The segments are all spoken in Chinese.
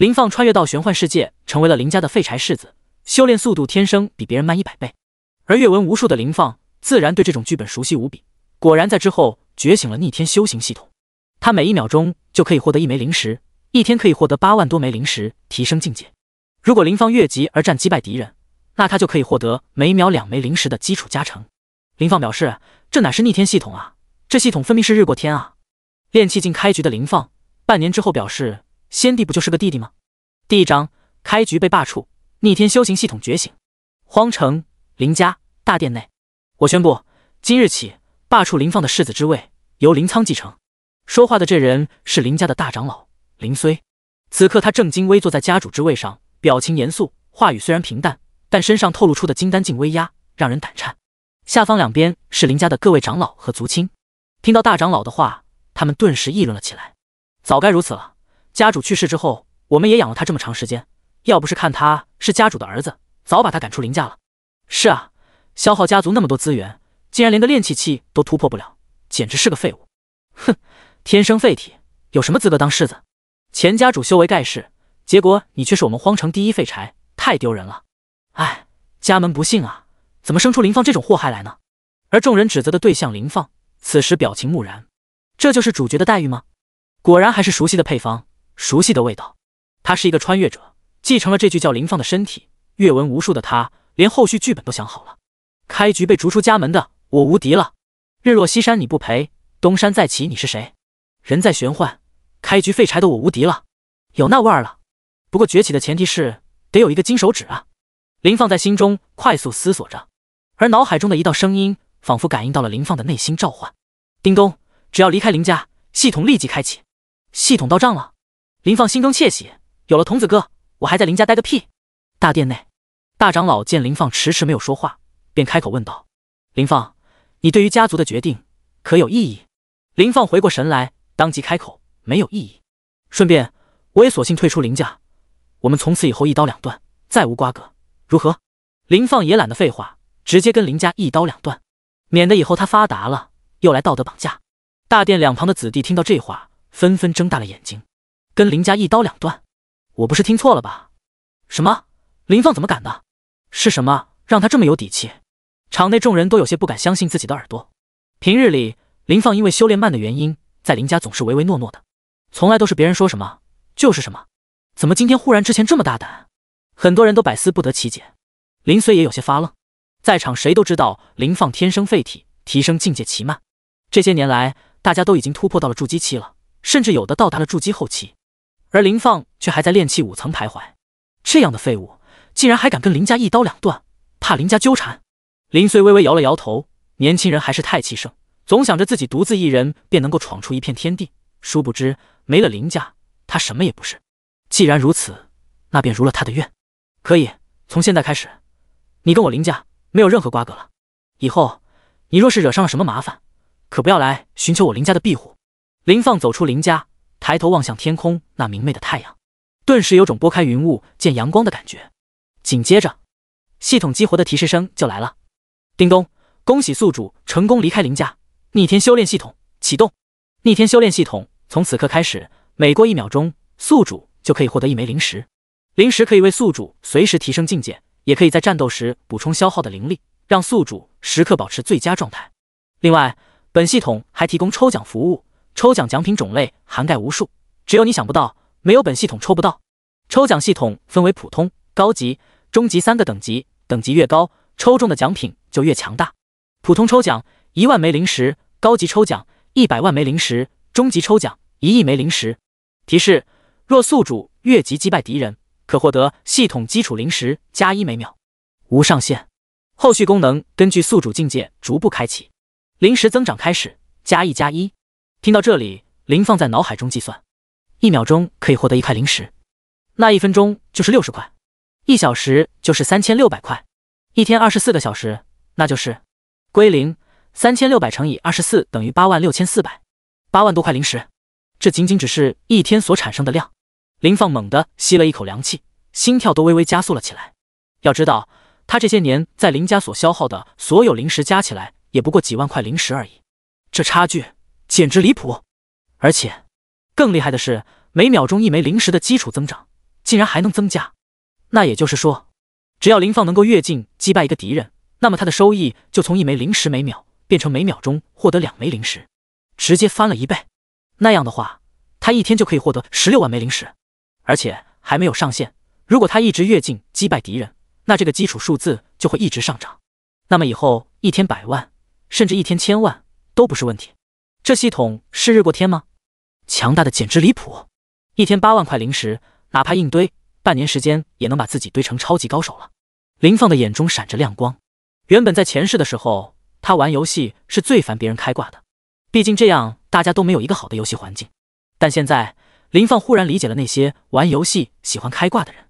林放穿越到玄幻世界，成为了林家的废柴世子，修炼速度天生比别人慢一百倍。而阅文无数的林放，自然对这种剧本熟悉无比。果然，在之后觉醒了逆天修行系统，他每一秒钟就可以获得一枚灵石，一天可以获得八万多枚灵石，提升境界。如果林放越级而战击败敌人，那他就可以获得每秒两枚灵石的基础加成。林放表示：“这哪是逆天系统啊？这系统分明是日过天啊！”练气境开局的林放，半年之后表示。先帝不就是个弟弟吗？第一章开局被罢黜，逆天修行系统觉醒。荒城林家大殿内，我宣布，今日起罢黜林放的世子之位，由林苍继承。说话的这人是林家的大长老林虽。此刻他正襟危坐在家主之位上，表情严肃，话语虽然平淡，但身上透露出的金丹境威压让人胆颤。下方两边是林家的各位长老和族亲，听到大长老的话，他们顿时议论了起来。早该如此了。家主去世之后，我们也养了他这么长时间。要不是看他是家主的儿子，早把他赶出林家了。是啊，消耗家族那么多资源，竟然连个练气期都突破不了，简直是个废物。哼，天生废体有什么资格当世子？前家主修为盖世，结果你却是我们荒城第一废柴，太丢人了。哎，家门不幸啊，怎么生出林放这种祸害来呢？而众人指责的对象林放，此时表情木然。这就是主角的待遇吗？果然还是熟悉的配方。熟悉的味道，他是一个穿越者，继承了这具叫林放的身体。阅文无数的他，连后续剧本都想好了。开局被逐出家门的我无敌了，日落西山你不陪，东山再起你是谁？人在玄幻，开局废柴的我无敌了，有那味儿了。不过崛起的前提是得有一个金手指啊。林放在心中快速思索着，而脑海中的一道声音仿佛感应到了林放的内心召唤。叮咚，只要离开林家，系统立即开启。系统到账了。林放心中窃喜，有了童子哥，我还在林家待个屁！大殿内，大长老见林放迟迟没有说话，便开口问道：“林放，你对于家族的决定可有异议？”林放回过神来，当即开口：“没有异议。顺便，我也索性退出林家，我们从此以后一刀两断，再无瓜葛，如何？”林放也懒得废话，直接跟林家一刀两断，免得以后他发达了又来道德绑架。大殿两旁的子弟听到这话，纷纷睁大了眼睛。跟林家一刀两断？我不是听错了吧？什么？林放怎么敢的？是什么让他这么有底气？场内众人都有些不敢相信自己的耳朵。平日里，林放因为修炼慢的原因，在林家总是唯唯诺诺的，从来都是别人说什么就是什么。怎么今天忽然之前这么大胆？很多人都百思不得其解。林随也有些发愣。在场谁都知道林放天生废体，提升境界奇慢。这些年来，大家都已经突破到了筑基期了，甚至有的到达了筑基后期。而林放却还在炼气五层徘徊，这样的废物竟然还敢跟林家一刀两断，怕林家纠缠？林虽微微摇了摇头，年轻人还是太气盛，总想着自己独自一人便能够闯出一片天地，殊不知没了林家，他什么也不是。既然如此，那便如了他的愿，可以从现在开始，你跟我林家没有任何瓜葛了。以后你若是惹上了什么麻烦，可不要来寻求我林家的庇护。林放走出林家。抬头望向天空，那明媚的太阳，顿时有种拨开云雾见阳光的感觉。紧接着，系统激活的提示声就来了：叮咚，恭喜宿主成功离开林家，逆天修炼系统启动。逆天修炼系统从此刻开始，每过一秒钟，宿主就可以获得一枚灵石。灵石可以为宿主随时提升境界，也可以在战斗时补充消耗的灵力，让宿主时刻保持最佳状态。另外，本系统还提供抽奖服务。抽奖奖品种类涵盖无数，只有你想不到，没有本系统抽不到。抽奖系统分为普通、高级、中级三个等级，等级越高，抽中的奖品就越强大。普通抽奖一万枚灵石，高级抽奖一百万枚灵石，中级抽奖一亿枚灵石。提示：若宿主越级击败敌人，可获得系统基础灵石加一每秒，无上限。后续功能根据宿主境界逐步开启。灵石增长开始，加一加一。听到这里，林放在脑海中计算，一秒钟可以获得一块灵石，那一分钟就是六十块，一小时就是三千六百块，一天二十四个小时，那就是归零三千六百乘以二十四等于八万六千四百，八万多块灵石，这仅仅只是一天所产生的量。林放猛地吸了一口凉气，心跳都微微加速了起来。要知道，他这些年在林家所消耗的所有灵石加起来，也不过几万块灵石而已，这差距。简直离谱，而且更厉害的是，每秒钟一枚灵石的基础增长竟然还能增加。那也就是说，只要林放能够越境击败一个敌人，那么他的收益就从一枚灵石每秒变成每秒钟获得两枚灵石，直接翻了一倍。那样的话，他一天就可以获得十六万枚灵石，而且还没有上限。如果他一直越境击败敌人，那这个基础数字就会一直上涨。那么以后一天百万，甚至一天千万都不是问题。这系统是日过天吗？强大的简直离谱，一天八万块零食，哪怕硬堆，半年时间也能把自己堆成超级高手了。林放的眼中闪着亮光。原本在前世的时候，他玩游戏是最烦别人开挂的，毕竟这样大家都没有一个好的游戏环境。但现在林放忽然理解了那些玩游戏喜欢开挂的人，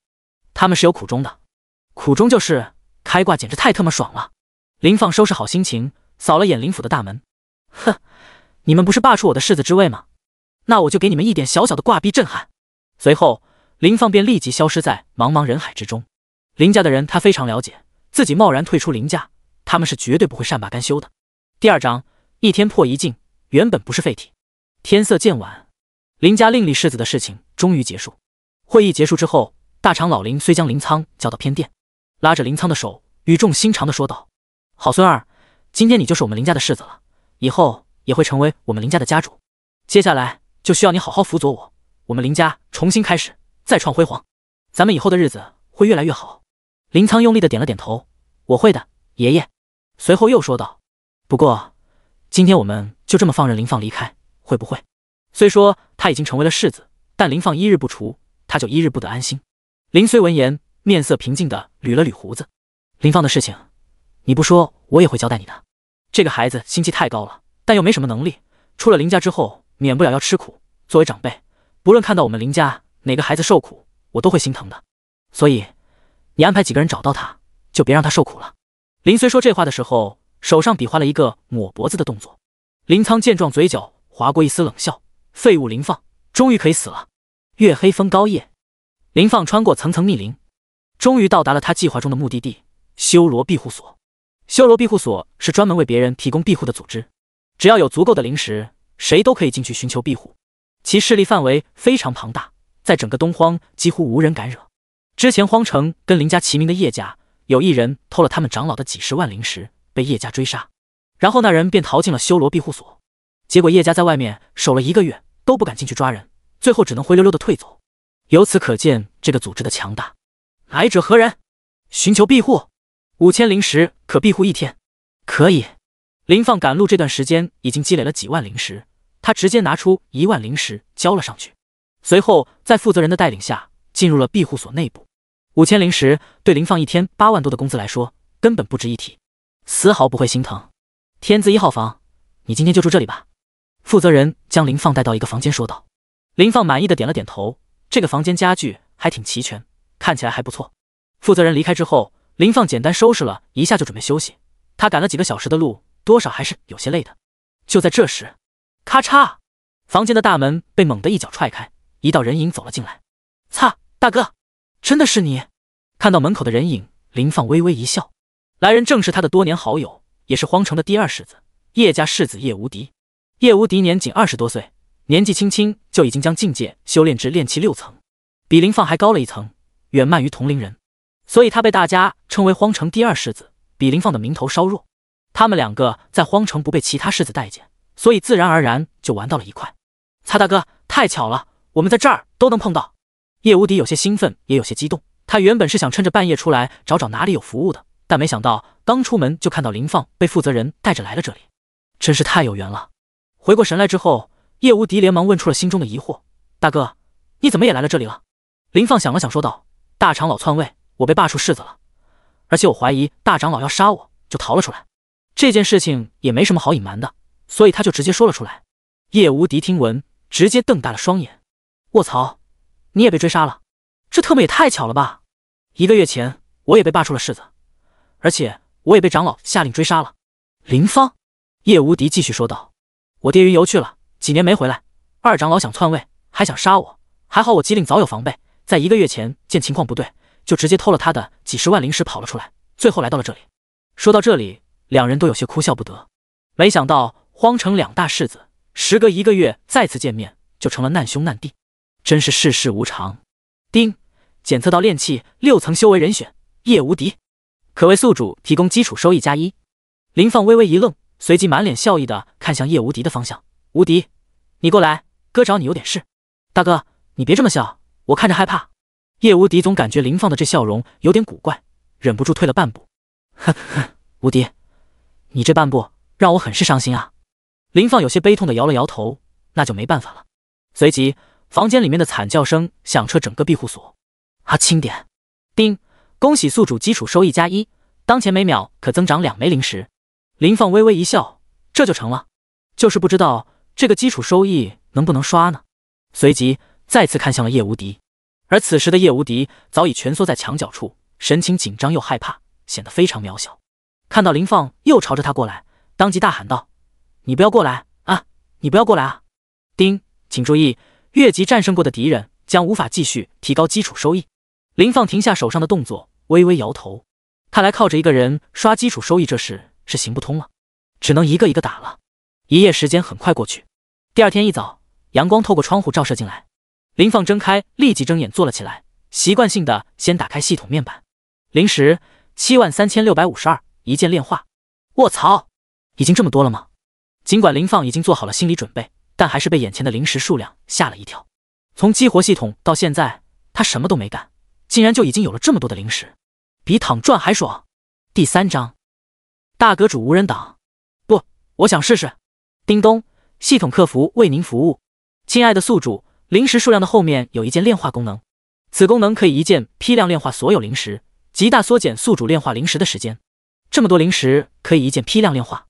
他们是有苦衷的，苦衷就是开挂简直太特么爽了。林放收拾好心情，扫了眼林府的大门，哼。你们不是霸黜我的世子之位吗？那我就给你们一点小小的挂逼震撼。随后，林放便立即消失在茫茫人海之中。林家的人他非常了解，自己贸然退出林家，他们是绝对不会善罢甘休的。第二章一天破一境，原本不是废体。天色渐晚，林家另立世子的事情终于结束。会议结束之后，大长老林虽将林苍叫到偏殿，拉着林苍的手，语重心长的说道：“好孙儿，今天你就是我们林家的世子了，以后……”也会成为我们林家的家主，接下来就需要你好好辅佐我，我们林家重新开始，再创辉煌。咱们以后的日子会越来越好。林苍用力的点了点头：“我会的，爷爷。”随后又说道：“不过，今天我们就这么放任林放离开，会不会？虽说他已经成为了世子，但林放一日不除，他就一日不得安心。”林虽闻言，面色平静的捋了捋胡子：“林放的事情，你不说，我也会交代你的。这个孩子心气太高了。”但又没什么能力，出了林家之后，免不了要吃苦。作为长辈，不论看到我们林家哪个孩子受苦，我都会心疼的。所以，你安排几个人找到他，就别让他受苦了。林虽说这话的时候，手上比划了一个抹脖子的动作。林苍见状，嘴角划过一丝冷笑：“废物林放，终于可以死了。”月黑风高夜，林放穿过层层密林，终于到达了他计划中的目的地——修罗庇护所。修罗庇护所是专门为别人提供庇护的组织。只要有足够的灵石，谁都可以进去寻求庇护。其势力范围非常庞大，在整个东荒几乎无人敢惹。之前荒城跟林家齐名的叶家，有一人偷了他们长老的几十万灵石，被叶家追杀，然后那人便逃进了修罗庇护所。结果叶家在外面守了一个月，都不敢进去抓人，最后只能灰溜溜的退走。由此可见，这个组织的强大。来者何人？寻求庇护，五千灵石可庇护一天，可以。林放赶路这段时间已经积累了几万灵石，他直接拿出一万灵石交了上去。随后，在负责人的带领下，进入了庇护所内部。五千灵石对林放一天八万多的工资来说，根本不值一提，丝毫不会心疼。天字一号房，你今天就住这里吧。负责人将林放带到一个房间说道。林放满意的点了点头，这个房间家具还挺齐全，看起来还不错。负责人离开之后，林放简单收拾了一下就准备休息。他赶了几个小时的路。多少还是有些累的。就在这时，咔嚓，房间的大门被猛地一脚踹开，一道人影走了进来。擦，大哥，真的是你！看到门口的人影，林放微微一笑。来人正是他的多年好友，也是荒城的第二世子，叶家世子叶无敌。叶无敌年仅二十多岁，年纪轻轻就已经将境界修炼至炼气六层，比林放还高了一层，远慢于同龄人，所以他被大家称为荒城第二世子，比林放的名头稍弱。他们两个在荒城不被其他世子待见，所以自然而然就玩到了一块。擦，大哥，太巧了，我们在这儿都能碰到。叶无敌有些兴奋，也有些激动。他原本是想趁着半夜出来找找哪里有服务的，但没想到刚出门就看到林放被负责人带着来了这里，真是太有缘了。回过神来之后，叶无敌连忙问出了心中的疑惑：“大哥，你怎么也来了这里了？”林放想了想，说道：“大长老篡位，我被罢黜世子了，而且我怀疑大长老要杀我，就逃了出来。”这件事情也没什么好隐瞒的，所以他就直接说了出来。叶无敌听闻，直接瞪大了双眼：“卧槽，你也被追杀了？这特么也太巧了吧！一个月前，我也被罢出了世子，而且我也被长老下令追杀了。”林芳，叶无敌继续说道：“我爹云游去了，几年没回来。二长老想篡位，还想杀我，还好我机灵，早有防备。在一个月前，见情况不对，就直接偷了他的几十万灵石跑了出来，最后来到了这里。”说到这里。两人都有些哭笑不得，没想到荒城两大世子时隔一个月再次见面，就成了难兄难弟，真是世事无常。丁，检测到炼气六层修为人选叶无敌，可为宿主提供基础收益加一。林放微微一愣，随即满脸笑意的看向叶无敌的方向。无敌，你过来，哥找你有点事。大哥，你别这么笑，我看着害怕。叶无敌总感觉林放的这笑容有点古怪，忍不住退了半步。哼呵呵，无敌。你这半步让我很是伤心啊！林放有些悲痛的摇了摇头，那就没办法了。随即，房间里面的惨叫声响彻整个庇护所。啊，轻点！叮，恭喜宿主基础收益加一，当前每秒可增长两枚灵石。林放微微一笑，这就成了。就是不知道这个基础收益能不能刷呢？随即再次看向了叶无敌，而此时的叶无敌早已蜷缩在墙角处，神情紧张又害怕，显得非常渺小。看到林放又朝着他过来，当即大喊道：“你不要过来啊！你不要过来啊！”丁，请注意，越级战胜过的敌人将无法继续提高基础收益。林放停下手上的动作，微微摇头。看来靠着一个人刷基础收益这事是行不通了，只能一个一个打了。一夜时间很快过去，第二天一早，阳光透过窗户照射进来，林放睁开立即睁眼坐了起来，习惯性的先打开系统面板，零时七万三千六百五十二。一键炼化，卧槽，已经这么多了吗？尽管林放已经做好了心理准备，但还是被眼前的零食数量吓了一跳。从激活系统到现在，他什么都没干，竟然就已经有了这么多的零食，比躺赚还爽。第三章，大阁主无人挡。不，我想试试。叮咚，系统客服为您服务，亲爱的宿主，零食数量的后面有一键炼化功能，此功能可以一键批量炼化所有零食，极大缩减宿主炼化零食的时间。这么多灵石可以一键批量炼化。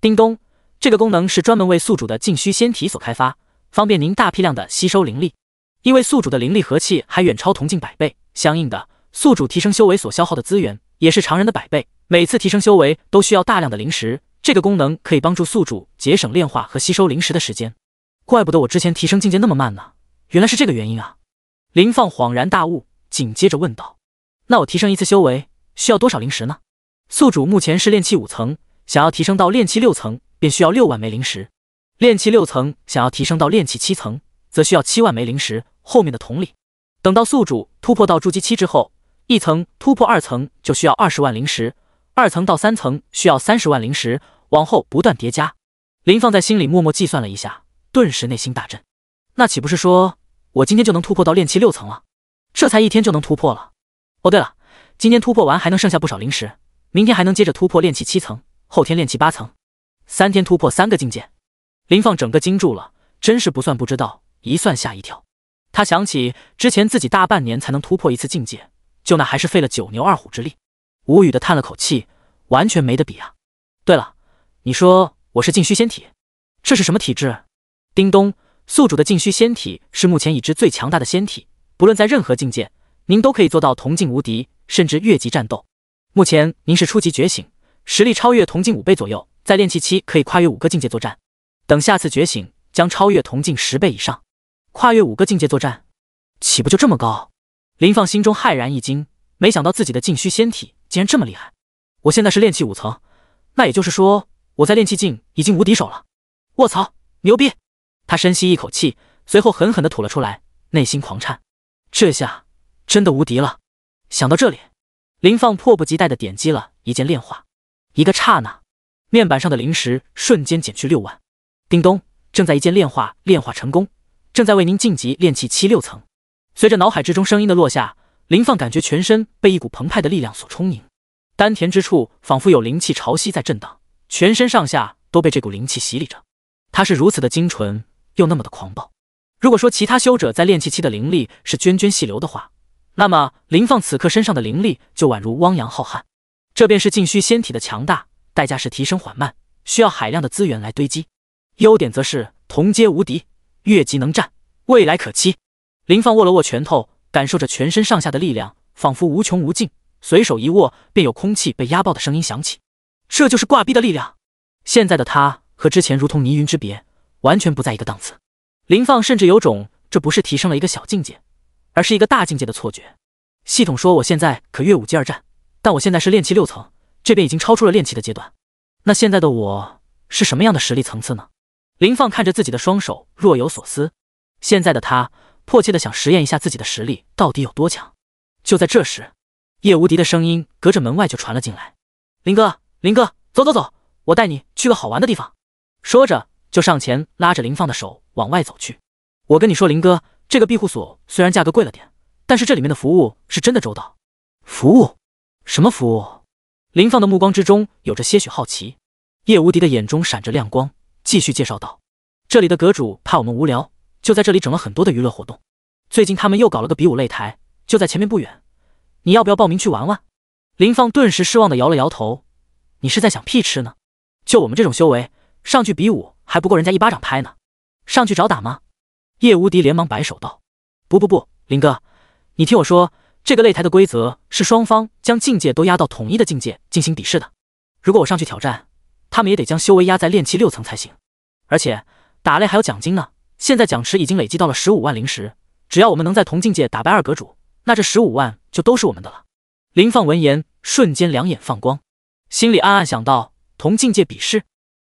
叮咚，这个功能是专门为宿主的禁虚仙体所开发，方便您大批量的吸收灵力。因为宿主的灵力和气还远超同境百倍，相应的，宿主提升修为所消耗的资源也是常人的百倍。每次提升修为都需要大量的灵石，这个功能可以帮助宿主节省炼化和吸收灵石的时间。怪不得我之前提升境界那么慢呢，原来是这个原因啊！林放恍然大悟，紧接着问道：“那我提升一次修为需要多少灵石呢？”宿主目前是炼气五层，想要提升到炼气六层，便需要六万枚灵石；炼气六层想要提升到炼气七层，则需要七万枚灵石。后面的同理。等到宿主突破到筑基期之后，一层突破二层就需要二十万灵石，二层到三层需要三十万灵石，往后不断叠加。林放在心里默默计算了一下，顿时内心大震。那岂不是说，我今天就能突破到炼气六层了？这才一天就能突破了？哦，对了，今天突破完还能剩下不少灵石。明天还能接着突破炼气七层，后天炼气八层，三天突破三个境界，林放整个惊住了，真是不算不知道，一算吓一跳。他想起之前自己大半年才能突破一次境界，就那还是费了九牛二虎之力，无语的叹了口气，完全没得比啊。对了，你说我是禁虚仙体，这是什么体质？叮咚，宿主的禁虚仙体是目前已知最强大的仙体，不论在任何境界，您都可以做到同境无敌，甚至越级战斗。目前您是初级觉醒，实力超越铜镜五倍左右，在练气期可以跨越五个境界作战。等下次觉醒，将超越铜镜十倍以上，跨越五个境界作战，岂不就这么高？林放心中骇然一惊，没想到自己的禁虚仙体竟然这么厉害。我现在是练气五层，那也就是说我在练气境已经无敌手了。卧槽，牛逼！他深吸一口气，随后狠狠地吐了出来，内心狂颤。这下真的无敌了。想到这里。林放迫不及待的点击了一键炼化，一个刹那，面板上的灵石瞬间减去六万。叮咚，正在一键炼化，炼化成功，正在为您晋级炼气七六层。随着脑海之中声音的落下，林放感觉全身被一股澎湃的力量所充盈，丹田之处仿佛有灵气潮汐在震荡，全身上下都被这股灵气洗礼着。他是如此的精纯，又那么的狂暴。如果说其他修者在炼气期的灵力是涓涓细流的话，那么，林放此刻身上的灵力就宛如汪洋浩瀚，这便是禁虚仙体的强大。代价是提升缓慢，需要海量的资源来堆积。优点则是同阶无敌，越级能战，未来可期。林放握了握拳头，感受着全身上下的力量，仿佛无穷无尽。随手一握，便有空气被压爆的声音响起。这就是挂逼的力量。现在的他和之前如同泥云之别，完全不在一个档次。林放甚至有种这不是提升了一个小境界。而是一个大境界的错觉。系统说我现在可越五阶而战，但我现在是炼气六层，这便已经超出了炼气的阶段。那现在的我是什么样的实力层次呢？林放看着自己的双手，若有所思。现在的他迫切的想实验一下自己的实力到底有多强。就在这时，叶无敌的声音隔着门外就传了进来：“林哥，林哥，走走走，我带你去个好玩的地方。”说着就上前拉着林放的手往外走去。我跟你说，林哥。这个庇护所虽然价格贵了点，但是这里面的服务是真的周到。服务？什么服务？林放的目光之中有着些许好奇。叶无敌的眼中闪着亮光，继续介绍道：“这里的阁主怕我们无聊，就在这里整了很多的娱乐活动。最近他们又搞了个比武擂台，就在前面不远。你要不要报名去玩玩？”林放顿时失望的摇了摇头：“你是在想屁吃呢？就我们这种修为，上去比武还不够人家一巴掌拍呢。上去找打吗？”叶无敌连忙摆手道：“不不不，林哥，你听我说，这个擂台的规则是双方将境界都压到统一的境界进行比试的。如果我上去挑战，他们也得将修为压在炼气六层才行。而且打擂还有奖金呢，现在奖池已经累积到了十五万灵石。只要我们能在同境界打败二阁主，那这十五万就都是我们的了。”林放闻言，瞬间两眼放光，心里暗暗想到：“同境界比试，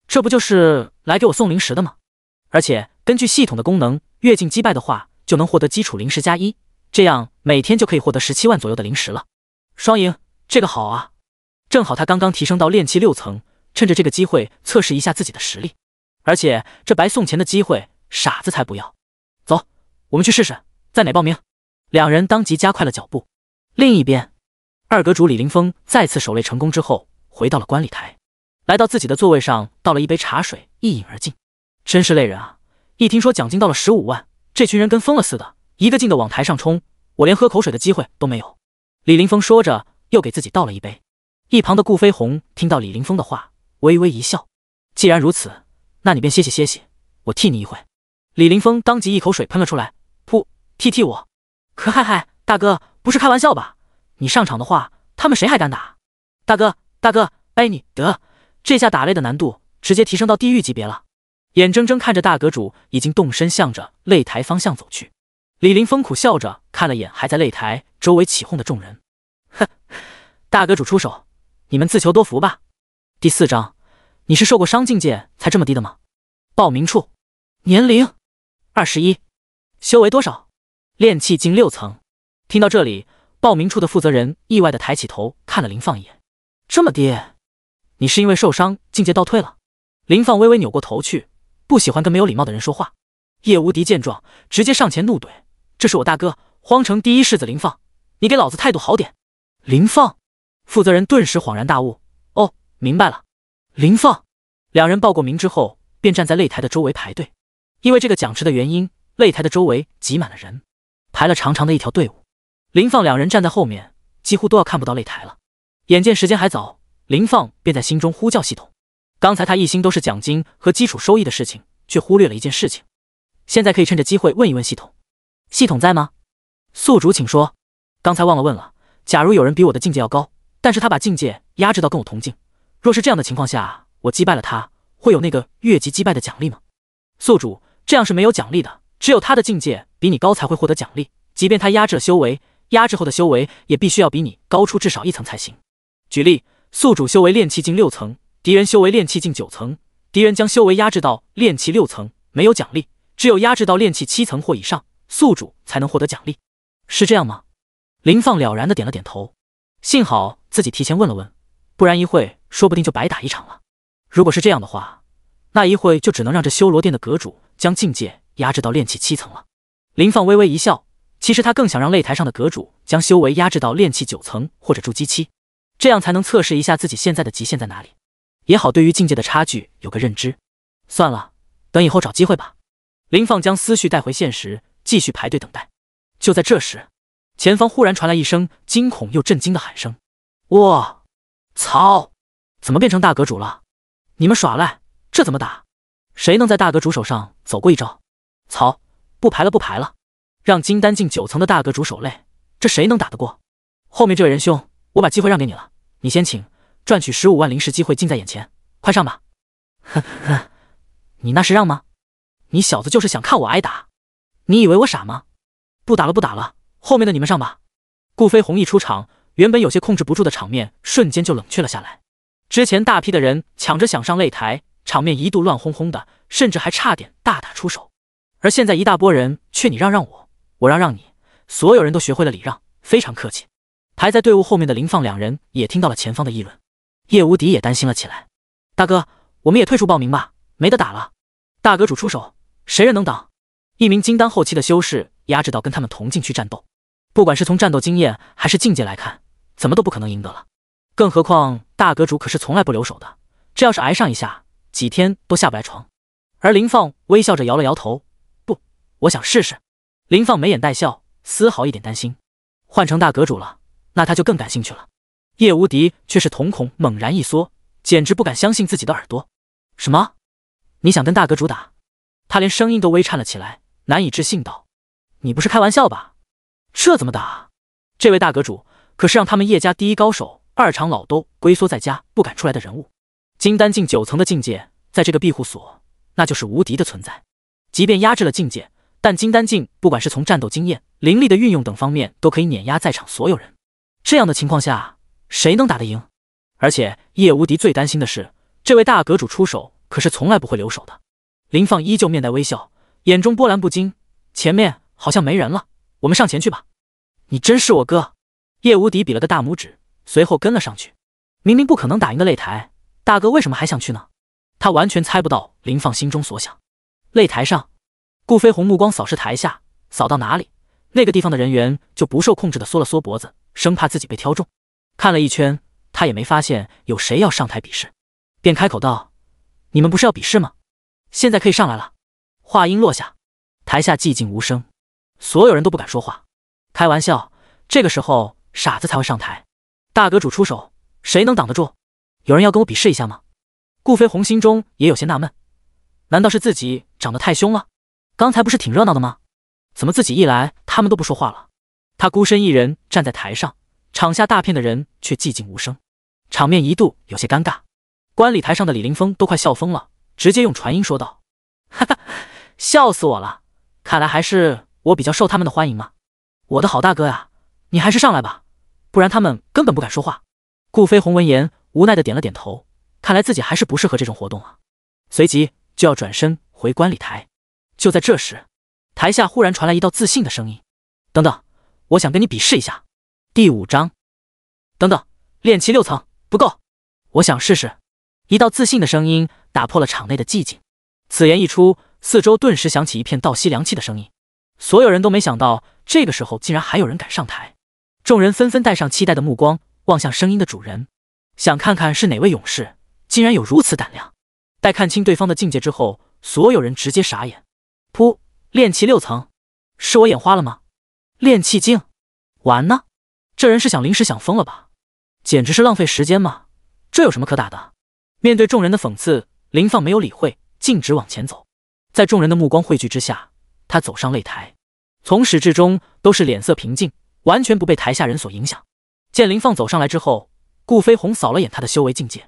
这不就是来给我送灵石的吗？而且根据系统的功能。”越境击败的话，就能获得基础零食加一，这样每天就可以获得十七万左右的零食了。双赢，这个好啊！正好他刚刚提升到炼气六层，趁着这个机会测试一下自己的实力，而且这白送钱的机会，傻子才不要。走，我们去试试，在哪报名？两人当即加快了脚步。另一边，二阁主李林峰再次守擂成功之后，回到了观礼台，来到自己的座位上，倒了一杯茶水，一饮而尽。真是累人啊。一听说奖金到了十五万，这群人跟疯了似的，一个劲的往台上冲，我连喝口水的机会都没有。李林峰说着，又给自己倒了一杯。一旁的顾飞鸿听到李林峰的话，微微一笑：“既然如此，那你便歇息歇息，我替你一会。”李林峰当即一口水喷了出来，噗，替替我，可嗨嗨，大哥不是开玩笑吧？你上场的话，他们谁还敢打？大哥，大哥，哎，你得，这下打擂的难度直接提升到地狱级别了。眼睁睁看着大阁主已经动身，向着擂台方向走去。李林峰苦笑着看了眼还在擂台周围起哄的众人，哼，大阁主出手，你们自求多福吧。第四章，你是受过伤，境界才这么低的吗？报名处，年龄二十一，修为多少？炼气境六层。听到这里，报名处的负责人意外的抬起头看了林放一眼，这么低，你是因为受伤境界倒退了？林放微微扭过头去。不喜欢跟没有礼貌的人说话。叶无敌见状，直接上前怒怼：“这是我大哥，荒城第一世子林放，你给老子态度好点！”林放负责人顿时恍然大悟：“哦，明白了。”林放两人报过名之后，便站在擂台的周围排队。因为这个奖池的原因，擂台的周围挤满了人，排了长长的一条队伍。林放两人站在后面，几乎都要看不到擂台了。眼见时间还早，林放便在心中呼叫系统。刚才他一心都是奖金和基础收益的事情，却忽略了一件事情。现在可以趁着机会问一问系统：系统在吗？宿主，请说。刚才忘了问了。假如有人比我的境界要高，但是他把境界压制到跟我同境，若是这样的情况下，我击败了他，会有那个越级击败的奖励吗？宿主，这样是没有奖励的。只有他的境界比你高才会获得奖励，即便他压制了修为，压制后的修为也必须要比你高出至少一层才行。举例：宿主修为炼气境六层。敌人修为炼气境九层，敌人将修为压制到炼气六层，没有奖励，只有压制到炼气七层或以上，宿主才能获得奖励，是这样吗？林放了然的点了点头，幸好自己提前问了问，不然一会说不定就白打一场了。如果是这样的话，那一会就只能让这修罗殿的阁主将境界压制到炼气七层了。林放微微一笑，其实他更想让擂台上的阁主将修为压制到炼气九层或者筑基期，这样才能测试一下自己现在的极限在哪里。也好，对于境界的差距有个认知。算了，等以后找机会吧。林放将思绪带回现实，继续排队等待。就在这时，前方忽然传来一声惊恐又震惊的喊声：“哇！操！怎么变成大阁主了？你们耍赖，这怎么打？谁能在大阁主手上走过一招？操！不排了，不排了！让金丹境九层的大阁主守擂，这谁能打得过？后面这位仁兄，我把机会让给你了，你先请。”赚取十五万灵石，机会近在眼前，快上吧！呵呵你那是让吗？你小子就是想看我挨打？你以为我傻吗？不打了，不打了，后面的你们上吧。顾飞鸿一出场，原本有些控制不住的场面瞬间就冷却了下来。之前大批的人抢着想上擂台，场面一度乱哄哄的，甚至还差点大打出手。而现在一大波人却你让让我，我让让你，所有人都学会了礼让，非常客气。排在队伍后面的林放两人也听到了前方的议论。叶无敌也担心了起来，大哥，我们也退出报名吧，没得打了。大阁主出手，谁人能挡？一名金丹后期的修士压制到跟他们同进去战斗，不管是从战斗经验还是境界来看，怎么都不可能赢得了。更何况大阁主可是从来不留手的，这要是挨上一下，几天都下不来床。而林放微笑着摇了摇头，不，我想试试。林放眉眼带笑，丝毫一点担心。换成大阁主了，那他就更感兴趣了。叶无敌却是瞳孔猛然一缩，简直不敢相信自己的耳朵。什么？你想跟大阁主打？他连声音都微颤了起来，难以置信道：“你不是开玩笑吧？这怎么打？这位大阁主可是让他们叶家第一高手二长老都龟缩在家不敢出来的人物。金丹境九层的境界，在这个庇护所那就是无敌的存在。即便压制了境界，但金丹境不管是从战斗经验、灵力的运用等方面，都可以碾压在场所有人。这样的情况下。”谁能打得赢？而且叶无敌最担心的是，这位大阁主出手可是从来不会留手的。林放依旧面带微笑，眼中波澜不惊。前面好像没人了，我们上前去吧。你真是我哥！叶无敌比了个大拇指，随后跟了上去。明明不可能打赢的擂台，大哥为什么还想去呢？他完全猜不到林放心中所想。擂台上，顾飞鸿目光扫视台下，扫到哪里，那个地方的人员就不受控制的缩了缩脖子，生怕自己被挑中。看了一圈，他也没发现有谁要上台比试，便开口道：“你们不是要比试吗？现在可以上来了。”话音落下，台下寂静无声，所有人都不敢说话。开玩笑，这个时候傻子才会上台。大阁主出手，谁能挡得住？有人要跟我比试一下吗？顾飞鸿心中也有些纳闷，难道是自己长得太凶了？刚才不是挺热闹的吗？怎么自己一来，他们都不说话了？他孤身一人站在台上。场下大片的人却寂静无声，场面一度有些尴尬。观礼台上的李林峰都快笑疯了，直接用传音说道：“哈哈，笑死我了！看来还是我比较受他们的欢迎嘛。我的好大哥呀，你还是上来吧，不然他们根本不敢说话。”顾飞鸿闻言无奈的点了点头，看来自己还是不适合这种活动啊。随即就要转身回观礼台，就在这时，台下忽然传来一道自信的声音：“等等，我想跟你比试一下。”第五章，等等，练气六层不够，我想试试。一道自信的声音打破了场内的寂静。此言一出，四周顿时响起一片倒吸凉气的声音。所有人都没想到，这个时候竟然还有人敢上台。众人纷纷带上期待的目光望向声音的主人，想看看是哪位勇士竟然有如此胆量。待看清对方的境界之后，所有人直接傻眼。噗，练气六层，是我眼花了吗？练气境，完呢？这人是想临时想疯了吧？简直是浪费时间嘛！这有什么可打的？面对众人的讽刺，林放没有理会，径直往前走。在众人的目光汇聚之下，他走上擂台，从始至终都是脸色平静，完全不被台下人所影响。见林放走上来之后，顾飞鸿扫了眼他的修为境界，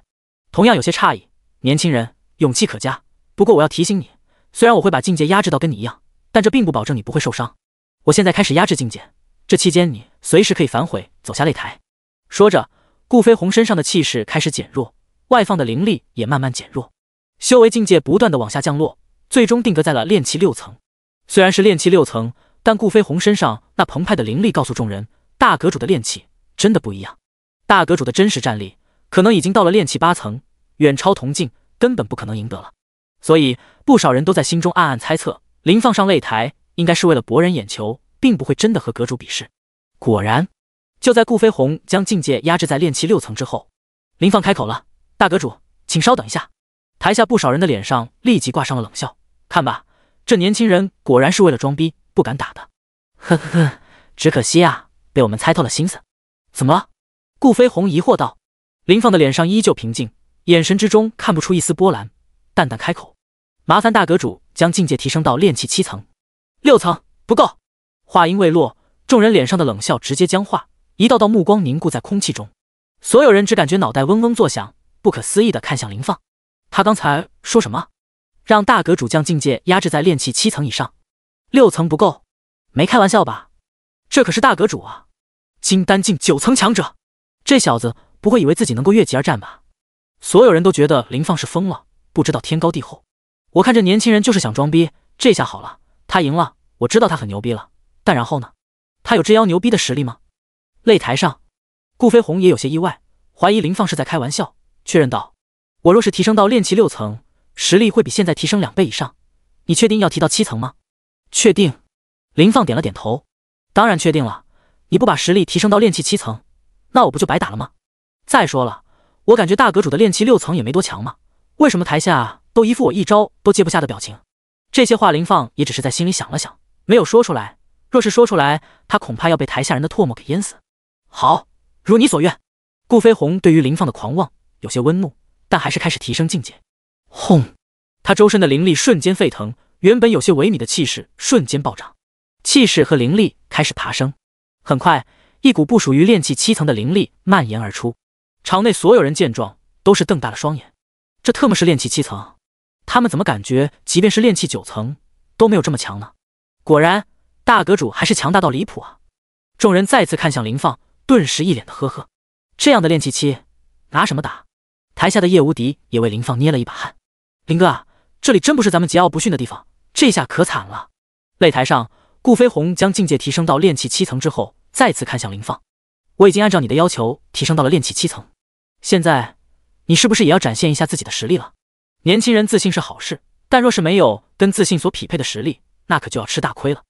同样有些诧异。年轻人，勇气可嘉。不过我要提醒你，虽然我会把境界压制到跟你一样，但这并不保证你不会受伤。我现在开始压制境界。这期间，你随时可以反悔，走下擂台。说着，顾飞鸿身上的气势开始减弱，外放的灵力也慢慢减弱，修为境界不断的往下降落，最终定格在了炼气六层。虽然是炼气六层，但顾飞鸿身上那澎湃的灵力告诉众人，大阁主的炼气真的不一样。大阁主的真实战力可能已经到了炼气八层，远超铜镜，根本不可能赢得了。所以，不少人都在心中暗暗猜测，林放上擂台应该是为了博人眼球。并不会真的和阁主比试。果然，就在顾飞鸿将境界压制在炼气六层之后，林放开口了：“大阁主，请稍等一下。”台下不少人的脸上立即挂上了冷笑。看吧，这年轻人果然是为了装逼，不敢打的。呵呵呵，只可惜啊，被我们猜透了心思。怎么了？顾飞鸿疑惑道。林放的脸上依旧平静，眼神之中看不出一丝波澜，淡淡开口：“麻烦大阁主将境界提升到炼气七层，六层不够。”话音未落，众人脸上的冷笑直接僵化，一道道目光凝固在空气中。所有人只感觉脑袋嗡嗡作响，不可思议的看向林放。他刚才说什么？让大阁主将境界压制在炼气七层以上，六层不够？没开玩笑吧？这可是大阁主啊，金丹境九层强者，这小子不会以为自己能够越级而战吧？所有人都觉得林放是疯了，不知道天高地厚。我看这年轻人就是想装逼，这下好了，他赢了，我知道他很牛逼了。但然后呢？他有这妖牛逼的实力吗？擂台上，顾飞鸿也有些意外，怀疑林放是在开玩笑，确认道：“我若是提升到炼气六层，实力会比现在提升两倍以上。你确定要提到七层吗？”“确定。”林放点了点头，“当然确定了。你不把实力提升到炼气七层，那我不就白打了吗？再说了，我感觉大阁主的炼气六层也没多强嘛，为什么台下都一副我一招都接不下的表情？”这些话林放也只是在心里想了想，没有说出来。若是说出来，他恐怕要被台下人的唾沫给淹死。好，如你所愿。顾飞鸿对于林放的狂妄有些温怒，但还是开始提升境界。轰！他周身的灵力瞬间沸腾，原本有些萎靡的气势瞬间暴涨，气势和灵力开始爬升。很快，一股不属于炼气七层的灵力蔓延而出。场内所有人见状，都是瞪大了双眼。这特么是炼气七层？他们怎么感觉，即便是炼气九层都没有这么强呢？果然。大阁主还是强大到离谱啊！众人再次看向林放，顿时一脸的呵呵。这样的练气期，拿什么打？台下的叶无敌也为林放捏了一把汗。林哥啊，这里真不是咱们桀骜不驯的地方，这下可惨了。擂台上，顾飞鸿将境界提升到练气七层之后，再次看向林放：“我已经按照你的要求提升到了练气七层，现在你是不是也要展现一下自己的实力了？”年轻人自信是好事，但若是没有跟自信所匹配的实力，那可就要吃大亏了。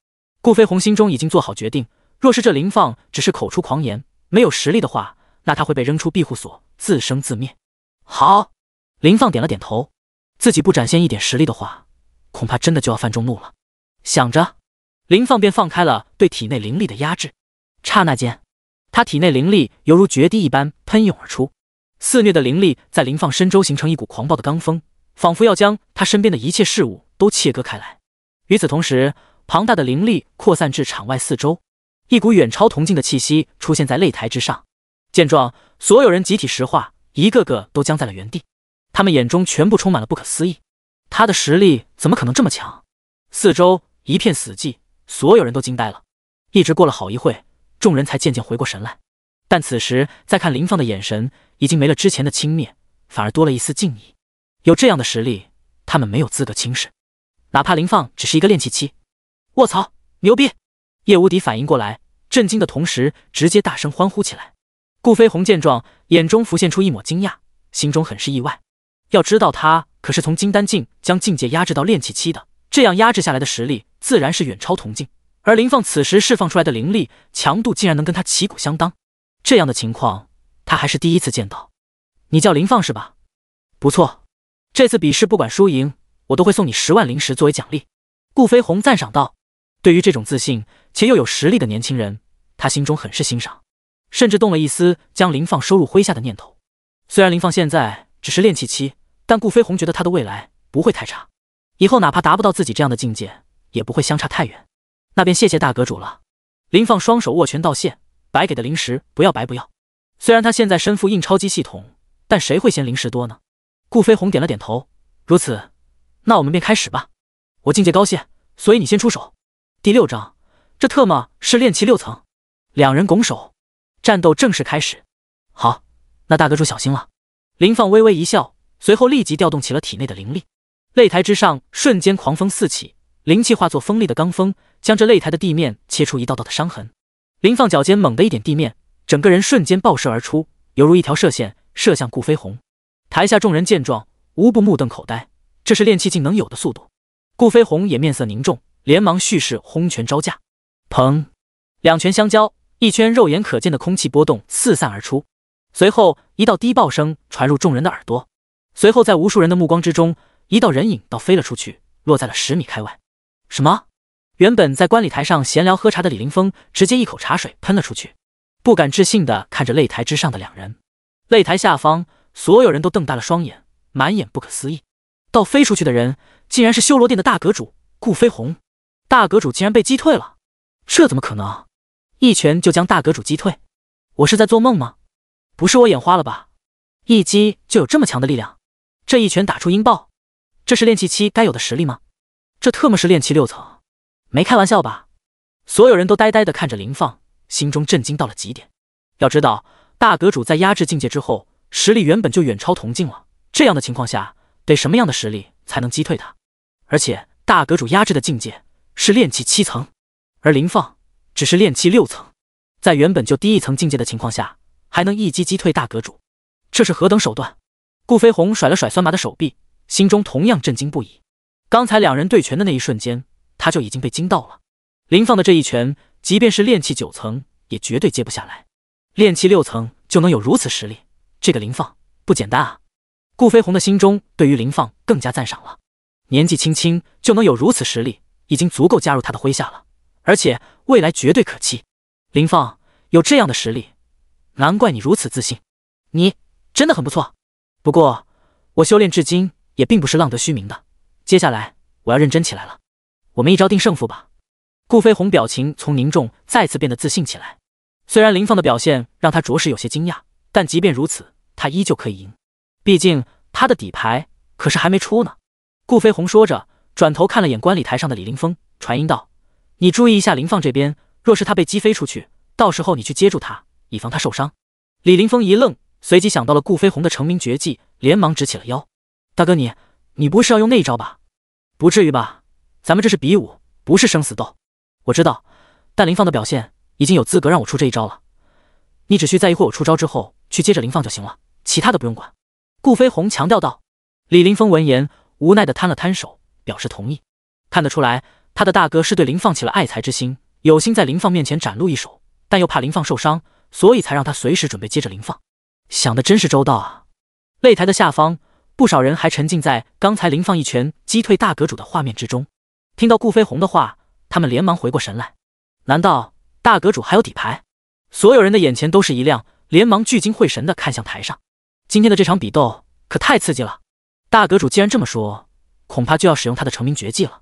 顾飞鸿心中已经做好决定，若是这林放只是口出狂言，没有实力的话，那他会被扔出庇护所，自生自灭。好，林放点了点头，自己不展现一点实力的话，恐怕真的就要犯众怒了。想着，林放便放开了对体内灵力的压制，刹那间，他体内灵力犹如决堤一般喷涌而出，肆虐的灵力在林放身周形成一股狂暴的罡风，仿佛要将他身边的一切事物都切割开来。与此同时，庞大的灵力扩散至场外四周，一股远超铜镜的气息出现在擂台之上。见状，所有人集体石化，一个个都僵在了原地。他们眼中全部充满了不可思议：他的实力怎么可能这么强？四周一片死寂，所有人都惊呆了。一直过了好一会，众人才渐渐回过神来。但此时再看林放的眼神，已经没了之前的轻蔑，反而多了一丝敬意。有这样的实力，他们没有资格轻视。哪怕林放只是一个练气期。卧槽，牛逼！叶无敌反应过来，震惊的同时直接大声欢呼起来。顾飞鸿见状，眼中浮现出一抹惊讶，心中很是意外。要知道，他可是从金丹境将境界压制到炼气期的，这样压制下来的实力自然是远超铜境。而林放此时释放出来的灵力强度，竟然能跟他旗鼓相当，这样的情况他还是第一次见到。你叫林放是吧？不错，这次比试不管输赢，我都会送你十万灵石作为奖励。顾飞鸿赞赏道。对于这种自信且又有实力的年轻人，他心中很是欣赏，甚至动了一丝将林放收入麾下的念头。虽然林放现在只是练气期，但顾飞鸿觉得他的未来不会太差，以后哪怕达不到自己这样的境界，也不会相差太远。那便谢谢大阁主了。林放双手握拳道谢，白给的灵石不要白不要。虽然他现在身负印钞机系统，但谁会嫌灵石多呢？顾飞鸿点了点头，如此，那我们便开始吧。我境界高些，所以你先出手。第六章，这特么是练气六层！两人拱手，战斗正式开始。好，那大哥就小心了。林放微微一笑，随后立即调动起了体内的灵力。擂台之上瞬间狂风四起，灵气化作锋利的罡风，将这擂台的地面切出一道道的伤痕。林放脚尖猛的一点地面，整个人瞬间爆射而出，犹如一条射线射向顾飞鸿。台下众人见状，无不目瞪口呆。这是练气境能有的速度。顾飞鸿也面色凝重。连忙蓄势轰拳招架，砰！两拳相交，一圈肉眼可见的空气波动四散而出。随后，一道低爆声传入众人的耳朵。随后，在无数人的目光之中，一道人影倒飞了出去，落在了十米开外。什么？原本在观礼台上闲聊喝茶的李林峰，直接一口茶水喷了出去，不敢置信的看着擂台之上的两人。擂台下方，所有人都瞪大了双眼，满眼不可思议。倒飞出去的人，竟然是修罗殿的大阁主顾飞鸿！大阁主竟然被击退了，这怎么可能？一拳就将大阁主击退，我是在做梦吗？不是我眼花了吧？一击就有这么强的力量？这一拳打出音爆，这是练气期该有的实力吗？这特么是练气六层？没开玩笑吧？所有人都呆呆的看着林放，心中震惊到了极点。要知道，大阁主在压制境界之后，实力原本就远超同境了。这样的情况下，得什么样的实力才能击退他？而且大阁主压制的境界……是炼气七层，而林放只是炼气六层，在原本就低一层境界的情况下，还能一击击退大阁主，这是何等手段？顾飞鸿甩了甩酸麻的手臂，心中同样震惊不已。刚才两人对拳的那一瞬间，他就已经被惊到了。林放的这一拳，即便是炼气九层也绝对接不下来，炼气六层就能有如此实力，这个林放不简单啊！顾飞鸿的心中对于林放更加赞赏了，年纪轻轻就能有如此实力。已经足够加入他的麾下了，而且未来绝对可期。林放有这样的实力，难怪你如此自信，你真的很不错。不过我修炼至今也并不是浪得虚名的，接下来我要认真起来了。我们一招定胜负吧。顾飞鸿表情从凝重再次变得自信起来，虽然林放的表现让他着实有些惊讶，但即便如此，他依旧可以赢。毕竟他的底牌可是还没出呢。顾飞鸿说着。转头看了眼观礼台上的李林峰，传音道：“你注意一下林放这边，若是他被击飞出去，到时候你去接住他，以防他受伤。”李林峰一愣，随即想到了顾飞鸿的成名绝技，连忙直起了腰：“大哥，你你不会是要用那一招吧？不至于吧？咱们这是比武，不是生死斗。我知道，但林放的表现已经有资格让我出这一招了。你只需在一会我出招之后去接着林放就行了，其他的不用管。”顾飞鸿强调道。李林峰闻言，无奈地摊了摊手。表示同意，看得出来，他的大哥是对林放起了爱才之心，有心在林放面前展露一手，但又怕林放受伤，所以才让他随时准备接着林放。想的真是周到啊！擂台的下方，不少人还沉浸在刚才林放一拳击退大阁主的画面之中。听到顾飞鸿的话，他们连忙回过神来。难道大阁主还有底牌？所有人的眼前都是一亮，连忙聚精会神的看向台上。今天的这场比斗可太刺激了！大阁主既然这么说。恐怕就要使用他的成名绝技了，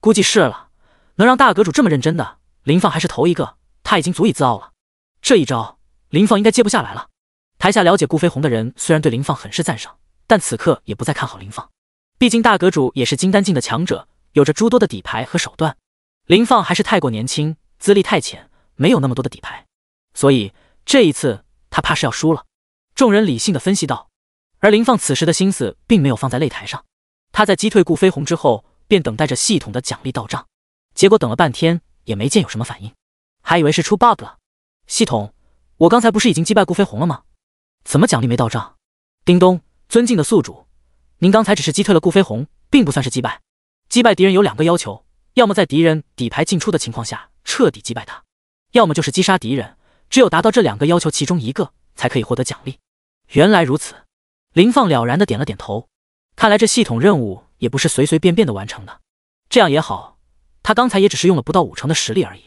估计是了。能让大阁主这么认真的林放还是头一个，他已经足以自傲了。这一招林放应该接不下来了。台下了解顾飞鸿的人虽然对林放很是赞赏，但此刻也不再看好林放。毕竟大阁主也是金丹境的强者，有着诸多的底牌和手段。林放还是太过年轻，资历太浅，没有那么多的底牌，所以这一次他怕是要输了。众人理性的分析道。而林放此时的心思并没有放在擂台上。他在击退顾飞鸿之后，便等待着系统的奖励到账，结果等了半天也没见有什么反应，还以为是出 bug 了。系统，我刚才不是已经击败顾飞鸿了吗？怎么奖励没到账？叮咚，尊敬的宿主，您刚才只是击退了顾飞鸿，并不算是击败。击败敌人有两个要求，要么在敌人底牌进出的情况下彻底击败他，要么就是击杀敌人。只有达到这两个要求其中一个，才可以获得奖励。原来如此，林放了然的点了点头。看来这系统任务也不是随随便便的完成的，这样也好，他刚才也只是用了不到五成的实力而已，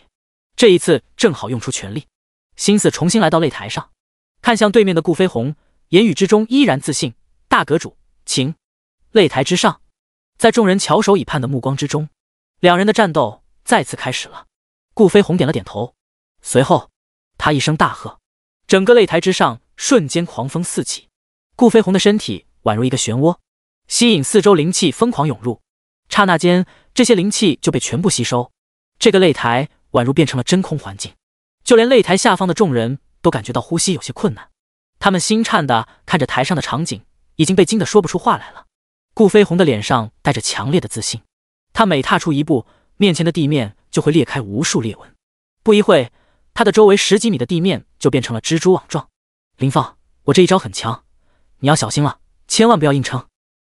这一次正好用出全力。心思重新来到擂台上，看向对面的顾飞鸿，言语之中依然自信。大阁主，请。擂台之上，在众人翘首以盼的目光之中，两人的战斗再次开始了。顾飞鸿点了点头，随后他一声大喝，整个擂台之上瞬间狂风四起，顾飞鸿的身体宛如一个漩涡。吸引四周灵气疯狂涌入，刹那间，这些灵气就被全部吸收。这个擂台宛如变成了真空环境，就连擂台下方的众人都感觉到呼吸有些困难。他们心颤的看着台上的场景，已经被惊得说不出话来了。顾飞鸿的脸上带着强烈的自信，他每踏出一步，面前的地面就会裂开无数裂纹。不一会他的周围十几米的地面就变成了蜘蛛网状。林放，我这一招很强，你要小心了，千万不要硬撑。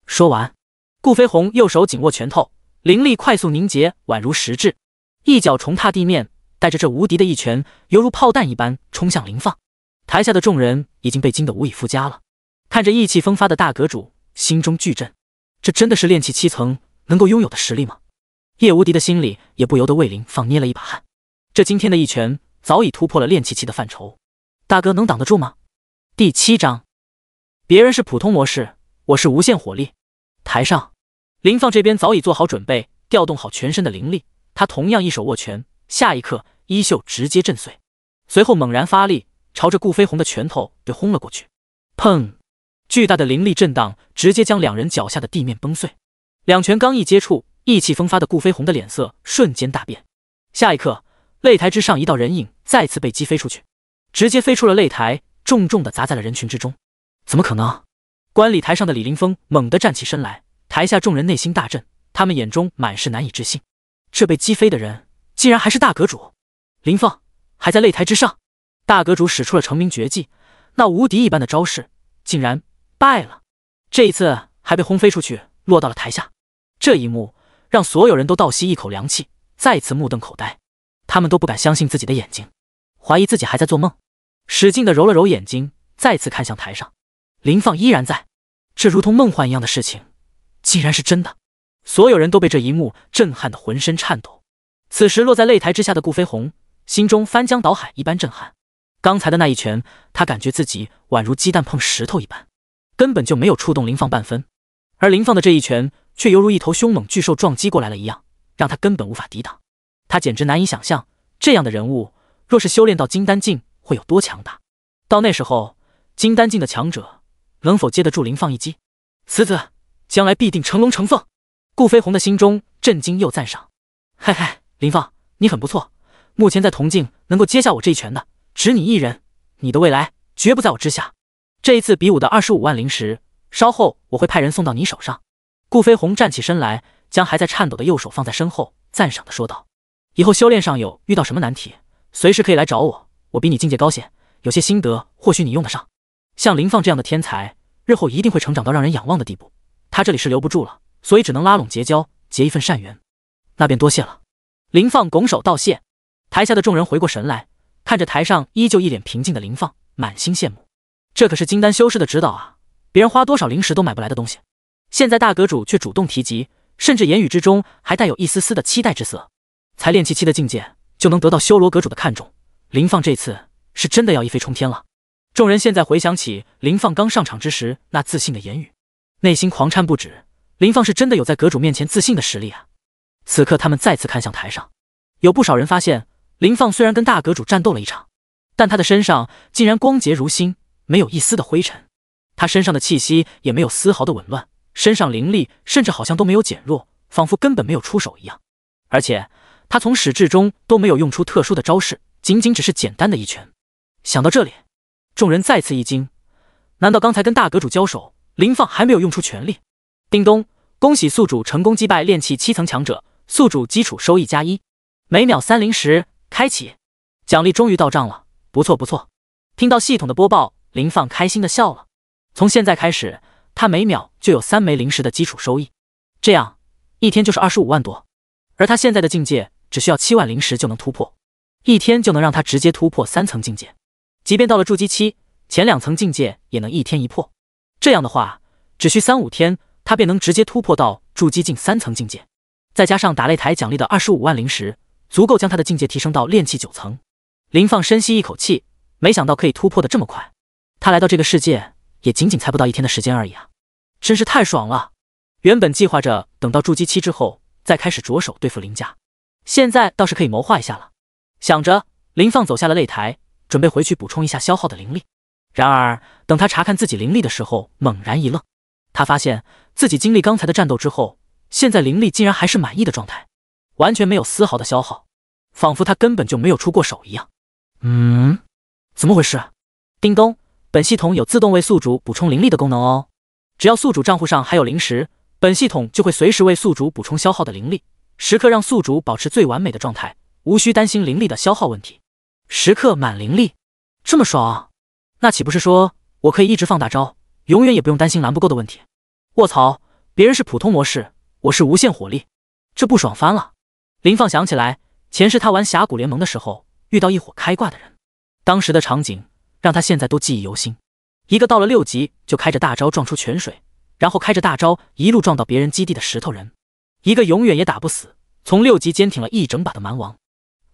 说完，顾飞鸿右手紧握拳头，灵力快速凝结，宛如实质，一脚重踏地面，带着这无敌的一拳，犹如炮弹一般冲向林放。台下的众人已经被惊得无以复加了，看着意气风发的大阁主，心中巨震。这真的是炼气七层能够拥有的实力吗？叶无敌的心里也不由得为林放捏了一把汗。这今天的一拳早已突破了炼气期的范畴，大哥能挡得住吗？第七章，别人是普通模式，我是无限火力。台上，林放这边早已做好准备，调动好全身的灵力。他同样一手握拳，下一刻衣袖直接震碎，随后猛然发力，朝着顾飞鸿的拳头对轰了过去。砰！巨大的灵力震荡直接将两人脚下的地面崩碎。两拳刚一接触，意气风发的顾飞鸿的脸色瞬间大变。下一刻，擂台之上一道人影再次被击飞出去，直接飞出了擂台，重重的砸在了人群之中。怎么可能？观礼台上的李林峰猛地站起身来，台下众人内心大震，他们眼中满是难以置信。这被击飞的人竟然还是大阁主林凤，还在擂台之上。大阁主使出了成名绝技，那无敌一般的招式竟然败了，这一次还被轰飞出去，落到了台下。这一幕让所有人都倒吸一口凉气，再次目瞪口呆，他们都不敢相信自己的眼睛，怀疑自己还在做梦，使劲的揉了揉眼睛，再次看向台上。林放依然在，这如同梦幻一样的事情，竟然是真的！所有人都被这一幕震撼得浑身颤抖。此时落在擂台之下的顾飞鸿，心中翻江倒海一般震撼。刚才的那一拳，他感觉自己宛如鸡蛋碰石头一般，根本就没有触动林放半分。而林放的这一拳，却犹如一头凶猛巨兽撞击过来了一样，让他根本无法抵挡。他简直难以想象，这样的人物若是修炼到金丹境，会有多强大。到那时候，金丹境的强者。能否接得住林放一击？此子将来必定成龙成凤。顾飞鸿的心中震惊又赞赏。嘿嘿，林放，你很不错。目前在铜镜能够接下我这一拳的，只你一人。你的未来绝不在我之下。这一次比武的二十五万灵石，稍后我会派人送到你手上。顾飞鸿站起身来，将还在颤抖的右手放在身后，赞赏的说道：“以后修炼上有遇到什么难题，随时可以来找我。我比你境界高些，有些心得，或许你用得上。”像林放这样的天才，日后一定会成长到让人仰望的地步。他这里是留不住了，所以只能拉拢结交，结一份善缘。那便多谢了。林放拱手道谢。台下的众人回过神来，看着台上依旧一脸平静的林放，满心羡慕。这可是金丹修士的指导啊，别人花多少灵石都买不来的东西，现在大阁主却主动提及，甚至言语之中还带有一丝丝的期待之色。才练气期的境界就能得到修罗阁主的看重，林放这次是真的要一飞冲天了。众人现在回想起林放刚上场之时那自信的言语，内心狂颤不止。林放是真的有在阁主面前自信的实力啊！此刻，他们再次看向台上，有不少人发现，林放虽然跟大阁主战斗了一场，但他的身上竟然光洁如新，没有一丝的灰尘。他身上的气息也没有丝毫的紊乱，身上灵力甚至好像都没有减弱，仿佛根本没有出手一样。而且，他从始至终都没有用出特殊的招式，仅仅只是简单的一拳。想到这里。众人再次一惊，难道刚才跟大阁主交手，林放还没有用出全力？叮咚，恭喜宿主成功击败炼气七层强者，宿主基础收益加一，每秒三零石，开启奖励终于到账了，不错不错。听到系统的播报，林放开心的笑了。从现在开始，他每秒就有三枚零食的基础收益，这样一天就是二十五万多，而他现在的境界只需要七万灵石就能突破，一天就能让他直接突破三层境界。即便到了筑基期，前两层境界也能一天一破。这样的话，只需三五天，他便能直接突破到筑基境三层境界。再加上打擂台奖励的二十五万灵石，足够将他的境界提升到炼气九层。林放深吸一口气，没想到可以突破的这么快。他来到这个世界也仅仅才不到一天的时间而已啊，真是太爽了！原本计划着等到筑基期之后再开始着手对付林家，现在倒是可以谋划一下了。想着，林放走下了擂台。准备回去补充一下消耗的灵力。然而，等他查看自己灵力的时候，猛然一愣，他发现自己经历刚才的战斗之后，现在灵力竟然还是满意的状态，完全没有丝毫的消耗，仿佛他根本就没有出过手一样。嗯，怎么回事？叮咚，本系统有自动为宿主补充灵力的功能哦。只要宿主账户上还有灵石，本系统就会随时为宿主补充消耗的灵力，时刻让宿主保持最完美的状态，无需担心灵力的消耗问题。时刻满灵力，这么爽，那岂不是说我可以一直放大招，永远也不用担心蓝不够的问题？卧槽，别人是普通模式，我是无限火力，这不爽翻了！林放想起来前世他玩峡谷联盟的时候，遇到一伙开挂的人，当时的场景让他现在都记忆犹新。一个到了六级就开着大招撞出泉水，然后开着大招一路撞到别人基地的石头人；一个永远也打不死，从六级坚挺了一整把的蛮王。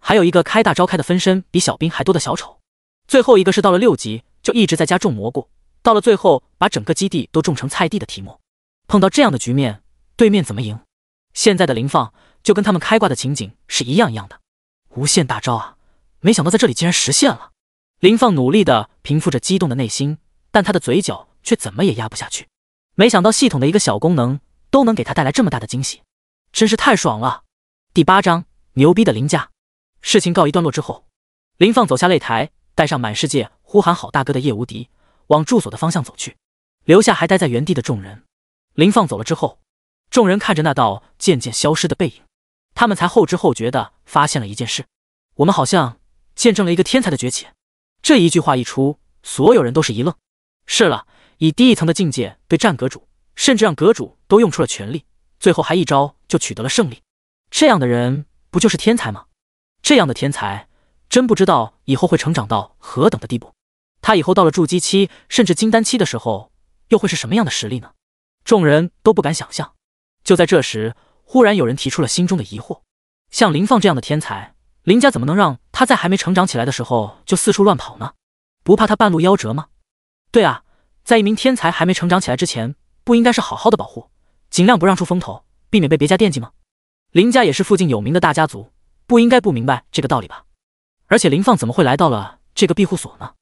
还有一个开大招开的分身比小兵还多的小丑，最后一个是到了六级就一直在家种蘑菇，到了最后把整个基地都种成菜地的提莫。碰到这样的局面，对面怎么赢？现在的林放就跟他们开挂的情景是一样一样的，无限大招啊！没想到在这里竟然实现了。林放努力的平复着激动的内心，但他的嘴角却怎么也压不下去。没想到系统的一个小功能都能给他带来这么大的惊喜，真是太爽了。第八章，牛逼的林家。事情告一段落之后，林放走下擂台，带上满世界呼喊“好大哥”的叶无敌，往住所的方向走去，留下还待在原地的众人。林放走了之后，众人看着那道渐渐消失的背影，他们才后知后觉的发现了一件事：我们好像见证了一个天才的崛起。这一句话一出，所有人都是一愣。是了，以低一层的境界对战阁主，甚至让阁主都用出了全力，最后还一招就取得了胜利，这样的人不就是天才吗？这样的天才，真不知道以后会成长到何等的地步。他以后到了筑基期，甚至金丹期的时候，又会是什么样的实力呢？众人都不敢想象。就在这时，忽然有人提出了心中的疑惑：像林放这样的天才，林家怎么能让他在还没成长起来的时候就四处乱跑呢？不怕他半路夭折吗？对啊，在一名天才还没成长起来之前，不应该是好好的保护，尽量不让出风头，避免被别家惦记吗？林家也是附近有名的大家族。不应该不明白这个道理吧？而且林放怎么会来到了这个庇护所呢？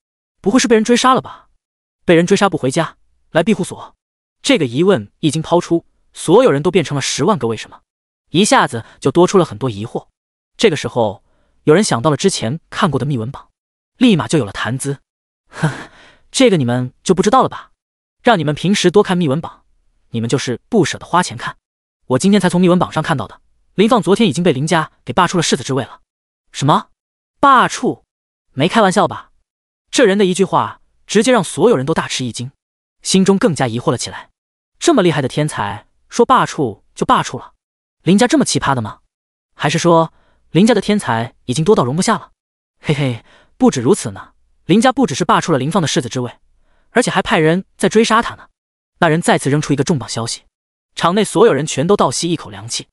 不会是被人追杀了吧？被人追杀不回家来庇护所？这个疑问一经抛出，所有人都变成了十万个为什么，一下子就多出了很多疑惑。这个时候，有人想到了之前看过的密文榜，立马就有了谈资。哼，这个你们就不知道了吧？让你们平时多看密文榜，你们就是不舍得花钱看。我今天才从密文榜上看到的。林放昨天已经被林家给罢出了世子之位了。什么？罢黜？没开玩笑吧？这人的一句话，直接让所有人都大吃一惊，心中更加疑惑了起来。这么厉害的天才，说罢黜就罢黜了？林家这么奇葩的吗？还是说林家的天才已经多到容不下了？嘿嘿，不止如此呢。林家不只是罢黜了林放的世子之位，而且还派人在追杀他呢。那人再次扔出一个重磅消息，场内所有人全都倒吸一口凉气。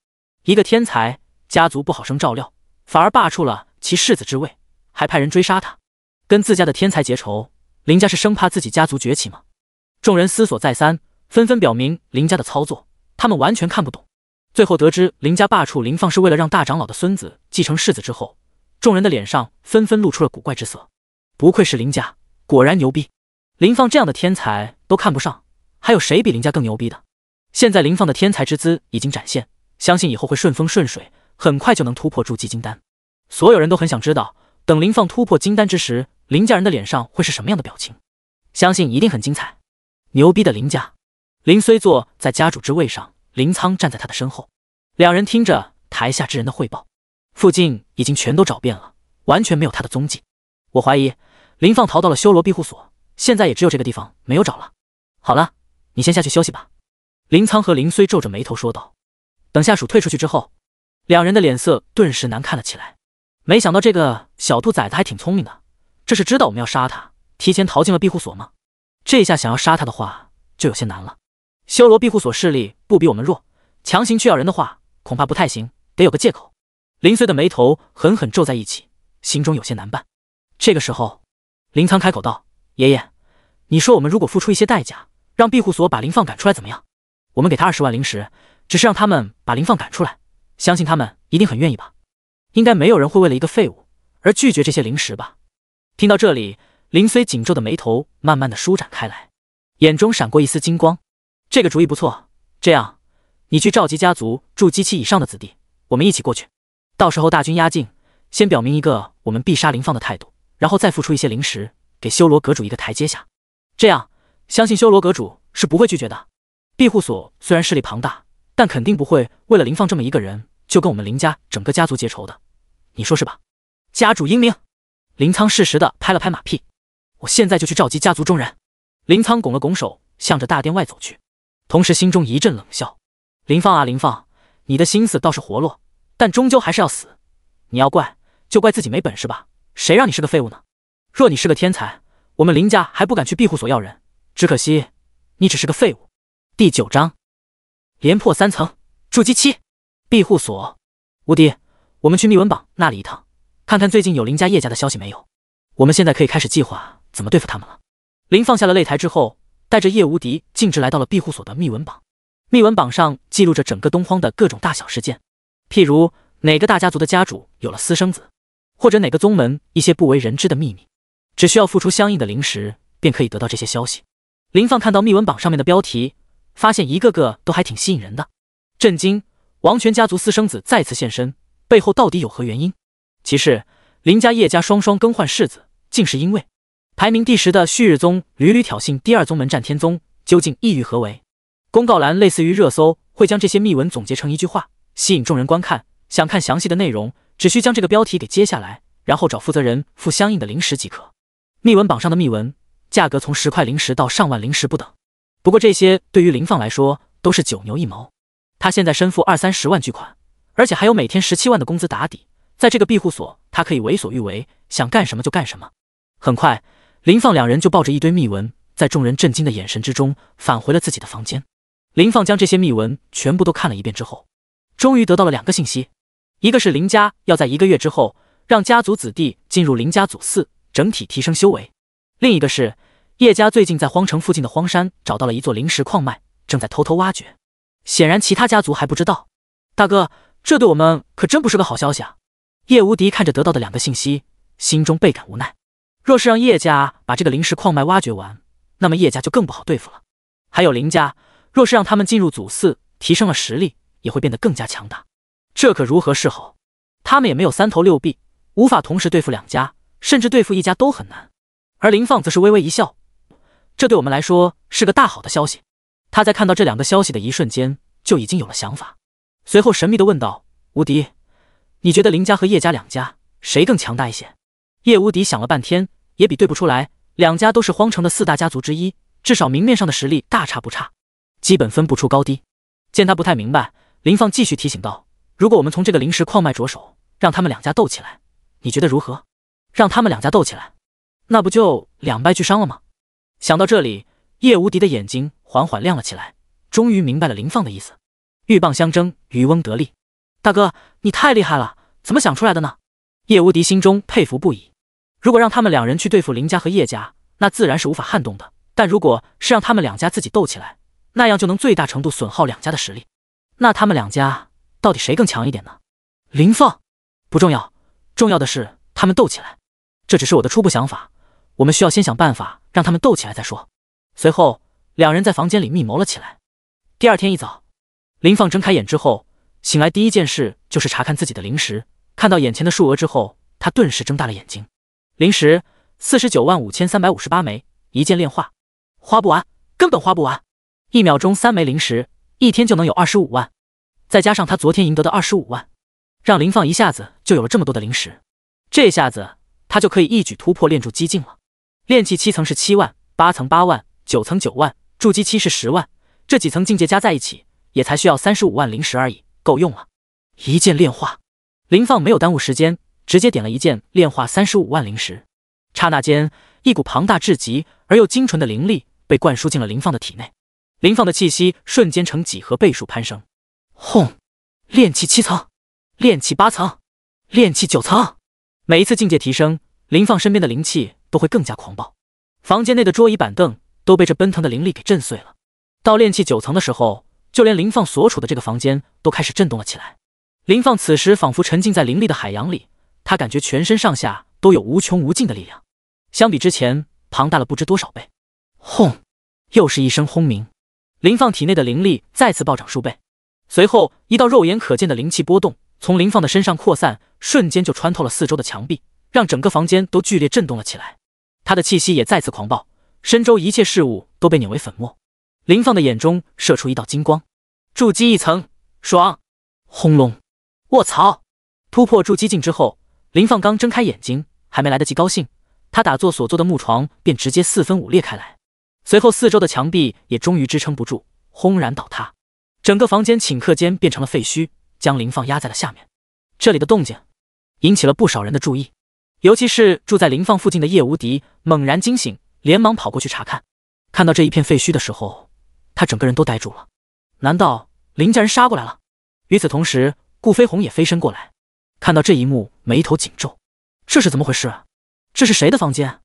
一个天才家族不好生照料，反而罢黜了其世子之位，还派人追杀他，跟自家的天才结仇。林家是生怕自己家族崛起吗？众人思索再三，纷纷表明林家的操作，他们完全看不懂。最后得知林家罢黜林放是为了让大长老的孙子继承世子之后，众人的脸上纷纷露出了古怪之色。不愧是林家，果然牛逼。林放这样的天才都看不上，还有谁比林家更牛逼的？现在林放的天才之姿已经展现。相信以后会顺风顺水，很快就能突破筑基金丹。所有人都很想知道，等林放突破金丹之时，林家人的脸上会是什么样的表情？相信一定很精彩。牛逼的林家！林虽坐在家主之位上，林苍站在他的身后，两人听着台下之人的汇报。附近已经全都找遍了，完全没有他的踪迹。我怀疑林放逃到了修罗庇护所，现在也只有这个地方没有找了。好了，你先下去休息吧。林苍和林虽皱着眉头说道。等下属退出去之后，两人的脸色顿时难看了起来。没想到这个小兔崽子还挺聪明的，这是知道我们要杀他，提前逃进了庇护所吗？这下想要杀他的话，就有些难了。修罗庇护所势力不比我们弱，强行去要人的话，恐怕不太行，得有个借口。林碎的眉头狠狠皱在一起，心中有些难办。这个时候，林苍开口道：“爷爷，你说我们如果付出一些代价，让庇护所把林放赶出来怎么样？我们给他二十万灵石。”只是让他们把林放赶出来，相信他们一定很愿意吧？应该没有人会为了一个废物而拒绝这些灵石吧？听到这里，林随紧皱的眉头慢慢的舒展开来，眼中闪过一丝金光。这个主意不错，这样，你去召集家族筑基期以上的子弟，我们一起过去。到时候大军压境，先表明一个我们必杀林放的态度，然后再付出一些灵石给修罗阁主一个台阶下，这样相信修罗阁主是不会拒绝的。庇护所虽然势力庞大。但肯定不会为了林放这么一个人就跟我们林家整个家族结仇的，你说是吧？家主英明，林苍适时的拍了拍马屁。我现在就去召集家族中人。林苍拱了拱手，向着大殿外走去，同时心中一阵冷笑。林放啊林放，你的心思倒是活络，但终究还是要死。你要怪就怪自己没本事吧，谁让你是个废物呢？若你是个天才，我们林家还不敢去庇护所要人。只可惜，你只是个废物。第九章。连破三层，筑基期。庇护所，无敌，我们去密文榜那里一趟，看看最近有林家、叶家的消息没有。我们现在可以开始计划怎么对付他们了。林放下了擂台之后，带着叶无敌径直来到了庇护所的密文榜。密文榜上记录着整个东荒的各种大小事件，譬如哪个大家族的家主有了私生子，或者哪个宗门一些不为人知的秘密，只需要付出相应的灵石，便可以得到这些消息。林放看到密文榜上面的标题。发现一个个都还挺吸引人的。震惊！王权家族私生子再次现身，背后到底有何原因？其实，林家、叶家双双更换世子，竟是因为排名第十的旭日宗屡屡挑衅第二宗门战天宗，究竟意欲何为？公告栏类似于热搜，会将这些密文总结成一句话，吸引众人观看。想看详细的内容，只需将这个标题给接下来，然后找负责人付相应的零食即可。密文榜上的密文价格从十块零食到上万零食不等。不过这些对于林放来说都是九牛一毛。他现在身负二三十万巨款，而且还有每天十七万的工资打底，在这个庇护所，他可以为所欲为，想干什么就干什么。很快，林放两人就抱着一堆密文，在众人震惊的眼神之中返回了自己的房间。林放将这些密文全部都看了一遍之后，终于得到了两个信息：一个是林家要在一个月之后让家族子弟进入林家祖寺，整体提升修为；另一个是。叶家最近在荒城附近的荒山找到了一座灵石矿脉，正在偷偷挖掘。显然，其他家族还不知道。大哥，这对我们可真不是个好消息啊！叶无敌看着得到的两个信息，心中倍感无奈。若是让叶家把这个灵石矿脉挖掘完，那么叶家就更不好对付了。还有林家，若是让他们进入祖寺，提升了实力，也会变得更加强大。这可如何是好？他们也没有三头六臂，无法同时对付两家，甚至对付一家都很难。而林放则是微微一笑。这对我们来说是个大好的消息。他在看到这两个消息的一瞬间就已经有了想法，随后神秘的问道：“无敌，你觉得林家和叶家两家谁更强大一些？”叶无敌想了半天也比对不出来，两家都是荒城的四大家族之一，至少明面上的实力大差不差，基本分不出高低。见他不太明白，林放继续提醒道：“如果我们从这个临时矿脉着手，让他们两家斗起来，你觉得如何？让他们两家斗起来，那不就两败俱伤了吗？”想到这里，叶无敌的眼睛缓缓亮了起来，终于明白了林放的意思。鹬蚌相争，渔翁得利。大哥，你太厉害了，怎么想出来的呢？叶无敌心中佩服不已。如果让他们两人去对付林家和叶家，那自然是无法撼动的。但如果是让他们两家自己斗起来，那样就能最大程度损耗两家的实力。那他们两家到底谁更强一点呢？林放不重要，重要的是他们斗起来。这只是我的初步想法。我们需要先想办法让他们斗起来再说。随后，两人在房间里密谋了起来。第二天一早，林放睁开眼之后，醒来第一件事就是查看自己的灵石。看到眼前的数额之后，他顿时睁大了眼睛。灵石四十九万五千三百五十八枚，一键炼化，花不完，根本花不完。一秒钟三枚灵石，一天就能有二十五万，再加上他昨天赢得的二十五万，让林放一下子就有了这么多的灵石。这下子，他就可以一举突破炼铸激境了。炼气七层是七万，八层八万，九层九万，筑基期是十万，这几层境界加在一起也才需要三十五万灵石而已，够用了。一剑炼化，林放没有耽误时间，直接点了一剑炼化三十五万灵石。刹那间，一股庞大至极而又精纯的灵力被灌输进了林放的体内，林放的气息瞬间成几何倍数攀升。轰！炼气七层，炼气八层，炼气九层，每一次境界提升，林放身边的灵气。都会更加狂暴，房间内的桌椅板凳都被这奔腾的灵力给震碎了。到炼气九层的时候，就连林放所处的这个房间都开始震动了起来。林放此时仿佛沉浸在灵力的海洋里，他感觉全身上下都有无穷无尽的力量，相比之前庞大了不知多少倍。轰！又是一声轰鸣，林放体内的灵力再次暴涨数倍，随后一道肉眼可见的灵气波动从林放的身上扩散，瞬间就穿透了四周的墙壁，让整个房间都剧烈震动了起来。他的气息也再次狂暴，身周一切事物都被碾为粉末。林放的眼中射出一道金光，筑基一层，爽！轰隆！卧槽！突破筑基境之后，林放刚睁开眼睛，还没来得及高兴，他打坐所坐的木床便直接四分五裂开来，随后四周的墙壁也终于支撑不住，轰然倒塌，整个房间顷刻间变成了废墟，将林放压在了下面。这里的动静引起了不少人的注意。尤其是住在林放附近的叶无敌猛然惊醒，连忙跑过去查看。看到这一片废墟的时候，他整个人都呆住了。难道林家人杀过来了？与此同时，顾飞鸿也飞身过来，看到这一幕，眉头紧皱。这是怎么回事？这是谁的房间？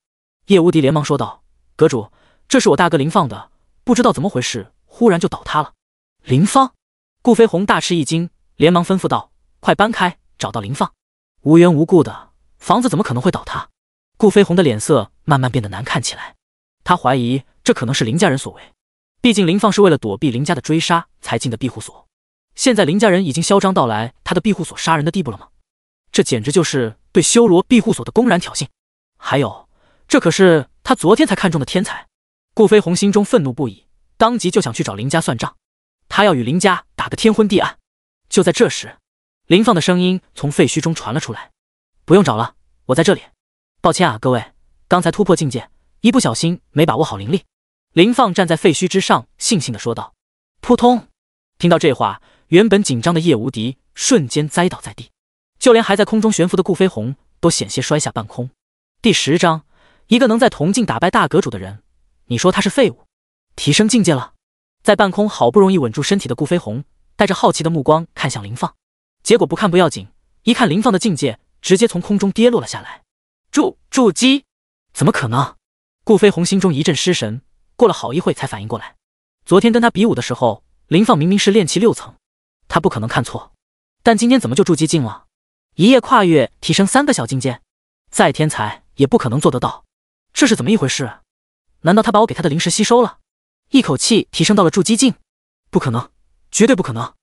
叶无敌连忙说道：“阁主，这是我大哥林放的，不知道怎么回事，忽然就倒塌了。”林放，顾飞鸿大吃一惊，连忙吩咐道：“快搬开，找到林放，无缘无故的。”房子怎么可能会倒塌？顾飞鸿的脸色慢慢变得难看起来，他怀疑这可能是林家人所为。毕竟林放是为了躲避林家的追杀才进的庇护所，现在林家人已经嚣张到来他的庇护所杀人的地步了吗？这简直就是对修罗庇护所的公然挑衅！还有，这可是他昨天才看中的天才。顾飞鸿心中愤怒不已，当即就想去找林家算账，他要与林家打个天昏地暗。就在这时，林放的声音从废墟中传了出来。不用找了，我在这里。抱歉啊，各位，刚才突破境界，一不小心没把握好灵力。林放站在废墟之上，悻悻的说道。扑通！听到这话，原本紧张的叶无敌瞬间栽倒在地，就连还在空中悬浮的顾飞鸿都险些摔下半空。第十章，一个能在铜镜打败大阁主的人，你说他是废物？提升境界了？在半空好不容易稳住身体的顾飞鸿，带着好奇的目光看向林放，结果不看不要紧，一看林放的境界。直接从空中跌落了下来，筑筑基？怎么可能？顾飞鸿心中一阵失神，过了好一会才反应过来。昨天跟他比武的时候，林放明明是练气六层，他不可能看错。但今天怎么就筑基境了？一夜跨越提升三个小境界，再天才也不可能做得到。这是怎么一回事？难道他把我给他的灵石吸收了，一口气提升到了筑基境？不可能，绝对不可能！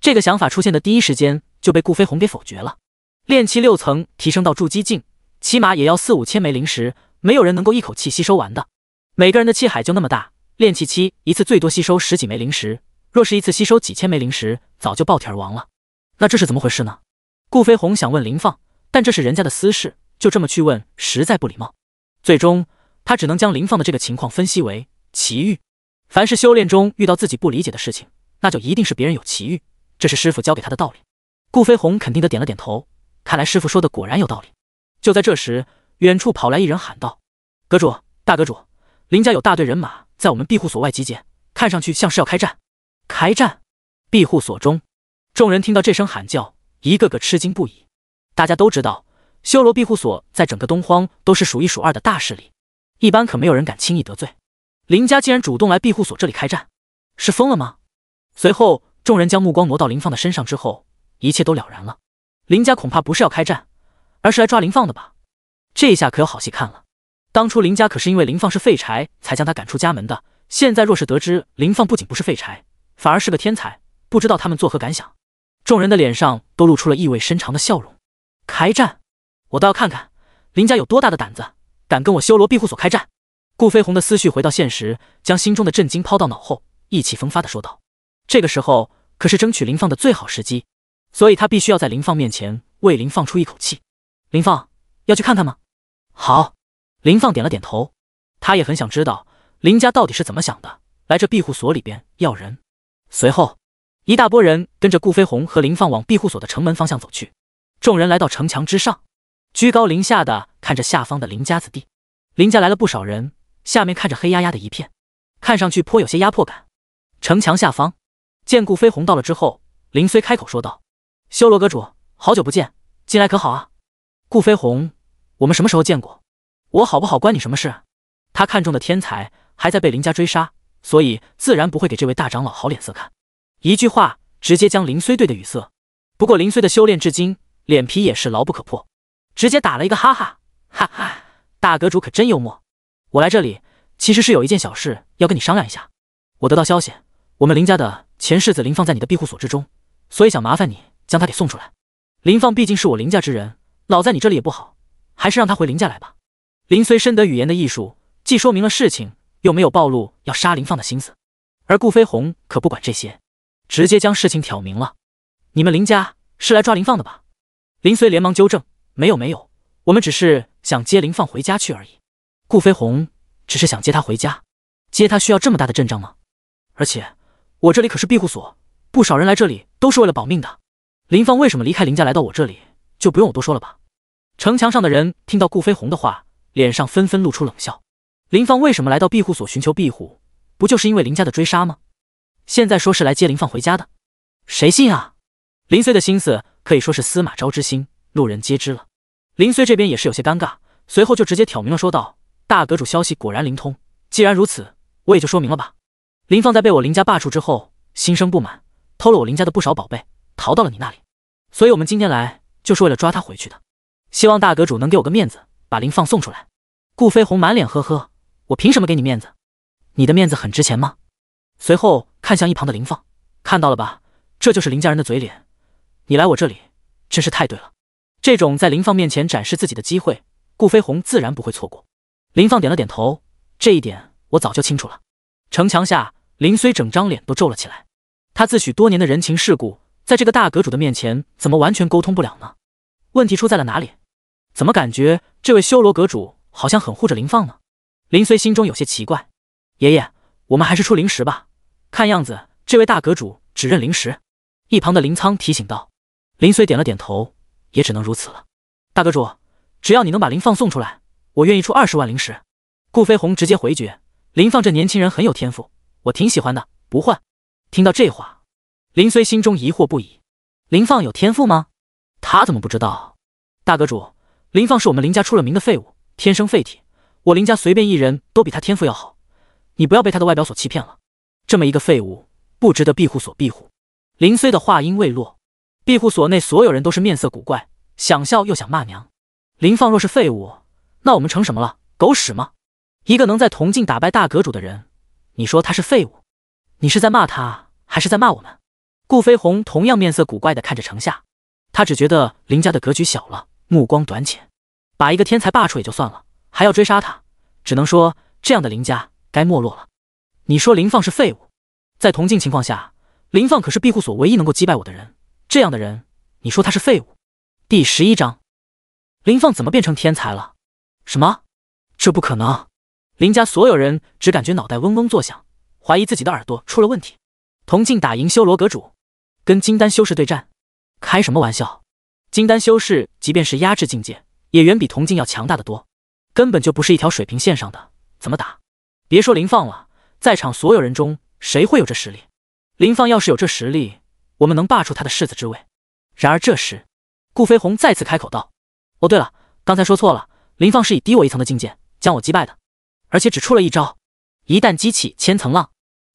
这个想法出现的第一时间就被顾飞鸿给否决了。炼气六层提升到筑基境，起码也要四五千枚灵石，没有人能够一口气吸收完的。每个人的气海就那么大，炼气期一次最多吸收十几枚灵石，若是一次吸收几千枚灵石，早就爆体而亡了。那这是怎么回事呢？顾飞鸿想问林放，但这是人家的私事，就这么去问实在不礼貌。最终，他只能将林放的这个情况分析为奇遇。凡是修炼中遇到自己不理解的事情，那就一定是别人有奇遇，这是师傅教给他的道理。顾飞鸿肯定的点了点头。看来师傅说的果然有道理。就在这时，远处跑来一人喊道：“阁主，大阁主，林家有大队人马在我们庇护所外集结，看上去像是要开战！”开战！庇护所中，众人听到这声喊叫，一个个吃惊不已。大家都知道，修罗庇护所在整个东荒都是数一数二的大势力，一般可没有人敢轻易得罪。林家竟然主动来庇护所这里开战，是疯了吗？随后，众人将目光挪到林放的身上之后，一切都了然了。林家恐怕不是要开战，而是来抓林放的吧？这一下可有好戏看了。当初林家可是因为林放是废柴才将他赶出家门的，现在若是得知林放不仅不是废柴，反而是个天才，不知道他们作何感想？众人的脸上都露出了意味深长的笑容。开战，我倒要看看林家有多大的胆子，敢跟我修罗庇护所开战！顾飞鸿的思绪回到现实，将心中的震惊抛到脑后，意气风发地说道：“这个时候可是争取林放的最好时机。”所以他必须要在林放面前为林放出一口气。林放要去看看吗？好，林放点了点头。他也很想知道林家到底是怎么想的，来这庇护所里边要人。随后，一大波人跟着顾飞鸿和林放往庇护所的城门方向走去。众人来到城墙之上，居高临下的看着下方的林家子弟。林家来了不少人，下面看着黑压压的一片，看上去颇有些压迫感。城墙下方，见顾飞鸿到了之后，林虽开口说道。修罗阁主，好久不见，近来可好啊？顾飞鸿，我们什么时候见过？我好不好关你什么事？他看中的天才还在被林家追杀，所以自然不会给这位大长老好脸色看。一句话直接将林虽怼的语塞。不过林虽的修炼至今，脸皮也是牢不可破，直接打了一个哈哈，哈哈！大阁主可真幽默。我来这里其实是有一件小事要跟你商量一下。我得到消息，我们林家的前世子林放在你的庇护所之中，所以想麻烦你。将他给送出来。林放毕竟是我林家之人，老在你这里也不好，还是让他回林家来吧。林虽深得语言的艺术，既说明了事情，又没有暴露要杀林放的心思。而顾飞鸿可不管这些，直接将事情挑明了。你们林家是来抓林放的吧？林虽连忙纠正，没有没有，我们只是想接林放回家去而已。顾飞鸿只是想接他回家，接他需要这么大的阵仗吗？而且我这里可是庇护所，不少人来这里都是为了保命的。林放为什么离开林家来到我这里，就不用我多说了吧。城墙上的人听到顾飞鸿的话，脸上纷纷露出冷笑。林放为什么来到庇护所寻求庇护，不就是因为林家的追杀吗？现在说是来接林放回家的，谁信啊？林随的心思可以说是司马昭之心，路人皆知了。林随这边也是有些尴尬，随后就直接挑明了说道：“大阁主消息果然灵通，既然如此，我也就说明了吧。林放在被我林家罢黜之后，心生不满，偷了我林家的不少宝贝。”逃到了你那里，所以我们今天来就是为了抓他回去的。希望大阁主能给我个面子，把林放送出来。顾飞鸿满脸呵呵，我凭什么给你面子？你的面子很值钱吗？随后看向一旁的林放，看到了吧？这就是林家人的嘴脸。你来我这里真是太对了，这种在林放面前展示自己的机会，顾飞鸿自然不会错过。林放点了点头，这一点我早就清楚了。城墙下，林虽整张脸都皱了起来，他自诩多年的人情世故。在这个大阁主的面前，怎么完全沟通不了呢？问题出在了哪里？怎么感觉这位修罗阁主好像很护着林放呢？林虽心中有些奇怪。爷爷，我们还是出灵石吧，看样子这位大阁主只认灵石。一旁的林苍提醒道。林虽点了点头，也只能如此了。大阁主，只要你能把林放送出来，我愿意出二十万灵石。顾飞鸿直接回绝。林放这年轻人很有天赋，我挺喜欢的，不换。听到这话。林虽心中疑惑不已，林放有天赋吗？他怎么不知道？大阁主，林放是我们林家出了名的废物，天生废体。我林家随便一人都比他天赋要好，你不要被他的外表所欺骗了。这么一个废物，不值得庇护所庇护。林虽的话音未落，庇护所内所有人都是面色古怪，想笑又想骂娘。林放若是废物，那我们成什么了？狗屎吗？一个能在铜镜打败大阁主的人，你说他是废物？你是在骂他，还是在骂我们？顾飞鸿同样面色古怪的看着城下，他只觉得林家的格局小了，目光短浅，把一个天才罢黜也就算了，还要追杀他，只能说这样的林家该没落了。你说林放是废物？在铜镜情况下，林放可是庇护所唯一能够击败我的人，这样的人，你说他是废物？第十一章，林放怎么变成天才了？什么？这不可能！林家所有人只感觉脑袋嗡嗡作响，怀疑自己的耳朵出了问题。铜镜打赢修罗阁主。跟金丹修士对战，开什么玩笑？金丹修士即便是压制境界，也远比铜镜要强大的多，根本就不是一条水平线上的，怎么打？别说林放了，在场所有人中，谁会有这实力？林放要是有这实力，我们能霸出他的世子之位。然而这时，顾飞鸿再次开口道：“哦，对了，刚才说错了，林放是以低我一层的境界将我击败的，而且只出了一招。一旦激起千层浪。”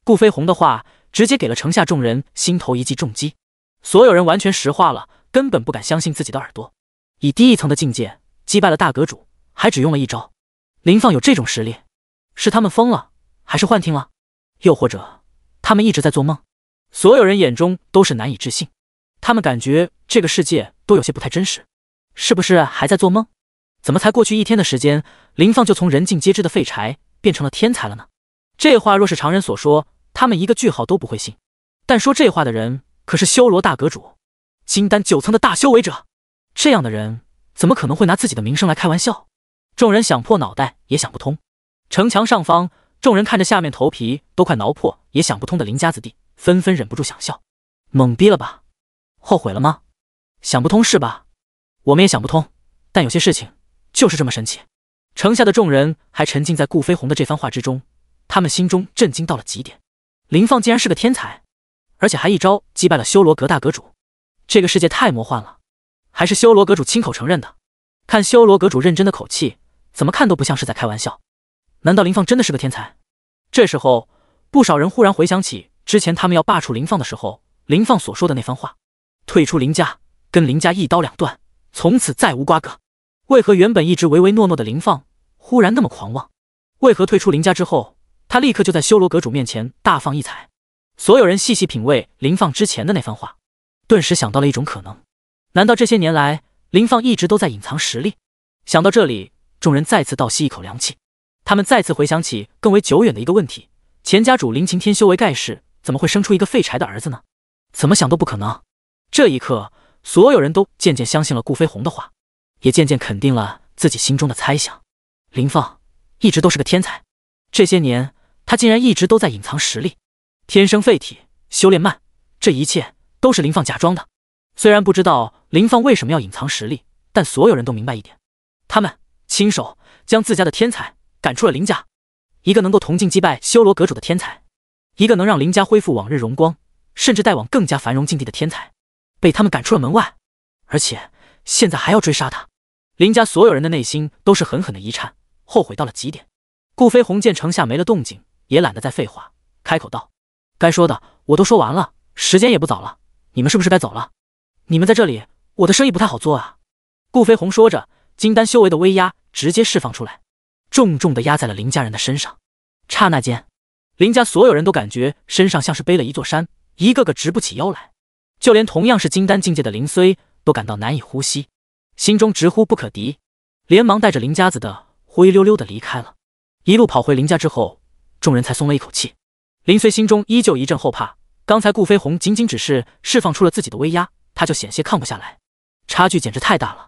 顾飞鸿的话。直接给了城下众人心头一记重击，所有人完全石化了，根本不敢相信自己的耳朵。以低一层的境界击败了大阁主，还只用了一招，林放有这种实力？是他们疯了，还是幻听了？又或者他们一直在做梦？所有人眼中都是难以置信，他们感觉这个世界都有些不太真实，是不是还在做梦？怎么才过去一天的时间，林放就从人尽皆知的废柴变成了天才了呢？这话若是常人所说。他们一个句号都不会信，但说这话的人可是修罗大阁主，金丹九层的大修为者，这样的人怎么可能会拿自己的名声来开玩笑？众人想破脑袋也想不通。城墙上方，众人看着下面头皮都快挠破也想不通的林家子弟，纷纷忍不住想笑，懵逼了吧？后悔了吗？想不通是吧？我们也想不通，但有些事情就是这么神奇。城下的众人还沉浸在顾飞鸿的这番话之中，他们心中震惊到了极点。林放竟然是个天才，而且还一招击败了修罗阁大阁主，这个世界太魔幻了，还是修罗阁主亲口承认的。看修罗阁主认真的口气，怎么看都不像是在开玩笑。难道林放真的是个天才？这时候，不少人忽然回想起之前他们要罢黜林放的时候，林放所说的那番话：退出林家，跟林家一刀两断，从此再无瓜葛。为何原本一直唯唯诺诺的林放，忽然那么狂妄？为何退出林家之后？他立刻就在修罗阁主面前大放异彩。所有人细细品味林放之前的那番话，顿时想到了一种可能：难道这些年来林放一直都在隐藏实力？想到这里，众人再次倒吸一口凉气。他们再次回想起更为久远的一个问题：钱家主林擎天修为盖世，怎么会生出一个废柴的儿子呢？怎么想都不可能。这一刻，所有人都渐渐相信了顾飞鸿的话，也渐渐肯定了自己心中的猜想：林放一直都是个天才，这些年。他竟然一直都在隐藏实力，天生废体，修炼慢，这一切都是林放假装的。虽然不知道林放为什么要隐藏实力，但所有人都明白一点：他们亲手将自家的天才赶出了林家。一个能够同境击败修罗阁主的天才，一个能让林家恢复往日荣光，甚至带往更加繁荣境地的天才，被他们赶出了门外，而且现在还要追杀他。林家所有人的内心都是狠狠的一颤，后悔到了极点。顾飞鸿见城下没了动静。也懒得再废话，开口道：“该说的我都说完了，时间也不早了，你们是不是该走了？你们在这里，我的生意不太好做啊。”顾飞鸿说着，金丹修为的威压直接释放出来，重重的压在了林家人的身上。刹那间，林家所有人都感觉身上像是背了一座山，一个个直不起腰来。就连同样是金丹境界的林虽，都感到难以呼吸，心中直呼不可敌，连忙带着林家子的灰溜溜的离开了。一路跑回林家之后。众人才松了一口气，林随心中依旧一阵后怕。刚才顾飞鸿仅仅只是释放出了自己的威压，他就险些抗不下来，差距简直太大了。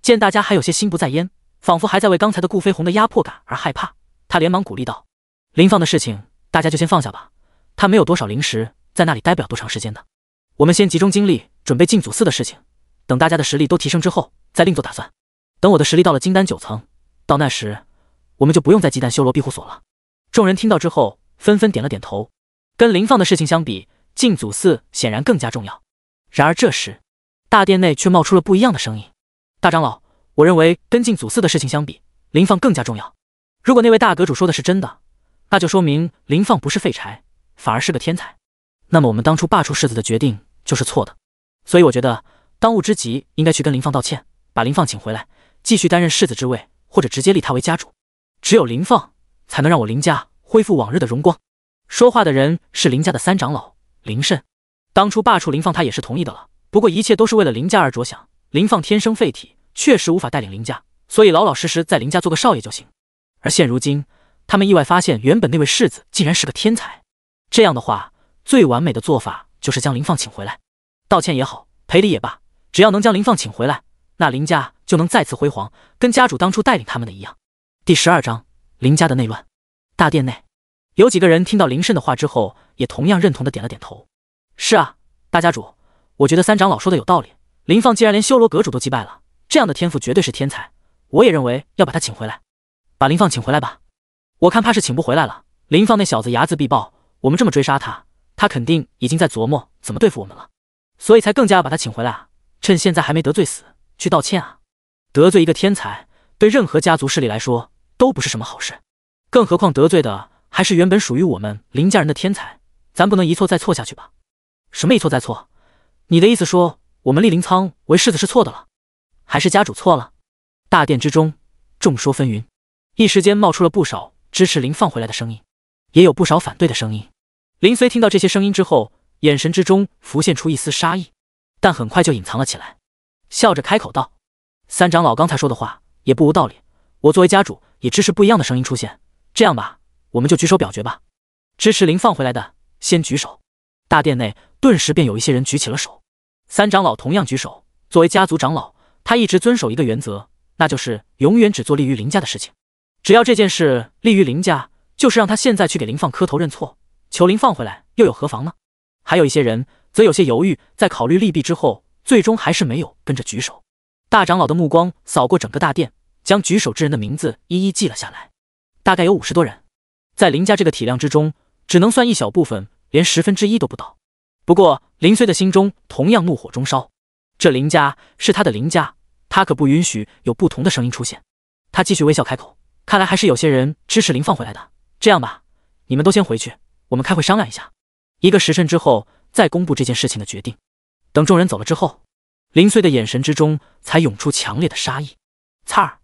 见大家还有些心不在焉，仿佛还在为刚才的顾飞鸿的压迫感而害怕，他连忙鼓励道：“林放的事情，大家就先放下吧。他没有多少灵石，在那里待不了多长时间的。我们先集中精力准备进祖寺的事情。等大家的实力都提升之后，再另做打算。等我的实力到了金丹九层，到那时，我们就不用再忌惮修罗庇护所了。”众人听到之后，纷纷点了点头。跟林放的事情相比，进祖寺显然更加重要。然而这时，大殿内却冒出了不一样的声音：“大长老，我认为跟进祖寺的事情相比，林放更加重要。如果那位大阁主说的是真的，那就说明林放不是废柴，反而是个天才。那么我们当初罢黜世子的决定就是错的。所以我觉得，当务之急应该去跟林放道歉，把林放请回来，继续担任世子之位，或者直接立他为家主。只有林放。”才能让我林家恢复往日的荣光。说话的人是林家的三长老林慎。当初罢黜林放，他也是同意的了。不过一切都是为了林家而着想。林放天生废体，确实无法带领林家，所以老老实实在林家做个少爷就行。而现如今，他们意外发现原本那位世子竟然是个天才。这样的话，最完美的做法就是将林放请回来，道歉也好，赔礼也罢，只要能将林放请回来，那林家就能再次辉煌，跟家主当初带领他们的一样。第十二章。林家的内乱，大殿内有几个人听到林慎的话之后，也同样认同的点了点头。是啊，大家主，我觉得三长老说的有道理。林放既然连修罗阁主都击败了，这样的天赋绝对是天才。我也认为要把他请回来，把林放请回来吧。我看怕是请不回来了。林放那小子睚眦必报，我们这么追杀他，他肯定已经在琢磨怎么对付我们了。所以才更加要把他请回来啊！趁现在还没得罪死，去道歉啊！得罪一个天才，对任何家族势力来说。都不是什么好事，更何况得罪的还是原本属于我们林家人的天才，咱不能一错再错下去吧？什么一错再错？你的意思说我们立林仓为世子是错的了，还是家主错了？大殿之中众说纷纭，一时间冒出了不少支持林放回来的声音，也有不少反对的声音。林虽听到这些声音之后，眼神之中浮现出一丝杀意，但很快就隐藏了起来，笑着开口道：“三长老刚才说的话也不无道理。”我作为家主，也支持不一样的声音出现。这样吧，我们就举手表决吧。支持林放回来的，先举手。大殿内顿时便有一些人举起了手。三长老同样举手。作为家族长老，他一直遵守一个原则，那就是永远只做利于林家的事情。只要这件事利于林家，就是让他现在去给林放磕头认错，求林放回来，又有何妨呢？还有一些人则有些犹豫，在考虑利弊之后，最终还是没有跟着举手。大长老的目光扫过整个大殿。将举手之人的名字一一记了下来，大概有五十多人，在林家这个体量之中，只能算一小部分，连十分之一都不到。不过林虽的心中同样怒火中烧，这林家是他的林家，他可不允许有不同的声音出现。他继续微笑开口：“看来还是有些人支持林放回来的。这样吧，你们都先回去，我们开会商量一下，一个时辰之后再公布这件事情的决定。等众人走了之后，林穗的眼神之中才涌出强烈的杀意，灿儿。”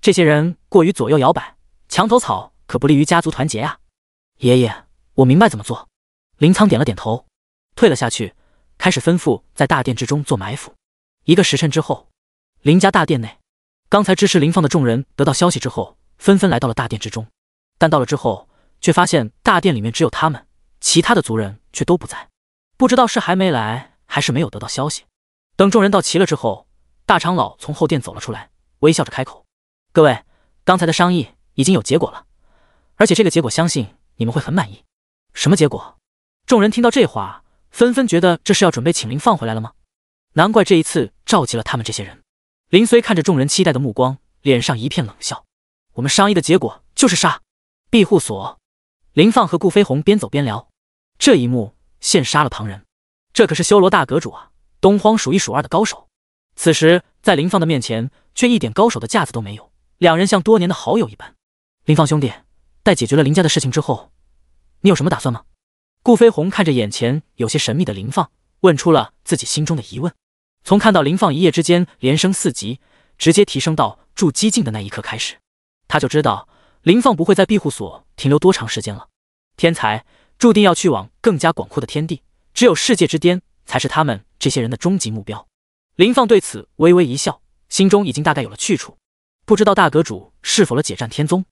这些人过于左右摇摆，墙头草可不利于家族团结呀。爷爷，我明白怎么做。林苍点了点头，退了下去，开始吩咐在大殿之中做埋伏。一个时辰之后，林家大殿内，刚才支持林放的众人得到消息之后，纷纷来到了大殿之中。但到了之后，却发现大殿里面只有他们，其他的族人却都不在。不知道是还没来，还是没有得到消息。等众人到齐了之后，大长老从后殿走了出来，微笑着开口。各位，刚才的商议已经有结果了，而且这个结果相信你们会很满意。什么结果？众人听到这话，纷纷觉得这是要准备请林放回来了吗？难怪这一次召集了他们这些人。林虽看着众人期待的目光，脸上一片冷笑。我们商议的结果就是杀庇护所。林放和顾飞鸿边走边聊，这一幕羡杀了旁人。这可是修罗大阁主啊，东荒数一数二的高手。此时在林放的面前，却一点高手的架子都没有。两人像多年的好友一般。林放兄弟，待解决了林家的事情之后，你有什么打算吗？顾飞鸿看着眼前有些神秘的林放，问出了自己心中的疑问。从看到林放一夜之间连升四级，直接提升到筑基境的那一刻开始，他就知道林放不会在庇护所停留多长时间了。天才注定要去往更加广阔的天地，只有世界之巅才是他们这些人的终极目标。林放对此微微一笑，心中已经大概有了去处。不知道大阁主是否了解战天宗？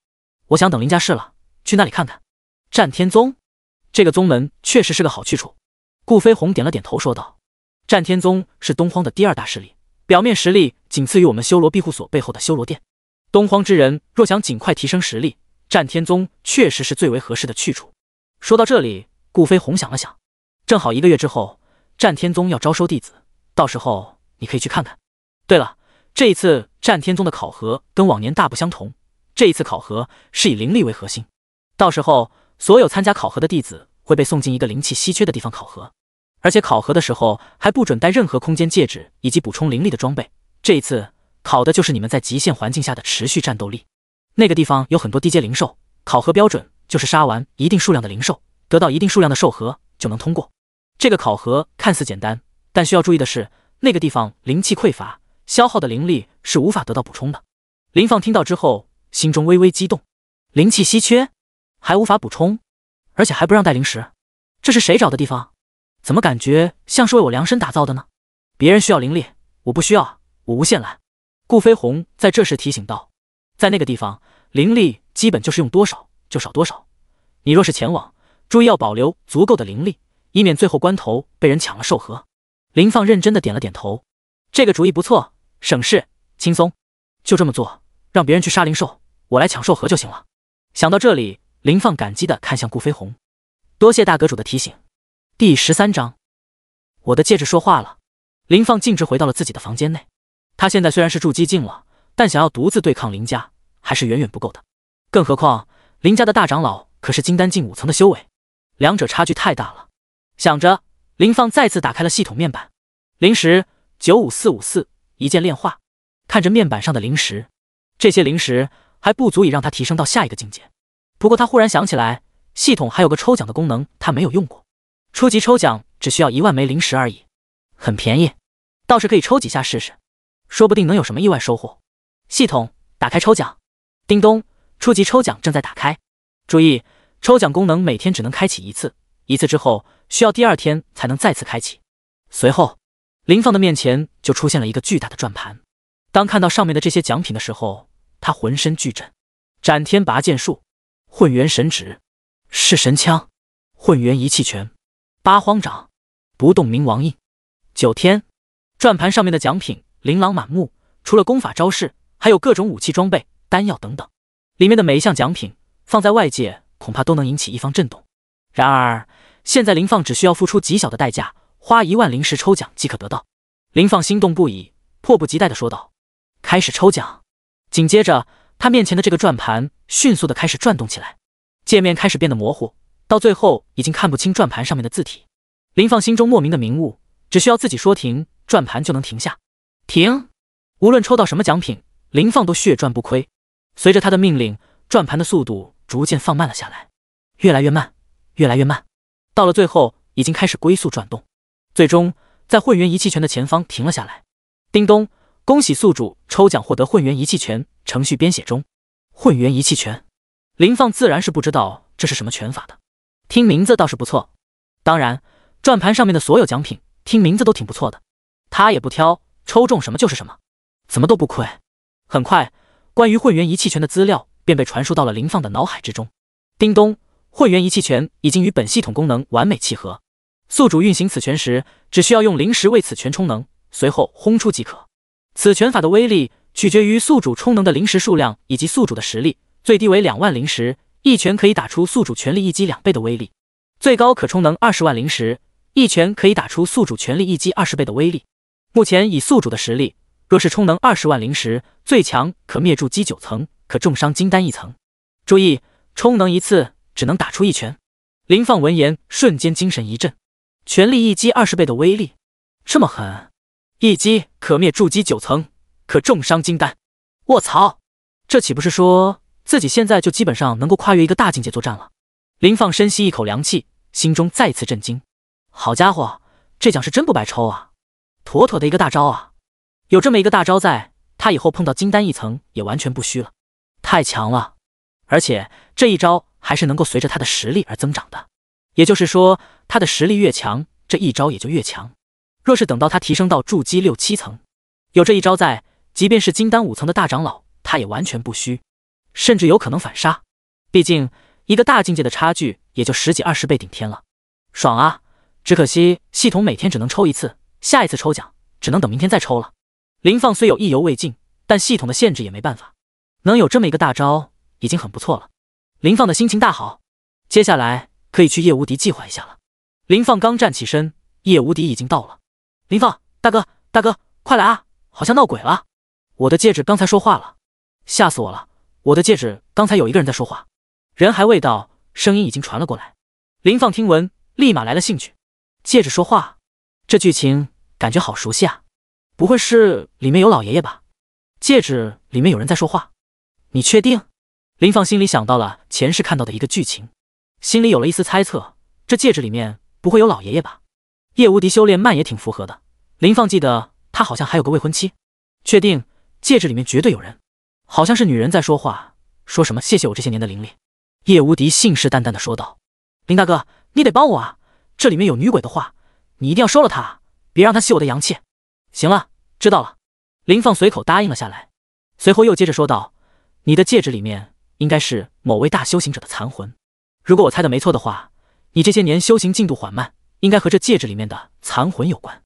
我想等林家事了，去那里看看。战天宗，这个宗门确实是个好去处。顾飞鸿点了点头，说道：“战天宗是东荒的第二大势力，表面实力仅次于我们修罗庇护所背后的修罗殿。东荒之人若想尽快提升实力，战天宗确实是最为合适的去处。”说到这里，顾飞鸿想了想，正好一个月之后，战天宗要招收弟子，到时候你可以去看看。对了。这一次战天宗的考核跟往年大不相同，这一次考核是以灵力为核心，到时候所有参加考核的弟子会被送进一个灵气稀缺的地方考核，而且考核的时候还不准带任何空间戒指以及补充灵力的装备。这一次考的就是你们在极限环境下的持续战斗力。那个地方有很多低阶灵兽，考核标准就是杀完一定数量的灵兽，得到一定数量的兽核就能通过。这个考核看似简单，但需要注意的是，那个地方灵气匮乏。消耗的灵力是无法得到补充的。林放听到之后，心中微微激动。灵气稀缺，还无法补充，而且还不让带灵石。这是谁找的地方？怎么感觉像是为我量身打造的呢？别人需要灵力，我不需要啊，我无限蓝。顾飞鸿在这时提醒道：“在那个地方，灵力基本就是用多少就少多少。你若是前往，注意要保留足够的灵力，以免最后关头被人抢了兽核。”林放认真的点了点头，这个主意不错。省事轻松，就这么做，让别人去杀灵兽，我来抢兽核就行了。想到这里，林放感激的看向顾飞鸿，多谢大阁主的提醒。第十三章，我的戒指说话了。林放径直回到了自己的房间内。他现在虽然是筑基境了，但想要独自对抗林家，还是远远不够的。更何况林家的大长老可是金丹境五层的修为，两者差距太大了。想着，林放再次打开了系统面板，灵石九五四五四。一键炼化，看着面板上的灵石，这些灵石还不足以让他提升到下一个境界。不过他忽然想起来，系统还有个抽奖的功能，他没有用过。初级抽奖只需要一万枚灵石而已，很便宜，倒是可以抽几下试试，说不定能有什么意外收获。系统，打开抽奖。叮咚，初级抽奖正在打开。注意，抽奖功能每天只能开启一次，一次之后需要第二天才能再次开启。随后。林放的面前就出现了一个巨大的转盘。当看到上面的这些奖品的时候，他浑身巨震。斩天拔剑术、混元神指、弑神枪、混元一气拳、八荒掌、不动冥王印、九天……转盘上面的奖品琳琅满目，除了功法招式，还有各种武器装备、丹药等等。里面的每一项奖品，放在外界恐怕都能引起一方震动。然而，现在林放只需要付出极小的代价。花一万灵石抽奖即可得到，林放心动不已，迫不及待的说道：“开始抽奖！”紧接着，他面前的这个转盘迅速的开始转动起来，界面开始变得模糊，到最后已经看不清转盘上面的字体。林放心中莫名的明悟，只需要自己说停，转盘就能停下。停！无论抽到什么奖品，林放都血赚不亏。随着他的命令，转盘的速度逐渐放慢了下来，越来越慢，越来越慢，到了最后已经开始龟速转动。最终，在混元仪器拳的前方停了下来。叮咚，恭喜宿主抽奖获得混元仪器拳，程序编写中。混元仪器拳，林放自然是不知道这是什么拳法的，听名字倒是不错。当然，转盘上面的所有奖品听名字都挺不错的，他也不挑，抽中什么就是什么，怎么都不亏。很快，关于混元仪器拳的资料便被传输到了林放的脑海之中。叮咚，混元仪器拳已经与本系统功能完美契合。宿主运行此拳时，只需要用灵石为此拳充能，随后轰出即可。此拳法的威力取决于宿主充能的灵石数量以及宿主的实力，最低为两万灵石，一拳可以打出宿主全力一击两倍的威力；最高可充能二十万灵石，一拳可以打出宿主全力一击二十倍的威力。目前以宿主的实力，若是充能二十万灵石，最强可灭住基九层，可重伤金丹一层。注意，充能一次只能打出一拳。林放闻言，瞬间精神一振。全力一击，二十倍的威力，这么狠，一击可灭筑基九层，可重伤金丹。卧槽，这岂不是说自己现在就基本上能够跨越一个大境界作战了？林放深吸一口凉气，心中再次震惊。好家伙，这奖是真不白抽啊，妥妥的一个大招啊！有这么一个大招在，他以后碰到金丹一层也完全不虚了。太强了，而且这一招还是能够随着他的实力而增长的。也就是说，他的实力越强，这一招也就越强。若是等到他提升到筑基六七层，有这一招在，即便是金丹五层的大长老，他也完全不虚，甚至有可能反杀。毕竟一个大境界的差距也就十几二十倍顶天了，爽啊！只可惜系统每天只能抽一次，下一次抽奖只能等明天再抽了。林放虽有意犹未尽，但系统的限制也没办法，能有这么一个大招已经很不错了。林放的心情大好，接下来。可以去叶无敌计划一下了。林放刚站起身，叶无敌已经到了。林放大哥，大哥，快来啊！好像闹鬼了。我的戒指刚才说话了，吓死我了！我的戒指刚才有一个人在说话，人还未到，声音已经传了过来。林放听闻，立马来了兴趣。戒指说话，这剧情感觉好熟悉啊！不会是里面有老爷爷吧？戒指里面有人在说话，你确定？林放心里想到了前世看到的一个剧情。心里有了一丝猜测，这戒指里面不会有老爷爷吧？叶无敌修炼慢也挺符合的。林放记得他好像还有个未婚妻，确定戒指里面绝对有人，好像是女人在说话，说什么谢谢我这些年的灵力。叶无敌信誓旦旦的说道：“林大哥，你得帮我啊，这里面有女鬼的话，你一定要收了她，别让她吸我的阳气。”行了，知道了。林放随口答应了下来，随后又接着说道：“你的戒指里面应该是某位大修行者的残魂。”如果我猜的没错的话，你这些年修行进度缓慢，应该和这戒指里面的残魂有关。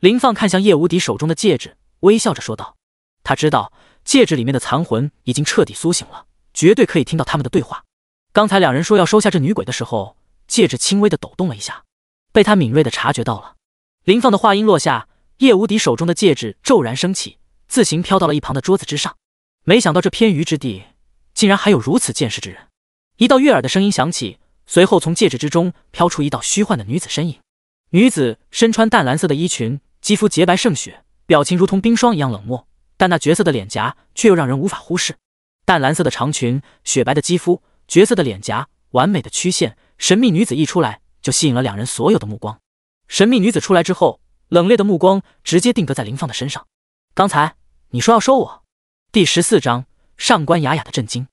林放看向叶无敌手中的戒指，微笑着说道：“他知道戒指里面的残魂已经彻底苏醒了，绝对可以听到他们的对话。刚才两人说要收下这女鬼的时候，戒指轻微的抖动了一下，被他敏锐的察觉到了。”林放的话音落下，叶无敌手中的戒指骤然升起，自行飘到了一旁的桌子之上。没想到这偏隅之地，竟然还有如此见识之人。一道悦耳的声音响起，随后从戒指之中飘出一道虚幻的女子身影。女子身穿淡蓝色的衣裙，肌肤洁白胜雪，表情如同冰霜一样冷漠，但那绝色的脸颊却又让人无法忽视。淡蓝色的长裙，雪白的肌肤，绝色的脸颊，完美的曲线，神秘女子一出来就吸引了两人所有的目光。神秘女子出来之后，冷冽的目光直接定格在林放的身上。刚才你说要收我？第十四章：上官雅雅的震惊。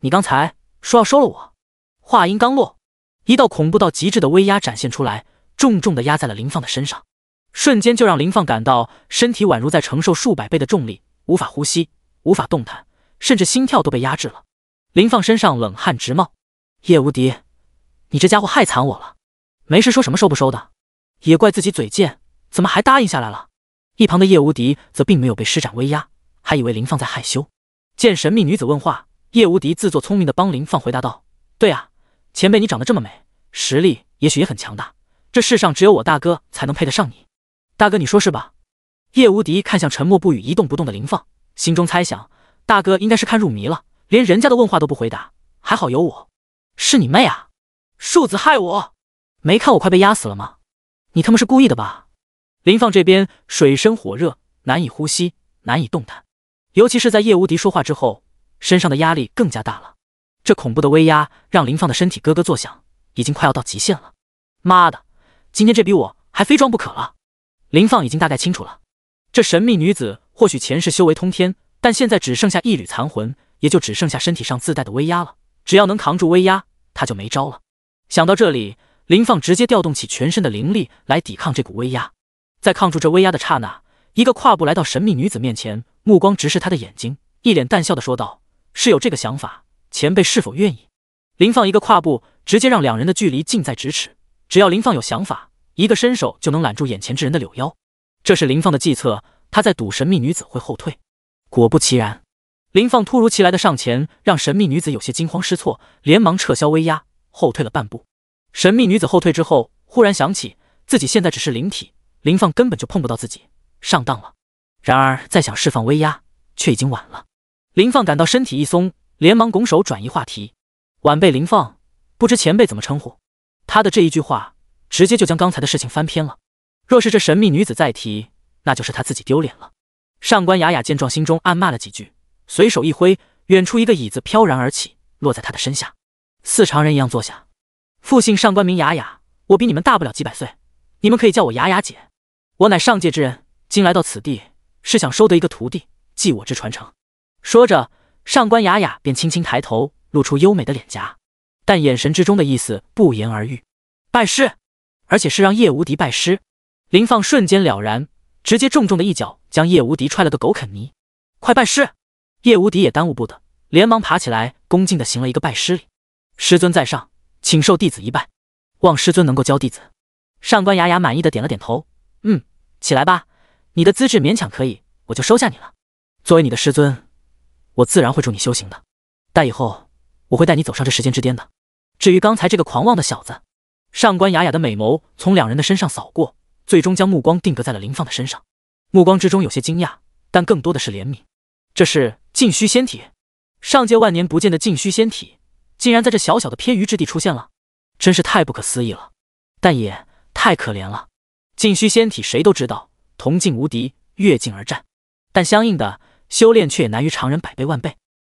你刚才？说要收了我，话音刚落，一道恐怖到极致的威压展现出来，重重的压在了林放的身上，瞬间就让林放感到身体宛如在承受数百倍的重力，无法呼吸，无法动弹，甚至心跳都被压制了。林放身上冷汗直冒，叶无敌，你这家伙害惨我了！没事说什么收不收的，也怪自己嘴贱，怎么还答应下来了？一旁的叶无敌则并没有被施展威压，还以为林放在害羞，见神秘女子问话。叶无敌自作聪明的帮林放回答道：“对啊，前辈，你长得这么美，实力也许也很强大。这世上只有我大哥才能配得上你，大哥，你说是吧？”叶无敌看向沉默不语、一动不动的林放，心中猜想：大哥应该是看入迷了，连人家的问话都不回答。还好有我，是你妹啊！庶子害我，没看我快被压死了吗？你他妈是故意的吧？林放这边水深火热，难以呼吸，难以动弹，尤其是在叶无敌说话之后。身上的压力更加大了，这恐怖的威压让林放的身体咯咯作响，已经快要到极限了。妈的，今天这比我还非装不可了。林放已经大概清楚了，这神秘女子或许前世修为通天，但现在只剩下一缕残魂，也就只剩下身体上自带的威压了。只要能扛住威压，她就没招了。想到这里，林放直接调动起全身的灵力来抵抗这股威压。在抗住这威压的刹那，一个跨步来到神秘女子面前，目光直视她的眼睛，一脸淡笑的说道。是有这个想法，前辈是否愿意？林放一个跨步，直接让两人的距离近在咫尺。只要林放有想法，一个伸手就能揽住眼前之人的柳腰。这是林放的计策，他在赌神秘女子会后退。果不其然，林放突如其来的上前，让神秘女子有些惊慌失措，连忙撤销威压，后退了半步。神秘女子后退之后，忽然想起自己现在只是灵体，林放根本就碰不到自己，上当了。然而再想释放威压，却已经晚了。林放感到身体一松，连忙拱手转移话题：“晚辈林放，不知前辈怎么称呼？”他的这一句话直接就将刚才的事情翻篇了。若是这神秘女子再提，那就是他自己丢脸了。上官雅雅见状，心中暗骂了几句，随手一挥，远处一个椅子飘然而起，落在他的身下，似常人一样坐下。复姓上官，名雅雅，我比你们大不了几百岁，你们可以叫我雅雅姐。我乃上界之人，今来到此地，是想收得一个徒弟，继我之传承。”说着，上官雅雅便轻轻抬头，露出优美的脸颊，但眼神之中的意思不言而喻。拜师，而且是让叶无敌拜师。林放瞬间了然，直接重重的一脚将叶无敌踹了个狗啃泥。快拜师！叶无敌也耽误不得，连忙爬起来，恭敬的行了一个拜师礼。师尊在上，请受弟子一拜，望师尊能够教弟子。上官雅雅满意的点了点头，嗯，起来吧，你的资质勉强可以，我就收下你了。作为你的师尊。我自然会助你修行的，待以后我会带你走上这时间之巅的。至于刚才这个狂妄的小子，上官雅雅的美眸从两人的身上扫过，最终将目光定格在了林放的身上，目光之中有些惊讶，但更多的是怜悯。这是禁虚仙体，上界万年不见的禁虚仙体，竟然在这小小的偏隅之地出现了，真是太不可思议了，但也太可怜了。禁虚仙体谁都知道，同境无敌，越境而战，但相应的。修炼却也难于常人百倍万倍，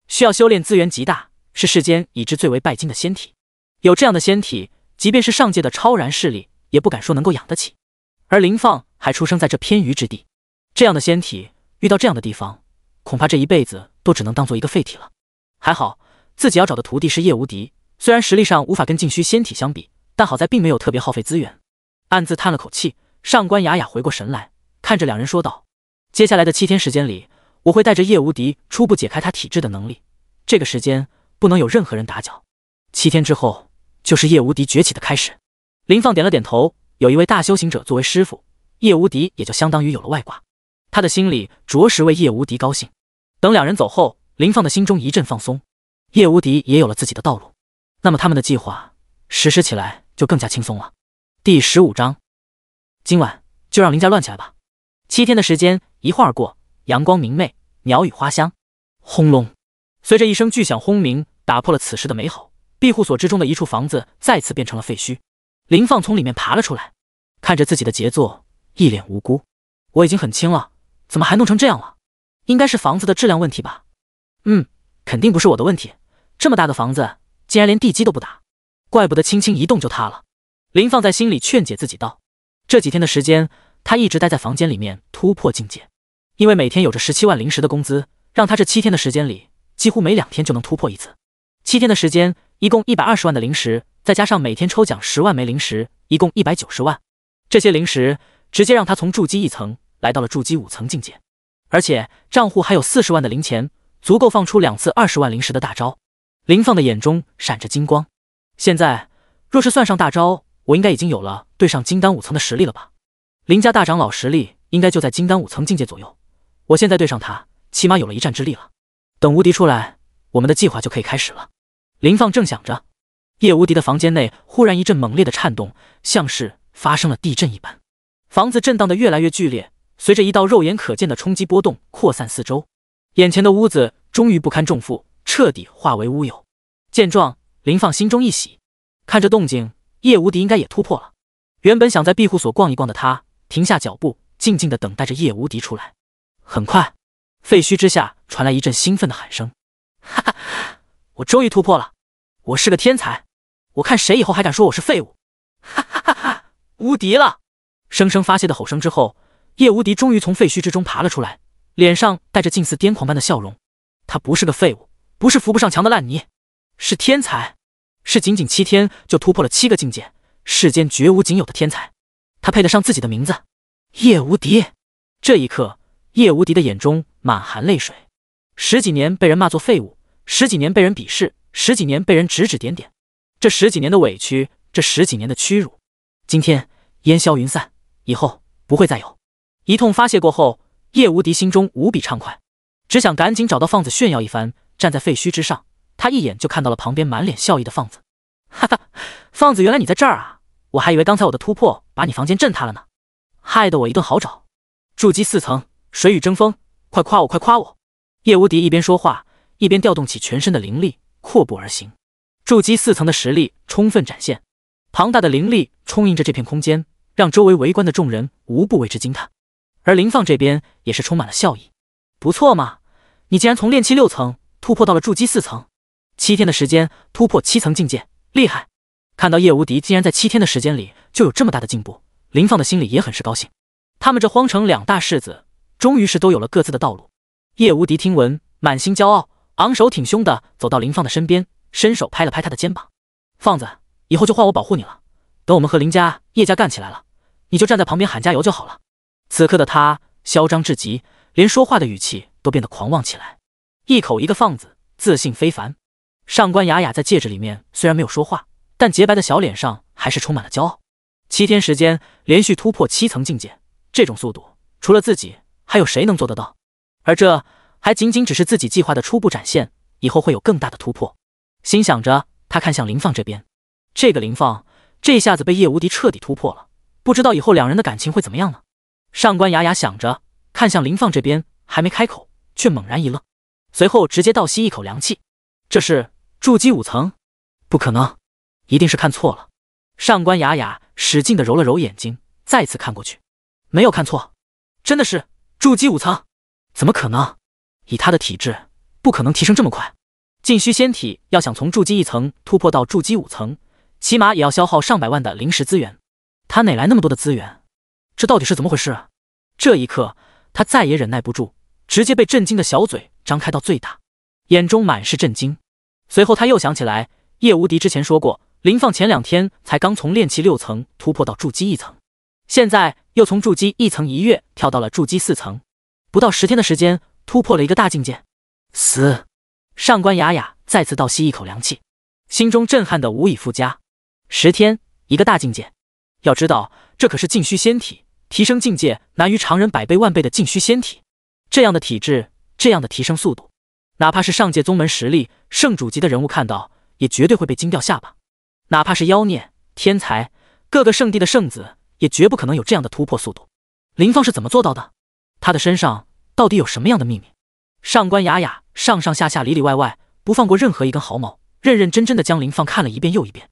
需要修炼资源极大，是世间已知最为拜金的仙体。有这样的仙体，即便是上界的超然势力也不敢说能够养得起。而林放还出生在这偏隅之地，这样的仙体遇到这样的地方，恐怕这一辈子都只能当做一个废体了。还好自己要找的徒弟是叶无敌，虽然实力上无法跟禁虚仙体相比，但好在并没有特别耗费资源。暗自叹了口气，上官雅雅回过神来，看着两人说道：“接下来的七天时间里。”我会带着叶无敌初步解开他体质的能力。这个时间不能有任何人打搅。七天之后，就是叶无敌崛起的开始。林放点了点头。有一位大修行者作为师傅，叶无敌也就相当于有了外挂。他的心里着实为叶无敌高兴。等两人走后，林放的心中一阵放松。叶无敌也有了自己的道路，那么他们的计划实施起来就更加轻松了。第十五章，今晚就让林家乱起来吧。七天的时间一晃而过，阳光明媚。鸟语花香，轰隆！随着一声巨响轰鸣，打破了此时的美好。庇护所之中的一处房子再次变成了废墟。林放从里面爬了出来，看着自己的杰作，一脸无辜。我已经很轻了，怎么还弄成这样了？应该是房子的质量问题吧？嗯，肯定不是我的问题。这么大的房子，竟然连地基都不打，怪不得轻轻一动就塌了。林放在心里劝解自己道：这几天的时间，他一直待在房间里面突破境界。因为每天有着十七万灵石的工资，让他这七天的时间里几乎每两天就能突破一次。七天的时间，一共一百二十万的灵石，再加上每天抽奖十万枚灵石，一共一百九十万。这些灵石直接让他从筑基一层来到了筑基五层境界，而且账户还有四十万的灵钱，足够放出两次二十万灵石的大招。林放的眼中闪着金光，现在若是算上大招，我应该已经有了对上金丹五层的实力了吧？林家大长老实力应该就在金丹五层境界左右。我现在对上他，起码有了一战之力了。等无敌出来，我们的计划就可以开始了。林放正想着，叶无敌的房间内忽然一阵猛烈的颤动，像是发生了地震一般。房子震荡的越来越剧烈，随着一道肉眼可见的冲击波动扩散四周，眼前的屋子终于不堪重负，彻底化为乌有。见状，林放心中一喜，看着动静，叶无敌应该也突破了。原本想在庇护所逛一逛的他停下脚步，静静的等待着叶无敌出来。很快，废墟之下传来一阵兴奋的喊声：“哈哈，我终于突破了！我是个天才！我看谁以后还敢说我是废物！”哈哈哈哈，无敌了！声声发泄的吼声之后，叶无敌终于从废墟之中爬了出来，脸上带着近似癫狂般的笑容。他不是个废物，不是扶不上墙的烂泥，是天才，是仅仅七天就突破了七个境界，世间绝无仅有的天才。他配得上自己的名字——叶无敌。这一刻。叶无敌的眼中满含泪水，十几年被人骂作废物，十几年被人鄙视，十几年被人指指点点，这十几年的委屈，这十几年的屈辱，今天烟消云散，以后不会再有。一通发泄过后，叶无敌心中无比畅快，只想赶紧找到放子炫耀一番。站在废墟之上，他一眼就看到了旁边满脸笑意的放子。哈哈，放子，原来你在这儿啊！我还以为刚才我的突破把你房间震塌了呢，害得我一顿好找。筑基四层。谁与争锋？快夸我，快夸我！叶无敌一边说话，一边调动起全身的灵力，阔步而行，筑基四层的实力充分展现，庞大的灵力充盈着这片空间，让周围围观的众人无不为之惊叹。而林放这边也是充满了笑意，不错嘛，你竟然从炼气六层突破到了筑基四层，七天的时间突破七层境界，厉害！看到叶无敌竟然在七天的时间里就有这么大的进步，林放的心里也很是高兴。他们这荒城两大世子。终于是都有了各自的道路。叶无敌听闻，满心骄傲，昂首挺胸的走到林放的身边，伸手拍了拍他的肩膀：“放子，以后就换我保护你了。等我们和林家、叶家干起来了，你就站在旁边喊加油就好了。”此刻的他嚣张至极，连说话的语气都变得狂妄起来，一口一个“放子”，自信非凡。上官雅雅在戒指里面虽然没有说话，但洁白的小脸上还是充满了骄傲。七天时间，连续突破七层境界，这种速度，除了自己。还有谁能做得到？而这还仅仅只是自己计划的初步展现，以后会有更大的突破。心想着，他看向林放这边，这个林放这下子被叶无敌彻底突破了，不知道以后两人的感情会怎么样呢？上官雅雅想着，看向林放这边，还没开口，却猛然一愣，随后直接倒吸一口凉气，这是筑基五层？不可能，一定是看错了。上官雅雅使劲的揉了揉眼睛，再次看过去，没有看错，真的是。筑基五层？怎么可能？以他的体质，不可能提升这么快。禁虚仙体要想从筑基一层突破到筑基五层，起码也要消耗上百万的灵石资源。他哪来那么多的资源？这到底是怎么回事？啊？这一刻，他再也忍耐不住，直接被震惊的小嘴张开到最大，眼中满是震惊。随后他又想起来，叶无敌之前说过，林放前两天才刚从炼气六层突破到筑基一层。现在又从筑基一层一跃跳到了筑基四层，不到十天的时间突破了一个大境界。死！上官雅雅再次倒吸一口凉气，心中震撼的无以复加。十天一个大境界，要知道这可是禁虚仙体，提升境界难于常人百倍万倍的禁虚仙体。这样的体质，这样的提升速度，哪怕是上界宗门实力圣主级的人物看到，也绝对会被惊掉下巴。哪怕是妖孽、天才，各个圣地的圣子。也绝不可能有这样的突破速度。林放是怎么做到的？他的身上到底有什么样的秘密？上官雅雅上上下下里里外外不放过任何一根毫毛，认认真真的将林放看了一遍又一遍，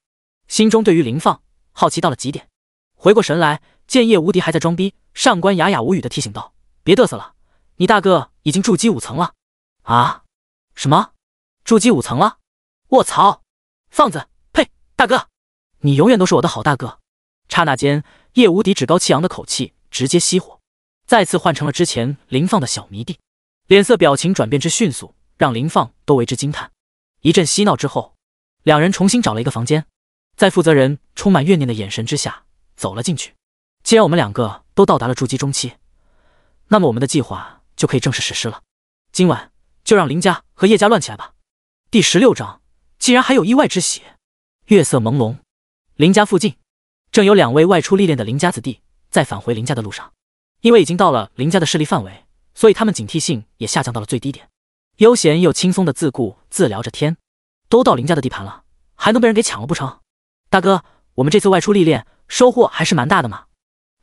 心中对于林放好奇到了极点。回过神来，见叶无敌还在装逼，上官雅雅无语的提醒道：“别嘚瑟了，你大哥已经筑基五层了啊！什么筑基五层了？卧槽！放子，呸！大哥，你永远都是我的好大哥。”刹那间。叶无敌趾高气扬的口气直接熄火，再次换成了之前林放的小迷弟，脸色表情转变之迅速，让林放都为之惊叹。一阵嬉闹之后，两人重新找了一个房间，在负责人充满怨念的眼神之下走了进去。既然我们两个都到达了筑基中期，那么我们的计划就可以正式实施了。今晚就让林家和叶家乱起来吧。第十六章，竟然还有意外之喜。月色朦胧，林家附近。正有两位外出历练的林家子弟在返回林家的路上，因为已经到了林家的势力范围，所以他们警惕性也下降到了最低点，悠闲又轻松的自顾自聊着天。都到林家的地盘了，还能被人给抢了不成？大哥，我们这次外出历练收获还是蛮大的嘛，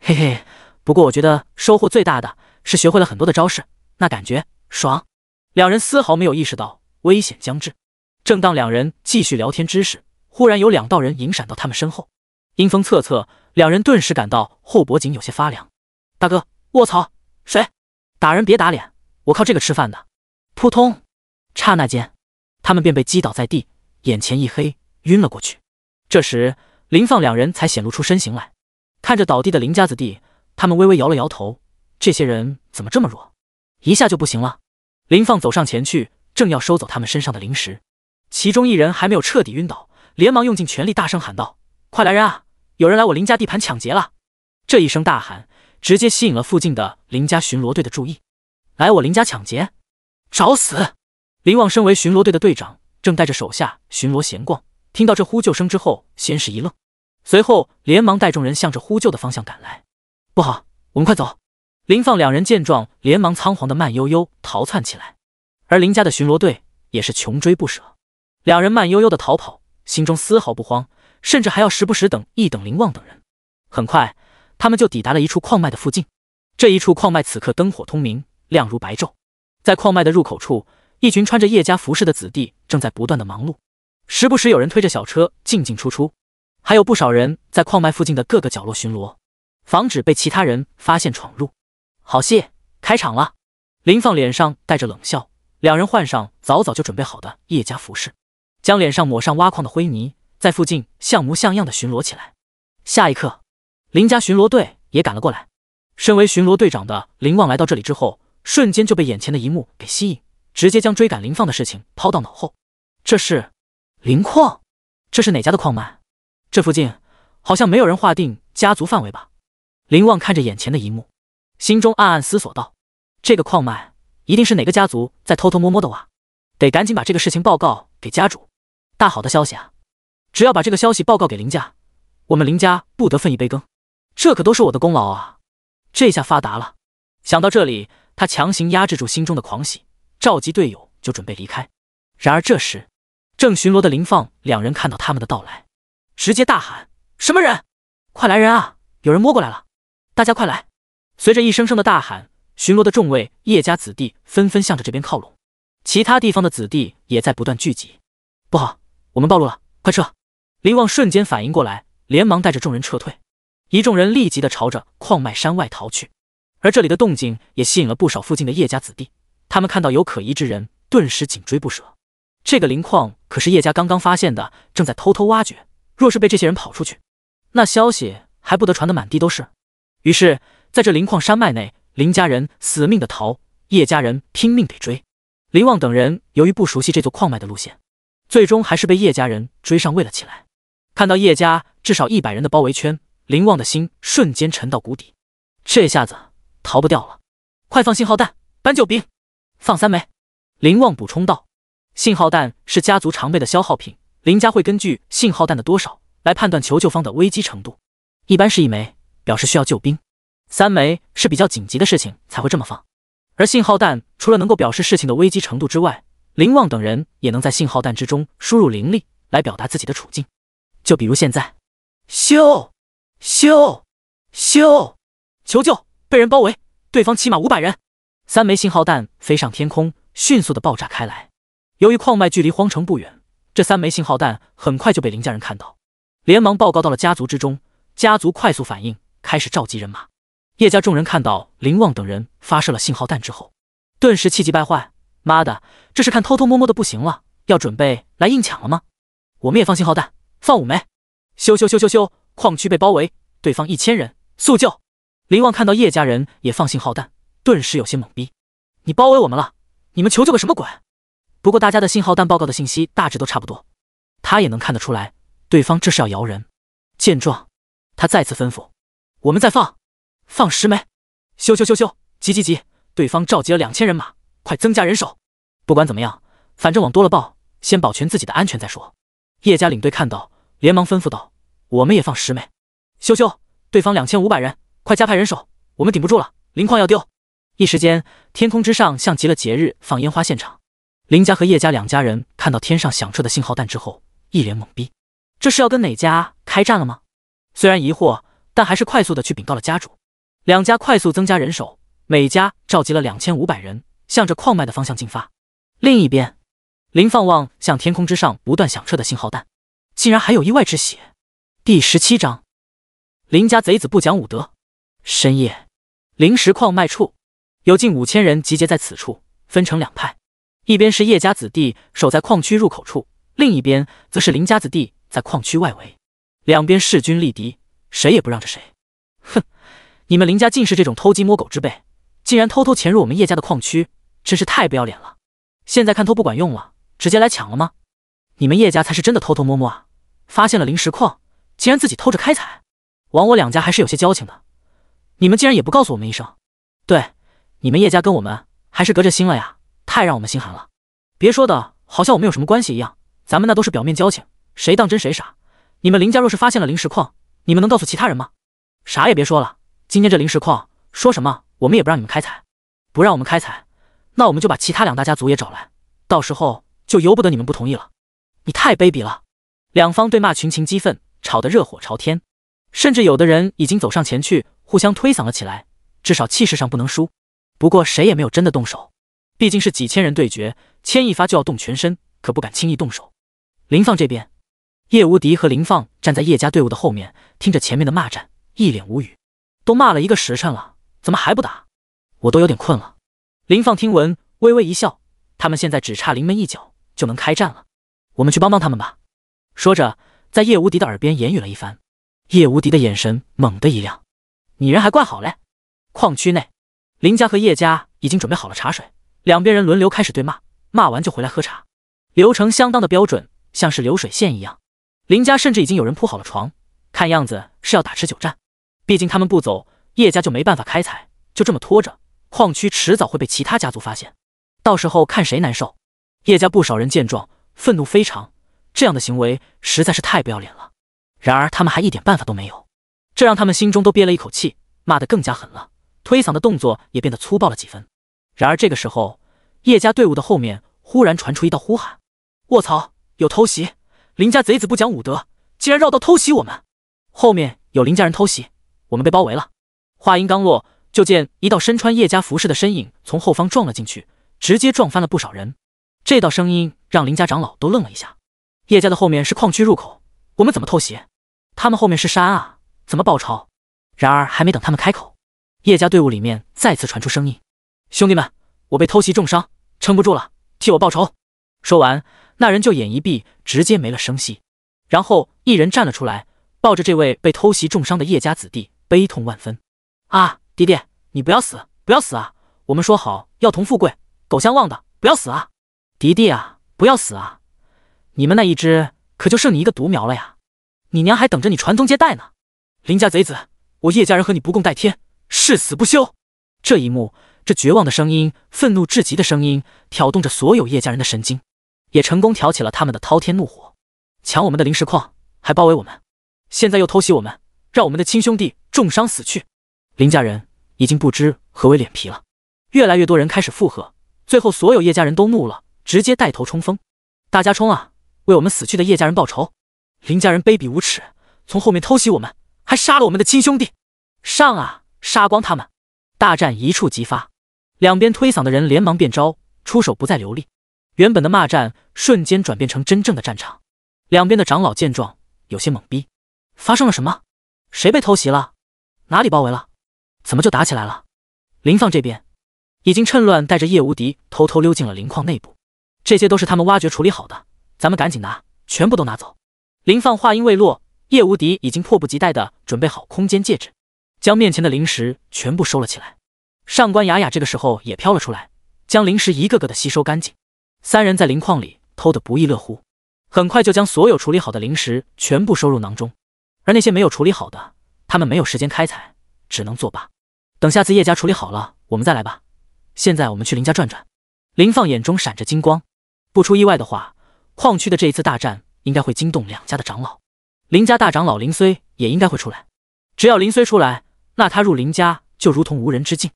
嘿嘿。不过我觉得收获最大的是学会了很多的招式，那感觉爽。两人丝毫没有意识到危险将至。正当两人继续聊天之时，忽然有两道人影闪到他们身后。阴风瑟瑟，两人顿时感到后脖颈有些发凉。大哥，我操，谁？打人别打脸，我靠这个吃饭的。扑通！刹那间，他们便被击倒在地，眼前一黑，晕了过去。这时，林放两人才显露出身形来，看着倒地的林家子弟，他们微微摇了摇头：这些人怎么这么弱，一下就不行了？林放走上前去，正要收走他们身上的零食，其中一人还没有彻底晕倒，连忙用尽全力大声喊道。快来人啊！有人来我林家地盘抢劫了！这一声大喊直接吸引了附近的林家巡逻队的注意。来我林家抢劫，找死！林旺身为巡逻队的队长，正带着手下巡逻闲逛，听到这呼救声之后，先是一愣，随后连忙带众人向着呼救的方向赶来。不好，我们快走！林放两人见状，连忙仓皇的慢悠悠逃窜起来。而林家的巡逻队也是穷追不舍。两人慢悠悠的逃跑，心中丝毫不慌。甚至还要时不时等一等林望等人。很快，他们就抵达了一处矿脉的附近。这一处矿脉此刻灯火通明，亮如白昼。在矿脉的入口处，一群穿着叶家服饰的子弟正在不断的忙碌，时不时有人推着小车进进出出，还有不少人在矿脉附近的各个角落巡逻，防止被其他人发现闯入。好戏开场了！林放脸上带着冷笑，两人换上早早就准备好的叶家服饰，将脸上抹上挖矿的灰泥。在附近像模像样的巡逻起来。下一刻，林家巡逻队也赶了过来。身为巡逻队长的林望来到这里之后，瞬间就被眼前的一幕给吸引，直接将追赶林放的事情抛到脑后。这是林矿，这是哪家的矿脉？这附近好像没有人划定家族范围吧？林望看着眼前的一幕，心中暗暗思索道：“这个矿脉一定是哪个家族在偷偷摸摸的挖，得赶紧把这个事情报告给家主。大好的消息啊！”只要把这个消息报告给林家，我们林家不得分一杯羹？这可都是我的功劳啊！这下发达了。想到这里，他强行压制住心中的狂喜，召集队友就准备离开。然而这时，正巡逻的林放两人看到他们的到来，直接大喊：“什么人？快来人啊！有人摸过来了！大家快来！”随着一声声的大喊，巡逻的众位叶家子弟纷纷向着这边靠拢，其他地方的子弟也在不断聚集。不好，我们暴露了，快撤！林旺瞬间反应过来，连忙带着众人撤退。一众人立即的朝着矿脉山外逃去，而这里的动静也吸引了不少附近的叶家子弟。他们看到有可疑之人，顿时紧追不舍。这个林矿可是叶家刚刚发现的，正在偷偷挖掘。若是被这些人跑出去，那消息还不得传的满地都是？于是，在这林矿山脉内，林家人死命的逃，叶家人拼命得追。林旺等人由于不熟悉这座矿脉的路线，最终还是被叶家人追上喂了起来。看到叶家至少一百人的包围圈，林旺的心瞬间沉到谷底。这下子逃不掉了，快放信号弹，搬救兵！放三枚。林旺补充道：“信号弹是家族常备的消耗品，林家会根据信号弹的多少来判断求救方的危机程度。一般是一枚，表示需要救兵；三枚是比较紧急的事情才会这么放。而信号弹除了能够表示事情的危机程度之外，林旺等人也能在信号弹之中输入灵力，来表达自己的处境。”就比如现在，咻，咻，咻，求救！被人包围，对方起码五百人。三枚信号弹飞上天空，迅速的爆炸开来。由于矿脉距离荒城不远，这三枚信号弹很快就被林家人看到，连忙报告到了家族之中。家族快速反应，开始召集人马。叶家众人看到林旺等人发射了信号弹之后，顿时气急败坏：“妈的，这是看偷偷摸摸的不行了，要准备来硬抢了吗？”我们也放信号弹。放五枚，咻咻咻咻咻，矿区被包围，对方一千人，速救！林旺看到叶家人也放信号弹，顿时有些懵逼。你包围我们了，你们求救个什么鬼？不过大家的信号弹报告的信息大致都差不多，他也能看得出来，对方这是要摇人。见状，他再次吩咐：“我们再放，放十枚，咻咻咻咻，急急急！对方召集了两千人马，快增加人手！不管怎么样，反正往多了报，先保全自己的安全再说。”叶家领队看到。连忙吩咐道：“我们也放十枚。”“羞羞！”对方两千五百人，快加派人手，我们顶不住了，林矿要丢。一时间，天空之上像极了节日放烟花现场。林家和叶家两家人看到天上响彻的信号弹之后，一脸懵逼：“这是要跟哪家开战了吗？”虽然疑惑，但还是快速的去禀告了家主。两家快速增加人手，每家召集了两千五百人，向着矿脉的方向进发。另一边，林放望向天空之上不断响彻的信号弹。竟然还有意外之喜。第十七章：林家贼子不讲武德。深夜，灵石矿脉处有近五千人集结在此处，分成两派，一边是叶家子弟守在矿区入口处，另一边则是林家子弟在矿区外围，两边势均力敌，谁也不让着谁。哼，你们林家竟是这种偷鸡摸狗之辈，竟然偷偷潜入我们叶家的矿区，真是太不要脸了！现在看偷不管用了，直接来抢了吗？你们叶家才是真的偷偷摸摸啊！发现了灵石矿，竟然自己偷着开采，枉我两家还是有些交情的，你们竟然也不告诉我们一声。对，你们叶家跟我们还是隔着心了呀，太让我们心寒了。别说的好像我们有什么关系一样，咱们那都是表面交情，谁当真谁傻。你们林家若是发现了灵石矿，你们能告诉其他人吗？啥也别说了，今天这灵石矿，说什么我们也不让你们开采。不让我们开采，那我们就把其他两大家族也找来，到时候就由不得你们不同意了。你太卑鄙了！两方对骂，群情激愤，吵得热火朝天，甚至有的人已经走上前去，互相推搡了起来。至少气势上不能输。不过谁也没有真的动手，毕竟是几千人对决，牵一发就要动全身，可不敢轻易动手。林放这边，叶无敌和林放站在叶家队伍的后面，听着前面的骂战，一脸无语。都骂了一个时辰了，怎么还不打？我都有点困了。林放听闻，微微一笑。他们现在只差临门一脚，就能开战了。我们去帮帮他们吧！说着，在叶无敌的耳边言语了一番，叶无敌的眼神猛地一亮。你人还怪好嘞！矿区内，林家和叶家已经准备好了茶水，两边人轮流开始对骂，骂完就回来喝茶，流程相当的标准，像是流水线一样。林家甚至已经有人铺好了床，看样子是要打持久战。毕竟他们不走，叶家就没办法开采，就这么拖着，矿区迟早会被其他家族发现，到时候看谁难受。叶家不少人见状。愤怒非常，这样的行为实在是太不要脸了。然而他们还一点办法都没有，这让他们心中都憋了一口气，骂得更加狠了，推搡的动作也变得粗暴了几分。然而这个时候，叶家队伍的后面忽然传出一道呼喊：“卧槽，有偷袭！林家贼子不讲武德，竟然绕道偷袭我们！后面有林家人偷袭，我们被包围了！”话音刚落，就见一道身穿叶家服饰的身影从后方撞了进去，直接撞翻了不少人。这道声音让林家长老都愣了一下。叶家的后面是矿区入口，我们怎么偷袭？他们后面是山啊，怎么报仇？然而还没等他们开口，叶家队伍里面再次传出声音：“兄弟们，我被偷袭重伤，撑不住了，替我报仇！”说完，那人就眼一闭，直接没了声息。然后一人站了出来，抱着这位被偷袭重伤的叶家子弟，悲痛万分：“啊，爹爹，你不要死，不要死啊！我们说好要同富贵，苟相望的，不要死啊！”迪迪啊，不要死啊！你们那一只可就剩你一个独苗了呀！你娘还等着你传宗接代呢！林家贼子，我叶家人和你不共戴天，誓死不休！这一幕，这绝望的声音，愤怒至极的声音，挑动着所有叶家人的神经，也成功挑起了他们的滔天怒火。抢我们的灵石矿，还包围我们，现在又偷袭我们，让我们的亲兄弟重伤死去！林家人已经不知何为脸皮了。越来越多人开始附和，最后所有叶家人都怒了。直接带头冲锋，大家冲啊！为我们死去的叶家人报仇！林家人卑鄙无耻，从后面偷袭我们，还杀了我们的亲兄弟！上啊！杀光他们！大战一触即发，两边推搡的人连忙变招，出手不再流利。原本的骂战瞬间转变成真正的战场。两边的长老见状，有些懵逼：发生了什么？谁被偷袭了？哪里包围了？怎么就打起来了？林放这边已经趁乱带着叶无敌偷偷溜进了林矿内部。这些都是他们挖掘处理好的，咱们赶紧拿，全部都拿走。林放话音未落，叶无敌已经迫不及待的准备好空间戒指，将面前的灵石全部收了起来。上官雅雅这个时候也飘了出来，将灵石一个个的吸收干净。三人在灵矿里偷的不亦乐乎，很快就将所有处理好的灵石全部收入囊中。而那些没有处理好的，他们没有时间开采，只能作罢。等下次叶家处理好了，我们再来吧。现在我们去林家转转。林放眼中闪着金光。不出意外的话，矿区的这一次大战应该会惊动两家的长老，林家大长老林虽也应该会出来。只要林虽出来，那他入林家就如同无人之境，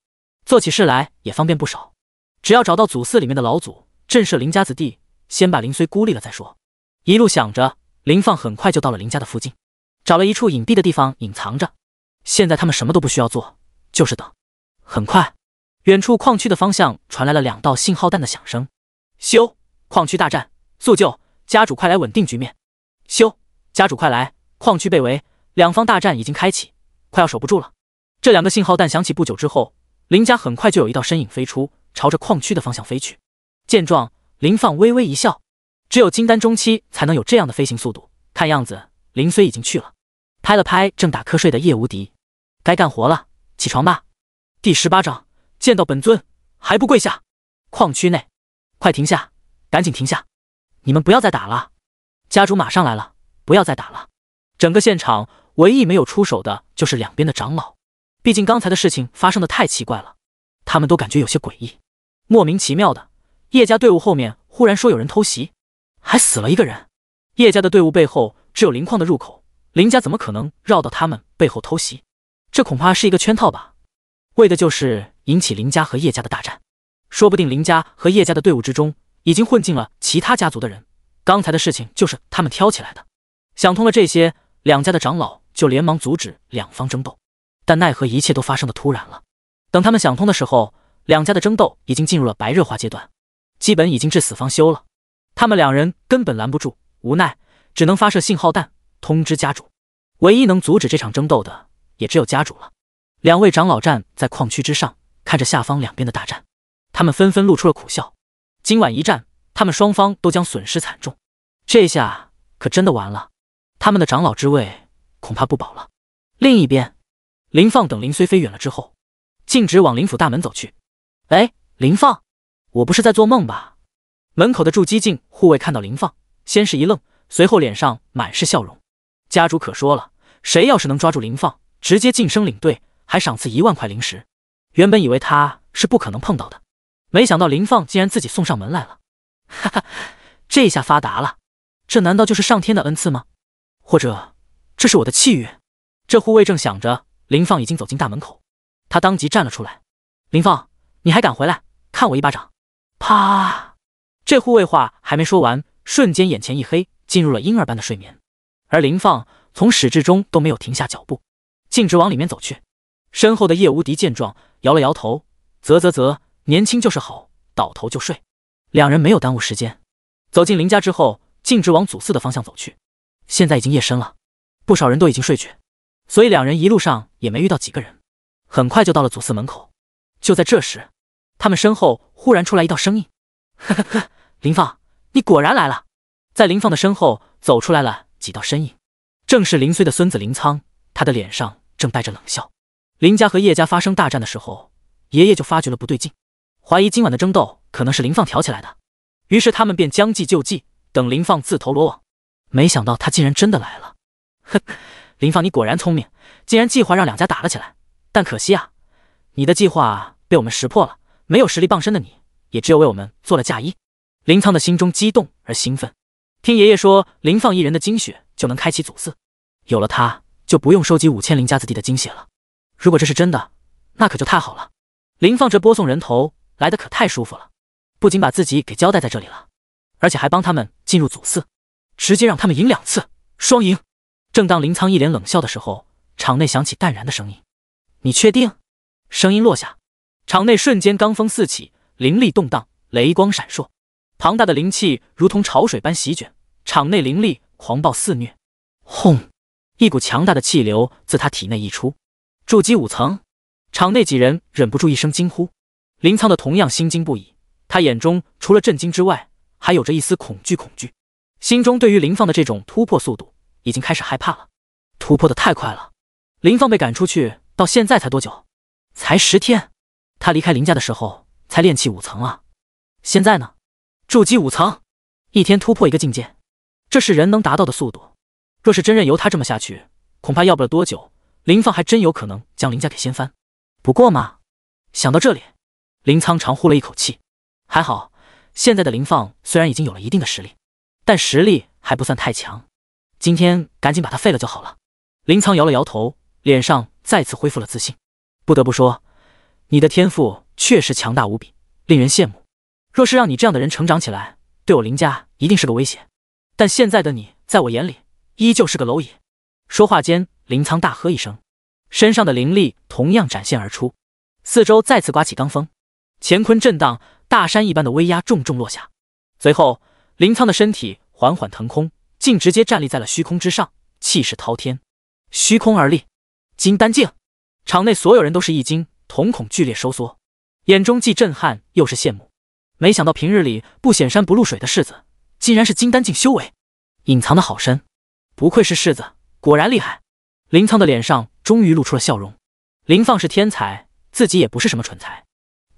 做起事来也方便不少。只要找到祖寺里面的老祖，震慑林家子弟，先把林虽孤立了再说。一路想着，林放很快就到了林家的附近，找了一处隐蔽的地方隐藏着。现在他们什么都不需要做，就是等。很快，远处矿区的方向传来了两道信号弹的响声，修。矿区大战，速救家主，快来稳定局面！修家主快来，矿区被围，两方大战已经开启，快要守不住了。这两个信号弹响起不久之后，林家很快就有一道身影飞出，朝着矿区的方向飞去。见状，林放微微一笑，只有金丹中期才能有这样的飞行速度。看样子林虽已经去了，拍了拍正打瞌睡的叶无敌，该干活了，起床吧。第十八章，见到本尊还不跪下？矿区内，快停下！赶紧停下！你们不要再打了，家主马上来了！不要再打了！整个现场唯一没有出手的就是两边的长老，毕竟刚才的事情发生的太奇怪了，他们都感觉有些诡异，莫名其妙的。叶家队伍后面忽然说有人偷袭，还死了一个人。叶家的队伍背后只有林矿的入口，林家怎么可能绕到他们背后偷袭？这恐怕是一个圈套吧？为的就是引起林家和叶家的大战，说不定林家和叶家的队伍之中。已经混进了其他家族的人，刚才的事情就是他们挑起来的。想通了这些，两家的长老就连忙阻止两方争斗，但奈何一切都发生的突然了。等他们想通的时候，两家的争斗已经进入了白热化阶段，基本已经至死方休了。他们两人根本拦不住，无奈只能发射信号弹通知家主。唯一能阻止这场争斗的，也只有家主了。两位长老站在矿区之上，看着下方两边的大战，他们纷纷露出了苦笑。今晚一战，他们双方都将损失惨重。这下可真的完了，他们的长老之位恐怕不保了。另一边，林放等林虽飞远了之后，径直往林府大门走去。哎，林放，我不是在做梦吧？门口的筑基境护卫看到林放，先是一愣，随后脸上满是笑容。家主可说了，谁要是能抓住林放，直接晋升领队，还赏赐一万块灵石。原本以为他是不可能碰到的。没想到林放竟然自己送上门来了，哈哈，这下发达了，这难道就是上天的恩赐吗？或者这是我的气运？这护卫正想着，林放已经走进大门口，他当即站了出来：“林放，你还敢回来？看我一巴掌！”啪！这护卫话还没说完，瞬间眼前一黑，进入了婴儿般的睡眠。而林放从始至终都没有停下脚步，径直往里面走去。身后的叶无敌见状，摇了摇头：“啧啧啧。”年轻就是好，倒头就睡。两人没有耽误时间，走进林家之后，径直往祖寺的方向走去。现在已经夜深了，不少人都已经睡去，所以两人一路上也没遇到几个人。很快就到了祖寺门口，就在这时，他们身后忽然出来一道声音：“呵呵呵，林放，你果然来了。”在林放的身后走出来了几道身影，正是林岁的孙子林苍。他的脸上正带着冷笑。林家和叶家发生大战的时候，爷爷就发觉了不对劲。怀疑今晚的争斗可能是林放挑起来的，于是他们便将计就计，等林放自投罗网。没想到他竟然真的来了！呵，林放，你果然聪明，竟然计划让两家打了起来。但可惜啊，你的计划被我们识破了。没有实力傍身的你，也只有为我们做了嫁衣。林苍的心中激动而兴奋。听爷爷说，林放一人的精血就能开启祖嗣，有了他，就不用收集五千林家子弟的精血了。如果这是真的，那可就太好了。林放这播送人头。来的可太舒服了，不仅把自己给交代在这里了，而且还帮他们进入祖寺，直接让他们赢两次，双赢。正当林苍一脸冷笑的时候，场内响起淡然的声音：“你确定？”声音落下，场内瞬间罡风四起，灵力动荡，雷光闪烁，庞大的灵气如同潮水般席卷，场内灵力狂暴肆虐。轰！一股强大的气流自他体内溢出，筑基五层。场内几人忍不住一声惊呼。林苍的同样心惊不已，他眼中除了震惊之外，还有着一丝恐惧。恐惧，心中对于林放的这种突破速度已经开始害怕了。突破的太快了。林放被赶出去到现在才多久？才十天。他离开林家的时候才练气五层啊，现在呢？筑基五层，一天突破一个境界，这是人能达到的速度。若是真任由他这么下去，恐怕要不了多久，林放还真有可能将林家给掀翻。不过嘛，想到这里。林苍长呼了一口气，还好，现在的林放虽然已经有了一定的实力，但实力还不算太强。今天赶紧把他废了就好了。林苍摇了摇头，脸上再次恢复了自信。不得不说，你的天赋确实强大无比，令人羡慕。若是让你这样的人成长起来，对我林家一定是个威胁。但现在的你，在我眼里依旧是个蝼蚁。说话间，林苍大喝一声，身上的灵力同样展现而出，四周再次刮起罡风。乾坤震荡，大山一般的威压重重落下。随后，林苍的身体缓缓腾空，竟直接站立在了虚空之上，气势滔天。虚空而立，金丹境。场内所有人都是一惊，瞳孔剧烈收缩，眼中既震撼又是羡慕。没想到平日里不显山不露水的世子，竟然是金丹境修为，隐藏的好深。不愧是世子，果然厉害。林苍的脸上终于露出了笑容。林放是天才，自己也不是什么蠢材。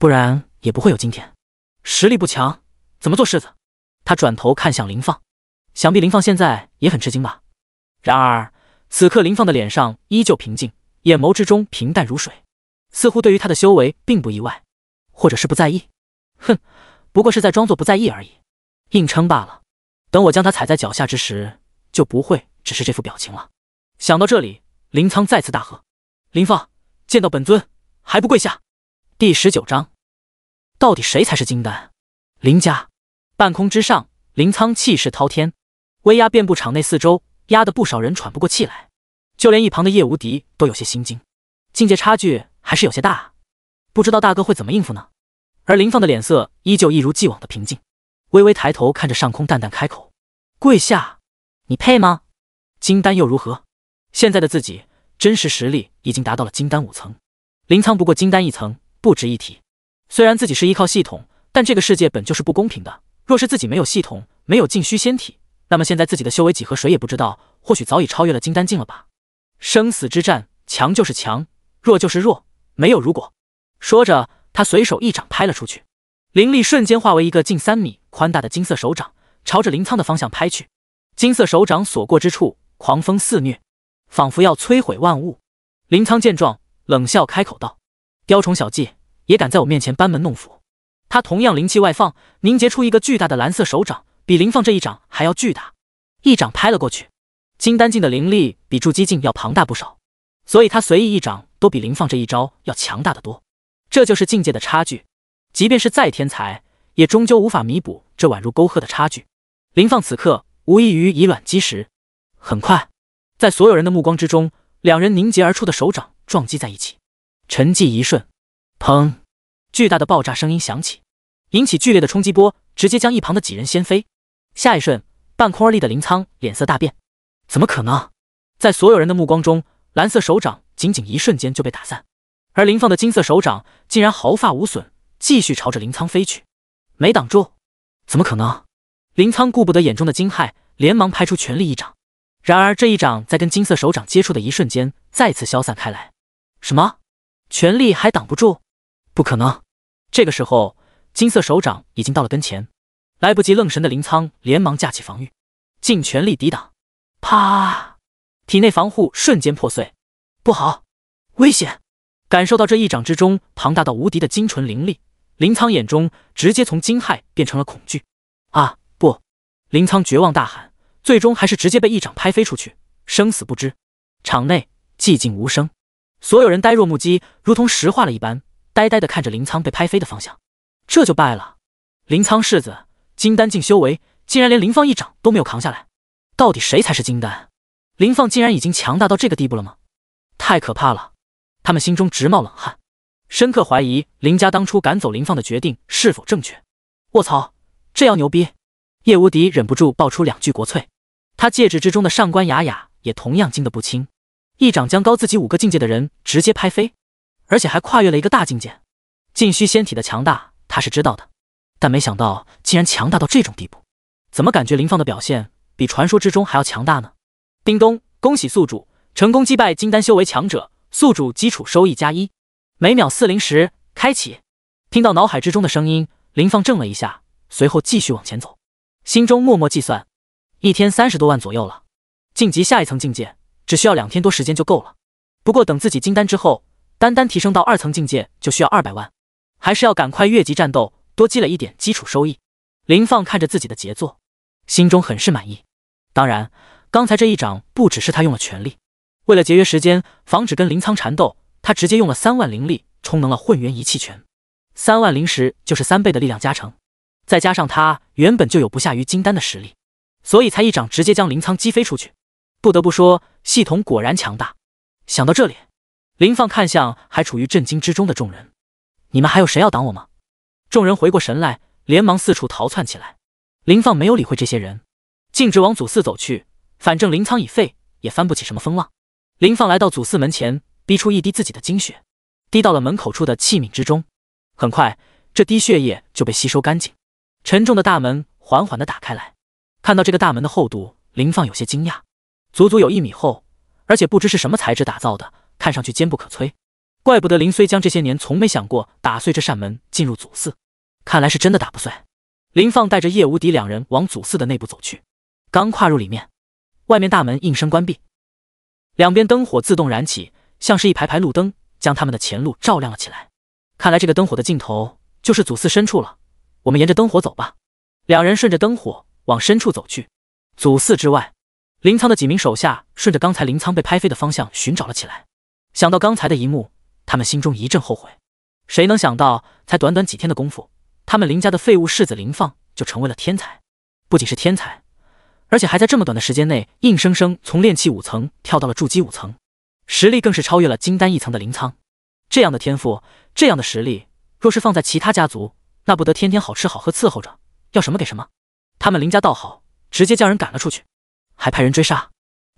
不然也不会有今天，实力不强，怎么做世子？他转头看向林放，想必林放现在也很吃惊吧。然而此刻林放的脸上依旧平静，眼眸之中平淡如水，似乎对于他的修为并不意外，或者是不在意。哼，不过是在装作不在意而已，硬撑罢了。等我将他踩在脚下之时，就不会只是这副表情了。想到这里，林苍再次大喝：“林放，见到本尊还不跪下？”第十九章，到底谁才是金丹？林家，半空之上，林苍气势滔天，威压遍布场内四周，压得不少人喘不过气来。就连一旁的叶无敌都有些心惊，境界差距还是有些大，不知道大哥会怎么应付呢？而林放的脸色依旧一如既往的平静，微微抬头看着上空，淡淡开口：“跪下，你配吗？金丹又如何？现在的自己真实实力已经达到了金丹五层，林苍不过金丹一层。”不值一提。虽然自己是依靠系统，但这个世界本就是不公平的。若是自己没有系统，没有禁虚仙体，那么现在自己的修为几何，谁也不知道。或许早已超越了金丹境了吧？生死之战，强就是强，弱就是弱，没有如果。说着，他随手一掌拍了出去，灵力瞬间化为一个近三米宽大的金色手掌，朝着林苍的方向拍去。金色手掌所过之处，狂风肆虐，仿佛要摧毁万物。林苍见状，冷笑开口道。雕虫小技也敢在我面前班门弄斧！他同样灵气外放，凝结出一个巨大的蓝色手掌，比林放这一掌还要巨大。一掌拍了过去。金丹境的灵力比筑基境要庞大不少，所以他随意一掌都比林放这一招要强大的多。这就是境界的差距，即便是再天才，也终究无法弥补这宛如沟壑的差距。林放此刻无异于以卵击石。很快，在所有人的目光之中，两人凝结而出的手掌撞击在一起。沉寂一瞬，砰！巨大的爆炸声音响起，引起剧烈的冲击波，直接将一旁的几人掀飞。下一瞬，半空而立的林苍脸色大变：“怎么可能？”在所有人的目光中，蓝色手掌仅仅一瞬间就被打散，而林放的金色手掌竟然毫发无损，继续朝着林苍飞去。没挡住？怎么可能？林苍顾不得眼中的惊骇，连忙拍出全力一掌。然而，这一掌在跟金色手掌接触的一瞬间，再次消散开来。什么？全力还挡不住，不可能！这个时候，金色手掌已经到了跟前，来不及愣神的林苍连忙架起防御，尽全力抵挡。啪！体内防护瞬间破碎，不好，危险！感受到这一掌之中庞大到无敌的精纯灵力，林苍眼中直接从惊骇变成了恐惧。啊不！林苍绝望大喊，最终还是直接被一掌拍飞出去，生死不知。场内寂静无声。所有人呆若木鸡，如同石化了一般，呆呆的看着林苍被拍飞的方向。这就败了？林苍世子金丹境修为，竟然连林放一掌都没有扛下来？到底谁才是金丹？林放竟然已经强大到这个地步了吗？太可怕了！他们心中直冒冷汗，深刻怀疑林家当初赶走林放的决定是否正确。卧槽，这要牛逼！叶无敌忍不住爆出两句国粹，他戒指之中的上官雅雅也同样惊得不轻。一掌将高自己五个境界的人直接拍飞，而且还跨越了一个大境界。禁虚仙体的强大他是知道的，但没想到竟然强大到这种地步。怎么感觉林放的表现比传说之中还要强大呢？叮咚，恭喜宿主成功击败金丹修为强者，宿主基础收益加一，每秒四零石。开启。听到脑海之中的声音，林放怔了一下，随后继续往前走，心中默默计算，一天三十多万左右了，晋级下一层境界。只需要两天多时间就够了，不过等自己金丹之后，单单提升到二层境界就需要二百万，还是要赶快越级战斗，多积累一点基础收益。林放看着自己的杰作，心中很是满意。当然，刚才这一掌不只是他用了全力，为了节约时间，防止跟林苍缠斗，他直接用了三万灵力充能了混元一气拳。三万灵石就是三倍的力量加成，再加上他原本就有不下于金丹的实力，所以才一掌直接将林苍击飞出去。不得不说。系统果然强大。想到这里，林放看向还处于震惊之中的众人：“你们还有谁要挡我吗？”众人回过神来，连忙四处逃窜起来。林放没有理会这些人，径直往祖寺走去。反正林仓已废，也翻不起什么风浪。林放来到祖寺门前，逼出一滴自己的精血，滴到了门口处的器皿之中。很快，这滴血液就被吸收干净。沉重的大门缓缓的打开来，看到这个大门的厚度，林放有些惊讶。足足有一米厚，而且不知是什么材质打造的，看上去坚不可摧，怪不得林虽将这些年从没想过打碎这扇门进入祖寺，看来是真的打不碎。林放带着叶无敌两人往祖寺的内部走去，刚跨入里面，外面大门应声关闭，两边灯火自动燃起，像是一排排路灯，将他们的前路照亮了起来。看来这个灯火的尽头就是祖寺深处了，我们沿着灯火走吧。两人顺着灯火往深处走去，祖寺之外。林苍的几名手下顺着刚才林苍被拍飞的方向寻找了起来。想到刚才的一幕，他们心中一阵后悔。谁能想到，才短短几天的功夫，他们林家的废物世子林放就成为了天才。不仅是天才，而且还在这么短的时间内，硬生生从炼气五层跳到了筑基五层，实力更是超越了金丹一层的林苍。这样的天赋，这样的实力，若是放在其他家族，那不得天天好吃好喝伺候着，要什么给什么？他们林家倒好，直接将人赶了出去。还派人追杀，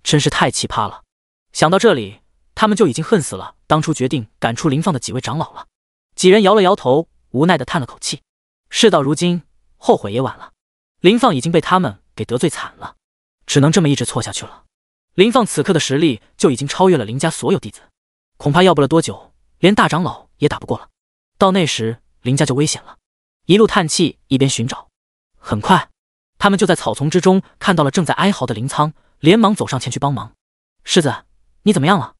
真是太奇葩了。想到这里，他们就已经恨死了当初决定赶出林放的几位长老了。几人摇了摇头，无奈的叹了口气。事到如今，后悔也晚了。林放已经被他们给得罪惨了，只能这么一直错下去了。林放此刻的实力就已经超越了林家所有弟子，恐怕要不了多久，连大长老也打不过了。到那时，林家就危险了。一路叹气，一边寻找，很快。他们就在草丛之中看到了正在哀嚎的林苍，连忙走上前去帮忙。世子，你怎么样了？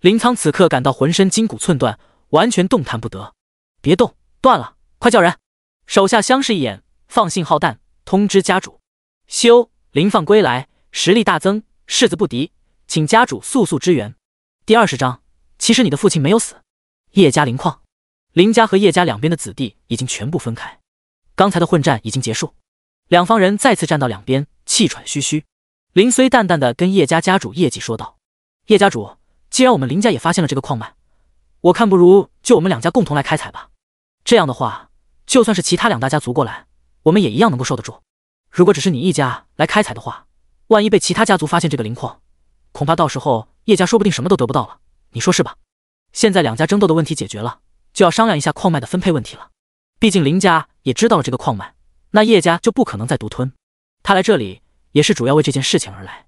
林苍此刻感到浑身筋骨寸断，完全动弹不得。别动，断了！快叫人！手下相视一眼，放信号弹通知家主。修林放归来，实力大增，世子不敌，请家主速速支援。第二十章，其实你的父亲没有死。叶家林矿，林家和叶家两边的子弟已经全部分开，刚才的混战已经结束。两方人再次站到两边，气喘吁吁。林虽淡淡的跟叶家家主叶季说道：“叶家主，既然我们林家也发现了这个矿脉，我看不如就我们两家共同来开采吧。这样的话，就算是其他两大家族过来，我们也一样能够受得住。如果只是你一家来开采的话，万一被其他家族发现这个灵矿，恐怕到时候叶家说不定什么都得不到了。你说是吧？现在两家争斗的问题解决了，就要商量一下矿脉的分配问题了。毕竟林家也知道了这个矿脉。”那叶家就不可能再独吞，他来这里也是主要为这件事情而来。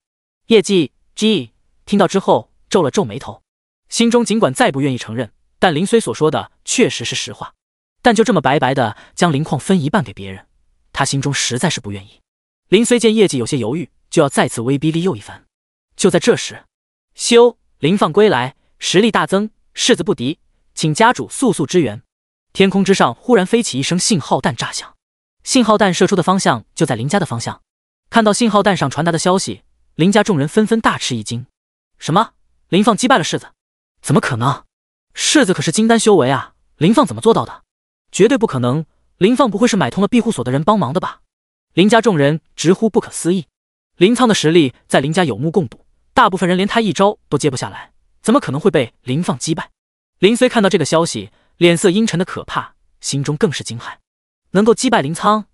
叶季寂听到之后皱了皱眉头，心中尽管再不愿意承认，但林虽所说的确实是实话。但就这么白白的将林矿分一半给别人，他心中实在是不愿意。林虽见叶绩有些犹豫，就要再次威逼利诱一番。就在这时，修林放归来，实力大增，世子不敌，请家主速速支援。天空之上忽然飞起一声信号弹炸响。信号弹射出的方向就在林家的方向。看到信号弹上传达的消息，林家众人纷纷大吃一惊：“什么？林放击败了世子？怎么可能？世子可是金丹修为啊！林放怎么做到的？绝对不可能！林放不会是买通了庇护所的人帮忙的吧？”林家众人直呼不可思议。林苍的实力在林家有目共睹，大部分人连他一招都接不下来，怎么可能会被林放击败？林虽看到这个消息，脸色阴沉的可怕，心中更是惊骇。能够击败林苍，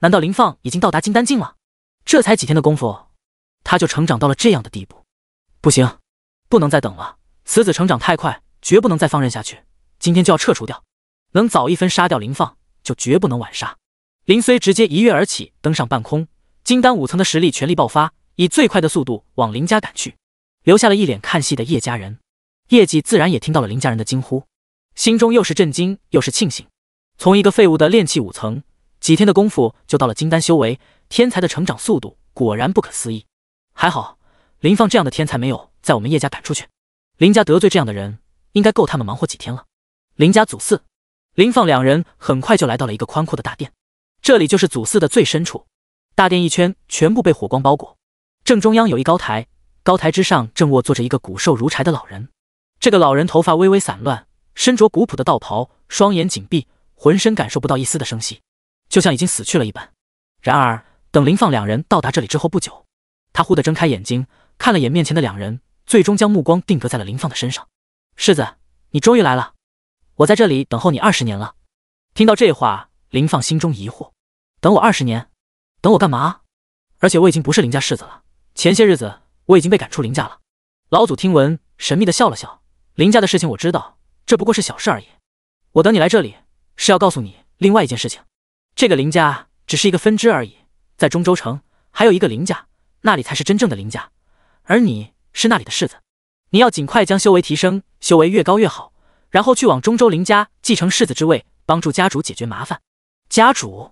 难道林放已经到达金丹境了？这才几天的功夫，他就成长到了这样的地步。不行，不能再等了，此子成长太快，绝不能再放任下去。今天就要撤除掉，能早一分杀掉林放，就绝不能晚杀。林虽直接一跃而起，登上半空，金丹五层的实力全力爆发，以最快的速度往林家赶去，留下了一脸看戏的叶家人。叶季自然也听到了林家人的惊呼，心中又是震惊又是庆幸。从一个废物的炼气五层，几天的功夫就到了金丹修为，天才的成长速度果然不可思议。还好林放这样的天才没有在我们叶家赶出去，林家得罪这样的人，应该够他们忙活几天了。林家祖寺，林放两人很快就来到了一个宽阔的大殿，这里就是祖寺的最深处。大殿一圈全部被火光包裹，正中央有一高台，高台之上正卧坐着一个骨瘦如柴的老人。这个老人头发微微散乱，身着古朴的道袍，双眼紧闭。浑身感受不到一丝的生息，就像已经死去了一般。然而，等林放两人到达这里之后不久，他忽地睁开眼睛，看了眼面前的两人，最终将目光定格在了林放的身上。“世子，你终于来了，我在这里等候你二十年了。”听到这话，林放心中疑惑：“等我二十年，等我干嘛？而且我已经不是林家世子了，前些日子我已经被赶出林家了。”老祖听闻，神秘的笑了笑：“林家的事情我知道，这不过是小事而已。我等你来这里。”是要告诉你另外一件事情，这个林家只是一个分支而已，在中州城还有一个林家，那里才是真正的林家，而你是那里的世子，你要尽快将修为提升，修为越高越好，然后去往中州林家继承世子之位，帮助家主解决麻烦。家主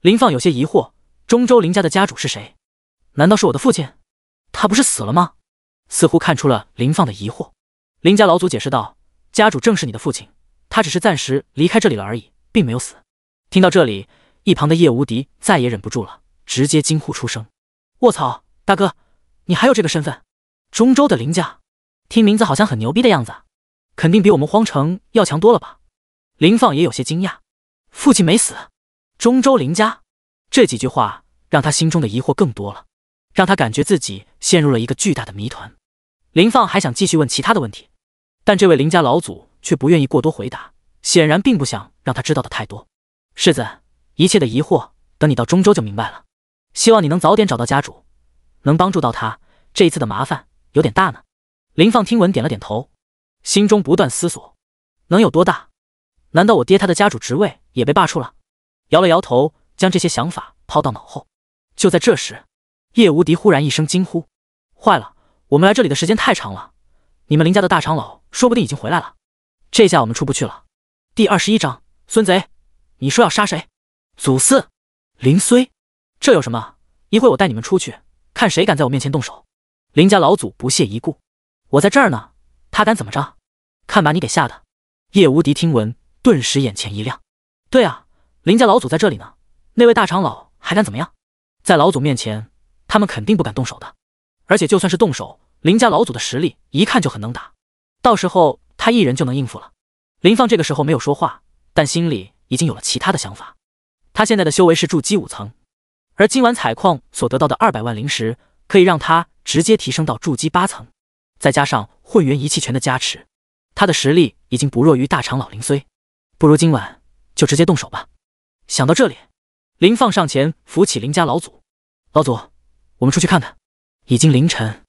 林放有些疑惑，中州林家的家主是谁？难道是我的父亲？他不是死了吗？似乎看出了林放的疑惑，林家老祖解释道，家主正是你的父亲。他只是暂时离开这里了而已，并没有死。听到这里，一旁的叶无敌再也忍不住了，直接惊呼出声：“卧槽，大哥，你还有这个身份？中州的林家，听名字好像很牛逼的样子，肯定比我们荒城要强多了吧？”林放也有些惊讶：“父亲没死？中州林家？”这几句话让他心中的疑惑更多了，让他感觉自己陷入了一个巨大的谜团。林放还想继续问其他的问题，但这位林家老祖。却不愿意过多回答，显然并不想让他知道的太多。世子，一切的疑惑等你到中州就明白了。希望你能早点找到家主，能帮助到他。这一次的麻烦有点大呢。林放听闻，点了点头，心中不断思索：能有多大？难道我爹他的家主职位也被罢黜了？摇了摇头，将这些想法抛到脑后。就在这时，叶无敌忽然一声惊呼：“坏了！我们来这里的时间太长了，你们林家的大长老说不定已经回来了。”这下我们出不去了。第二十一章，孙贼，你说要杀谁？祖四、林虽，这有什么？一会我带你们出去，看谁敢在我面前动手。林家老祖不屑一顾，我在这儿呢，他敢怎么着？看把你给吓的！叶无敌听闻，顿时眼前一亮。对啊，林家老祖在这里呢，那位大长老还敢怎么样？在老祖面前，他们肯定不敢动手的。而且就算是动手，林家老祖的实力一看就很能打，到时候。他一人就能应付了。林放这个时候没有说话，但心里已经有了其他的想法。他现在的修为是筑基五层，而今晚采矿所得到的二百万灵石，可以让他直接提升到筑基八层。再加上混元一气拳的加持，他的实力已经不弱于大长老林虽。不如今晚就直接动手吧。想到这里，林放上前扶起林家老祖。老祖，我们出去看看。已经凌晨，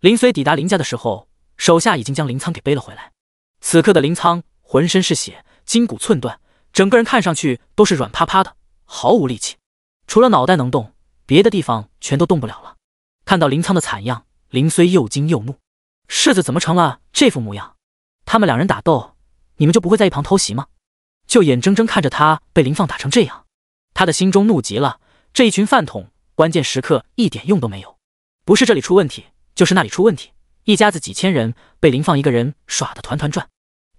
林虽抵达林家的时候，手下已经将林苍给背了回来。此刻的林苍浑身是血，筋骨寸断，整个人看上去都是软趴趴的，毫无力气，除了脑袋能动，别的地方全都动不了了。看到林苍的惨样，林虽又惊又怒，世子怎么成了这副模样？他们两人打斗，你们就不会在一旁偷袭吗？就眼睁睁看着他被林放打成这样？他的心中怒极了，这一群饭桶，关键时刻一点用都没有，不是这里出问题，就是那里出问题。一家子几千人被林放一个人耍得团团转，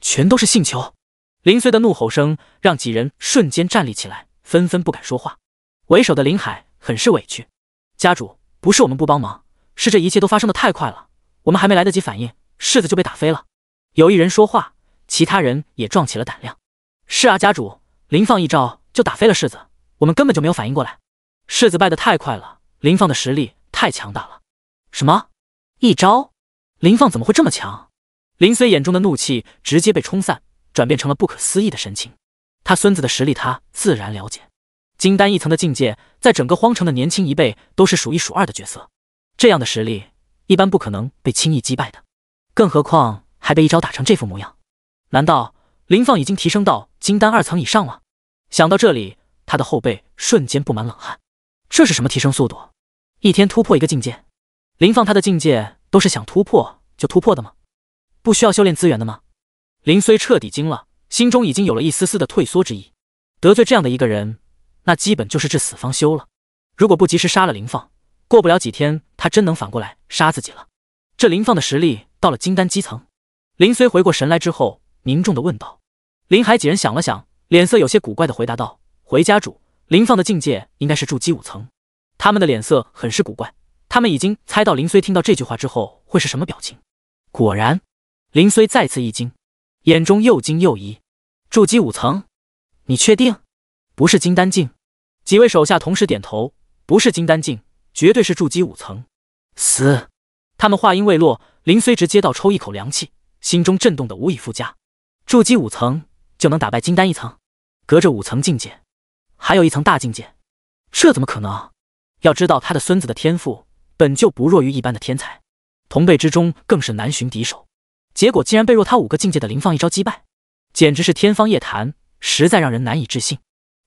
全都是信球。林虽的怒吼声让几人瞬间站立起来，纷纷不敢说话。为首的林海很是委屈：“家主，不是我们不帮忙，是这一切都发生的太快了，我们还没来得及反应，柿子就被打飞了。”有一人说话，其他人也壮起了胆量：“是啊，家主，林放一招就打飞了柿子，我们根本就没有反应过来。柿子败得太快了，林放的实力太强大了。”“什么？一招？”林放怎么会这么强？林虽眼中的怒气直接被冲散，转变成了不可思议的神情。他孙子的实力他自然了解，金丹一层的境界，在整个荒城的年轻一辈都是数一数二的角色。这样的实力，一般不可能被轻易击败的，更何况还被一招打成这副模样。难道林放已经提升到金丹二层以上了？想到这里，他的后背瞬间布满冷汗。这是什么提升速度？一天突破一个境界？林放，他的境界都是想突破就突破的吗？不需要修炼资源的吗？林虽彻底惊了，心中已经有了一丝丝的退缩之意。得罪这样的一个人，那基本就是至死方休了。如果不及时杀了林放，过不了几天，他真能反过来杀自己了。这林放的实力到了金丹基层。林虽回过神来之后，凝重的问道：“林海几人想了想，脸色有些古怪的回答道：‘回家主，林放的境界应该是筑基五层。’他们的脸色很是古怪。”他们已经猜到林虽听到这句话之后会是什么表情，果然，林虽再次一惊，眼中又惊又疑。筑基五层，你确定不是金丹境？几位手下同时点头，不是金丹境，绝对是筑基五层。死！他们话音未落，林虽直接到抽一口凉气，心中震动的无以复加。筑基五层就能打败金丹一层，隔着五层境界，还有一层大境界，这怎么可能？要知道他的孙子的天赋。本就不弱于一般的天才，同辈之中更是难寻敌手，结果竟然被弱他五个境界的林放一招击败，简直是天方夜谭，实在让人难以置信。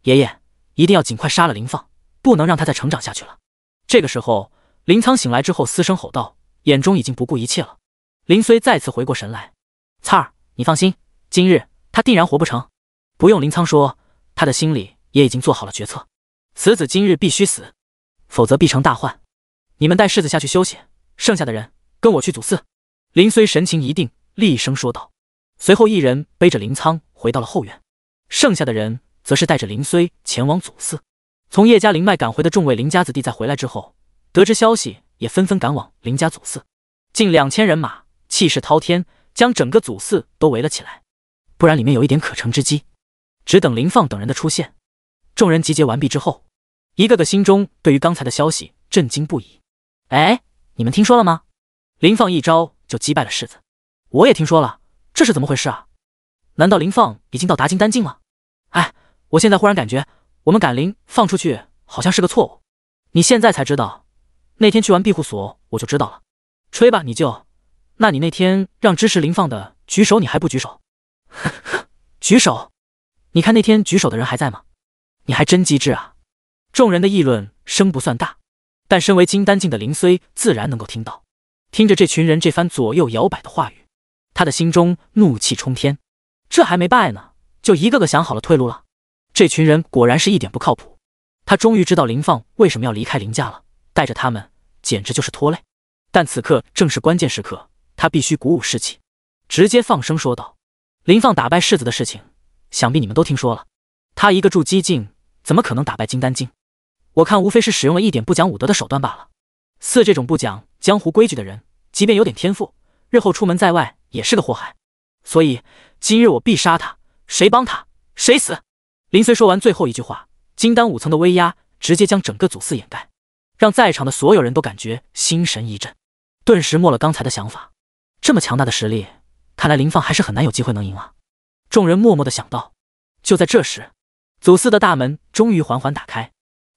爷爷，一定要尽快杀了林放，不能让他再成长下去了。这个时候，林苍醒来之后嘶声吼道，眼中已经不顾一切了。林虽再次回过神来，灿儿，你放心，今日他定然活不成。不用林苍说，他的心里也已经做好了决策，此子今日必须死，否则必成大患。你们带世子下去休息，剩下的人跟我去祖寺。林虽神情一定，厉声说道。随后，一人背着林苍回到了后院，剩下的人则是带着林虽前往祖寺。从叶家林脉赶回的众位林家子弟，在回来之后得知消息，也纷纷赶往林家祖寺。近两千人马，气势滔天，将整个祖寺都围了起来。不然里面有一点可乘之机，只等林放等人的出现。众人集结完毕之后，一个个心中对于刚才的消息震惊不已。哎，你们听说了吗？林放一招就击败了世子，我也听说了，这是怎么回事啊？难道林放已经到达金丹境了？哎，我现在忽然感觉我们赶林放出去好像是个错误。你现在才知道？那天去完庇护所我就知道了。吹吧你就，那你那天让支持林放的举手，你还不举手？呵呵，举手？你看那天举手的人还在吗？你还真机智啊！众人的议论声不算大。但身为金丹境的林虽，自然能够听到。听着这群人这番左右摇摆的话语，他的心中怒气冲天。这还没败呢，就一个个想好了退路了。这群人果然是一点不靠谱。他终于知道林放为什么要离开林家了，带着他们简直就是拖累。但此刻正是关键时刻，他必须鼓舞士气，直接放声说道：“林放打败世子的事情，想必你们都听说了。他一个筑基境，怎么可能打败金丹境？”我看无非是使用了一点不讲武德的手段罢了。四这种不讲江湖规矩的人，即便有点天赋，日后出门在外也是个祸害。所以今日我必杀他，谁帮他谁死。林随说完最后一句话，金丹五层的威压直接将整个祖寺掩盖，让在场的所有人都感觉心神一震，顿时没了刚才的想法。这么强大的实力，看来林放还是很难有机会能赢啊！众人默默的想到。就在这时，祖寺的大门终于缓缓打开。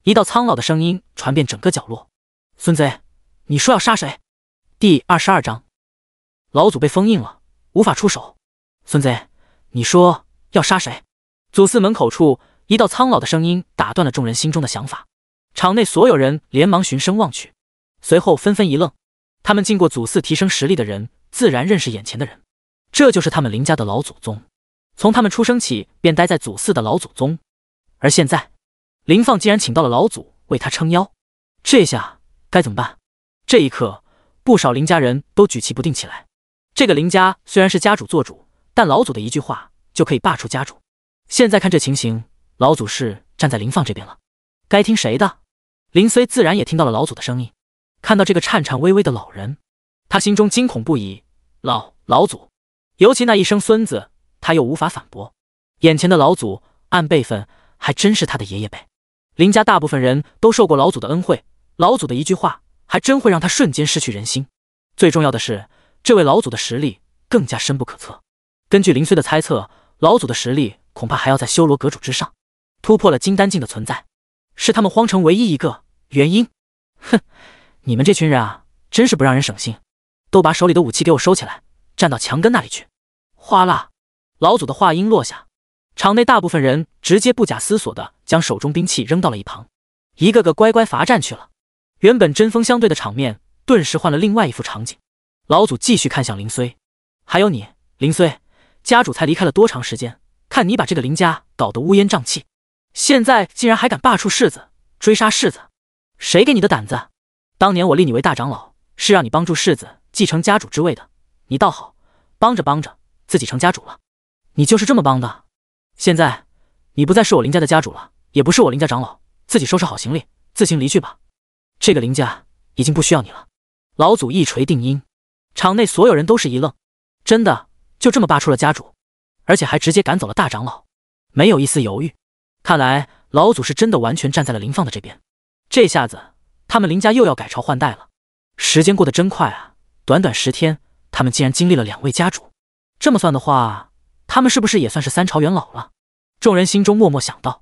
一道苍老的声音传遍整个角落：“孙贼，你说要杀谁？”第二十二章，老祖被封印了，无法出手。孙贼，你说要杀谁？祖寺门口处，一道苍老的声音打断了众人心中的想法。场内所有人连忙循声望去，随后纷纷一愣。他们进过祖寺提升实力的人，自然认识眼前的人。这就是他们林家的老祖宗，从他们出生起便待在祖寺的老祖宗。而现在。林放竟然请到了老祖为他撑腰，这下该怎么办？这一刻，不少林家人都举棋不定起来。这个林家虽然是家主做主，但老祖的一句话就可以罢黜家主。现在看这情形，老祖是站在林放这边了，该听谁的？林虽自然也听到了老祖的声音，看到这个颤颤巍巍的老人，他心中惊恐不已。老老祖，尤其那一声孙子，他又无法反驳。眼前的老祖按辈分还真是他的爷爷辈。林家大部分人都受过老祖的恩惠，老祖的一句话还真会让他瞬间失去人心。最重要的是，这位老祖的实力更加深不可测。根据林虽的猜测，老祖的实力恐怕还要在修罗阁主之上，突破了金丹境的存在，是他们荒城唯一一个原因。哼，你们这群人啊，真是不让人省心！都把手里的武器给我收起来，站到墙根那里去。哗啦，老祖的话音落下，场内大部分人直接不假思索的。将手中兵器扔到了一旁，一个个乖乖罚站去了。原本针锋相对的场面，顿时换了另外一副场景。老祖继续看向林虽，还有你，林虽，家主才离开了多长时间？看你把这个林家搞得乌烟瘴气，现在竟然还敢罢黜世子，追杀世子，谁给你的胆子？当年我立你为大长老，是让你帮助世子继承家主之位的，你倒好，帮着帮着自己成家主了，你就是这么帮的。现在你不再是我林家的家主了。也不是我林家长老自己收拾好行李，自行离去吧。这个林家已经不需要你了。老祖一锤定音，场内所有人都是一愣。真的就这么罢黜了家主，而且还直接赶走了大长老，没有一丝犹豫。看来老祖是真的完全站在了林放的这边。这下子他们林家又要改朝换代了。时间过得真快啊，短短十天，他们竟然经历了两位家主。这么算的话，他们是不是也算是三朝元老了？众人心中默默想到。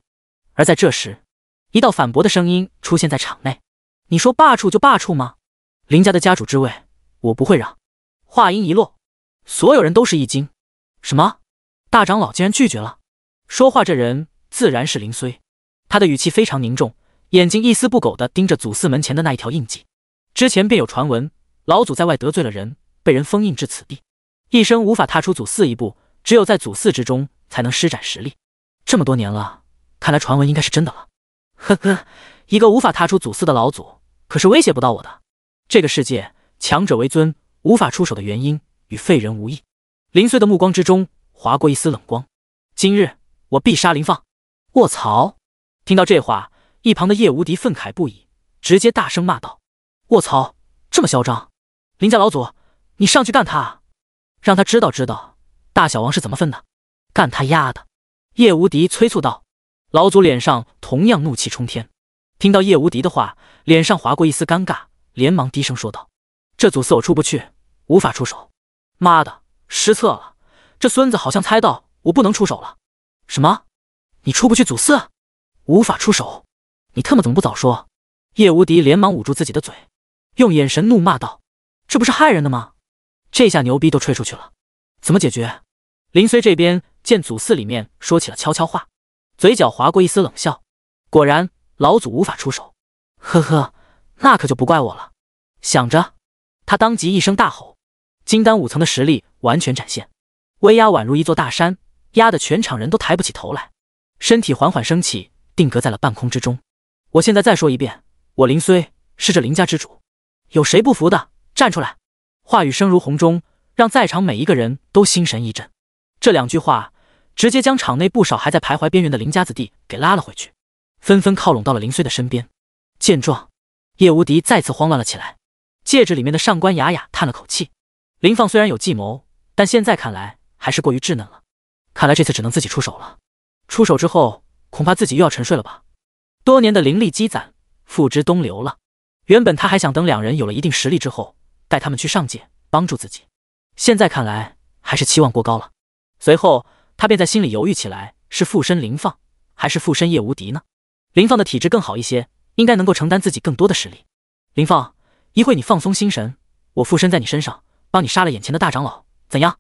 而在这时，一道反驳的声音出现在场内：“你说罢黜就罢黜吗？林家的家主之位，我不会让。”话音一落，所有人都是一惊：“什么？大长老竟然拒绝了？”说话这人自然是林虽，他的语气非常凝重，眼睛一丝不苟地盯着祖寺门前的那一条印记。之前便有传闻，老祖在外得罪了人，被人封印至此地，一生无法踏出祖寺一步，只有在祖寺之中才能施展实力。这么多年了。看来传闻应该是真的了。呵呵，一个无法踏出祖司的老祖，可是威胁不到我的。这个世界强者为尊，无法出手的原因与废人无异。林碎的目光之中划过一丝冷光。今日我必杀林放！卧槽！听到这话，一旁的叶无敌愤慨不已，直接大声骂道：“卧槽！这么嚣张！林家老祖，你上去干他，让他知道知道大小王是怎么分的！干他丫的！”叶无敌催促道。老祖脸上同样怒气冲天，听到叶无敌的话，脸上划过一丝尴尬，连忙低声说道：“这祖寺我出不去，无法出手。妈的，失策了！这孙子好像猜到我不能出手了。”“什么？你出不去祖寺，无法出手？你特么怎么不早说？”叶无敌连忙捂住自己的嘴，用眼神怒骂道：“这不是害人的吗？这下牛逼都吹出去了，怎么解决？”林虽这边见祖寺里面说起了悄悄话。嘴角划过一丝冷笑，果然老祖无法出手，呵呵，那可就不怪我了。想着，他当即一声大吼，金丹五层的实力完全展现，威压宛如一座大山，压得全场人都抬不起头来。身体缓缓升起，定格在了半空之中。我现在再说一遍，我林虽是这林家之主，有谁不服的，站出来！话语声如洪钟，让在场每一个人都心神一震。这两句话。直接将场内不少还在徘徊边缘的林家子弟给拉了回去，纷纷靠拢到了林衰的身边。见状，叶无敌再次慌乱了起来。戒指里面的上官雅雅叹了口气：“林放虽然有计谋，但现在看来还是过于稚嫩了。看来这次只能自己出手了。出手之后，恐怕自己又要沉睡了吧？多年的灵力积攒付之东流了。原本他还想等两人有了一定实力之后，带他们去上界帮助自己。现在看来还是期望过高了。随后。”他便在心里犹豫起来：是附身林放，还是附身叶无敌呢？林放的体质更好一些，应该能够承担自己更多的实力。林放，一会你放松心神，我附身在你身上，帮你杀了眼前的大长老，怎样？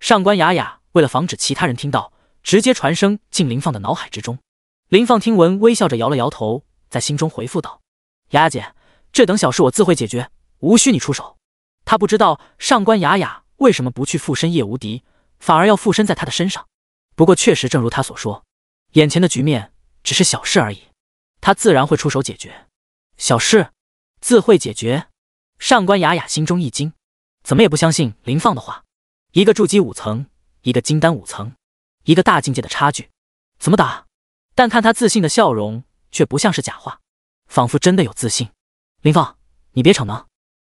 上官雅雅为了防止其他人听到，直接传声进林放的脑海之中。林放听闻，微笑着摇了摇头，在心中回复道：“雅雅姐，这等小事我自会解决，无需你出手。”他不知道上官雅雅为什么不去附身叶无敌，反而要附身在他的身上。不过，确实，正如他所说，眼前的局面只是小事而已，他自然会出手解决。小事自会解决。上官雅雅心中一惊，怎么也不相信林放的话。一个筑基五层，一个金丹五层，一个大境界的差距，怎么打？但看他自信的笑容，却不像是假话，仿佛真的有自信。林放，你别逞能。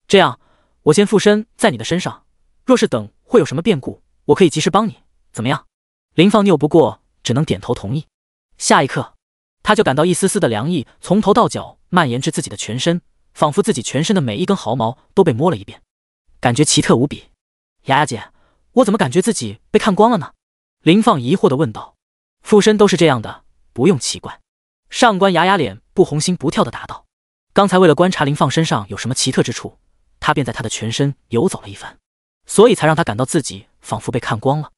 这样，我先附身在你的身上。若是等会有什么变故，我可以及时帮你。怎么样？林放拗不过，只能点头同意。下一刻，他就感到一丝丝的凉意从头到脚蔓延至自己的全身，仿佛自己全身的每一根毫毛都被摸了一遍，感觉奇特无比。雅雅姐，我怎么感觉自己被看光了呢？林放疑惑的问道。附身都是这样的，不用奇怪。上官雅雅脸不红心不跳的答道，刚才为了观察林放身上有什么奇特之处，他便在他的全身游走了一番，所以才让他感到自己仿佛被看光了。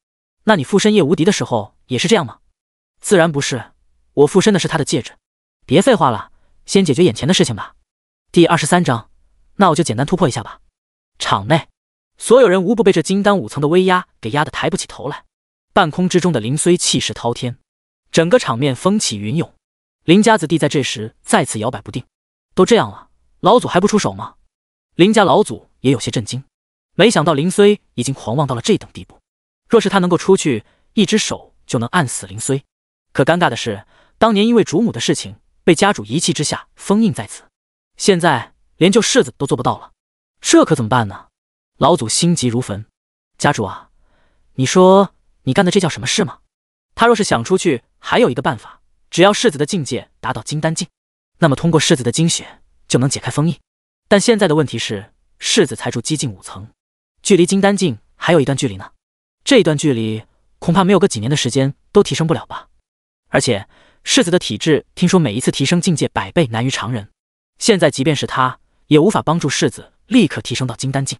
那你附身叶无敌的时候也是这样吗？自然不是，我附身的是他的戒指。别废话了，先解决眼前的事情吧。第二十三章，那我就简单突破一下吧。场内所有人无不被这金丹五层的威压给压得抬不起头来。半空之中的林虽气势滔天，整个场面风起云涌。林家子弟在这时再次摇摆不定。都这样了，老祖还不出手吗？林家老祖也有些震惊，没想到林虽已经狂妄到了这等地步。若是他能够出去，一只手就能按死林虽。可尴尬的是，当年因为主母的事情，被家主一气之下封印在此，现在连救世子都做不到了，这可怎么办呢？老祖心急如焚。家主啊，你说你干的这叫什么事吗？他若是想出去，还有一个办法，只要世子的境界达到金丹境，那么通过世子的精血就能解开封印。但现在的问题是，世子才住基近五层，距离金丹境还有一段距离呢。这一段距离恐怕没有个几年的时间都提升不了吧？而且世子的体质，听说每一次提升境界百倍难于常人。现在即便是他，也无法帮助世子立刻提升到金丹境。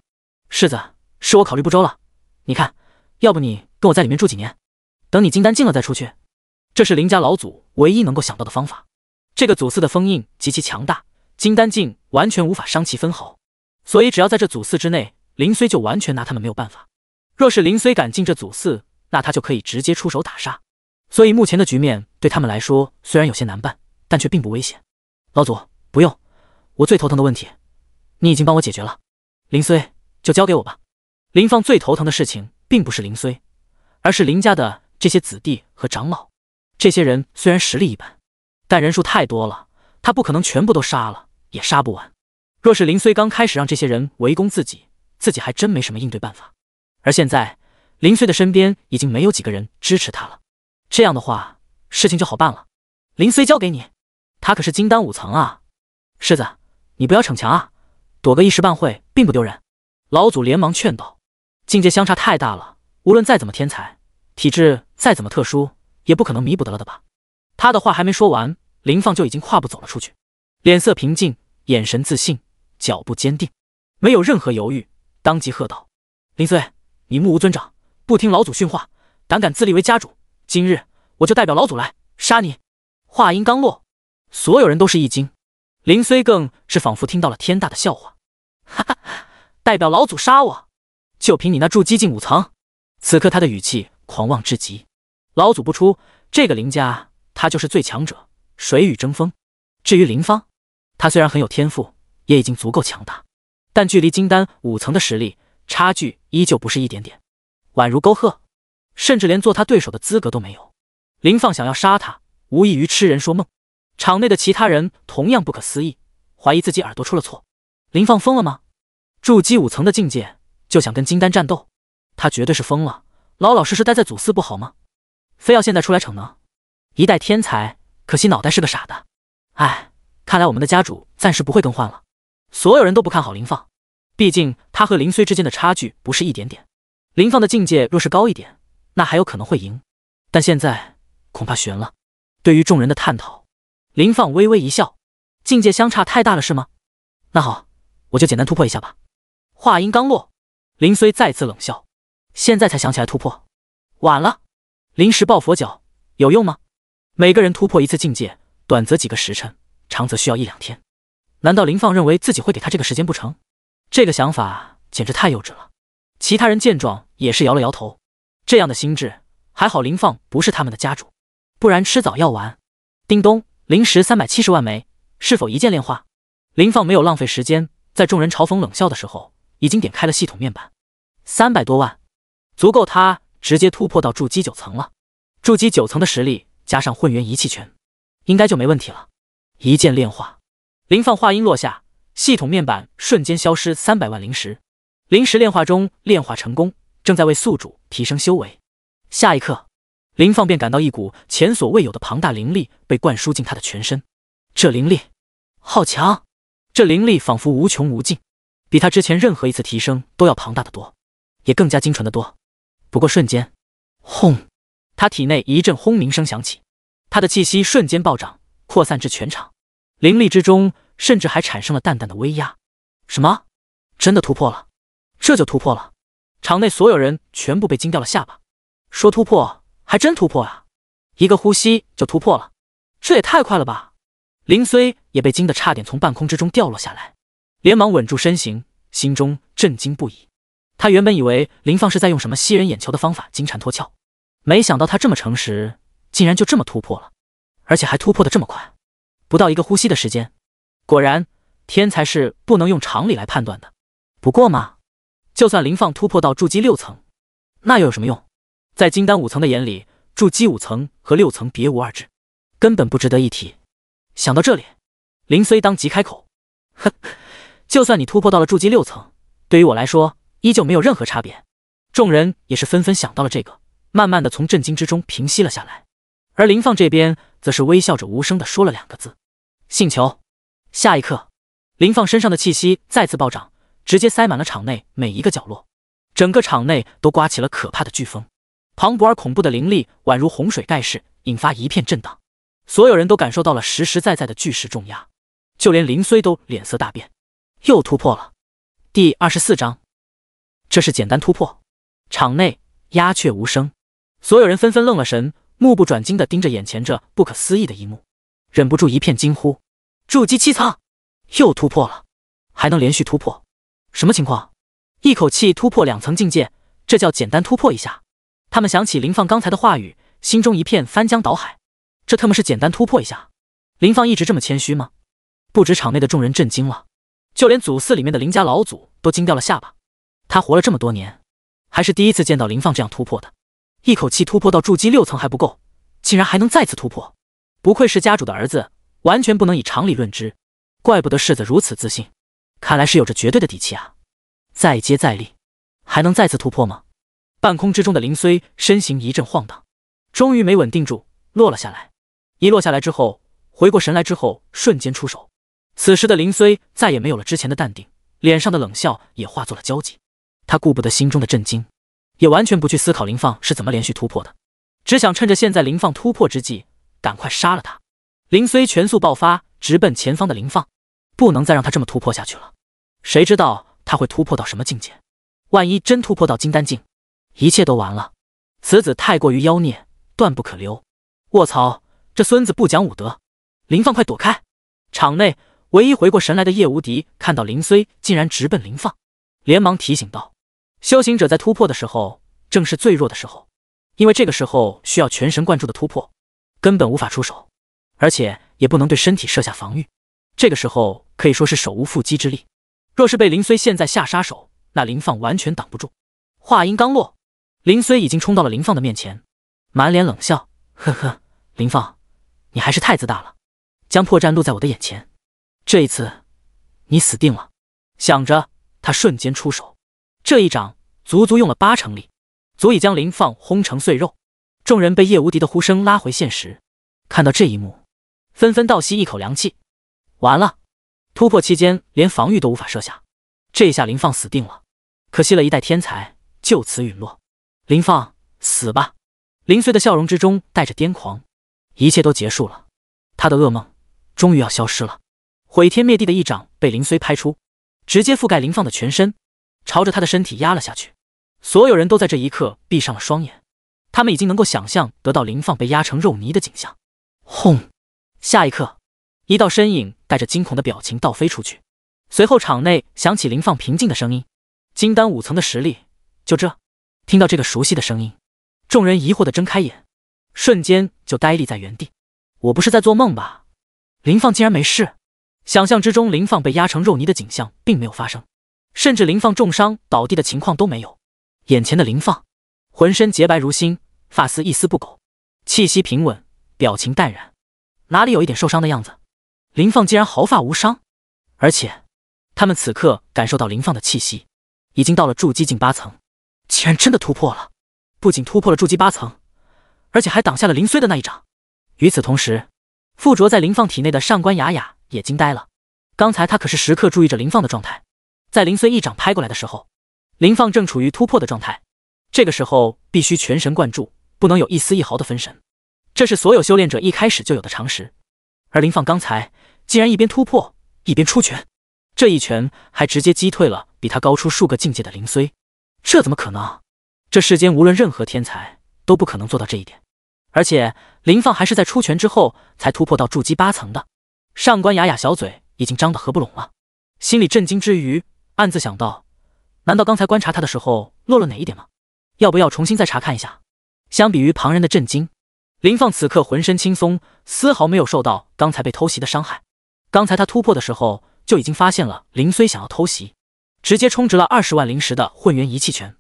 世子，是我考虑不周了。你看，要不你跟我在里面住几年，等你金丹境了再出去。这是林家老祖唯一能够想到的方法。这个祖寺的封印极其强大，金丹境完全无法伤其分毫。所以只要在这祖寺之内，林虽就完全拿他们没有办法。若是林虽敢进这祖寺，那他就可以直接出手打杀。所以目前的局面对他们来说虽然有些难办，但却并不危险。老祖，不用，我最头疼的问题你已经帮我解决了。林虽就交给我吧。林放最头疼的事情并不是林虽，而是林家的这些子弟和长老。这些人虽然实力一般，但人数太多了，他不可能全部都杀了，也杀不完。若是林虽刚开始让这些人围攻自己，自己还真没什么应对办法。而现在，林穗的身边已经没有几个人支持他了。这样的话，事情就好办了。林穗交给你，他可是金丹五层啊！世子，你不要逞强啊，躲个一时半会并不丢人。老祖连忙劝道：“境界相差太大了，无论再怎么天才，体质再怎么特殊，也不可能弥补得了的吧？”他的话还没说完，林放就已经跨步走了出去，脸色平静，眼神自信，脚步坚定，没有任何犹豫，当即喝道：“林穗，你目无尊长，不听老祖训话，胆敢自立为家主。今日我就代表老祖来杀你。话音刚落，所有人都是一惊，林虽更是仿佛听到了天大的笑话。哈哈哈，代表老祖杀我，就凭你那筑基境五层？此刻他的语气狂妄至极。老祖不出，这个林家他就是最强者，谁与争锋？至于林芳，他虽然很有天赋，也已经足够强大，但距离金丹五层的实力。差距依旧不是一点点，宛如沟壑，甚至连做他对手的资格都没有。林放想要杀他，无异于痴人说梦。场内的其他人同样不可思议，怀疑自己耳朵出了错。林放疯了吗？筑基五层的境界就想跟金丹战斗，他绝对是疯了。老老实实待在祖司不好吗？非要现在出来逞能？一代天才，可惜脑袋是个傻的。哎，看来我们的家主暂时不会更换了。所有人都不看好林放。毕竟他和林虽之间的差距不是一点点，林放的境界若是高一点，那还有可能会赢，但现在恐怕悬了。对于众人的探讨，林放微微一笑：“境界相差太大了，是吗？那好，我就简单突破一下吧。”话音刚落，林虽再次冷笑：“现在才想起来突破，晚了，临时抱佛脚有用吗？每个人突破一次境界，短则几个时辰，长则需要一两天。难道林放认为自己会给他这个时间不成？”这个想法简直太幼稚了。其他人见状也是摇了摇头。这样的心智还好，林放不是他们的家主，不然迟早要完。叮咚，灵石三百七十万枚，是否一键炼化？林放没有浪费时间，在众人嘲讽冷笑的时候，已经点开了系统面板。三百多万，足够他直接突破到筑基九层了。筑基九层的实力加上混元一气拳，应该就没问题了。一键炼化。林放话音落下。系统面板瞬间消失，三百万灵石，灵石炼化中，炼化成功，正在为宿主提升修为。下一刻，林放便感到一股前所未有的庞大灵力被灌输进他的全身，这灵力好强，这灵力仿佛无穷无尽，比他之前任何一次提升都要庞大的多，也更加精纯的多。不过瞬间，轰，他体内一阵轰鸣声响起，他的气息瞬间暴涨，扩散至全场灵力之中。甚至还产生了淡淡的威压，什么？真的突破了？这就突破了？场内所有人全部被惊掉了下巴，说突破，还真突破啊！一个呼吸就突破了，这也太快了吧！林虽也被惊得差点从半空之中掉落下来，连忙稳住身形，心中震惊不已。他原本以为林放是在用什么吸人眼球的方法金蝉脱壳，没想到他这么诚实，竟然就这么突破了，而且还突破的这么快，不到一个呼吸的时间。果然，天才是不能用常理来判断的。不过嘛，就算林放突破到筑基六层，那又有什么用？在金丹五层的眼里，筑基五层和六层别无二致，根本不值得一提。想到这里，林虽当即开口：“ 哼，就算你突破到了筑基六层，对于我来说依旧没有任何差别。”众人也是纷纷想到了这个，慢慢的从震惊之中平息了下来。而林放这边则是微笑着无声的说了两个字：“信球。下一刻，林放身上的气息再次暴涨，直接塞满了场内每一个角落，整个场内都刮起了可怕的飓风，磅礴而恐怖的灵力宛如洪水盖世，引发一片震荡，所有人都感受到了实实在在的巨石重压，就连林虽都脸色大变，又突破了。第二十四章，这是简单突破，场内鸦雀无声，所有人纷纷愣了神，目不转睛地盯着眼前这不可思议的一幕，忍不住一片惊呼。筑基七层，又突破了，还能连续突破，什么情况？一口气突破两层境界，这叫简单突破一下？他们想起林放刚才的话语，心中一片翻江倒海。这特么是简单突破一下？林放一直这么谦虚吗？不止场内的众人震惊了，就连祖寺里面的林家老祖都惊掉了下巴。他活了这么多年，还是第一次见到林放这样突破的。一口气突破到筑基六层还不够，竟然还能再次突破，不愧是家主的儿子。完全不能以常理论之，怪不得世子如此自信，看来是有着绝对的底气啊！再接再厉，还能再次突破吗？半空之中的林虽身形一阵晃荡，终于没稳定住，落了下来。一落下来之后，回过神来之后，瞬间出手。此时的林虽再也没有了之前的淡定，脸上的冷笑也化作了焦急。他顾不得心中的震惊，也完全不去思考林放是怎么连续突破的，只想趁着现在林放突破之际，赶快杀了他。林虽全速爆发，直奔前方的林放，不能再让他这么突破下去了。谁知道他会突破到什么境界？万一真突破到金丹境，一切都完了。此子太过于妖孽，断不可留。卧槽，这孙子不讲武德！林放，快躲开！场内唯一回过神来的叶无敌看到林虽竟然直奔林放，连忙提醒道：“修行者在突破的时候，正是最弱的时候，因为这个时候需要全神贯注的突破，根本无法出手。”而且也不能对身体设下防御，这个时候可以说是手无缚鸡之力。若是被林虽现在下杀手，那林放完全挡不住。话音刚落，林虽已经冲到了林放的面前，满脸冷笑：“呵呵，林放，你还是太自大了，将破绽露在我的眼前。这一次，你死定了！”想着，他瞬间出手，这一掌足足用了八成力，足以将林放轰成碎肉。众人被叶无敌的呼声拉回现实，看到这一幕。纷纷倒吸一口凉气，完了，突破期间连防御都无法设下，这下林放死定了。可惜了一代天才就此陨落，林放死吧！林随的笑容之中带着癫狂，一切都结束了，他的噩梦终于要消失了。毁天灭地的一掌被林随拍出，直接覆盖林放的全身，朝着他的身体压了下去。所有人都在这一刻闭上了双眼，他们已经能够想象得到林放被压成肉泥的景象。轰！下一刻，一道身影带着惊恐的表情倒飞出去。随后，场内响起林放平静的声音：“金丹五层的实力，就这。”听到这个熟悉的声音，众人疑惑的睁开眼，瞬间就呆立在原地。我不是在做梦吧？林放竟然没事！想象之中，林放被压成肉泥的景象并没有发生，甚至林放重伤倒地的情况都没有。眼前的林放，浑身洁白如新，发丝一丝不苟，气息平稳，表情淡然。哪里有一点受伤的样子？林放竟然毫发无伤，而且他们此刻感受到林放的气息，已经到了筑基境八层，竟然真的突破了！不仅突破了筑基八层，而且还挡下了林虽的那一掌。与此同时，附着在林放体内的上官雅雅也惊呆了。刚才她可是时刻注意着林放的状态，在林虽一掌拍过来的时候，林放正处于突破的状态，这个时候必须全神贯注，不能有一丝一毫的分神。这是所有修炼者一开始就有的常识，而林放刚才竟然一边突破一边出拳，这一拳还直接击退了比他高出数个境界的林虽，这怎么可能？这世间无论任何天才都不可能做到这一点。而且林放还是在出拳之后才突破到筑基八层的。上官雅雅小嘴已经张得合不拢了，心里震惊之余，暗自想到：难道刚才观察他的时候漏了哪一点吗？要不要重新再查看一下？相比于旁人的震惊。林放此刻浑身轻松，丝毫没有受到刚才被偷袭的伤害。刚才他突破的时候就已经发现了林虽想要偷袭，直接充值了二十万灵石的混元一气拳，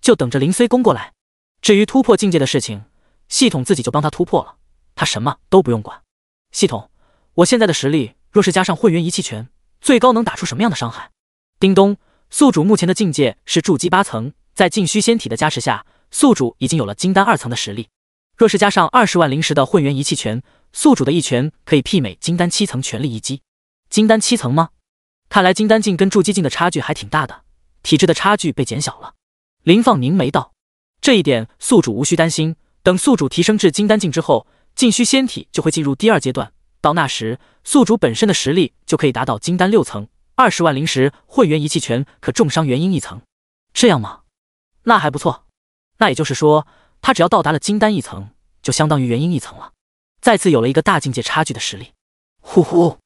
就等着林虽攻过来。至于突破境界的事情，系统自己就帮他突破了，他什么都不用管。系统，我现在的实力若是加上混元一气拳，最高能打出什么样的伤害？叮咚，宿主目前的境界是筑基八层，在禁虚仙体的加持下，宿主已经有了金丹二层的实力。若是加上二十万灵石的混元一气拳，宿主的一拳可以媲美金丹七层全力一击。金丹七层吗？看来金丹境跟筑基境的差距还挺大的，体质的差距被减小了。林放凝眉道：“这一点宿主无需担心。等宿主提升至金丹境之后，禁虚仙体就会进入第二阶段。到那时，宿主本身的实力就可以达到金丹六层。二十万灵石混元一气拳可重伤元婴一层，这样吗？那还不错。那也就是说。”他只要到达了金丹一层，就相当于元婴一层了，再次有了一个大境界差距的实力。呼呼，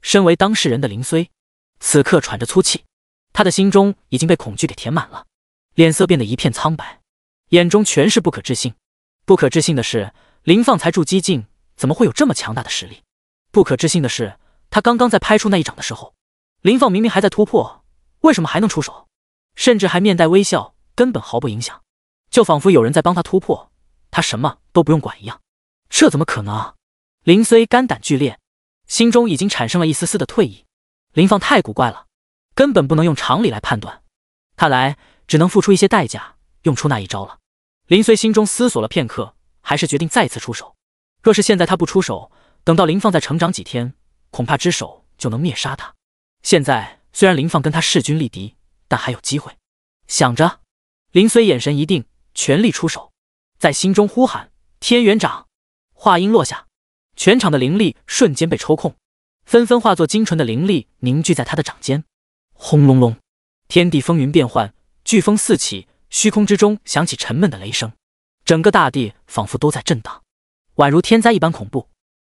身为当事人的林虽，此刻喘着粗气，他的心中已经被恐惧给填满了，脸色变得一片苍白，眼中全是不可置信。不可置信的是，林放才筑基境，怎么会有这么强大的实力？不可置信的是，他刚刚在拍出那一掌的时候，林放明明还在突破，为什么还能出手？甚至还面带微笑，根本毫不影响。就仿佛有人在帮他突破，他什么都不用管一样，这怎么可能？林虽肝胆俱裂，心中已经产生了一丝丝的退意。林放太古怪了，根本不能用常理来判断。看来只能付出一些代价，用出那一招了。林虽心中思索了片刻，还是决定再次出手。若是现在他不出手，等到林放再成长几天，恐怕之手就能灭杀他。现在虽然林放跟他势均力敌，但还有机会。想着，林虽眼神一定。全力出手，在心中呼喊“天元掌”。话音落下，全场的灵力瞬间被抽空，纷纷化作精纯的灵力凝聚在他的掌间。轰隆隆，天地风云变幻，飓风四起，虚空之中响起沉闷的雷声，整个大地仿佛都在震荡，宛如天灾一般恐怖。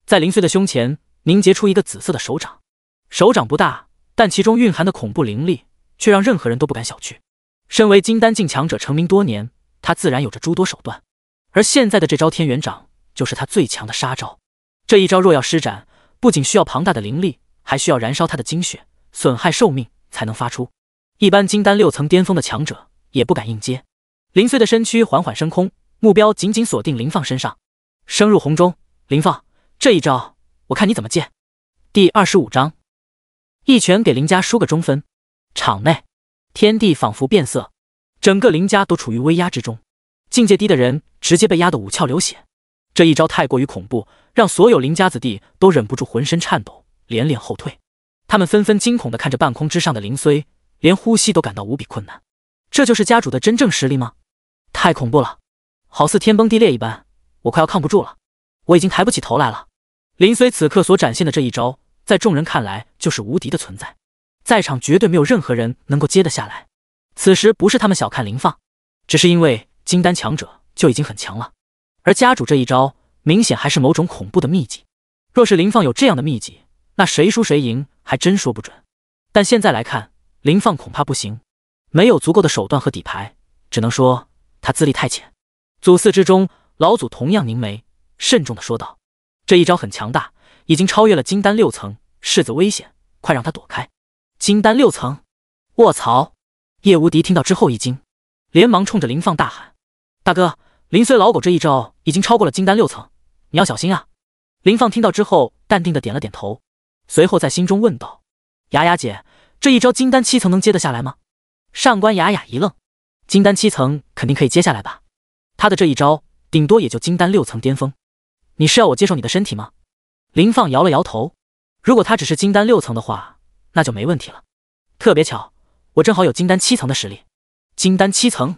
在林碎的胸前凝结出一个紫色的手掌，手掌不大，但其中蕴含的恐怖灵力却让任何人都不敢小觑。身为金丹境强者，成名多年。他自然有着诸多手段，而现在的这招天元掌就是他最强的杀招。这一招若要施展，不仅需要庞大的灵力，还需要燃烧他的精血，损害寿命才能发出。一般金丹六层巅峰的强者也不敢硬接。林碎的身躯缓缓升空，目标紧紧锁定林放身上，升入红中。林放，这一招我看你怎么接。第二十五章，一拳给林家输个中分。场内，天地仿佛变色。整个林家都处于威压之中，境界低的人直接被压得五窍流血。这一招太过于恐怖，让所有林家子弟都忍不住浑身颤抖，连连后退。他们纷纷惊恐地看着半空之上的林虽，连呼吸都感到无比困难。这就是家主的真正实力吗？太恐怖了，好似天崩地裂一般。我快要扛不住了，我已经抬不起头来了。林虽此刻所展现的这一招，在众人看来就是无敌的存在，在场绝对没有任何人能够接得下来。此时不是他们小看林放，只是因为金丹强者就已经很强了，而家主这一招明显还是某种恐怖的秘籍。若是林放有这样的秘籍，那谁输谁赢还真说不准。但现在来看，林放恐怕不行，没有足够的手段和底牌，只能说他资历太浅。祖寺之中，老祖同样凝眉，慎重的说道：“这一招很强大，已经超越了金丹六层，世子危险，快让他躲开！”金丹六层，卧槽！叶无敌听到之后一惊，连忙冲着林放大喊：“大哥，林虽老狗这一招已经超过了金丹六层，你要小心啊！”林放听到之后，淡定的点了点头，随后在心中问道：“雅雅姐，这一招金丹七层能接得下来吗？”上官雅雅一愣：“金丹七层肯定可以接下来吧？他的这一招顶多也就金丹六层巅峰，你是要我接受你的身体吗？”林放摇了摇头：“如果他只是金丹六层的话，那就没问题了。特别巧。”我正好有金丹七层的实力，金丹七层，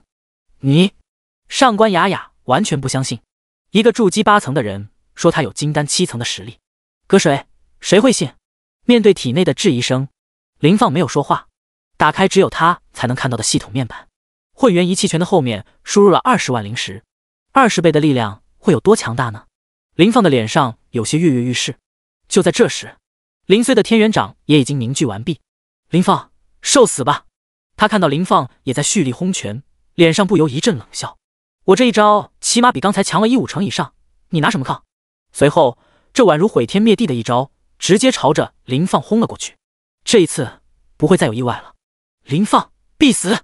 你，上官雅雅完全不相信，一个筑基八层的人说他有金丹七层的实力，隔水谁会信？面对体内的质疑声，林放没有说话，打开只有他才能看到的系统面板，混元一气拳的后面输入了二十万灵石，二十倍的力量会有多强大呢？林放的脸上有些跃跃欲试。就在这时，零碎的天元掌也已经凝聚完毕，林放受死吧！他看到林放也在蓄力轰拳，脸上不由一阵冷笑。我这一招起码比刚才强了一五成以上，你拿什么抗？随后，这宛如毁天灭地的一招直接朝着林放轰了过去。这一次不会再有意外了，林放必死！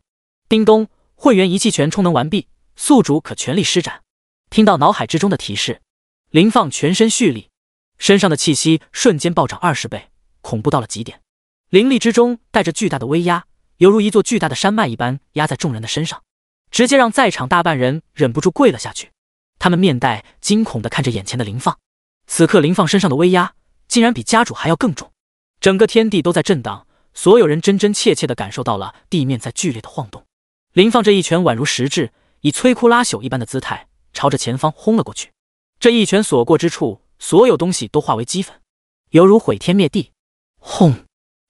叮咚，混元一气拳充能完毕，宿主可全力施展。听到脑海之中的提示，林放全身蓄力，身上的气息瞬间暴涨二十倍，恐怖到了极点，灵力之中带着巨大的威压。犹如一座巨大的山脉一般压在众人的身上，直接让在场大半人忍不住跪了下去。他们面带惊恐的看着眼前的林放，此刻林放身上的威压竟然比家主还要更重，整个天地都在震荡，所有人真真切切的感受到了地面在剧烈的晃动。林放这一拳宛如石质，以摧枯拉朽一般的姿态朝着前方轰了过去。这一拳所过之处，所有东西都化为齑粉，犹如毁天灭地。轰！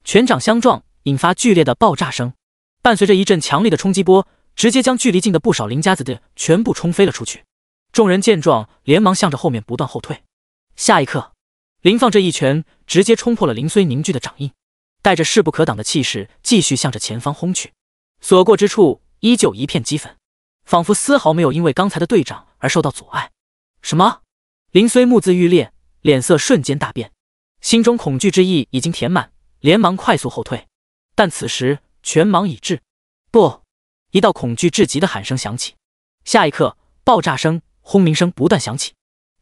拳掌相撞。引发剧烈的爆炸声，伴随着一阵强烈的冲击波，直接将距离近的不少林家子弟全部冲飞了出去。众人见状，连忙向着后面不断后退。下一刻，林放这一拳直接冲破了林虽凝聚的掌印，带着势不可挡的气势继续向着前方轰去，所过之处依旧一片齑粉，仿佛丝毫没有因为刚才的队长而受到阻碍。什么？林虽目眦欲裂，脸色瞬间大变，心中恐惧之意已经填满，连忙快速后退。但此时，全盲已至，不，一道恐惧至极的喊声响起，下一刻，爆炸声、轰鸣声不断响起，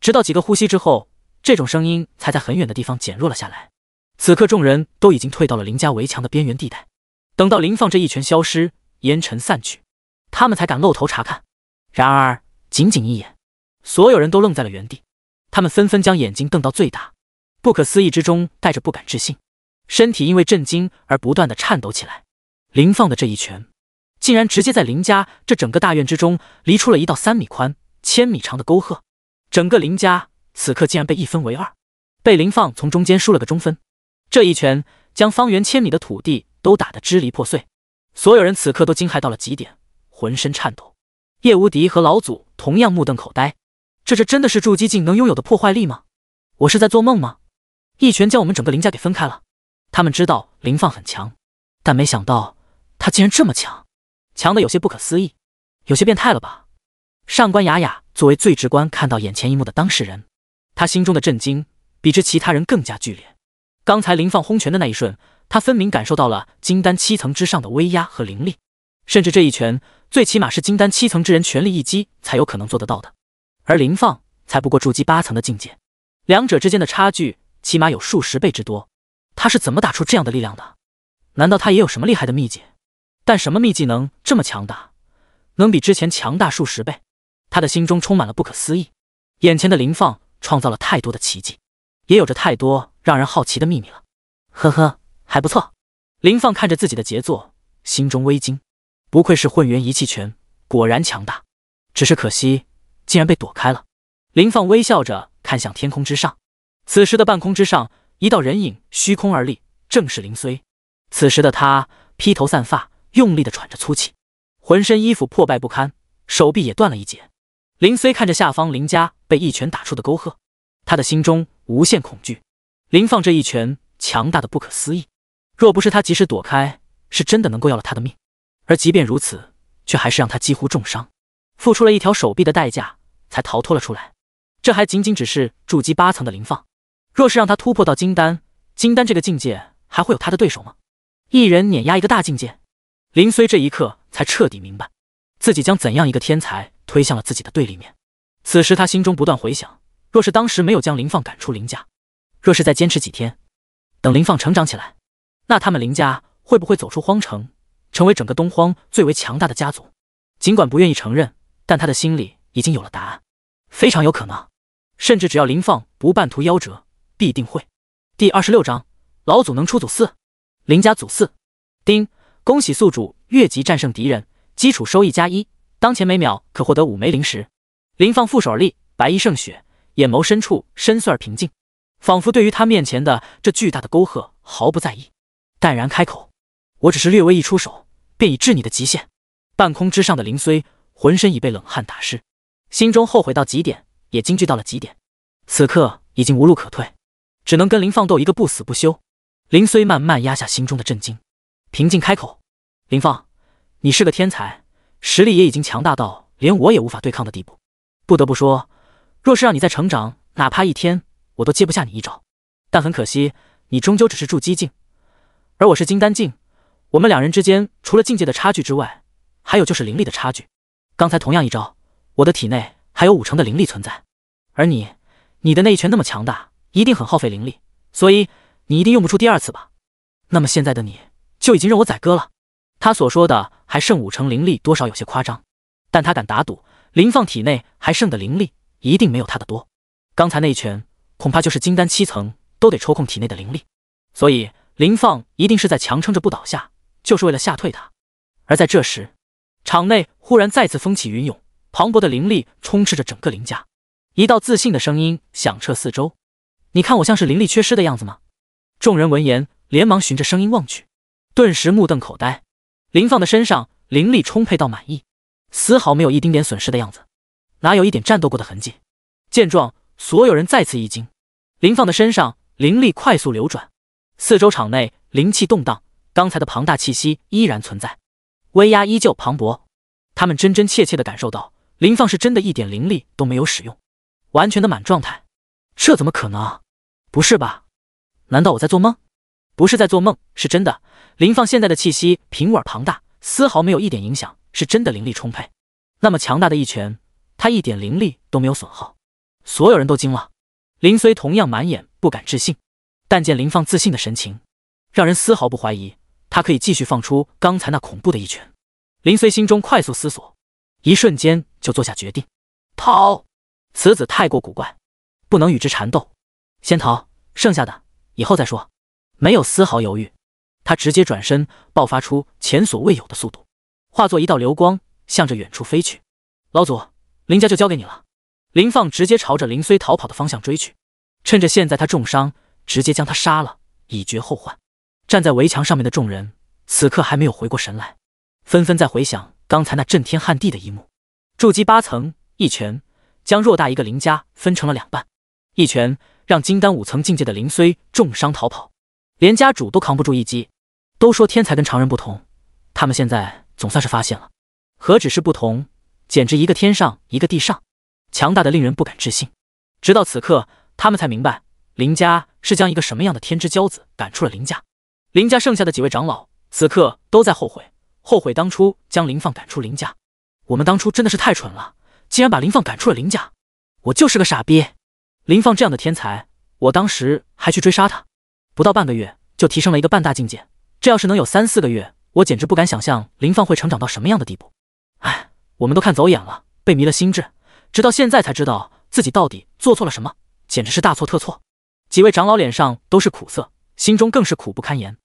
直到几个呼吸之后，这种声音才在很远的地方减弱了下来。此刻，众人都已经退到了林家围墙的边缘地带。等到林放这一拳消失，烟尘散去，他们才敢露头查看。然而，仅仅一眼，所有人都愣在了原地，他们纷纷将眼睛瞪到最大，不可思议之中带着不敢置信。身体因为震惊而不断的颤抖起来，林放的这一拳，竟然直接在林家这整个大院之中离出了一道三米宽、千米长的沟壑，整个林家此刻竟然被一分为二，被林放从中间输了个中分。这一拳将方圆千米的土地都打得支离破碎，所有人此刻都惊骇到了极点，浑身颤抖。叶无敌和老祖同样目瞪口呆，这这真的是筑基境能拥有的破坏力吗？我是在做梦吗？一拳将我们整个林家给分开了。他们知道林放很强，但没想到他竟然这么强，强的有些不可思议，有些变态了吧？上官雅雅作为最直观看到眼前一幕的当事人，她心中的震惊比之其他人更加剧烈。刚才林放轰拳的那一瞬，她分明感受到了金丹七层之上的威压和灵力，甚至这一拳最起码是金丹七层之人全力一击才有可能做得到的，而林放才不过筑基八层的境界，两者之间的差距起码有数十倍之多。他是怎么打出这样的力量的？难道他也有什么厉害的秘籍？但什么秘技能这么强大，能比之前强大数十倍？他的心中充满了不可思议。眼前的林放创造了太多的奇迹，也有着太多让人好奇的秘密了。呵呵，还不错。林放看着自己的杰作，心中微惊。不愧是混元一气拳，果然强大。只是可惜，竟然被躲开了。林放微笑着看向天空之上，此时的半空之上。一道人影虚空而立，正是林虽。此时的他披头散发，用力的喘着粗气，浑身衣服破败不堪，手臂也断了一截。林虽看着下方林家被一拳打出的沟壑，他的心中无限恐惧。林放这一拳强大的不可思议，若不是他及时躲开，是真的能够要了他的命。而即便如此，却还是让他几乎重伤，付出了一条手臂的代价才逃脱了出来。这还仅仅只是筑基八层的林放。若是让他突破到金丹，金丹这个境界还会有他的对手吗？一人碾压一个大境界，林虽这一刻才彻底明白，自己将怎样一个天才推向了自己的对立面。此时他心中不断回想，若是当时没有将林放赶出林家，若是再坚持几天，等林放成长起来，那他们林家会不会走出荒城，成为整个东荒最为强大的家族？尽管不愿意承认，但他的心里已经有了答案，非常有可能，甚至只要林放不半途夭折。必定会。第二十六章，老祖能出祖寺，林家祖寺。丁，恭喜宿主越级战胜敌人，基础收益加一，当前每秒可获得五枚灵石。林放副手而立，白衣胜雪，眼眸深处深邃而平静，仿佛对于他面前的这巨大的沟壑毫不在意，淡然开口：“我只是略微一出手，便已至你的极限。”半空之上的林虽浑身已被冷汗打湿，心中后悔到极点，也惊惧到了极点，此刻已经无路可退。只能跟林放斗一个不死不休。林虽慢慢压下心中的震惊，平静开口：“林放，你是个天才，实力也已经强大到连我也无法对抗的地步。不得不说，若是让你再成长哪怕一天，我都接不下你一招。但很可惜，你终究只是筑基境，而我是金丹境。我们两人之间除了境界的差距之外，还有就是灵力的差距。刚才同样一招，我的体内还有五成的灵力存在，而你，你的那一拳那么强大。”一定很耗费灵力，所以你一定用不出第二次吧？那么现在的你就已经任我宰割了。他所说的还剩五成灵力，多少有些夸张，但他敢打赌，林放体内还剩的灵力一定没有他的多。刚才那一拳，恐怕就是金丹七层都得抽空体内的灵力，所以林放一定是在强撑着不倒下，就是为了吓退他。而在这时，场内忽然再次风起云涌，磅礴的灵力充斥着整个林家，一道自信的声音响彻四周。你看我像是灵力缺失的样子吗？众人闻言，连忙循着声音望去，顿时目瞪口呆。林放的身上灵力充沛到满意，丝毫没有一丁点损失的样子，哪有一点战斗过的痕迹？见状，所有人再次一惊。林放的身上灵力快速流转，四周场内灵气动荡，刚才的庞大气息依然存在，威压依旧磅礴。他们真真切切的感受到，林放是真的一点灵力都没有使用，完全的满状态。这怎么可能？不是吧？难道我在做梦？不是在做梦，是真的。林放现在的气息平稳庞大，丝毫没有一点影响，是真的灵力充沛。那么强大的一拳，他一点灵力都没有损耗。所有人都惊了。林虽同样满眼不敢置信，但见林放自信的神情，让人丝毫不怀疑他可以继续放出刚才那恐怖的一拳。林虽心中快速思索，一瞬间就做下决定：逃。此子太过古怪。不能与之缠斗，先逃，剩下的以后再说。没有丝毫犹豫，他直接转身，爆发出前所未有的速度，化作一道流光，向着远处飞去。老祖，林家就交给你了。林放直接朝着林虽逃跑的方向追去，趁着现在他重伤，直接将他杀了，以绝后患。站在围墙上面的众人，此刻还没有回过神来，纷纷在回想刚才那震天撼地的一幕：筑基八层一拳，将偌大一个林家分成了两半。一拳让金丹五层境界的林虽重伤逃跑，连家主都扛不住一击。都说天才跟常人不同，他们现在总算是发现了，何止是不同，简直一个天上一个地上，强大的令人不敢置信。直到此刻，他们才明白林家是将一个什么样的天之骄子赶出了林家。林家剩下的几位长老此刻都在后悔，后悔当初将林放赶出林家。我们当初真的是太蠢了，竟然把林放赶出了林家。我就是个傻逼。林放这样的天才，我当时还去追杀他，不到半个月就提升了一个半大境界。这要是能有三四个月，我简直不敢想象林放会成长到什么样的地步。哎，我们都看走眼了，被迷了心智，直到现在才知道自己到底做错了什么，简直是大错特错。几位长老脸上都是苦涩，心中更是苦不堪言。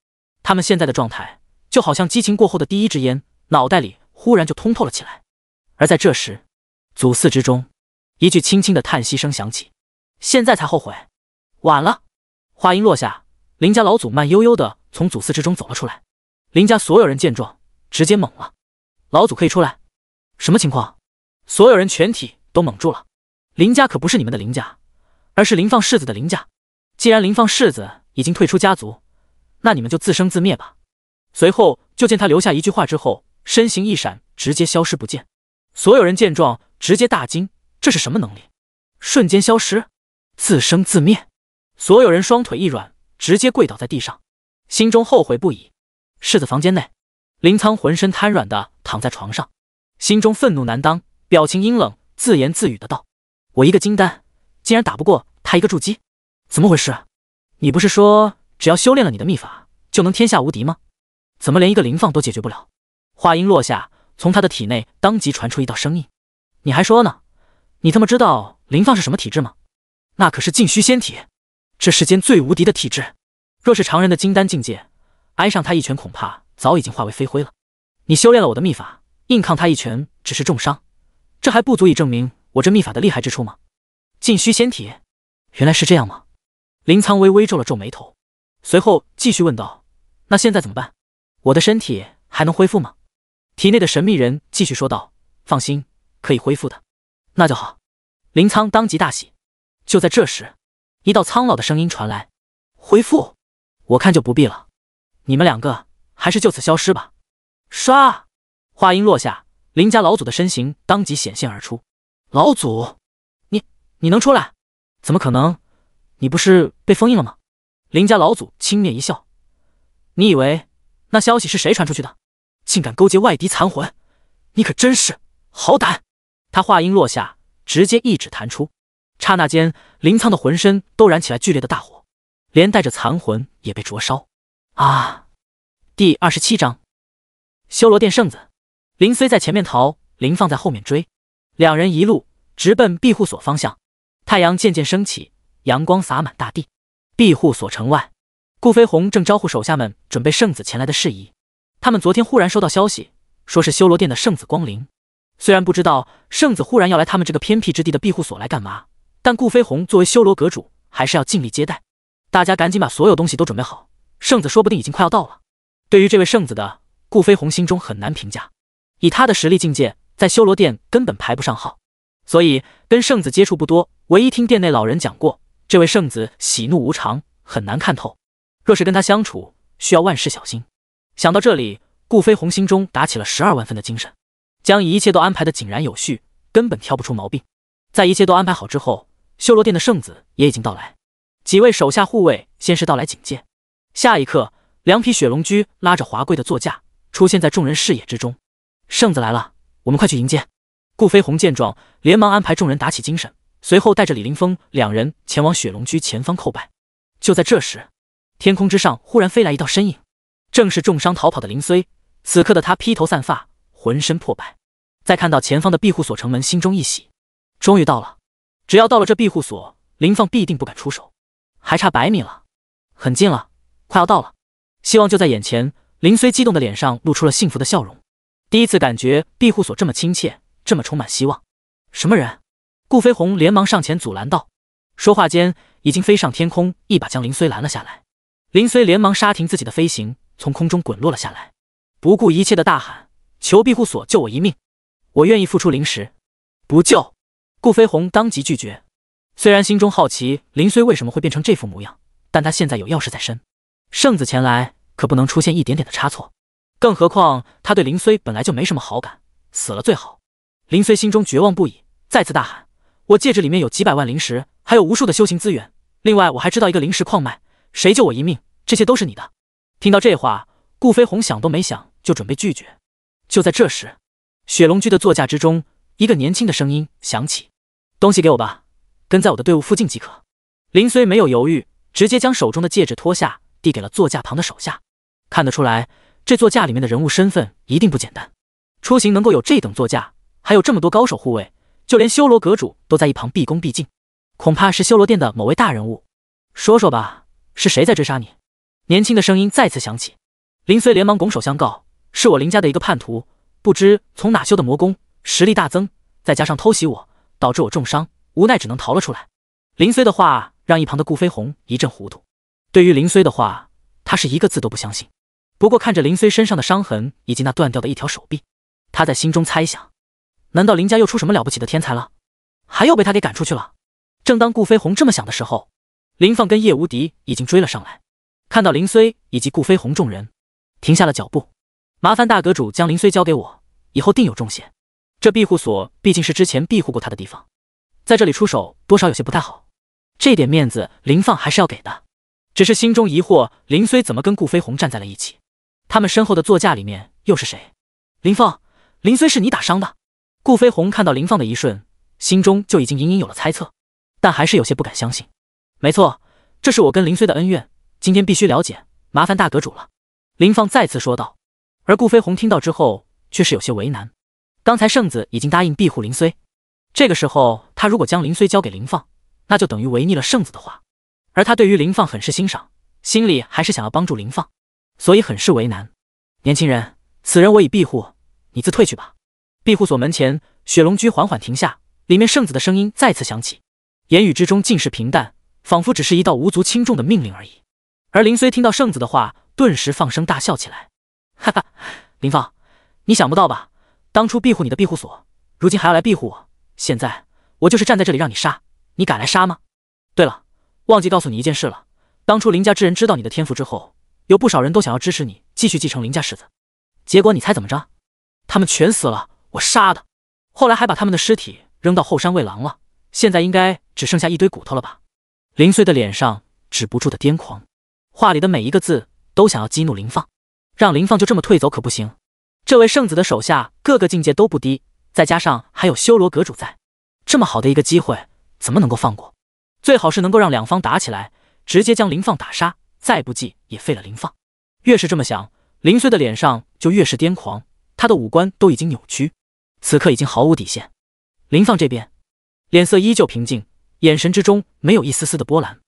他们现在的状态，就好像激情过后的第一支烟，脑袋里忽然就通透了起来。而在这时，祖寺之中，一句轻轻的叹息声响起。现在才后悔，晚了。话音落下，林家老祖慢悠悠的从祖祠之中走了出来。林家所有人见状，直接懵了。老祖可以出来，什么情况？所有人全体都懵住了。林家可不是你们的林家，而是林放世子的林家。既然林放世子已经退出家族，那你们就自生自灭吧。随后就见他留下一句话之后，身形一闪，直接消失不见。所有人见状，直接大惊：这是什么能力？瞬间消失？自生自灭，所有人双腿一软，直接跪倒在地上，心中后悔不已。世子房间内，林苍浑身瘫软的躺在床上，心中愤怒难当，表情阴冷，自言自语的道：“我一个金丹，竟然打不过他一个筑基，怎么回事？你不是说只要修炼了你的秘法，就能天下无敌吗？怎么连一个林放都解决不了？”话音落下，从他的体内当即传出一道声音：“你还说呢？你他妈知道林放是什么体质吗？”那可是禁虚仙体，这世间最无敌的体质。若是常人的金丹境界，挨上他一拳，恐怕早已经化为飞灰了。你修炼了我的秘法，硬抗他一拳，只是重伤，这还不足以证明我这秘法的厉害之处吗？禁虚仙体，原来是这样吗？林苍微微皱了皱眉头，随后继续问道：“那现在怎么办？我的身体还能恢复吗？”体内的神秘人继续说道：“放心，可以恢复的。”那就好，林苍当即大喜。就在这时，一道苍老的声音传来：“回复，我看就不必了，你们两个还是就此消失吧。”唰，话音落下，林家老祖的身形当即显现而出。“老祖，你你能出来？怎么可能？你不是被封印了吗？”林家老祖轻蔑一笑：“你以为那消息是谁传出去的？竟敢勾结外敌残魂，你可真是好胆！”他话音落下，直接一指弹出。刹那间，林苍的浑身都燃起来剧烈的大火，连带着残魂也被灼烧。啊！第二十七章，修罗殿圣子林虽在前面逃，林放在后面追，两人一路直奔庇护所方向。太阳渐渐升起，阳光洒满大地。庇护所城外，顾飞鸿正招呼手下们准备圣子前来的事宜。他们昨天忽然收到消息，说是修罗殿的圣子光临，虽然不知道圣子忽然要来他们这个偏僻之地的庇护所来干嘛。但顾飞鸿作为修罗阁主，还是要尽力接待。大家赶紧把所有东西都准备好，圣子说不定已经快要到了。对于这位圣子的，顾飞鸿心中很难评价。以他的实力境界，在修罗殿根本排不上号，所以跟圣子接触不多。唯一听殿内老人讲过，这位圣子喜怒无常，很难看透。若是跟他相处，需要万事小心。想到这里，顾飞鸿心中打起了十二万分的精神，将一切都安排的井然有序，根本挑不出毛病。在一切都安排好之后。修罗殿的圣子也已经到来，几位手下护卫先是到来警戒，下一刻，两匹雪龙驹拉着华贵的座驾出现在众人视野之中。圣子来了，我们快去迎接！顾飞鸿见状，连忙安排众人打起精神，随后带着李林峰两人前往雪龙驹前方叩拜。就在这时，天空之上忽然飞来一道身影，正是重伤逃跑的林虽。此刻的他披头散发，浑身破败，再看到前方的庇护所城门，心中一喜，终于到了。只要到了这庇护所，林放必定不敢出手。还差百米了，很近了，快要到了，希望就在眼前。林虽激动的脸上露出了幸福的笑容，第一次感觉庇护所这么亲切，这么充满希望。什么人？顾飞鸿连忙上前阻拦道。说话间，已经飞上天空，一把将林虽拦了下来。林虽连忙刹停自己的飞行，从空中滚落了下来，不顾一切的大喊：“求庇护所救我一命，我愿意付出灵石，不救。”顾飞鸿当即拒绝，虽然心中好奇林虽为什么会变成这副模样，但他现在有要事在身，圣子前来可不能出现一点点的差错。更何况他对林虽本来就没什么好感，死了最好。林虽心中绝望不已，再次大喊：“我戒指里面有几百万灵石，还有无数的修行资源，另外我还知道一个灵石矿脉，谁救我一命，这些都是你的。”听到这话，顾飞鸿想都没想就准备拒绝。就在这时，雪龙驹的座驾之中，一个年轻的声音响起。东西给我吧，跟在我的队伍附近即可。林虽没有犹豫，直接将手中的戒指脱下，递给了座驾旁的手下。看得出来，这座驾里面的人物身份一定不简单。出行能够有这等座驾，还有这么多高手护卫，就连修罗阁主都在一旁毕恭毕敬，恐怕是修罗殿的某位大人物。说说吧，是谁在追杀你？年轻的声音再次响起。林虽连忙拱手相告：“是我林家的一个叛徒，不知从哪修的魔功，实力大增，再加上偷袭我。”导致我重伤，无奈只能逃了出来。林虽的话让一旁的顾飞鸿一阵糊涂。对于林虽的话，他是一个字都不相信。不过看着林虽身上的伤痕以及那断掉的一条手臂，他在心中猜想：难道林家又出什么了不起的天才了？还要被他给赶出去了？正当顾飞鸿这么想的时候，林放跟叶无敌已经追了上来。看到林虽以及顾飞鸿众人，停下了脚步。麻烦大阁主将林虽交给我，以后定有重谢。这庇护所毕竟是之前庇护过他的地方，在这里出手多少有些不太好，这点面子林放还是要给的。只是心中疑惑，林虽怎么跟顾飞鸿站在了一起？他们身后的座驾里面又是谁？林放，林虽是你打伤的。顾飞鸿看到林放的一瞬，心中就已经隐隐有了猜测，但还是有些不敢相信。没错，这是我跟林虽的恩怨，今天必须了解，麻烦大阁主了。林放再次说道。而顾飞鸿听到之后，却是有些为难。刚才圣子已经答应庇护林虽，这个时候他如果将林虽交给林放，那就等于违逆了圣子的话。而他对于林放很是欣赏，心里还是想要帮助林放，所以很是为难。年轻人，此人我已庇护，你自退去吧。庇护所门前，雪龙驹缓缓停下，里面圣子的声音再次响起，言语之中尽是平淡，仿佛只是一道无足轻重的命令而已。而林虽听到圣子的话，顿时放声大笑起来，哈哈，林放，你想不到吧？当初庇护你的庇护所，如今还要来庇护我。现在我就是站在这里让你杀，你敢来杀吗？对了，忘记告诉你一件事了。当初林家之人知道你的天赋之后，有不少人都想要支持你继续继承林家世子，结果你猜怎么着？他们全死了，我杀的。后来还把他们的尸体扔到后山喂狼了，现在应该只剩下一堆骨头了吧？林碎的脸上止不住的癫狂，话里的每一个字都想要激怒林放，让林放就这么退走可不行。这位圣子的手下各个境界都不低，再加上还有修罗阁主在，这么好的一个机会，怎么能够放过？最好是能够让两方打起来，直接将林放打杀，再不济也废了林放。越是这么想，林虽的脸上就越是癫狂，他的五官都已经扭曲，此刻已经毫无底线。林放这边脸色依旧平静，眼神之中没有一丝丝的波澜。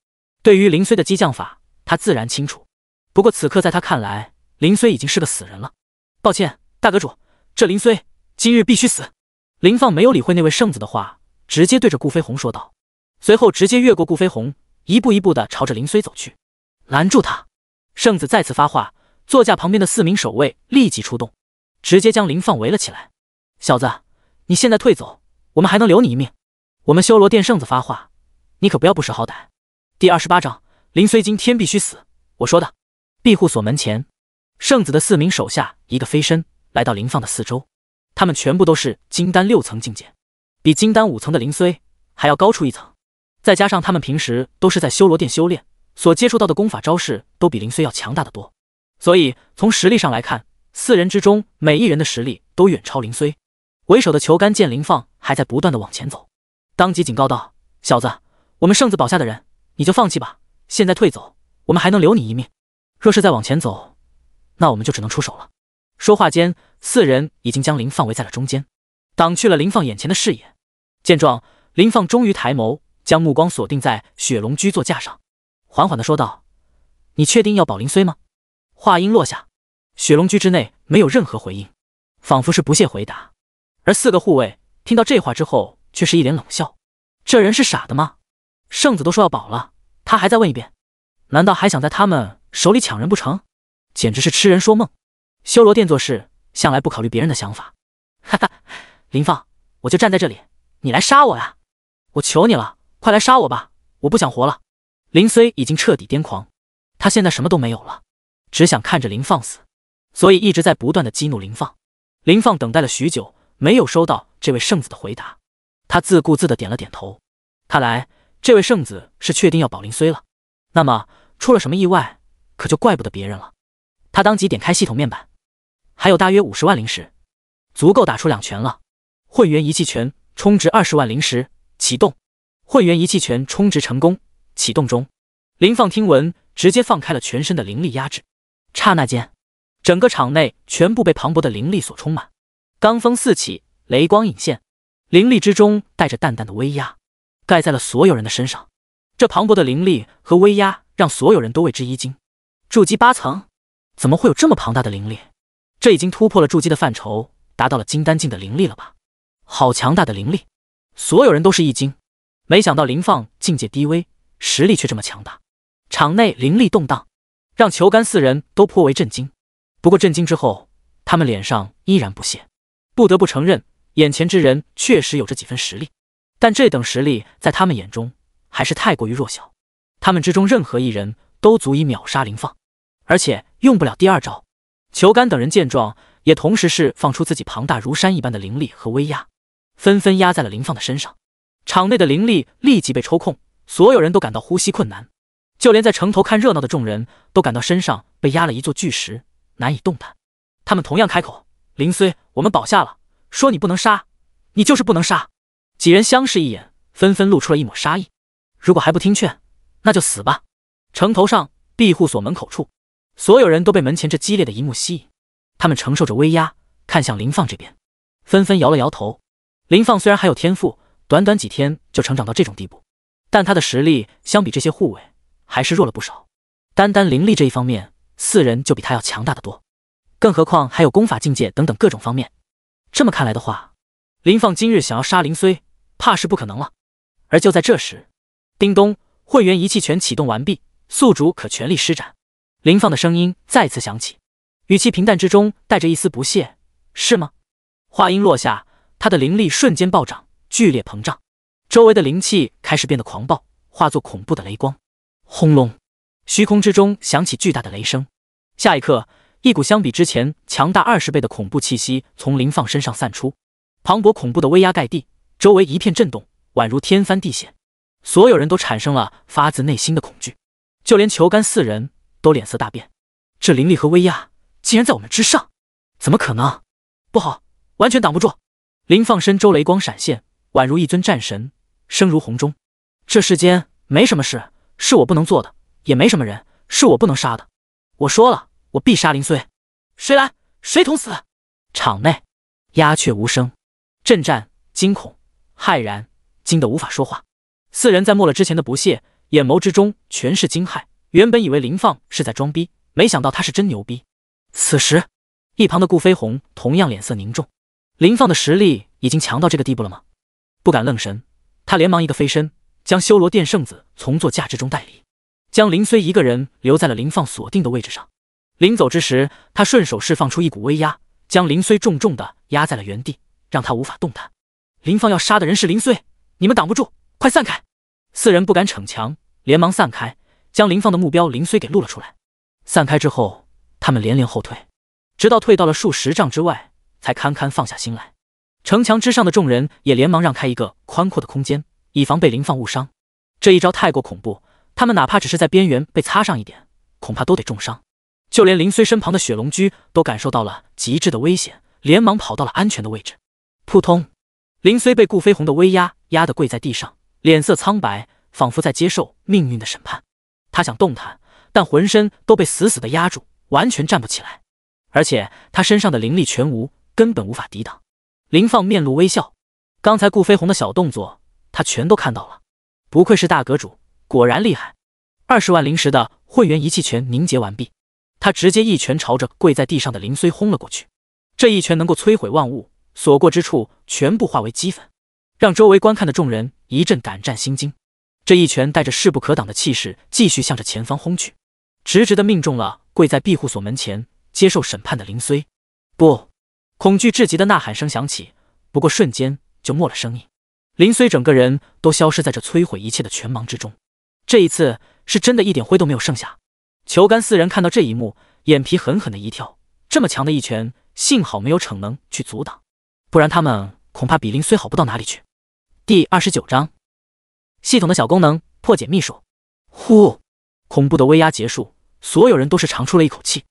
对于林虽的激将法，他自然清楚，不过此刻在他看来，林虽已经是个死人了。抱歉。大阁主，这林虽今日必须死。林放没有理会那位圣子的话，直接对着顾飞鸿说道，随后直接越过顾飞鸿，一步一步的朝着林虽走去，拦住他。圣子再次发话，座驾旁边的四名守卫立即出动，直接将林放围了起来。小子，你现在退走，我们还能留你一命。我们修罗殿圣子发话，你可不要不识好歹。第二十八章，林虽今天必须死，我说的。庇护所门前，圣子的四名手下一个飞身。来到林放的四周，他们全部都是金丹六层境界，比金丹五层的林虽还要高出一层。再加上他们平时都是在修罗殿修炼，所接触到的功法招式都比林虽要强大的多。所以从实力上来看，四人之中每一人的实力都远超林虽。为首的球杆见林放还在不断的往前走，当即警告道：“小子，我们圣子堡下的人，你就放弃吧。现在退走，我们还能留你一命。若是再往前走，那我们就只能出手了。”说话间，四人已经将林放围在了中间，挡去了林放眼前的视野。见状，林放终于抬眸，将目光锁定在雪龙居座架上，缓缓的说道：“你确定要保林虽吗？”话音落下，雪龙居之内没有任何回应，仿佛是不屑回答。而四个护卫听到这话之后，却是一脸冷笑：“这人是傻的吗？圣子都说要保了，他还再问一遍？难道还想在他们手里抢人不成？简直是痴人说梦！”修罗殿做事向来不考虑别人的想法，哈哈！林放，我就站在这里，你来杀我呀！我求你了，快来杀我吧！我不想活了。林虽已经彻底癫狂，他现在什么都没有了，只想看着林放死，所以一直在不断的激怒林放。林放等待了许久，没有收到这位圣子的回答，他自顾自的点了点头。看来这位圣子是确定要保林虽了，那么出了什么意外，可就怪不得别人了。他当即点开系统面板。还有大约五十万灵石，足够打出两拳了。混元一气拳，充值二十万灵石，启动。混元一气拳充值成功，启动中。林放听闻，直接放开了全身的灵力压制。刹那间，整个场内全部被磅礴的灵力所充满，罡风四起，雷光隐现，灵力之中带着淡淡的威压，盖在了所有人的身上。这磅礴的灵力和威压让所有人都为之一惊。筑基八层，怎么会有这么庞大的灵力？这已经突破了筑基的范畴，达到了金丹境的灵力了吧？好强大的灵力！所有人都是一惊，没想到林放境界低微，实力却这么强大。场内灵力动荡，让裘干四人都颇为震惊。不过震惊之后，他们脸上依然不屑。不得不承认，眼前之人确实有着几分实力，但这等实力在他们眼中还是太过于弱小。他们之中任何一人都足以秒杀林放，而且用不了第二招。裘干等人见状，也同时释放出自己庞大如山一般的灵力和威压，纷纷压在了林放的身上。场内的灵力立即被抽空，所有人都感到呼吸困难。就连在城头看热闹的众人都感到身上被压了一座巨石，难以动弹。他们同样开口：“林虽，我们保下了，说你不能杀，你就是不能杀。”几人相视一眼，纷纷露出了一抹杀意。如果还不听劝，那就死吧。城头上，庇护所门口处。所有人都被门前这激烈的一幕吸引，他们承受着威压，看向林放这边，纷纷摇了摇头。林放虽然还有天赋，短短几天就成长到这种地步，但他的实力相比这些护卫还是弱了不少。单单灵力这一方面，四人就比他要强大的多，更何况还有功法、境界等等各种方面。这么看来的话，林放今日想要杀林虽，怕是不可能了。而就在这时，叮咚，会员一气拳启动完毕，宿主可全力施展。林放的声音再次响起，语气平淡之中带着一丝不屑，是吗？话音落下，他的灵力瞬间暴涨，剧烈膨胀，周围的灵气开始变得狂暴，化作恐怖的雷光。轰隆！虚空之中响起巨大的雷声。下一刻，一股相比之前强大二十倍的恐怖气息从林放身上散出，磅礴恐怖的威压盖地，周围一片震动，宛如天翻地陷，所有人都产生了发自内心的恐惧，就连球杆四人。都脸色大变，这灵力和威压竟然在我们之上，怎么可能？不好，完全挡不住！林放身周雷光闪现，宛如一尊战神，声如洪钟。这世间没什么事是我不能做的，也没什么人是我不能杀的。我说了，我必杀林虽，谁来谁捅死！场内鸦雀无声，震战惊恐骇然，惊得无法说话。四人在没了之前的不屑，眼眸之中全是惊骇。原本以为林放是在装逼，没想到他是真牛逼。此时，一旁的顾飞鸿同样脸色凝重。林放的实力已经强到这个地步了吗？不敢愣神，他连忙一个飞身，将修罗殿圣子从坐驾之中带离，将林虽一个人留在了林放锁定的位置上。临走之时，他顺手释放出一股威压，将林虽重重的压在了原地，让他无法动弹。林放要杀的人是林虽，你们挡不住，快散开！四人不敢逞强，连忙散开。将林放的目标林虽给露了出来，散开之后，他们连连后退，直到退到了数十丈之外，才堪堪放下心来。城墙之上的众人也连忙让开一个宽阔的空间，以防被林放误伤。这一招太过恐怖，他们哪怕只是在边缘被擦上一点，恐怕都得重伤。就连林虽身旁的雪龙驹都感受到了极致的危险，连忙跑到了安全的位置。扑通，林虽被顾飞鸿的威压压得跪在地上，脸色苍白，仿佛在接受命运的审判。他想动弹，但浑身都被死死的压住，完全站不起来。而且他身上的灵力全无，根本无法抵挡。林放面露微笑，刚才顾飞鸿的小动作他全都看到了，不愧是大阁主，果然厉害。二十万灵石的混元一气拳凝结完毕，他直接一拳朝着跪在地上的林虽轰了过去。这一拳能够摧毁万物，所过之处全部化为齑粉，让周围观看的众人一阵胆战心惊。这一拳带着势不可挡的气势，继续向着前方轰去，直直的命中了跪在庇护所门前接受审判的林虽。不，恐惧至极的呐喊声响起，不过瞬间就没了声音。林虽整个人都消失在这摧毁一切的拳芒之中。这一次是真的一点灰都没有剩下。球杆四人看到这一幕，眼皮狠狠的一跳。这么强的一拳，幸好没有逞能去阻挡，不然他们恐怕比林虽好不到哪里去。第二十九章。系统的小功能，破解秘术。呼，恐怖的威压结束，所有人都是长出了一口气。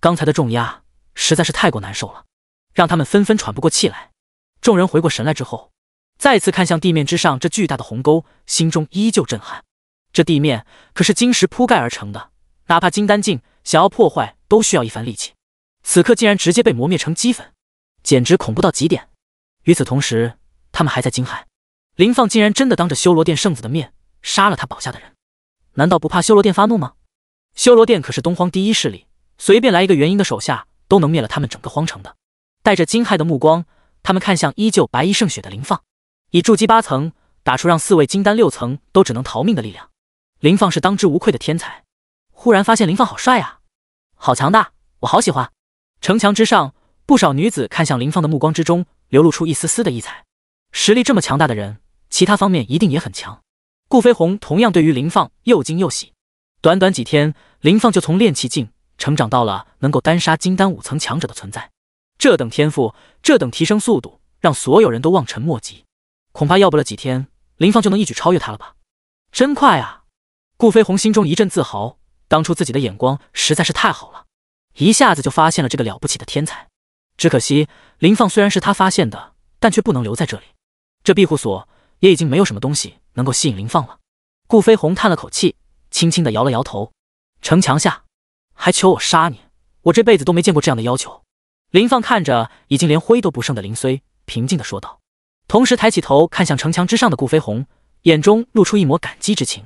刚才的重压实在是太过难受了，让他们纷纷喘不过气来。众人回过神来之后，再次看向地面之上这巨大的鸿沟，心中依旧震撼。这地面可是金石铺盖而成的，哪怕金丹境想要破坏都需要一番力气，此刻竟然直接被磨灭成齑粉，简直恐怖到极点。与此同时，他们还在惊骇。林放竟然真的当着修罗殿圣子的面杀了他保下的人，难道不怕修罗殿发怒吗？修罗殿可是东荒第一势力，随便来一个元婴的手下都能灭了他们整个荒城的。带着惊骇的目光，他们看向依旧白衣胜雪的林放，以筑基八层打出让四位金丹六层都只能逃命的力量。林放是当之无愧的天才。忽然发现林放好帅啊，好强大，我好喜欢。城墙之上，不少女子看向林放的目光之中流露出一丝丝的异彩。实力这么强大的人。其他方面一定也很强。顾飞鸿同样对于林放又惊又喜。短短几天，林放就从练气境成长到了能够单杀金丹五层强者的存在。这等天赋，这等提升速度，让所有人都望尘莫及。恐怕要不了几天，林放就能一举超越他了吧？真快啊！顾飞鸿心中一阵自豪，当初自己的眼光实在是太好了，一下子就发现了这个了不起的天才。只可惜，林放虽然是他发现的，但却不能留在这里。这庇护所。也已经没有什么东西能够吸引林放了。顾飞鸿叹了口气，轻轻的摇了摇头。城墙下，还求我杀你？我这辈子都没见过这样的要求。林放看着已经连灰都不剩的林虽，平静的说道，同时抬起头看向城墙之上的顾飞鸿，眼中露出一抹感激之情。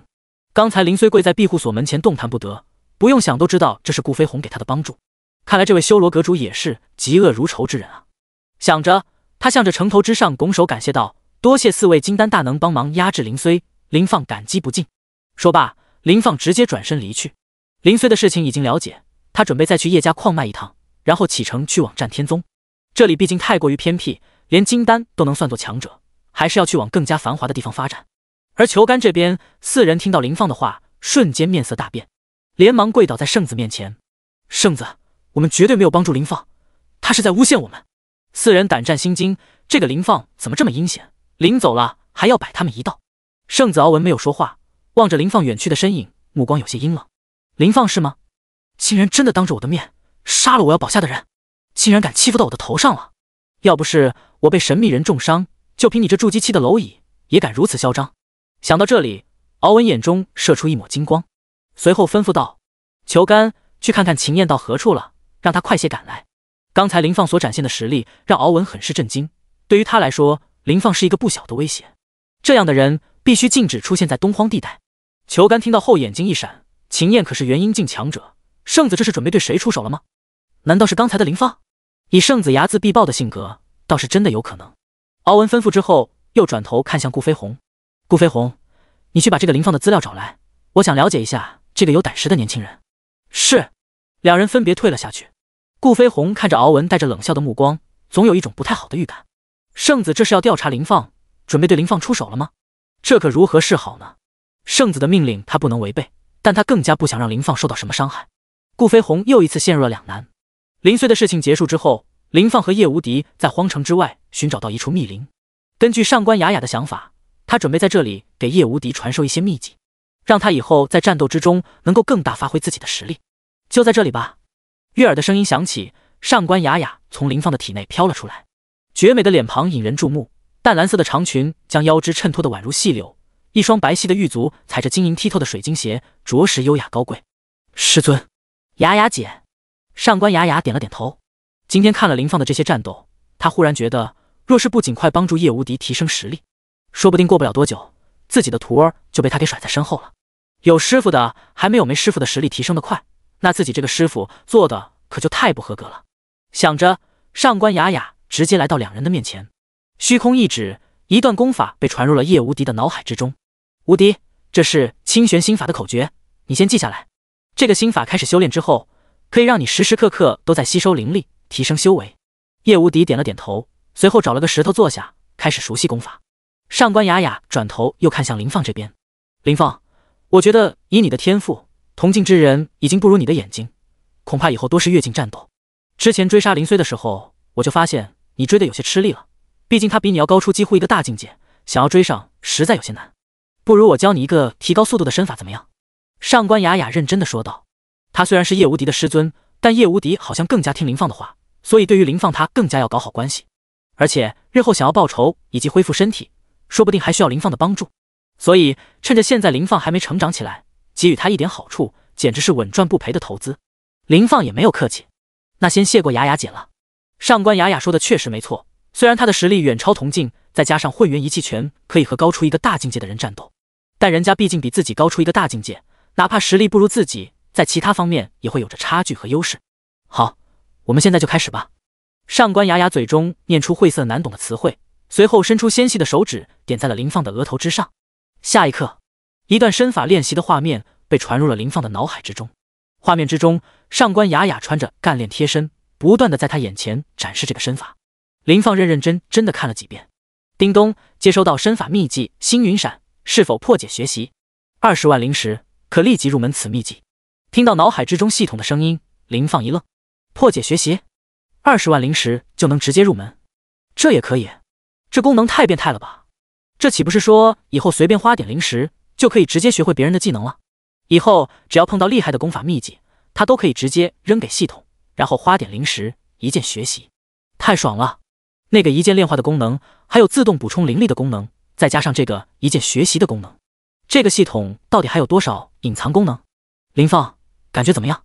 刚才林虽跪在庇护所门前动弹不得，不用想都知道这是顾飞鸿给他的帮助。看来这位修罗阁主也是嫉恶如仇之人啊。想着，他向着城头之上拱手感谢道。多谢四位金丹大能帮忙压制林虽，林放感激不尽。说罢，林放直接转身离去。林虽的事情已经了解，他准备再去叶家矿脉一趟，然后启程去往战天宗。这里毕竟太过于偏僻，连金丹都能算作强者，还是要去往更加繁华的地方发展。而球杆这边，四人听到林放的话，瞬间面色大变，连忙跪倒在圣子面前。圣子，我们绝对没有帮助林放，他是在诬陷我们。四人胆战心惊，这个林放怎么这么阴险？临走了还要摆他们一道，圣子敖文没有说话，望着林放远去的身影，目光有些阴冷。林放是吗？竟然真的当着我的面杀了我要保下的人，竟然敢欺负到我的头上了！要不是我被神秘人重伤，就凭你这筑基期的蝼蚁也敢如此嚣张！想到这里，敖文眼中射出一抹金光，随后吩咐道：“球杆，去看看秦燕到何处了，让他快些赶来。”刚才林放所展现的实力让敖文很是震惊，对于他来说。林放是一个不小的威胁，这样的人必须禁止出现在东荒地带。球杆听到后，眼睛一闪。秦燕可是元婴境强者，圣子这是准备对谁出手了吗？难道是刚才的林放？以圣子睚眦必报的性格，倒是真的有可能。敖文吩咐之后，又转头看向顾飞鸿：“顾飞鸿，你去把这个林放的资料找来，我想了解一下这个有胆识的年轻人。”是。两人分别退了下去。顾飞鸿看着敖文带着冷笑的目光，总有一种不太好的预感。圣子，这是要调查林放，准备对林放出手了吗？这可如何是好呢？圣子的命令他不能违背，但他更加不想让林放受到什么伤害。顾飞鸿又一次陷入了两难。林碎的事情结束之后，林放和叶无敌在荒城之外寻找到一处密林。根据上官雅雅的想法，他准备在这里给叶无敌传授一些秘籍，让他以后在战斗之中能够更大发挥自己的实力。就在这里吧。悦耳的声音响起，上官雅雅从林放的体内飘了出来。绝美的脸庞引人注目，淡蓝色的长裙将腰肢衬托的宛如细柳，一双白皙的玉足踩着晶莹剔透的水晶鞋，着实优雅高贵。师尊，雅雅姐，上官雅雅点了点头。今天看了林放的这些战斗，她忽然觉得，若是不尽快帮助叶无敌提升实力，说不定过不了多久，自己的徒儿就被他给甩在身后了。有师傅的还没有没师傅的实力提升的快，那自己这个师傅做的可就太不合格了。想着，上官雅雅。直接来到两人的面前，虚空一指，一段功法被传入了叶无敌的脑海之中。无敌，这是清玄心法的口诀，你先记下来。这个心法开始修炼之后，可以让你时时刻刻都在吸收灵力，提升修为。叶无敌点了点头，随后找了个石头坐下，开始熟悉功法。上官雅雅转头又看向林放这边。林放，我觉得以你的天赋，铜镜之人已经不如你的眼睛，恐怕以后多是越境战斗。之前追杀林虽的时候，我就发现。你追得有些吃力了，毕竟他比你要高出几乎一个大境界，想要追上实在有些难。不如我教你一个提高速度的身法，怎么样？上官雅雅认真的说道。她虽然是叶无敌的师尊，但叶无敌好像更加听林放的话，所以对于林放他更加要搞好关系。而且日后想要报仇以及恢复身体，说不定还需要林放的帮助。所以趁着现在林放还没成长起来，给予他一点好处，简直是稳赚不赔的投资。林放也没有客气，那先谢过雅雅姐了。上官雅雅说的确实没错，虽然她的实力远超铜镜，再加上混元一气拳可以和高出一个大境界的人战斗，但人家毕竟比自己高出一个大境界，哪怕实力不如自己，在其他方面也会有着差距和优势。好，我们现在就开始吧。上官雅雅嘴中念出晦涩难懂的词汇，随后伸出纤细的手指点在了林放的额头之上。下一刻，一段身法练习的画面被传入了林放的脑海之中。画面之中，上官雅雅穿着干练贴身。不断的在他眼前展示这个身法，林放认认真真的看了几遍。叮咚，接收到身法秘技星云闪，是否破解学习？二十万灵石可立即入门此秘籍。听到脑海之中系统的声音，林放一愣，破解学习，二十万灵石就能直接入门？这也可以？这功能太变态了吧？这岂不是说以后随便花点灵石就可以直接学会别人的技能了？以后只要碰到厉害的功法秘籍，他都可以直接扔给系统。然后花点灵石，一键学习，太爽了！那个一键炼化的功能，还有自动补充灵力的功能，再加上这个一键学习的功能，这个系统到底还有多少隐藏功能？林放，感觉怎么样？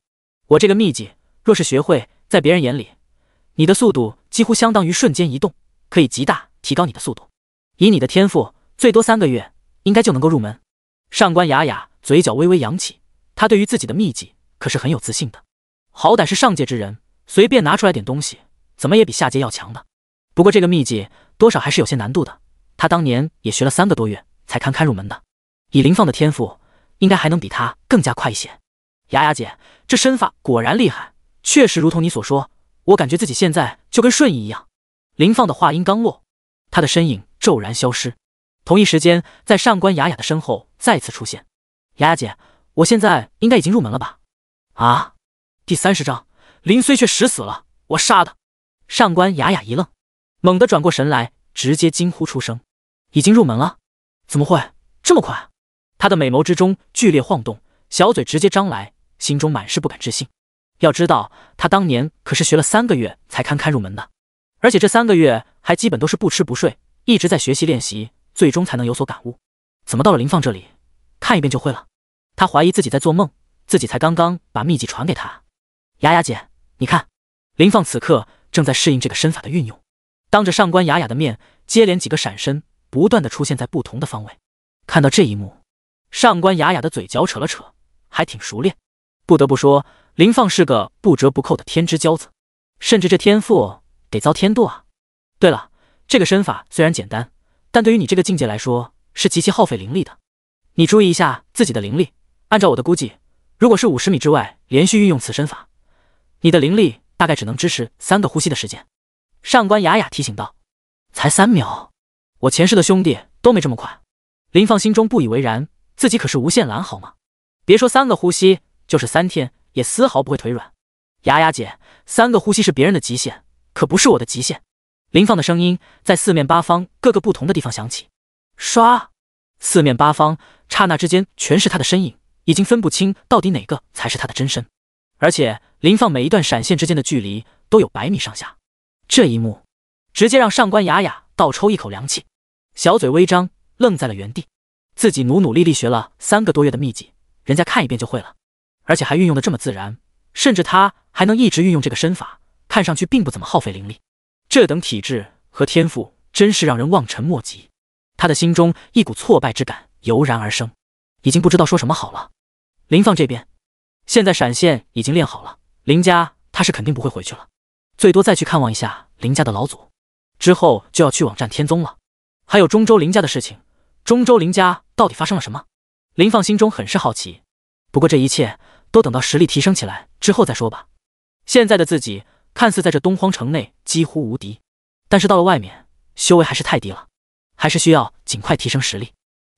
我这个秘籍，若是学会，在别人眼里，你的速度几乎相当于瞬间移动，可以极大提高你的速度。以你的天赋，最多三个月应该就能够入门。上官雅雅嘴角微微扬起，她对于自己的秘籍可是很有自信的。好歹是上界之人，随便拿出来点东西，怎么也比下界要强的。不过这个秘籍多少还是有些难度的，他当年也学了三个多月才堪堪入门的。以林放的天赋，应该还能比他更加快一些。雅雅姐，这身法果然厉害，确实如同你所说，我感觉自己现在就跟瞬移一样。林放的话音刚落，他的身影骤然消失，同一时间，在上官雅雅的身后再次出现。雅雅姐，我现在应该已经入门了吧？啊？第三十章，林虽却实死了，我杀的。上官雅雅一愣，猛地转过神来，直接惊呼出声：“已经入门了？怎么会这么快？”她的美眸之中剧烈晃动，小嘴直接张来，心中满是不敢置信。要知道，她当年可是学了三个月才堪堪入门的，而且这三个月还基本都是不吃不睡，一直在学习练习，最终才能有所感悟。怎么到了林放这里，看一遍就会了？她怀疑自己在做梦，自己才刚刚把秘籍传给他。雅雅姐，你看，林放此刻正在适应这个身法的运用。当着上官雅雅的面，接连几个闪身，不断的出现在不同的方位。看到这一幕，上官雅雅的嘴角扯了扯，还挺熟练。不得不说，林放是个不折不扣的天之骄子，甚至这天赋得遭天妒啊！对了，这个身法虽然简单，但对于你这个境界来说，是极其耗费灵力的。你注意一下自己的灵力，按照我的估计，如果是五十米之外连续运用此身法，你的灵力大概只能支持三个呼吸的时间，上官雅雅提醒道：“才三秒，我前世的兄弟都没这么快。”林放心中不以为然，自己可是无限蓝好吗？别说三个呼吸，就是三天也丝毫不会腿软。雅雅姐，三个呼吸是别人的极限，可不是我的极限。林放的声音在四面八方各个不同的地方响起，唰，四面八方刹那之间全是他的身影，已经分不清到底哪个才是他的真身，而且。林放每一段闪现之间的距离都有百米上下，这一幕直接让上官雅雅倒抽一口凉气，小嘴微张，愣在了原地。自己努努力力学了三个多月的秘籍，人家看一遍就会了，而且还运用的这么自然，甚至他还能一直运用这个身法，看上去并不怎么耗费灵力。这等体质和天赋真是让人望尘莫及。他的心中一股挫败之感油然而生，已经不知道说什么好了。林放这边，现在闪现已经练好了。林家，他是肯定不会回去了，最多再去看望一下林家的老祖，之后就要去往战天宗了。还有中州林家的事情，中州林家到底发生了什么？林放心中很是好奇。不过这一切都等到实力提升起来之后再说吧。现在的自己看似在这东荒城内几乎无敌，但是到了外面，修为还是太低了，还是需要尽快提升实力。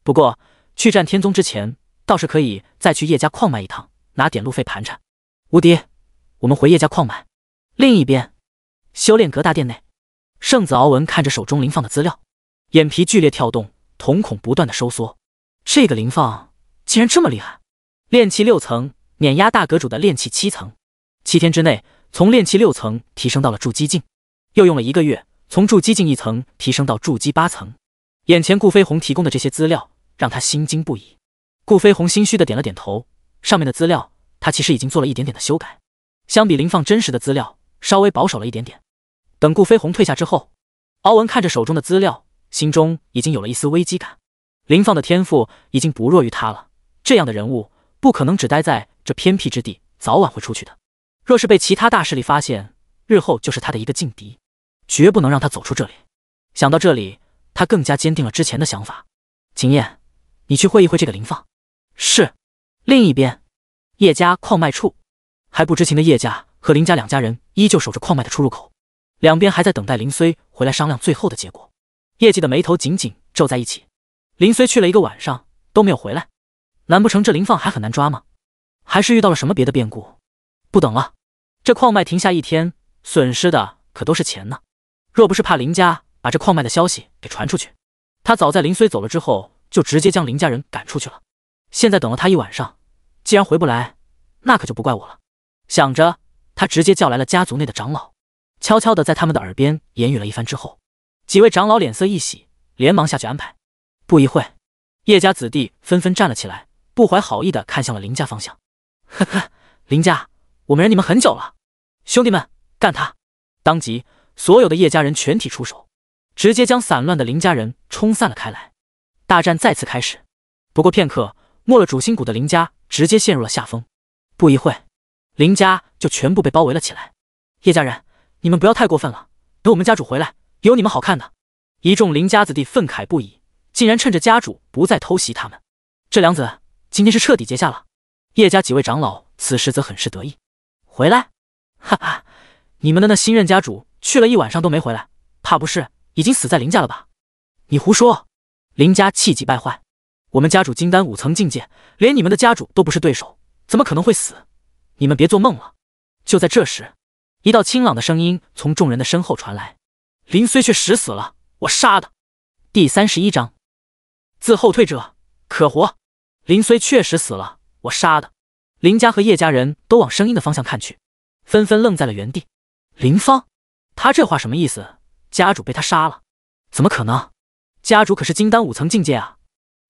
不过去战天宗之前，倒是可以再去叶家矿脉一趟，拿点路费盘缠。无敌。我们回叶家矿脉。另一边，修炼阁大殿内，圣子敖文看着手中林放的资料，眼皮剧烈跳动，瞳孔不断的收缩。这个林放竟然这么厉害！炼气六层碾压大阁主的炼气七层，七天之内从炼气六层提升到了筑基境，又用了一个月从筑基境一层提升到筑基八层。眼前顾飞鸿提供的这些资料让他心惊不已。顾飞鸿心虚的点了点头，上面的资料他其实已经做了一点点的修改。相比林放真实的资料，稍微保守了一点点。等顾飞鸿退下之后，敖文看着手中的资料，心中已经有了一丝危机感。林放的天赋已经不弱于他了，这样的人物不可能只待在这偏僻之地，早晚会出去的。若是被其他大势力发现，日后就是他的一个劲敌，绝不能让他走出这里。想到这里，他更加坚定了之前的想法。秦燕，你去会一会这个林放。是。另一边，叶家矿脉处。还不知情的叶家和林家两家人依旧守着矿脉的出入口，两边还在等待林虽回来商量最后的结果。叶季的眉头紧紧皱在一起，林虽去了一个晚上都没有回来，难不成这林放还很难抓吗？还是遇到了什么别的变故？不等了，这矿脉停下一天，损失的可都是钱呢。若不是怕林家把这矿脉的消息给传出去，他早在林虽走了之后就直接将林家人赶出去了。现在等了他一晚上，既然回不来，那可就不怪我了。想着，他直接叫来了家族内的长老，悄悄的在他们的耳边言语了一番之后，几位长老脸色一喜，连忙下去安排。不一会叶家子弟纷纷站了起来，不怀好意的看向了林家方向。呵呵，林家，我们忍你们很久了，兄弟们，干他！当即，所有的叶家人全体出手，直接将散乱的林家人冲散了开来。大战再次开始。不过片刻，没了主心骨的林家直接陷入了下风。不一会林家就全部被包围了起来。叶家人，你们不要太过分了！等我们家主回来，有你们好看的！一众林家子弟愤慨不已，竟然趁着家主不在偷袭他们。这梁子今天是彻底结下了。叶家几位长老此时则很是得意。回来，哈哈！你们的那新任家主去了一晚上都没回来，怕不是已经死在林家了吧？你胡说！林家气急败坏。我们家主金丹五层境界，连你们的家主都不是对手，怎么可能会死？你们别做梦了！就在这时，一道清朗的声音从众人的身后传来：“林虽确实死了，我杀的。”第三十一章，自后退者可活。林虽确实死了，我杀的。林家和叶家人都往声音的方向看去，纷纷愣在了原地。林芳，他这话什么意思？家主被他杀了？怎么可能？家主可是金丹五层境界啊，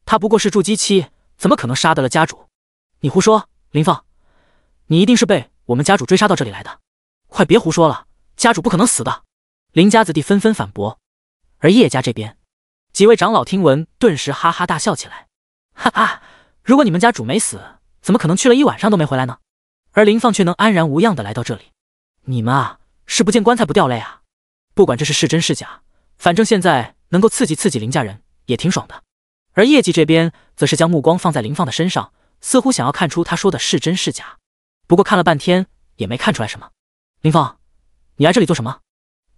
他不过是筑基期，怎么可能杀得了家主？你胡说，林芳！你一定是被我们家主追杀到这里来的，快别胡说了，家主不可能死的。林家子弟纷纷反驳，而叶家这边，几位长老听闻顿时哈哈大笑起来，哈哈，如果你们家主没死，怎么可能去了一晚上都没回来呢？而林放却能安然无恙的来到这里，你们啊，是不见棺材不掉泪啊！不管这是是真是假，反正现在能够刺激刺激林家人也挺爽的。而叶季这边则是将目光放在林放的身上，似乎想要看出他说的是真是假。不过看了半天也没看出来什么。林放，你来这里做什么？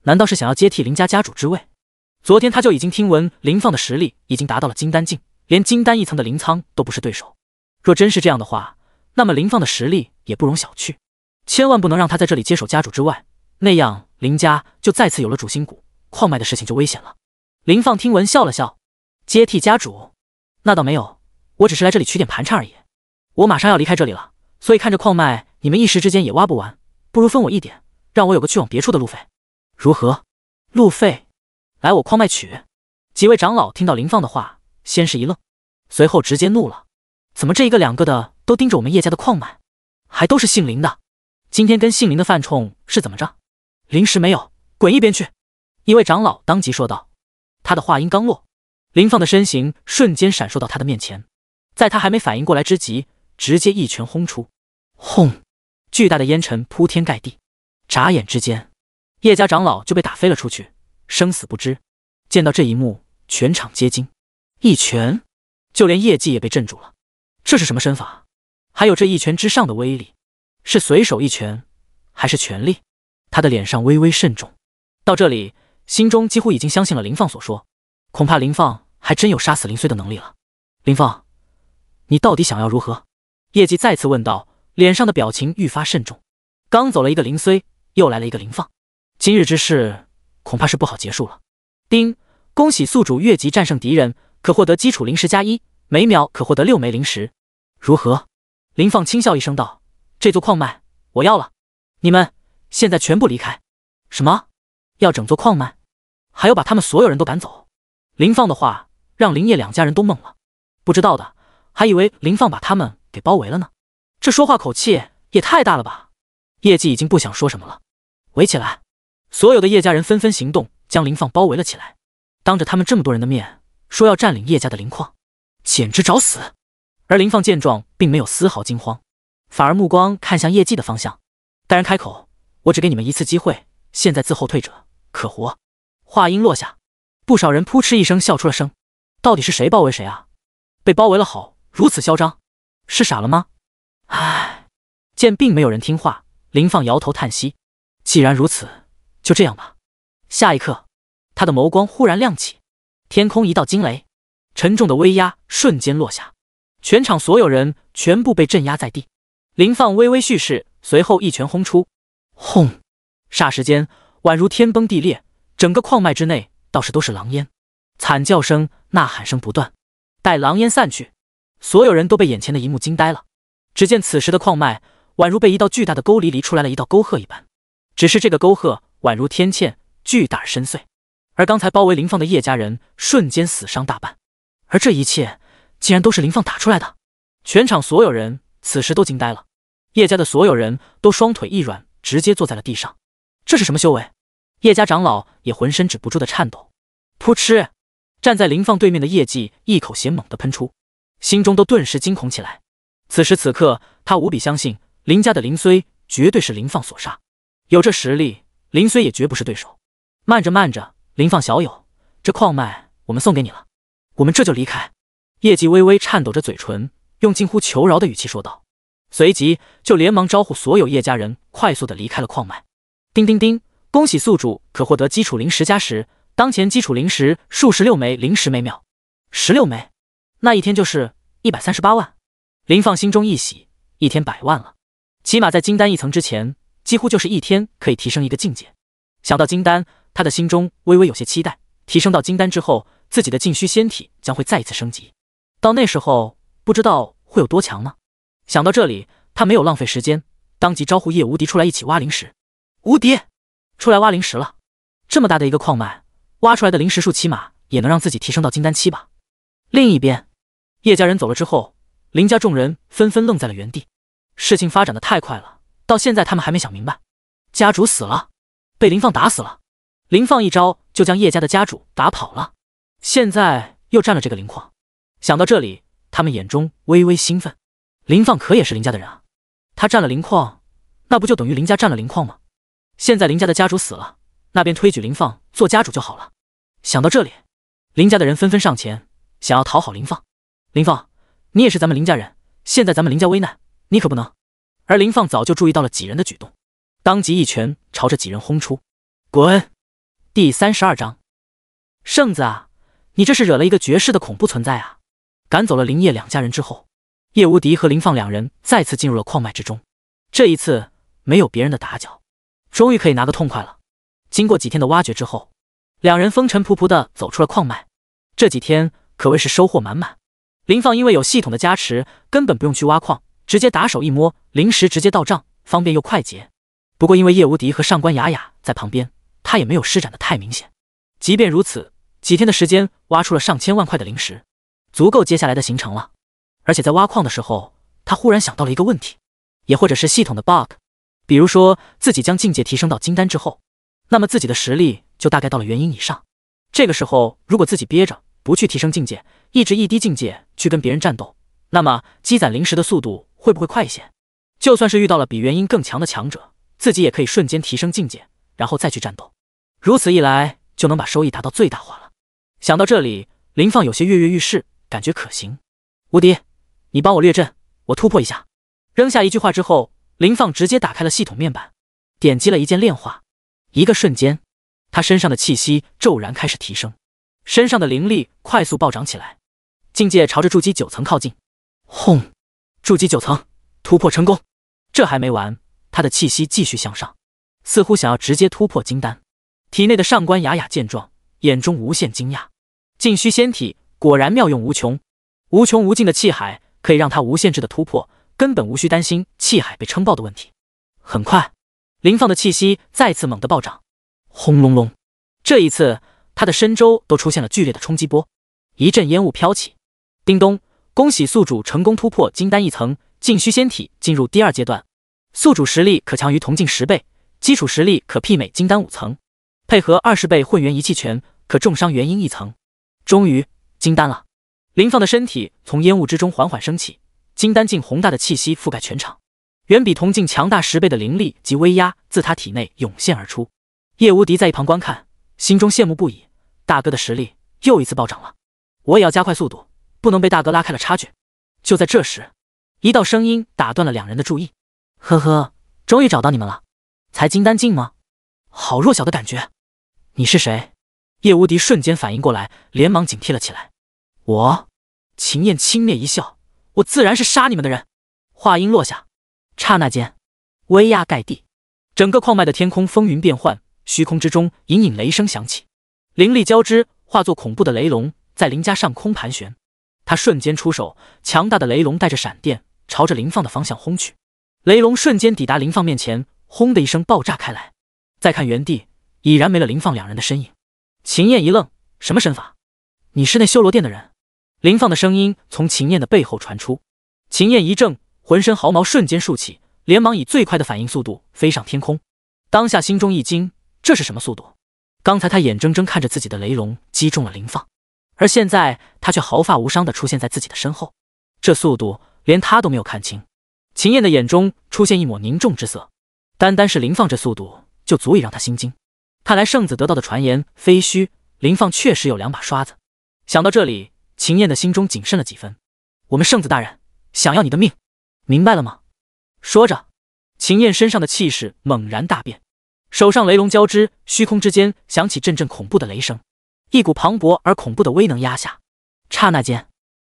难道是想要接替林家家主之位？昨天他就已经听闻林放的实力已经达到了金丹境，连金丹一层的林苍都不是对手。若真是这样的话，那么林放的实力也不容小觑。千万不能让他在这里接手家主之位，那样林家就再次有了主心骨，矿脉的事情就危险了。林放听闻笑了笑：“接替家主？那倒没有，我只是来这里取点盘缠而已。我马上要离开这里了。”所以看着矿脉，你们一时之间也挖不完，不如分我一点，让我有个去往别处的路费，如何？路费来我矿脉取。几位长老听到林放的话，先是一愣，随后直接怒了：怎么这一个两个的都盯着我们叶家的矿脉，还都是姓林的？今天跟姓林的犯冲是怎么着？零石没有，滚一边去！一位长老当即说道。他的话音刚落，林放的身形瞬间闪烁到他的面前，在他还没反应过来之际，直接一拳轰出。轰！巨大的烟尘铺天盖地，眨眼之间，叶家长老就被打飞了出去，生死不知。见到这一幕，全场皆惊。一拳，就连叶季也被震住了。这是什么身法？还有这一拳之上的威力，是随手一拳，还是全力？他的脸上微微慎重。到这里，心中几乎已经相信了林放所说，恐怕林放还真有杀死林虽的能力了。林放，你到底想要如何？叶季再次问道。脸上的表情愈发慎重。刚走了一个林虽，又来了一个林放。今日之事恐怕是不好结束了。丁，恭喜宿主越级战胜敌人，可获得基础灵石加一，每秒可获得六枚灵石。如何？林放轻笑一声道：“这座矿脉我要了，你们现在全部离开。”什么？要整座矿脉？还要把他们所有人都赶走？林放的话让林叶两家人都懵了，不知道的还以为林放把他们给包围了呢。这说话口气也太大了吧！叶季已经不想说什么了。围起来！所有的叶家人纷纷行动，将林放包围了起来。当着他们这么多人的面说要占领叶家的林矿，简直找死！而林放见状，并没有丝毫惊慌，反而目光看向叶季的方向，淡然开口：“我只给你们一次机会，现在自后退者可活。”话音落下，不少人扑哧一声笑出了声。到底是谁包围谁啊？被包围了好，如此嚣张，是傻了吗？唉，见并没有人听话，林放摇头叹息。既然如此，就这样吧。下一刻，他的眸光忽然亮起，天空一道惊雷，沉重的威压瞬间落下，全场所有人全部被镇压在地。林放微微蓄势，随后一拳轰出，轰！霎时间，宛如天崩地裂，整个矿脉之内倒是都是狼烟、惨叫声、呐喊声不断。待狼烟散去，所有人都被眼前的一幕惊呆了。只见此时的矿脉，宛如被一道巨大的沟犁犁出来了一道沟壑一般，只是这个沟壑宛如天堑，巨大而深邃。而刚才包围林放的叶家人，瞬间死伤大半。而这一切，竟然都是林放打出来的！全场所有人此时都惊呆了，叶家的所有人都双腿一软，直接坐在了地上。这是什么修为？叶家长老也浑身止不住的颤抖。噗嗤！站在林放对面的叶季一口血猛地喷出，心中都顿时惊恐起来。此时此刻，他无比相信林家的林虽绝对是林放所杀，有这实力，林虽也绝不是对手。慢着，慢着，林放小友，这矿脉我们送给你了，我们这就离开。叶季微微颤抖着嘴唇，用近乎求饶的语气说道，随即就连忙招呼所有叶家人，快速的离开了矿脉。叮叮叮，恭喜宿主可获得基础灵石加十，当前基础灵石数十六枚灵石每秒，十六枚，那一天就是一百三十八万。林放心中一喜，一天百万了，起码在金丹一层之前，几乎就是一天可以提升一个境界。想到金丹，他的心中微微有些期待。提升到金丹之后，自己的禁虚仙体将会再一次升级，到那时候，不知道会有多强呢？想到这里，他没有浪费时间，当即招呼叶无敌出来一起挖灵石。无敌，出来挖灵石了！这么大的一个矿脉，挖出来的灵石数，起码也能让自己提升到金丹期吧。另一边，叶家人走了之后。林家众人纷纷愣在了原地，事情发展的太快了，到现在他们还没想明白。家主死了，被林放打死了。林放一招就将叶家的家主打跑了，现在又占了这个林矿。想到这里，他们眼中微微兴奋。林放可也是林家的人啊，他占了林矿，那不就等于林家占了林矿吗？现在林家的家主死了，那便推举林放做家主就好了。想到这里，林家的人纷纷上前想要讨好林放。林放。你也是咱们林家人，现在咱们林家危难，你可不能。而林放早就注意到了几人的举动，当即一拳朝着几人轰出，滚。第三十二章，圣子啊，你这是惹了一个绝世的恐怖存在啊！赶走了林叶两家人之后，叶无敌和林放两人再次进入了矿脉之中。这一次没有别人的打搅，终于可以拿个痛快了。经过几天的挖掘之后，两人风尘仆仆的走出了矿脉，这几天可谓是收获满满。林放因为有系统的加持，根本不用去挖矿，直接打手一摸，灵石直接到账，方便又快捷。不过因为叶无敌和上官雅雅在旁边，他也没有施展的太明显。即便如此，几天的时间挖出了上千万块的灵石，足够接下来的行程了。而且在挖矿的时候，他忽然想到了一个问题，也或者是系统的 bug，比如说自己将境界提升到金丹之后，那么自己的实力就大概到了元婴以上。这个时候如果自己憋着。不去提升境界，一直一低境界去跟别人战斗，那么积攒灵石的速度会不会快一些？就算是遇到了比元婴更强的强者，自己也可以瞬间提升境界，然后再去战斗。如此一来，就能把收益达到最大化了。想到这里，林放有些跃跃欲试，感觉可行。无敌，你帮我掠阵，我突破一下。扔下一句话之后，林放直接打开了系统面板，点击了一键炼化。一个瞬间，他身上的气息骤然开始提升。身上的灵力快速暴涨起来，境界朝着筑基九层靠近。轰！筑基九层突破成功。这还没完，他的气息继续向上，似乎想要直接突破金丹。体内的上官雅雅见状，眼中无限惊讶，静虚仙体果然妙用无穷，无穷无尽的气海可以让他无限制的突破，根本无需担心气海被撑爆的问题。很快，林放的气息再次猛地暴涨。轰隆隆！这一次。他的身周都出现了剧烈的冲击波，一阵烟雾飘起。叮咚，恭喜宿主成功突破金丹一层，进虚仙体，进入第二阶段。宿主实力可强于铜镜十倍，基础实力可媲美金丹五层，配合二十倍混元一气拳，可重伤元婴一层。终于金丹了！林放的身体从烟雾之中缓缓升起，金丹境宏大的气息覆盖全场，远比铜镜强大十倍的灵力及威压自他体内涌现而出。叶无敌在一旁观看，心中羡慕不已。大哥的实力又一次暴涨了，我也要加快速度，不能被大哥拉开了差距。就在这时，一道声音打断了两人的注意：“呵呵，终于找到你们了，才金丹境吗？好弱小的感觉。你是谁？”叶无敌瞬间反应过来，连忙警惕了起来。“我。”秦燕轻蔑一笑：“我自然是杀你们的人。”话音落下，刹那间，威压盖地，整个矿脉的天空风云变幻，虚空之中隐隐雷声响起。灵力交织，化作恐怖的雷龙，在林家上空盘旋。他瞬间出手，强大的雷龙带着闪电，朝着林放的方向轰去。雷龙瞬间抵达林放面前，轰的一声爆炸开来。再看原地，已然没了林放两人的身影。秦燕一愣：“什么身法？你是那修罗殿的人？”林放的声音从秦燕的背后传出。秦燕一怔，浑身毫毛瞬间竖起，连忙以最快的反应速度飞上天空。当下心中一惊：“这是什么速度？”刚才他眼睁睁看着自己的雷龙击中了林放，而现在他却毫发无伤的出现在自己的身后，这速度连他都没有看清。秦燕的眼中出现一抹凝重之色，单单是林放这速度就足以让他心惊。看来圣子得到的传言非虚，林放确实有两把刷子。想到这里，秦燕的心中谨慎了几分。我们圣子大人想要你的命，明白了吗？说着，秦燕身上的气势猛然大变。手上雷龙交织，虚空之间响起阵阵恐怖的雷声，一股磅礴而恐怖的威能压下。刹那间，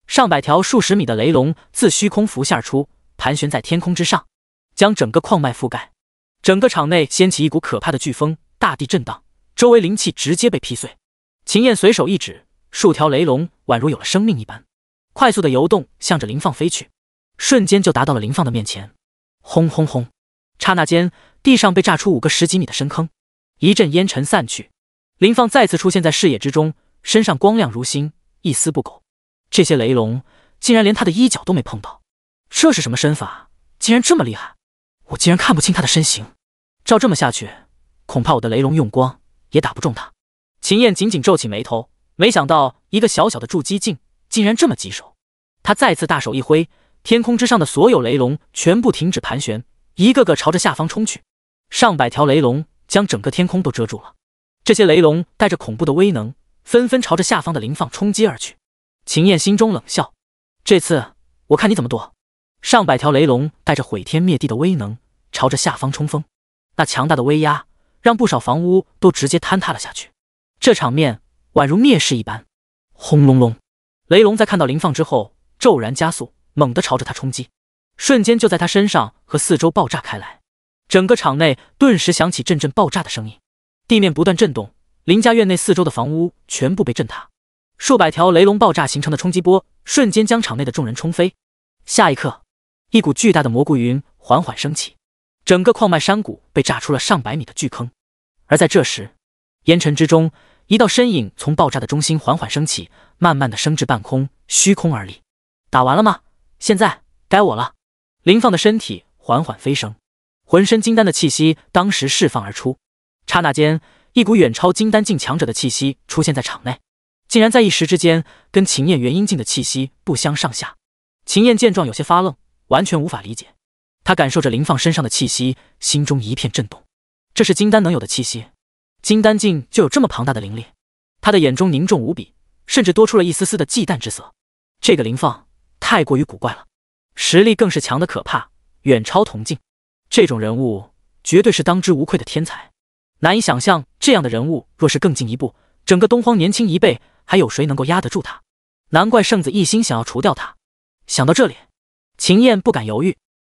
上百条数十米的雷龙自虚空浮现而出，盘旋在天空之上，将整个矿脉覆盖。整个场内掀起一股可怕的飓风，大地震荡，周围灵气直接被劈碎。秦燕随手一指，数条雷龙宛如有了生命一般，快速的游动，向着林放飞去，瞬间就达到了林放的面前。轰轰轰！刹那间。地上被炸出五个十几米的深坑，一阵烟尘散去，林放再次出现在视野之中，身上光亮如新，一丝不苟。这些雷龙竟然连他的衣角都没碰到，这是什么身法？竟然这么厉害！我竟然看不清他的身形。照这么下去，恐怕我的雷龙用光也打不中他。秦燕紧紧皱起眉头，没想到一个小小的筑基境竟然这么棘手。他再次大手一挥，天空之上的所有雷龙全部停止盘旋，一个个朝着下方冲去。上百条雷龙将整个天空都遮住了，这些雷龙带着恐怖的威能，纷纷朝着下方的林放冲击而去。秦燕心中冷笑：“这次我看你怎么躲！”上百条雷龙带着毁天灭地的威能，朝着下方冲锋，那强大的威压让不少房屋都直接坍塌了下去。这场面宛如灭世一般。轰隆隆！雷龙在看到林放之后，骤然加速，猛地朝着他冲击，瞬间就在他身上和四周爆炸开来。整个场内顿时响起阵阵爆炸的声音，地面不断震动，林家院内四周的房屋全部被震塌。数百条雷龙爆炸形成的冲击波，瞬间将场内的众人冲飞。下一刻，一股巨大的蘑菇云缓缓升起，整个矿脉山谷被炸出了上百米的巨坑。而在这时，烟尘之中，一道身影从爆炸的中心缓缓升起，慢慢的升至半空，虚空而立。打完了吗？现在该我了。林放的身体缓缓飞升。浑身金丹的气息当时释放而出，刹那间，一股远超金丹境强者的气息出现在场内，竟然在一时之间跟秦燕元婴境的气息不相上下。秦燕见状有些发愣，完全无法理解。他感受着林放身上的气息，心中一片震动。这是金丹能有的气息？金丹境就有这么庞大的灵力？他的眼中凝重无比，甚至多出了一丝丝的忌惮之色。这个林放太过于古怪了，实力更是强的可怕，远超同境。这种人物绝对是当之无愧的天才，难以想象这样的人物若是更进一步，整个东荒年轻一辈还有谁能够压得住他？难怪圣子一心想要除掉他。想到这里，秦燕不敢犹豫，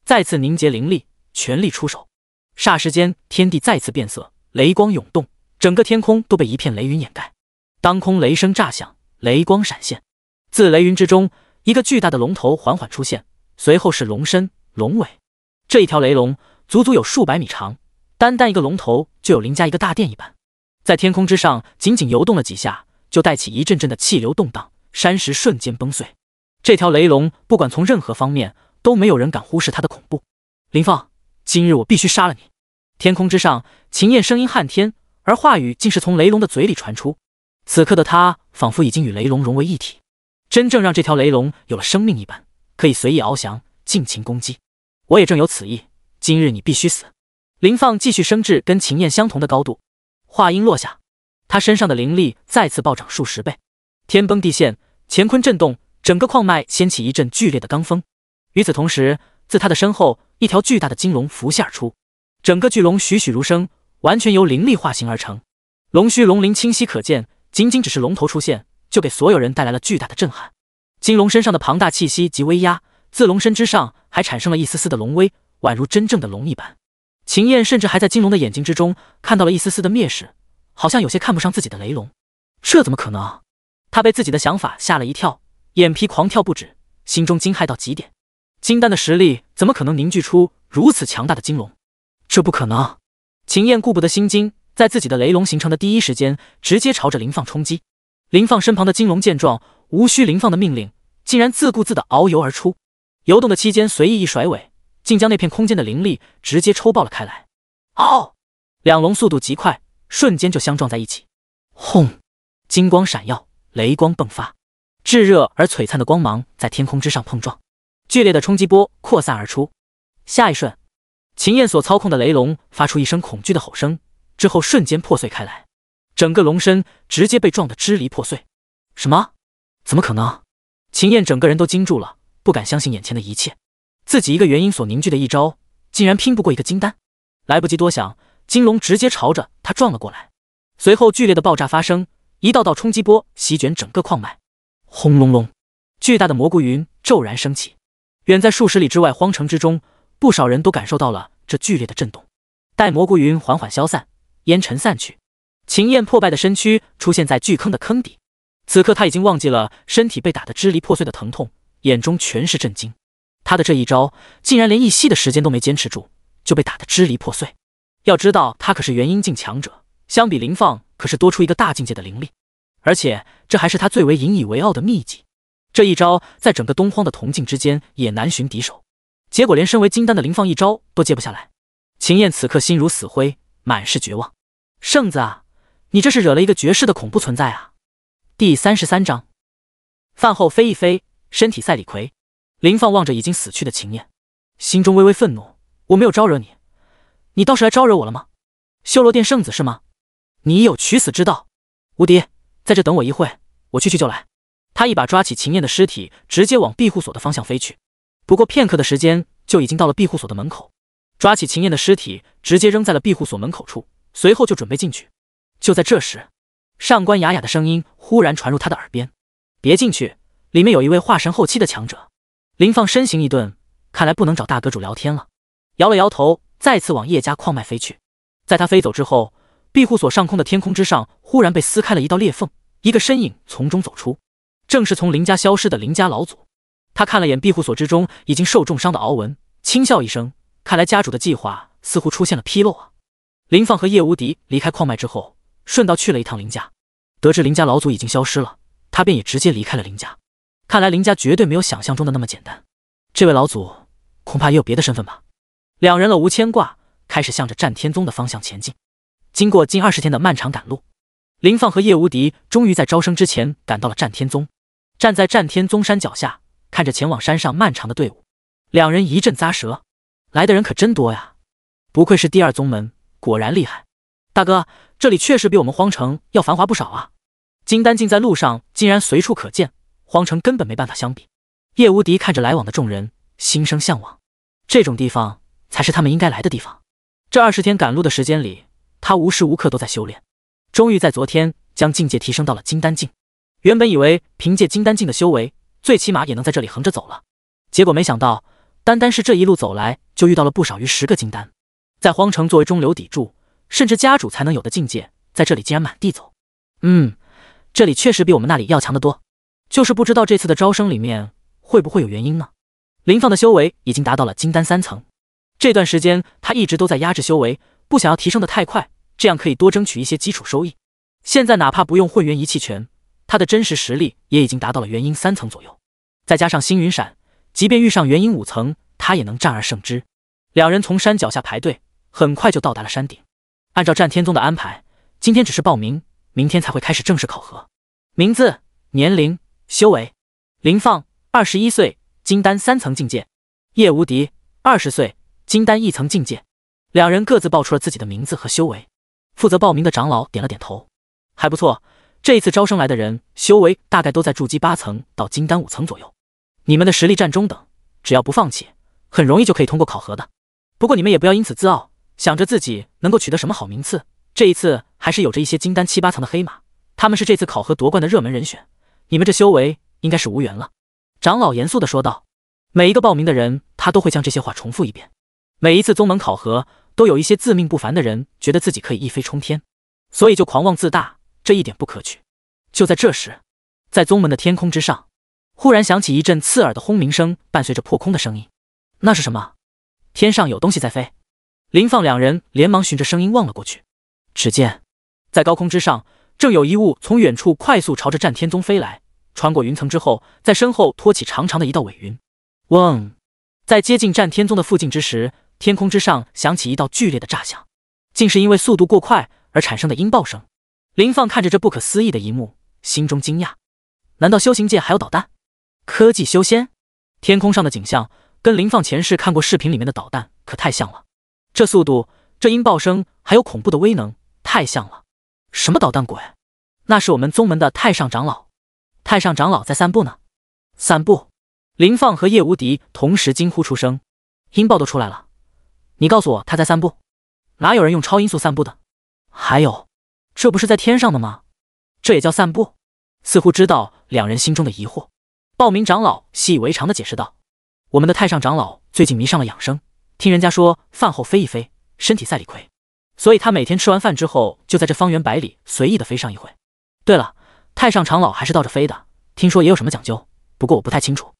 再次凝结灵力，全力出手。霎时间，天地再次变色，雷光涌动，整个天空都被一片雷云掩盖。当空雷声炸响，雷光闪现，自雷云之中，一个巨大的龙头缓缓出现，随后是龙身、龙尾。这一条雷龙足足有数百米长，单单一个龙头就有林家一个大殿一般，在天空之上仅仅游动了几下，就带起一阵阵的气流动荡，山石瞬间崩碎。这条雷龙不管从任何方面都没有人敢忽视它的恐怖。林放，今日我必须杀了你！天空之上，秦燕声音撼天，而话语竟是从雷龙的嘴里传出。此刻的他仿佛已经与雷龙融为一体，真正让这条雷龙有了生命一般，可以随意翱翔，尽情攻击。我也正有此意，今日你必须死！林放继续升至跟秦燕相同的高度，话音落下，他身上的灵力再次暴涨数十倍，天崩地陷，乾坤震动，整个矿脉掀起一阵剧烈的罡风。与此同时，自他的身后，一条巨大的金龙浮现而出，整个巨龙栩栩如生，完全由灵力化形而成，龙须龙鳞清晰可见。仅仅只是龙头出现，就给所有人带来了巨大的震撼。金龙身上的庞大气息及威压。自龙身之上还产生了一丝丝的龙威，宛如真正的龙一般。秦燕甚至还在金龙的眼睛之中看到了一丝丝的蔑视，好像有些看不上自己的雷龙。这怎么可能？他被自己的想法吓了一跳，眼皮狂跳不止，心中惊骇到极点。金丹的实力怎么可能凝聚出如此强大的金龙？这不可能！秦燕顾不得心惊，在自己的雷龙形成的第一时间，直接朝着林放冲击。林放身旁的金龙见状，无需林放的命令，竟然自顾自的遨游而出。游动的期间，随意一甩尾，竟将那片空间的灵力直接抽爆了开来。哦！两龙速度极快，瞬间就相撞在一起。轰！金光闪耀，雷光迸发，炙热而璀璨的光芒在天空之上碰撞，剧烈的冲击波扩散而出。下一瞬，秦燕所操控的雷龙发出一声恐惧的吼声，之后瞬间破碎开来，整个龙身直接被撞得支离破碎。什么？怎么可能？秦燕整个人都惊住了。不敢相信眼前的一切，自己一个元婴所凝聚的一招，竟然拼不过一个金丹。来不及多想，金龙直接朝着他撞了过来。随后，剧烈的爆炸发生，一道道冲击波席卷整个矿脉。轰隆隆，巨大的蘑菇云骤然升起。远在数十里之外荒城之中，不少人都感受到了这剧烈的震动。待蘑菇云缓缓消散，烟尘散去，秦燕破败的身躯出现在巨坑的坑底。此刻，他已经忘记了身体被打得支离破碎的疼痛。眼中全是震惊，他的这一招竟然连一息的时间都没坚持住，就被打得支离破碎。要知道，他可是元婴境强者，相比林放，可是多出一个大境界的灵力，而且这还是他最为引以为傲的秘籍。这一招在整个东荒的铜镜之间也难寻敌手，结果连身为金丹的林放一招都接不下来。秦燕此刻心如死灰，满是绝望。圣子啊，你这是惹了一个绝世的恐怖存在啊！第三十三章：饭后飞一飞。身体赛李逵，林放望着已经死去的秦燕，心中微微愤怒。我没有招惹你，你倒是来招惹我了吗？修罗殿圣子是吗？你有取死之道。无敌，在这等我一会我去去就来。他一把抓起秦燕的尸体，直接往庇护所的方向飞去。不过片刻的时间，就已经到了庇护所的门口，抓起秦燕的尸体，直接扔在了庇护所门口处，随后就准备进去。就在这时，上官雅雅的声音忽然传入他的耳边：“别进去。”里面有一位化神后期的强者，林放身形一顿，看来不能找大阁主聊天了，摇了摇头，再次往叶家矿脉飞去。在他飞走之后，庇护所上空的天空之上忽然被撕开了一道裂缝，一个身影从中走出，正是从林家消失的林家老祖。他看了眼庇护所之中已经受重伤的敖文，轻笑一声，看来家主的计划似乎出现了纰漏啊。林放和叶无敌离开矿脉之后，顺道去了一趟林家，得知林家老祖已经消失了，他便也直接离开了林家。看来林家绝对没有想象中的那么简单，这位老祖恐怕也有别的身份吧。两人了无牵挂，开始向着战天宗的方向前进。经过近二十天的漫长赶路，林放和叶无敌终于在招生之前赶到了战天宗。站在战天宗山脚下，看着前往山上漫长的队伍，两人一阵咂舌：来的人可真多呀！不愧是第二宗门，果然厉害。大哥，这里确实比我们荒城要繁华不少啊。金丹境在路上竟然随处可见。荒城根本没办法相比。叶无敌看着来往的众人，心生向往。这种地方才是他们应该来的地方。这二十天赶路的时间里，他无时无刻都在修炼，终于在昨天将境界提升到了金丹境。原本以为凭借金丹境的修为，最起码也能在这里横着走了。结果没想到，单单是这一路走来，就遇到了不少于十个金丹。在荒城作为中流砥柱，甚至家主才能有的境界，在这里竟然满地走。嗯，这里确实比我们那里要强得多。就是不知道这次的招生里面会不会有原因呢？林放的修为已经达到了金丹三层，这段时间他一直都在压制修为，不想要提升的太快，这样可以多争取一些基础收益。现在哪怕不用混元一气拳，他的真实实力也已经达到了元婴三层左右，再加上星云闪，即便遇上元婴五层，他也能战而胜之。两人从山脚下排队，很快就到达了山顶。按照战天宗的安排，今天只是报名，明天才会开始正式考核。名字、年龄。修为，林放二十一岁，金丹三层境界；叶无敌二十岁，金丹一层境界。两人各自报出了自己的名字和修为。负责报名的长老点了点头，还不错。这一次招生来的人，修为大概都在筑基八层到金丹五层左右。你们的实力占中等，只要不放弃，很容易就可以通过考核的。不过你们也不要因此自傲，想着自己能够取得什么好名次。这一次还是有着一些金丹七八层的黑马，他们是这次考核夺冠的热门人选。你们这修为应该是无缘了。”长老严肃地说道。每一个报名的人，他都会将这些话重复一遍。每一次宗门考核，都有一些自命不凡的人，觉得自己可以一飞冲天，所以就狂妄自大，这一点不可取。就在这时，在宗门的天空之上，忽然响起一阵刺耳的轰鸣声，伴随着破空的声音。那是什么？天上有东西在飞？林放两人连忙循着声音望了过去，只见在高空之上。正有一物从远处快速朝着战天宗飞来，穿过云层之后，在身后托起长长的一道尾云。嗡！在接近战天宗的附近之时，天空之上响起一道剧烈的炸响，竟是因为速度过快而产生的音爆声。林放看着这不可思议的一幕，心中惊讶：难道修行界还有导弹？科技修仙？天空上的景象跟林放前世看过视频里面的导弹可太像了，这速度、这音爆声，还有恐怖的威能，太像了。什么捣蛋鬼？那是我们宗门的太上长老。太上长老在散步呢。散步？林放和叶无敌同时惊呼出声。音爆都出来了，你告诉我他在散步？哪有人用超音速散步的？还有，这不是在天上的吗？这也叫散步？似乎知道两人心中的疑惑，报名长老习以为常的解释道：“我们的太上长老最近迷上了养生，听人家说饭后飞一飞，身体赛理亏。”所以他每天吃完饭之后，就在这方圆百里随意的飞上一回。对了，太上长老还是倒着飞的，听说也有什么讲究，不过我不太清楚。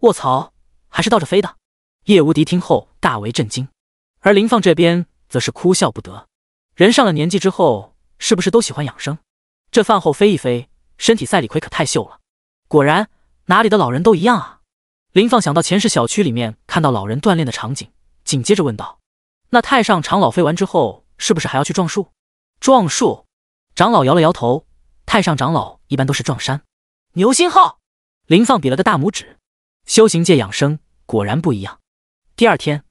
卧槽，还是倒着飞的！叶无敌听后大为震惊，而林放这边则是哭笑不得。人上了年纪之后，是不是都喜欢养生？这饭后飞一飞，身体赛李逵可太秀了。果然，哪里的老人都一样啊！林放想到前世小区里面看到老人锻炼的场景，紧接着问道：“那太上长老飞完之后？”是不是还要去撞树？撞树？长老摇了摇头。太上长老一般都是撞山。牛星浩，林放比了个大拇指。修行界养生果然不一样。第二天，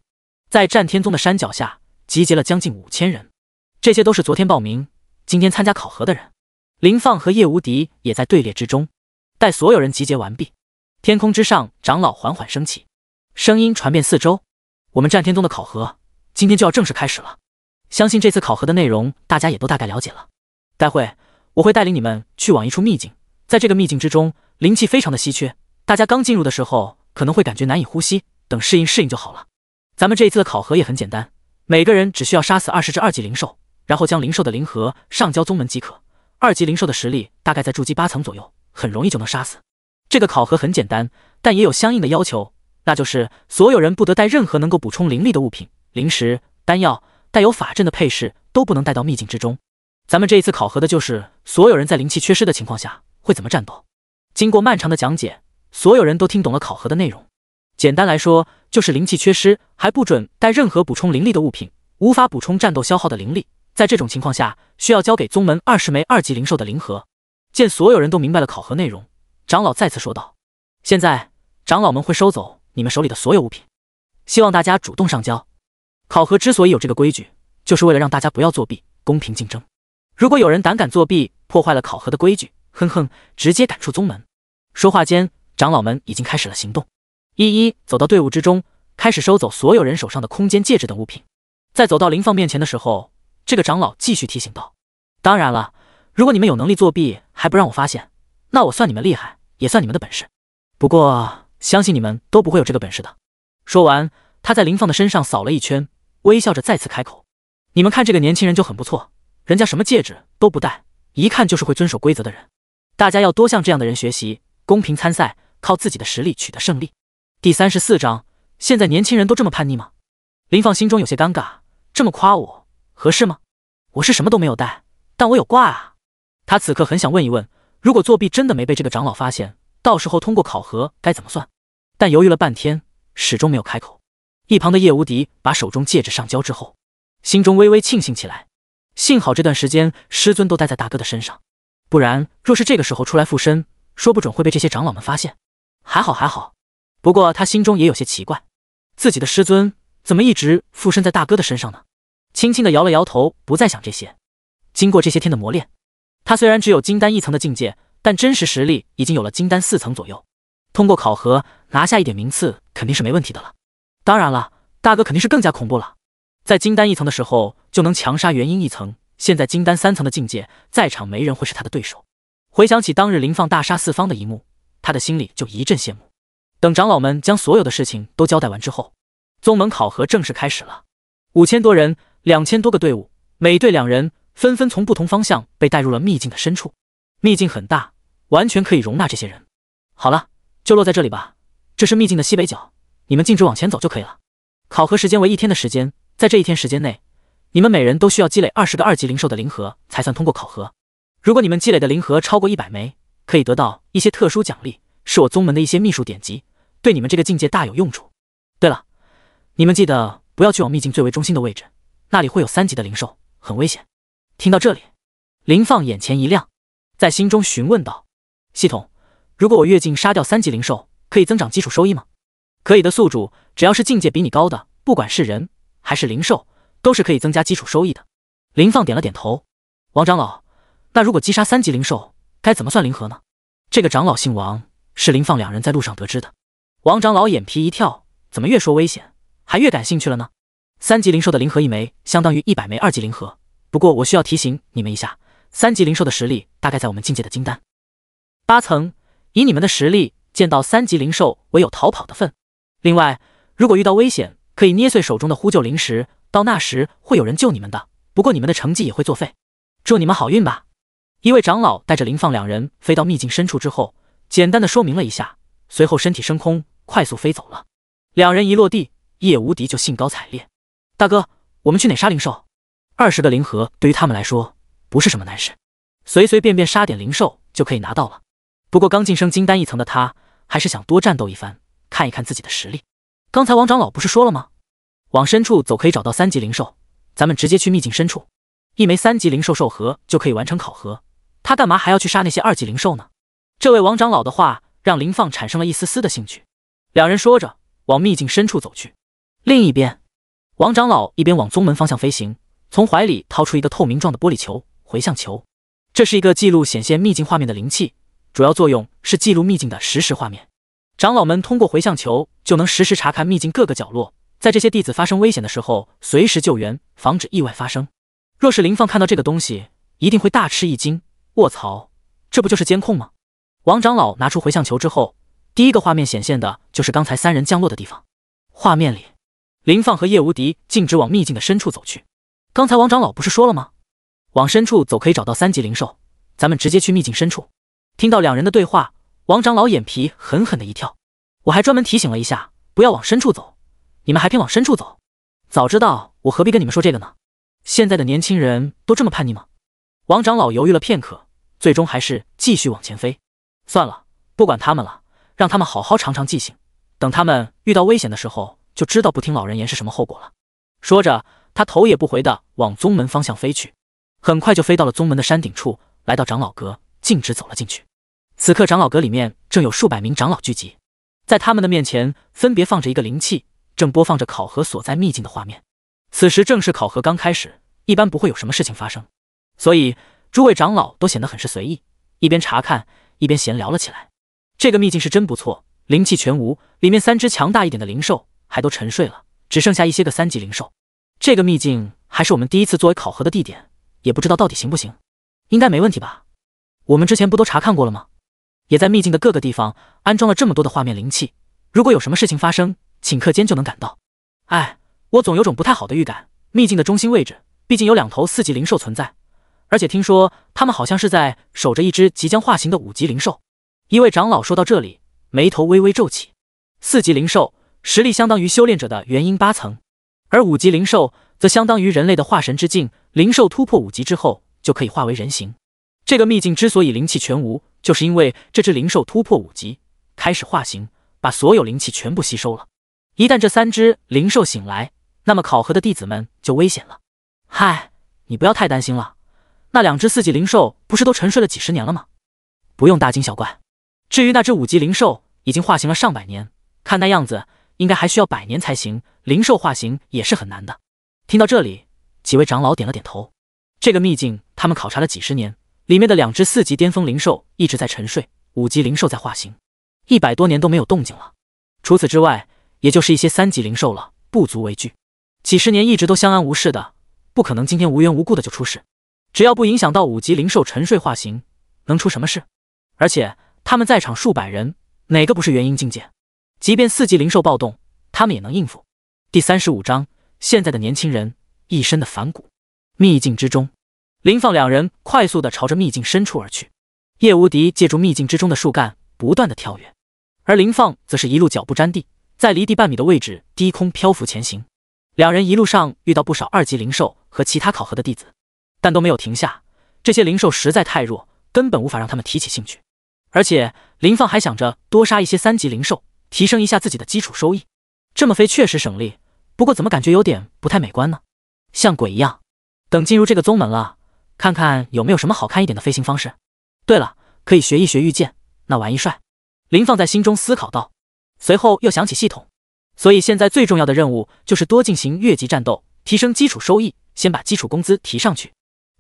在战天宗的山脚下集结了将近五千人，这些都是昨天报名、今天参加考核的人。林放和叶无敌也在队列之中。待所有人集结完毕，天空之上，长老缓缓升起，声音传遍四周：“我们战天宗的考核今天就要正式开始了。”相信这次考核的内容，大家也都大概了解了。待会我会带领你们去往一处秘境，在这个秘境之中，灵气非常的稀缺，大家刚进入的时候可能会感觉难以呼吸，等适应适应就好了。咱们这一次的考核也很简单，每个人只需要杀死二十只二级灵兽，然后将灵兽的灵核上交宗门即可。二级灵兽的实力大概在筑基八层左右，很容易就能杀死。这个考核很简单，但也有相应的要求，那就是所有人不得带任何能够补充灵力的物品，零食、丹药。带有法阵的配饰都不能带到秘境之中。咱们这一次考核的就是所有人在灵气缺失的情况下会怎么战斗。经过漫长的讲解，所有人都听懂了考核的内容。简单来说，就是灵气缺失，还不准带任何补充灵力的物品，无法补充战斗消耗的灵力。在这种情况下，需要交给宗门二十枚二级灵兽的灵核。见所有人都明白了考核内容，长老再次说道：“现在，长老们会收走你们手里的所有物品，希望大家主动上交。”考核之所以有这个规矩，就是为了让大家不要作弊，公平竞争。如果有人胆敢作弊，破坏了考核的规矩，哼哼，直接赶出宗门。说话间，长老们已经开始了行动，一一走到队伍之中，开始收走所有人手上的空间戒指等物品。在走到林放面前的时候，这个长老继续提醒道：“当然了，如果你们有能力作弊还不让我发现，那我算你们厉害，也算你们的本事。不过，相信你们都不会有这个本事的。”说完，他在林放的身上扫了一圈。微笑着再次开口：“你们看这个年轻人就很不错，人家什么戒指都不戴，一看就是会遵守规则的人。大家要多向这样的人学习，公平参赛，靠自己的实力取得胜利。”第三十四章：现在年轻人都这么叛逆吗？林放心中有些尴尬，这么夸我合适吗？我是什么都没有带，但我有挂啊！他此刻很想问一问，如果作弊真的没被这个长老发现，到时候通过考核该怎么算？但犹豫了半天，始终没有开口。一旁的叶无敌把手中戒指上交之后，心中微微庆幸起来。幸好这段时间师尊都待在大哥的身上，不然若是这个时候出来附身，说不准会被这些长老们发现。还好还好，不过他心中也有些奇怪，自己的师尊怎么一直附身在大哥的身上呢？轻轻的摇了摇头，不再想这些。经过这些天的磨练，他虽然只有金丹一层的境界，但真实实力已经有了金丹四层左右。通过考核拿下一点名次肯定是没问题的了。当然了，大哥肯定是更加恐怖了。在金丹一层的时候就能强杀元婴一层，现在金丹三层的境界，在场没人会是他的对手。回想起当日林放大杀四方的一幕，他的心里就一阵羡慕。等长老们将所有的事情都交代完之后，宗门考核正式开始了。五千多人，两千多个队伍，每队两人，纷纷从不同方向被带入了秘境的深处。秘境很大，完全可以容纳这些人。好了，就落在这里吧，这是秘境的西北角。你们径直往前走就可以了。考核时间为一天的时间，在这一天时间内，你们每人都需要积累二十个二级灵兽的灵核才算通过考核。如果你们积累的灵核超过一百枚，可以得到一些特殊奖励，是我宗门的一些秘术典籍，对你们这个境界大有用处。对了，你们记得不要去往秘境最为中心的位置，那里会有三级的灵兽，很危险。听到这里，林放眼前一亮，在心中询问道：“系统，如果我越境杀掉三级灵兽，可以增长基础收益吗？”可以的，宿主，只要是境界比你高的，不管是人还是灵兽，都是可以增加基础收益的。林放点了点头。王长老，那如果击杀三级灵兽，该怎么算灵核呢？这个长老姓王，是林放两人在路上得知的。王长老眼皮一跳，怎么越说危险，还越感兴趣了呢？三级灵兽的灵核一枚，相当于一百枚二级灵核。不过我需要提醒你们一下，三级灵兽的实力大概在我们境界的金丹八层，以你们的实力，见到三级灵兽唯有逃跑的份。另外，如果遇到危险，可以捏碎手中的呼救灵石，到那时会有人救你们的。不过你们的成绩也会作废，祝你们好运吧。一位长老带着林放两人飞到秘境深处之后，简单的说明了一下，随后身体升空，快速飞走了。两人一落地，叶无敌就兴高采烈：“大哥，我们去哪杀灵兽？二十个灵核对于他们来说不是什么难事，随随便便杀点灵兽就可以拿到了。不过刚晋升金丹一层的他，还是想多战斗一番。”看一看自己的实力，刚才王长老不是说了吗？往深处走可以找到三级灵兽，咱们直接去秘境深处，一枚三级灵兽兽核就可以完成考核。他干嘛还要去杀那些二级灵兽呢？这位王长老的话让林放产生了一丝丝的兴趣。两人说着往秘境深处走去。另一边，王长老一边往宗门方向飞行，从怀里掏出一个透明状的玻璃球，回向球，这是一个记录显现秘境画面的灵器，主要作用是记录秘境的实时画面。长老们通过回向球就能实时查看秘境各个角落，在这些弟子发生危险的时候，随时救援，防止意外发生。若是林放看到这个东西，一定会大吃一惊。卧槽，这不就是监控吗？王长老拿出回向球之后，第一个画面显现的就是刚才三人降落的地方。画面里，林放和叶无敌径直往秘境的深处走去。刚才王长老不是说了吗？往深处走可以找到三级灵兽，咱们直接去秘境深处。听到两人的对话。王长老眼皮狠狠的一跳，我还专门提醒了一下，不要往深处走，你们还偏往深处走，早知道我何必跟你们说这个呢？现在的年轻人都这么叛逆吗？王长老犹豫了片刻，最终还是继续往前飞。算了，不管他们了，让他们好好长长记性，等他们遇到危险的时候，就知道不听老人言是什么后果了。说着，他头也不回的往宗门方向飞去，很快就飞到了宗门的山顶处，来到长老阁，径直走了进去。此刻长老阁里面正有数百名长老聚集，在他们的面前分别放着一个灵器，正播放着考核所在秘境的画面。此时正式考核刚开始，一般不会有什么事情发生，所以诸位长老都显得很是随意，一边查看一边闲聊了起来。这个秘境是真不错，灵气全无，里面三只强大一点的灵兽还都沉睡了，只剩下一些个三级灵兽。这个秘境还是我们第一次作为考核的地点，也不知道到底行不行，应该没问题吧？我们之前不都查看过了吗？也在秘境的各个地方安装了这么多的画面灵气，如果有什么事情发生，顷刻间就能赶到。哎，我总有种不太好的预感。秘境的中心位置，毕竟有两头四级灵兽存在，而且听说他们好像是在守着一只即将化形的五级灵兽。一位长老说到这里，眉头微微皱起。四级灵兽实力相当于修炼者的元婴八层，而五级灵兽则相当于人类的化神之境。灵兽突破五级之后，就可以化为人形。这个秘境之所以灵气全无。就是因为这只灵兽突破五级，开始化形，把所有灵气全部吸收了。一旦这三只灵兽醒来，那么考核的弟子们就危险了。嗨，你不要太担心了，那两只四级灵兽不是都沉睡了几十年了吗？不用大惊小怪。至于那只五级灵兽，已经化形了上百年，看那样子，应该还需要百年才行。灵兽化形也是很难的。听到这里，几位长老点了点头。这个秘境，他们考察了几十年。里面的两只四级巅峰灵兽一直在沉睡，五级灵兽在化形，一百多年都没有动静了。除此之外，也就是一些三级灵兽了，不足为惧。几十年一直都相安无事的，不可能今天无缘无故的就出事。只要不影响到五级灵兽沉睡化形，能出什么事？而且他们在场数百人，哪个不是元婴境界？即便四级灵兽暴动，他们也能应付。第三十五章：现在的年轻人一身的反骨。秘境之中。林放两人快速的朝着秘境深处而去，叶无敌借助秘境之中的树干不断的跳跃，而林放则是一路脚不沾地，在离地半米的位置低空漂浮前行。两人一路上遇到不少二级灵兽和其他考核的弟子，但都没有停下。这些灵兽实在太弱，根本无法让他们提起兴趣。而且林放还想着多杀一些三级灵兽，提升一下自己的基础收益。这么飞确实省力，不过怎么感觉有点不太美观呢？像鬼一样。等进入这个宗门了。看看有没有什么好看一点的飞行方式。对了，可以学一学御剑，那玩意帅。林放在心中思考道，随后又想起系统，所以现在最重要的任务就是多进行越级战斗，提升基础收益，先把基础工资提上去。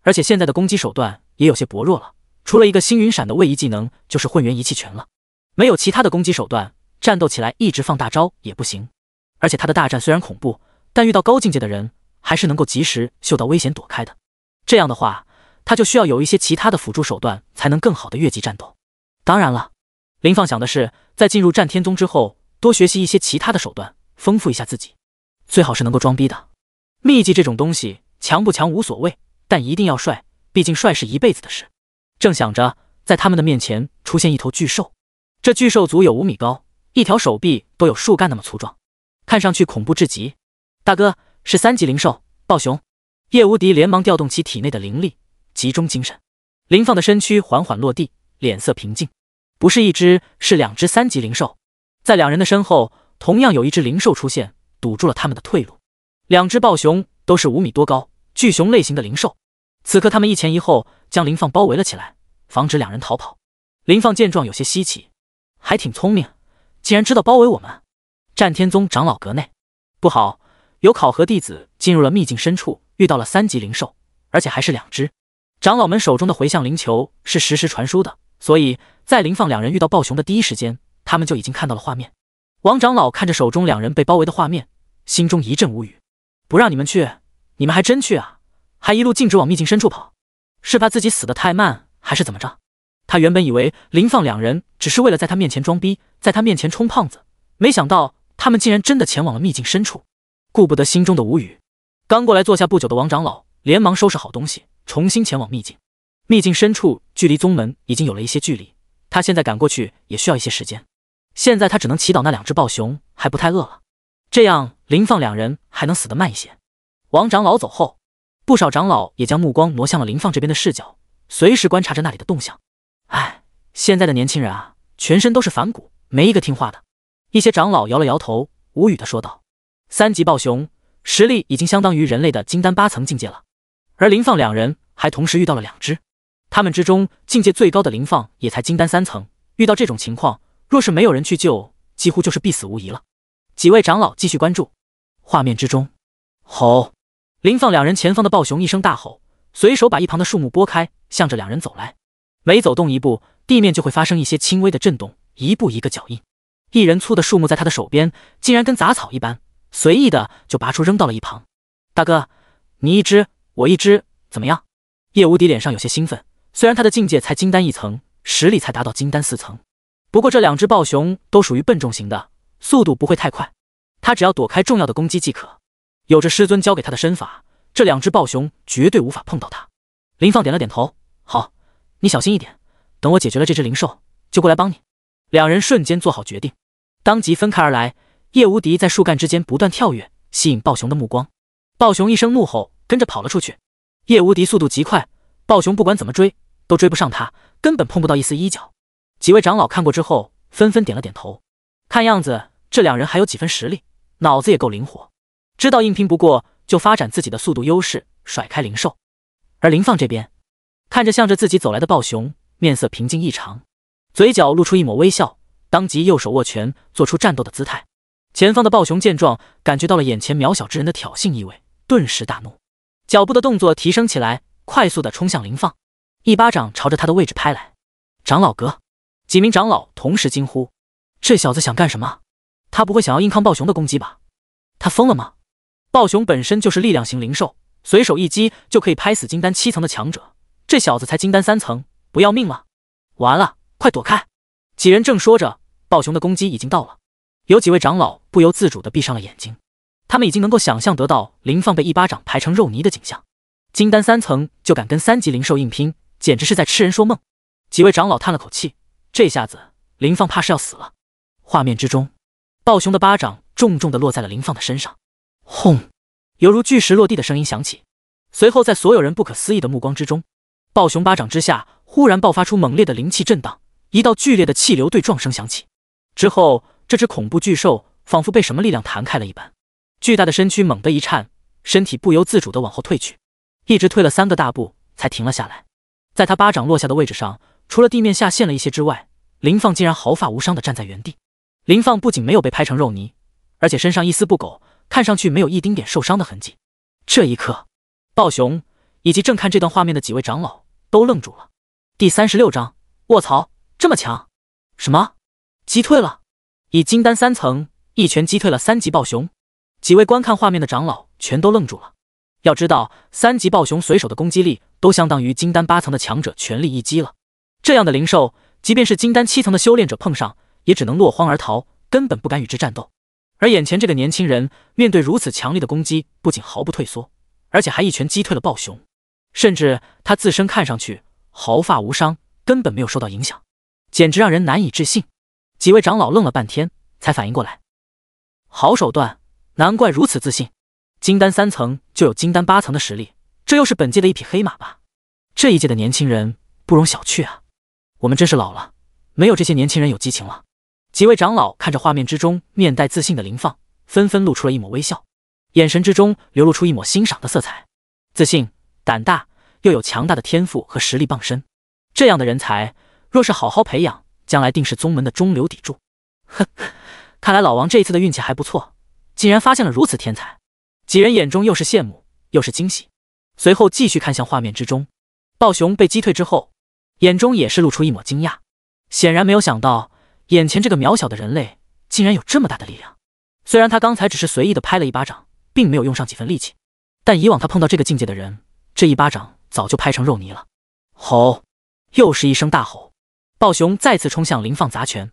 而且现在的攻击手段也有些薄弱了，除了一个星云闪的位移技能，就是混元一气拳了，没有其他的攻击手段，战斗起来一直放大招也不行。而且他的大战虽然恐怖，但遇到高境界的人，还是能够及时嗅到危险躲开的。这样的话。他就需要有一些其他的辅助手段，才能更好的越级战斗。当然了，林放想的是，在进入战天宗之后，多学习一些其他的手段，丰富一下自己。最好是能够装逼的秘技这种东西，强不强无所谓，但一定要帅，毕竟帅是一辈子的事。正想着，在他们的面前出现一头巨兽，这巨兽足有五米高，一条手臂都有树干那么粗壮，看上去恐怖至极。大哥，是三级灵兽暴熊。叶无敌连忙调动起体内的灵力。集中精神，林放的身躯缓缓落地，脸色平静。不是一只，是两只三级灵兽。在两人的身后，同样有一只灵兽出现，堵住了他们的退路。两只暴熊都是五米多高，巨熊类型的灵兽。此刻，他们一前一后将林放包围了起来，防止两人逃跑。林放见状，有些稀奇，还挺聪明，竟然知道包围我们。战天宗长老阁内，不好，有考核弟子进入了秘境深处，遇到了三级灵兽，而且还是两只。长老们手中的回向灵球是实时传输的，所以在林放两人遇到暴熊的第一时间，他们就已经看到了画面。王长老看着手中两人被包围的画面，心中一阵无语：不让你们去，你们还真去啊？还一路径直往秘境深处跑，是怕自己死得太慢，还是怎么着？他原本以为林放两人只是为了在他面前装逼，在他面前充胖子，没想到他们竟然真的前往了秘境深处。顾不得心中的无语，刚过来坐下不久的王长老连忙收拾好东西。重新前往秘境，秘境深处距离宗门已经有了一些距离，他现在赶过去也需要一些时间。现在他只能祈祷那两只暴熊还不太饿了，这样林放两人还能死得慢一些。王长老走后，不少长老也将目光挪向了林放这边的视角，随时观察着那里的动向。唉，现在的年轻人啊，全身都是反骨，没一个听话的。一些长老摇了摇头，无语的说道：“三级暴熊实力已经相当于人类的金丹八层境界了，而林放两人。”还同时遇到了两只，他们之中境界最高的林放也才金丹三层，遇到这种情况，若是没有人去救，几乎就是必死无疑了。几位长老继续关注画面之中，吼！林放两人前方的暴熊一声大吼，随手把一旁的树木拨开，向着两人走来。每走动一步，地面就会发生一些轻微的震动，一步一个脚印，一人粗的树木在他的手边，竟然跟杂草一般，随意的就拔出扔到了一旁。大哥，你一只，我一只，怎么样？叶无敌脸上有些兴奋，虽然他的境界才金丹一层，实力才达到金丹四层，不过这两只暴熊都属于笨重型的，速度不会太快，他只要躲开重要的攻击即可。有着师尊教给他的身法，这两只暴熊绝对无法碰到他。林放点了点头，好，你小心一点，等我解决了这只灵兽，就过来帮你。两人瞬间做好决定，当即分开而来。叶无敌在树干之间不断跳跃，吸引暴熊的目光。暴熊一声怒吼，跟着跑了出去。叶无敌速度极快，暴熊不管怎么追都追不上他，根本碰不到一丝衣角。几位长老看过之后，纷纷点了点头。看样子这两人还有几分实力，脑子也够灵活，知道硬拼不过就发展自己的速度优势，甩开灵兽。而林放这边看着向着自己走来的暴熊，面色平静异常，嘴角露出一抹微笑，当即右手握拳，做出战斗的姿态。前方的暴熊见状，感觉到了眼前渺小之人的挑衅意味，顿时大怒。脚步的动作提升起来，快速的冲向林放，一巴掌朝着他的位置拍来。长老阁几名长老同时惊呼：“这小子想干什么？他不会想要硬抗暴熊的攻击吧？他疯了吗？”暴熊本身就是力量型灵兽，随手一击就可以拍死金丹七层的强者。这小子才金丹三层，不要命了？完了，快躲开！几人正说着，暴熊的攻击已经到了。有几位长老不由自主的闭上了眼睛。他们已经能够想象得到林放被一巴掌拍成肉泥的景象。金丹三层就敢跟三级灵兽硬拼，简直是在痴人说梦。几位长老叹了口气，这下子林放怕是要死了。画面之中，暴熊的巴掌重重的落在了林放的身上，轰，犹如巨石落地的声音响起。随后，在所有人不可思议的目光之中，暴熊巴掌之下忽然爆发出猛烈的灵气震荡，一道剧烈的气流对撞声响起。之后，这只恐怖巨兽仿佛被什么力量弹开了一般。巨大的身躯猛地一颤，身体不由自主的往后退去，一直退了三个大步才停了下来。在他巴掌落下的位置上，除了地面下陷了一些之外，林放竟然毫发无伤的站在原地。林放不仅没有被拍成肉泥，而且身上一丝不苟，看上去没有一丁点受伤的痕迹。这一刻，暴熊以及正看这段画面的几位长老都愣住了。第三十六章，卧槽，这么强？什么？击退了？以金丹三层一拳击退了三级暴熊？几位观看画面的长老全都愣住了。要知道，三级暴熊随手的攻击力都相当于金丹八层的强者全力一击了。这样的灵兽，即便是金丹七层的修炼者碰上，也只能落荒而逃，根本不敢与之战斗。而眼前这个年轻人，面对如此强力的攻击，不仅毫不退缩，而且还一拳击退了暴熊，甚至他自身看上去毫发无伤，根本没有受到影响，简直让人难以置信。几位长老愣了半天，才反应过来：好手段！难怪如此自信，金丹三层就有金丹八层的实力，这又是本届的一匹黑马吧？这一届的年轻人不容小觑啊！我们真是老了，没有这些年轻人有激情了。几位长老看着画面之中面带自信的林放，纷纷露出了一抹微笑，眼神之中流露出一抹欣赏的色彩。自信、胆大，又有强大的天赋和实力傍身，这样的人才若是好好培养，将来定是宗门的中流砥柱。呵看来老王这一次的运气还不错。竟然发现了如此天才，几人眼中又是羡慕又是惊喜，随后继续看向画面之中。暴熊被击退之后，眼中也是露出一抹惊讶，显然没有想到眼前这个渺小的人类竟然有这么大的力量。虽然他刚才只是随意的拍了一巴掌，并没有用上几分力气，但以往他碰到这个境界的人，这一巴掌早就拍成肉泥了。吼！又是一声大吼，暴熊再次冲向林放砸拳，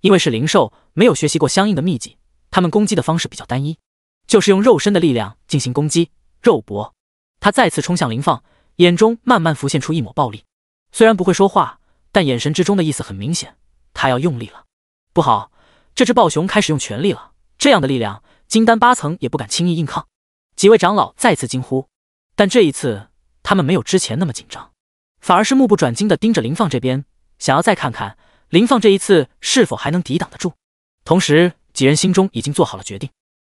因为是灵兽，没有学习过相应的秘技。他们攻击的方式比较单一，就是用肉身的力量进行攻击，肉搏。他再次冲向林放，眼中慢慢浮现出一抹暴力。虽然不会说话，但眼神之中的意思很明显，他要用力了。不好，这只暴熊开始用全力了。这样的力量，金丹八层也不敢轻易硬抗。几位长老再次惊呼，但这一次他们没有之前那么紧张，反而是目不转睛地盯着林放这边，想要再看看林放这一次是否还能抵挡得住。同时。几人心中已经做好了决定，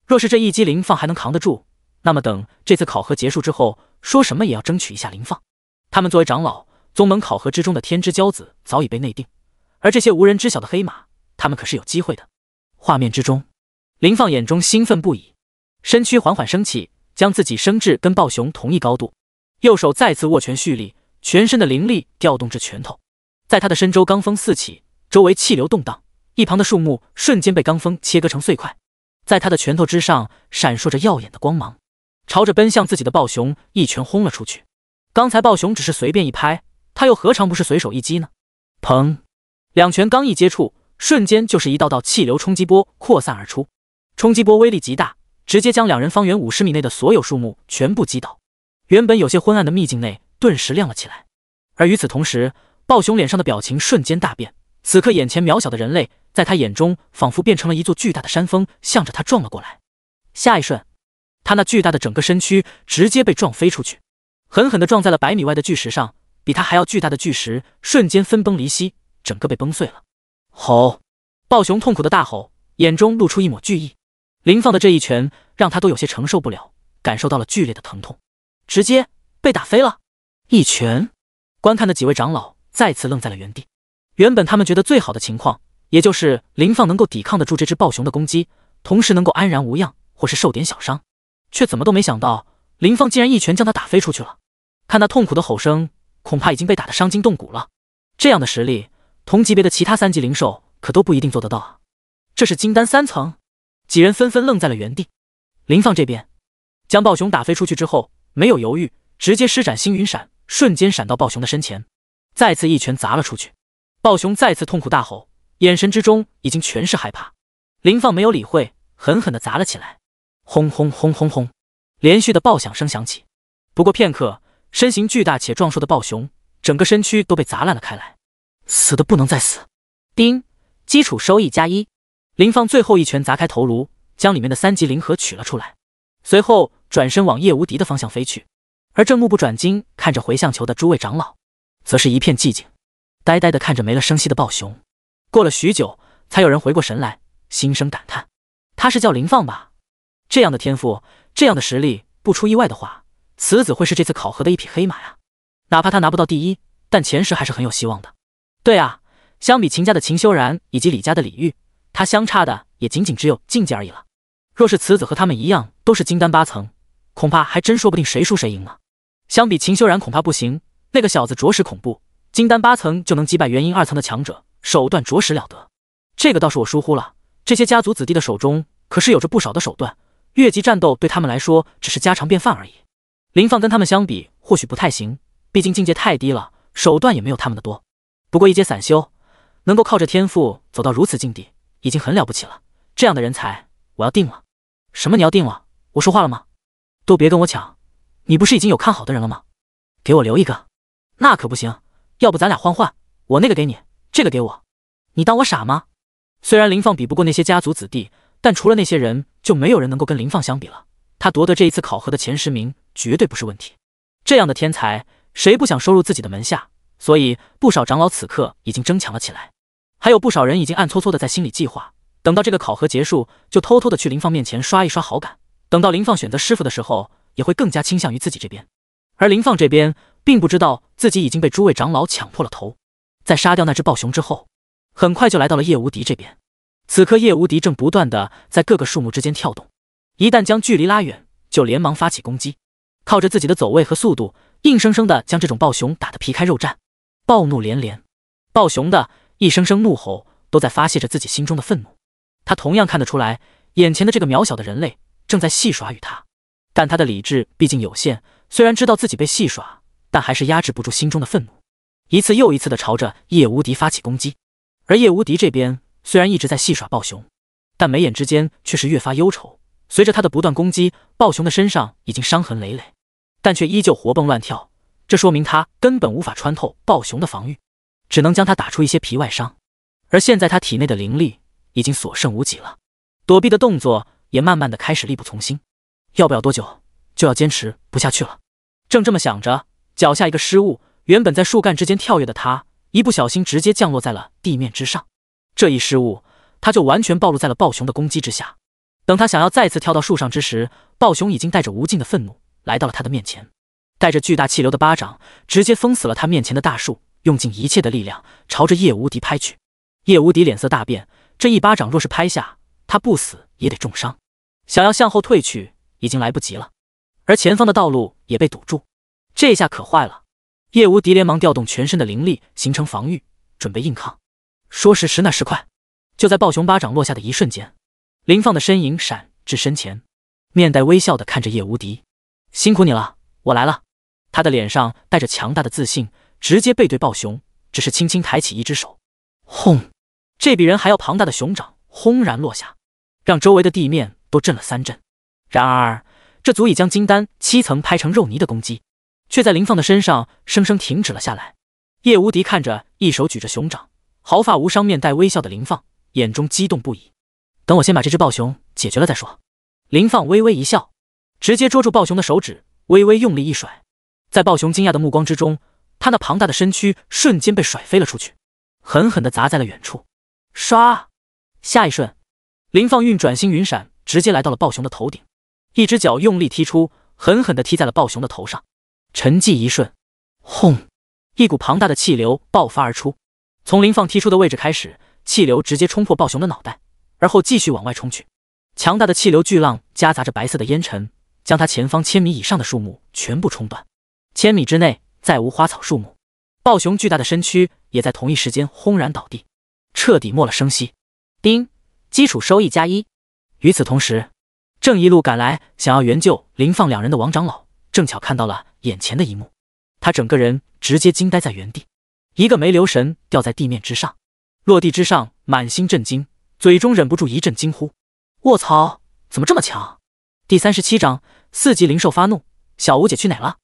若是这一击林放还能扛得住，那么等这次考核结束之后，说什么也要争取一下林放。他们作为长老，宗门考核之中的天之骄子早已被内定，而这些无人知晓的黑马，他们可是有机会的。画面之中，林放眼中兴奋不已，身躯缓缓升起，将自己升至跟暴熊同一高度，右手再次握拳蓄力，全身的灵力调动至拳头，在他的身周罡风四起，周围气流动荡。一旁的树木瞬间被罡风切割成碎块，在他的拳头之上闪烁着耀眼的光芒，朝着奔向自己的暴熊一拳轰了出去。刚才暴熊只是随便一拍，他又何尝不是随手一击呢？砰！两拳刚一接触，瞬间就是一道道气流冲击波扩散而出，冲击波威力极大，直接将两人方圆五十米内的所有树木全部击倒。原本有些昏暗的秘境内顿时亮了起来。而与此同时，暴熊脸上的表情瞬间大变，此刻眼前渺小的人类。在他眼中，仿佛变成了一座巨大的山峰，向着他撞了过来。下一瞬，他那巨大的整个身躯直接被撞飞出去，狠狠地撞在了百米外的巨石上。比他还要巨大的巨石瞬间分崩离析，整个被崩碎了。吼！暴熊痛苦的大吼，眼中露出一抹惧意。林放的这一拳让他都有些承受不了，感受到了剧烈的疼痛，直接被打飞了。一拳！观看的几位长老再次愣在了原地。原本他们觉得最好的情况。也就是林放能够抵抗得住这只暴熊的攻击，同时能够安然无恙，或是受点小伤，却怎么都没想到林放竟然一拳将他打飞出去了。看那痛苦的吼声，恐怕已经被打的伤筋动骨了。这样的实力，同级别的其他三级灵兽可都不一定做得到啊！这是金丹三层，几人纷纷愣在了原地。林放这边将暴熊打飞出去之后，没有犹豫，直接施展星云闪，瞬间闪到暴熊的身前，再次一拳砸了出去。暴熊再次痛苦大吼。眼神之中已经全是害怕，林放没有理会，狠狠的砸了起来，轰轰轰轰轰，连续的爆响声响起。不过片刻，身形巨大且壮硕的暴熊整个身躯都被砸烂了开来，死的不能再死。丁，基础收益加一。林放最后一拳砸开头颅，将里面的三级灵核取了出来，随后转身往叶无敌的方向飞去。而正目不转睛看着回向球的诸位长老，则是一片寂静，呆呆的看着没了声息的暴熊。过了许久，才有人回过神来，心生感叹：“他是叫林放吧？这样的天赋，这样的实力，不出意外的话，此子会是这次考核的一匹黑马呀！哪怕他拿不到第一，但前十还是很有希望的。”对啊，相比秦家的秦修然以及李家的李玉，他相差的也仅仅只有境界而已了。若是此子和他们一样都是金丹八层，恐怕还真说不定谁输谁赢呢。相比秦修然，恐怕不行，那个小子着实恐怖。金丹八层就能击败元婴二层的强者，手段着实了得。这个倒是我疏忽了，这些家族子弟的手中可是有着不少的手段，越级战斗对他们来说只是家常便饭而已。林放跟他们相比，或许不太行，毕竟境界太低了，手段也没有他们的多。不过一阶散修能够靠着天赋走到如此境地，已经很了不起了。这样的人才，我要定了。什么？你要定了？我说话了吗？都别跟我抢，你不是已经有看好的人了吗？给我留一个。那可不行。要不咱俩换换，我那个给你，这个给我。你当我傻吗？虽然林放比不过那些家族子弟，但除了那些人，就没有人能够跟林放相比了。他夺得这一次考核的前十名，绝对不是问题。这样的天才，谁不想收入自己的门下？所以不少长老此刻已经争抢了起来，还有不少人已经暗搓搓的在心里计划，等到这个考核结束，就偷偷的去林放面前刷一刷好感，等到林放选择师傅的时候，也会更加倾向于自己这边。而林放这边。并不知道自己已经被诸位长老抢破了头，在杀掉那只暴熊之后，很快就来到了叶无敌这边。此刻，叶无敌正不断的在各个树木之间跳动，一旦将距离拉远，就连忙发起攻击，靠着自己的走位和速度，硬生生的将这种暴熊打得皮开肉绽，暴怒连连。暴熊的一声声怒吼都在发泄着自己心中的愤怒。他同样看得出来，眼前的这个渺小的人类正在戏耍于他，但他的理智毕竟有限，虽然知道自己被戏耍。但还是压制不住心中的愤怒，一次又一次的朝着叶无敌发起攻击。而叶无敌这边虽然一直在戏耍暴熊，但眉眼之间却是越发忧愁。随着他的不断攻击，暴熊的身上已经伤痕累累，但却依旧活蹦乱跳。这说明他根本无法穿透暴熊的防御，只能将他打出一些皮外伤。而现在他体内的灵力已经所剩无几了，躲避的动作也慢慢的开始力不从心，要不了多久就要坚持不下去了。正这么想着。脚下一个失误，原本在树干之间跳跃的他，一不小心直接降落在了地面之上。这一失误，他就完全暴露在了暴熊的攻击之下。等他想要再次跳到树上之时，暴熊已经带着无尽的愤怒来到了他的面前，带着巨大气流的巴掌直接封死了他面前的大树，用尽一切的力量朝着叶无敌拍去。叶无敌脸色大变，这一巴掌若是拍下，他不死也得重伤。想要向后退去已经来不及了，而前方的道路也被堵住。这下可坏了！叶无敌连忙调动全身的灵力，形成防御，准备硬抗。说时迟，那时快，就在暴熊巴掌落下的一瞬间，林放的身影闪至身前，面带微笑的看着叶无敌：“辛苦你了，我来了。”他的脸上带着强大的自信，直接背对暴熊，只是轻轻抬起一只手，轰！这比人还要庞大的熊掌轰然落下，让周围的地面都震了三震。然而，这足以将金丹七层拍成肉泥的攻击。却在林放的身上生生停止了下来。叶无敌看着一手举着熊掌、毫发无伤、面带微笑的林放，眼中激动不已。等我先把这只暴熊解决了再说。林放微微一笑，直接捉住暴熊的手指，微微用力一甩，在暴熊惊讶的目光之中，他那庞大的身躯瞬间被甩飞了出去，狠狠地砸在了远处。唰！下一瞬，林放运转星云闪，直接来到了暴熊的头顶，一只脚用力踢出，狠狠地踢在了暴熊的头上。沉寂一瞬，轰！一股庞大的气流爆发而出，从林放踢出的位置开始，气流直接冲破暴熊的脑袋，而后继续往外冲去。强大的气流巨浪夹杂着白色的烟尘，将他前方千米以上的树木全部冲断，千米之内再无花草树木。暴熊巨大的身躯也在同一时间轰然倒地，彻底没了声息。丁，基础收益加一。与此同时，正一路赶来想要援救林放两人的王长老。正巧看到了眼前的一幕，他整个人直接惊呆在原地，一个没留神掉在地面之上，落地之上满心震惊，嘴中忍不住一阵惊呼：“卧槽，怎么这么强？”第三十七章四级灵兽发怒，小吴姐去哪了？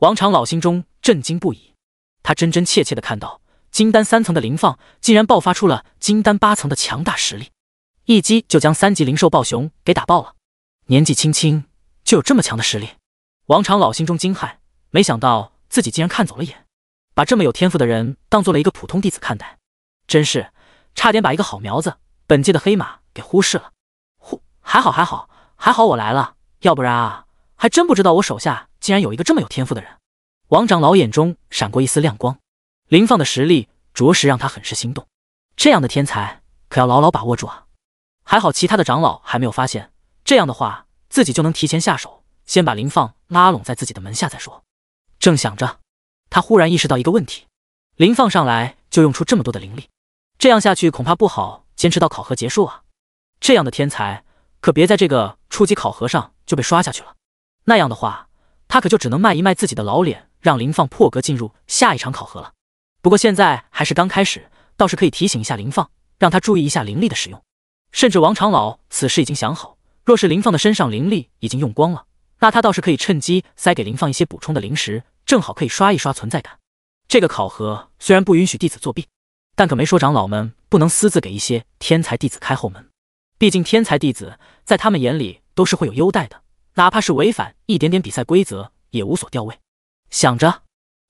王长老心中震惊不已，他真真切切的看到金丹三层的灵放竟然爆发出了金丹八层的强大实力，一击就将三级灵兽暴熊给打爆了。年纪轻轻就有这么强的实力。王长老心中惊骇，没想到自己竟然看走了眼，把这么有天赋的人当做了一个普通弟子看待，真是差点把一个好苗子、本届的黑马给忽视了。呼，还好，还好，还好我来了，要不然啊，还真不知道我手下竟然有一个这么有天赋的人。王长老眼中闪过一丝亮光，林放的实力着实让他很是心动。这样的天才可要牢牢把握住啊！还好其他的长老还没有发现，这样的话自己就能提前下手。先把林放拉拢在自己的门下再说。正想着，他忽然意识到一个问题：林放上来就用出这么多的灵力，这样下去恐怕不好坚持到考核结束啊！这样的天才可别在这个初级考核上就被刷下去了，那样的话他可就只能卖一卖自己的老脸，让林放破格进入下一场考核了。不过现在还是刚开始，倒是可以提醒一下林放，让他注意一下灵力的使用。甚至王长老此时已经想好，若是林放的身上灵力已经用光了，那他倒是可以趁机塞给林放一些补充的零食，正好可以刷一刷存在感。这个考核虽然不允许弟子作弊，但可没说长老们不能私自给一些天才弟子开后门。毕竟天才弟子在他们眼里都是会有优待的，哪怕是违反一点点比赛规则也无所吊位。想着，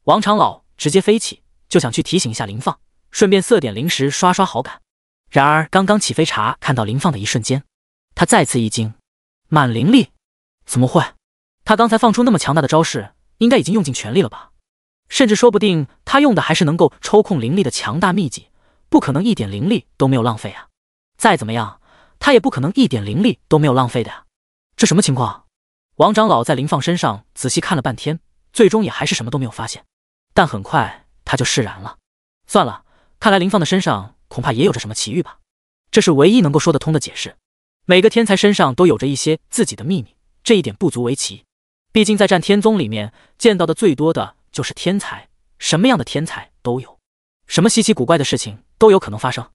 王长老直接飞起，就想去提醒一下林放，顺便塞点零食刷刷好感。然而刚刚起飞，查看到林放的一瞬间，他再次一惊：满灵力，怎么会？他刚才放出那么强大的招式，应该已经用尽全力了吧？甚至说不定他用的还是能够抽控灵力的强大秘籍，不可能一点灵力都没有浪费啊！再怎么样，他也不可能一点灵力都没有浪费的呀！这什么情况？王长老在林放身上仔细看了半天，最终也还是什么都没有发现。但很快他就释然了，算了，看来林放的身上恐怕也有着什么奇遇吧？这是唯一能够说得通的解释。每个天才身上都有着一些自己的秘密，这一点不足为奇。毕竟在战天宗里面见到的最多的就是天才，什么样的天才都有，什么稀奇古怪的事情都有可能发生。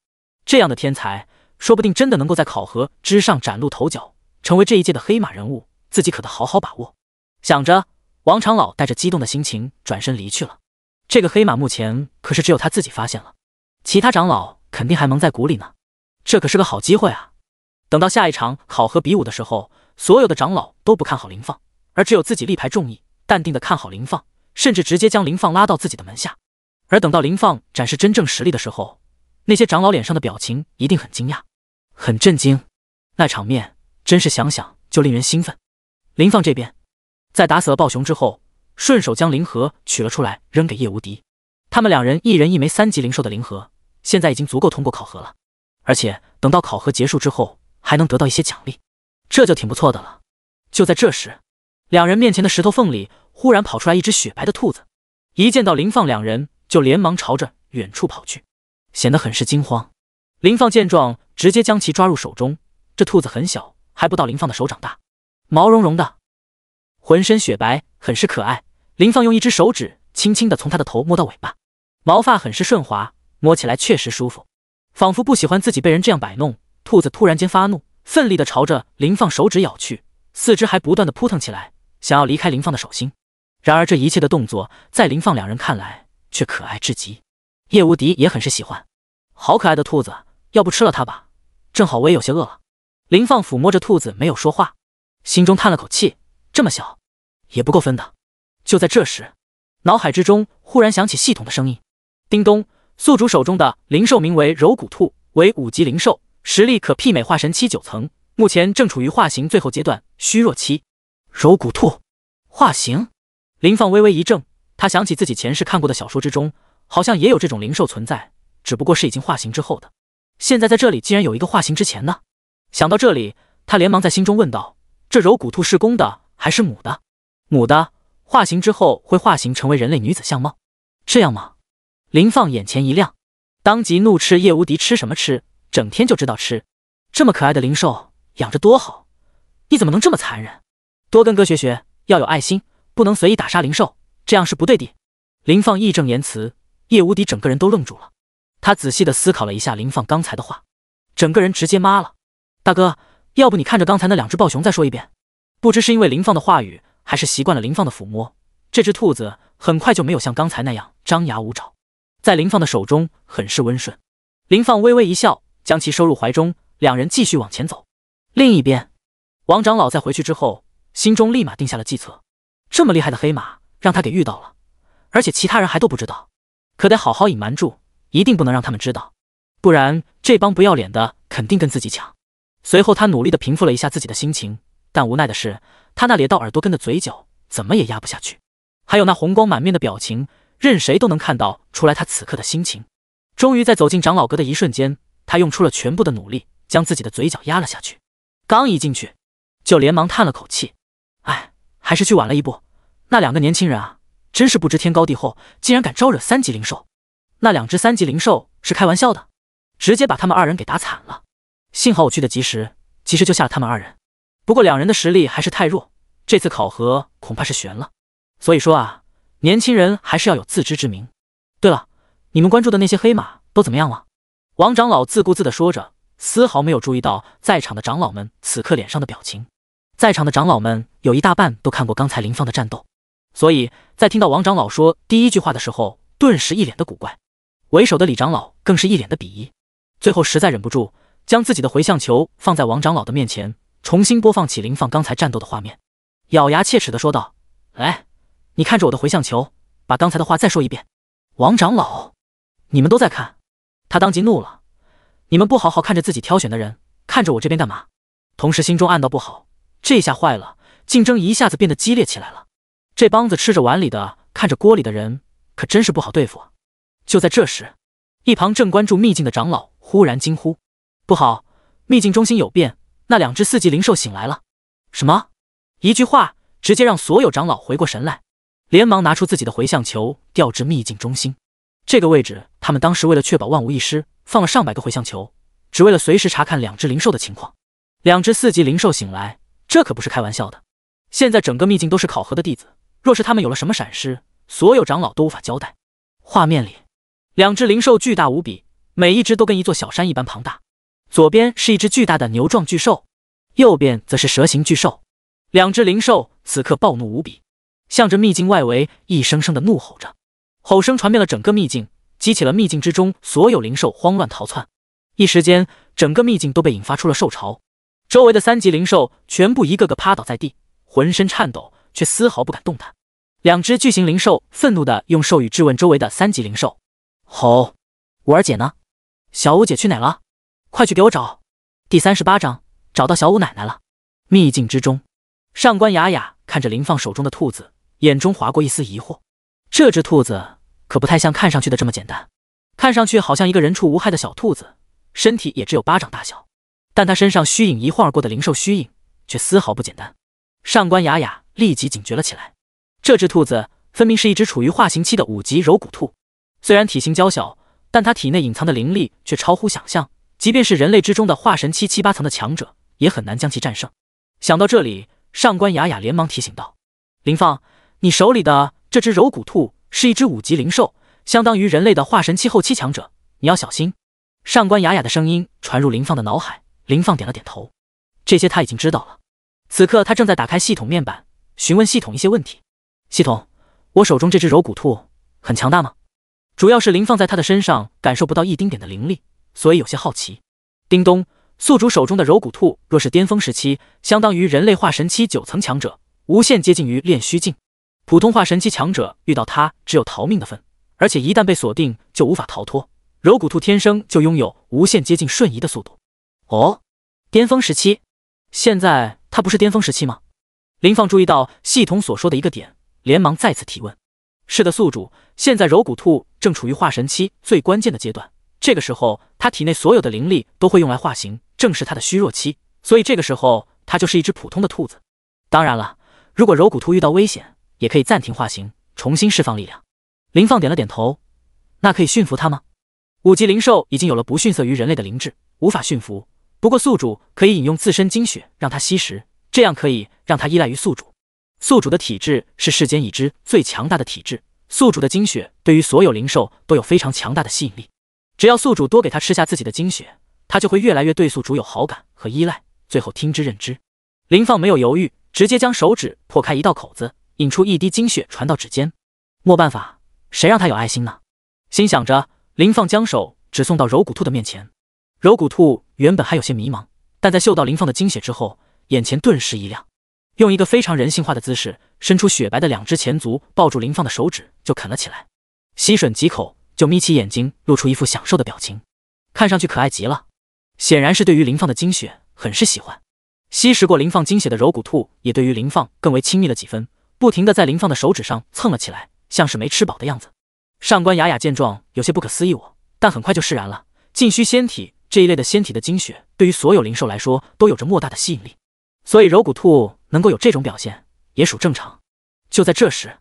这样的天才说不定真的能够在考核之上崭露头角，成为这一届的黑马人物，自己可得好好把握。想着，王长老带着激动的心情转身离去了。这个黑马目前可是只有他自己发现了，其他长老肯定还蒙在鼓里呢。这可是个好机会啊！等到下一场考核比武的时候，所有的长老都不看好林放。而只有自己力排众议，淡定的看好林放，甚至直接将林放拉到自己的门下。而等到林放展示真正实力的时候，那些长老脸上的表情一定很惊讶，很震惊。那场面真是想想就令人兴奋。林放这边在打死了暴熊之后，顺手将灵核取了出来，扔给叶无敌。他们两人一人一枚三级灵兽的灵核，现在已经足够通过考核了。而且等到考核结束之后，还能得到一些奖励，这就挺不错的了。就在这时。两人面前的石头缝里忽然跑出来一只雪白的兔子，一见到林放，两人就连忙朝着远处跑去，显得很是惊慌。林放见状，直接将其抓入手中。这兔子很小，还不到林放的手掌大，毛茸茸的，浑身雪白，很是可爱。林放用一只手指轻轻的从它的头摸到尾巴，毛发很是顺滑，摸起来确实舒服。仿佛不喜欢自己被人这样摆弄，兔子突然间发怒，奋力的朝着林放手指咬去，四肢还不断的扑腾起来。想要离开林放的手心，然而这一切的动作在林放两人看来却可爱至极，叶无敌也很是喜欢。好可爱的兔子，要不吃了它吧，正好我也有些饿了。林放抚摸着兔子，没有说话，心中叹了口气，这么小，也不够分的。就在这时，脑海之中忽然响起系统的声音：叮咚，宿主手中的灵兽名为柔骨兔，为五级灵兽，实力可媲美化神期九层，目前正处于化形最后阶段，虚弱期。柔骨兔，化形。林放微微一怔，他想起自己前世看过的小说之中，好像也有这种灵兽存在，只不过是已经化形之后的。现在在这里竟然有一个化形之前呢？想到这里，他连忙在心中问道：“这柔骨兔是公的还是母的？母的化形之后会化形成为人类女子相貌，这样吗？”林放眼前一亮，当即怒斥叶无敌：“吃什么吃？整天就知道吃，这么可爱的灵兽养着多好，你怎么能这么残忍？”多跟哥学学，要有爱心，不能随意打杀灵兽，这样是不对的。林放义正言辞，叶无敌整个人都愣住了。他仔细的思考了一下林放刚才的话，整个人直接麻了。大哥，要不你看着刚才那两只暴熊再说一遍？不知是因为林放的话语，还是习惯了林放的抚摸，这只兔子很快就没有像刚才那样张牙舞爪，在林放的手中很是温顺。林放微微一笑，将其收入怀中，两人继续往前走。另一边，王长老在回去之后。心中立马定下了计策，这么厉害的黑马让他给遇到了，而且其他人还都不知道，可得好好隐瞒住，一定不能让他们知道，不然这帮不要脸的肯定跟自己抢。随后他努力的平复了一下自己的心情，但无奈的是，他那咧到耳朵根的嘴角怎么也压不下去，还有那红光满面的表情，任谁都能看到出来他此刻的心情。终于在走进长老阁的一瞬间，他用出了全部的努力，将自己的嘴角压了下去。刚一进去，就连忙叹了口气。哎，还是去晚了一步。那两个年轻人啊，真是不知天高地厚，竟然敢招惹三级灵兽。那两只三级灵兽是开玩笑的，直接把他们二人给打惨了。幸好我去的及时，及时救下了他们二人。不过两人的实力还是太弱，这次考核恐怕是悬了。所以说啊，年轻人还是要有自知之明。对了，你们关注的那些黑马都怎么样了？王长老自顾自地说着，丝毫没有注意到在场的长老们此刻脸上的表情。在场的长老们有一大半都看过刚才林放的战斗，所以在听到王长老说第一句话的时候，顿时一脸的古怪。为首的李长老更是一脸的鄙夷。最后实在忍不住，将自己的回向球放在王长老的面前，重新播放起林放刚才战斗的画面，咬牙切齿的说道：“来，你看着我的回向球，把刚才的话再说一遍。”王长老，你们都在看？他当即怒了：“你们不好好看着自己挑选的人，看着我这边干嘛？”同时心中暗道不好。这下坏了，竞争一下子变得激烈起来了。这帮子吃着碗里的，看着锅里的人，可真是不好对付。就在这时，一旁正关注秘境的长老忽然惊呼：“不好，秘境中心有变！那两只四级灵兽醒来了！”什么？一句话直接让所有长老回过神来，连忙拿出自己的回向球，调至秘境中心。这个位置，他们当时为了确保万无一失，放了上百个回向球，只为了随时查看两只灵兽的情况。两只四级灵兽醒来。这可不是开玩笑的。现在整个秘境都是考核的弟子，若是他们有了什么闪失，所有长老都无法交代。画面里，两只灵兽巨大无比，每一只都跟一座小山一般庞大。左边是一只巨大的牛状巨兽，右边则是蛇形巨兽。两只灵兽此刻暴怒无比，向着秘境外围一声声的怒吼着，吼声传遍了整个秘境，激起了秘境之中所有灵兽慌乱逃窜。一时间，整个秘境都被引发出了兽潮。周围的三级灵兽全部一个个趴倒在地，浑身颤抖，却丝毫不敢动弹。两只巨型灵兽愤怒地用兽语质问周围的三级灵兽：“吼，五儿姐呢？小五姐去哪了？快去给我找！”第三十八章，找到小五奶奶了。秘境之中，上官雅雅看着林放手中的兔子，眼中划过一丝疑惑。这只兔子可不太像看上去的这么简单，看上去好像一个人畜无害的小兔子，身体也只有巴掌大小。但他身上虚影一晃而过的灵兽虚影却丝毫不简单，上官雅雅立即警觉了起来。这只兔子分明是一只处于化形期的五级柔骨兔，虽然体型娇小，但它体内隐藏的灵力却超乎想象，即便是人类之中的化神期七八层的强者也很难将其战胜。想到这里，上官雅雅连忙提醒道：“林放，你手里的这只柔骨兔是一只五级灵兽，相当于人类的化神期后期强者，你要小心。”上官雅雅的声音传入林放的脑海。林放点了点头，这些他已经知道了。此刻他正在打开系统面板，询问系统一些问题。系统，我手中这只柔骨兔很强大吗？主要是林放在他的身上感受不到一丁点的灵力，所以有些好奇。叮咚，宿主手中的柔骨兔若是巅峰时期，相当于人类化神期九层强者，无限接近于炼虚境。普通化神期强者遇到他只有逃命的份，而且一旦被锁定就无法逃脱。柔骨兔天生就拥有无限接近瞬移的速度。哦。巅峰时期，现在它不是巅峰时期吗？林放注意到系统所说的一个点，连忙再次提问。是的，宿主，现在柔骨兔正处于化神期最关键的阶段，这个时候它体内所有的灵力都会用来化形，正是它的虚弱期，所以这个时候它就是一只普通的兔子。当然了，如果柔骨兔遇到危险，也可以暂停化形，重新释放力量。林放点了点头，那可以驯服它吗？五级灵兽已经有了不逊色于人类的灵智，无法驯服。不过宿主可以引用自身精血让它吸食，这样可以让它依赖于宿主。宿主的体质是世间已知最强大的体质，宿主的精血对于所有灵兽都有非常强大的吸引力。只要宿主多给它吃下自己的精血，它就会越来越对宿主有好感和依赖，最后听之任之。林放没有犹豫，直接将手指破开一道口子，引出一滴精血传到指尖。没办法，谁让它有爱心呢？心想着，林放将手指送到柔骨兔的面前。柔骨兔原本还有些迷茫，但在嗅到林放的精血之后，眼前顿时一亮，用一个非常人性化的姿势，伸出雪白的两只前足，抱住林放的手指就啃了起来，吸吮几口就眯起眼睛，露出一副享受的表情，看上去可爱极了，显然是对于林放的精血很是喜欢。吸食过林放精血的柔骨兔也对于林放更为亲密了几分，不停的在林放的手指上蹭了起来，像是没吃饱的样子。上官雅雅见状有些不可思议，我，但很快就释然了，尽虚仙体。这一类的仙体的精血，对于所有灵兽来说都有着莫大的吸引力，所以柔骨兔能够有这种表现，也属正常。就在这时，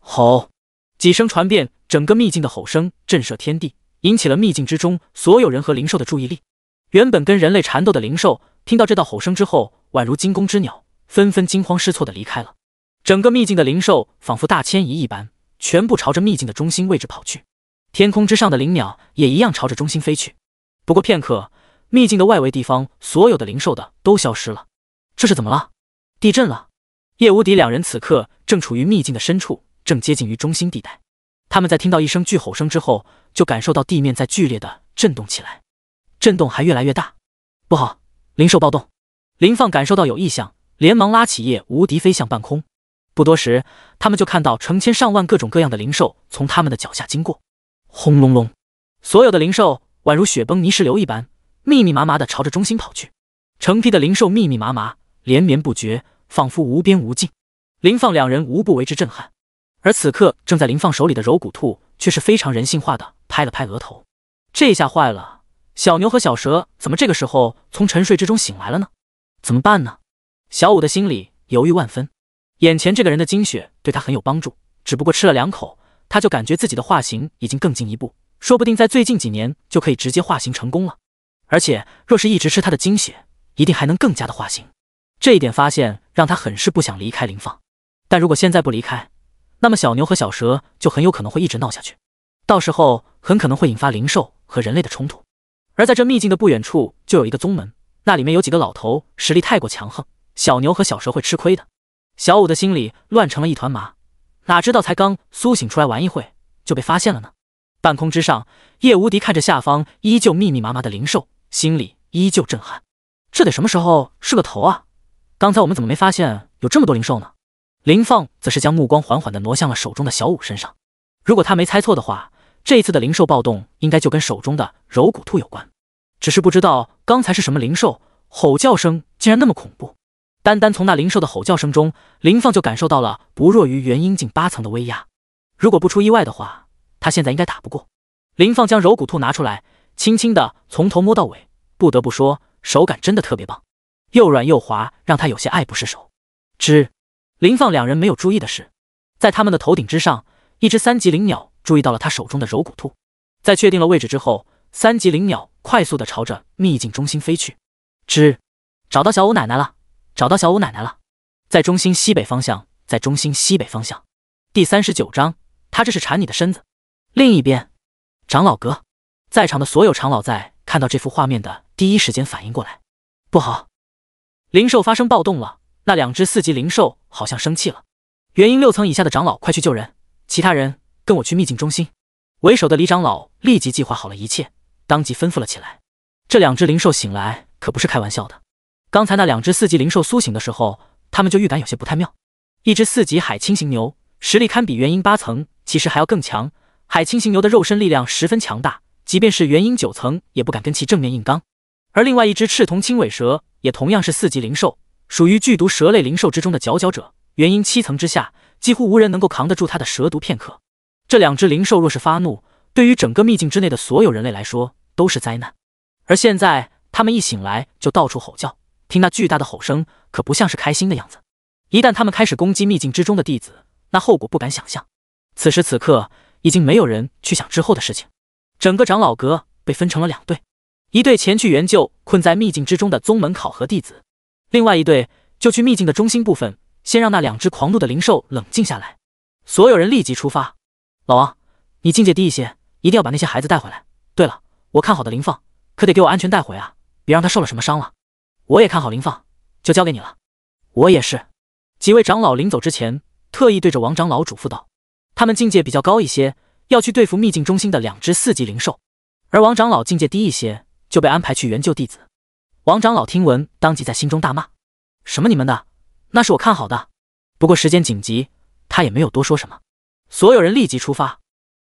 吼几声传遍整个秘境的吼声，震慑天地，引起了秘境之中所有人和灵兽的注意力。原本跟人类缠斗的灵兽，听到这道吼声之后，宛如惊弓之鸟，纷纷惊慌失措的离开了。整个秘境的灵兽仿佛大迁移一般，全部朝着秘境的中心位置跑去。天空之上的灵鸟也一样朝着中心飞去。不过片刻，秘境的外围地方，所有的灵兽的都消失了。这是怎么了？地震了！叶无敌两人此刻正处于秘境的深处，正接近于中心地带。他们在听到一声巨吼声之后，就感受到地面在剧烈的震动起来，震动还越来越大。不好，灵兽暴动！林放感受到有异象，连忙拉起叶无敌飞向半空。不多时，他们就看到成千上万各种各样的灵兽从他们的脚下经过。轰隆隆，所有的灵兽。宛如雪崩、泥石流一般，密密麻麻的朝着中心跑去。成批的灵兽密密麻麻，连绵不绝，仿佛无边无尽。林放两人无不为之震撼。而此刻，正在林放手里的柔骨兔却是非常人性化的拍了拍额头。这下坏了，小牛和小蛇怎么这个时候从沉睡之中醒来了呢？怎么办呢？小五的心里犹豫万分。眼前这个人的精血对他很有帮助，只不过吃了两口，他就感觉自己的化形已经更进一步。说不定在最近几年就可以直接化形成功了，而且若是一直吃他的精血，一定还能更加的化形。这一点发现让他很是不想离开林放，但如果现在不离开，那么小牛和小蛇就很有可能会一直闹下去，到时候很可能会引发灵兽和人类的冲突。而在这秘境的不远处就有一个宗门，那里面有几个老头实力太过强横，小牛和小蛇会吃亏的。小五的心里乱成了一团麻，哪知道才刚苏醒出来玩一会就被发现了呢？半空之上，叶无敌看着下方依旧密密麻麻的灵兽，心里依旧震撼。这得什么时候是个头啊？刚才我们怎么没发现有这么多灵兽呢？林放则是将目光缓缓地挪向了手中的小舞身上。如果他没猜错的话，这一次的灵兽暴动应该就跟手中的柔骨兔有关。只是不知道刚才是什么灵兽，吼叫声竟然那么恐怖。单单从那灵兽的吼叫声中，林放就感受到了不弱于元婴境八层的威压。如果不出意外的话。他现在应该打不过林放，将柔骨兔拿出来，轻轻的从头摸到尾，不得不说，手感真的特别棒，又软又滑，让他有些爱不释手。吱，林放两人没有注意的是，在他们的头顶之上，一只三级灵鸟注意到了他手中的柔骨兔，在确定了位置之后，三级灵鸟快速的朝着秘境中心飞去。吱，找到小五奶奶了，找到小五奶奶了，在中心西北方向，在中心西北方向。第三十九章，他这是缠你的身子。另一边，长老阁，在场的所有长老在看到这幅画面的第一时间反应过来，不好，灵兽发生暴动了。那两只四级灵兽好像生气了。元婴六层以下的长老，快去救人！其他人，跟我去秘境中心。为首的李长老立即计划好了一切，当即吩咐了起来。这两只灵兽醒来可不是开玩笑的。刚才那两只四级灵兽苏醒的时候，他们就预感有些不太妙。一只四级海青型牛，实力堪比元婴八层，其实还要更强。海青行牛的肉身力量十分强大，即便是元婴九层也不敢跟其正面硬刚。而另外一只赤瞳青尾蛇也同样是四级灵兽，属于剧毒蛇类灵兽之中的佼佼者。元婴七层之下，几乎无人能够扛得住它的蛇毒片刻。这两只灵兽若是发怒，对于整个秘境之内的所有人类来说都是灾难。而现在他们一醒来就到处吼叫，听那巨大的吼声，可不像是开心的样子。一旦他们开始攻击秘境之中的弟子，那后果不敢想象。此时此刻。已经没有人去想之后的事情，整个长老阁被分成了两队，一队前去援救困在秘境之中的宗门考核弟子，另外一队就去秘境的中心部分，先让那两只狂怒的灵兽冷静下来。所有人立即出发。老王，你境界低一些，一定要把那些孩子带回来。对了，我看好的林放，可得给我安全带回啊，别让他受了什么伤了。我也看好林放，就交给你了。我也是。几位长老临走之前，特意对着王长老嘱咐道。他们境界比较高一些，要去对付秘境中心的两只四级灵兽，而王长老境界低一些，就被安排去援救弟子。王长老听闻，当即在心中大骂：“什么你们的？那是我看好的。”不过时间紧急，他也没有多说什么。所有人立即出发。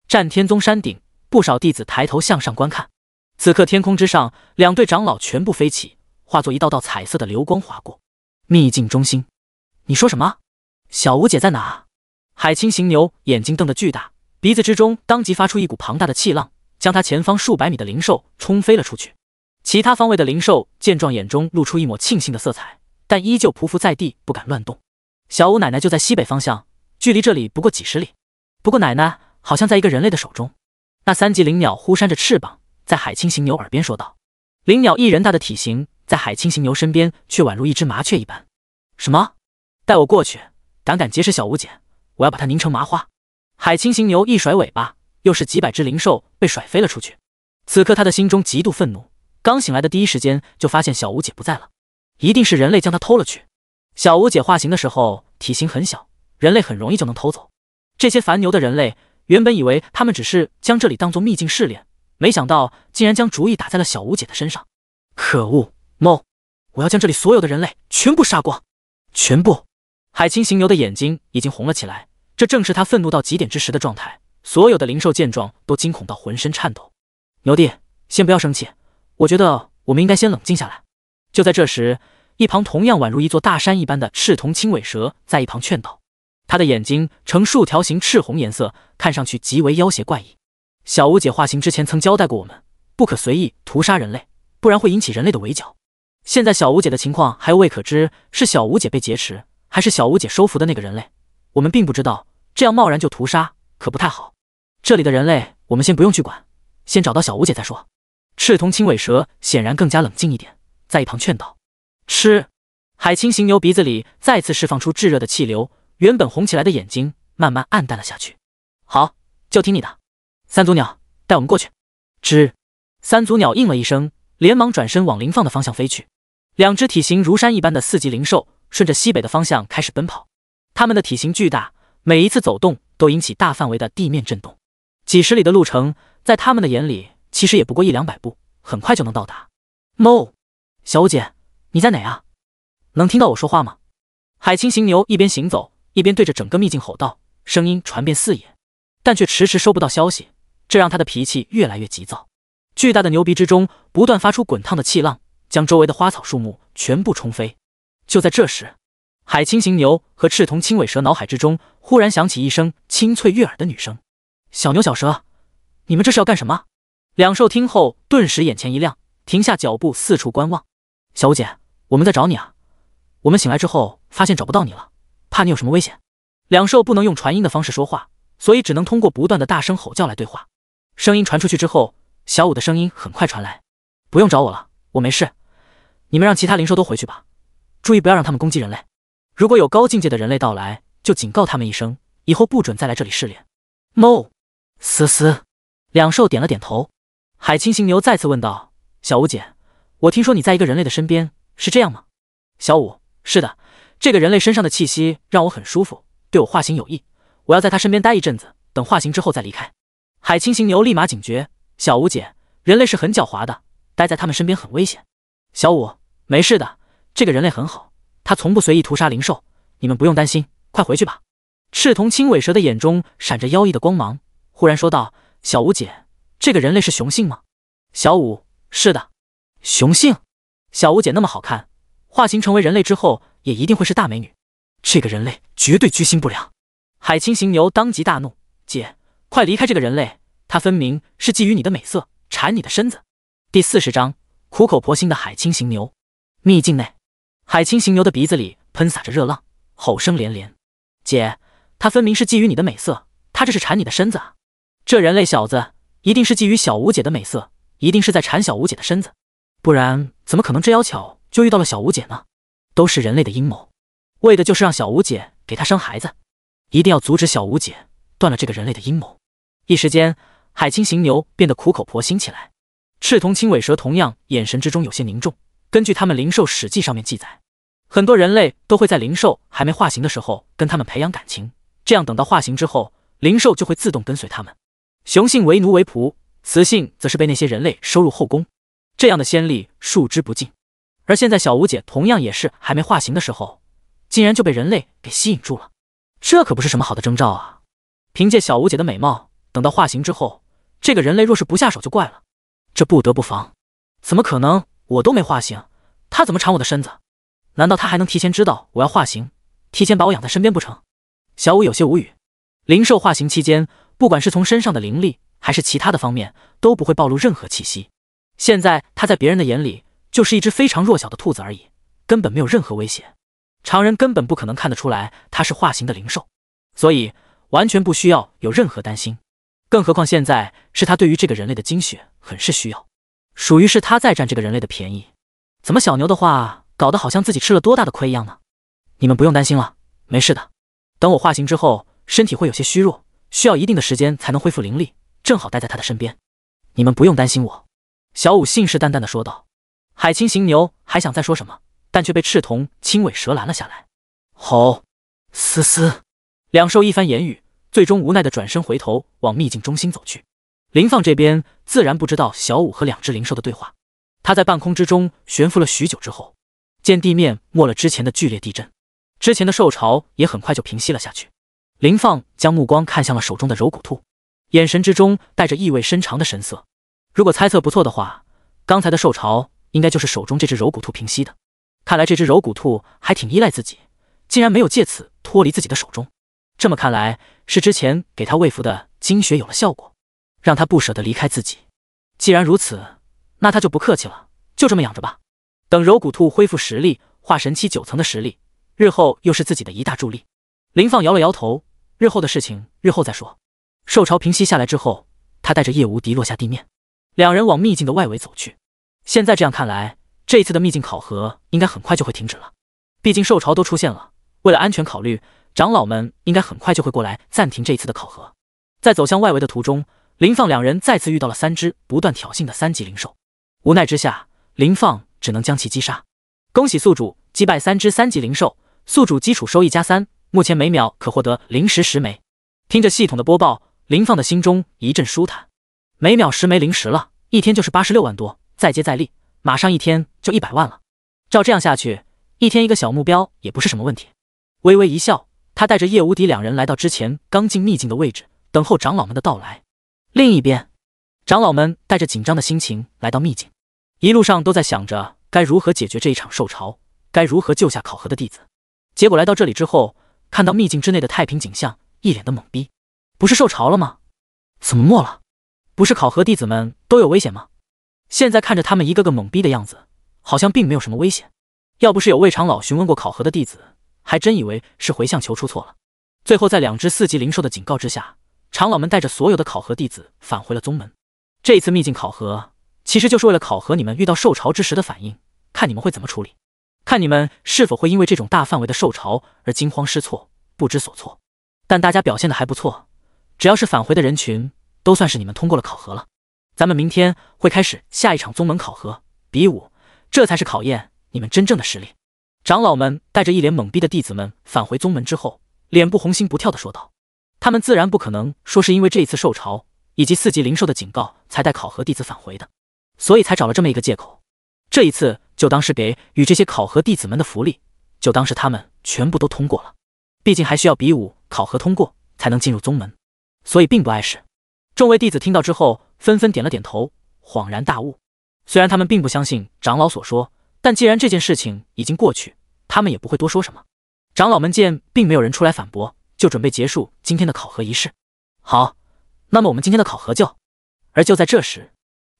战天宗山顶，不少弟子抬头向上观看。此刻天空之上，两队长老全部飞起，化作一道道彩色的流光划过秘境中心。你说什么？小吴姐在哪？海青行牛眼睛瞪得巨大，鼻子之中当即发出一股庞大的气浪，将它前方数百米的灵兽冲飞了出去。其他方位的灵兽见状，眼中露出一抹庆幸的色彩，但依旧匍匐在地，不敢乱动。小五奶奶就在西北方向，距离这里不过几十里。不过奶奶好像在一个人类的手中。那三级灵鸟忽扇着翅膀，在海青行牛耳边说道：“灵鸟一人大的体型，在海青行牛身边却宛如一只麻雀一般。”什么？带我过去！胆敢劫持小五姐！我要把它拧成麻花！海青型牛一甩尾巴，又是几百只灵兽被甩飞了出去。此刻他的心中极度愤怒，刚醒来的第一时间就发现小吴姐不在了，一定是人类将她偷了去。小吴姐化形的时候体型很小，人类很容易就能偷走。这些凡牛的人类原本以为他们只是将这里当做秘境试炼，没想到竟然将主意打在了小吴姐的身上。可恶，猫！我要将这里所有的人类全部杀光，全部！海青行牛的眼睛已经红了起来，这正是他愤怒到极点之时的状态。所有的灵兽见状都惊恐到浑身颤抖。牛弟，先不要生气，我觉得我们应该先冷静下来。就在这时，一旁同样宛如一座大山一般的赤铜青尾蛇在一旁劝道：“他的眼睛呈竖条形，赤红颜色，看上去极为妖邪怪异。”小吴姐化形之前曾交代过我们，不可随意屠杀人类，不然会引起人类的围剿。现在小吴姐的情况还未可知，是小吴姐被劫持。还是小吴姐收服的那个人类，我们并不知道，这样贸然就屠杀可不太好。这里的人类我们先不用去管，先找到小吴姐再说。赤瞳青尾蛇显然更加冷静一点，在一旁劝道：“吃海青行牛鼻子里再次释放出炙热的气流，原本红起来的眼睛慢慢暗淡了下去。好，就听你的，三足鸟带我们过去。”吱，三足鸟应了一声，连忙转身往林放的方向飞去。两只体型如山一般的四级灵兽。顺着西北的方向开始奔跑，他们的体型巨大，每一次走动都引起大范围的地面震动。几十里的路程，在他们的眼里其实也不过一两百步，很快就能到达。猫，小舞姐，你在哪啊？能听到我说话吗？海青行牛一边行走，一边对着整个秘境吼道，声音传遍四野，但却迟迟收不到消息，这让他的脾气越来越急躁。巨大的牛鼻之中不断发出滚烫的气浪，将周围的花草树木全部冲飞。就在这时，海青行牛和赤瞳青尾蛇脑海之中忽然响起一声清脆悦耳的女声：“小牛，小蛇，你们这是要干什么？”两兽听后顿时眼前一亮，停下脚步四处观望。“小五姐，我们在找你啊！我们醒来之后发现找不到你了，怕你有什么危险。”两兽不能用传音的方式说话，所以只能通过不断的大声吼叫来对话。声音传出去之后，小五的声音很快传来：“不用找我了，我没事。你们让其他灵兽都回去吧。”注意不要让他们攻击人类。如果有高境界的人类到来，就警告他们一声，以后不准再来这里试炼。no，思思，两兽点了点头。海青行牛再次问道：“小五姐，我听说你在一个人类的身边，是这样吗？”小五：“是的，这个人类身上的气息让我很舒服，对我化形有益。我要在他身边待一阵子，等化形之后再离开。”海青行牛立马警觉：“小五姐，人类是很狡猾的，待在他们身边很危险。”小五：“没事的。”这个人类很好，他从不随意屠杀灵兽，你们不用担心，快回去吧。赤瞳青尾蛇的眼中闪着妖异的光芒，忽然说道：“小舞姐，这个人类是雄性吗？”小舞：“是的，雄性。小舞姐那么好看，化形成为人类之后也一定会是大美女。这个人类绝对居心不良。海青行牛当即大怒：“姐，快离开这个人类，他分明是觊觎你的美色，馋你的身子。”第四十章苦口婆心的海青行牛。秘境内。海青行牛的鼻子里喷洒着热浪，吼声连连。姐，他分明是觊觎你的美色，他这是馋你的身子啊！这人类小子一定是觊觎小吴姐的美色，一定是在馋小吴姐的身子，不然怎么可能这妖巧就遇到了小吴姐呢？都是人类的阴谋，为的就是让小吴姐给他生孩子。一定要阻止小吴姐断了这个人类的阴谋。一时间，海青行牛变得苦口婆心起来。赤瞳青尾蛇同样眼神之中有些凝重。根据他们灵兽史记上面记载，很多人类都会在灵兽还没化形的时候跟他们培养感情，这样等到化形之后，灵兽就会自动跟随他们。雄性为奴为仆，雌性则是被那些人类收入后宫。这样的先例数之不尽。而现在小吴姐同样也是还没化形的时候，竟然就被人类给吸引住了，这可不是什么好的征兆啊！凭借小吴姐的美貌，等到化形之后，这个人类若是不下手就怪了，这不得不防。怎么可能？我都没化形，他怎么缠我的身子？难道他还能提前知道我要化形，提前把我养在身边不成？小五有些无语。灵兽化形期间，不管是从身上的灵力，还是其他的方面，都不会暴露任何气息。现在他在别人的眼里，就是一只非常弱小的兔子而已，根本没有任何威胁。常人根本不可能看得出来他是化形的灵兽，所以完全不需要有任何担心。更何况现在是他对于这个人类的精血很是需要。属于是他在占这个人类的便宜，怎么小牛的话搞得好像自己吃了多大的亏一样呢？你们不用担心了，没事的。等我化形之后，身体会有些虚弱，需要一定的时间才能恢复灵力，正好待在他的身边，你们不用担心我。小五信誓旦旦的说道。海青形牛还想再说什么，但却被赤瞳青尾蛇拦了下来。吼，嘶嘶，两兽一番言语，最终无奈的转身回头往秘境中心走去。林放这边自然不知道小五和两只灵兽的对话。他在半空之中悬浮了许久之后，见地面没了之前的剧烈地震，之前的兽潮也很快就平息了下去。林放将目光看向了手中的柔骨兔，眼神之中带着意味深长的神色。如果猜测不错的话，刚才的兽潮应该就是手中这只柔骨兔平息的。看来这只柔骨兔还挺依赖自己，竟然没有借此脱离自己的手中。这么看来，是之前给他喂服的精血有了效果。让他不舍得离开自己，既然如此，那他就不客气了，就这么养着吧。等柔骨兔恢复实力，化神期九层的实力，日后又是自己的一大助力。林放摇了摇头，日后的事情，日后再说。兽潮平息下来之后，他带着叶无敌落下地面，两人往秘境的外围走去。现在这样看来，这一次的秘境考核应该很快就会停止了。毕竟兽潮都出现了，为了安全考虑，长老们应该很快就会过来暂停这一次的考核。在走向外围的途中。林放两人再次遇到了三只不断挑衅的三级灵兽，无奈之下，林放只能将其击杀。恭喜宿主击败三只三级灵兽，宿主基础收益加三，目前每秒可获得灵石十枚。听着系统的播报，林放的心中一阵舒坦，每秒十枚灵石了，一天就是八十六万多。再接再厉，马上一天就一百万了。照这样下去，一天一个小目标也不是什么问题。微微一笑，他带着叶无敌两人来到之前刚进秘境的位置，等候长老们的到来。另一边，长老们带着紧张的心情来到秘境，一路上都在想着该如何解决这一场受潮，该如何救下考核的弟子。结果来到这里之后，看到秘境之内的太平景象，一脸的懵逼。不是受潮了吗？怎么没了？不是考核弟子们都有危险吗？现在看着他们一个个懵逼的样子，好像并没有什么危险。要不是有魏长老询问过考核的弟子，还真以为是回向球出错了。最后在两只四级灵兽的警告之下。长老们带着所有的考核弟子返回了宗门。这次秘境考核，其实就是为了考核你们遇到受潮之时的反应，看你们会怎么处理，看你们是否会因为这种大范围的受潮而惊慌失措、不知所措。但大家表现的还不错，只要是返回的人群，都算是你们通过了考核了。咱们明天会开始下一场宗门考核比武，这才是考验你们真正的实力。长老们带着一脸懵逼的弟子们返回宗门之后，脸不红心不跳的说道。他们自然不可能说是因为这一次受潮以及四级灵兽的警告才带考核弟子返回的，所以才找了这么一个借口。这一次就当是给与这些考核弟子们的福利，就当是他们全部都通过了。毕竟还需要比武考核通过才能进入宗门，所以并不碍事。众位弟子听到之后，纷纷点了点头，恍然大悟。虽然他们并不相信长老所说，但既然这件事情已经过去，他们也不会多说什么。长老们见并没有人出来反驳。就准备结束今天的考核仪式。好，那么我们今天的考核就……而就在这时，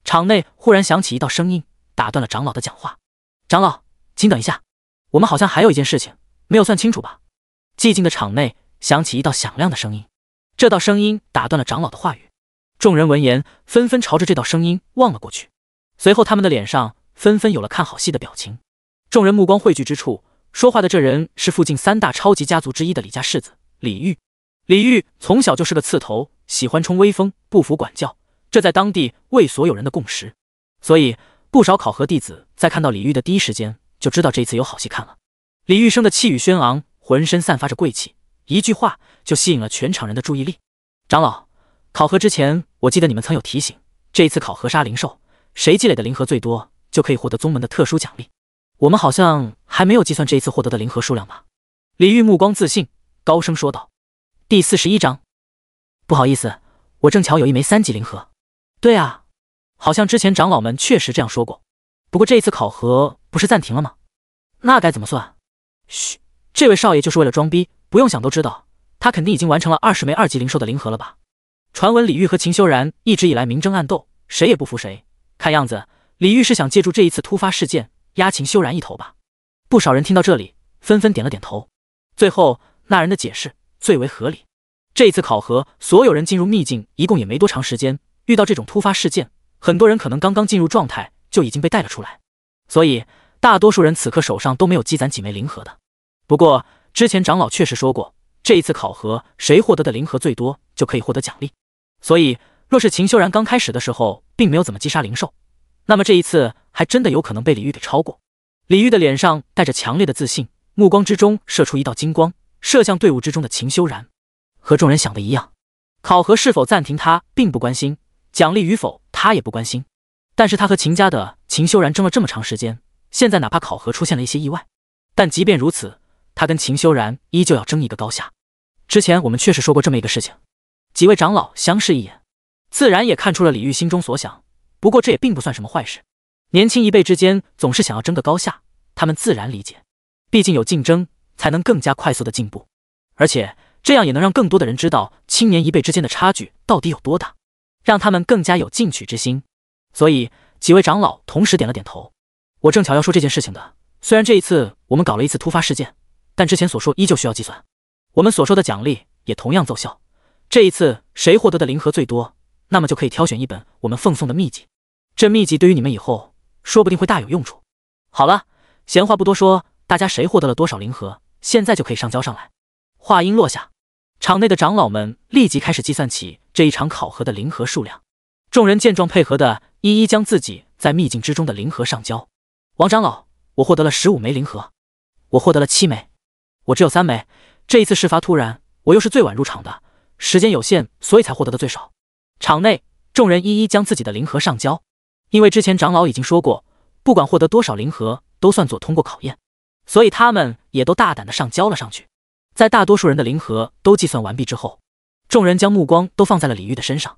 场内忽然响起一道声音，打断了长老的讲话。长老，请等一下，我们好像还有一件事情没有算清楚吧。寂静的场内响起一道响亮的声音，这道声音打断了长老的话语。众人闻言，纷纷朝着这道声音望了过去。随后，他们的脸上纷纷有了看好戏的表情。众人目光汇聚之处，说话的这人是附近三大超级家族之一的李家世子。李玉，李玉从小就是个刺头，喜欢冲威风，不服管教，这在当地为所有人的共识。所以，不少考核弟子在看到李玉的第一时间，就知道这一次有好戏看了。李玉生的气宇轩昂，浑身散发着贵气，一句话就吸引了全场人的注意力。长老，考核之前，我记得你们曾有提醒，这一次考核杀灵兽，谁积累的灵核最多，就可以获得宗门的特殊奖励。我们好像还没有计算这一次获得的灵核数量吧？李玉目光自信。高声说道：“第四十一章，不好意思，我正巧有一枚三级灵核。对啊，好像之前长老们确实这样说过。不过这一次考核不是暂停了吗？那该怎么算？嘘，这位少爷就是为了装逼，不用想都知道，他肯定已经完成了二十枚二级灵兽的灵核了吧？传闻李玉和秦修然一直以来明争暗斗，谁也不服谁。看样子，李玉是想借助这一次突发事件压秦修然一头吧？不少人听到这里，纷纷点了点头。最后。”那人的解释最为合理。这一次考核，所有人进入秘境一共也没多长时间，遇到这种突发事件，很多人可能刚刚进入状态就已经被带了出来，所以大多数人此刻手上都没有积攒几枚灵核的。不过之前长老确实说过，这一次考核谁获得的灵核最多就可以获得奖励。所以若是秦修然刚开始的时候并没有怎么击杀灵兽，那么这一次还真的有可能被李玉给超过。李玉的脸上带着强烈的自信，目光之中射出一道金光。射向队伍之中的秦修然，和众人想的一样，考核是否暂停，他并不关心；奖励与否，他也不关心。但是他和秦家的秦修然争了这么长时间，现在哪怕考核出现了一些意外，但即便如此，他跟秦修然依旧要争一个高下。之前我们确实说过这么一个事情，几位长老相视一眼，自然也看出了李玉心中所想。不过这也并不算什么坏事，年轻一辈之间总是想要争个高下，他们自然理解，毕竟有竞争。才能更加快速的进步，而且这样也能让更多的人知道青年一辈之间的差距到底有多大，让他们更加有进取之心。所以几位长老同时点了点头。我正巧要说这件事情的。虽然这一次我们搞了一次突发事件，但之前所说依旧需要计算。我们所说的奖励也同样奏效。这一次谁获得的灵核最多，那么就可以挑选一本我们奉送的秘籍。这秘籍对于你们以后说不定会大有用处。好了，闲话不多说，大家谁获得了多少灵核？现在就可以上交上来。话音落下，场内的长老们立即开始计算起这一场考核的灵核数量。众人见状，配合的一一将自己在秘境之中的灵核上交。王长老，我获得了十五枚灵核。我获得了七枚。我只有三枚。这一次事发突然，我又是最晚入场的，时间有限，所以才获得的最少。场内众人一一将自己的灵核上交，因为之前长老已经说过，不管获得多少灵核，都算作通过考验。所以他们也都大胆的上交了上去，在大多数人的灵核都计算完毕之后，众人将目光都放在了李玉的身上。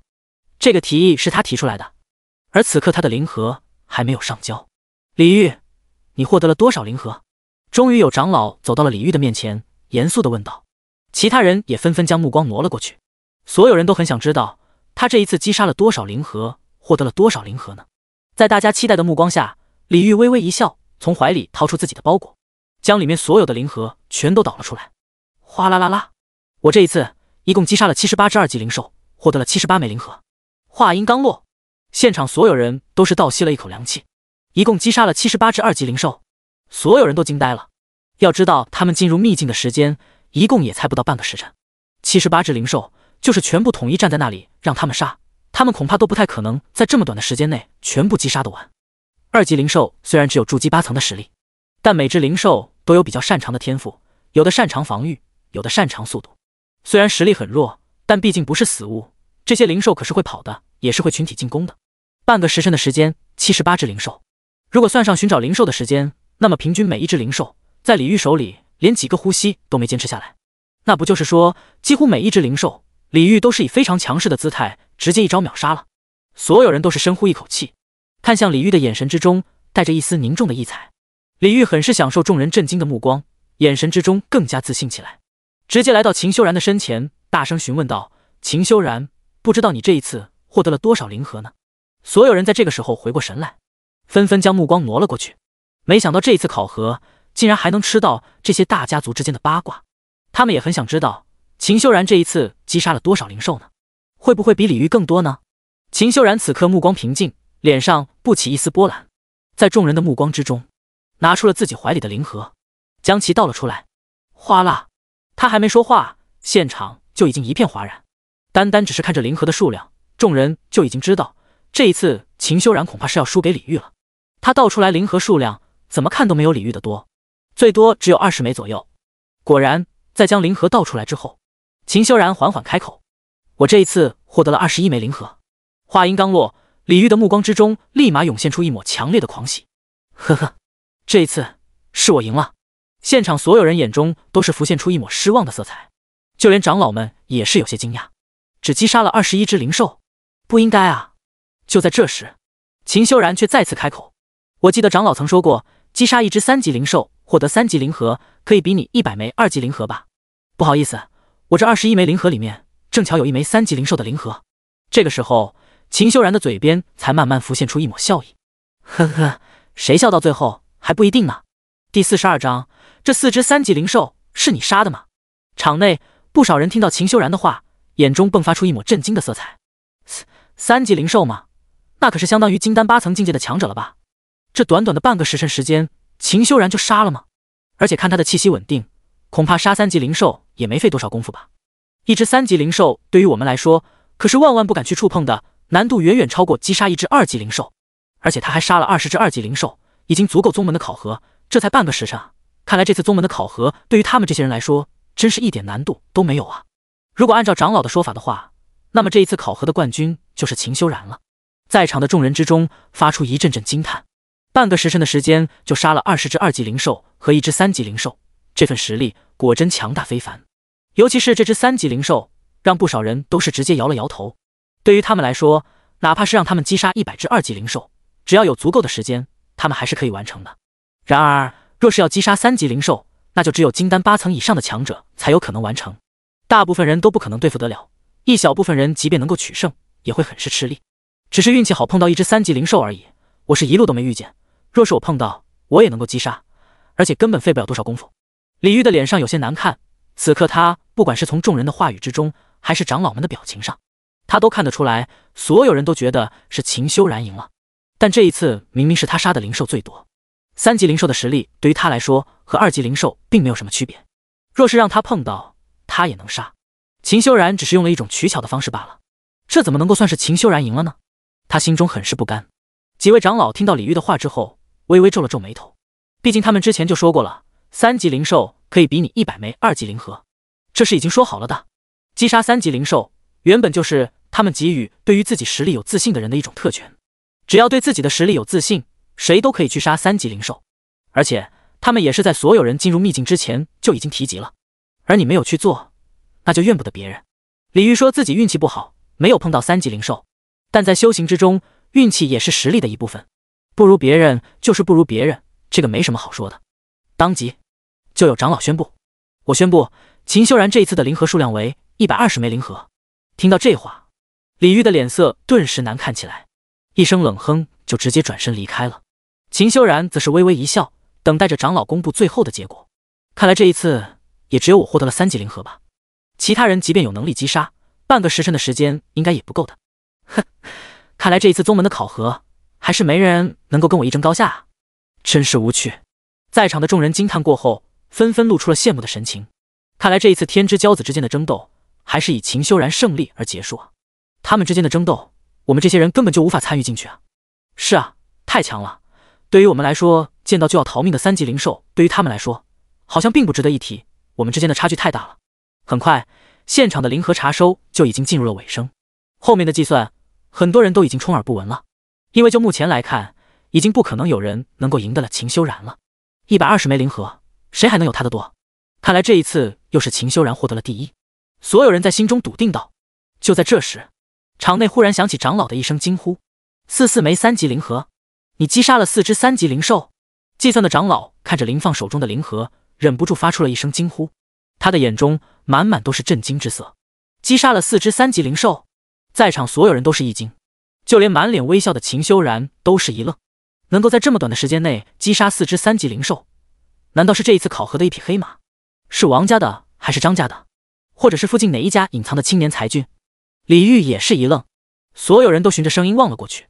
这个提议是他提出来的，而此刻他的灵核还没有上交。李玉，你获得了多少灵核？终于有长老走到了李玉的面前，严肃的问道。其他人也纷纷将目光挪了过去，所有人都很想知道他这一次击杀了多少灵核，获得了多少灵核呢？在大家期待的目光下，李玉微微一笑，从怀里掏出自己的包裹。将里面所有的灵核全都倒了出来，哗啦啦啦！我这一次一共击杀了七十八只二级灵兽，获得了七十八枚灵核。话音刚落，现场所有人都是倒吸了一口凉气。一共击杀了七十八只二级灵兽，所有人都惊呆了。要知道，他们进入秘境的时间一共也才不到半个时辰，七十八只灵兽就是全部统一站在那里让他们杀，他们恐怕都不太可能在这么短的时间内全部击杀的完。二级灵兽虽然只有筑基八层的实力。但每只灵兽都有比较擅长的天赋，有的擅长防御，有的擅长速度。虽然实力很弱，但毕竟不是死物。这些灵兽可是会跑的，也是会群体进攻的。半个时辰的时间，七十八只灵兽。如果算上寻找灵兽的时间，那么平均每一只灵兽在李玉手里连几个呼吸都没坚持下来。那不就是说，几乎每一只灵兽，李玉都是以非常强势的姿态，直接一招秒杀了。所有人都是深呼一口气，看向李玉的眼神之中带着一丝凝重的异彩。李玉很是享受众人震惊的目光，眼神之中更加自信起来，直接来到秦修然的身前，大声询问道：“秦修然，不知道你这一次获得了多少灵核呢？”所有人在这个时候回过神来，纷纷将目光挪了过去。没想到这一次考核竟然还能吃到这些大家族之间的八卦，他们也很想知道秦修然这一次击杀了多少灵兽呢？会不会比李玉更多呢？秦修然此刻目光平静，脸上不起一丝波澜，在众人的目光之中。拿出了自己怀里的灵盒，将其倒了出来，哗啦！他还没说话，现场就已经一片哗然。单单只是看着灵盒的数量，众人就已经知道，这一次秦修然恐怕是要输给李玉了。他倒出来灵盒数量，怎么看都没有李玉的多，最多只有二十枚左右。果然，在将灵盒倒出来之后，秦修然缓缓开口：“我这一次获得了二十一枚灵盒。”话音刚落，李玉的目光之中立马涌现出一抹强烈的狂喜。呵呵。这一次是我赢了，现场所有人眼中都是浮现出一抹失望的色彩，就连长老们也是有些惊讶。只击杀了二十一只灵兽，不应该啊！就在这时，秦修然却再次开口：“我记得长老曾说过，击杀一只三级灵兽获得三级灵核，可以比拟一百枚二级灵核吧？不好意思，我这二十一枚灵核里面正巧有一枚三级灵兽的灵核。”这个时候，秦修然的嘴边才慢慢浮现出一抹笑意：“呵呵，谁笑到最后？”还不一定呢。第四十二章，这四只三级灵兽是你杀的吗？场内不少人听到秦修然的话，眼中迸发出一抹震惊的色彩。三级灵兽吗？那可是相当于金丹八层境界的强者了吧？这短短的半个时辰时间，秦修然就杀了吗？而且看他的气息稳定，恐怕杀三级灵兽也没费多少功夫吧？一只三级灵兽对于我们来说可是万万不敢去触碰的，难度远远超过击杀一只二级灵兽。而且他还杀了二十只二级灵兽。已经足够宗门的考核，这才半个时辰，看来这次宗门的考核对于他们这些人来说，真是一点难度都没有啊！如果按照长老的说法的话，那么这一次考核的冠军就是秦修然了。在场的众人之中发出一阵阵惊叹，半个时辰的时间就杀了二十只二级灵兽和一只三级灵兽，这份实力果真强大非凡。尤其是这只三级灵兽，让不少人都是直接摇了摇头。对于他们来说，哪怕是让他们击杀一百只二级灵兽，只要有足够的时间。他们还是可以完成的。然而，若是要击杀三级灵兽，那就只有金丹八层以上的强者才有可能完成，大部分人都不可能对付得了。一小部分人即便能够取胜，也会很是吃力，只是运气好碰到一只三级灵兽而已。我是一路都没遇见。若是我碰到，我也能够击杀，而且根本费不了多少功夫。李玉的脸上有些难看。此刻他不管是从众人的话语之中，还是长老们的表情上，他都看得出来，所有人都觉得是秦修然赢了。但这一次明明是他杀的灵兽最多，三级灵兽的实力对于他来说和二级灵兽并没有什么区别，若是让他碰到，他也能杀。秦修然只是用了一种取巧的方式罢了，这怎么能够算是秦修然赢了呢？他心中很是不甘。几位长老听到李玉的话之后，微微皱了皱眉头，毕竟他们之前就说过了，三级灵兽可以比你一百枚二级灵核，这是已经说好了的。击杀三级灵兽原本就是他们给予对于自己实力有自信的人的一种特权。只要对自己的实力有自信，谁都可以去杀三级灵兽。而且他们也是在所有人进入秘境之前就已经提及了，而你没有去做，那就怨不得别人。李玉说自己运气不好，没有碰到三级灵兽，但在修行之中，运气也是实力的一部分。不如别人就是不如别人，这个没什么好说的。当即就有长老宣布：“我宣布，秦修然这一次的灵核数量为一百二十枚灵核。”听到这话，李玉的脸色顿时难看起来。一声冷哼，就直接转身离开了。秦修然则是微微一笑，等待着长老公布最后的结果。看来这一次也只有我获得了三级灵核吧。其他人即便有能力击杀，半个时辰的时间应该也不够的。哼，看来这一次宗门的考核还是没人能够跟我一争高下啊，真是无趣。在场的众人惊叹过后，纷纷露出了羡慕的神情。看来这一次天之骄子之间的争斗，还是以秦修然胜利而结束啊。他们之间的争斗。我们这些人根本就无法参与进去啊！是啊，太强了。对于我们来说，见到就要逃命的三级灵兽，对于他们来说，好像并不值得一提。我们之间的差距太大了。很快，现场的灵核查收就已经进入了尾声，后面的计算，很多人都已经充耳不闻了。因为就目前来看，已经不可能有人能够赢得了秦修然了。一百二十枚灵核，谁还能有他的多？看来这一次又是秦修然获得了第一。所有人在心中笃定道。就在这时。场内忽然响起长老的一声惊呼：“四四枚三级灵核，你击杀了四只三级灵兽！”计算的长老看着林放手中的灵核，忍不住发出了一声惊呼，他的眼中满满都是震惊之色。击杀了四只三级灵兽，在场所有人都是一惊，就连满脸微笑的秦修然都是一愣。能够在这么短的时间内击杀四只三级灵兽，难道是这一次考核的一匹黑马？是王家的还是张家的，或者是附近哪一家隐藏的青年才俊？李玉也是一愣，所有人都循着声音望了过去，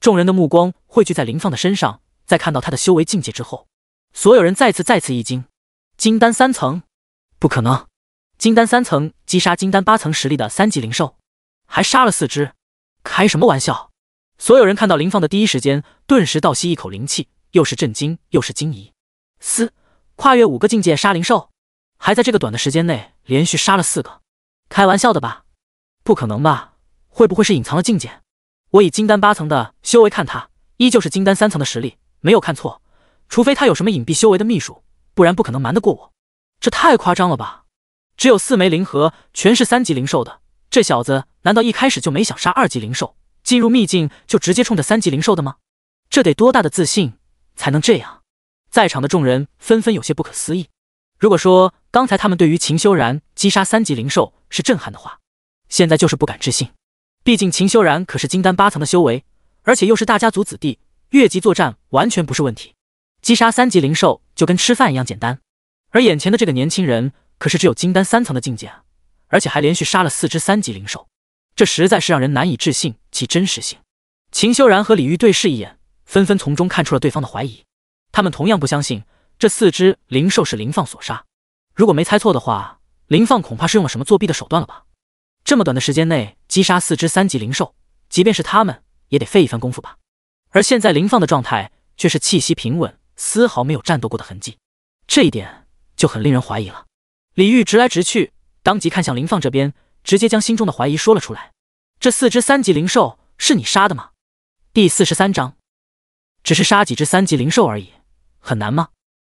众人的目光汇聚在林放的身上，在看到他的修为境界之后，所有人再次再次一惊：金丹三层，不可能！金丹三层击杀金丹八层实力的三级灵兽，还杀了四只，开什么玩笑？所有人看到林放的第一时间，顿时倒吸一口灵气，又是震惊又是惊疑：嘶，跨越五个境界杀灵兽，还在这个短的时间内连续杀了四个，开玩笑的吧？不可能吧？会不会是隐藏了境界？我以金丹八层的修为看他，依旧是金丹三层的实力，没有看错。除非他有什么隐蔽修为的秘术，不然不可能瞒得过我。这太夸张了吧！只有四枚灵核，全是三级灵兽的。这小子难道一开始就没想杀二级灵兽，进入秘境就直接冲着三级灵兽的吗？这得多大的自信才能这样？在场的众人纷纷有些不可思议。如果说刚才他们对于秦修然击杀三级灵兽是震撼的话，现在就是不敢置信，毕竟秦修然可是金丹八层的修为，而且又是大家族子弟，越级作战完全不是问题，击杀三级灵兽就跟吃饭一样简单。而眼前的这个年轻人可是只有金丹三层的境界，啊，而且还连续杀了四只三级灵兽，这实在是让人难以置信其真实性。秦修然和李玉对视一眼，纷纷从中看出了对方的怀疑，他们同样不相信这四只灵兽是林放所杀。如果没猜错的话，林放恐怕是用了什么作弊的手段了吧？这么短的时间内击杀四只三级灵兽，即便是他们也得费一番功夫吧？而现在林放的状态却是气息平稳，丝毫没有战斗过的痕迹，这一点就很令人怀疑了。李玉直来直去，当即看向林放这边，直接将心中的怀疑说了出来：“这四只三级灵兽是你杀的吗？”第四十三章，只是杀几只三级灵兽而已，很难吗？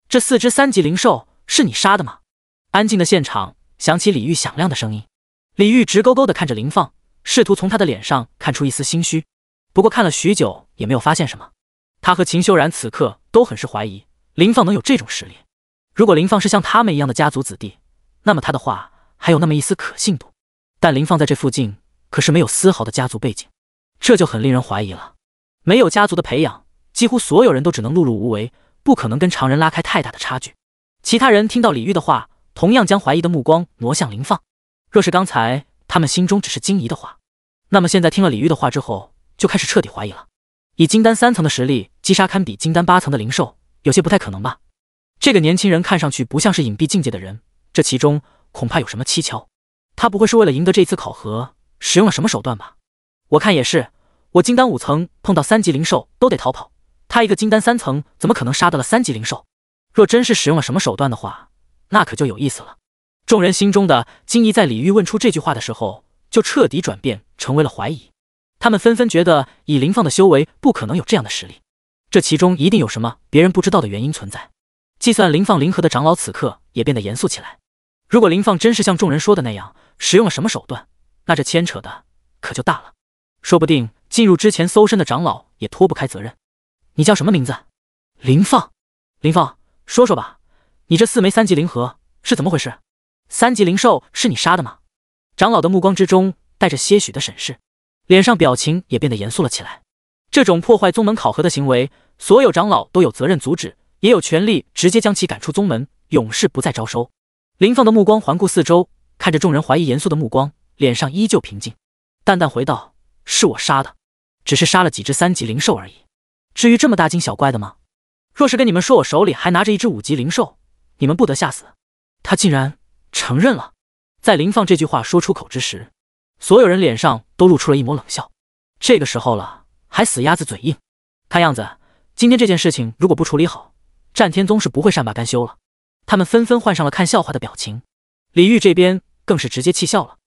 这四只三级灵兽是你杀的吗？安静的现场响起李玉响亮的声音。李玉直勾勾的看着林放，试图从他的脸上看出一丝心虚，不过看了许久也没有发现什么。他和秦修然此刻都很是怀疑林放能有这种实力。如果林放是像他们一样的家族子弟，那么他的话还有那么一丝可信度。但林放在这附近可是没有丝毫的家族背景，这就很令人怀疑了。没有家族的培养，几乎所有人都只能碌碌无为，不可能跟常人拉开太大的差距。其他人听到李玉的话，同样将怀疑的目光挪向林放。若是刚才他们心中只是惊疑的话，那么现在听了李玉的话之后，就开始彻底怀疑了。以金丹三层的实力击杀堪比金丹八层的灵兽，有些不太可能吧？这个年轻人看上去不像是隐蔽境界的人，这其中恐怕有什么蹊跷。他不会是为了赢得这次考核，使用了什么手段吧？我看也是，我金丹五层碰到三级灵兽都得逃跑，他一个金丹三层怎么可能杀得了三级灵兽？若真是使用了什么手段的话，那可就有意思了。众人心中的惊疑，在李煜问出这句话的时候，就彻底转变成为了怀疑。他们纷纷觉得，以林放的修为，不可能有这样的实力。这其中一定有什么别人不知道的原因存在。计算林放灵核的长老，此刻也变得严肃起来。如果林放真是像众人说的那样，使用了什么手段，那这牵扯的可就大了。说不定进入之前搜身的长老也脱不开责任。你叫什么名字？林放。林放，说说吧，你这四枚三级灵核是怎么回事？三级灵兽是你杀的吗？长老的目光之中带着些许的审视，脸上表情也变得严肃了起来。这种破坏宗门考核的行为，所有长老都有责任阻止，也有权利直接将其赶出宗门，永世不再招收。林放的目光环顾四周，看着众人怀疑严肃的目光，脸上依旧平静，淡淡回道：“是我杀的，只是杀了几只三级灵兽而已。至于这么大惊小怪的吗？若是跟你们说我手里还拿着一只五级灵兽，你们不得吓死？他竟然……”承认了，在林放这句话说出口之时，所有人脸上都露出了一抹冷笑。这个时候了，还死鸭子嘴硬。看样子，今天这件事情如果不处理好，战天宗是不会善罢甘休了。他们纷纷换上了看笑话的表情。李玉这边更是直接气笑了。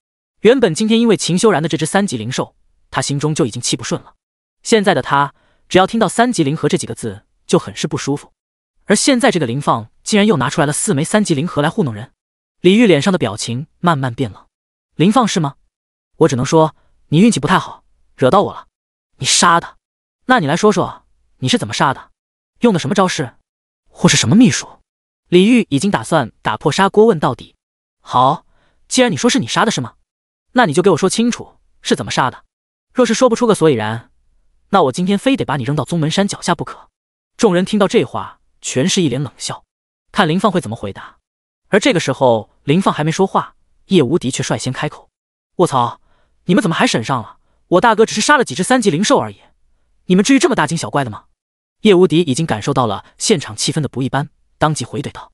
原本今天因为秦修然的这只三级灵兽，他心中就已经气不顺了。现在的他，只要听到三级灵核这几个字，就很是不舒服。而现在这个林放，竟然又拿出来了四枚三级灵核来糊弄人。李玉脸上的表情慢慢变冷，林放是吗？我只能说你运气不太好，惹到我了。你杀的？那你来说说，你是怎么杀的？用的什么招式？或是什么秘术？李玉已经打算打破砂锅问到底。好，既然你说是你杀的是吗？那你就给我说清楚是怎么杀的。若是说不出个所以然，那我今天非得把你扔到宗门山脚下不可。众人听到这话，全是一脸冷笑，看林放会怎么回答。而这个时候，林放还没说话，叶无敌却率先开口：“卧槽，你们怎么还审上了？我大哥只是杀了几只三级灵兽而已，你们至于这么大惊小怪的吗？”叶无敌已经感受到了现场气氛的不一般，当即回怼道：“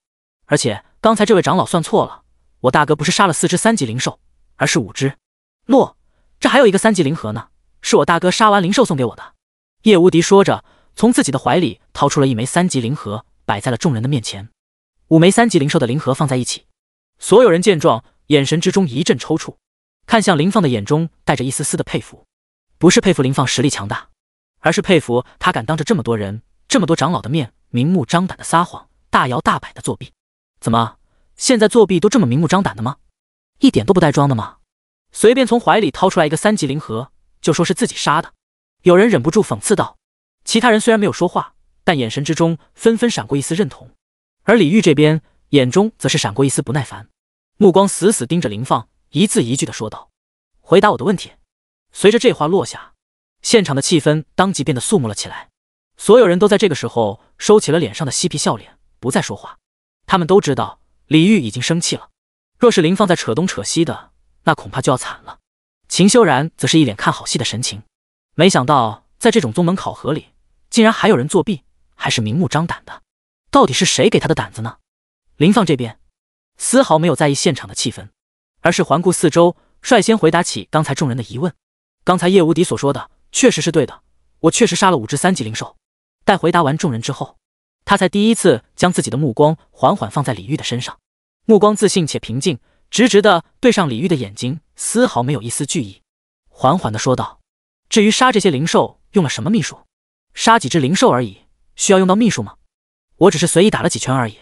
而且刚才这位长老算错了，我大哥不是杀了四只三级灵兽，而是五只。诺，这还有一个三级灵核呢，是我大哥杀完灵兽送给我的。”叶无敌说着，从自己的怀里掏出了一枚三级灵核，摆在了众人的面前。五枚三级灵兽的灵核放在一起，所有人见状，眼神之中一阵抽搐，看向林放的眼中带着一丝丝的佩服。不是佩服林放实力强大，而是佩服他敢当着这么多人、这么多长老的面，明目张胆的撒谎，大摇大摆的作弊。怎么，现在作弊都这么明目张胆的吗？一点都不带装的吗？随便从怀里掏出来一个三级灵核，就说是自己杀的？有人忍不住讽刺道。其他人虽然没有说话，但眼神之中纷纷闪过一丝认同。而李玉这边眼中则是闪过一丝不耐烦，目光死死盯着林放，一字一句的说道：“回答我的问题。”随着这话落下，现场的气氛当即变得肃穆了起来。所有人都在这个时候收起了脸上的嬉皮笑脸，不再说话。他们都知道李玉已经生气了，若是林放在扯东扯西的，那恐怕就要惨了。秦修然则是一脸看好戏的神情，没想到在这种宗门考核里，竟然还有人作弊，还是明目张胆的。到底是谁给他的胆子呢？林放这边丝毫没有在意现场的气氛，而是环顾四周，率先回答起刚才众人的疑问。刚才叶无敌所说的确实是对的，我确实杀了五只三级灵兽。待回答完众人之后，他才第一次将自己的目光缓缓放在李玉的身上，目光自信且平静，直直的对上李玉的眼睛，丝毫没有一丝惧意，缓缓的说道：“至于杀这些灵兽用了什么秘术？杀几只灵兽而已，需要用到秘术吗？”我只是随意打了几拳而已，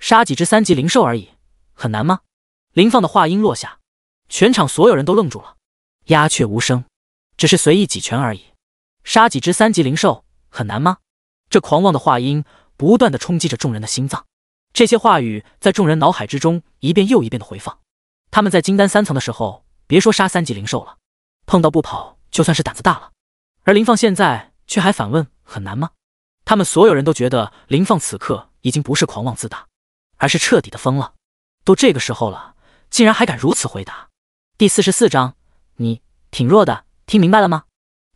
杀几只三级灵兽而已，很难吗？林放的话音落下，全场所有人都愣住了，鸦雀无声。只是随意几拳而已，杀几只三级灵兽很难吗？这狂妄的话音不断的冲击着众人的心脏，这些话语在众人脑海之中一遍又一遍的回放。他们在金丹三层的时候，别说杀三级灵兽了，碰到不跑就算是胆子大了。而林放现在却还反问：“很难吗？”他们所有人都觉得林放此刻已经不是狂妄自大，而是彻底的疯了。都这个时候了，竟然还敢如此回答。第四十四章，你挺弱的，听明白了吗？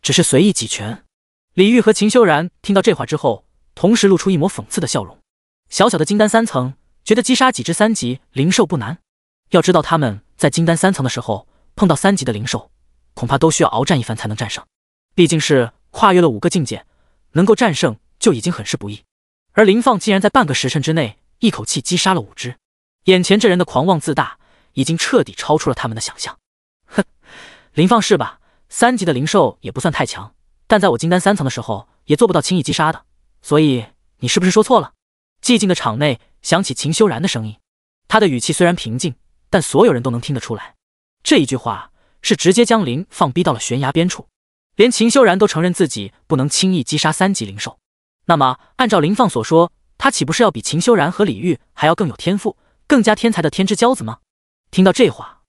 只是随意几拳。李玉和秦修然听到这话之后，同时露出一抹讽刺的笑容。小小的金丹三层，觉得击杀几只三级灵兽不难？要知道他们在金丹三层的时候碰到三级的灵兽，恐怕都需要鏖战一番才能战胜。毕竟是跨越了五个境界，能够战胜。就已经很是不易，而林放竟然在半个时辰之内一口气击杀了五只。眼前这人的狂妄自大已经彻底超出了他们的想象。哼，林放是吧？三级的灵兽也不算太强，但在我金丹三层的时候也做不到轻易击杀的。所以你是不是说错了？寂静的场内响起秦修然的声音，他的语气虽然平静，但所有人都能听得出来，这一句话是直接将林放逼到了悬崖边处。连秦修然都承认自己不能轻易击杀三级灵兽。那么，按照林放所说，他岂不是要比秦修然和李玉还要更有天赋、更加天才的天之骄子吗？听到这话，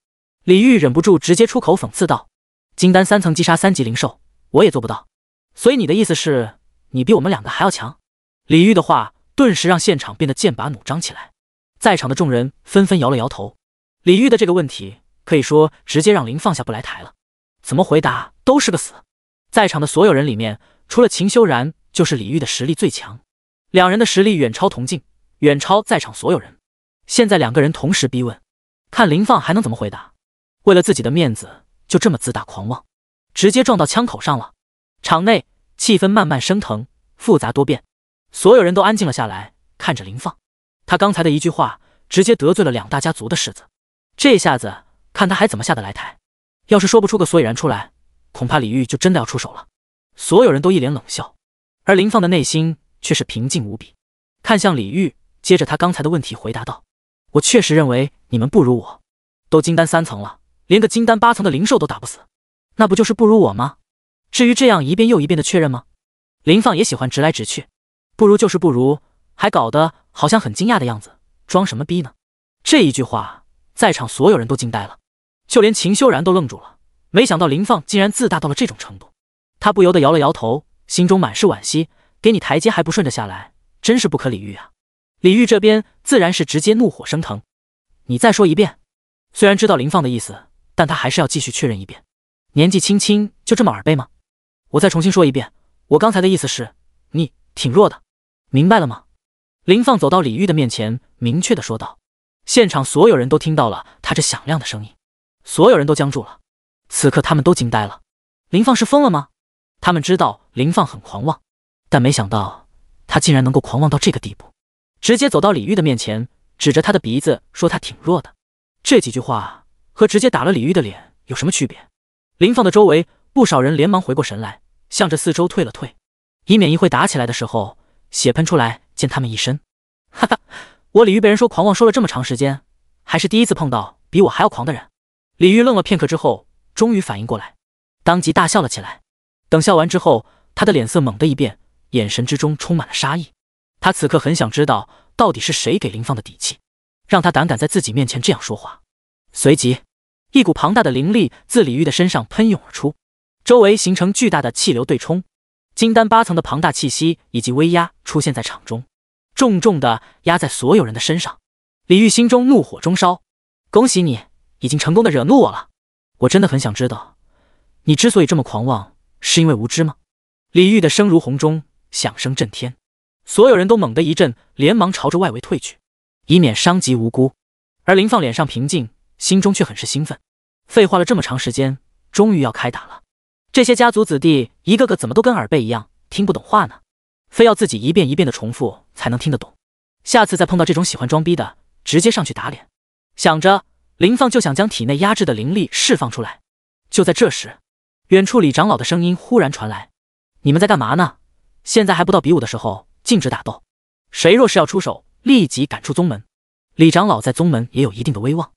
李玉忍不住直接出口讽刺道：“金丹三层击杀三级灵兽，我也做不到。所以你的意思是，你比我们两个还要强？”李玉的话顿时让现场变得剑拔弩张起来，在场的众人纷纷摇了摇头。李玉的这个问题可以说直接让林放下不来台了，怎么回答都是个死。在场的所有人里面，除了秦修然。就是李玉的实力最强，两人的实力远超铜镜，远超在场所有人。现在两个人同时逼问，看林放还能怎么回答？为了自己的面子，就这么自大狂妄，直接撞到枪口上了。场内气氛慢慢升腾，复杂多变，所有人都安静了下来，看着林放。他刚才的一句话，直接得罪了两大家族的世子，这下子看他还怎么下得来台。要是说不出个所以然出来，恐怕李玉就真的要出手了。所有人都一脸冷笑。而林放的内心却是平静无比，看向李玉，接着他刚才的问题回答道：“我确实认为你们不如我，都金丹三层了，连个金丹八层的灵兽都打不死，那不就是不如我吗？至于这样一遍又一遍的确认吗？”林放也喜欢直来直去，不如就是不如，还搞得好像很惊讶的样子，装什么逼呢？这一句话，在场所有人都惊呆了，就连秦修然都愣住了，没想到林放竟然自大到了这种程度，他不由得摇了摇头。心中满是惋惜，给你台阶还不顺着下来，真是不可理喻啊！李玉这边自然是直接怒火升腾，你再说一遍。虽然知道林放的意思，但他还是要继续确认一遍。年纪轻轻就这么耳背吗？我再重新说一遍，我刚才的意思是你挺弱的，明白了吗？林放走到李玉的面前，明确的说道。现场所有人都听到了他这响亮的声音，所有人都僵住了。此刻他们都惊呆了，林放是疯了吗？他们知道林放很狂妄，但没想到他竟然能够狂妄到这个地步，直接走到李玉的面前，指着他的鼻子说：“他挺弱的。”这几句话和直接打了李玉的脸有什么区别？林放的周围不少人连忙回过神来，向着四周退了退，以免一会打起来的时候血喷出来溅他们一身。哈哈，我李玉被人说狂妄说了这么长时间，还是第一次碰到比我还要狂的人。李玉愣了片刻之后，终于反应过来，当即大笑了起来。等笑完之后，他的脸色猛地一变，眼神之中充满了杀意。他此刻很想知道，到底是谁给林放的底气，让他胆敢在自己面前这样说话。随即，一股庞大的灵力自李玉的身上喷涌而出，周围形成巨大的气流对冲。金丹八层的庞大气息以及威压出现在场中，重重的压在所有人的身上。李玉心中怒火中烧：“恭喜你，已经成功的惹怒我了。我真的很想知道，你之所以这么狂妄。”是因为无知吗？李煜的声如洪钟，响声震天，所有人都猛地一震，连忙朝着外围退去，以免伤及无辜。而林放脸上平静，心中却很是兴奋。废话了这么长时间，终于要开打了。这些家族子弟一个个怎么都跟耳背一样，听不懂话呢？非要自己一遍一遍的重复才能听得懂。下次再碰到这种喜欢装逼的，直接上去打脸。想着，林放就想将体内压制的灵力释放出来。就在这时。远处李长老的声音忽然传来：“你们在干嘛呢？现在还不到比武的时候，禁止打斗。谁若是要出手，立即赶出宗门。”李长老在宗门也有一定的威望，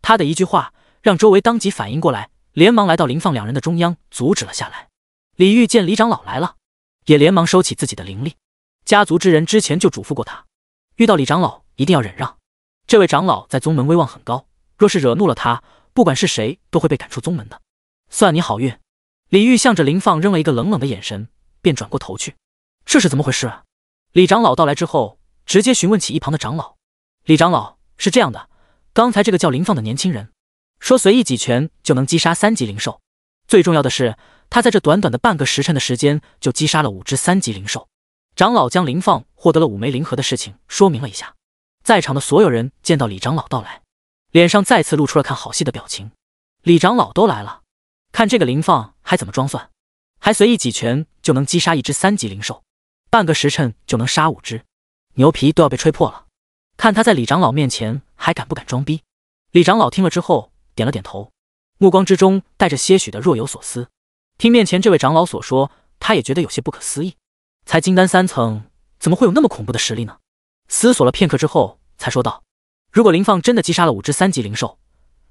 他的一句话让周围当即反应过来，连忙来到林放两人的中央，阻止了下来。李玉见李长老来了，也连忙收起自己的灵力。家族之人之前就嘱咐过他，遇到李长老一定要忍让。这位长老在宗门威望很高，若是惹怒了他，不管是谁都会被赶出宗门的。算你好运。李玉向着林放扔了一个冷冷的眼神，便转过头去。这是怎么回事？啊？李长老到来之后，直接询问起一旁的长老。李长老是这样的：刚才这个叫林放的年轻人，说随意几拳就能击杀三级灵兽，最重要的是，他在这短短的半个时辰的时间，就击杀了五只三级灵兽。长老将林放获得了五枚灵核的事情说明了一下，在场的所有人见到李长老到来，脸上再次露出了看好戏的表情。李长老都来了。看这个林放还怎么装蒜，还随意几拳就能击杀一只三级灵兽，半个时辰就能杀五只，牛皮都要被吹破了。看他在李长老面前还敢不敢装逼？李长老听了之后点了点头，目光之中带着些许的若有所思。听面前这位长老所说，他也觉得有些不可思议，才金丹三层，怎么会有那么恐怖的实力呢？思索了片刻之后，才说道：“如果林放真的击杀了五只三级灵兽，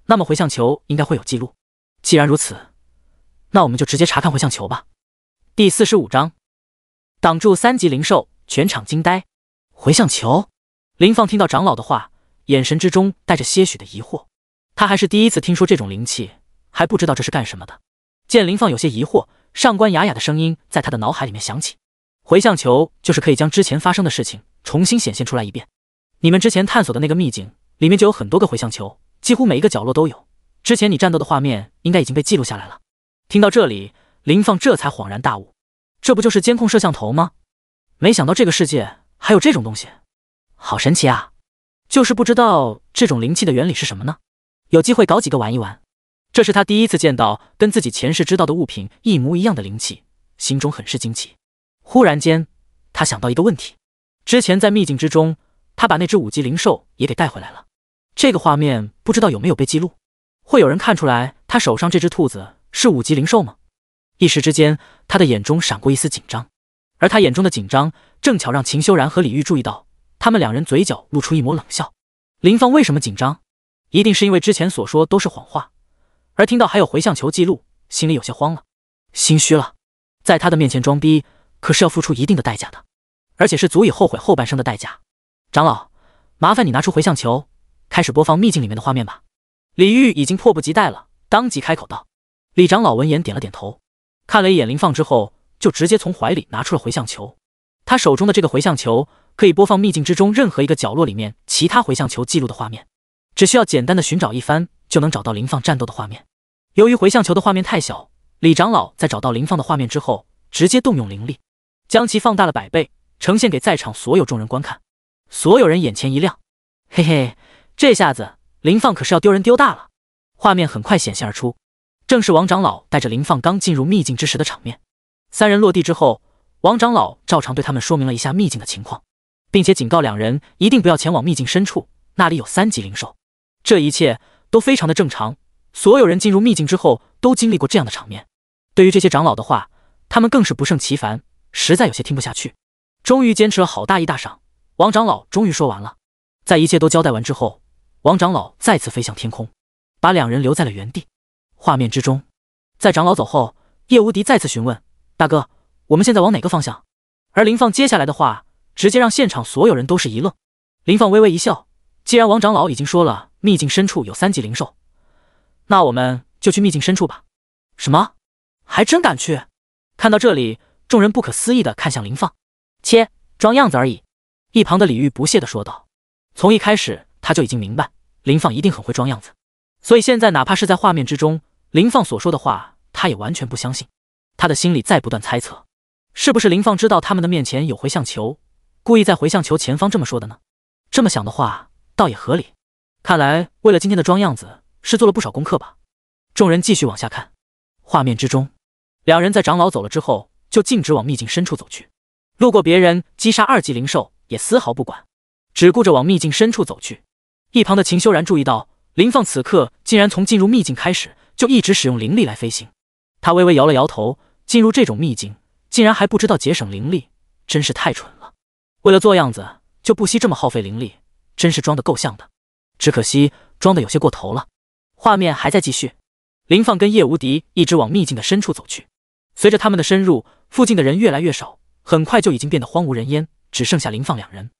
那么回向球应该会有记录。既然如此。”那我们就直接查看回向球吧。第四十五章，挡住三级灵兽，全场惊呆。回向球，林放听到长老的话，眼神之中带着些许的疑惑。他还是第一次听说这种灵气，还不知道这是干什么的。见林放有些疑惑，上官雅雅的声音在他的脑海里面响起：“回向球就是可以将之前发生的事情重新显现出来一遍。你们之前探索的那个秘境里面就有很多个回向球，几乎每一个角落都有。之前你战斗的画面应该已经被记录下来了。”听到这里，林放这才恍然大悟，这不就是监控摄像头吗？没想到这个世界还有这种东西，好神奇啊！就是不知道这种灵气的原理是什么呢？有机会搞几个玩一玩。这是他第一次见到跟自己前世知道的物品一模一样的灵气，心中很是惊奇。忽然间，他想到一个问题：之前在秘境之中，他把那只五级灵兽也给带回来了，这个画面不知道有没有被记录？会有人看出来他手上这只兔子？是五级灵兽吗？一时之间，他的眼中闪过一丝紧张，而他眼中的紧张正巧让秦修然和李玉注意到，他们两人嘴角露出一抹冷笑。林放为什么紧张？一定是因为之前所说都是谎话，而听到还有回向球记录，心里有些慌了，心虚了。在他的面前装逼，可是要付出一定的代价的，而且是足以后悔后半生的代价。长老，麻烦你拿出回向球，开始播放秘境里面的画面吧。李玉已经迫不及待了，当即开口道。李长老闻言点了点头，看了一眼林放之后，就直接从怀里拿出了回向球。他手中的这个回向球可以播放秘境之中任何一个角落里面其他回向球记录的画面，只需要简单的寻找一番，就能找到林放战斗的画面。由于回向球的画面太小，李长老在找到林放的画面之后，直接动用灵力将其放大了百倍，呈现给在场所有众人观看。所有人眼前一亮，嘿嘿，这下子林放可是要丢人丢大了。画面很快显现而出。正是王长老带着林放刚进入秘境之时的场面。三人落地之后，王长老照常对他们说明了一下秘境的情况，并且警告两人一定不要前往秘境深处，那里有三级灵兽。这一切都非常的正常，所有人进入秘境之后都经历过这样的场面。对于这些长老的话，他们更是不胜其烦，实在有些听不下去。终于坚持了好大一大晌，王长老终于说完了。在一切都交代完之后，王长老再次飞向天空，把两人留在了原地。画面之中，在长老走后，叶无敌再次询问：“大哥，我们现在往哪个方向？”而林放接下来的话，直接让现场所有人都是一愣。林放微微一笑：“既然王长老已经说了，秘境深处有三级灵兽，那我们就去秘境深处吧。”“什么？还真敢去？”看到这里，众人不可思议的看向林放。“切，装样子而已。”一旁的李玉不屑的说道。从一开始他就已经明白，林放一定很会装样子，所以现在哪怕是在画面之中。林放所说的话，他也完全不相信。他的心里在不断猜测，是不是林放知道他们的面前有回向球，故意在回向球前方这么说的呢？这么想的话，倒也合理。看来为了今天的装样子，是做了不少功课吧。众人继续往下看，画面之中，两人在长老走了之后，就径直往秘境深处走去，路过别人击杀二级灵兽也丝毫不管，只顾着往秘境深处走去。一旁的秦修然注意到，林放此刻竟然从进入秘境开始。就一直使用灵力来飞行，他微微摇了摇头，进入这种秘境竟然还不知道节省灵力，真是太蠢了。为了做样子就不惜这么耗费灵力，真是装的够像的。只可惜装的有些过头了。画面还在继续，林放跟叶无敌一直往秘境的深处走去。随着他们的深入，附近的人越来越少，很快就已经变得荒无人烟，只剩下林放两人，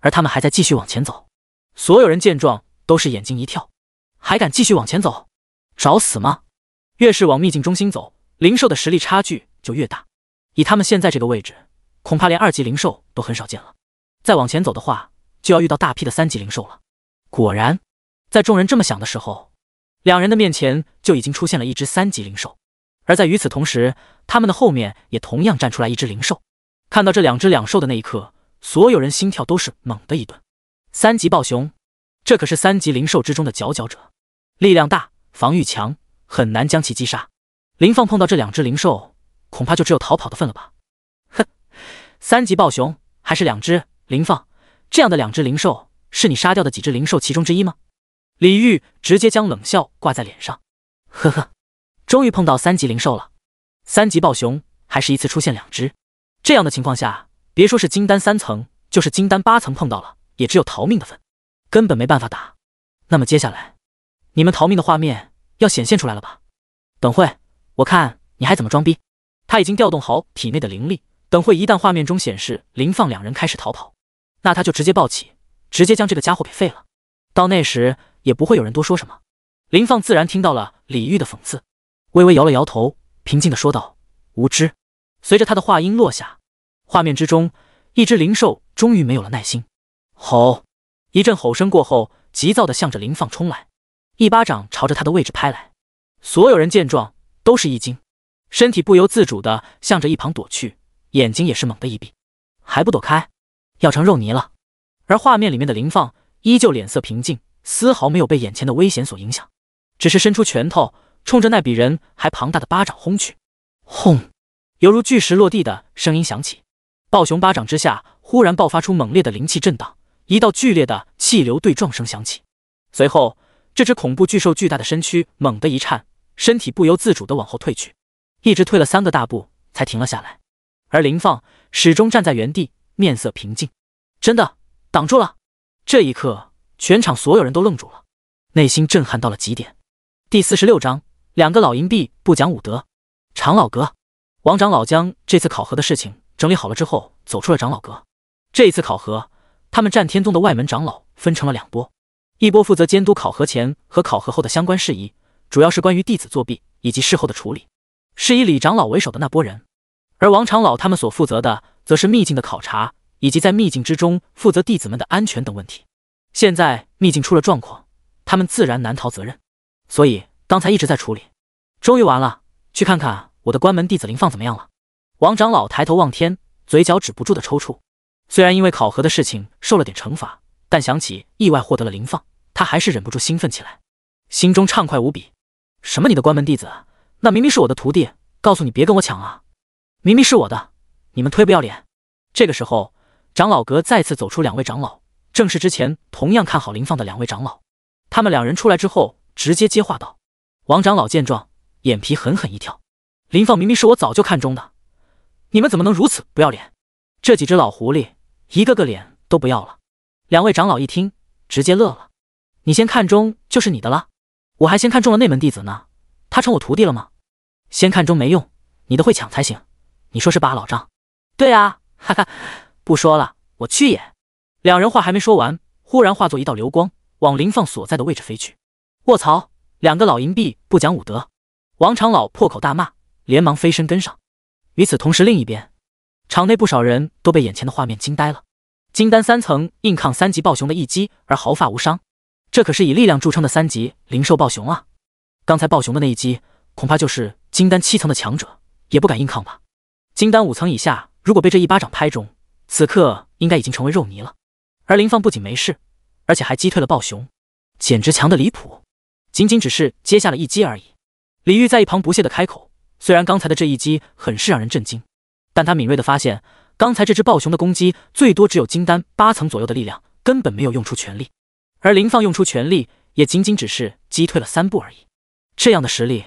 而他们还在继续往前走。所有人见状都是眼睛一跳，还敢继续往前走？找死吗？越是往秘境中心走，灵兽的实力差距就越大。以他们现在这个位置，恐怕连二级灵兽都很少见了。再往前走的话，就要遇到大批的三级灵兽了。果然，在众人这么想的时候，两人的面前就已经出现了一只三级灵兽。而在与此同时，他们的后面也同样站出来一只灵兽。看到这两只两兽的那一刻，所有人心跳都是猛地一顿。三级暴熊，这可是三级灵兽之中的佼佼者，力量大。防御强，很难将其击杀。林放碰到这两只灵兽，恐怕就只有逃跑的份了吧？哼，三级暴熊，还是两只。林放，这样的两只灵兽，是你杀掉的几只灵兽其中之一吗？李玉直接将冷笑挂在脸上。呵呵，终于碰到三级灵兽了。三级暴熊，还是一次出现两只。这样的情况下，别说是金丹三层，就是金丹八层碰到了，也只有逃命的份，根本没办法打。那么接下来。你们逃命的画面要显现出来了吧？等会，我看你还怎么装逼。他已经调动好体内的灵力，等会一旦画面中显示林放两人开始逃跑，那他就直接抱起，直接将这个家伙给废了。到那时也不会有人多说什么。林放自然听到了李玉的讽刺，微微摇了摇头，平静的说道：“无知。”随着他的话音落下，画面之中一只灵兽终于没有了耐心，吼，一阵吼声过后，急躁的向着林放冲来。一巴掌朝着他的位置拍来，所有人见状都是一惊，身体不由自主的向着一旁躲去，眼睛也是猛地一闭。还不躲开，要成肉泥了。而画面里面的林放依旧脸色平静，丝毫没有被眼前的危险所影响，只是伸出拳头，冲着那比人还庞大的巴掌轰去。轰，犹如巨石落地的声音响起，暴熊巴掌之下忽然爆发出猛烈的灵气震荡，一道剧烈的气流对撞声响起，随后。这只恐怖巨兽巨大的身躯猛地一颤，身体不由自主地往后退去，一直退了三个大步才停了下来。而林放始终站在原地，面色平静，真的挡住了。这一刻，全场所有人都愣住了，内心震撼到了极点。第四十六章：两个老银币不讲武德。长老阁，王长老将这次考核的事情整理好了之后，走出了长老阁。这一次考核，他们战天宗的外门长老分成了两波。一波负责监督考核前和考核后的相关事宜，主要是关于弟子作弊以及事后的处理，是以李长老为首的那波人。而王长老他们所负责的，则是秘境的考察，以及在秘境之中负责弟子们的安全等问题。现在秘境出了状况，他们自然难逃责任，所以刚才一直在处理。终于完了，去看看我的关门弟子林放怎么样了。王长老抬头望天，嘴角止不住的抽搐。虽然因为考核的事情受了点惩罚。但想起意外获得了林放，他还是忍不住兴奋起来，心中畅快无比。什么你的关门弟子？那明明是我的徒弟！告诉你别跟我抢啊！明明是我的，你们忒不要脸！这个时候，长老阁再次走出两位长老，正是之前同样看好林放的两位长老。他们两人出来之后，直接接话道：“王长老见状，眼皮狠狠一跳。林放明明是我早就看中的，你们怎么能如此不要脸？这几只老狐狸，一个个脸都不要了！”两位长老一听，直接乐了。你先看中就是你的了，我还先看中了内门弟子呢，他成我徒弟了吗？先看中没用，你的会抢才行。你说是吧，老张？对啊，哈哈。不说了，我去也。两人话还没说完，忽然化作一道流光，往林放所在的位置飞去。卧槽，两个老银币不讲武德！王长老破口大骂，连忙飞身跟上。与此同时，另一边，场内不少人都被眼前的画面惊呆了。金丹三层硬抗三级暴熊的一击而毫发无伤，这可是以力量著称的三级灵兽暴熊啊！刚才暴熊的那一击，恐怕就是金丹七层的强者也不敢硬抗吧？金丹五层以下，如果被这一巴掌拍中，此刻应该已经成为肉泥了。而林放不仅没事，而且还击退了暴熊，简直强的离谱！仅仅只是接下了一击而已。李玉在一旁不屑的开口，虽然刚才的这一击很是让人震惊，但他敏锐的发现。刚才这只暴熊的攻击最多只有金丹八层左右的力量，根本没有用出全力。而林放用出全力，也仅仅只是击退了三步而已。这样的实力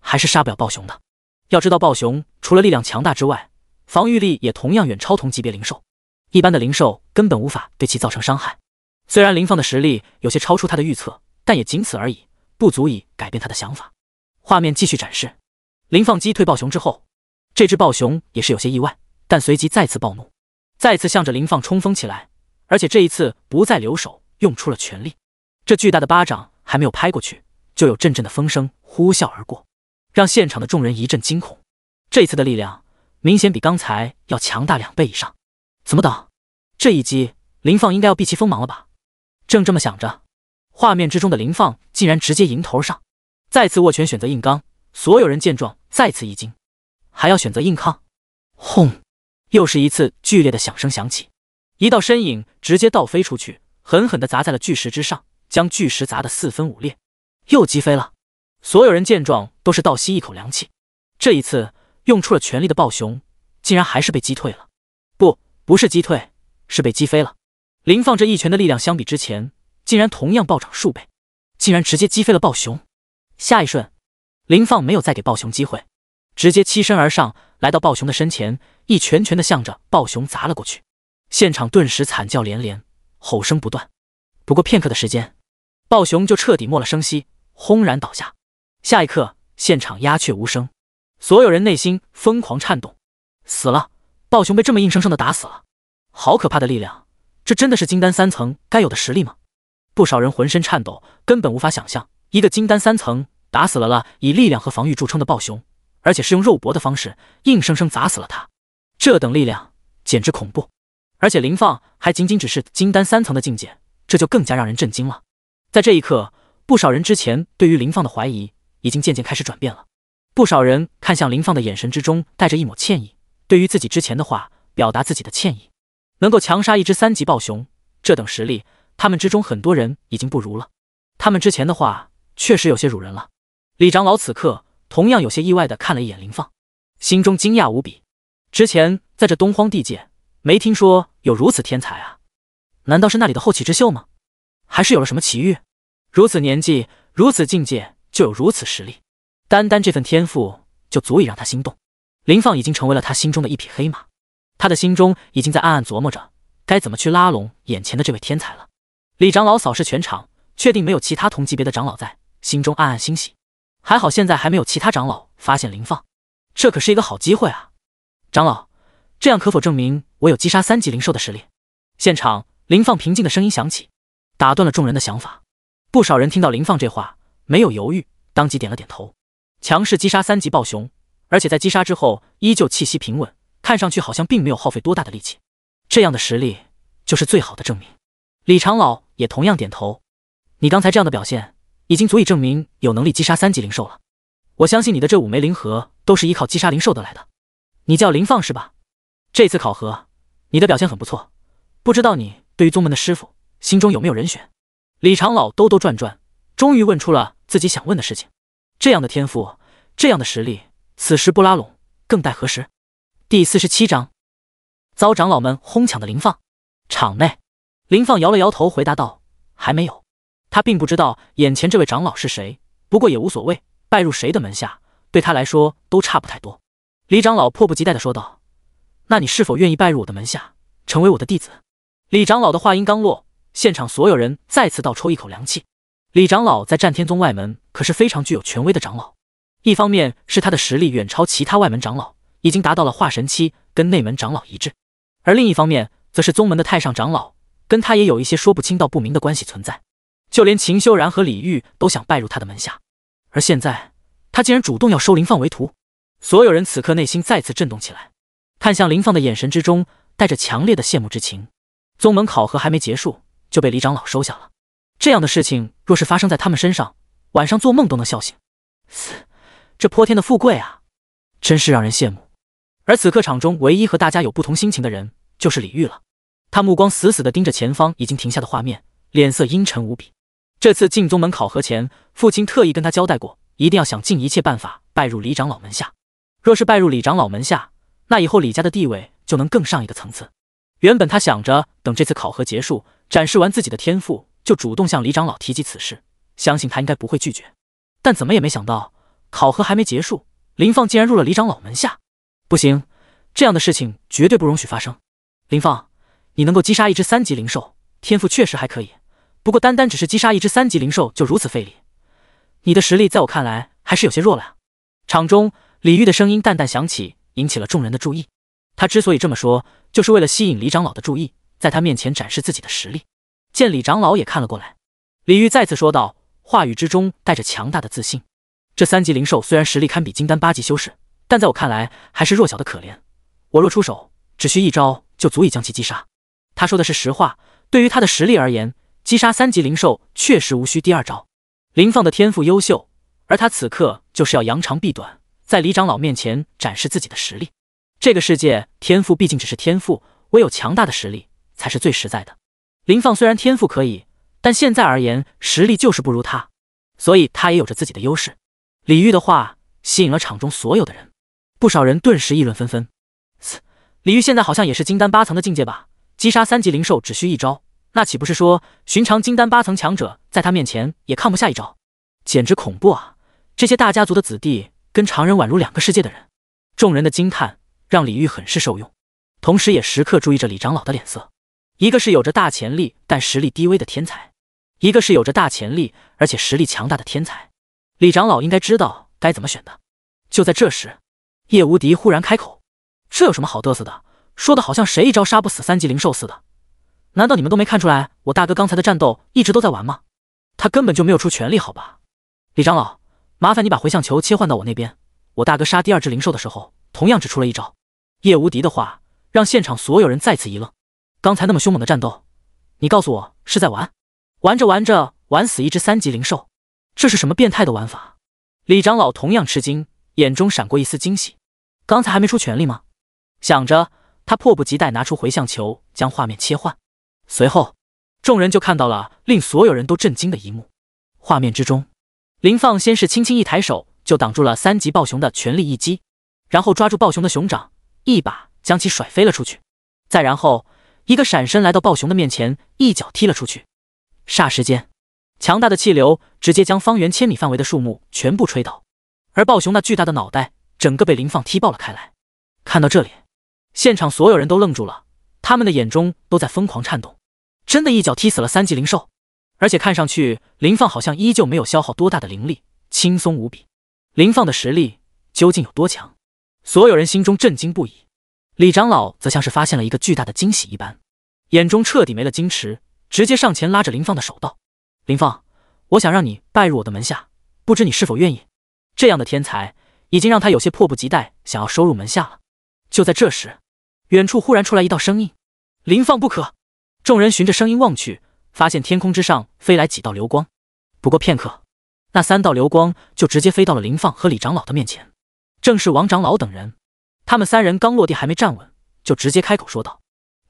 还是杀不了暴熊的。要知道，暴熊除了力量强大之外，防御力也同样远超同级别灵兽。一般的灵兽根本无法对其造成伤害。虽然林放的实力有些超出他的预测，但也仅此而已，不足以改变他的想法。画面继续展示，林放击退暴熊之后，这只暴熊也是有些意外。但随即再次暴怒，再次向着林放冲锋起来，而且这一次不再留手，用出了全力。这巨大的巴掌还没有拍过去，就有阵阵的风声呼啸而过，让现场的众人一阵惊恐。这次的力量明显比刚才要强大两倍以上，怎么挡？这一击，林放应该要避其锋芒了吧？正这么想着，画面之中的林放竟然直接迎头上，再次握拳选择硬刚。所有人见状再次一惊，还要选择硬抗？轰！又是一次剧烈的响声响起，一道身影直接倒飞出去，狠狠地砸在了巨石之上，将巨石砸得四分五裂，又击飞了。所有人见状都是倒吸一口凉气。这一次用出了全力的暴熊，竟然还是被击退了。不，不是击退，是被击飞了。林放这一拳的力量相比之前，竟然同样暴涨数倍，竟然直接击飞了暴熊。下一瞬，林放没有再给暴熊机会，直接欺身而上。来到暴熊的身前，一拳拳的向着暴熊砸了过去，现场顿时惨叫连连，吼声不断。不过片刻的时间，暴熊就彻底没了声息，轰然倒下。下一刻，现场鸦雀无声，所有人内心疯狂颤动。死了，暴熊被这么硬生生的打死了，好可怕的力量！这真的是金丹三层该有的实力吗？不少人浑身颤抖，根本无法想象，一个金丹三层打死了了以力量和防御著称的暴熊。而且是用肉搏的方式，硬生生砸死了他。这等力量简直恐怖！而且林放还仅仅只是金丹三层的境界，这就更加让人震惊了。在这一刻，不少人之前对于林放的怀疑已经渐渐开始转变了。不少人看向林放的眼神之中带着一抹歉意，对于自己之前的话表达自己的歉意。能够强杀一只三级暴熊，这等实力，他们之中很多人已经不如了。他们之前的话确实有些辱人了。李长老此刻。同样有些意外的看了一眼林放，心中惊讶无比。之前在这东荒地界，没听说有如此天才啊！难道是那里的后起之秀吗？还是有了什么奇遇？如此年纪，如此境界，就有如此实力，单单这份天赋就足以让他心动。林放已经成为了他心中的一匹黑马，他的心中已经在暗暗琢磨着该怎么去拉拢眼前的这位天才了。李长老扫视全场，确定没有其他同级别的长老在，心中暗暗欣喜。还好现在还没有其他长老发现林放，这可是一个好机会啊！长老，这样可否证明我有击杀三级灵兽的实力？现场，林放平静的声音响起，打断了众人的想法。不少人听到林放这话，没有犹豫，当即点了点头。强势击杀三级暴熊，而且在击杀之后依旧气息平稳，看上去好像并没有耗费多大的力气。这样的实力就是最好的证明。李长老也同样点头。你刚才这样的表现。已经足以证明有能力击杀三级灵兽了。我相信你的这五枚灵核都是依靠击杀灵兽得来的。你叫林放是吧？这次考核，你的表现很不错。不知道你对于宗门的师傅心中有没有人选？李长老兜兜转转，终于问出了自己想问的事情。这样的天赋，这样的实力，此时不拉拢，更待何时？第四十七章遭长老们哄抢的林放。场内，林放摇了摇头，回答道：“还没有。”他并不知道眼前这位长老是谁，不过也无所谓，拜入谁的门下对他来说都差不太多。李长老迫不及待的说道：“那你是否愿意拜入我的门下，成为我的弟子？”李长老的话音刚落，现场所有人再次倒抽一口凉气。李长老在战天宗外门可是非常具有权威的长老，一方面是他的实力远超其他外门长老，已经达到了化神期，跟内门长老一致；而另一方面，则是宗门的太上长老，跟他也有一些说不清道不明的关系存在。就连秦修然和李玉都想拜入他的门下，而现在他竟然主动要收林放为徒，所有人此刻内心再次震动起来，看向林放的眼神之中带着强烈的羡慕之情。宗门考核还没结束就被李长老收下了，这样的事情若是发生在他们身上，晚上做梦都能笑醒。嘶，这泼天的富贵啊，真是让人羡慕。而此刻场中唯一和大家有不同心情的人就是李玉了，他目光死死地盯着前方已经停下的画面，脸色阴沉无比。这次进宗门考核前，父亲特意跟他交代过，一定要想尽一切办法拜入李长老门下。若是拜入李长老门下，那以后李家的地位就能更上一个层次。原本他想着，等这次考核结束，展示完自己的天赋，就主动向李长老提及此事，相信他应该不会拒绝。但怎么也没想到，考核还没结束，林放竟然入了李长老门下。不行，这样的事情绝对不容许发生。林放，你能够击杀一只三级灵兽，天赋确实还可以。不过，单单只是击杀一只三级灵兽就如此费力，你的实力在我看来还是有些弱了呀。场中，李玉的声音淡淡响起，引起了众人的注意。他之所以这么说，就是为了吸引李长老的注意，在他面前展示自己的实力。见李长老也看了过来，李玉再次说道，话语之中带着强大的自信。这三级灵兽虽然实力堪比金丹八级修士，但在我看来还是弱小的可怜。我若出手，只需一招就足以将其击杀。他说的是实话，对于他的实力而言。击杀三级灵兽确实无需第二招。林放的天赋优秀，而他此刻就是要扬长避短，在李长老面前展示自己的实力。这个世界天赋毕竟只是天赋，唯有强大的实力才是最实在的。林放虽然天赋可以，但现在而言实力就是不如他，所以他也有着自己的优势。李玉的话吸引了场中所有的人，不少人顿时议论纷纷。李玉现在好像也是金丹八层的境界吧？击杀三级灵兽只需一招。那岂不是说，寻常金丹八层强者在他面前也抗不下一招？简直恐怖啊！这些大家族的子弟跟常人宛如两个世界的人。众人的惊叹让李玉很是受用，同时也时刻注意着李长老的脸色。一个是有着大潜力但实力低微的天才，一个是有着大潜力而且实力强大的天才。李长老应该知道该怎么选的。就在这时，叶无敌忽然开口：“这有什么好嘚瑟的？说的好像谁一招杀不死三级灵兽似的。”难道你们都没看出来我大哥刚才的战斗一直都在玩吗？他根本就没有出全力，好吧？李长老，麻烦你把回向球切换到我那边。我大哥杀第二只灵兽的时候，同样只出了一招。叶无敌的话让现场所有人再次一愣。刚才那么凶猛的战斗，你告诉我是在玩？玩着玩着玩死一只三级灵兽，这是什么变态的玩法？李长老同样吃惊，眼中闪过一丝惊喜。刚才还没出全力吗？想着，他迫不及待拿出回向球，将画面切换。随后，众人就看到了令所有人都震惊的一幕。画面之中，林放先是轻轻一抬手，就挡住了三级暴熊的全力一击，然后抓住暴熊的熊掌，一把将其甩飞了出去。再然后，一个闪身来到暴熊的面前，一脚踢了出去。霎时间，强大的气流直接将方圆千米范围的树木全部吹倒，而暴熊那巨大的脑袋，整个被林放踢爆了开来。看到这里，现场所有人都愣住了，他们的眼中都在疯狂颤动。真的一脚踢死了三级灵兽，而且看上去林放好像依旧没有消耗多大的灵力，轻松无比。林放的实力究竟有多强？所有人心中震惊不已。李长老则像是发现了一个巨大的惊喜一般，眼中彻底没了矜持，直接上前拉着林放的手道：“林放，我想让你拜入我的门下，不知你是否愿意？”这样的天才，已经让他有些迫不及待想要收入门下了。就在这时，远处忽然出来一道声音：“林放，不可！”众人循着声音望去，发现天空之上飞来几道流光。不过片刻，那三道流光就直接飞到了林放和李长老的面前，正是王长老等人。他们三人刚落地还没站稳，就直接开口说道：“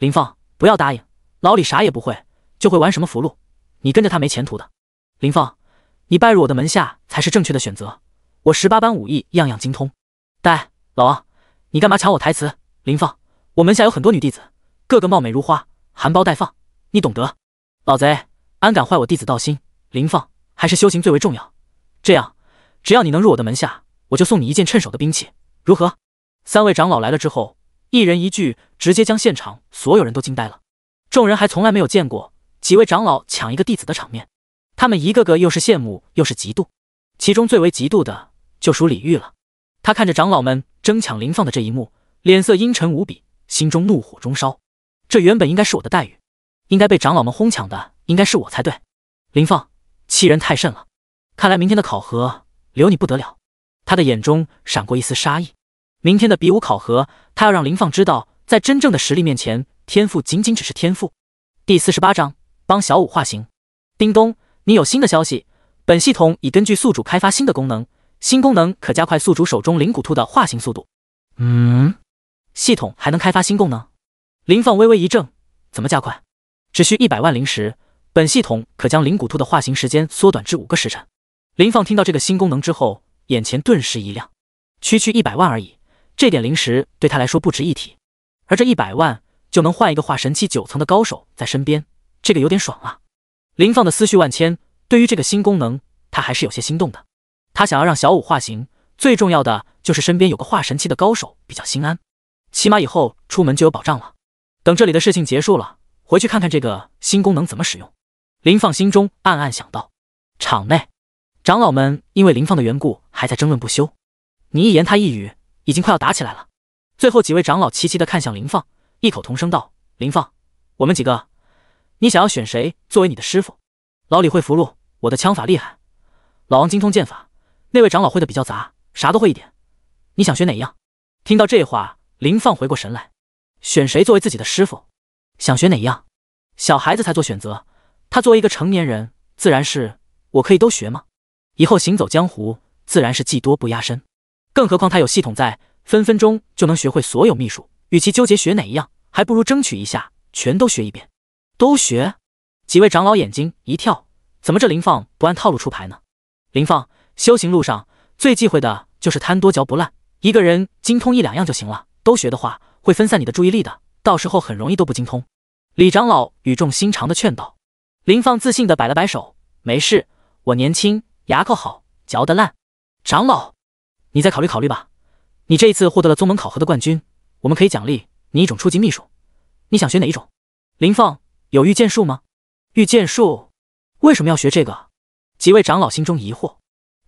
林放，不要答应老李，啥也不会，就会玩什么符箓，你跟着他没前途的。林放，你拜入我的门下才是正确的选择。我十八般武艺，样样精通。待老王，你干嘛抢我台词？林放，我门下有很多女弟子，个个貌美如花。”含苞待放，你懂得。老贼，安敢坏我弟子道心？林放还是修行最为重要。这样，只要你能入我的门下，我就送你一件趁手的兵器，如何？三位长老来了之后，一人一句，直接将现场所有人都惊呆了。众人还从来没有见过几位长老抢一个弟子的场面，他们一个个又是羡慕又是嫉妒，其中最为嫉妒的就属李玉了。他看着长老们争抢林放的这一幕，脸色阴沉无比，心中怒火中烧。这原本应该是我的待遇，应该被长老们哄抢的，应该是我才对。林放，欺人太甚了！看来明天的考核留你不得了。他的眼中闪过一丝杀意。明天的比武考核，他要让林放知道，在真正的实力面前，天赋仅仅只是天赋。第四十八章帮小五化形。叮咚，你有新的消息。本系统已根据宿主开发新的功能，新功能可加快宿主手中灵骨兔的化形速度。嗯，系统还能开发新功能？林放微微一怔，怎么加快？只需一百万灵石，本系统可将灵骨兔的化形时间缩短至五个时辰。林放听到这个新功能之后，眼前顿时一亮。区区一百万而已，这点灵石对他来说不值一提，而这一百万就能换一个化神期九层的高手在身边，这个有点爽啊！林放的思绪万千，对于这个新功能，他还是有些心动的。他想要让小五化形，最重要的就是身边有个化神期的高手比较心安，起码以后出门就有保障了。等这里的事情结束了，回去看看这个新功能怎么使用。林放心中暗暗想到。场内，长老们因为林放的缘故还在争论不休，你一言他一语，已经快要打起来了。最后几位长老齐齐的看向林放，异口同声道：“林放，我们几个，你想要选谁作为你的师傅？老李会符箓，我的枪法厉害，老王精通剑法，那位长老会的比较杂，啥都会一点。你想学哪样？”听到这话，林放回过神来。选谁作为自己的师傅？想学哪一样？小孩子才做选择，他作为一个成年人，自然是我可以都学吗？以后行走江湖，自然是技多不压身，更何况他有系统在，分分钟就能学会所有秘术。与其纠结学哪一样，还不如争取一下全都学一遍。都学？几位长老眼睛一跳，怎么这林放不按套路出牌呢？林放，修行路上最忌讳的就是贪多嚼不烂，一个人精通一两样就行了，都学的话。会分散你的注意力的，到时候很容易都不精通。李长老语重心长的劝道。林放自信的摆了摆手，没事，我年轻，牙口好，嚼得烂。长老，你再考虑考虑吧。你这一次获得了宗门考核的冠军，我们可以奖励你一种初级秘术，你想学哪一种？林放有御剑术吗？御剑术为什么要学这个？几位长老心中疑惑。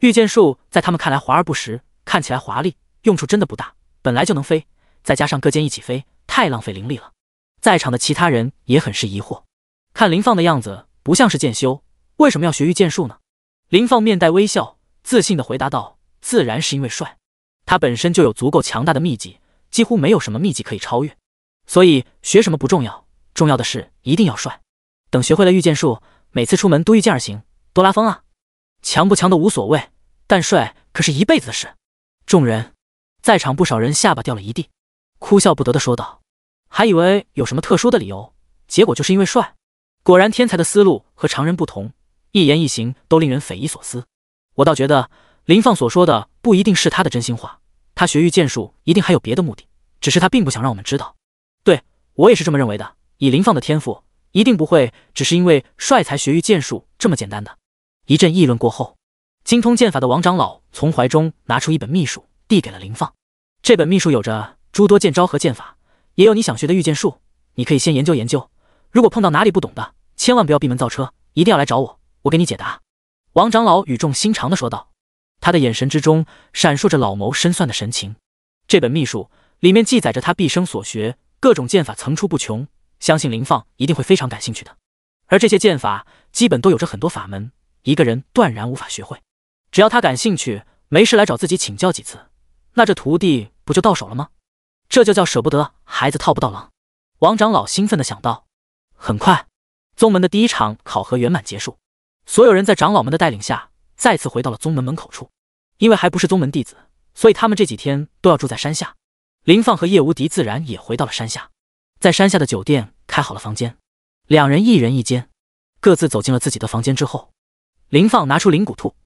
御剑术在他们看来华而不实，看起来华丽，用处真的不大。本来就能飞。再加上各肩一起飞，太浪费灵力了。在场的其他人也很是疑惑，看林放的样子不像是剑修，为什么要学御剑术呢？林放面带微笑，自信的回答道：“自然是因为帅，他本身就有足够强大的秘籍，几乎没有什么秘籍可以超越，所以学什么不重要，重要的是一定要帅。等学会了御剑术，每次出门都御剑而行，多拉风啊！强不强的无所谓，但帅可是一辈子的事。”众人在场不少人下巴掉了一地。哭笑不得的说道：“还以为有什么特殊的理由，结果就是因为帅。果然，天才的思路和常人不同，一言一行都令人匪夷所思。我倒觉得林放所说的不一定是他的真心话，他学御剑术一定还有别的目的，只是他并不想让我们知道。”“对我也是这么认为的。以林放的天赋，一定不会只是因为帅才学御剑术这么简单的。”一阵议论过后，精通剑法的王长老从怀中拿出一本秘术，递给了林放。这本秘术有着。诸多剑招和剑法，也有你想学的御剑术，你可以先研究研究。如果碰到哪里不懂的，千万不要闭门造车，一定要来找我，我给你解答。”王长老语重心长的说道。他的眼神之中闪烁着老谋深算的神情。这本秘术里面记载着他毕生所学，各种剑法层出不穷，相信林放一定会非常感兴趣的。而这些剑法基本都有着很多法门，一个人断然无法学会。只要他感兴趣，没事来找自己请教几次，那这徒弟不就到手了吗？这就叫舍不得孩子套不到狼，王长老兴奋地想到。很快，宗门的第一场考核圆满结束，所有人在长老们的带领下，再次回到了宗门门口处。因为还不是宗门弟子，所以他们这几天都要住在山下。林放和叶无敌自然也回到了山下，在山下的酒店开好了房间，两人一人一间，各自走进了自己的房间之后，林放拿出灵骨兔，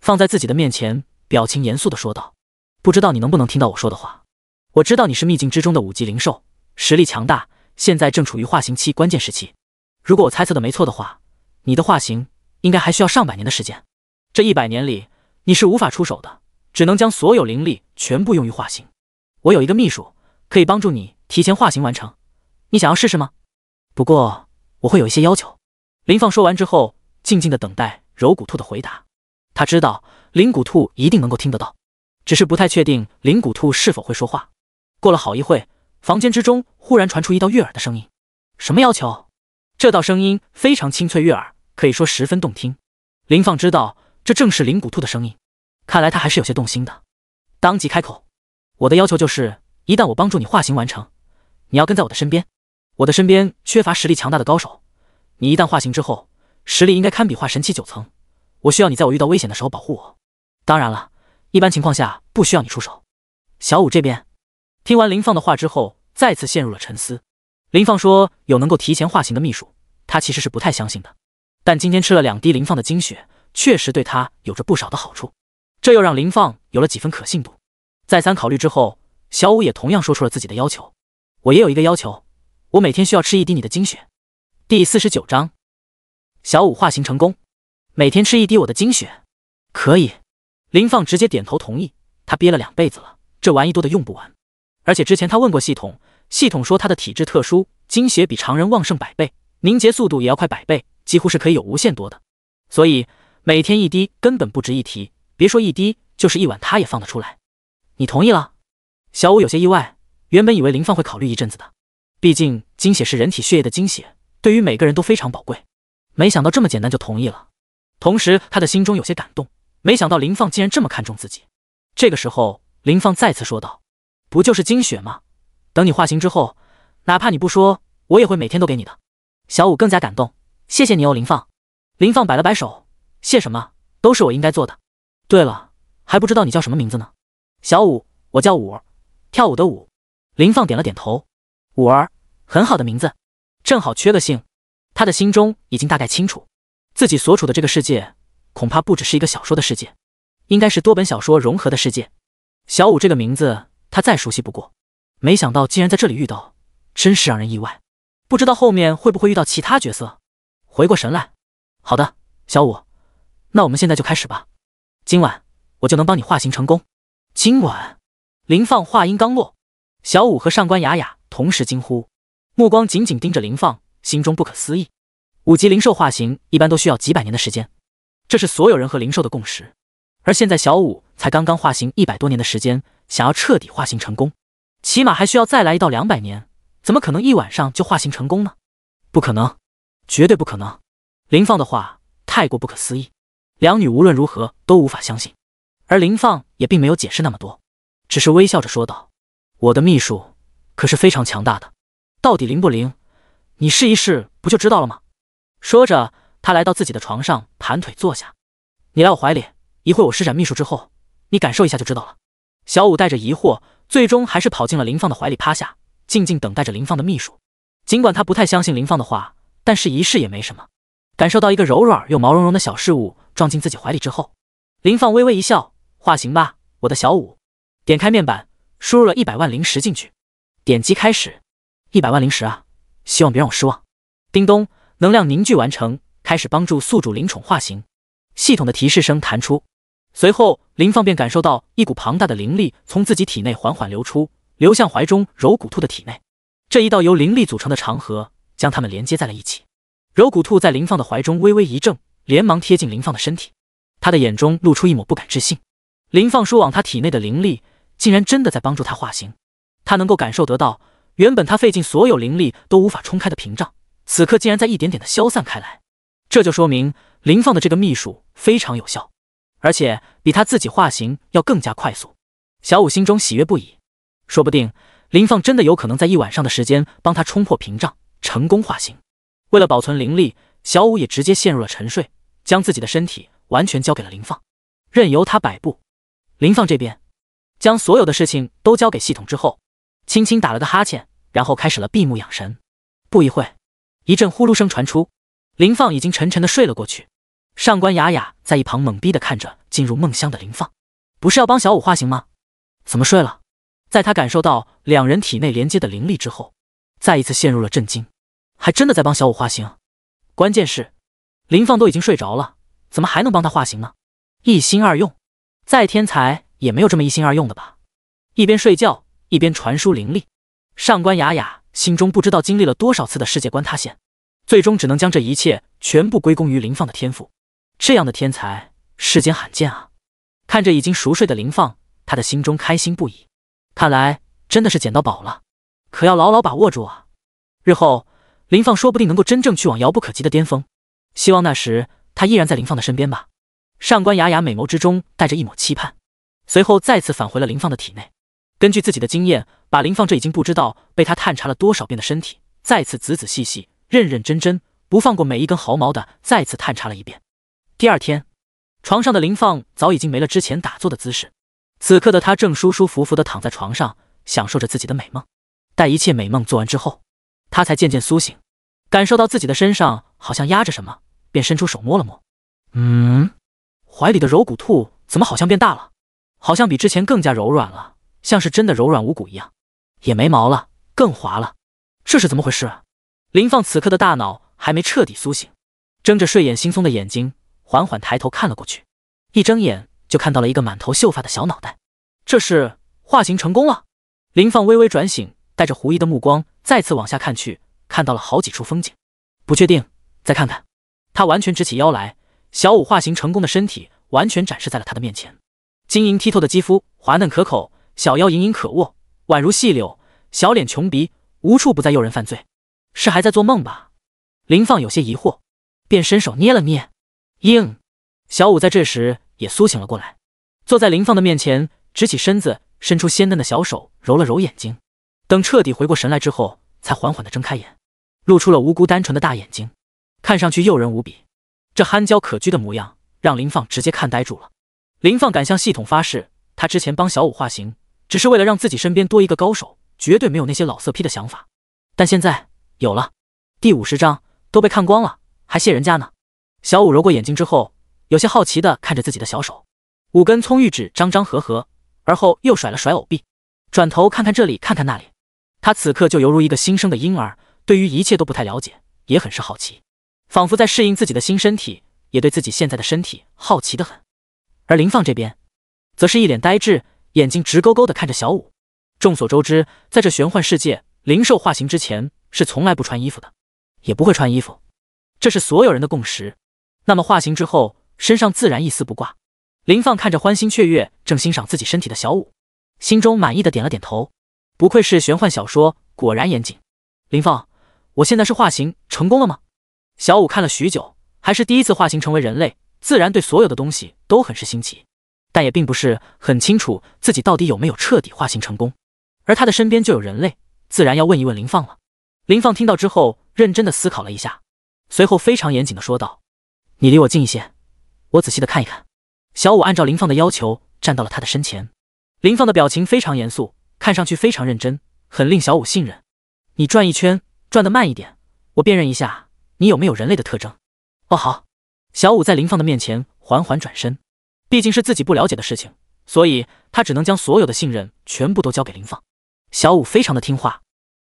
放在自己的面前，表情严肃地说道：“不知道你能不能听到我说的话。”我知道你是秘境之中的五级灵兽，实力强大，现在正处于化形期关键时期。如果我猜测的没错的话，你的化形应该还需要上百年的时间。这一百年里你是无法出手的，只能将所有灵力全部用于化形。我有一个秘术，可以帮助你提前化形完成。你想要试试吗？不过我会有一些要求。林放说完之后，静静的等待柔骨兔的回答。他知道灵骨兔一定能够听得到，只是不太确定灵骨兔是否会说话。过了好一会，房间之中忽然传出一道悦耳的声音：“什么要求？”这道声音非常清脆悦耳，可以说十分动听。林放知道，这正是灵骨兔的声音。看来他还是有些动心的，当即开口：“我的要求就是，一旦我帮助你化形完成，你要跟在我的身边。我的身边缺乏实力强大的高手，你一旦化形之后，实力应该堪比化神器九层。我需要你在我遇到危险的时候保护我。当然了，一般情况下不需要你出手。”小五这边。听完林放的话之后，再次陷入了沉思。林放说有能够提前化形的秘术，他其实是不太相信的。但今天吃了两滴林放的精血，确实对他有着不少的好处，这又让林放有了几分可信度。再三考虑之后，小五也同样说出了自己的要求：“我也有一个要求，我每天需要吃一滴你的精血。”第四十九章，小五化形成功，每天吃一滴我的精血，可以。林放直接点头同意，他憋了两辈子了，这玩意多的用不完。而且之前他问过系统，系统说他的体质特殊，精血比常人旺盛百倍，凝结速度也要快百倍，几乎是可以有无限多的。所以每天一滴根本不值一提，别说一滴，就是一碗他也放得出来。你同意了？小五有些意外，原本以为林放会考虑一阵子的，毕竟精血是人体血液的精血，对于每个人都非常宝贵。没想到这么简单就同意了，同时他的心中有些感动，没想到林放竟然这么看重自己。这个时候，林放再次说道。不就是精血吗？等你化形之后，哪怕你不说，我也会每天都给你的。小五更加感动，谢谢你哦，林放。林放摆了摆手，谢什么，都是我应该做的。对了，还不知道你叫什么名字呢。小五，我叫五，跳舞的舞。林放点了点头，五儿，很好的名字，正好缺个姓。他的心中已经大概清楚，自己所处的这个世界，恐怕不只是一个小说的世界，应该是多本小说融合的世界。小五这个名字。他再熟悉不过，没想到竟然在这里遇到，真是让人意外。不知道后面会不会遇到其他角色？回过神来，好的，小五，那我们现在就开始吧。今晚我就能帮你化形成功。今晚，林放话音刚落，小五和上官雅雅同时惊呼，目光紧紧盯着林放，心中不可思议。五级灵兽化形一般都需要几百年的时间，这是所有人和灵兽的共识。而现在，小五才刚刚化形一百多年的时间。想要彻底化形成功，起码还需要再来一到两百年，怎么可能一晚上就化形成功呢？不可能，绝对不可能！林放的话太过不可思议，两女无论如何都无法相信。而林放也并没有解释那么多，只是微笑着说道：“我的秘术可是非常强大的，到底灵不灵，你试一试不就知道了吗？”说着，他来到自己的床上，盘腿坐下：“你来我怀里，一会我施展秘术之后，你感受一下就知道了。”小五带着疑惑，最终还是跑进了林放的怀里，趴下，静静等待着林放的秘书。尽管他不太相信林放的话，但试一试也没什么。感受到一个柔软又毛茸茸的小事物撞进自己怀里之后，林放微微一笑：“化形吧，我的小五。”点开面板，输入了一百万零食进去，点击开始。一百万零食啊，希望别让我失望。叮咚，能量凝聚完成，开始帮助宿主灵宠化形。系统的提示声弹出。随后，林放便感受到一股庞大的灵力从自己体内缓缓流出，流向怀中柔骨兔的体内。这一道由灵力组成的长河，将他们连接在了一起。柔骨兔在林放的怀中微微一怔，连忙贴近林放的身体，他的眼中露出一抹不敢置信。林放输往他体内的灵力，竟然真的在帮助他化形。他能够感受得到，原本他费尽所有灵力都无法冲开的屏障，此刻竟然在一点点的消散开来。这就说明林放的这个秘术非常有效。而且比他自己化形要更加快速，小五心中喜悦不已，说不定林放真的有可能在一晚上的时间帮他冲破屏障，成功化形。为了保存灵力，小五也直接陷入了沉睡，将自己的身体完全交给了林放，任由他摆布。林放这边将所有的事情都交给系统之后，轻轻打了个哈欠，然后开始了闭目养神。不一会一阵呼噜声传出，林放已经沉沉的睡了过去。上官雅雅在一旁懵逼的看着进入梦乡的林放，不是要帮小五化形吗？怎么睡了？在她感受到两人体内连接的灵力之后，再一次陷入了震惊，还真的在帮小五化形。关键是，林放都已经睡着了，怎么还能帮他化形呢？一心二用，再天才也没有这么一心二用的吧？一边睡觉一边传输灵力，上官雅雅心中不知道经历了多少次的世界观塌陷，最终只能将这一切全部归功于林放的天赋。这样的天才，世间罕见啊！看着已经熟睡的林放，他的心中开心不已。看来真的是捡到宝了，可要牢牢把握住啊！日后林放说不定能够真正去往遥不可及的巅峰，希望那时他依然在林放的身边吧。上官雅雅美眸之中带着一抹期盼，随后再次返回了林放的体内，根据自己的经验，把林放这已经不知道被他探查了多少遍的身体，再次仔仔细细、认认真真、不放过每一根毫毛的再次探查了一遍。第二天，床上的林放早已经没了之前打坐的姿势，此刻的他正舒舒服服的躺在床上，享受着自己的美梦。待一切美梦做完之后，他才渐渐苏醒，感受到自己的身上好像压着什么，便伸出手摸了摸。嗯，怀里的柔骨兔怎么好像变大了？好像比之前更加柔软了，像是真的柔软无骨一样，也没毛了，更滑了。这是怎么回事？林放此刻的大脑还没彻底苏醒，睁着睡眼惺忪的眼睛。缓缓抬头看了过去，一睁眼就看到了一个满头秀发的小脑袋。这是化形成功了？林放微微转醒，带着狐疑的目光再次往下看去，看到了好几处风景。不确定，再看看。他完全直起腰来，小五化形成功的身体完全展示在了他的面前。晶莹剔透的肌肤，滑嫩可口，小腰盈盈可握，宛如细柳。小脸穷鼻，无处不在诱人犯罪。是还在做梦吧？林放有些疑惑，便伸手捏了捏。应，小五在这时也苏醒了过来，坐在林放的面前，直起身子，伸出鲜嫩的小手揉了揉眼睛。等彻底回过神来之后，才缓缓的睁开眼，露出了无辜单纯的大眼睛，看上去诱人无比。这憨娇可掬的模样让林放直接看呆住了。林放敢向系统发誓，他之前帮小五化形，只是为了让自己身边多一个高手，绝对没有那些老色批的想法。但现在有了第五十章都被看光了，还谢人家呢。小五揉过眼睛之后，有些好奇的看着自己的小手，五根葱玉指张张合合，而后又甩了甩藕臂，转头看看这里，看看那里。他此刻就犹如一个新生的婴儿，对于一切都不太了解，也很是好奇，仿佛在适应自己的新身体，也对自己现在的身体好奇的很。而林放这边，则是一脸呆滞，眼睛直勾勾的看着小五。众所周知，在这玄幻世界，灵兽化形之前是从来不穿衣服的，也不会穿衣服，这是所有人的共识。那么化形之后，身上自然一丝不挂。林放看着欢欣雀跃，正欣赏自己身体的小舞，心中满意的点了点头。不愧是玄幻小说，果然严谨。林放，我现在是化形成功了吗？小舞看了许久，还是第一次化形成为人类，自然对所有的东西都很是新奇，但也并不是很清楚自己到底有没有彻底化形成功。而他的身边就有人类，自然要问一问林放了。林放听到之后，认真的思考了一下，随后非常严谨的说道。你离我近一些，我仔细的看一看。小五按照林放的要求站到了他的身前，林放的表情非常严肃，看上去非常认真，很令小五信任。你转一圈，转的慢一点，我辨认一下你有没有人类的特征。哦好，小五在林放的面前缓缓转身，毕竟是自己不了解的事情，所以他只能将所有的信任全部都交给林放。小五非常的听话，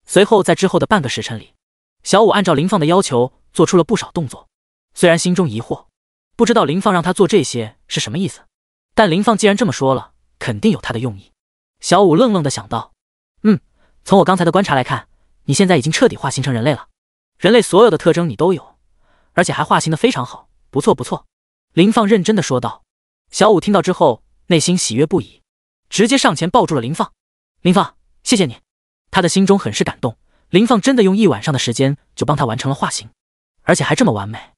随后在之后的半个时辰里，小五按照林放的要求做出了不少动作。虽然心中疑惑，不知道林放让他做这些是什么意思，但林放既然这么说了，肯定有他的用意。小五愣愣的想到：“嗯，从我刚才的观察来看，你现在已经彻底化形成人类了，人类所有的特征你都有，而且还化形的非常好，不错不错。”林放认真的说道。小五听到之后，内心喜悦不已，直接上前抱住了林放。林放，谢谢你，他的心中很是感动。林放真的用一晚上的时间就帮他完成了化形，而且还这么完美。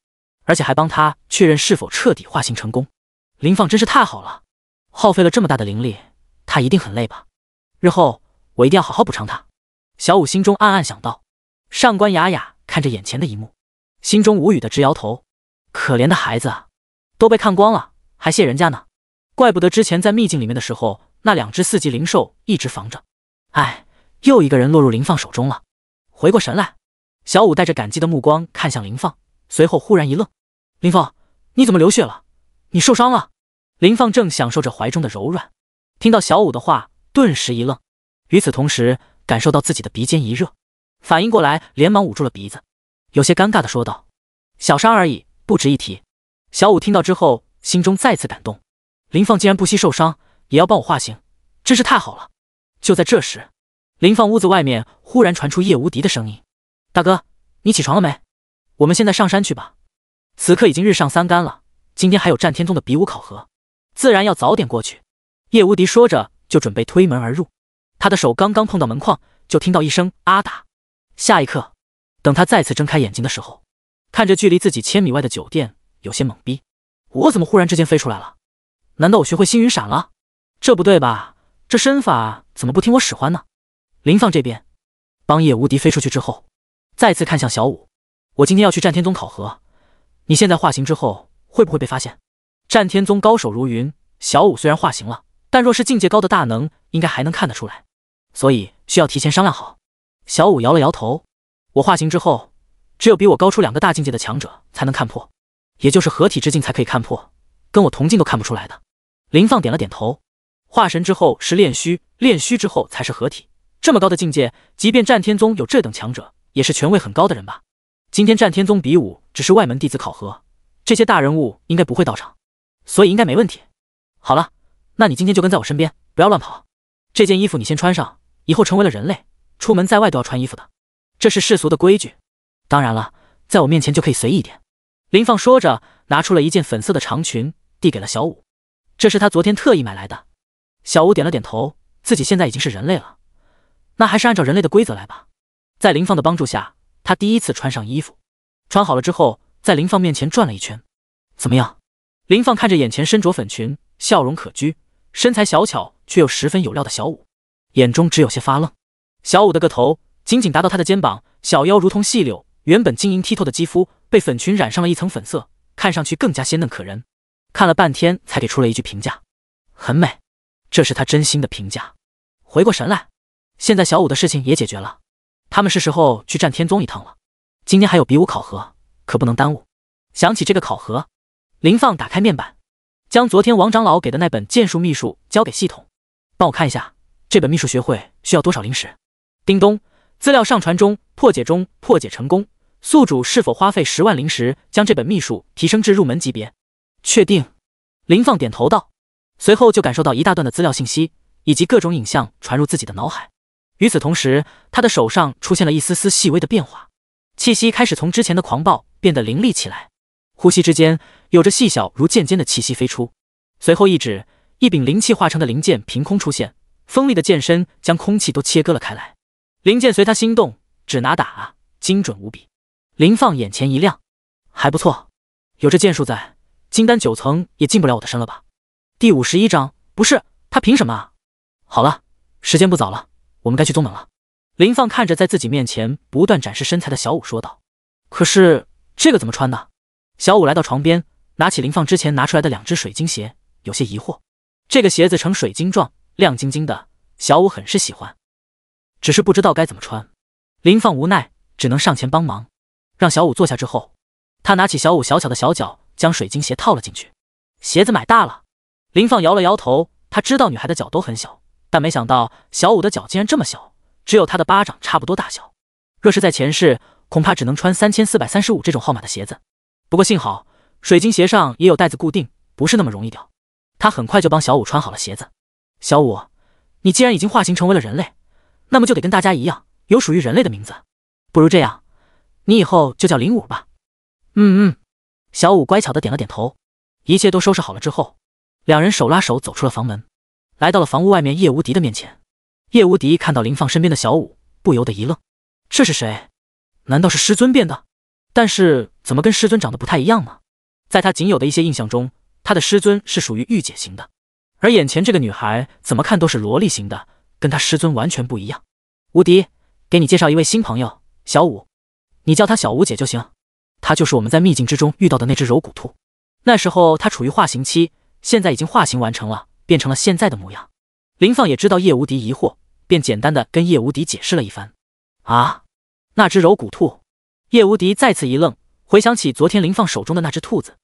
而且还帮他确认是否彻底化形成功，林放真是太好了，耗费了这么大的灵力，他一定很累吧？日后我一定要好好补偿他。小五心中暗暗想到。上官雅雅看着眼前的一幕，心中无语的直摇头，可怜的孩子啊，都被看光了，还谢人家呢？怪不得之前在秘境里面的时候，那两只四级灵兽一直防着。唉，又一个人落入林放手中了。回过神来，小五带着感激的目光看向林放。随后忽然一愣，林放，你怎么流血了？你受伤了？林放正享受着怀中的柔软，听到小五的话，顿时一愣。与此同时，感受到自己的鼻尖一热，反应过来，连忙捂住了鼻子，有些尴尬的说道：“小伤而已，不值一提。”小五听到之后，心中再次感动，林放竟然不惜受伤也要帮我化形，真是太好了。就在这时，林放屋子外面忽然传出叶无敌的声音：“大哥，你起床了没？”我们现在上山去吧，此刻已经日上三竿了。今天还有战天宗的比武考核，自然要早点过去。叶无敌说着，就准备推门而入。他的手刚刚碰到门框，就听到一声“阿打”。下一刻，等他再次睁开眼睛的时候，看着距离自己千米外的酒店，有些懵逼：我怎么忽然之间飞出来了？难道我学会星云闪了？这不对吧？这身法怎么不听我使唤呢？林放这边帮叶无敌飞出去之后，再次看向小五。我今天要去战天宗考核，你现在化形之后会不会被发现？战天宗高手如云，小五虽然化形了，但若是境界高的大能，应该还能看得出来，所以需要提前商量好。小五摇了摇头，我化形之后，只有比我高出两个大境界的强者才能看破，也就是合体之境才可以看破，跟我同境都看不出来的。林放点了点头，化神之后是炼虚，炼虚之后才是合体，这么高的境界，即便战天宗有这等强者，也是权位很高的人吧？今天战天宗比武只是外门弟子考核，这些大人物应该不会到场，所以应该没问题。好了，那你今天就跟在我身边，不要乱跑。这件衣服你先穿上，以后成为了人类，出门在外都要穿衣服的，这是世俗的规矩。当然了，在我面前就可以随意一点。林放说着，拿出了一件粉色的长裙，递给了小五。这是他昨天特意买来的。小五点了点头，自己现在已经是人类了，那还是按照人类的规则来吧。在林放的帮助下。他第一次穿上衣服，穿好了之后，在林放面前转了一圈，怎么样？林放看着眼前身着粉裙、笑容可掬、身材小巧却又十分有料的小舞，眼中只有些发愣。小舞的个头仅仅达到他的肩膀，小腰如同细柳，原本晶莹剔透的肌肤被粉裙染上了一层粉色，看上去更加鲜嫩可人。看了半天，才给出了一句评价：很美。这是他真心的评价。回过神来，现在小舞的事情也解决了。他们是时候去战天宗一趟了，今天还有比武考核，可不能耽误。想起这个考核，林放打开面板，将昨天王长老给的那本剑术秘术交给系统，帮我看一下这本秘术学会需要多少灵石。叮咚，资料上传中，破解中，破解成功。宿主是否花费十万灵石将这本秘术提升至入门级别？确定。林放点头道，随后就感受到一大段的资料信息以及各种影像传入自己的脑海。与此同时，他的手上出现了一丝丝细微的变化，气息开始从之前的狂暴变得凌厉起来，呼吸之间有着细小如剑尖的气息飞出，随后一指，一柄灵气化成的灵剑凭空出现，锋利的剑身将空气都切割了开来，灵剑随他心动，指哪打啊，精准无比。林放眼前一亮，还不错，有这剑术在，金丹九层也进不了我的身了吧？第五十一章，不是他凭什么？啊？好了，时间不早了。我们该去宗门了，林放看着在自己面前不断展示身材的小五说道。可是这个怎么穿呢？小五来到床边，拿起林放之前拿出来的两只水晶鞋，有些疑惑。这个鞋子呈水晶状，亮晶晶的，小五很是喜欢，只是不知道该怎么穿。林放无奈，只能上前帮忙，让小五坐下之后，他拿起小五小巧的小脚，将水晶鞋套了进去。鞋子买大了，林放摇了摇头，他知道女孩的脚都很小。但没想到小五的脚竟然这么小，只有他的巴掌差不多大小。若是在前世，恐怕只能穿三千四百三十五这种号码的鞋子。不过幸好，水晶鞋上也有带子固定，不是那么容易掉。他很快就帮小五穿好了鞋子。小五，你既然已经化形成为了人类，那么就得跟大家一样，有属于人类的名字。不如这样，你以后就叫林武吧。嗯嗯，小五乖巧的点了点头。一切都收拾好了之后，两人手拉手走出了房门。来到了房屋外面，叶无敌的面前。叶无敌看到林放身边的小舞，不由得一愣：这是谁？难道是师尊变的？但是怎么跟师尊长得不太一样呢？在他仅有的一些印象中，他的师尊是属于御姐型的，而眼前这个女孩怎么看都是萝莉型的，跟他师尊完全不一样。无敌，给你介绍一位新朋友，小舞，你叫她小舞姐就行。她就是我们在秘境之中遇到的那只柔骨兔，那时候她处于化形期，现在已经化形完成了。变成了现在的模样，林放也知道叶无敌疑惑，便简单的跟叶无敌解释了一番。啊，那只柔骨兔，叶无敌再次一愣，回想起昨天林放手中的那只兔子，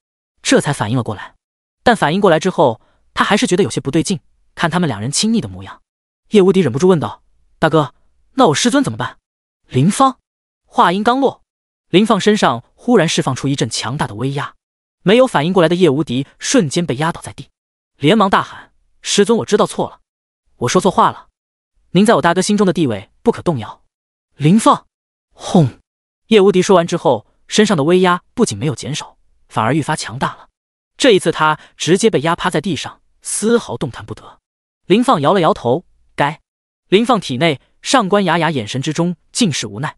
这才反应了过来。但反应过来之后，他还是觉得有些不对劲，看他们两人亲昵的模样，叶无敌忍不住问道：“大哥，那我师尊怎么办？”林放话音刚落，林放身上忽然释放出一阵强大的威压，没有反应过来的叶无敌瞬间被压倒在地，连忙大喊。师尊，我知道错了，我说错话了。您在我大哥心中的地位不可动摇。林放，轰！叶无敌说完之后，身上的威压不仅没有减少，反而愈发强大了。这一次，他直接被压趴在地上，丝毫动弹不得。林放摇了摇头，该。林放体内，上官雅雅眼神之中尽是无奈。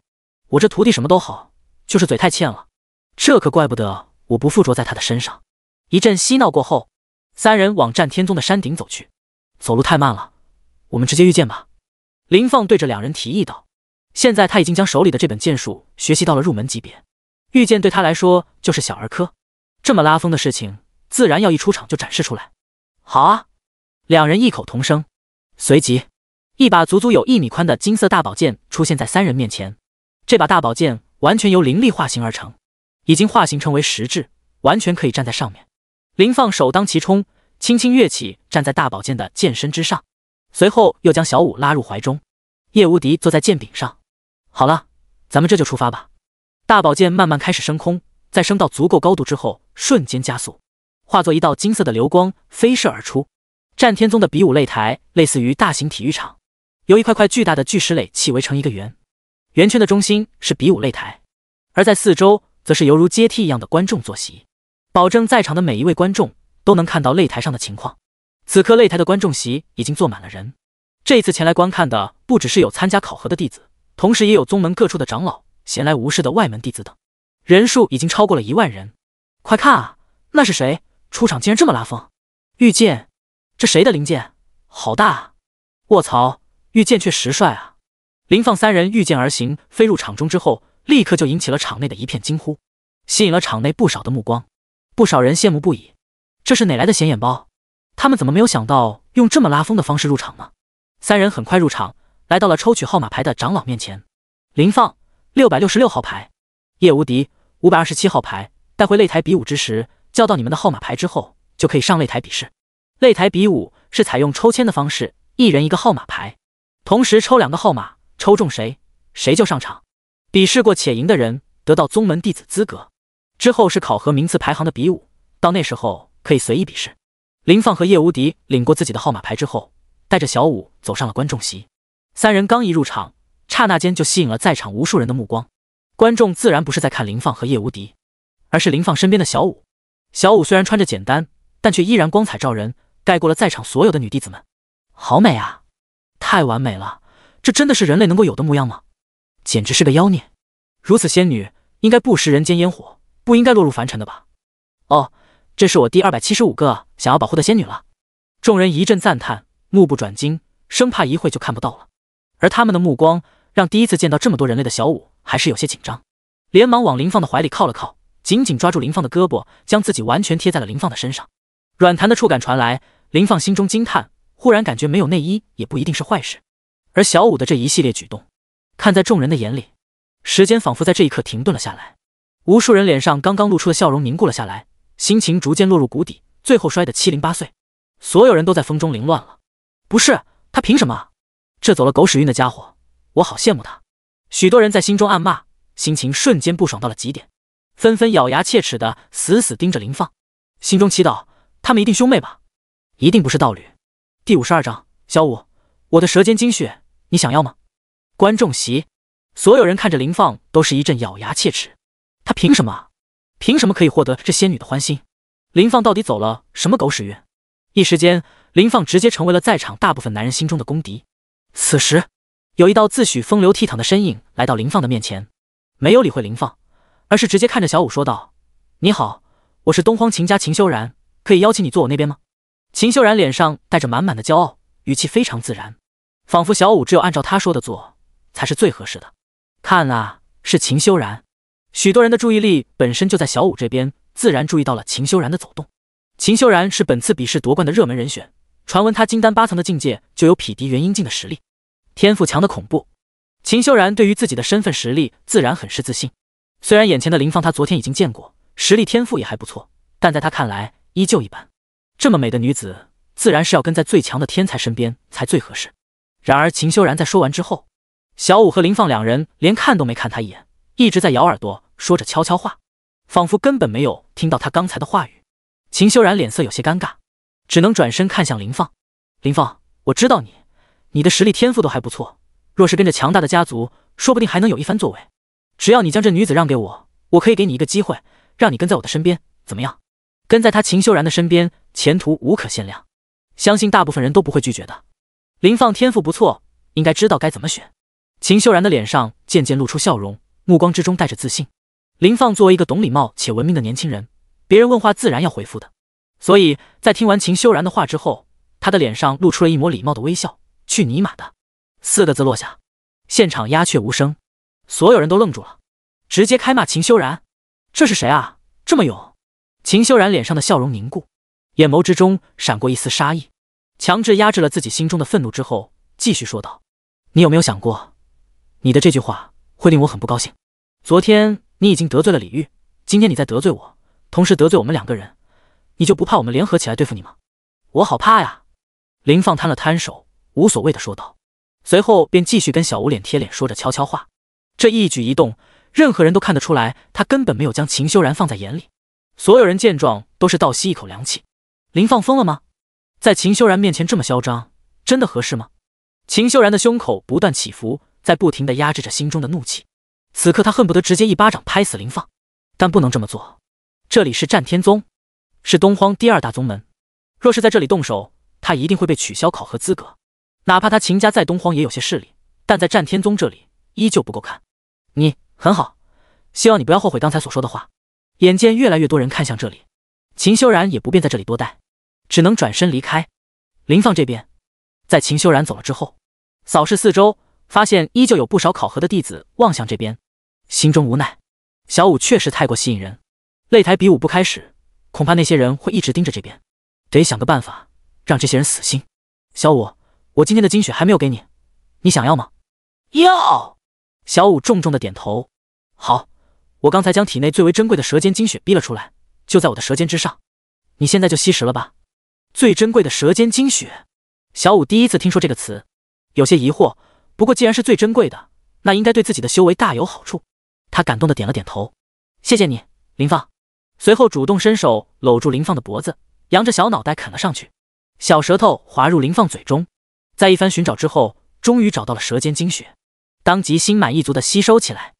我这徒弟什么都好，就是嘴太欠了。这可怪不得我不附着在他的身上。一阵嬉闹过后。三人往战天宗的山顶走去，走路太慢了，我们直接御剑吧。林放对着两人提议道。现在他已经将手里的这本剑术学习到了入门级别，御剑对他来说就是小儿科。这么拉风的事情，自然要一出场就展示出来。好啊！两人异口同声。随即，一把足足有一米宽的金色大宝剑出现在三人面前。这把大宝剑完全由灵力化形而成，已经化形成为实质，完全可以站在上面。林放首当其冲，轻轻跃起，站在大宝剑的剑身之上，随后又将小五拉入怀中。叶无敌坐在剑柄上。好了，咱们这就出发吧。大宝剑慢慢开始升空，在升到足够高度之后，瞬间加速，化作一道金色的流光飞射而出。战天宗的比武擂台类似于大型体育场，由一块块巨大的巨石垒砌围成一个圆。圆圈的中心是比武擂台，而在四周则是犹如阶梯一样的观众坐席。保证在场的每一位观众都能看到擂台上的情况。此刻，擂台的观众席已经坐满了人。这次前来观看的不只是有参加考核的弟子，同时也有宗门各处的长老、闲来无事的外门弟子等，人数已经超过了一万人。快看啊，那是谁？出场竟然这么拉风！御剑，这谁的灵剑？好大啊！卧槽，御剑确实帅啊！林放三人御剑而行，飞入场中之后，立刻就引起了场内的一片惊呼，吸引了场内不少的目光。不少人羡慕不已，这是哪来的显眼包？他们怎么没有想到用这么拉风的方式入场呢？三人很快入场，来到了抽取号码牌的长老面前。林放，六百六十六号牌；叶无敌，五百二十七号牌。待会擂台比武之时，叫到你们的号码牌之后，就可以上擂台比试。擂台比武是采用抽签的方式，一人一个号码牌，同时抽两个号码，抽中谁，谁就上场。比试过且赢的人，得到宗门弟子资格。之后是考核名次排行的比武，到那时候可以随意比试。林放和叶无敌领过自己的号码牌之后，带着小舞走上了观众席。三人刚一入场，刹那间就吸引了在场无数人的目光。观众自然不是在看林放和叶无敌，而是林放身边的小舞。小舞虽然穿着简单，但却依然光彩照人，盖过了在场所有的女弟子们。好美啊！太完美了，这真的是人类能够有的模样吗？简直是个妖孽！如此仙女，应该不食人间烟火。不应该落入凡尘的吧？哦，这是我第二百七十五个想要保护的仙女了。众人一阵赞叹，目不转睛，生怕一会就看不到了。而他们的目光让第一次见到这么多人类的小舞还是有些紧张，连忙往林放的怀里靠了靠，紧紧抓住林放的胳膊，将自己完全贴在了林放的身上。软弹的触感传来，林放心中惊叹，忽然感觉没有内衣也不一定是坏事。而小舞的这一系列举动，看在众人的眼里，时间仿佛在这一刻停顿了下来。无数人脸上刚刚露出的笑容凝固了下来，心情逐渐落入谷底，最后摔得七零八碎。所有人都在风中凌乱了。不是他凭什么？这走了狗屎运的家伙，我好羡慕他。许多人在心中暗骂，心情瞬间不爽到了极点，纷纷咬牙切齿的死死盯着林放，心中祈祷他们一定兄妹吧，一定不是道侣。第五十二章，小五，我的舌尖精血，你想要吗？观众席，所有人看着林放，都是一阵咬牙切齿。他凭什么？凭什么可以获得这仙女的欢心？林放到底走了什么狗屎运？一时间，林放直接成为了在场大部分男人心中的公敌。此时，有一道自诩风流倜傥的身影来到林放的面前，没有理会林放，而是直接看着小五说道：“你好，我是东荒秦家秦修然，可以邀请你坐我那边吗？”秦修然脸上带着满满的骄傲，语气非常自然，仿佛小五只有按照他说的做才是最合适的。看啊，是秦修然。许多人的注意力本身就在小五这边，自然注意到了秦修然的走动。秦修然是本次比试夺冠的热门人选，传闻他金丹八层的境界就有匹敌元婴境的实力，天赋强的恐怖。秦修然对于自己的身份实力自然很是自信，虽然眼前的林放他昨天已经见过，实力天赋也还不错，但在他看来依旧一般。这么美的女子，自然是要跟在最强的天才身边才最合适。然而秦修然在说完之后，小五和林放两人连看都没看他一眼，一直在咬耳朵。说着悄悄话，仿佛根本没有听到他刚才的话语。秦修然脸色有些尴尬，只能转身看向林放。林放，我知道你，你的实力天赋都还不错，若是跟着强大的家族，说不定还能有一番作为。只要你将这女子让给我，我可以给你一个机会，让你跟在我的身边，怎么样？跟在他秦修然的身边，前途无可限量，相信大部分人都不会拒绝的。林放天赋不错，应该知道该怎么选。秦修然的脸上渐渐露出笑容，目光之中带着自信。林放作为一个懂礼貌且文明的年轻人，别人问话自然要回复的，所以在听完秦修然的话之后，他的脸上露出了一抹礼貌的微笑。去尼玛的！四个字落下，现场鸦雀无声，所有人都愣住了，直接开骂秦修然：“这是谁啊？这么勇？”秦修然脸上的笑容凝固，眼眸之中闪过一丝杀意，强制压制了自己心中的愤怒之后，继续说道：“你有没有想过，你的这句话会令我很不高兴？昨天。”你已经得罪了李玉，今天你再得罪我，同时得罪我们两个人，你就不怕我们联合起来对付你吗？我好怕呀！林放摊了摊手，无所谓的说道，随后便继续跟小吴脸贴脸说着悄悄话。这一举一动，任何人都看得出来，他根本没有将秦修然放在眼里。所有人见状，都是倒吸一口凉气。林放疯了吗？在秦修然面前这么嚣张，真的合适吗？秦修然的胸口不断起伏，在不停的压制着心中的怒气。此刻他恨不得直接一巴掌拍死林放，但不能这么做。这里是战天宗，是东荒第二大宗门。若是在这里动手，他一定会被取消考核资格。哪怕他秦家在东荒也有些势力，但在战天宗这里依旧不够看。你很好，希望你不要后悔刚才所说的话。眼见越来越多人看向这里，秦修然也不便在这里多待，只能转身离开。林放这边，在秦修然走了之后，扫视四周，发现依旧有不少考核的弟子望向这边。心中无奈，小舞确实太过吸引人。擂台比武不开始，恐怕那些人会一直盯着这边，得想个办法让这些人死心。小舞，我今天的精血还没有给你，你想要吗？要。小舞重重的点头。好，我刚才将体内最为珍贵的舌尖精血逼了出来，就在我的舌尖之上，你现在就吸食了吧。最珍贵的舌尖精血？小舞第一次听说这个词，有些疑惑。不过既然是最珍贵的，那应该对自己的修为大有好处。他感动的点了点头，谢谢你，林放。随后主动伸手搂住林放的脖子，扬着小脑袋啃了上去，小舌头滑入林放嘴中，在一番寻找之后，终于找到了舌尖精血，当即心满意足的吸收起来。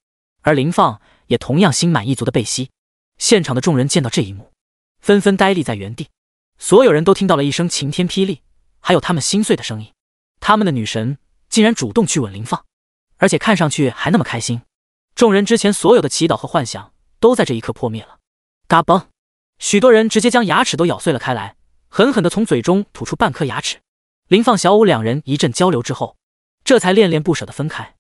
而林放也同样心满意足的被吸。现场的众人见到这一幕，纷纷呆立在原地，所有人都听到了一声晴天霹雳，还有他们心碎的声音。他们的女神竟然主动去吻林放，而且看上去还那么开心。众人之前所有的祈祷和幻想都在这一刻破灭了。嘎嘣，许多人直接将牙齿都咬碎了开来，狠狠的从嘴中吐出半颗牙齿。林放、小五两人一阵交流之后，这才恋恋不舍的分开。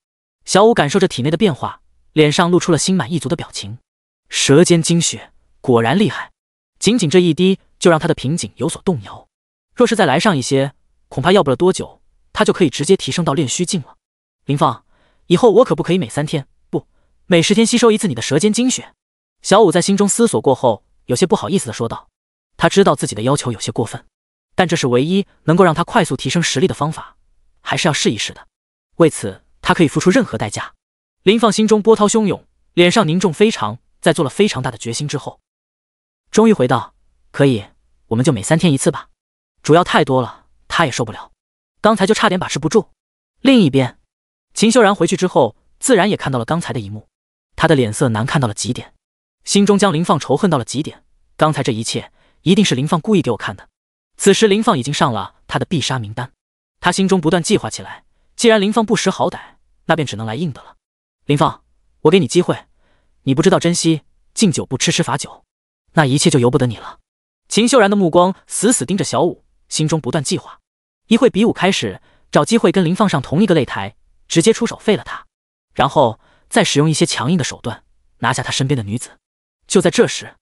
小五感受着体内的变化，脸上露出了心满意足的表情。舌尖精血果然厉害，仅仅这一滴就让他的瓶颈有所动摇。若是再来上一些，恐怕要不了多久，他就可以直接提升到练虚境了。林放，以后我可不可以每三天？每十天吸收一次你的舌尖精血，小五在心中思索过后，有些不好意思的说道：“他知道自己的要求有些过分，但这是唯一能够让他快速提升实力的方法，还是要试一试的。为此，他可以付出任何代价。”林放心中波涛汹涌，脸上凝重非常，在做了非常大的决心之后，终于回到：“可以，我们就每三天一次吧。主要太多了，他也受不了，刚才就差点把持不住。”另一边，秦修然回去之后，自然也看到了刚才的一幕。他的脸色难看到了极点，心中将林放仇恨到了极点。刚才这一切一定是林放故意给我看的。此时林放已经上了他的必杀名单，他心中不断计划起来。既然林放不识好歹，那便只能来硬的了。林放，我给你机会，你不知道珍惜，敬酒不吃吃罚酒，那一切就由不得你了。秦秀然的目光死死盯着小五，心中不断计划：一会比武开始，找机会跟林放上同一个擂台，直接出手废了他，然后。再使用一些强硬的手段拿下他身边的女子。就在这时，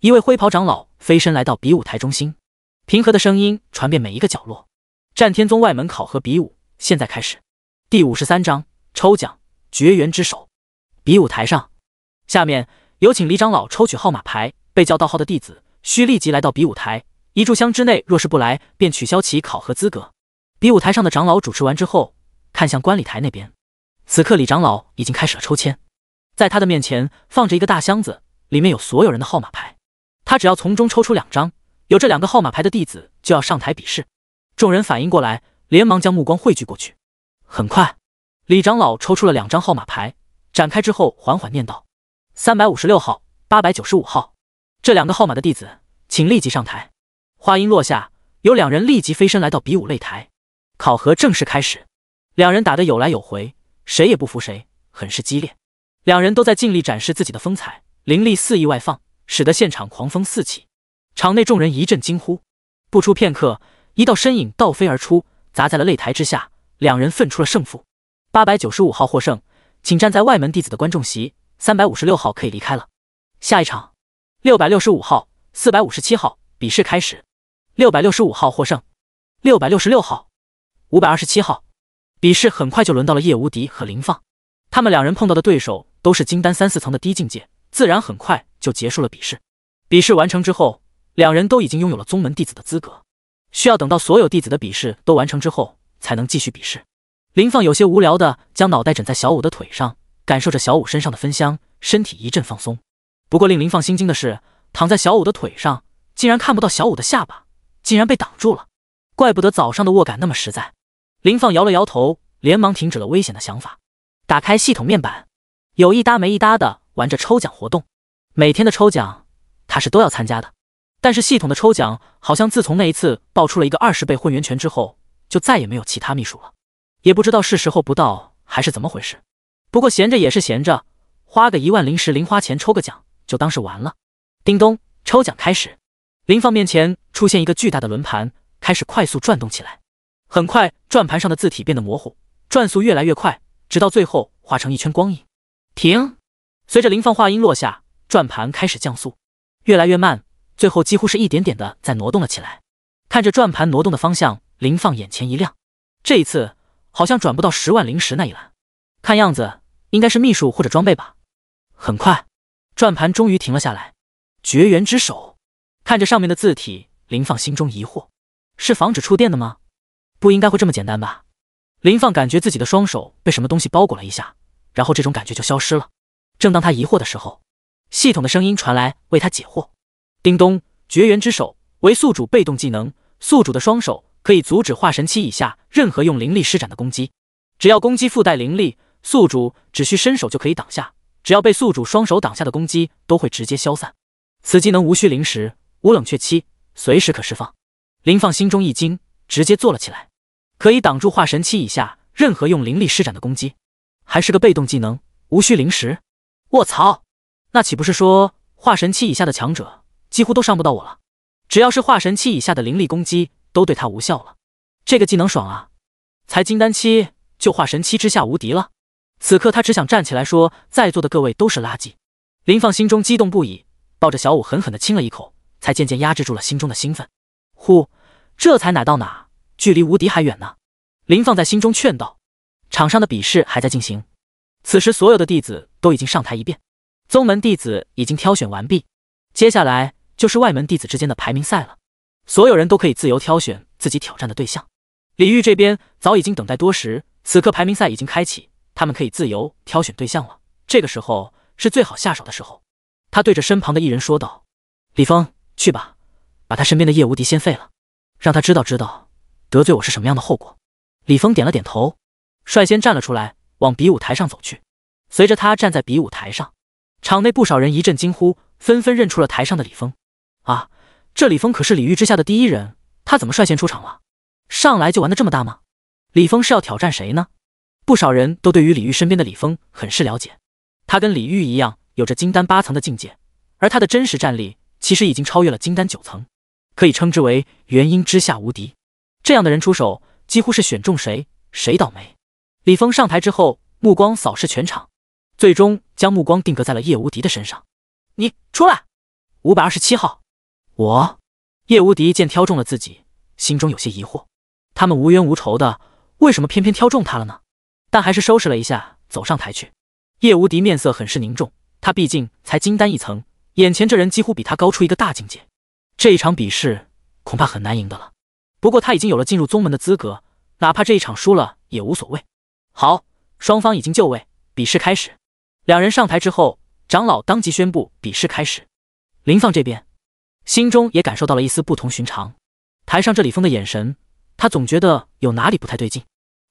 一位灰袍长老飞身来到比武台中心，平和的声音传遍每一个角落：“战天宗外门考核比武，现在开始。”第五十三章抽奖，绝缘之手。比武台上，下面有请李长老抽取号码牌。被叫到号的弟子需立即来到比武台，一炷香之内若是不来，便取消其考核资格。比武台上的长老主持完之后，看向观礼台那边。此刻，李长老已经开始了抽签，在他的面前放着一个大箱子，里面有所有人的号码牌。他只要从中抽出两张，有这两个号码牌的弟子就要上台比试。众人反应过来，连忙将目光汇聚过去。很快，李长老抽出了两张号码牌，展开之后，缓缓念道：“三百五十六号，八百九十五号，这两个号码的弟子，请立即上台。”话音落下，有两人立即飞身来到比武擂台，考核正式开始。两人打得有来有回。谁也不服谁，很是激烈。两人都在尽力展示自己的风采，灵力肆意外放，使得现场狂风四起。场内众人一阵惊呼。不出片刻，一道身影倒飞而出，砸在了擂台之下。两人分出了胜负，八百九十五号获胜。请站在外门弟子的观众席，三百五十六号可以离开了。下一场，六百六十五号、四百五十七号比试开始。六百六十五号获胜。六百六十六号，五百二十七号。比试很快就轮到了叶无敌和林放，他们两人碰到的对手都是金丹三四层的低境界，自然很快就结束了比试。比试完成之后，两人都已经拥有了宗门弟子的资格，需要等到所有弟子的比试都完成之后，才能继续比试。林放有些无聊的将脑袋枕在小五的腿上，感受着小五身上的芬香，身体一阵放松。不过令林放心惊的是，躺在小五的腿上，竟然看不到小五的下巴，竟然被挡住了。怪不得早上的握感那么实在。林放摇了摇头，连忙停止了危险的想法，打开系统面板，有一搭没一搭的玩着抽奖活动。每天的抽奖他是都要参加的，但是系统的抽奖好像自从那一次爆出了一个二十倍混元权之后，就再也没有其他秘书了，也不知道是时候不到还是怎么回事。不过闲着也是闲着，花个一万零十零花钱抽个奖，就当是玩了。叮咚，抽奖开始，林放面前出现一个巨大的轮盘，开始快速转动起来。很快，转盘上的字体变得模糊，转速越来越快，直到最后化成一圈光影。停。随着林放话音落下，转盘开始降速，越来越慢，最后几乎是一点点的在挪动了起来。看着转盘挪动的方向，林放眼前一亮，这一次好像转不到十万灵石那一栏，看样子应该是秘术或者装备吧。很快，转盘终于停了下来。绝缘之手。看着上面的字体，林放心中疑惑：是防止触电的吗？不应该会这么简单吧？林放感觉自己的双手被什么东西包裹了一下，然后这种感觉就消失了。正当他疑惑的时候，系统的声音传来，为他解惑：“叮咚，绝缘之手为宿主被动技能，宿主的双手可以阻止化神期以下任何用灵力施展的攻击。只要攻击附带灵力，宿主只需伸手就可以挡下。只要被宿主双手挡下的攻击都会直接消散。此技能无需灵石，无冷却期，随时可释放。”林放心中一惊。直接坐了起来，可以挡住化神期以下任何用灵力施展的攻击，还是个被动技能，无需灵石。卧槽，那岂不是说化神期以下的强者几乎都伤不到我了？只要是化神期以下的灵力攻击都对他无效了。这个技能爽啊！才金丹期就化神期之下无敌了。此刻他只想站起来说在座的各位都是垃圾。林放心中激动不已，抱着小五狠狠的亲了一口，才渐渐压制住了心中的兴奋。呼。这才哪到哪，距离无敌还远呢。林放在心中劝道：“场上的比试还在进行，此时所有的弟子都已经上台一遍，宗门弟子已经挑选完毕，接下来就是外门弟子之间的排名赛了。所有人都可以自由挑选自己挑战的对象。”李玉这边早已经等待多时，此刻排名赛已经开启，他们可以自由挑选对象了。这个时候是最好下手的时候。他对着身旁的一人说道：“李峰，去吧，把他身边的叶无敌先废了。”让他知道知道得罪我是什么样的后果。李峰点了点头，率先站了出来，往比武台上走去。随着他站在比武台上，场内不少人一阵惊呼，纷纷认出了台上的李峰。啊，这李峰可是李玉之下的第一人，他怎么率先出场了？上来就玩的这么大吗？李峰是要挑战谁呢？不少人都对于李玉身边的李峰很是了解，他跟李玉一样有着金丹八层的境界，而他的真实战力其实已经超越了金丹九层。可以称之为元婴之下无敌，这样的人出手，几乎是选中谁，谁倒霉。李峰上台之后，目光扫视全场，最终将目光定格在了叶无敌的身上。你出来，五百二十七号。我。叶无敌见挑中了自己，心中有些疑惑，他们无冤无仇的，为什么偏偏挑中他了呢？但还是收拾了一下，走上台去。叶无敌面色很是凝重，他毕竟才金丹一层，眼前这人几乎比他高出一个大境界。这一场比试恐怕很难赢的了，不过他已经有了进入宗门的资格，哪怕这一场输了也无所谓。好，双方已经就位，比试开始。两人上台之后，长老当即宣布比试开始。林放这边，心中也感受到了一丝不同寻常。台上这李峰的眼神，他总觉得有哪里不太对劲。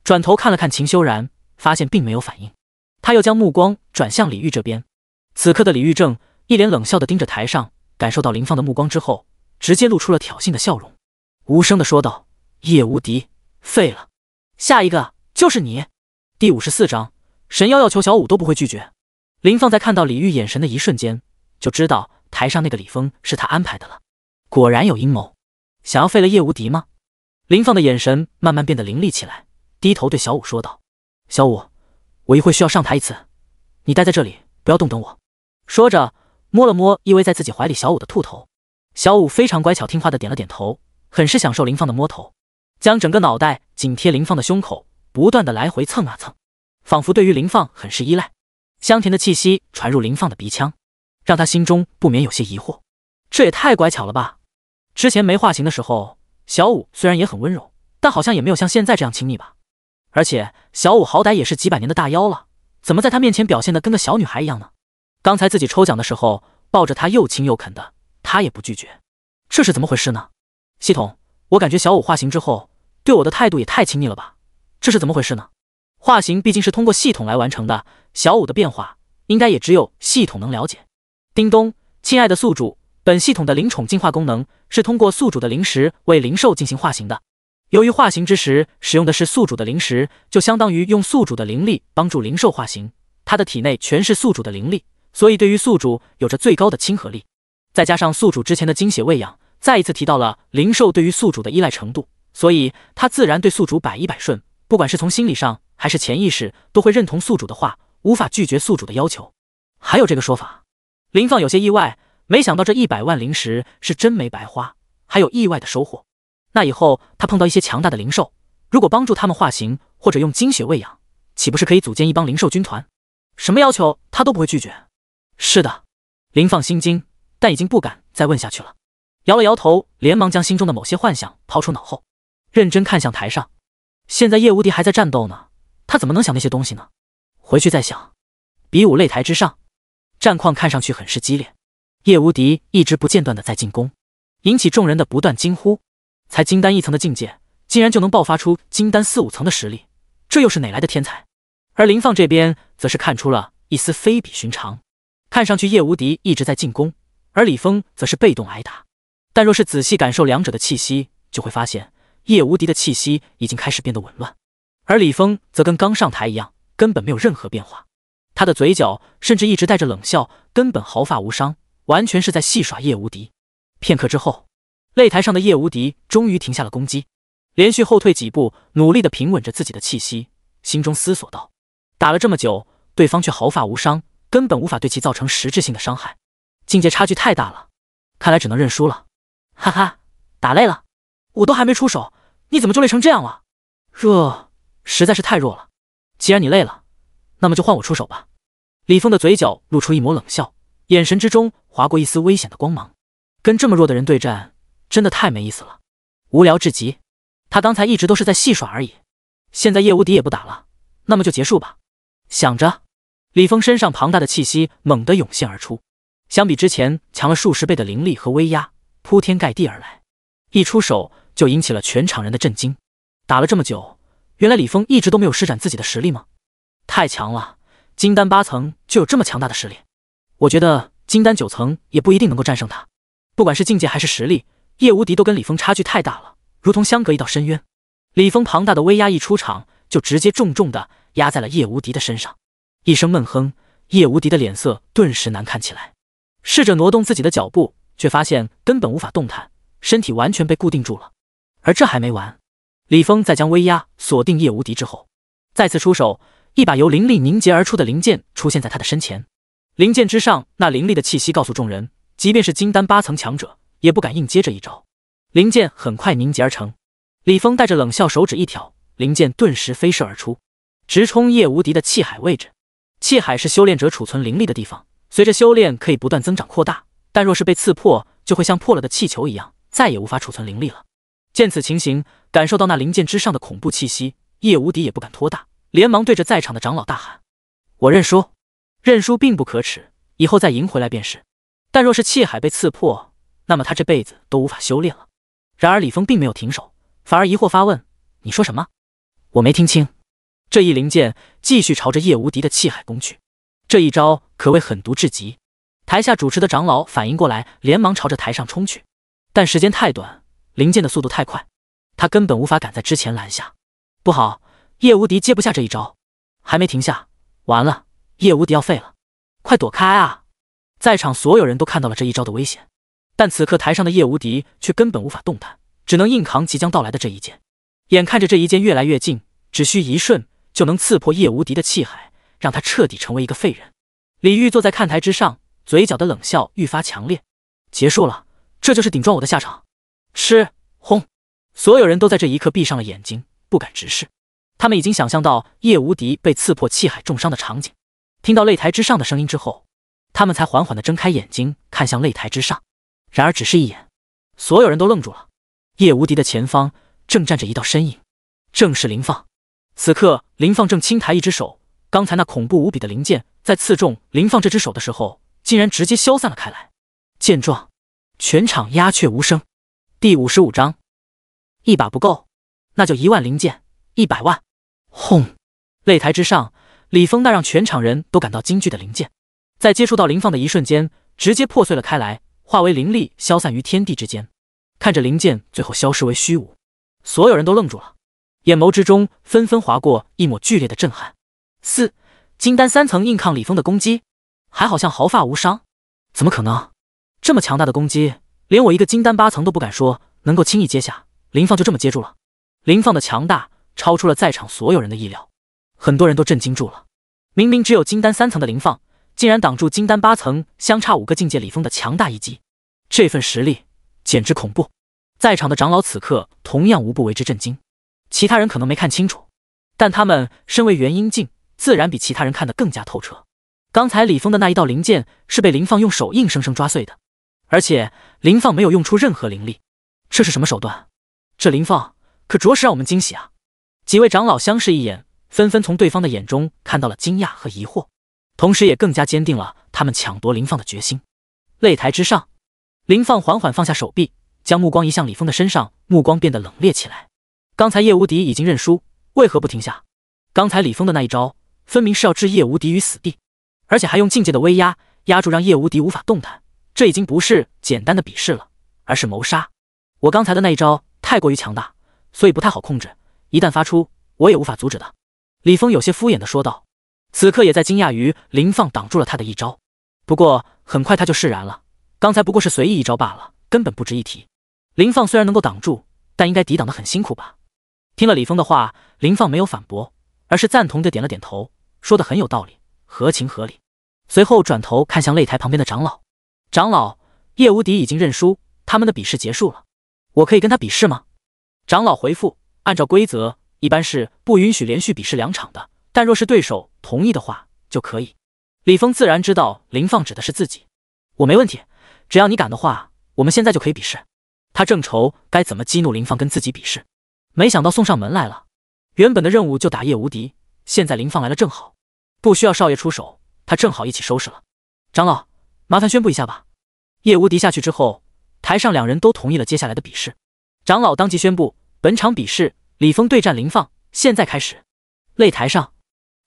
转头看了看秦修然，发现并没有反应。他又将目光转向李玉这边，此刻的李玉正一脸冷笑的盯着台上，感受到林放的目光之后。直接露出了挑衅的笑容，无声的说道：“叶无敌废了，下一个就是你。”第五十四章，神妖要求小五都不会拒绝。林放在看到李玉眼神的一瞬间，就知道台上那个李峰是他安排的了。果然有阴谋，想要废了叶无敌吗？林放的眼神慢慢变得凌厉起来，低头对小五说道：“小五，我一会需要上台一次，你待在这里不要动，等我。”说着，摸了摸依偎在自己怀里小五的兔头。小五非常乖巧听话的点了点头，很是享受林放的摸头，将整个脑袋紧贴林放的胸口，不断的来回蹭啊蹭，仿佛对于林放很是依赖。香甜的气息传入林放的鼻腔，让他心中不免有些疑惑，这也太乖巧了吧？之前没化形的时候，小五虽然也很温柔，但好像也没有像现在这样亲密吧？而且小五好歹也是几百年的大妖了，怎么在他面前表现的跟个小女孩一样呢？刚才自己抽奖的时候，抱着他又亲又啃的。他也不拒绝，这是怎么回事呢？系统，我感觉小五化形之后对我的态度也太亲密了吧，这是怎么回事呢？化形毕竟是通过系统来完成的，小五的变化应该也只有系统能了解。叮咚，亲爱的宿主，本系统的灵宠进化功能是通过宿主的灵石为灵兽进行化形的。由于化形之时使用的是宿主的灵石，就相当于用宿主的灵力帮助灵兽化形，它的体内全是宿主的灵力，所以对于宿主有着最高的亲和力。再加上宿主之前的精血喂养，再一次提到了灵兽对于宿主的依赖程度，所以他自然对宿主百依百顺，不管是从心理上还是潜意识，都会认同宿主的话，无法拒绝宿主的要求。还有这个说法，林放有些意外，没想到这一百万灵石是真没白花，还有意外的收获。那以后他碰到一些强大的灵兽，如果帮助他们化形或者用精血喂养，岂不是可以组建一帮灵兽军团？什么要求他都不会拒绝。是的，林放心惊。但已经不敢再问下去了，摇了摇头，连忙将心中的某些幻想抛出脑后，认真看向台上。现在叶无敌还在战斗呢，他怎么能想那些东西呢？回去再想。比武擂台之上，战况看上去很是激烈，叶无敌一直不间断的在进攻，引起众人的不断惊呼。才金丹一层的境界，竟然就能爆发出金丹四五层的实力，这又是哪来的天才？而林放这边则是看出了一丝非比寻常，看上去叶无敌一直在进攻。而李峰则是被动挨打，但若是仔细感受两者的气息，就会发现叶无敌的气息已经开始变得紊乱，而李峰则跟刚上台一样，根本没有任何变化。他的嘴角甚至一直带着冷笑，根本毫发无伤，完全是在戏耍叶无敌。片刻之后，擂台上的叶无敌终于停下了攻击，连续后退几步，努力地平稳着自己的气息，心中思索道：“打了这么久，对方却毫发无伤，根本无法对其造成实质性的伤害。”境界差距太大了，看来只能认输了。哈哈，打累了？我都还没出手，你怎么就累成这样了？弱，实在是太弱了。既然你累了，那么就换我出手吧。李峰的嘴角露出一抹冷笑，眼神之中划过一丝危险的光芒。跟这么弱的人对战，真的太没意思了，无聊至极。他刚才一直都是在戏耍而已。现在叶无敌也不打了，那么就结束吧。想着，李峰身上庞大的气息猛地涌现而出。相比之前强了数十倍的灵力和威压铺天盖地而来，一出手就引起了全场人的震惊。打了这么久，原来李峰一直都没有施展自己的实力吗？太强了，金丹八层就有这么强大的实力，我觉得金丹九层也不一定能够战胜他。不管是境界还是实力，叶无敌都跟李峰差距太大了，如同相隔一道深渊。李峰庞大的威压一出场就直接重重的压在了叶无敌的身上，一声闷哼，叶无敌的脸色顿时难看起来。试着挪动自己的脚步，却发现根本无法动弹，身体完全被固定住了。而这还没完，李峰在将威压锁定叶无敌之后，再次出手，一把由灵力凝结而出的灵剑出现在他的身前。灵剑之上那凌厉的气息告诉众人，即便是金丹八层强者也不敢硬接这一招。灵剑很快凝结而成，李峰带着冷笑，手指一挑，灵剑顿时飞射而出，直冲叶无敌的气海位置。气海是修炼者储存灵力的地方。随着修炼可以不断增长扩大，但若是被刺破，就会像破了的气球一样，再也无法储存灵力了。见此情形，感受到那灵剑之上的恐怖气息，叶无敌也不敢拖大，连忙对着在场的长老大喊：“我认输！认输并不可耻，以后再赢回来便是。但若是气海被刺破，那么他这辈子都无法修炼了。”然而李峰并没有停手，反而疑惑发问：“你说什么？我没听清。”这一灵剑继续朝着叶无敌的气海攻去。这一招可谓狠毒至极，台下主持的长老反应过来，连忙朝着台上冲去，但时间太短，灵剑的速度太快，他根本无法赶在之前拦下。不好，叶无敌接不下这一招，还没停下，完了，叶无敌要废了，快躲开啊！在场所有人都看到了这一招的危险，但此刻台上的叶无敌却根本无法动弹，只能硬扛即将到来的这一剑。眼看着这一剑越来越近，只需一瞬就能刺破叶无敌的气海。让他彻底成为一个废人。李玉坐在看台之上，嘴角的冷笑愈发强烈。结束了，这就是顶撞我的下场。吃，轰！所有人都在这一刻闭上了眼睛，不敢直视。他们已经想象到叶无敌被刺破气海重伤的场景。听到擂台之上的声音之后，他们才缓缓地睁开眼睛，看向擂台之上。然而只是一眼，所有人都愣住了。叶无敌的前方正站着一道身影，正是林放。此刻，林放正轻抬一只手。刚才那恐怖无比的灵剑在刺中林放这只手的时候，竟然直接消散了开来。见状，全场鸦雀无声。第五十五章，一把不够，那就一万灵剑，一百万。轰！擂台之上，李峰那让全场人都感到惊惧的灵剑，在接触到林放的一瞬间，直接破碎了开来，化为灵力消散于天地之间。看着灵剑最后消失为虚无，所有人都愣住了，眼眸之中纷纷划过一抹剧烈的震撼。四金丹三层硬抗李峰的攻击，还好像毫发无伤，怎么可能？这么强大的攻击，连我一个金丹八层都不敢说能够轻易接下。林放就这么接住了，林放的强大超出了在场所有人的意料，很多人都震惊住了。明明只有金丹三层的林放，竟然挡住金丹八层相差五个境界李峰的强大一击，这份实力简直恐怖。在场的长老此刻同样无不为之震惊。其他人可能没看清楚，但他们身为元婴境。自然比其他人看得更加透彻。刚才李峰的那一道灵剑是被林放用手硬生生抓碎的，而且林放没有用出任何灵力，这是什么手段？这林放可着实让我们惊喜啊！几位长老相视一眼，纷纷从对方的眼中看到了惊讶和疑惑，同时也更加坚定了他们抢夺林放的决心。擂台之上，林放缓缓放下手臂，将目光移向李峰的身上，目光变得冷冽起来。刚才叶无敌已经认输，为何不停下？刚才李峰的那一招。分明是要置叶无敌于死地，而且还用境界的威压压住，让叶无敌无法动弹。这已经不是简单的比试了，而是谋杀。我刚才的那一招太过于强大，所以不太好控制，一旦发出，我也无法阻止的。李峰有些敷衍的说道，此刻也在惊讶于林放挡住了他的一招。不过很快他就释然了，刚才不过是随意一招罢了，根本不值一提。林放虽然能够挡住，但应该抵挡的很辛苦吧？听了李峰的话，林放没有反驳，而是赞同的点了点头。说的很有道理，合情合理。随后转头看向擂台旁边的长老，长老叶无敌已经认输，他们的比试结束了。我可以跟他比试吗？长老回复：按照规则，一般是不允许连续比试两场的，但若是对手同意的话，就可以。李峰自然知道林放指的是自己，我没问题，只要你敢的话，我们现在就可以比试。他正愁该怎么激怒林放跟自己比试，没想到送上门来了。原本的任务就打叶无敌，现在林放来了正好。不需要少爷出手，他正好一起收拾了。长老，麻烦宣布一下吧。叶无敌下去之后，台上两人都同意了接下来的比试。长老当即宣布，本场比试李峰对战林放，现在开始。擂台上，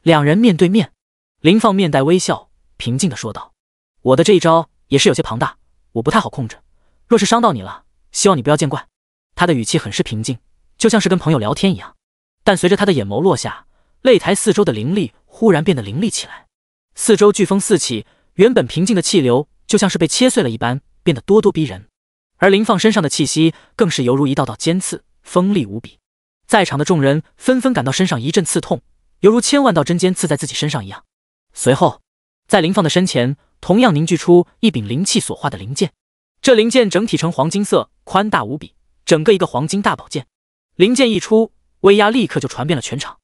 两人面对面。林放面带微笑，平静的说道：“我的这一招也是有些庞大，我不太好控制，若是伤到你了，希望你不要见怪。”他的语气很是平静，就像是跟朋友聊天一样。但随着他的眼眸落下。擂台四周的灵力忽然变得凌厉起来，四周飓风四起，原本平静的气流就像是被切碎了一般，变得咄咄逼人。而林放身上的气息更是犹如一道道尖刺，锋利无比。在场的众人纷纷感到身上一阵刺痛，犹如千万道针尖刺在自己身上一样。随后，在林放的身前，同样凝聚出一柄灵气所化的灵剑。这灵剑整体呈黄金色，宽大无比，整个一个黄金大宝剑。灵剑一出，威压立刻就传遍了全场。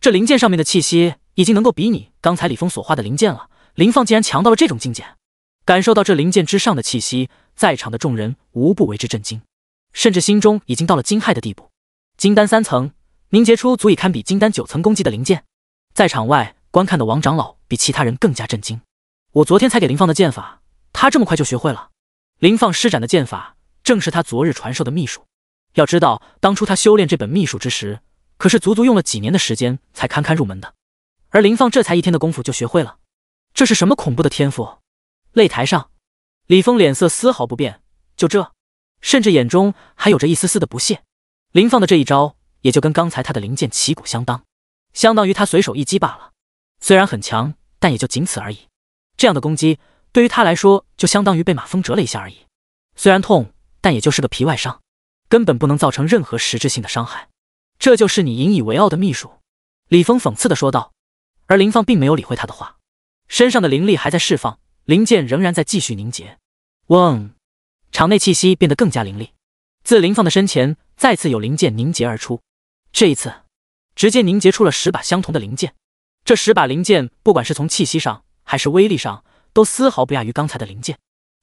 这灵剑上面的气息，已经能够比拟刚才李峰所画的灵剑了。林放竟然强到了这种境界！感受到这灵剑之上的气息，在场的众人无不为之震惊，甚至心中已经到了惊骇的地步。金丹三层凝结出足以堪比金丹九层攻击的灵剑，在场外观看的王长老比其他人更加震惊。我昨天才给林放的剑法，他这么快就学会了。林放施展的剑法，正是他昨日传授的秘术。要知道，当初他修炼这本秘术之时。可是足足用了几年的时间才堪堪入门的，而林放这才一天的功夫就学会了，这是什么恐怖的天赋？擂台上，李峰脸色丝毫不变，就这，甚至眼中还有着一丝丝的不屑。林放的这一招也就跟刚才他的灵剑旗鼓相当，相当于他随手一击罢了。虽然很强，但也就仅此而已。这样的攻击对于他来说就相当于被马蜂蛰了一下而已，虽然痛，但也就是个皮外伤，根本不能造成任何实质性的伤害。这就是你引以为傲的秘术，李峰讽刺地说道。而林放并没有理会他的话，身上的灵力还在释放，灵剑仍然在继续凝结。嗡，场内气息变得更加凌厉，自林放的身前再次有灵剑凝结而出，这一次直接凝结出了十把相同的灵剑。这十把灵剑不管是从气息上还是威力上，都丝毫不亚于刚才的灵剑。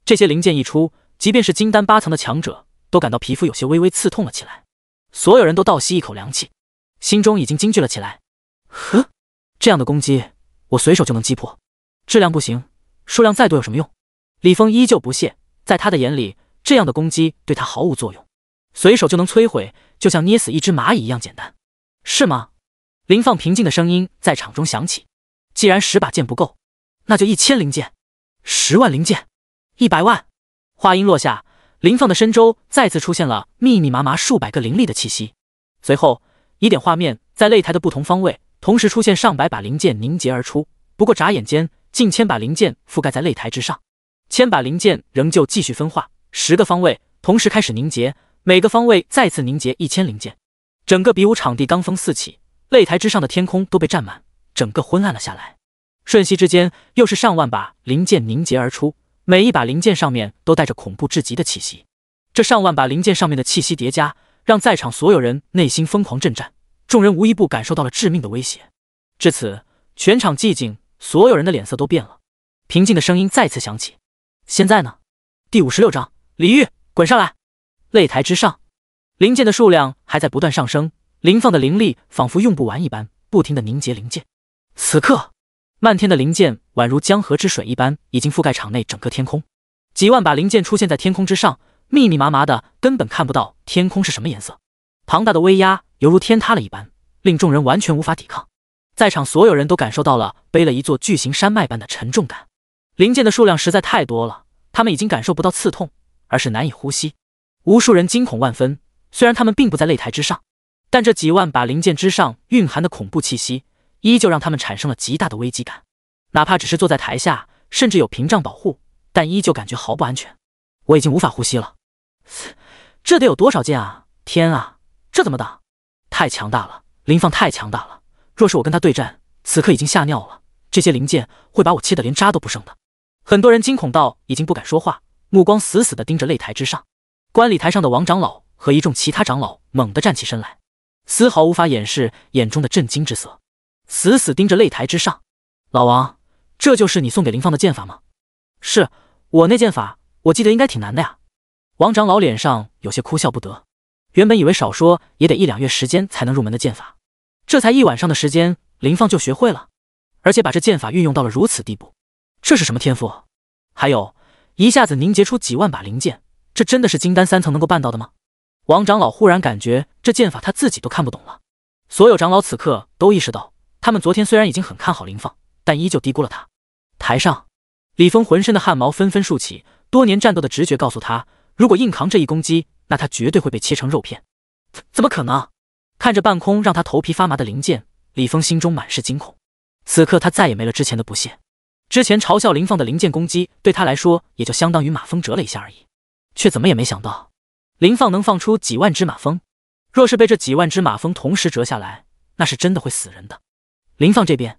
这些灵剑一出，即便是金丹八层的强者，都感到皮肤有些微微刺痛了起来。所有人都倒吸一口凉气，心中已经惊惧了起来。呵，这样的攻击我随手就能击破，质量不行，数量再多有什么用？李峰依旧不屑，在他的眼里，这样的攻击对他毫无作用，随手就能摧毁，就像捏死一只蚂蚁一样简单，是吗？林放平静的声音在场中响起。既然十把剑不够，那就一千零剑，十万零剑，一百万。话音落下。林放的身周再次出现了密密麻麻数百个凌厉的气息，随后，一点画面在擂台的不同方位同时出现上百把灵剑凝结而出，不过眨眼间，近千把灵剑覆盖在擂台之上，千把灵剑仍旧继续分化，十个方位同时开始凝结，每个方位再次凝结一千灵剑，整个比武场地罡风四起，擂台之上的天空都被占满，整个昏暗了下来，瞬息之间，又是上万把灵剑凝结而出。每一把灵剑上面都带着恐怖至极的气息，这上万把灵剑上面的气息叠加，让在场所有人内心疯狂震颤，众人无一不感受到了致命的威胁。至此，全场寂静，所有人的脸色都变了。平静的声音再次响起：“现在呢？”第五十六章，李玉，滚上来！擂台之上，灵剑的数量还在不断上升，林放的灵力仿佛用不完一般，不停的凝结灵剑。此刻。漫天的灵剑宛如江河之水一般，已经覆盖场内整个天空。几万把灵剑出现在天空之上，密密麻麻的，根本看不到天空是什么颜色。庞大的威压犹如天塌了一般，令众人完全无法抵抗。在场所有人都感受到了背了一座巨型山脉般的沉重感。灵剑的数量实在太多了，他们已经感受不到刺痛，而是难以呼吸。无数人惊恐万分，虽然他们并不在擂台之上，但这几万把灵剑之上蕴含的恐怖气息。依旧让他们产生了极大的危机感，哪怕只是坐在台下，甚至有屏障保护，但依旧感觉毫不安全。我已经无法呼吸了，这得有多少剑啊！天啊，这怎么打？太强大了，林放太强大了！若是我跟他对战，此刻已经吓尿了。这些零件会把我切得连渣都不剩的。很多人惊恐到已经不敢说话，目光死死的盯着擂台之上。观礼台上的王长老和一众其他长老猛地站起身来，丝毫无法掩饰眼中的震惊之色。死死盯着擂台之上，老王，这就是你送给林放的剑法吗？是我那剑法，我记得应该挺难的呀。王长老脸上有些哭笑不得，原本以为少说也得一两月时间才能入门的剑法，这才一晚上的时间，林放就学会了，而且把这剑法运用到了如此地步，这是什么天赋？还有，一下子凝结出几万把灵剑，这真的是金丹三层能够办到的吗？王长老忽然感觉这剑法他自己都看不懂了。所有长老此刻都意识到。他们昨天虽然已经很看好林放，但依旧低估了他。台上，李峰浑身的汗毛纷纷竖起，多年战斗的直觉告诉他，如果硬扛这一攻击，那他绝对会被切成肉片。怎怎么可能？看着半空让他头皮发麻的零件，李峰心中满是惊恐。此刻他再也没了之前的不屑，之前嘲笑林放的零件攻击对他来说也就相当于马蜂蛰了一下而已，却怎么也没想到林放能放出几万只马蜂。若是被这几万只马蜂同时蛰下来，那是真的会死人的。林放这边，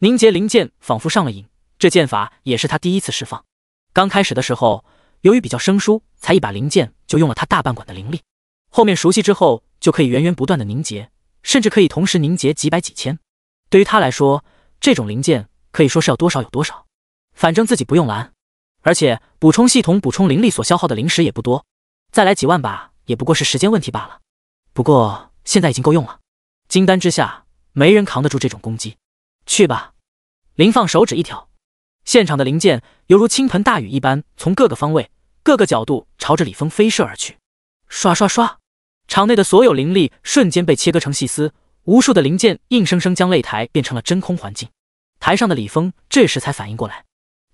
凝结灵剑仿佛上了瘾，这剑法也是他第一次释放。刚开始的时候，由于比较生疏，才一把灵剑就用了他大半管的灵力。后面熟悉之后，就可以源源不断的凝结，甚至可以同时凝结几百几千。对于他来说，这种灵剑可以说是要多少有多少，反正自己不用拦，而且补充系统补充灵力所消耗的灵石也不多，再来几万把也不过是时间问题罢了。不过现在已经够用了，金丹之下。没人扛得住这种攻击，去吧！林放手指一挑，现场的零件犹如倾盆大雨一般，从各个方位、各个角度朝着李峰飞射而去。唰唰唰，场内的所有灵力瞬间被切割成细丝，无数的零件硬生生将擂台变成了真空环境。台上的李峰这时才反应过来，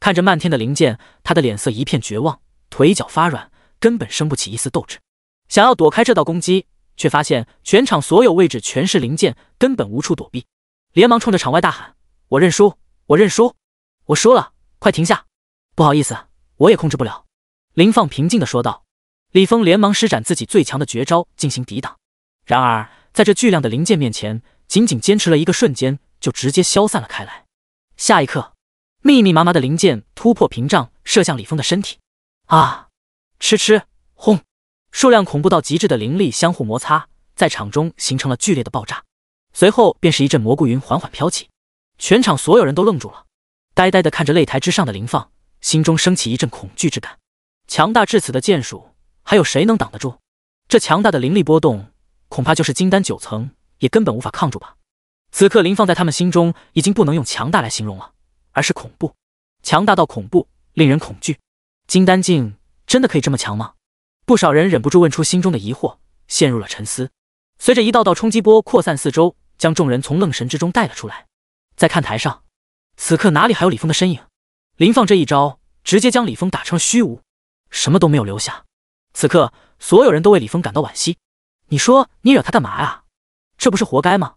看着漫天的零件，他的脸色一片绝望，腿脚发软，根本生不起一丝斗志，想要躲开这道攻击。却发现全场所有位置全是零件，根本无处躲避，连忙冲着场外大喊：“我认输，我认输，我输了！快停下！”不好意思，我也控制不了。”林放平静地说道。李峰连忙施展自己最强的绝招进行抵挡，然而在这巨量的零件面前，仅仅坚持了一个瞬间，就直接消散了开来。下一刻，密密麻麻的零件突破屏障，射向李峰的身体。啊！吃吃，轰！数量恐怖到极致的灵力相互摩擦，在场中形成了剧烈的爆炸，随后便是一阵蘑菇云缓缓飘起，全场所有人都愣住了，呆呆地看着擂台之上的林放，心中升起一阵恐惧之感。强大至此的剑术，还有谁能挡得住？这强大的灵力波动，恐怕就是金丹九层也根本无法抗住吧？此刻林放在他们心中已经不能用强大来形容了，而是恐怖，强大到恐怖，令人恐惧。金丹境真的可以这么强吗？不少人忍不住问出心中的疑惑，陷入了沉思。随着一道道冲击波扩散四周，将众人从愣神之中带了出来。在看台上，此刻哪里还有李峰的身影？林放这一招直接将李峰打成了虚无，什么都没有留下。此刻，所有人都为李峰感到惋惜。你说你惹他干嘛呀？这不是活该吗？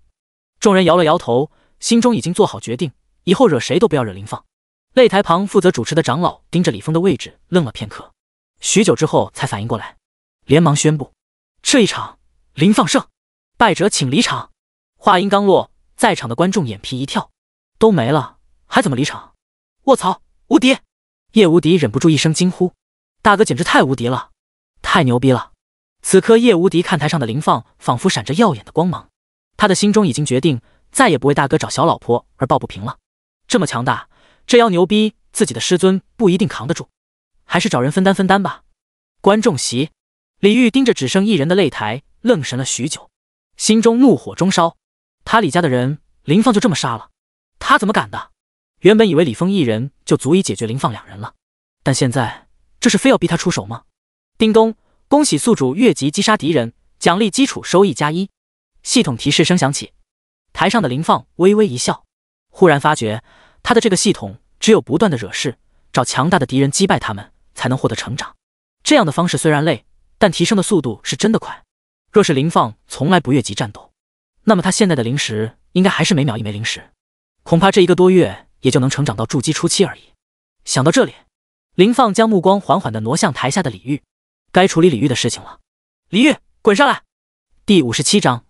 众人摇了摇头，心中已经做好决定，以后惹谁都不要惹林放。擂台旁负责主持的长老盯着李峰的位置，愣了片刻。许久之后才反应过来，连忙宣布：“这一场林放胜，败者请离场。”话音刚落，在场的观众眼皮一跳，都没了，还怎么离场？卧槽，无敌！叶无敌忍不住一声惊呼：“大哥简直太无敌了，太牛逼了！”此刻，叶无敌看台上的林放仿佛闪着耀眼的光芒，他的心中已经决定，再也不为大哥找小老婆而抱不平了。这么强大，这妖牛逼，自己的师尊不一定扛得住。还是找人分担分担吧。观众席，李玉盯着只剩一人的擂台，愣神了许久，心中怒火中烧。他李家的人，林放就这么杀了？他怎么敢的？原本以为李峰一人就足以解决林放两人了，但现在这是非要逼他出手吗？叮咚，恭喜宿主越级击杀敌人，奖励基础收益加一。系统提示声响起，台上的林放微微一笑，忽然发觉他的这个系统只有不断的惹事，找强大的敌人击败他们。才能获得成长。这样的方式虽然累，但提升的速度是真的快。若是林放从来不越级战斗，那么他现在的灵石应该还是每秒一枚灵石，恐怕这一个多月也就能成长到筑基初期而已。想到这里，林放将目光缓缓的挪向台下的李玉，该处理李玉的事情了。李玉，滚上来！第五十七章，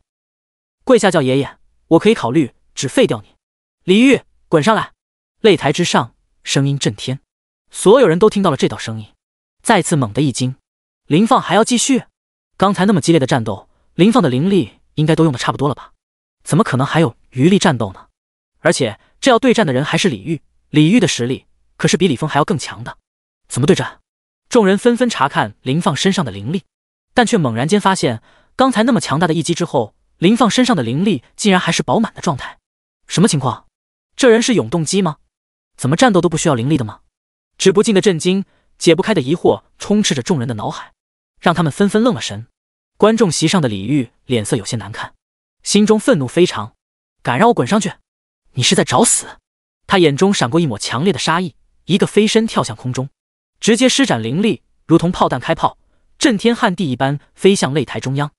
跪下叫爷爷，我可以考虑只废掉你。李玉，滚上来！擂台之上，声音震天。所有人都听到了这道声音，再次猛地一惊。林放还要继续？刚才那么激烈的战斗，林放的灵力应该都用的差不多了吧？怎么可能还有余力战斗呢？而且这要对战的人还是李玉，李玉的实力可是比李峰还要更强的。怎么对战？众人纷纷查看林放身上的灵力，但却猛然间发现，刚才那么强大的一击之后，林放身上的灵力竟然还是饱满的状态。什么情况？这人是永动机吗？怎么战斗都不需要灵力的吗？止不尽的震惊，解不开的疑惑充斥着众人的脑海，让他们纷纷愣了神。观众席上的李玉脸色有些难看，心中愤怒非常。敢让我滚上去？你是在找死！他眼中闪过一抹强烈的杀意，一个飞身跳向空中，直接施展灵力，如同炮弹开炮，震天撼地一般飞向擂台中央。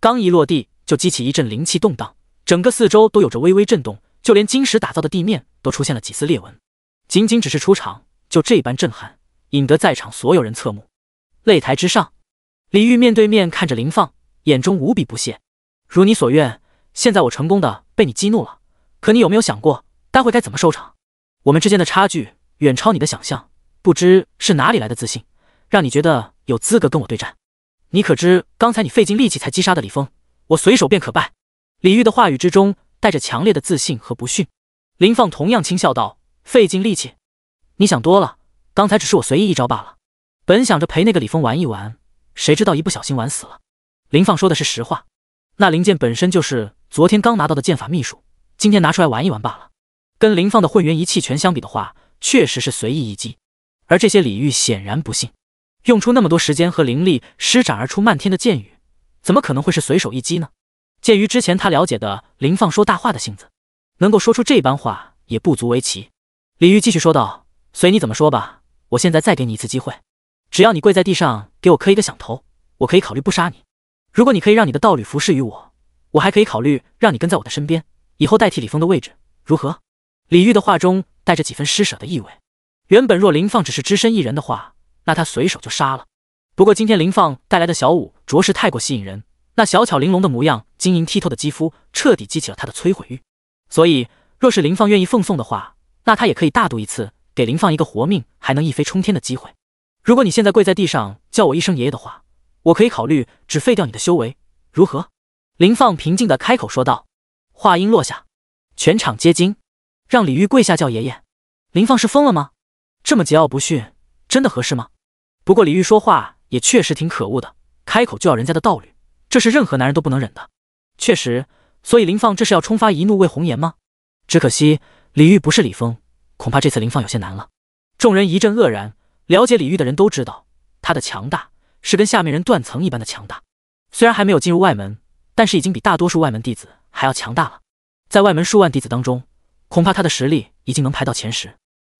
刚一落地，就激起一阵灵气动荡，整个四周都有着微微震动，就连晶石打造的地面都出现了几丝裂纹。仅仅只是出场。就这般震撼，引得在场所有人侧目。擂台之上，李玉面对面看着林放，眼中无比不屑：“如你所愿，现在我成功的被你激怒了。可你有没有想过，待会该怎么收场？我们之间的差距远超你的想象。不知是哪里来的自信，让你觉得有资格跟我对战？你可知刚才你费尽力气才击杀的李峰，我随手便可败。”李玉的话语之中带着强烈的自信和不逊。林放同样轻笑道：“费尽力气。”你想多了，刚才只是我随意一招罢了。本想着陪那个李峰玩一玩，谁知道一不小心玩死了。林放说的是实话，那灵剑本身就是昨天刚拿到的剑法秘术，今天拿出来玩一玩罢了。跟林放的混元一气拳相比的话，确实是随意一击。而这些李玉显然不信，用出那么多时间和灵力施展而出漫天的剑雨，怎么可能会是随手一击呢？鉴于之前他了解的林放说大话的性子，能够说出这般话也不足为奇。李玉继续说道。随你怎么说吧，我现在再给你一次机会，只要你跪在地上给我磕一个响头，我可以考虑不杀你。如果你可以让你的道侣服侍于我，我还可以考虑让你跟在我的身边，以后代替李峰的位置，如何？李玉的话中带着几分施舍的意味。原本若林放只是只身一人的话，那他随手就杀了。不过今天林放带来的小舞着实太过吸引人，那小巧玲珑的模样，晶莹剔透的肌肤，彻底激起了他的摧毁欲。所以若是林放愿意奉送的话，那他也可以大度一次。给林放一个活命还能一飞冲天的机会。如果你现在跪在地上叫我一声爷爷的话，我可以考虑只废掉你的修为，如何？林放平静的开口说道。话音落下，全场皆惊。让李玉跪下叫爷爷，林放是疯了吗？这么桀骜不驯，真的合适吗？不过李玉说话也确实挺可恶的，开口就要人家的道理，这是任何男人都不能忍的。确实，所以林放这是要冲发一怒为红颜吗？只可惜李玉不是李峰。恐怕这次林放有些难了。众人一阵愕然，了解李玉的人都知道，他的强大是跟下面人断层一般的强大。虽然还没有进入外门，但是已经比大多数外门弟子还要强大了。在外门数万弟子当中，恐怕他的实力已经能排到前十。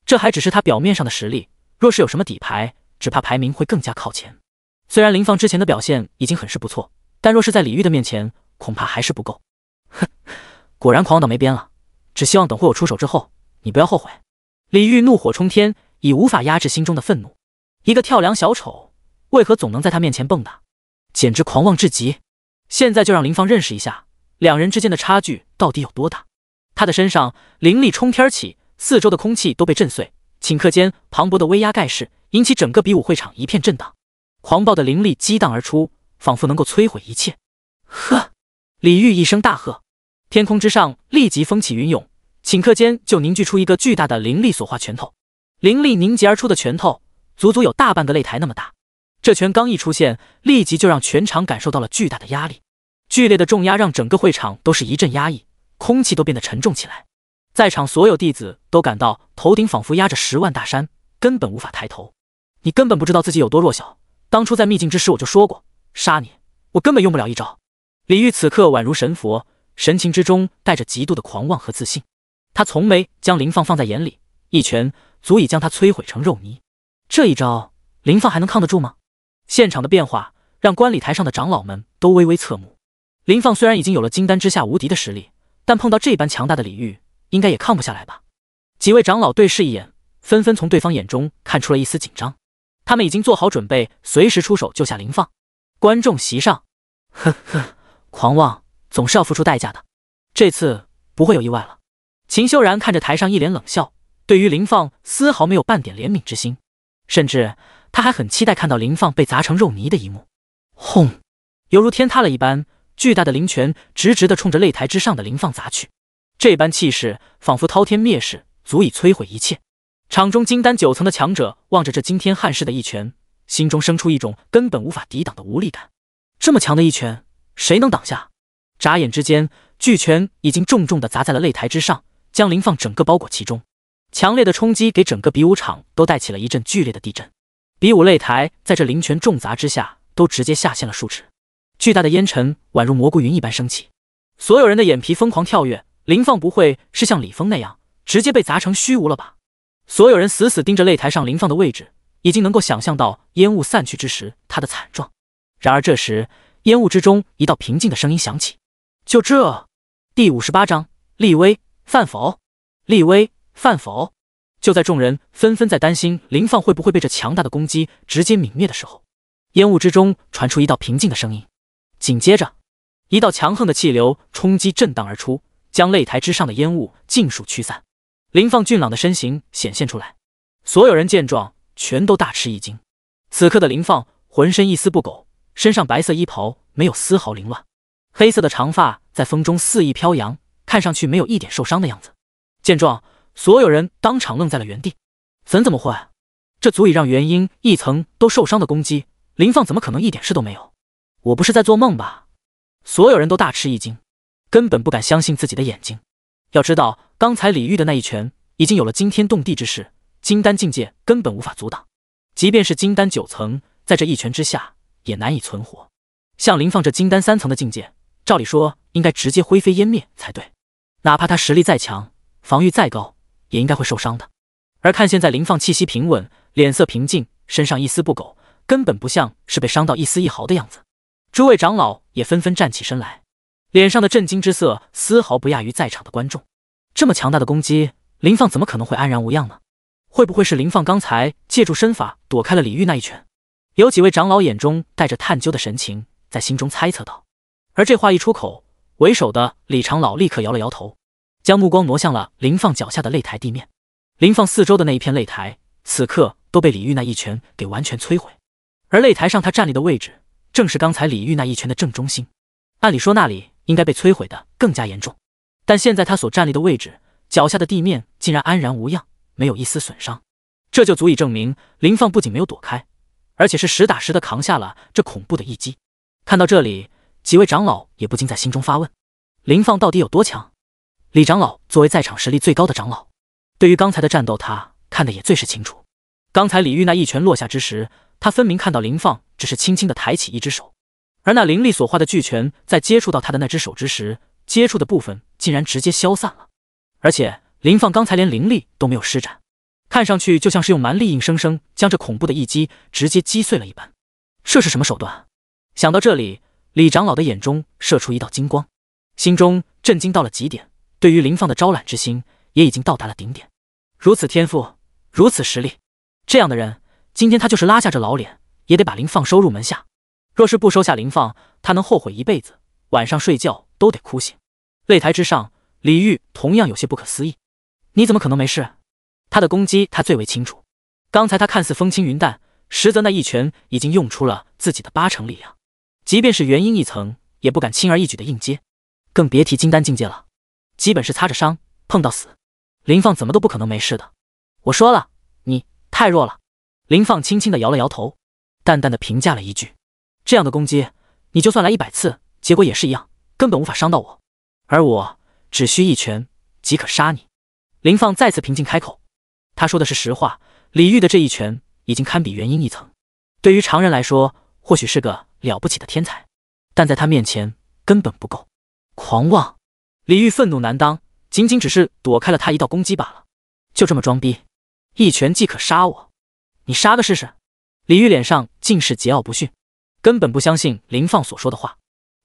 这还只是他表面上的实力，若是有什么底牌，只怕排名会更加靠前。虽然林放之前的表现已经很是不错，但若是在李玉的面前，恐怕还是不够。哼，果然狂妄到没边了。只希望等会我出手之后，你不要后悔。李玉怒火冲天，已无法压制心中的愤怒。一个跳梁小丑，为何总能在他面前蹦跶？简直狂妄至极！现在就让林芳认识一下，两人之间的差距到底有多大！他的身上灵力冲天起，四周的空气都被震碎，顷刻间磅礴的威压盖世，引起整个比武会场一片震荡。狂暴的灵力激荡而出，仿佛能够摧毁一切。呵！李玉一声大喝，天空之上立即风起云涌。顷刻间就凝聚出一个巨大的灵力所化拳头，灵力凝结而出的拳头足足有大半个擂台那么大。这拳刚一出现，立即就让全场感受到了巨大的压力，剧烈的重压让整个会场都是一阵压抑，空气都变得沉重起来。在场所有弟子都感到头顶仿佛压着十万大山，根本无法抬头。你根本不知道自己有多弱小。当初在秘境之时我就说过，杀你我根本用不了一招。李玉此刻宛如神佛，神情之中带着极度的狂妄和自信。他从没将林放放在眼里，一拳足以将他摧毁成肉泥。这一招，林放还能抗得住吗？现场的变化让观礼台上的长老们都微微侧目。林放虽然已经有了金丹之下无敌的实力，但碰到这般强大的李玉，应该也抗不下来吧？几位长老对视一眼，纷纷从对方眼中看出了一丝紧张。他们已经做好准备，随时出手救下林放。观众席上，呵 呵，狂妄总是要付出代价的。这次不会有意外了。秦修然看着台上一脸冷笑，对于林放丝毫没有半点怜悯之心，甚至他还很期待看到林放被砸成肉泥的一幕。轰！犹如天塌了一般，巨大的灵拳直直的冲着擂台之上的林放砸去，这般气势仿佛滔天灭世，足以摧毁一切。场中金丹九层的强者望着这惊天撼世的一拳，心中生出一种根本无法抵挡的无力感。这么强的一拳，谁能挡下？眨眼之间，巨拳已经重重的砸在了擂台之上。将林放整个包裹其中，强烈的冲击给整个比武场都带起了一阵剧烈的地震。比武擂台在这灵泉重砸之下，都直接下陷了数尺。巨大的烟尘宛如蘑菇云一般升起，所有人的眼皮疯狂跳跃。林放不会是像李峰那样直接被砸成虚无了吧？所有人死死盯着擂台上林放的位置，已经能够想象到烟雾散去之时他的惨状。然而这时，烟雾之中一道平静的声音响起：“就这。”第五十八章立威。范否，立威，范否！就在众人纷纷在担心林放会不会被这强大的攻击直接泯灭的时候，烟雾之中传出一道平静的声音。紧接着，一道强横的气流冲击震荡而出，将擂台之上的烟雾尽数驱散。林放俊朗的身形显现出来，所有人见状全都大吃一惊。此刻的林放浑身一丝不苟，身上白色衣袍没有丝毫凌乱，黑色的长发在风中肆意飘扬。看上去没有一点受伤的样子，见状，所有人当场愣在了原地。怎怎么会？这足以让元婴一层都受伤的攻击，林放怎么可能一点事都没有？我不是在做梦吧？所有人都大吃一惊，根本不敢相信自己的眼睛。要知道，刚才李玉的那一拳已经有了惊天动地之势，金丹境界根本无法阻挡，即便是金丹九层，在这一拳之下也难以存活。像林放这金丹三层的境界，照理说应该直接灰飞烟灭才对。哪怕他实力再强，防御再高，也应该会受伤的。而看现在林放气息平稳，脸色平静，身上一丝不苟，根本不像是被伤到一丝一毫的样子。诸位长老也纷纷站起身来，脸上的震惊之色丝毫不亚于在场的观众。这么强大的攻击，林放怎么可能会安然无恙呢？会不会是林放刚才借助身法躲开了李玉那一拳？有几位长老眼中带着探究的神情，在心中猜测道。而这话一出口。为首的李长老立刻摇了摇头，将目光挪向了林放脚下的擂台地面。林放四周的那一片擂台，此刻都被李玉那一拳给完全摧毁。而擂台上他站立的位置，正是刚才李玉那一拳的正中心。按理说那里应该被摧毁的更加严重，但现在他所站立的位置，脚下的地面竟然安然无恙，没有一丝损伤。这就足以证明林放不仅没有躲开，而且是实打实的扛下了这恐怖的一击。看到这里。几位长老也不禁在心中发问：林放到底有多强？李长老作为在场实力最高的长老，对于刚才的战斗，他看得也最是清楚。刚才李玉那一拳落下之时，他分明看到林放只是轻轻的抬起一只手，而那灵力所化的巨拳在接触到他的那只手之时，接触的部分竟然直接消散了。而且林放刚才连灵力都没有施展，看上去就像是用蛮力硬生生将这恐怖的一击直接击碎了一般。这是什么手段？想到这里。李长老的眼中射出一道金光，心中震惊到了极点。对于林放的招揽之心，也已经到达了顶点。如此天赋，如此实力，这样的人，今天他就是拉下这老脸，也得把林放收入门下。若是不收下林放，他能后悔一辈子，晚上睡觉都得哭醒。擂台之上，李玉同样有些不可思议：“你怎么可能没事？”他的攻击他最为清楚，刚才他看似风轻云淡，实则那一拳已经用出了自己的八成力量。即便是元婴一层，也不敢轻而易举的硬接，更别提金丹境界了。基本是擦着伤碰到死，林放怎么都不可能没事的。我说了，你太弱了。林放轻轻的摇了摇头，淡淡的评价了一句：“这样的攻击，你就算来一百次，结果也是一样，根本无法伤到我。而我只需一拳即可杀你。”林放再次平静开口，他说的是实话。李玉的这一拳已经堪比元婴一层，对于常人来说，或许是个。了不起的天才，但在他面前根本不够。狂妄！李玉愤怒难当，仅仅只是躲开了他一道攻击罢了。就这么装逼，一拳即可杀我，你杀个试试？李玉脸上尽是桀骜不驯，根本不相信林放所说的话。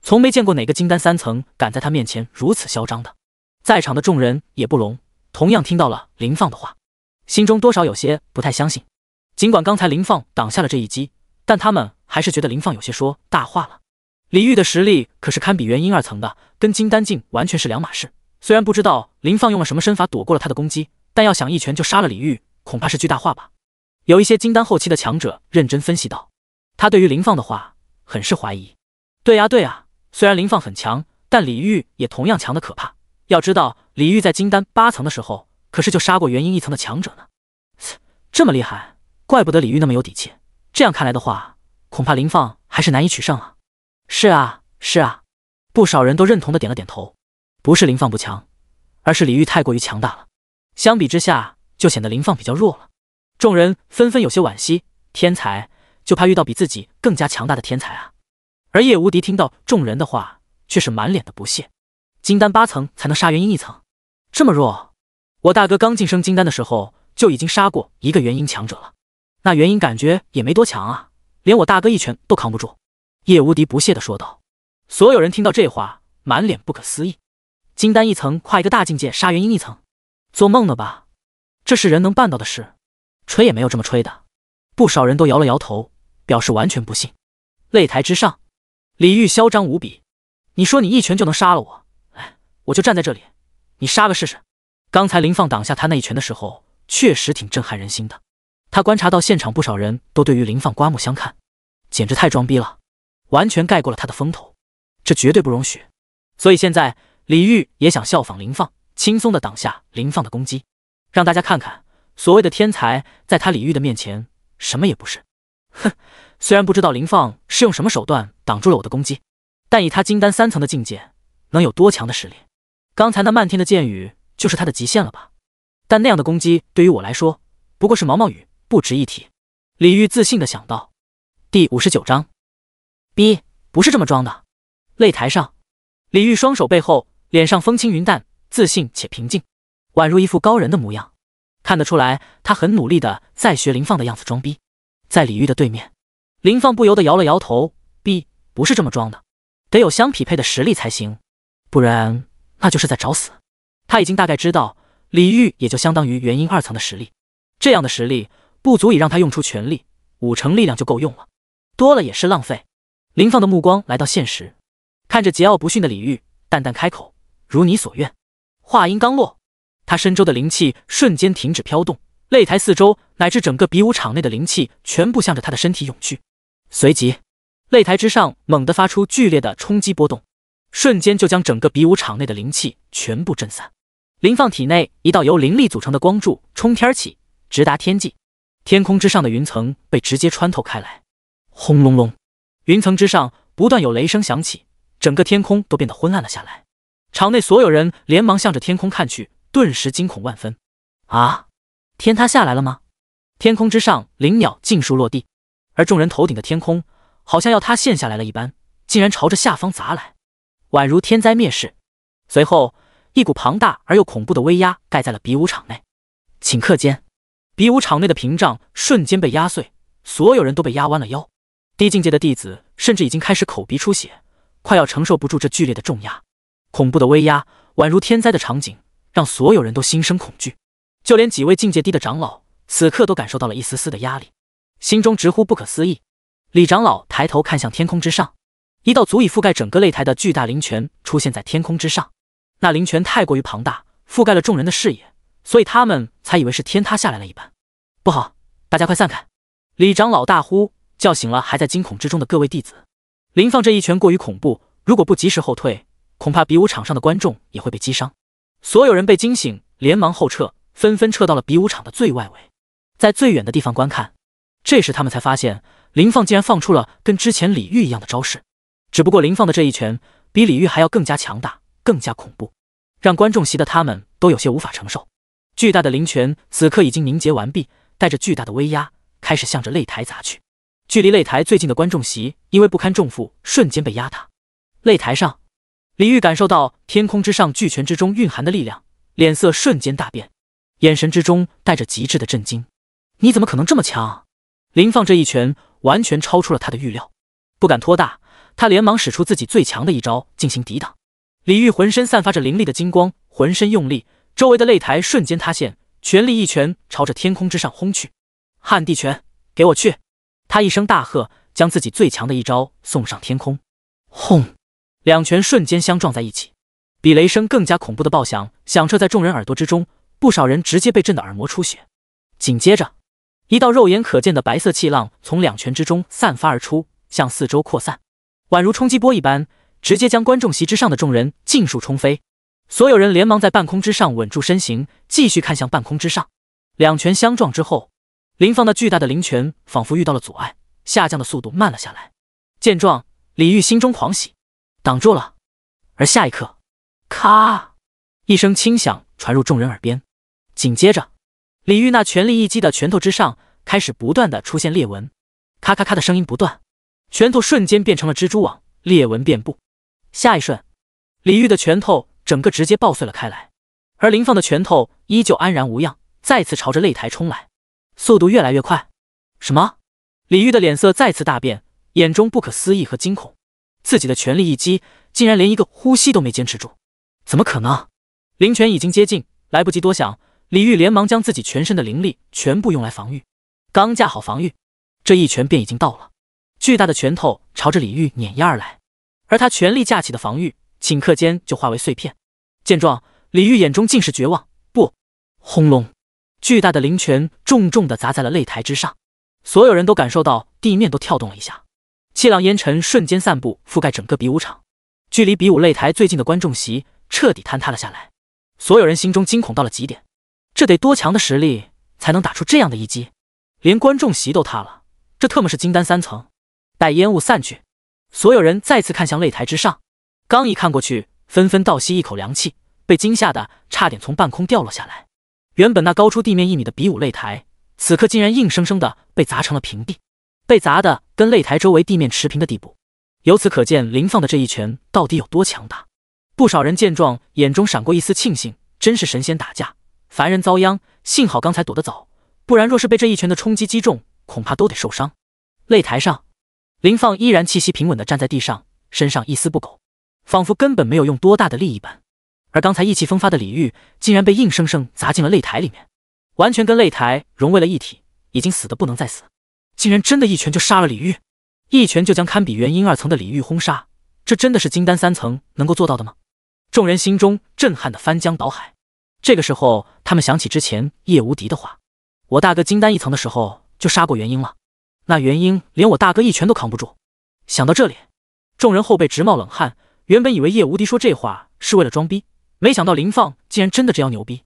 从没见过哪个金丹三层敢在他面前如此嚣张的。在场的众人也不聋，同样听到了林放的话，心中多少有些不太相信。尽管刚才林放挡下了这一击，但他们。还是觉得林放有些说大话了。李玉的实力可是堪比元婴二层的，跟金丹境完全是两码事。虽然不知道林放用了什么身法躲过了他的攻击，但要想一拳就杀了李玉，恐怕是巨大话吧？有一些金丹后期的强者认真分析道：“他对于林放的话很是怀疑。”“对呀，对呀，虽然林放很强，但李玉也同样强的可怕。要知道，李玉在金丹八层的时候可是就杀过元婴一层的强者呢。”“这么厉害，怪不得李玉那么有底气。”这样看来的话。恐怕林放还是难以取胜啊！是啊，是啊，不少人都认同的点了点头。不是林放不强，而是李玉太过于强大了，相比之下就显得林放比较弱了。众人纷纷有些惋惜，天才就怕遇到比自己更加强大的天才啊！而叶无敌听到众人的话，却是满脸的不屑。金丹八层才能杀元婴一层，这么弱？我大哥刚晋升金丹的时候就已经杀过一个元婴强者了，那元婴感觉也没多强啊！连我大哥一拳都扛不住，叶无敌不屑的说道。所有人听到这话，满脸不可思议。金丹一层跨一个大境界杀元婴一层，做梦呢吧？这是人能办到的事？吹也没有这么吹的。不少人都摇了摇头，表示完全不信。擂台之上，李玉嚣张无比。你说你一拳就能杀了我？哎，我就站在这里，你杀个试试。刚才林放挡下他那一拳的时候，确实挺震撼人心的。他观察到现场不少人都对于林放刮目相看，简直太装逼了，完全盖过了他的风头，这绝对不容许。所以现在李玉也想效仿林放，轻松的挡下林放的攻击，让大家看看所谓的天才在他李玉的面前什么也不是。哼，虽然不知道林放是用什么手段挡住了我的攻击，但以他金丹三层的境界，能有多强的实力？刚才那漫天的箭雨就是他的极限了吧？但那样的攻击对于我来说不过是毛毛雨。不值一提，李玉自信的想到。第五十九章，B 不是这么装的。擂台上，李玉双手背后，脸上风轻云淡，自信且平静，宛如一副高人的模样。看得出来，他很努力的在学林放的样子装逼。在李玉的对面，林放不由得摇了摇头。B 不是这么装的，得有相匹配的实力才行，不然那就是在找死。他已经大概知道，李玉也就相当于元婴二层的实力，这样的实力。不足以让他用出全力，五成力量就够用了，多了也是浪费。林放的目光来到现实，看着桀骜不驯的李玉，淡淡开口：“如你所愿。”话音刚落，他身周的灵气瞬间停止飘动，擂台四周乃至整个比武场内的灵气全部向着他的身体涌去。随即，擂台之上猛地发出剧烈的冲击波动，瞬间就将整个比武场内的灵气全部震散。林放体内一道由灵力组成的光柱冲天起，直达天际。天空之上的云层被直接穿透开来，轰隆隆，云层之上不断有雷声响起，整个天空都变得昏暗了下来。场内所有人连忙向着天空看去，顿时惊恐万分。啊！天塌下来了吗？天空之上灵鸟尽数落地，而众人头顶的天空好像要塌陷下来了一般，竟然朝着下方砸来，宛如天灾灭世。随后，一股庞大而又恐怖的威压盖在了比武场内，顷刻间。比武场内的屏障瞬间被压碎，所有人都被压弯了腰。低境界的弟子甚至已经开始口鼻出血，快要承受不住这剧烈的重压。恐怖的威压，宛如天灾的场景，让所有人都心生恐惧。就连几位境界低的长老，此刻都感受到了一丝丝的压力，心中直呼不可思议。李长老抬头看向天空之上，一道足以覆盖整个擂台的巨大灵泉出现在天空之上。那灵泉太过于庞大，覆盖了众人的视野。所以他们才以为是天塌下来了一般，不好！大家快散开！李长老大呼，叫醒了还在惊恐之中的各位弟子。林放这一拳过于恐怖，如果不及时后退，恐怕比武场上的观众也会被击伤。所有人被惊醒，连忙后撤，纷纷撤到了比武场的最外围，在最远的地方观看。这时他们才发现，林放竟然放出了跟之前李玉一样的招式，只不过林放的这一拳比李玉还要更加强大，更加恐怖，让观众席的他们都有些无法承受。巨大的灵泉此刻已经凝结完毕，带着巨大的威压开始向着擂台砸去。距离擂台最近的观众席因为不堪重负，瞬间被压塌。擂台上，李玉感受到天空之上巨拳之中蕴含的力量，脸色瞬间大变，眼神之中带着极致的震惊：“你怎么可能这么强？”林放这一拳完全超出了他的预料，不敢托大，他连忙使出自己最强的一招进行抵挡。李玉浑身散发着凌厉的金光，浑身用力。周围的擂台瞬间塌陷，全力一拳朝着天空之上轰去，撼地拳，给我去！他一声大喝，将自己最强的一招送上天空。轰！两拳瞬间相撞在一起，比雷声更加恐怖的爆响响彻在众人耳朵之中，不少人直接被震得耳膜出血。紧接着，一道肉眼可见的白色气浪从两拳之中散发而出，向四周扩散，宛如冲击波一般，直接将观众席之上的众人尽数冲飞。所有人连忙在半空之上稳住身形，继续看向半空之上。两拳相撞之后，林放那巨大的灵拳仿佛遇到了阻碍，下降的速度慢了下来。见状，李玉心中狂喜，挡住了。而下一刻，咔一声轻响传入众人耳边，紧接着，李玉那全力一击的拳头之上开始不断的出现裂纹，咔咔咔的声音不断，拳头瞬间变成了蜘蛛网，裂纹遍布。下一瞬，李玉的拳头。整个直接爆碎了开来，而林放的拳头依旧安然无恙，再次朝着擂台冲来，速度越来越快。什么？李玉的脸色再次大变，眼中不可思议和惊恐。自己的全力一击，竟然连一个呼吸都没坚持住，怎么可能？灵泉已经接近，来不及多想，李玉连忙将自己全身的灵力全部用来防御。刚架好防御，这一拳便已经到了，巨大的拳头朝着李玉碾压而来，而他全力架起的防御。顷刻间就化为碎片。见状，李玉眼中尽是绝望。不，轰隆！巨大的灵拳重重地砸在了擂台之上，所有人都感受到地面都跳动了一下。气浪、烟尘瞬间散布，覆盖整个比武场。距离比武擂台最近的观众席彻底坍塌了下来，所有人心中惊恐到了极点。这得多强的实力才能打出这样的一击？连观众席都塌了，这特么是金丹三层！待烟雾散去，所有人再次看向擂台之上。刚一看过去，纷纷倒吸一口凉气，被惊吓的差点从半空掉落下来。原本那高出地面一米的比武擂台，此刻竟然硬生生的被砸成了平地，被砸的跟擂台周围地面持平的地步。由此可见，林放的这一拳到底有多强大。不少人见状，眼中闪过一丝庆幸，真是神仙打架，凡人遭殃。幸好刚才躲得早，不然若是被这一拳的冲击击中，恐怕都得受伤。擂台上，林放依然气息平稳的站在地上，身上一丝不苟。仿佛根本没有用多大的力一般，而刚才意气风发的李玉，竟然被硬生生砸进了擂台里面，完全跟擂台融为了一体，已经死的不能再死，竟然真的一拳就杀了李玉，一拳就将堪比元婴二层的李玉轰杀，这真的是金丹三层能够做到的吗？众人心中震撼的翻江倒海，这个时候他们想起之前叶无敌的话：“我大哥金丹一层的时候就杀过元婴了，那元婴连我大哥一拳都扛不住。”想到这里，众人后背直冒冷汗。原本以为叶无敌说这话是为了装逼，没想到林放竟然真的这样牛逼。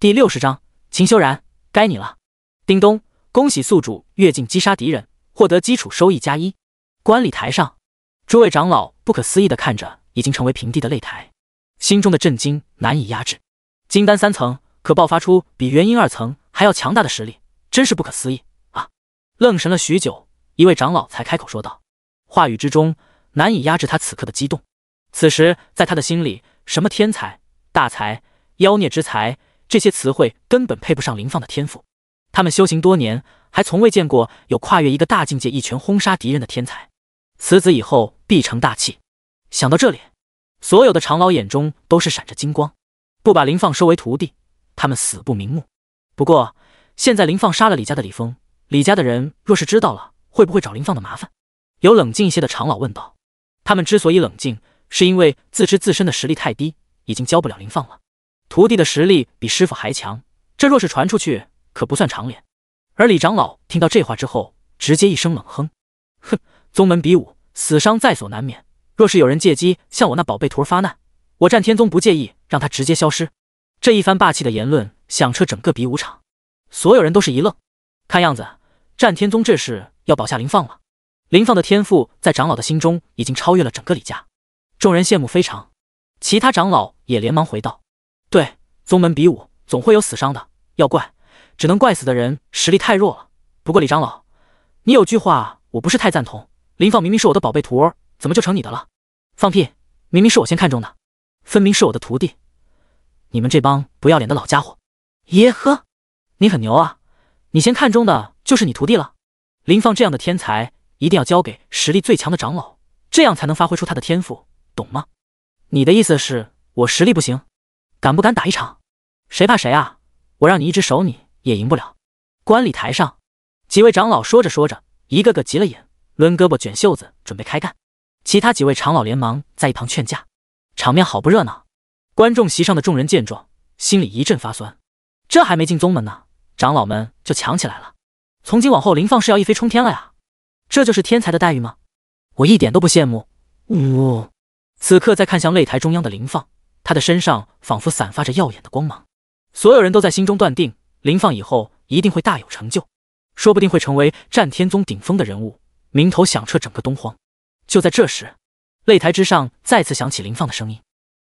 第六十章，秦修然，该你了。叮咚，恭喜宿主越境击杀敌人，获得基础收益加一。观礼台上，诸位长老不可思议的看着已经成为平地的擂台，心中的震惊难以压制。金丹三层可爆发出比元婴二层还要强大的实力，真是不可思议啊！愣神了许久，一位长老才开口说道，话语之中难以压制他此刻的激动。此时，在他的心里，什么天才、大才、妖孽之才，这些词汇根本配不上林放的天赋。他们修行多年，还从未见过有跨越一个大境界一拳轰杀敌人的天才。此子以后必成大器。想到这里，所有的长老眼中都是闪着金光。不把林放收为徒弟，他们死不瞑目。不过，现在林放杀了李家的李峰，李家的人若是知道了，会不会找林放的麻烦？有冷静一些的长老问道。他们之所以冷静。是因为自知自身的实力太低，已经教不了林放了。徒弟的实力比师傅还强，这若是传出去，可不算长脸。而李长老听到这话之后，直接一声冷哼：“哼，宗门比武，死伤在所难免。若是有人借机向我那宝贝徒儿发难，我战天宗不介意让他直接消失。”这一番霸气的言论响彻整个比武场，所有人都是一愣。看样子，战天宗这是要保下林放了。林放的天赋在长老的心中已经超越了整个李家。众人羡慕非常，其他长老也连忙回道：“对，宗门比武总会有死伤的，要怪只能怪死的人实力太弱了。不过李长老，你有句话我不是太赞同。林放明明是我的宝贝徒儿，怎么就成你的了？放屁！明明是我先看中的，分明是我的徒弟。你们这帮不要脸的老家伙！耶呵，你很牛啊！你先看中的就是你徒弟了。林放这样的天才，一定要交给实力最强的长老，这样才能发挥出他的天赋。”懂吗？你的意思是我实力不行，敢不敢打一场？谁怕谁啊！我让你一只手，你也赢不了。观礼台上，几位长老说着说着，一个个急了眼，抡胳膊卷袖子，准备开干。其他几位长老连忙在一旁劝架，场面好不热闹。观众席上的众人见状，心里一阵发酸。这还没进宗门呢，长老们就抢起来了。从今往后，林放是要一飞冲天了呀！这就是天才的待遇吗？我一点都不羡慕。呜。此刻再看向擂台中央的林放，他的身上仿佛散发着耀眼的光芒，所有人都在心中断定，林放以后一定会大有成就，说不定会成为战天宗顶峰的人物，名头响彻整个东荒。就在这时，擂台之上再次响起林放的声音：“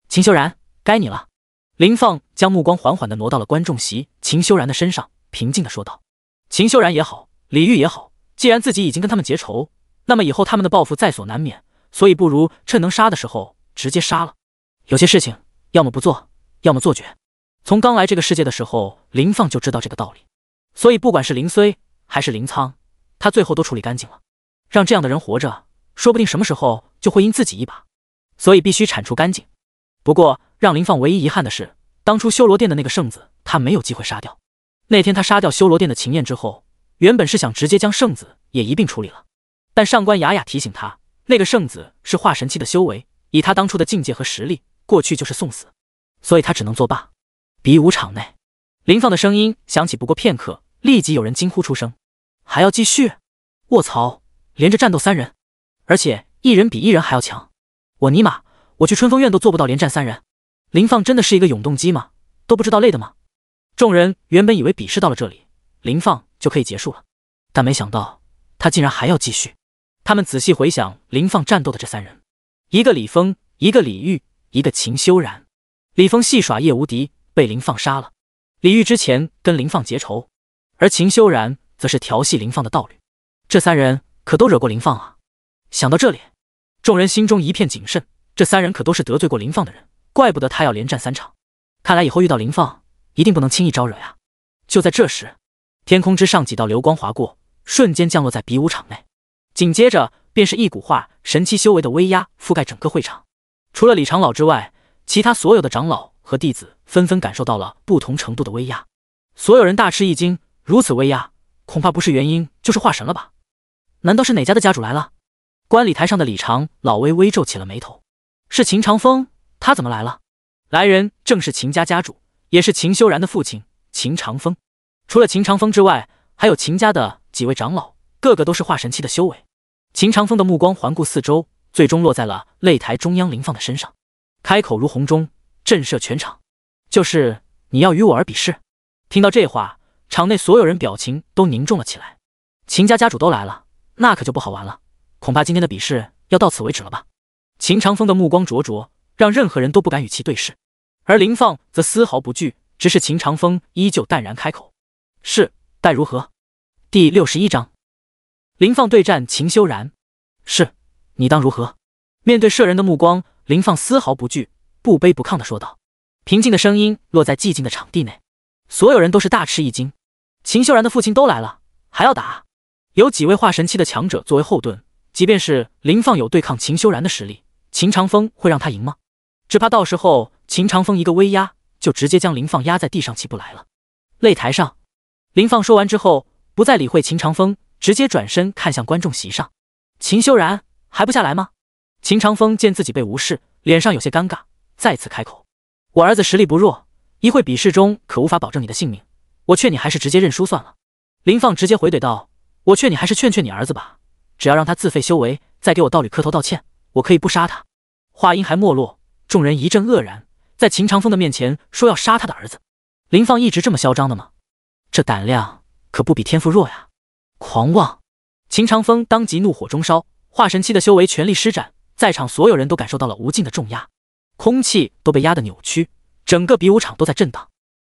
秦修然，该你了。”林放将目光缓缓的挪到了观众席秦修然的身上，平静的说道：“秦修然也好，李玉也好，既然自己已经跟他们结仇，那么以后他们的报复在所难免。”所以不如趁能杀的时候直接杀了。有些事情要么不做，要么做绝。从刚来这个世界的时候，林放就知道这个道理。所以不管是林虽还是林苍，他最后都处理干净了。让这样的人活着，说不定什么时候就会因自己一把。所以必须铲除干净。不过让林放唯一遗憾的是，当初修罗殿的那个圣子，他没有机会杀掉。那天他杀掉修罗殿的秦燕之后，原本是想直接将圣子也一并处理了，但上官雅雅提醒他。那个圣子是化神期的修为，以他当初的境界和实力，过去就是送死，所以他只能作罢。比武场内，林放的声音响起，不过片刻，立即有人惊呼出声：“还要继续？卧槽！连着战斗三人，而且一人比一人还要强！我尼玛，我去春风院都做不到连战三人！林放真的是一个永动机吗？都不知道累的吗？”众人原本以为比试到了这里，林放就可以结束了，但没想到他竟然还要继续。他们仔细回想林放战斗的这三人，一个李峰，一个李玉，一个秦修然。李峰戏耍叶无敌，被林放杀了；李玉之前跟林放结仇，而秦修然则是调戏林放的道侣。这三人可都惹过林放啊！想到这里，众人心中一片谨慎。这三人可都是得罪过林放的人，怪不得他要连战三场。看来以后遇到林放，一定不能轻易招惹呀！就在这时，天空之上几道流光划过，瞬间降落在比武场内。紧接着，便是一股化神期修为的威压覆盖整个会场。除了李长老之外，其他所有的长老和弟子纷纷感受到了不同程度的威压。所有人大吃一惊，如此威压，恐怕不是元婴，就是化神了吧？难道是哪家的家主来了？观礼台上的李长老微微皱起了眉头。是秦长风，他怎么来了？来人正是秦家家主，也是秦修然的父亲秦长风。除了秦长风之外，还有秦家的几位长老。个个都是化神期的修为。秦长风的目光环顾四周，最终落在了擂台中央林放的身上，开口如洪钟，震慑全场：“就是你要与我而比试？”听到这话，场内所有人表情都凝重了起来。秦家家主都来了，那可就不好玩了。恐怕今天的比试要到此为止了吧？秦长风的目光灼灼，让任何人都不敢与其对视。而林放则丝毫不惧，只是秦长风依旧淡然开口：“是，待如何？”第六十一章。林放对战秦修然，是，你当如何？面对摄人的目光，林放丝毫不惧，不卑不亢的说道。平静的声音落在寂静的场地内，所有人都是大吃一惊。秦修然的父亲都来了，还要打？有几位化神期的强者作为后盾，即便是林放有对抗秦修然的实力，秦长风会让他赢吗？只怕到时候秦长风一个威压，就直接将林放压在地上起不来了。擂台上，林放说完之后，不再理会秦长风。直接转身看向观众席上，秦修然还不下来吗？秦长风见自己被无视，脸上有些尴尬，再次开口：“我儿子实力不弱，一会比试中可无法保证你的性命，我劝你还是直接认输算了。”林放直接回怼道：“我劝你还是劝劝你儿子吧，只要让他自废修为，再给我道侣磕头道歉，我可以不杀他。”话音还没落，众人一阵愕然，在秦长风的面前说要杀他的儿子，林放一直这么嚣张的吗？这胆量可不比天赋弱呀！狂妄！秦长风当即怒火中烧，化神期的修为全力施展，在场所有人都感受到了无尽的重压，空气都被压得扭曲，整个比武场都在震荡。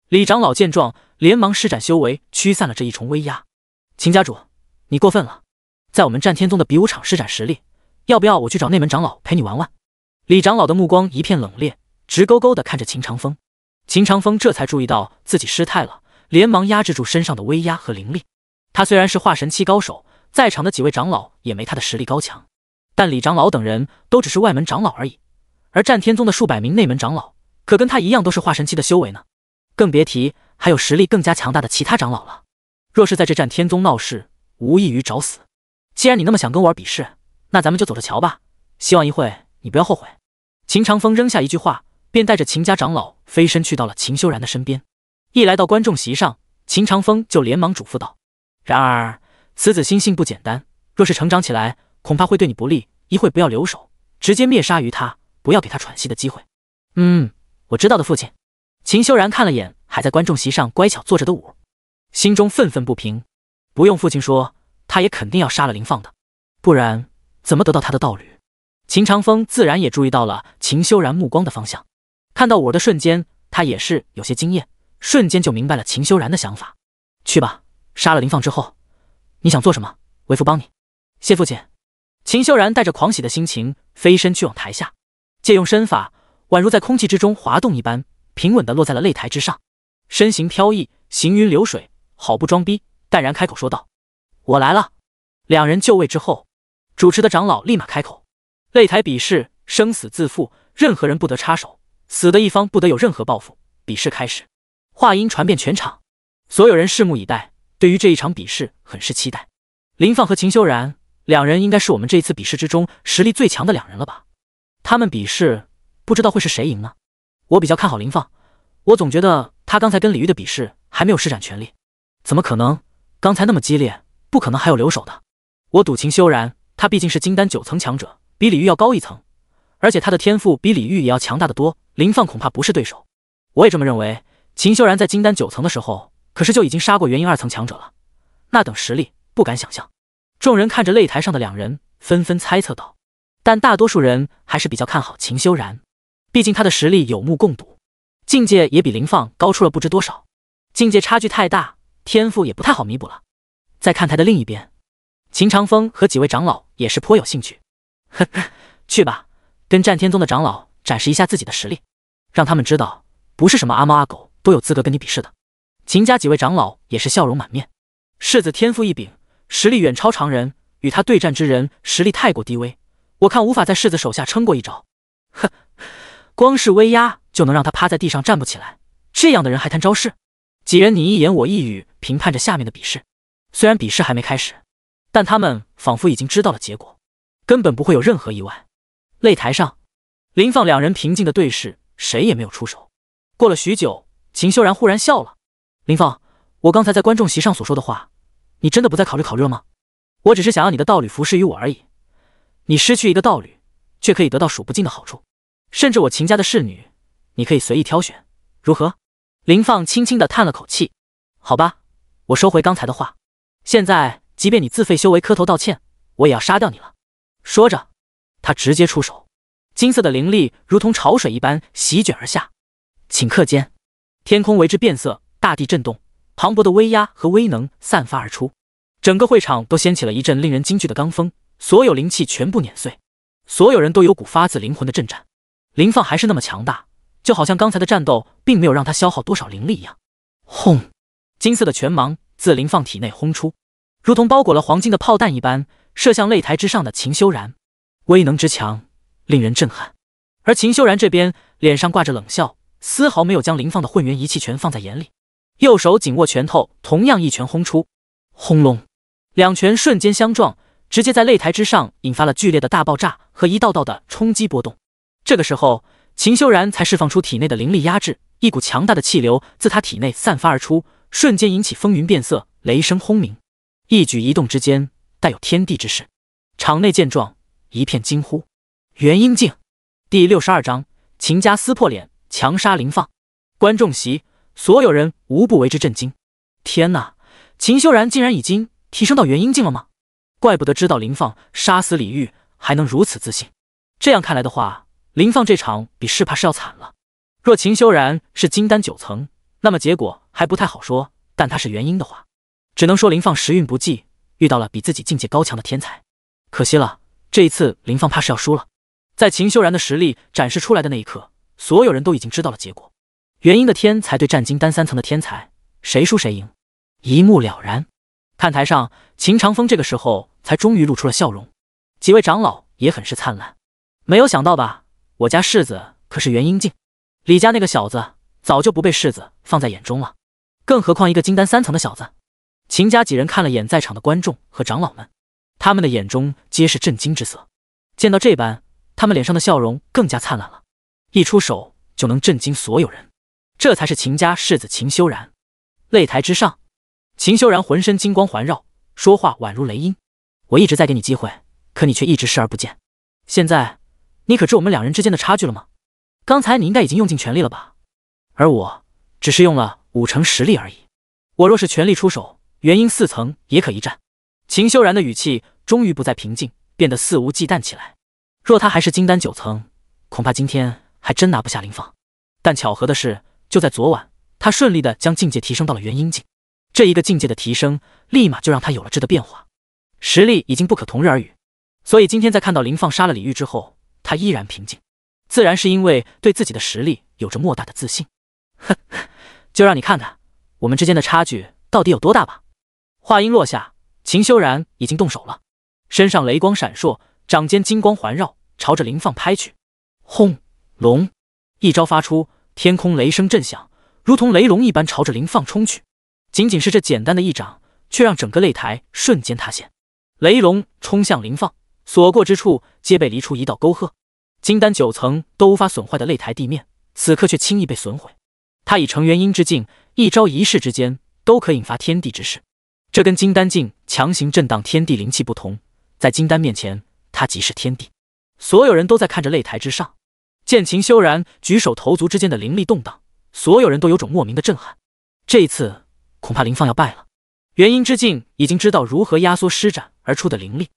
李长老见状，连忙施展修为驱散了这一重威压。秦家主，你过分了，在我们战天宗的比武场施展实力，要不要我去找内门长老陪你玩玩？李长老的目光一片冷冽，直勾勾的看着秦长风。秦长风这才注意到自己失态了，连忙压制住身上的威压和灵力。他虽然是化神期高手，在场的几位长老也没他的实力高强，但李长老等人都只是外门长老而已，而战天宗的数百名内门长老可跟他一样都是化神期的修为呢，更别提还有实力更加强大的其他长老了。若是在这战天宗闹事，无异于找死。既然你那么想跟我玩比试，那咱们就走着瞧吧。希望一会你不要后悔。秦长风扔下一句话，便带着秦家长老飞身去到了秦修然的身边。一来到观众席上，秦长风就连忙嘱咐道。然而，此子心性不简单，若是成长起来，恐怕会对你不利。一会不要留手，直接灭杀于他，不要给他喘息的机会。嗯，我知道的，父亲。秦修然看了眼还在观众席上乖巧坐着的我，心中愤愤不平。不用父亲说，他也肯定要杀了林放的，不然怎么得到他的道侣？秦长风自然也注意到了秦修然目光的方向，看到我的瞬间，他也是有些惊艳，瞬间就明白了秦修然的想法。去吧。杀了林放之后，你想做什么？为父帮你。谢父亲。秦秀然带着狂喜的心情飞身去往台下，借用身法，宛如在空气之中滑动一般，平稳的落在了擂台之上，身形飘逸，行云流水，好不装逼。淡然开口说道：“我来了。”两人就位之后，主持的长老立马开口：“擂台比试，生死自负，任何人不得插手，死的一方不得有任何报复。比试开始。”话音传遍全场，所有人拭目以待。对于这一场比试很是期待，林放和秦修然两人应该是我们这一次比试之中实力最强的两人了吧？他们比试，不知道会是谁赢呢？我比较看好林放，我总觉得他刚才跟李玉的比试还没有施展全力，怎么可能？刚才那么激烈，不可能还有留守的。我赌秦修然，他毕竟是金丹九层强者，比李玉要高一层，而且他的天赋比李玉也要强大的多，林放恐怕不是对手。我也这么认为，秦修然在金丹九层的时候。可是就已经杀过元婴二层强者了，那等实力不敢想象。众人看着擂台上的两人，纷纷猜测道。但大多数人还是比较看好秦修然，毕竟他的实力有目共睹，境界也比林放高出了不知多少。境界差距太大，天赋也不太好弥补了。在看台的另一边，秦长风和几位长老也是颇有兴趣。呵呵，去吧，跟战天宗的长老展示一下自己的实力，让他们知道，不是什么阿猫阿狗都有资格跟你比试的。秦家几位长老也是笑容满面。世子天赋异禀，实力远超常人，与他对战之人实力太过低微，我看无法在世子手下撑过一招。哼，光是威压就能让他趴在地上站不起来，这样的人还谈招式？几人你一言我一语评判着下面的比试，虽然比试还没开始，但他们仿佛已经知道了结果，根本不会有任何意外。擂台上，林放两人平静的对视，谁也没有出手。过了许久，秦修然忽然笑了。林放，我刚才在观众席上所说的话，你真的不再考虑考虑了吗？我只是想要你的道侣服侍于我而已。你失去一个道侣，却可以得到数不尽的好处，甚至我秦家的侍女，你可以随意挑选，如何？林放轻轻地叹了口气。好吧，我收回刚才的话。现在，即便你自废修为磕头道歉，我也要杀掉你了。说着，他直接出手，金色的灵力如同潮水一般席卷而下，顷刻间，天空为之变色。大地震动，磅礴的威压和威能散发而出，整个会场都掀起了一阵令人惊惧的罡风，所有灵气全部碾碎，所有人都有股发自灵魂的震颤。林放还是那么强大，就好像刚才的战斗并没有让他消耗多少灵力一样。轰！金色的拳芒自林放体内轰出，如同包裹了黄金的炮弹一般，射向擂台之上的秦修然。威能之强，令人震撼。而秦修然这边脸上挂着冷笑，丝毫没有将林放的混元一气拳放在眼里。右手紧握拳头，同样一拳轰出，轰隆！两拳瞬间相撞，直接在擂台之上引发了剧烈的大爆炸和一道道的冲击波动。这个时候，秦修然才释放出体内的灵力压制，一股强大的气流自他体内散发而出，瞬间引起风云变色，雷声轰鸣，一举一动之间带有天地之势。场内见状，一片惊呼。元婴境第六十二章：秦家撕破脸，强杀林放。观众席。所有人无不为之震惊！天哪，秦修然竟然已经提升到元婴境了吗？怪不得知道林放杀死李玉还能如此自信。这样看来的话，林放这场比试怕是要惨了。若秦修然是金丹九层，那么结果还不太好说；但他是元婴的话，只能说林放时运不济，遇到了比自己境界高强的天才。可惜了，这一次林放怕是要输了。在秦修然的实力展示出来的那一刻，所有人都已经知道了结果。元婴的天才对战金丹三层的天才，谁输谁赢，一目了然。看台上，秦长风这个时候才终于露出了笑容，几位长老也很是灿烂。没有想到吧，我家世子可是元婴境。李家那个小子早就不被世子放在眼中了，更何况一个金丹三层的小子。秦家几人看了眼在场的观众和长老们，他们的眼中皆是震惊之色。见到这般，他们脸上的笑容更加灿烂了。一出手就能震惊所有人。这才是秦家世子秦修然。擂台之上，秦修然浑身金光环绕，说话宛如雷音。我一直在给你机会，可你却一直视而不见。现在，你可知我们两人之间的差距了吗？刚才你应该已经用尽全力了吧？而我，只是用了五成实力而已。我若是全力出手，元婴四层也可一战。秦修然的语气终于不再平静，变得肆无忌惮起来。若他还是金丹九层，恐怕今天还真拿不下林放。但巧合的是。就在昨晚，他顺利的将境界提升到了元婴境。这一个境界的提升，立马就让他有了质的变化，实力已经不可同日而语。所以今天在看到林放杀了李玉之后，他依然平静，自然是因为对自己的实力有着莫大的自信。哼，就让你看看我们之间的差距到底有多大吧！话音落下，秦修然已经动手了，身上雷光闪烁，掌间金光环绕，朝着林放拍去。轰隆，一招发出。天空雷声震响，如同雷龙一般朝着林放冲去。仅仅是这简单的一掌，却让整个擂台瞬间塌陷。雷龙冲向林放，所过之处皆被犁出一道沟壑。金丹九层都无法损坏的擂台地面，此刻却轻易被损毁。他以成元婴之境，一招一式之间都可引发天地之势。这跟金丹境强行震荡天地灵气不同，在金丹面前，他即是天地。所有人都在看着擂台之上。见秦修然举手投足之间的灵力动荡，所有人都有种莫名的震撼。这一次，恐怕林放要败了。元婴之境已经知道如何压缩施展而出的灵力，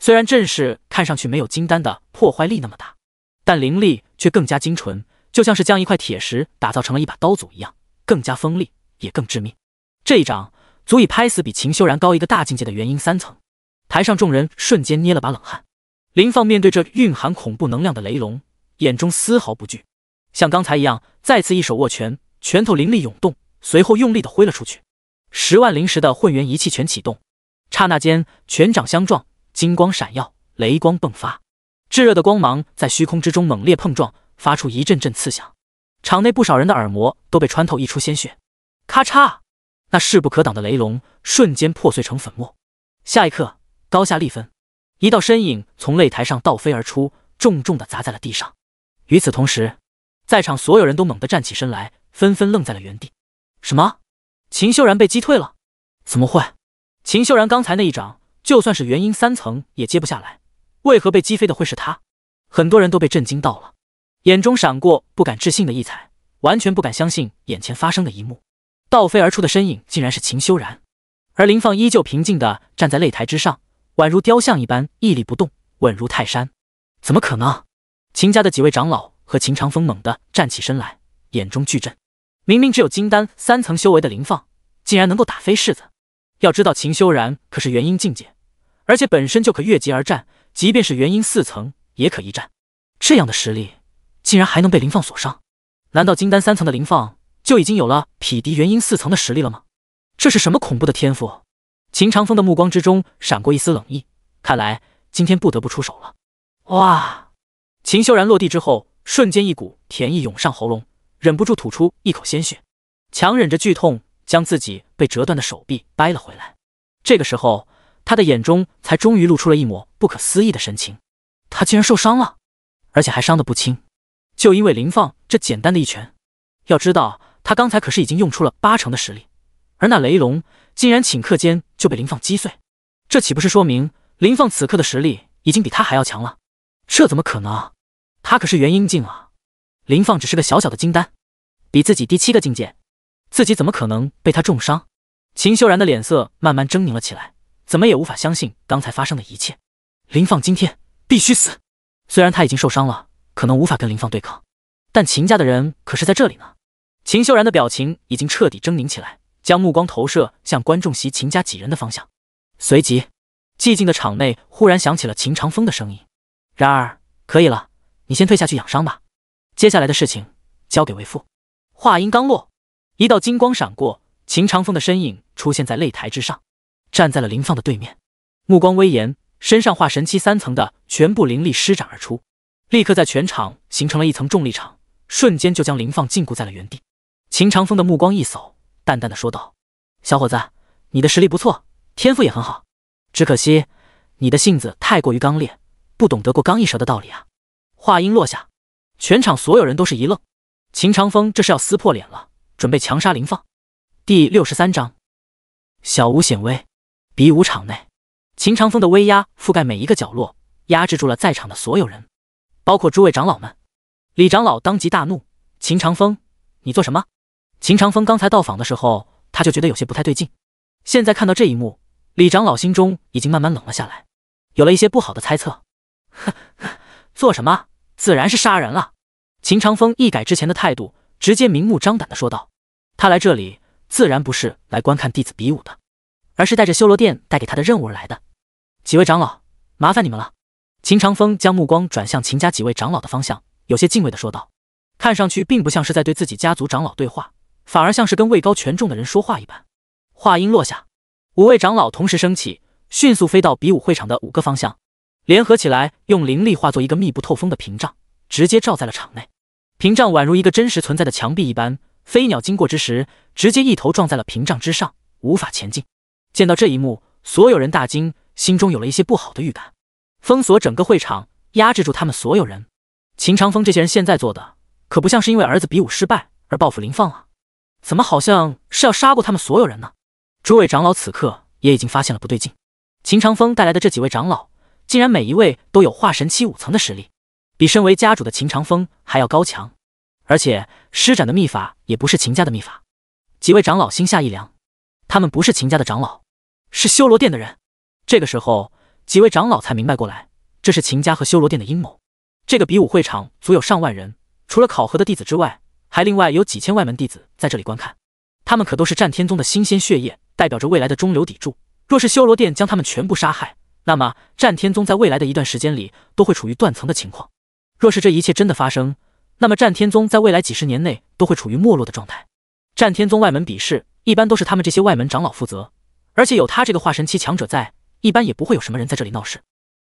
虽然阵势看上去没有金丹的破坏力那么大，但灵力却更加精纯，就像是将一块铁石打造成了一把刀俎一样，更加锋利，也更致命。这一掌足以拍死比秦修然高一个大境界的元婴三层。台上众人瞬间捏了把冷汗。林放面对这蕴含恐怖能量的雷龙。眼中丝毫不惧，像刚才一样，再次一手握拳，拳头灵力涌动，随后用力的挥了出去。十万灵石的混元仪器拳启动，刹那间拳掌相撞，金光闪耀，雷光迸发，炙热的光芒在虚空之中猛烈碰撞，发出一阵阵刺响。场内不少人的耳膜都被穿透，溢出鲜血。咔嚓，那势不可挡的雷龙瞬间破碎成粉末。下一刻，高下立分，一道身影从擂台上倒飞而出，重重的砸在了地上。与此同时，在场所有人都猛地站起身来，纷纷愣在了原地。什么？秦秀然被击退了？怎么会？秦秀然刚才那一掌，就算是元婴三层也接不下来，为何被击飞的会是他？很多人都被震惊到了，眼中闪过不敢置信的异彩，完全不敢相信眼前发生的一幕。倒飞而出的身影竟然是秦修然，而林放依旧平静的站在擂台之上，宛如雕像一般屹立不动，稳如泰山。怎么可能？秦家的几位长老和秦长风猛地站起身来，眼中巨震。明明只有金丹三层修为的林放，竟然能够打飞世子。要知道，秦修然可是元婴境界，而且本身就可越级而战，即便是元婴四层也可一战。这样的实力，竟然还能被林放所伤？难道金丹三层的林放就已经有了匹敌元婴四层的实力了吗？这是什么恐怖的天赋？秦长风的目光之中闪过一丝冷意，看来今天不得不出手了。哇！秦修然落地之后，瞬间一股甜意涌上喉咙，忍不住吐出一口鲜血，强忍着剧痛，将自己被折断的手臂掰了回来。这个时候，他的眼中才终于露出了一抹不可思议的神情：他竟然受伤了，而且还伤得不轻。就因为林放这简单的一拳，要知道他刚才可是已经用出了八成的实力，而那雷龙竟然顷刻间就被林放击碎，这岂不是说明林放此刻的实力已经比他还要强了？这怎么可能？他可是元婴境啊！林放只是个小小的金丹，比自己低七个境界，自己怎么可能被他重伤？秦秀然的脸色慢慢狰狞了起来，怎么也无法相信刚才发生的一切。林放今天必须死！虽然他已经受伤了，可能无法跟林放对抗，但秦家的人可是在这里呢。秦秀然的表情已经彻底狰狞起来，将目光投射向观众席秦家几人的方向。随即，寂静的场内忽然响起了秦长风的声音。然而，可以了，你先退下去养伤吧。接下来的事情交给为父。话音刚落，一道金光闪过，秦长风的身影出现在擂台之上，站在了林放的对面，目光威严，身上化神期三层的全部灵力施展而出，立刻在全场形成了一层重力场，瞬间就将林放禁锢在了原地。秦长风的目光一扫，淡淡的说道：“小伙子，你的实力不错，天赋也很好，只可惜你的性子太过于刚烈。”不懂得过刚一蛇的道理啊！话音落下，全场所有人都是一愣。秦长风这是要撕破脸了，准备强杀林放。第六十三章，小吴显威。比武场内，秦长风的威压覆盖每一个角落，压制住了在场的所有人，包括诸位长老们。李长老当即大怒：“秦长风，你做什么？”秦长风刚才到访的时候，他就觉得有些不太对劲。现在看到这一幕，李长老心中已经慢慢冷了下来，有了一些不好的猜测。做什么？自然是杀人了。秦长风一改之前的态度，直接明目张胆的说道：“他来这里自然不是来观看弟子比武的，而是带着修罗殿带给他的任务而来的。几位长老，麻烦你们了。”秦长风将目光转向秦家几位长老的方向，有些敬畏的说道：“看上去并不像是在对自己家族长老对话，反而像是跟位高权重的人说话一般。”话音落下，五位长老同时升起，迅速飞到比武会场的五个方向。联合起来，用灵力化作一个密不透风的屏障，直接罩在了场内。屏障宛如一个真实存在的墙壁一般，飞鸟经过之时，直接一头撞在了屏障之上，无法前进。见到这一幕，所有人大惊，心中有了一些不好的预感。封锁整个会场，压制住他们所有人。秦长风这些人现在做的，可不像是因为儿子比武失败而报复林放啊，怎么好像是要杀过他们所有人呢？诸位长老此刻也已经发现了不对劲。秦长风带来的这几位长老。竟然每一位都有化神期五层的实力，比身为家主的秦长风还要高强，而且施展的秘法也不是秦家的秘法。几位长老心下一凉，他们不是秦家的长老，是修罗殿的人。这个时候，几位长老才明白过来，这是秦家和修罗殿的阴谋。这个比武会场足有上万人，除了考核的弟子之外，还另外有几千外门弟子在这里观看。他们可都是战天宗的新鲜血液，代表着未来的中流砥柱。若是修罗殿将他们全部杀害，那么战天宗在未来的一段时间里都会处于断层的情况。若是这一切真的发生，那么战天宗在未来几十年内都会处于没落的状态。战天宗外门比试一般都是他们这些外门长老负责，而且有他这个化神期强者在，一般也不会有什么人在这里闹事。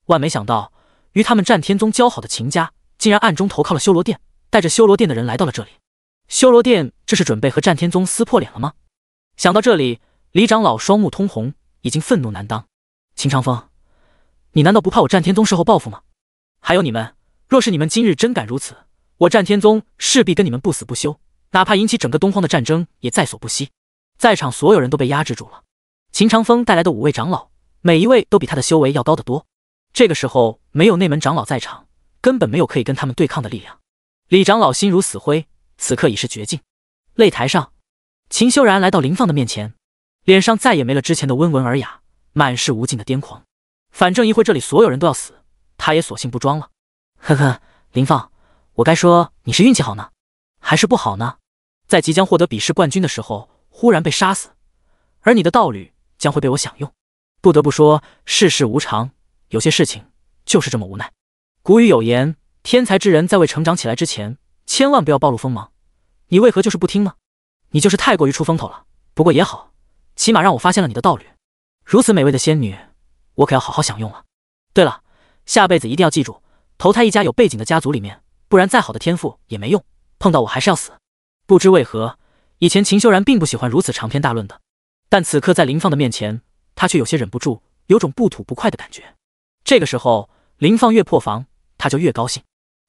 万没想到，与他们战天宗交好的秦家竟然暗中投靠了修罗殿，带着修罗殿的人来到了这里。修罗殿这是准备和战天宗撕破脸了吗？想到这里，李长老双目通红，已经愤怒难当。秦长风。你难道不怕我战天宗事后报复吗？还有你们，若是你们今日真敢如此，我战天宗势必跟你们不死不休，哪怕引起整个东荒的战争也在所不惜。在场所有人都被压制住了。秦长风带来的五位长老，每一位都比他的修为要高得多。这个时候没有内门长老在场，根本没有可以跟他们对抗的力量。李长老心如死灰，此刻已是绝境。擂台上，秦修然来到林放的面前，脸上再也没了之前的温文尔雅，满是无尽的癫狂。反正一会这里所有人都要死，他也索性不装了。呵呵，林放，我该说你是运气好呢，还是不好呢？在即将获得比试冠军的时候，忽然被杀死，而你的道侣将会被我享用。不得不说，世事无常，有些事情就是这么无奈。古语有言，天才之人在未成长起来之前，千万不要暴露锋芒。你为何就是不听呢？你就是太过于出风头了。不过也好，起码让我发现了你的道侣。如此美味的仙女。我可要好好享用了。对了，下辈子一定要记住，投胎一家有背景的家族里面，不然再好的天赋也没用。碰到我还是要死。不知为何，以前秦修然并不喜欢如此长篇大论的，但此刻在林放的面前，他却有些忍不住，有种不吐不快的感觉。这个时候，林放越破防，他就越高兴。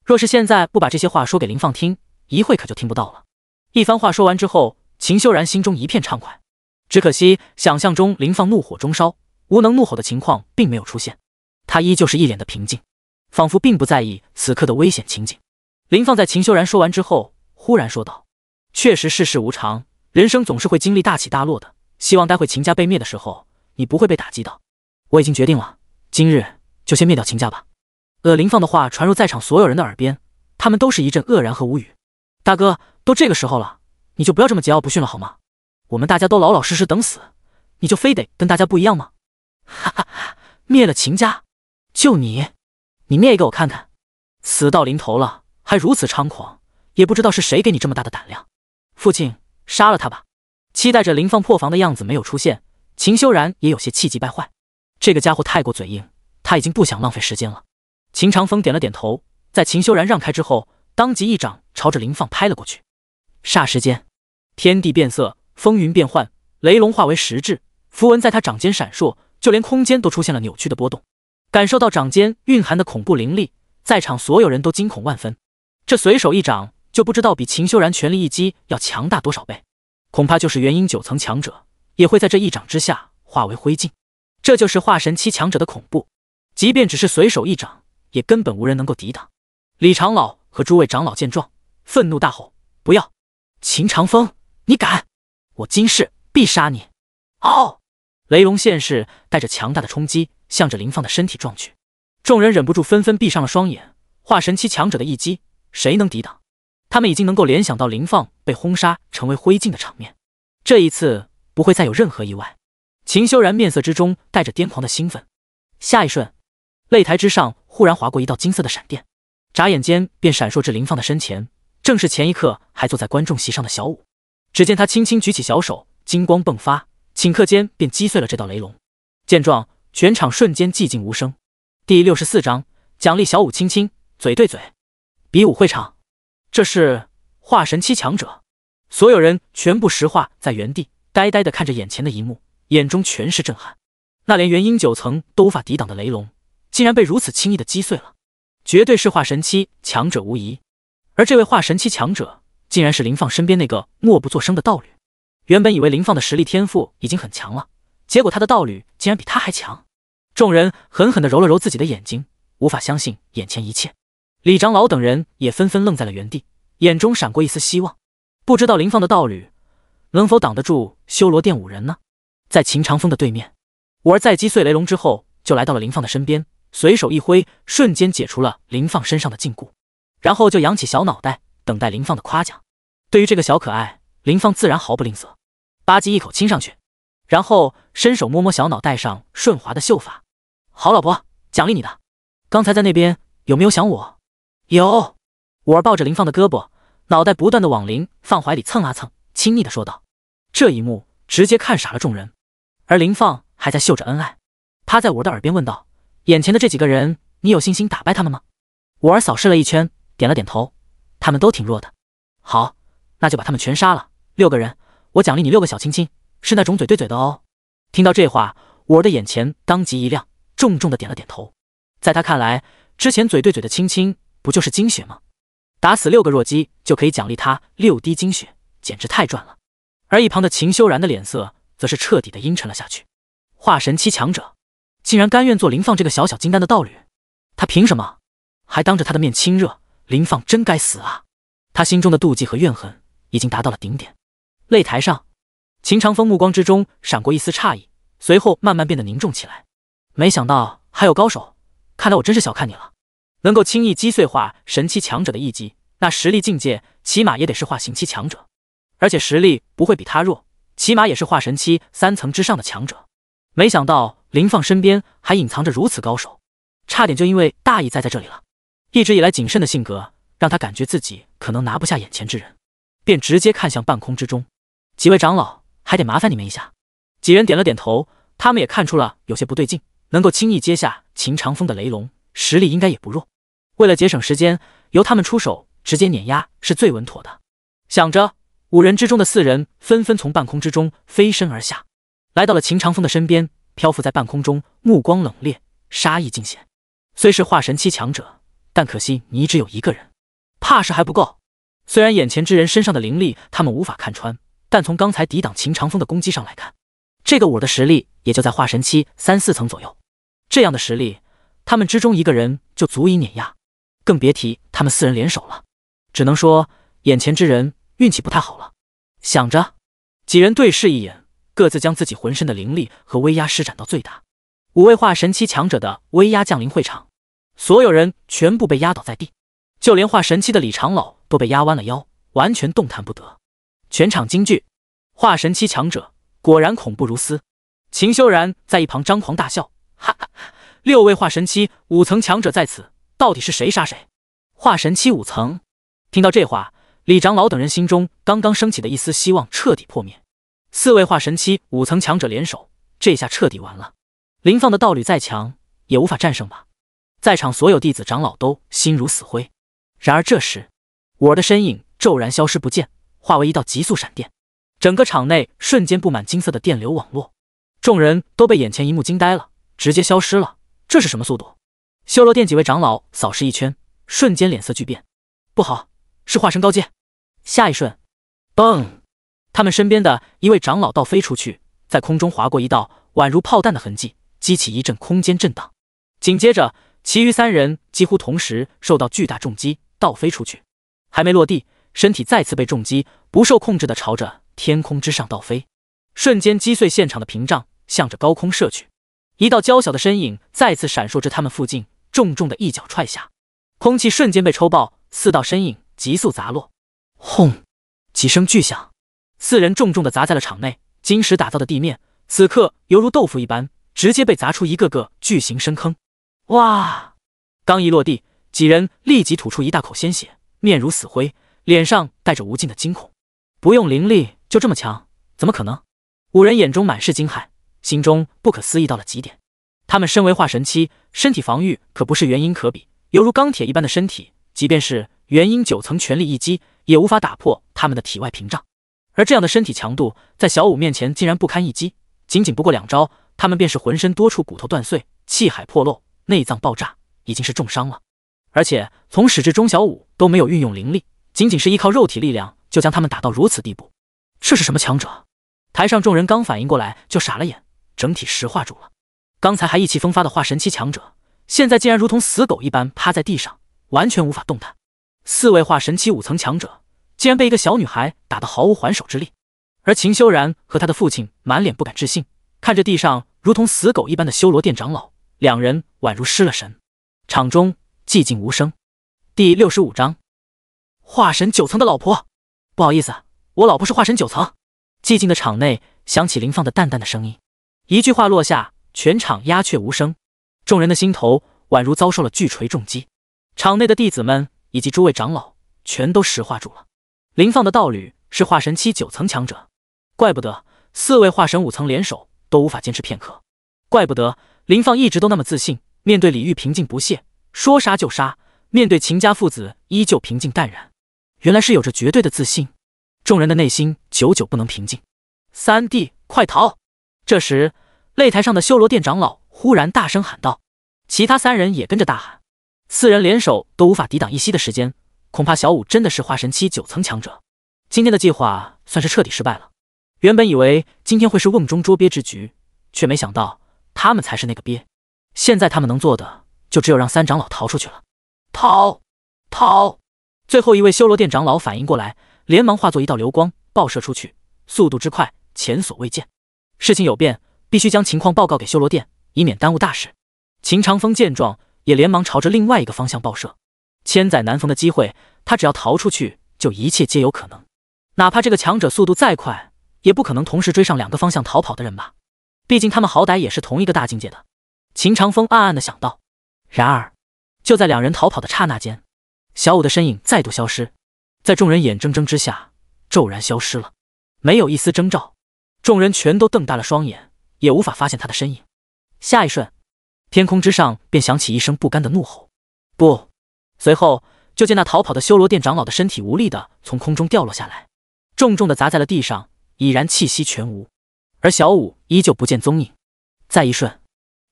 若是现在不把这些话说给林放听，一会可就听不到了。一番话说完之后，秦修然心中一片畅快，只可惜想象中林放怒火中烧。无能怒吼的情况并没有出现，他依旧是一脸的平静，仿佛并不在意此刻的危险情景。林放在秦修然说完之后，忽然说道：“确实世事无常，人生总是会经历大起大落的。希望待会秦家被灭的时候，你不会被打击到。我已经决定了，今日就先灭掉秦家吧。”呃，林放的话传入在场所有人的耳边，他们都是一阵愕然和无语。“大哥，都这个时候了，你就不要这么桀骜不驯了好吗？我们大家都老老实实等死，你就非得跟大家不一样吗？”哈哈哈！灭了秦家，就你，你灭一个我看看。死到临头了，还如此猖狂，也不知道是谁给你这么大的胆量。父亲，杀了他吧！期待着林放破防的样子没有出现，秦修然也有些气急败坏。这个家伙太过嘴硬，他已经不想浪费时间了。秦长风点了点头，在秦修然让开之后，当即一掌朝着林放拍了过去。霎时间，天地变色，风云变幻，雷龙化为实质，符文在他掌间闪烁。就连空间都出现了扭曲的波动，感受到掌间蕴含的恐怖灵力，在场所有人都惊恐万分。这随手一掌，就不知道比秦修然全力一击要强大多少倍，恐怕就是元婴九层强者，也会在这一掌之下化为灰烬。这就是化神期强者的恐怖，即便只是随手一掌，也根本无人能够抵挡。李长老和诸位长老见状，愤怒大吼：“不要！秦长风，你敢！我金氏必杀你！”嗷！雷龙现世，带着强大的冲击，向着林放的身体撞去。众人忍不住纷纷闭上了双眼。化神期强者的一击，谁能抵挡？他们已经能够联想到林放被轰杀成为灰烬的场面。这一次不会再有任何意外。秦修然面色之中带着癫狂的兴奋。下一瞬，擂台之上忽然划过一道金色的闪电，眨眼间便闪烁至林放的身前。正是前一刻还坐在观众席上的小舞。只见他轻轻举起小手，金光迸发。顷刻间便击碎了这道雷龙。见状，全场瞬间寂静无声。第六十四章奖励小舞亲亲嘴对嘴。比武会场，这是化神期强者！所有人全部石化在原地，呆呆的看着眼前的一幕，眼中全是震撼。那连元婴九层都无法抵挡的雷龙，竟然被如此轻易的击碎了，绝对是化神期强者无疑。而这位化神期强者，竟然是林放身边那个默不作声的道侣。原本以为林放的实力天赋已经很强了，结果他的道侣竟然比他还强。众人狠狠地揉了揉自己的眼睛，无法相信眼前一切。李长老等人也纷纷愣在了原地，眼中闪过一丝希望。不知道林放的道侣能否挡得住修罗殿五人呢？在秦长风的对面，五儿在击碎雷龙之后，就来到了林放的身边，随手一挥，瞬间解除了林放身上的禁锢，然后就扬起小脑袋，等待林放的夸奖。对于这个小可爱，林放自然毫不吝啬。吧唧一口亲上去，然后伸手摸摸小脑袋上顺滑的秀发，好老婆，奖励你的。刚才在那边有没有想我？有。我抱着林放的胳膊，脑袋不断的往林放怀里蹭啊蹭，亲昵的说道。这一幕直接看傻了众人，而林放还在秀着恩爱，趴在我的耳边问道：“眼前的这几个人，你有信心打败他们吗？”我儿扫视了一圈，点了点头：“他们都挺弱的。”好，那就把他们全杀了，六个人。我奖励你六个小亲亲，是那种嘴对嘴的哦。听到这话，五儿的眼前当即一亮，重重的点了点头。在他看来，之前嘴对嘴的亲亲不就是精血吗？打死六个弱鸡就可以奖励他六滴精血，简直太赚了。而一旁的秦修然的脸色则是彻底的阴沉了下去。化神期强者竟然甘愿做林放这个小小金丹的道侣，他凭什么？还当着他的面亲热，林放真该死啊！他心中的妒忌和怨恨已经达到了顶点。擂台上，秦长风目光之中闪过一丝诧异，随后慢慢变得凝重起来。没想到还有高手，看来我真是小看你了。能够轻易击碎化神期强者的一击，那实力境界起码也得是化形期强者，而且实力不会比他弱，起码也是化神期三层之上的强者。没想到林放身边还隐藏着如此高手，差点就因为大意栽在这里了。一直以来谨慎的性格让他感觉自己可能拿不下眼前之人，便直接看向半空之中。几位长老，还得麻烦你们一下。几人点了点头，他们也看出了有些不对劲。能够轻易接下秦长风的雷龙，实力应该也不弱。为了节省时间，由他们出手直接碾压是最稳妥的。想着，五人之中的四人纷纷从半空之中飞身而下，来到了秦长风的身边，漂浮在半空中，目光冷冽，杀意尽显。虽是化神期强者，但可惜你只有一个人，怕是还不够。虽然眼前之人身上的灵力，他们无法看穿。但从刚才抵挡秦长风的攻击上来看，这个我的实力也就在化神期三四层左右。这样的实力，他们之中一个人就足以碾压，更别提他们四人联手了。只能说，眼前之人运气不太好了。想着，几人对视一眼，各自将自己浑身的灵力和威压施展到最大。五位化神期强者的威压降临会场，所有人全部被压倒在地，就连化神期的李长老都被压弯了腰，完全动弹不得。全场惊惧，化神期强者果然恐怖如斯。秦修然在一旁张狂大笑，哈哈！六位化神期五层强者在此，到底是谁杀谁？化神期五层。听到这话，李长老等人心中刚刚升起的一丝希望彻底破灭。四位化神期五层强者联手，这下彻底完了。林放的道侣再强，也无法战胜吧？在场所有弟子长老都心如死灰。然而这时，我的身影骤然消失不见。化为一道急速闪电，整个场内瞬间布满金色的电流网络，众人都被眼前一幕惊呆了，直接消失了。这是什么速度？修罗殿几位长老扫视一圈，瞬间脸色巨变，不好，是化身高阶。下一瞬，嘣，他们身边的一位长老倒飞出去，在空中划过一道宛如炮弹的痕迹，激起一阵空间震荡。紧接着，其余三人几乎同时受到巨大重击，倒飞出去，还没落地。身体再次被重击，不受控制的朝着天空之上倒飞，瞬间击碎现场的屏障，向着高空射去。一道娇小的身影再次闪烁至他们附近，重重的一脚踹下，空气瞬间被抽爆，四道身影急速砸落。轰！几声巨响，四人重重的砸在了场内，金石打造的地面此刻犹如豆腐一般，直接被砸出一个个巨型深坑。哇！刚一落地，几人立即吐出一大口鲜血，面如死灰。脸上带着无尽的惊恐，不用灵力就这么强，怎么可能？五人眼中满是惊骇，心中不可思议到了极点。他们身为化神期，身体防御可不是元婴可比，犹如钢铁一般的身体，即便是元婴九层全力一击，也无法打破他们的体外屏障。而这样的身体强度，在小五面前竟然不堪一击，仅仅不过两招，他们便是浑身多处骨头断碎，气海破漏，内脏爆炸，已经是重伤了。而且从始至终，小五都没有运用灵力。仅仅是依靠肉体力量就将他们打到如此地步，这是什么强者？台上众人刚反应过来就傻了眼，整体石化住了。刚才还意气风发的化神期强者，现在竟然如同死狗一般趴在地上，完全无法动弹。四位化神期五层强者，竟然被一个小女孩打得毫无还手之力。而秦修然和他的父亲满脸不敢置信，看着地上如同死狗一般的修罗殿长老，两人宛如失了神。场中寂静无声。第六十五章。化神九层的老婆，不好意思，我老婆是化神九层。寂静的场内响起林放的淡淡的声音，一句话落下，全场鸦雀无声。众人的心头宛如遭受了巨锤重击。场内的弟子们以及诸位长老全都石化住了。林放的道侣是化神期九层强者，怪不得四位化神五层联手都无法坚持片刻，怪不得林放一直都那么自信，面对李玉平静不屑，说杀就杀；面对秦家父子依旧平静淡然。原来是有着绝对的自信，众人的内心久久不能平静。三弟，快逃！这时，擂台上的修罗殿长老忽然大声喊道，其他三人也跟着大喊。四人联手都无法抵挡一息的时间，恐怕小五真的是化神期九层强者。今天的计划算是彻底失败了。原本以为今天会是瓮中捉鳖之局，却没想到他们才是那个鳖。现在他们能做的就只有让三长老逃出去了。逃，逃！最后一位修罗殿长老反应过来，连忙化作一道流光爆射出去，速度之快，前所未见。事情有变，必须将情况报告给修罗殿，以免耽误大事。秦长风见状，也连忙朝着另外一个方向爆射。千载难逢的机会，他只要逃出去，就一切皆有可能。哪怕这个强者速度再快，也不可能同时追上两个方向逃跑的人吧？毕竟他们好歹也是同一个大境界的。秦长风暗暗的想到。然而，就在两人逃跑的刹那间。小舞的身影再度消失，在众人眼睁睁之下骤然消失了，没有一丝征兆。众人全都瞪大了双眼，也无法发现他的身影。下一瞬，天空之上便响起一声不甘的怒吼：“不！”随后就见那逃跑的修罗殿长老的身体无力的从空中掉落下来，重重的砸在了地上，已然气息全无。而小舞依旧不见踪影。再一瞬，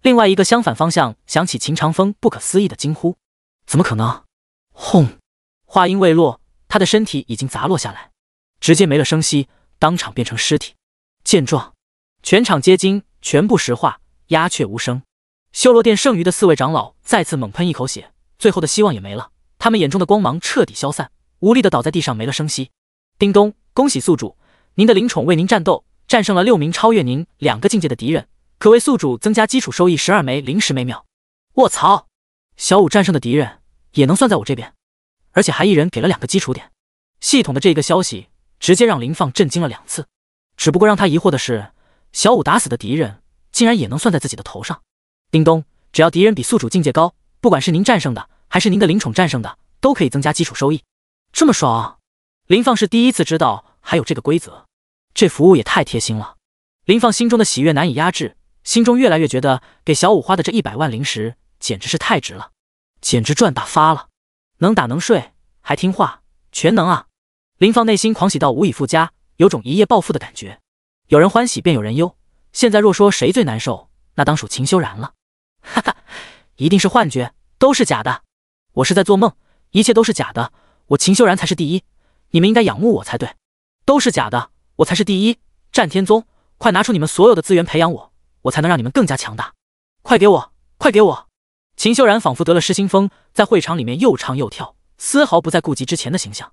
另外一个相反方向响起秦长风不可思议的惊呼：“怎么可能？”轰！话音未落，他的身体已经砸落下来，直接没了声息，当场变成尸体。见状，全场皆惊，全部石化，鸦雀无声。修罗殿剩余的四位长老再次猛喷一口血，最后的希望也没了，他们眼中的光芒彻底消散，无力的倒在地上，没了声息。叮咚，恭喜宿主，您的灵宠为您战斗，战胜了六名超越您两个境界的敌人，可为宿主增加基础收益十二枚灵石每秒。卧槽！小五战胜的敌人。也能算在我这边，而且还一人给了两个基础点。系统的这一个消息直接让林放震惊了两次。只不过让他疑惑的是，小五打死的敌人竟然也能算在自己的头上。叮咚，只要敌人比宿主境界高，不管是您战胜的，还是您的灵宠战胜的，都可以增加基础收益。这么爽，林放是第一次知道还有这个规则，这服务也太贴心了。林放心中的喜悦难以压制，心中越来越觉得给小五花的这一百万灵石简直是太值了。简直赚大发了，能打能睡还听话，全能啊！林放内心狂喜到无以复加，有种一夜暴富的感觉。有人欢喜便有人忧，现在若说谁最难受，那当属秦修然了。哈哈，一定是幻觉，都是假的，我是在做梦，一切都是假的，我秦修然才是第一，你们应该仰慕我才对，都是假的，我才是第一。战天宗，快拿出你们所有的资源培养我，我才能让你们更加强大。快给我，快给我！秦修然仿佛得了失心疯，在会场里面又唱又跳，丝毫不再顾及之前的形象。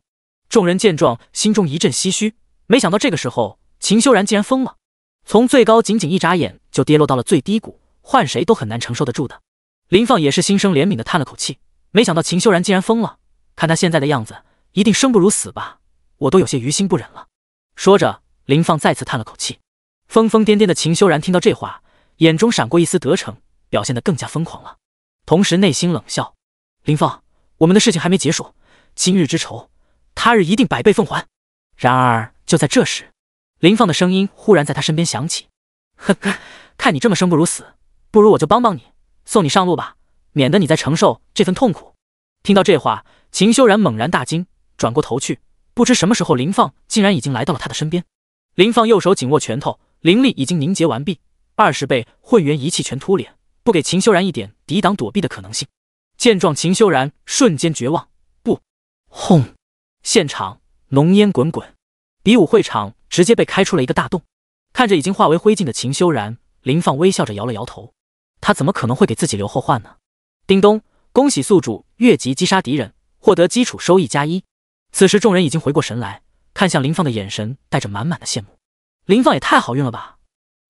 众人见状，心中一阵唏嘘。没想到这个时候，秦修然竟然疯了，从最高仅仅一眨眼就跌落到了最低谷，换谁都很难承受得住的。林放也是心生怜悯的叹了口气，没想到秦修然竟然疯了，看他现在的样子，一定生不如死吧，我都有些于心不忍了。说着，林放再次叹了口气。疯疯癫癫的秦修然听到这话，眼中闪过一丝得逞，表现得更加疯狂了。同时，内心冷笑：“林放，我们的事情还没结束，今日之仇，他日一定百倍奉还。”然而，就在这时，林放的声音忽然在他身边响起：“呵呵，看你这么生不如死，不如我就帮帮你，送你上路吧，免得你再承受这份痛苦。”听到这话，秦修然猛然大惊，转过头去，不知什么时候，林放竟然已经来到了他的身边。林放右手紧握拳头，灵力已经凝结完毕，二十倍混元一气拳突脸。不给秦修然一点抵挡躲避的可能性。见状，秦修然瞬间绝望。不，轰！现场浓烟滚滚，比武会场直接被开出了一个大洞。看着已经化为灰烬的秦修然，林放微笑着摇了摇头。他怎么可能会给自己留后患呢？叮咚，恭喜宿主越级击杀敌人，获得基础收益加一。此时众人已经回过神来，看向林放的眼神带着满满的羡慕。林放也太好运了吧？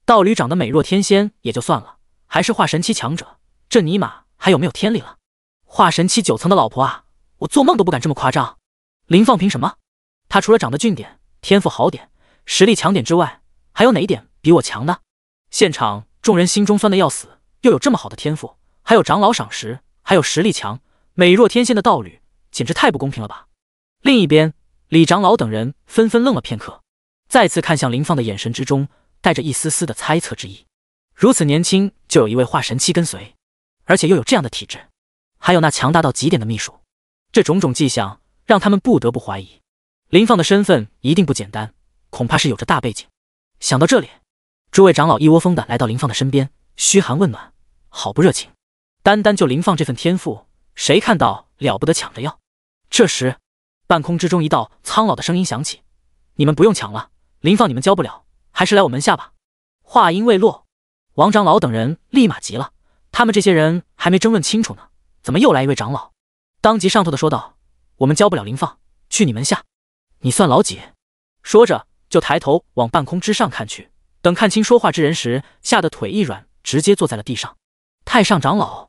道侣长得美若天仙也就算了。还是化神期强者，这尼玛还有没有天理了？化神期九层的老婆啊，我做梦都不敢这么夸张。林放凭什么？他除了长得俊点、天赋好点、实力强点之外，还有哪一点比我强呢？现场众人心中酸的要死，又有这么好的天赋，还有长老赏识，还有实力强、美若天仙的道侣，简直太不公平了吧！另一边，李长老等人纷纷愣了片刻，再次看向林放的眼神之中带着一丝丝的猜测之意。如此年轻就有一位化神期跟随，而且又有这样的体质，还有那强大到极点的秘术，这种种迹象让他们不得不怀疑林放的身份一定不简单，恐怕是有着大背景。想到这里，诸位长老一窝蜂的来到林放的身边，嘘寒问暖，好不热情。单单就林放这份天赋，谁看到了不得抢着要？这时，半空之中一道苍老的声音响起：“你们不用抢了，林放，你们教不了，还是来我门下吧。”话音未落。王长老等人立马急了，他们这些人还没争论清楚呢，怎么又来一位长老？当即上头的说道：“我们教不了林放，去你门下，你算老几？”说着就抬头往半空之上看去。等看清说话之人时，吓得腿一软，直接坐在了地上。太上长老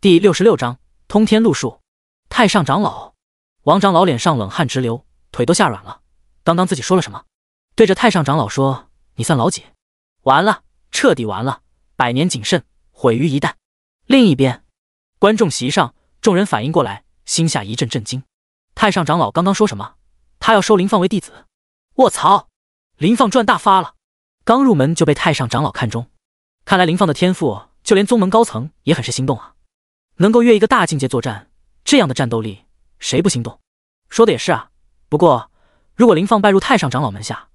第六十六章通天路数。太上长老，王长老脸上冷汗直流，腿都吓软了。刚刚自己说了什么？对着太上长老说：“你算老几？”完了，彻底完了。百年谨慎毁于一旦。另一边，观众席上众人反应过来，心下一阵震惊。太上长老刚刚说什么？他要收林放为弟子？我操！林放赚大发了，刚入门就被太上长老看中，看来林放的天赋，就连宗门高层也很是心动啊。能够越一个大境界作战，这样的战斗力，谁不心动？说的也是啊。不过，如果林放拜入太上长老门下，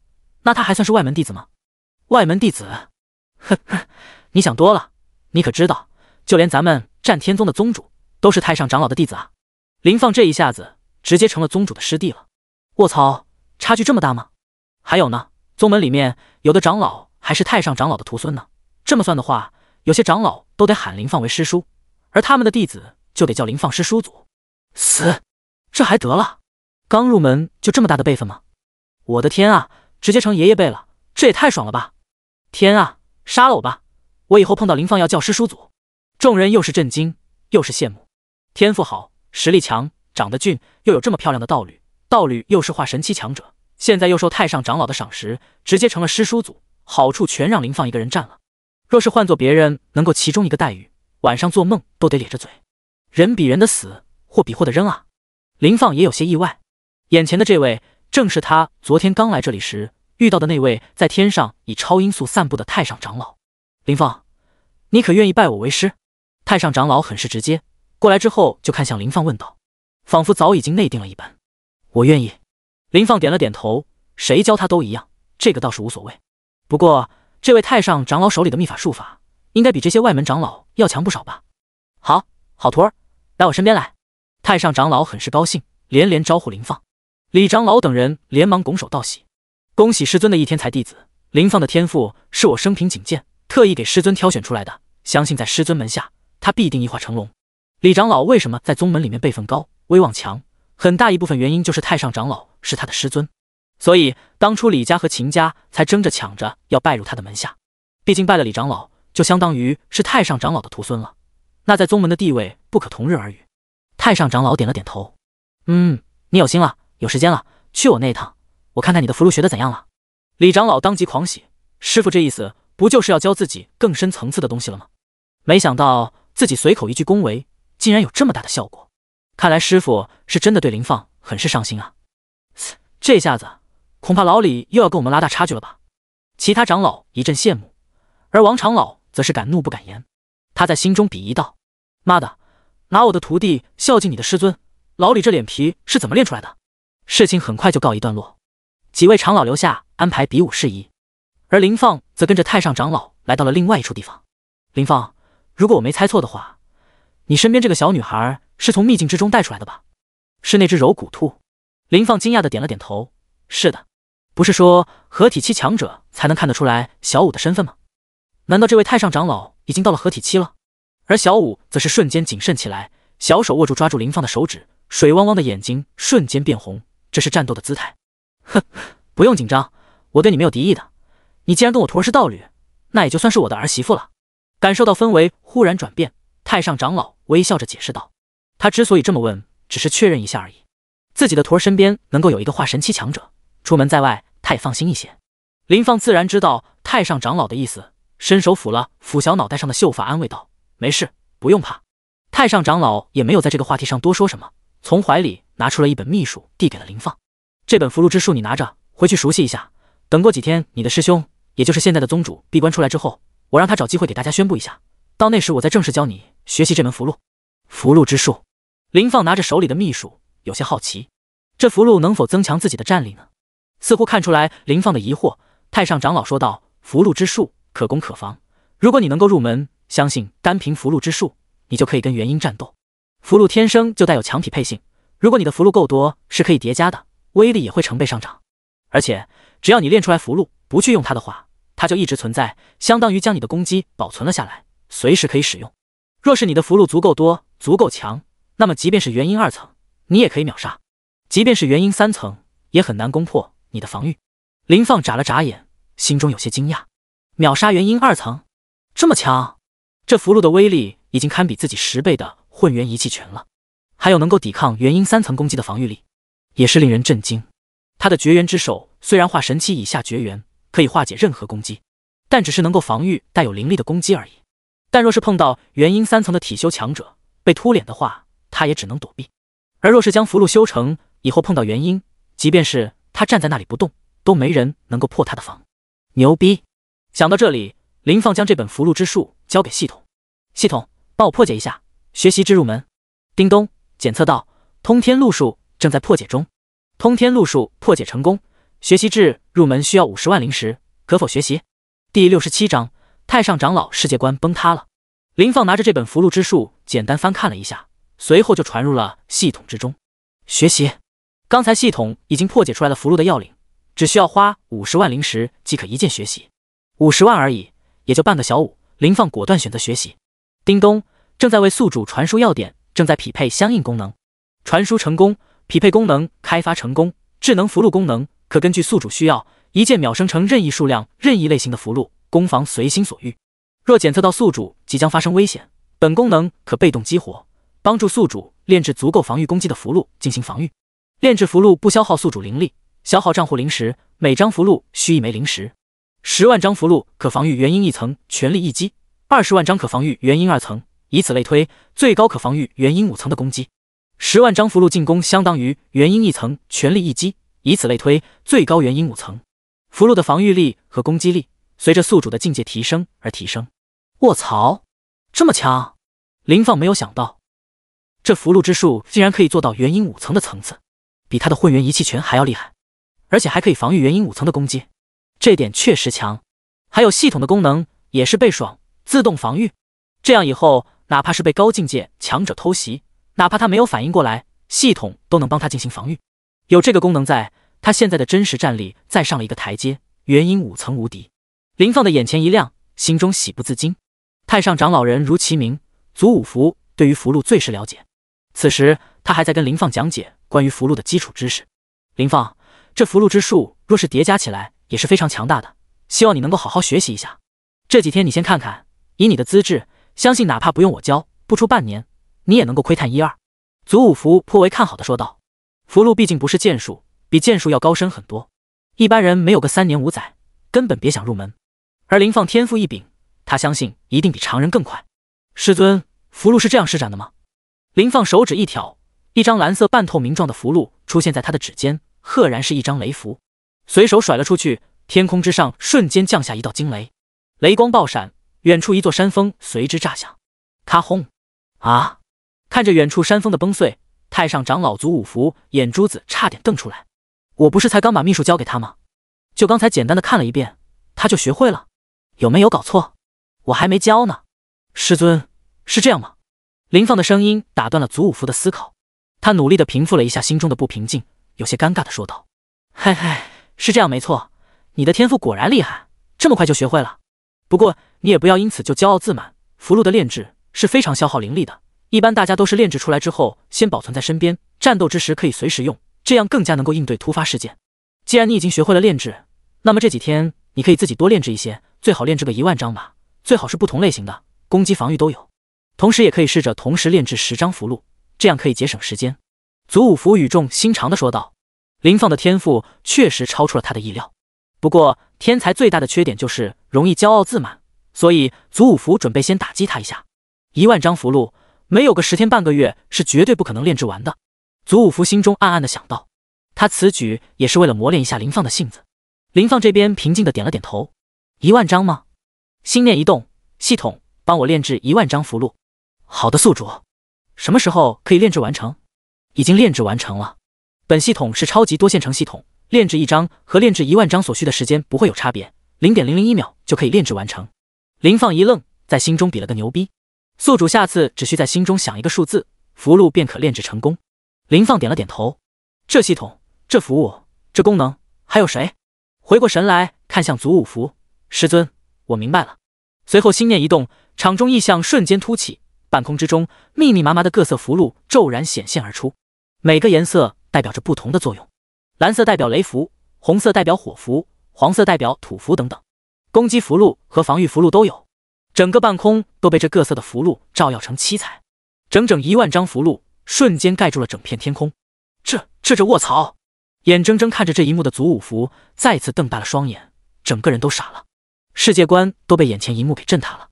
那他还算是外门弟子吗？外门弟子，呵呵。你想多了，你可知道，就连咱们战天宗的宗主都是太上长老的弟子啊！林放这一下子直接成了宗主的师弟了。卧槽，差距这么大吗？还有呢，宗门里面有的长老还是太上长老的徒孙呢。这么算的话，有些长老都得喊林放为师叔，而他们的弟子就得叫林放师叔祖。死，这还得了？刚入门就这么大的辈分吗？我的天啊，直接成爷爷辈了，这也太爽了吧！天啊，杀了我吧！我以后碰到林放要叫师叔祖，众人又是震惊又是羡慕。天赋好，实力强，长得俊，又有这么漂亮的道侣，道侣又是化神期强者，现在又受太上长老的赏识，直接成了师叔祖，好处全让林放一个人占了。若是换做别人，能够其中一个待遇，晚上做梦都得咧着嘴。人比人的死，货比货的扔啊！林放也有些意外，眼前的这位正是他昨天刚来这里时遇到的那位在天上以超音速散步的太上长老。林放，你可愿意拜我为师？太上长老很是直接，过来之后就看向林放问道，仿佛早已经内定了一般。我愿意。林放点了点头，谁教他都一样，这个倒是无所谓。不过这位太上长老手里的秘法术法，应该比这些外门长老要强不少吧？好，好徒儿，来我身边来。太上长老很是高兴，连连招呼林放。李长老等人连忙拱手道喜，恭喜师尊的一天才弟子林放的天赋是我生平仅见。特意给师尊挑选出来的，相信在师尊门下，他必定一化成龙。李长老为什么在宗门里面辈分高、威望强？很大一部分原因就是太上长老是他的师尊，所以当初李家和秦家才争着抢着要拜入他的门下。毕竟拜了李长老，就相当于是太上长老的徒孙了，那在宗门的地位不可同日而语。太上长老点了点头，嗯，你有心了，有时间了，去我那一趟，我看看你的符箓学的怎样了。李长老当即狂喜，师傅这意思。不就是要教自己更深层次的东西了吗？没想到自己随口一句恭维，竟然有这么大的效果。看来师傅是真的对林放很是上心啊！这下子，恐怕老李又要跟我们拉大差距了吧？其他长老一阵羡慕，而王长老则是敢怒不敢言。他在心中鄙夷道：“妈的，拿我的徒弟孝敬你的师尊，老李这脸皮是怎么练出来的？”事情很快就告一段落，几位长老留下安排比武事宜。而林放则跟着太上长老来到了另外一处地方。林放，如果我没猜错的话，你身边这个小女孩是从秘境之中带出来的吧？是那只柔骨兔。林放惊讶的点了点头。是的。不是说合体期强者才能看得出来小五的身份吗？难道这位太上长老已经到了合体期了？而小五则是瞬间谨慎起来，小手握住抓住林放的手指，水汪汪的眼睛瞬间变红，这是战斗的姿态。哼，不用紧张，我对你没有敌意的。你既然跟我徒儿是道侣，那也就算是我的儿媳妇了。感受到氛围忽然转变，太上长老微笑着解释道：“他之所以这么问，只是确认一下而已。自己的徒儿身边能够有一个化神期强者，出门在外他也放心一些。”林放自然知道太上长老的意思，伸手抚了抚小脑袋上的秀发，安慰道：“没事，不用怕。”太上长老也没有在这个话题上多说什么，从怀里拿出了一本秘术，递给了林放：“这本《福禄之术》你拿着回去熟悉一下，等过几天你的师兄。”也就是现在的宗主闭关出来之后，我让他找机会给大家宣布一下。到那时，我再正式教你学习这门符箓。符箓之术，林放拿着手里的秘术，有些好奇，这符箓能否增强自己的战力呢？似乎看出来林放的疑惑，太上长老说道：“符箓之术可攻可防，如果你能够入门，相信单凭符箓之术，你就可以跟元婴战斗。符箓天生就带有强匹配性，如果你的符箓够多，是可以叠加的，威力也会成倍上涨。而且只要你练出来符箓，不去用它的话，它就一直存在，相当于将你的攻击保存了下来，随时可以使用。若是你的符箓足够多、足够强，那么即便是元婴二层，你也可以秒杀；即便是元婴三层，也很难攻破你的防御。林放眨了眨眼，心中有些惊讶：秒杀元婴二层，这么强？这符箓的威力已经堪比自己十倍的混元一气拳了，还有能够抵抗元婴三层攻击的防御力，也是令人震惊。他的绝缘之手虽然化神期以下绝缘。可以化解任何攻击，但只是能够防御带有灵力的攻击而已。但若是碰到元婴三层的体修强者被突脸的话，他也只能躲避。而若是将符箓修成以后碰到元婴，即便是他站在那里不动，都没人能够破他的防。牛逼！想到这里，林放将这本符箓之术交给系统，系统帮我破解一下，学习之入门。叮咚，检测到通天路术正在破解中，通天路术破解成功。学习制入门需要五十万灵石，可否学习？第六十七章，太上长老世界观崩塌了。林放拿着这本《福禄之术》，简单翻看了一下，随后就传入了系统之中。学习，刚才系统已经破解出来了福禄的要领，只需要花五十万灵石即可一键学习，五十万而已，也就半个小五。林放果断选择学习。叮咚，正在为宿主传输要点，正在匹配相应功能，传输成功，匹配功能开发成功。智能符箓功能可根据宿主需要，一键秒生成任意数量、任意类型的符箓，攻防随心所欲。若检测到宿主即将发生危险，本功能可被动激活，帮助宿主炼制足够防御攻击的符箓进行防御。炼制符箓不消耗宿主灵力，消耗账户灵石，每张符箓需一枚灵石。十万张符箓可防御元婴一层全力一击，二十万张可防御元婴二层，以此类推，最高可防御元婴五层的攻击。十万张符箓进攻相当于元婴一层全力一击，以此类推，最高元婴五层。符箓的防御力和攻击力随着宿主的境界提升而提升。卧槽，这么强！林放没有想到，这符箓之术竟然可以做到元婴五层的层次，比他的混元一气拳还要厉害，而且还可以防御元婴五层的攻击，这点确实强。还有系统的功能也是倍爽，自动防御，这样以后哪怕是被高境界强者偷袭。哪怕他没有反应过来，系统都能帮他进行防御。有这个功能在，他现在的真实战力再上了一个台阶，元婴五层无敌。林放的眼前一亮，心中喜不自禁。太上长老人如其名，祖五福对于符箓最是了解。此时他还在跟林放讲解关于符箓的基础知识。林放，这符箓之术若是叠加起来也是非常强大的，希望你能够好好学习一下。这几天你先看看，以你的资质，相信哪怕不用我教，不出半年。你也能够窥探一二，祖武福颇为看好的说道：“符箓毕竟不是剑术，比剑术要高深很多。一般人没有个三年五载，根本别想入门。而林放天赋异禀，他相信一定比常人更快。”师尊，符箓是这样施展的吗？林放手指一挑，一张蓝色半透明状的符箓出现在他的指尖，赫然是一张雷符。随手甩了出去，天空之上瞬间降下一道惊雷，雷光爆闪，远处一座山峰随之炸响，咔轰！啊！看着远处山峰的崩碎，太上长老族五福眼珠子差点瞪出来。我不是才刚把秘术教给他吗？就刚才简单的看了一遍，他就学会了？有没有搞错？我还没教呢。师尊，是这样吗？林放的声音打断了祖武福的思考。他努力的平复了一下心中的不平静，有些尴尬的说道：“嘿嘿，是这样没错。你的天赋果然厉害，这么快就学会了。不过你也不要因此就骄傲自满。符箓的炼制是非常消耗灵力的。”一般大家都是炼制出来之后先保存在身边，战斗之时可以随时用，这样更加能够应对突发事件。既然你已经学会了炼制，那么这几天你可以自己多炼制一些，最好炼制个一万张吧，最好是不同类型的，攻击、防御都有。同时也可以试着同时炼制十张符箓，这样可以节省时间。祖武符语重心长的说道：“林放的天赋确实超出了他的意料，不过天才最大的缺点就是容易骄傲自满，所以祖武符准备先打击他一下。一万张符箓。”没有个十天半个月是绝对不可能炼制完的，祖武福心中暗暗的想到。他此举也是为了磨练一下林放的性子。林放这边平静的点了点头。一万张吗？心念一动，系统，帮我炼制一万张符箓。好的，宿主。什么时候可以炼制完成？已经炼制完成了。本系统是超级多线程系统，炼制一张和炼制一万张所需的时间不会有差别，零点零零一秒就可以炼制完成。林放一愣，在心中比了个牛逼。宿主，下次只需在心中想一个数字，符箓便可炼制成功。林放点了点头。这系统，这服务，这功能，还有谁？回过神来，看向祖五符，师尊，我明白了。随后心念一动，场中异象瞬间突起，半空之中密密麻麻的各色符箓骤然显现而出，每个颜色代表着不同的作用。蓝色代表雷符，红色代表火符，黄色代表土符等等，攻击符箓和防御符箓都有。整个半空都被这各色的符箓照耀成七彩，整整一万张符箓瞬间盖住了整片天空。这这这卧槽！眼睁睁看着这一幕的祖武福再次瞪大了双眼，整个人都傻了，世界观都被眼前一幕给震塌了。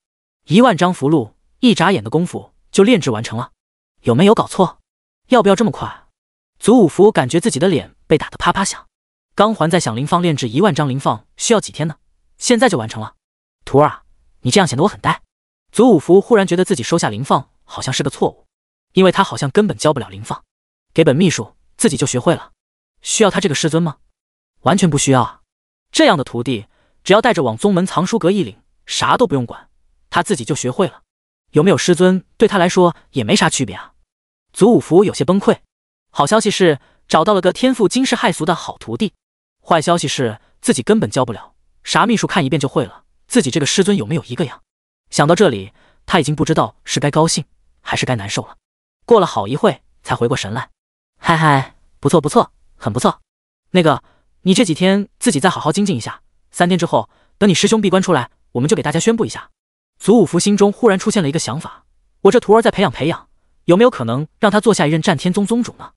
一万张符箓一眨眼的功夫就炼制完成了，有没有搞错？要不要这么快？祖武福感觉自己的脸被打得啪啪响。刚还在想林放炼制一万张林放需要几天呢，现在就完成了。徒儿。啊，你这样显得我很呆。祖五福忽然觉得自己收下灵放好像是个错误，因为他好像根本教不了灵放。给本秘书自己就学会了。需要他这个师尊吗？完全不需要啊！这样的徒弟，只要带着往宗门藏书阁一领，啥都不用管，他自己就学会了。有没有师尊对他来说也没啥区别啊？祖五福有些崩溃。好消息是找到了个天赋惊世骇俗的好徒弟，坏消息是自己根本教不了，啥秘术看一遍就会了。自己这个师尊有没有一个样？想到这里，他已经不知道是该高兴还是该难受了。过了好一会才回过神来。嗨嗨，不错不错，很不错。那个，你这几天自己再好好精进一下。三天之后，等你师兄闭关出来，我们就给大家宣布一下。祖武福心中忽然出现了一个想法：我这徒儿再培养培养，有没有可能让他做下一任战天宗宗主呢？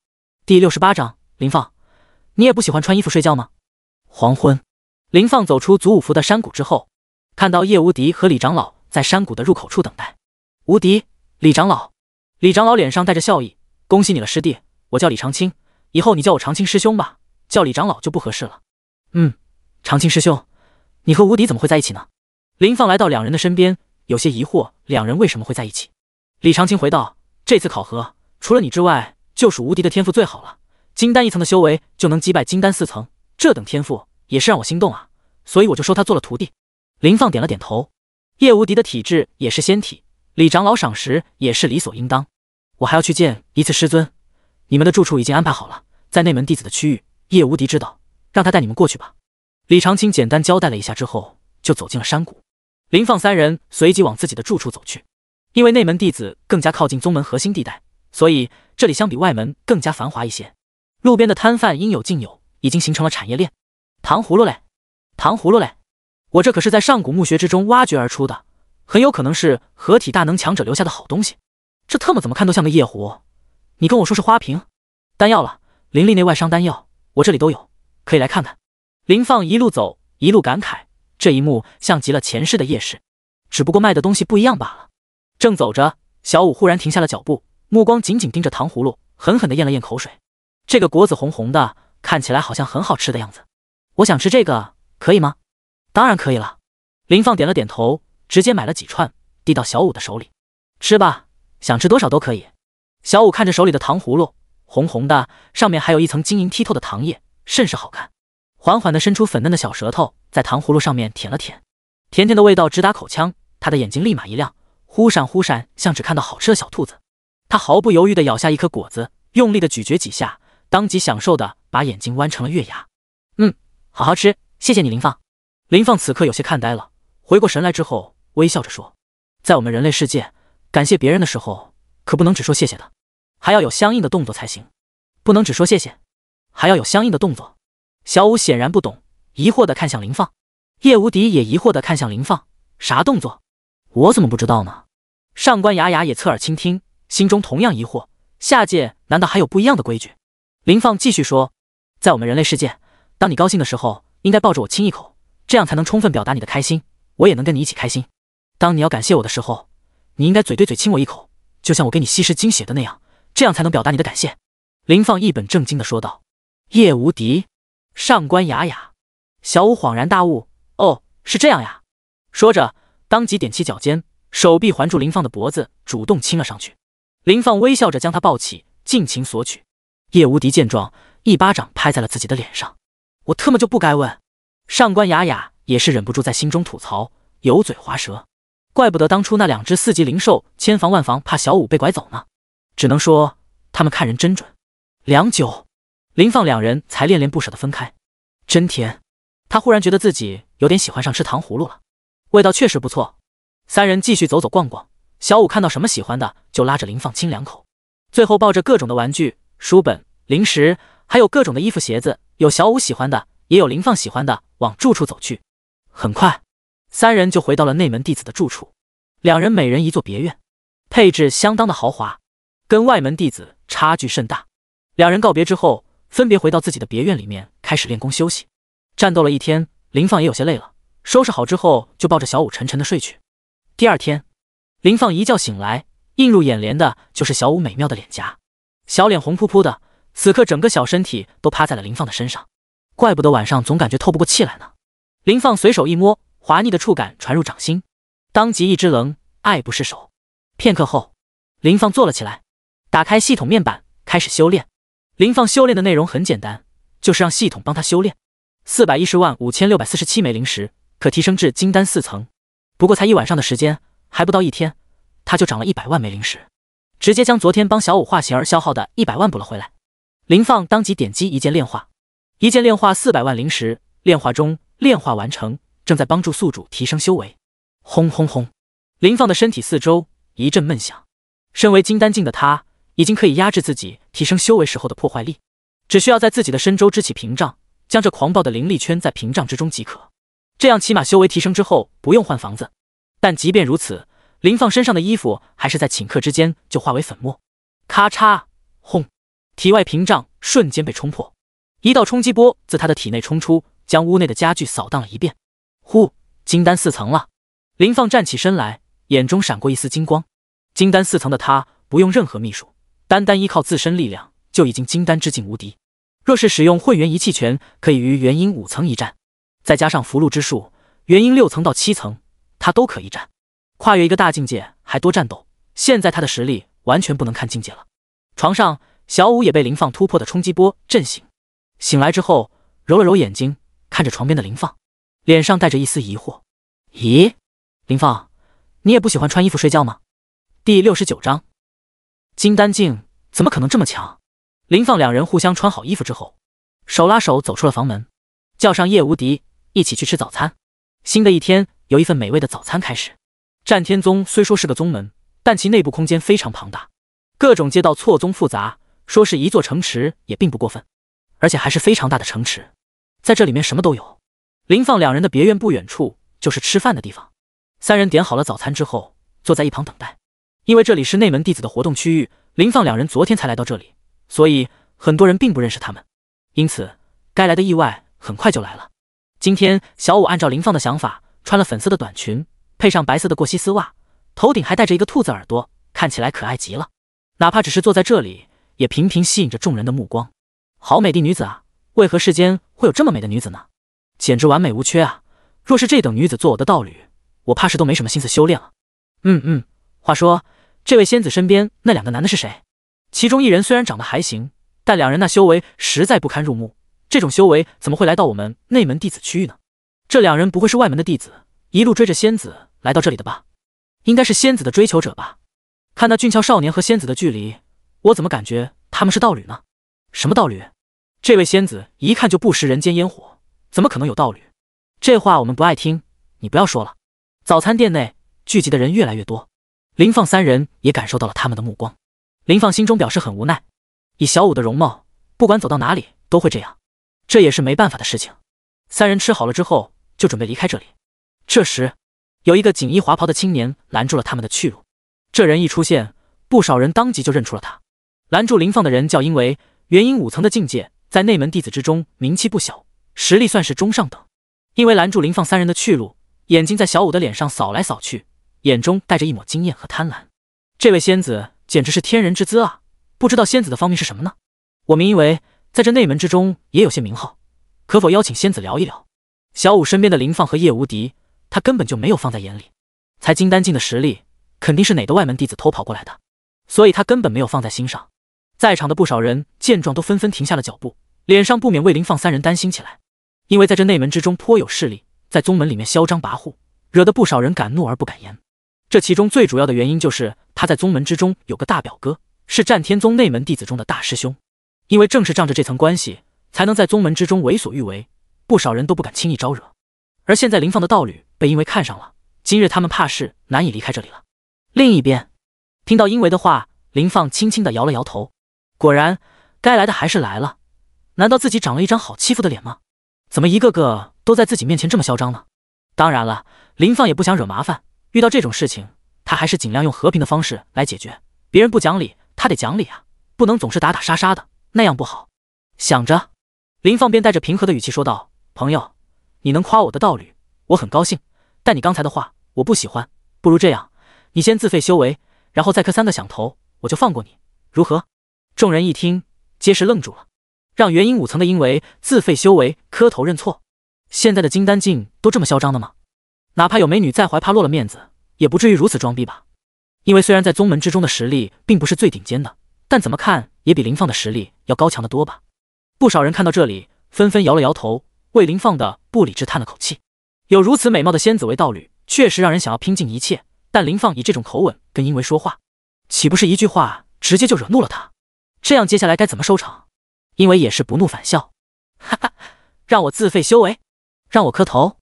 第六十八章，林放，你也不喜欢穿衣服睡觉吗？黄昏，林放走出祖武福的山谷之后。看到叶无敌和李长老在山谷的入口处等待。无敌，李长老。李长老脸上带着笑意，恭喜你了，师弟。我叫李长青，以后你叫我长青师兄吧，叫李长老就不合适了。嗯，长青师兄，你和无敌怎么会在一起呢？林放来到两人的身边，有些疑惑，两人为什么会在一起？李长青回道：“这次考核除了你之外，就属无敌的天赋最好了。金丹一层的修为就能击败金丹四层，这等天赋也是让我心动啊，所以我就收他做了徒弟。林放点了点头，叶无敌的体质也是仙体，李长老赏识也是理所应当。我还要去见一次师尊，你们的住处已经安排好了，在内门弟子的区域。叶无敌知道，让他带你们过去吧。李长青简单交代了一下之后，就走进了山谷。林放三人随即往自己的住处走去，因为内门弟子更加靠近宗门核心地带，所以这里相比外门更加繁华一些。路边的摊贩应有尽有，已经形成了产业链。糖葫芦嘞，糖葫芦嘞。我这可是在上古墓穴之中挖掘而出的，很有可能是合体大能强者留下的好东西。这特么怎么看都像个夜壶，你跟我说是花瓶？丹药了，灵力内外伤丹药，我这里都有，可以来看看。林放一路走一路感慨，这一幕像极了前世的夜市，只不过卖的东西不一样罢了。正走着，小五忽然停下了脚步，目光紧紧盯着糖葫芦，狠狠的咽了咽口水。这个果子红红的，看起来好像很好吃的样子。我想吃这个，可以吗？当然可以了，林放点了点头，直接买了几串，递到小五的手里，吃吧，想吃多少都可以。小五看着手里的糖葫芦，红红的，上面还有一层晶莹剔透的糖液，甚是好看。缓缓的伸出粉嫩的小舌头，在糖葫芦上面舔了舔，甜甜的味道直达口腔，他的眼睛立马一亮，忽闪忽闪，像只看到好吃的小兔子。他毫不犹豫的咬下一颗果子，用力的咀嚼几下，当即享受的把眼睛弯成了月牙。嗯，好好吃，谢谢你，林放。林放此刻有些看呆了，回过神来之后微笑着说：“在我们人类世界，感谢别人的时候可不能只说谢谢的，还要有相应的动作才行，不能只说谢谢，还要有相应的动作。”小五显然不懂，疑惑的看向林放，叶无敌也疑惑的看向林放，啥动作？我怎么不知道呢？上官雅雅也侧耳倾听，心中同样疑惑，下界难道还有不一样的规矩？林放继续说：“在我们人类世界，当你高兴的时候，应该抱着我亲一口。”这样才能充分表达你的开心，我也能跟你一起开心。当你要感谢我的时候，你应该嘴对嘴亲我一口，就像我给你吸食精血的那样，这样才能表达你的感谢。”林放一本正经地说道。叶无敌、上官雅雅、小五恍然大悟：“哦，是这样呀！”说着，当即踮起脚尖，手臂环住林放的脖子，主动亲了上去。林放微笑着将他抱起，尽情索取。叶无敌见状，一巴掌拍在了自己的脸上：“我特么就不该问！”上官雅雅也是忍不住在心中吐槽：“油嘴滑舌，怪不得当初那两只四级灵兽千防万防怕小五被拐走呢，只能说他们看人真准。”良久，林放两人才恋恋不舍的分开。真甜，他忽然觉得自己有点喜欢上吃糖葫芦了，味道确实不错。三人继续走走逛逛，小五看到什么喜欢的就拉着林放亲两口，最后抱着各种的玩具、书本、零食，还有各种的衣服、鞋子，有小五喜欢的。也有林放喜欢的，往住处走去。很快，三人就回到了内门弟子的住处，两人每人一座别院，配置相当的豪华，跟外门弟子差距甚大。两人告别之后，分别回到自己的别院里面，开始练功休息。战斗了一天，林放也有些累了，收拾好之后，就抱着小五沉沉的睡去。第二天，林放一觉醒来，映入眼帘的就是小五美妙的脸颊，小脸红扑扑的，此刻整个小身体都趴在了林放的身上。怪不得晚上总感觉透不过气来呢。林放随手一摸，滑腻的触感传入掌心，当即一只冷，爱不释手。片刻后，林放坐了起来，打开系统面板，开始修炼。林放修炼的内容很简单，就是让系统帮他修炼。四百一十万五千六百四十七枚灵石，可提升至金丹四层。不过才一晚上的时间，还不到一天，他就涨了一百万枚灵石，直接将昨天帮小五化形而消耗的一百万补了回来。林放当即点击一键炼化。一件炼化四百万灵石，炼化中，炼化完成，正在帮助宿主提升修为。轰轰轰！林放的身体四周一阵闷响，身为金丹境的他，已经可以压制自己提升修为时候的破坏力，只需要在自己的身周支起屏障，将这狂暴的灵力圈在屏障之中即可。这样起码修为提升之后不用换房子。但即便如此，林放身上的衣服还是在顷刻之间就化为粉末。咔嚓！轰！体外屏障瞬间被冲破。一道冲击波自他的体内冲出，将屋内的家具扫荡了一遍。呼，金丹四层了！林放站起身来，眼中闪过一丝金光。金丹四层的他，不用任何秘术，单单依靠自身力量，就已经金丹之境无敌。若是使用混元一气拳，可以与元婴五层一战；再加上福禄之术，元婴六层到七层，他都可一战。跨越一个大境界还多战斗，现在他的实力完全不能看境界了。床上，小五也被林放突破的冲击波震醒。醒来之后，揉了揉眼睛，看着床边的林放，脸上带着一丝疑惑：“咦，林放，你也不喜欢穿衣服睡觉吗？”第六十九章，金丹境怎么可能这么强？林放两人互相穿好衣服之后，手拉手走出了房门，叫上叶无敌一起去吃早餐。新的一天由一份美味的早餐开始。战天宗虽说是个宗门，但其内部空间非常庞大，各种街道错综复杂，说是一座城池也并不过分。而且还是非常大的城池，在这里面什么都有。林放两人的别院不远处就是吃饭的地方，三人点好了早餐之后，坐在一旁等待。因为这里是内门弟子的活动区域，林放两人昨天才来到这里，所以很多人并不认识他们。因此，该来的意外很快就来了。今天，小五按照林放的想法，穿了粉色的短裙，配上白色的过膝丝袜，头顶还戴着一个兔子耳朵，看起来可爱极了。哪怕只是坐在这里，也频频吸引着众人的目光。好美的女子啊！为何世间会有这么美的女子呢？简直完美无缺啊！若是这等女子做我的道侣，我怕是都没什么心思修炼了。嗯嗯，话说这位仙子身边那两个男的是谁？其中一人虽然长得还行，但两人那修为实在不堪入目。这种修为怎么会来到我们内门弟子区域呢？这两人不会是外门的弟子，一路追着仙子来到这里的吧？应该是仙子的追求者吧？看那俊俏少年和仙子的距离，我怎么感觉他们是道侣呢？什么道侣？这位仙子一看就不食人间烟火，怎么可能有道侣？这话我们不爱听，你不要说了。早餐店内聚集的人越来越多，林放三人也感受到了他们的目光。林放心中表示很无奈，以小五的容貌，不管走到哪里都会这样，这也是没办法的事情。三人吃好了之后，就准备离开这里。这时，有一个锦衣华袍的青年拦住了他们的去路。这人一出现，不少人当即就认出了他。拦住林放的人叫因为。元婴五层的境界，在内门弟子之中名气不小，实力算是中上等。因为拦住林放三人的去路，眼睛在小五的脸上扫来扫去，眼中带着一抹惊艳和贪婪。这位仙子简直是天人之姿啊！不知道仙子的芳名是什么呢？我们因为在这内门之中也有些名号，可否邀请仙子聊一聊？小五身边的林放和叶无敌，他根本就没有放在眼里。才金丹境的实力，肯定是哪个外门弟子偷跑过来的，所以他根本没有放在心上。在场的不少人见状，都纷纷停下了脚步，脸上不免为林放三人担心起来。因为在这内门之中颇有势力，在宗门里面嚣张跋扈，惹得不少人敢怒而不敢言。这其中最主要的原因就是他在宗门之中有个大表哥，是战天宗内门弟子中的大师兄。因为正是仗着这层关系，才能在宗门之中为所欲为，不少人都不敢轻易招惹。而现在林放的道侣被因为看上了，今日他们怕是难以离开这里了。另一边，听到因为的话，林放轻轻的摇了摇头。果然，该来的还是来了。难道自己长了一张好欺负的脸吗？怎么一个个都在自己面前这么嚣张呢？当然了，林放也不想惹麻烦。遇到这种事情，他还是尽量用和平的方式来解决。别人不讲理，他得讲理啊，不能总是打打杀杀的，那样不好。想着，林放便带着平和的语气说道：“朋友，你能夸我的道理，我很高兴。但你刚才的话，我不喜欢。不如这样，你先自废修为，然后再磕三个响头，我就放过你，如何？”众人一听，皆是愣住了。让元婴五层的阴为自废修为磕头认错，现在的金丹境都这么嚣张的吗？哪怕有美女在怀，怕落了面子，也不至于如此装逼吧？因为虽然在宗门之中的实力并不是最顶尖的，但怎么看也比林放的实力要高强得多吧？不少人看到这里，纷纷摇了摇头，为林放的不理智叹了口气。有如此美貌的仙子为道侣，确实让人想要拼尽一切。但林放以这种口吻跟阴为说话，岂不是一句话直接就惹怒了他？这样接下来该怎么收场？因为也是不怒反笑，哈哈，让我自废修为，让我磕头，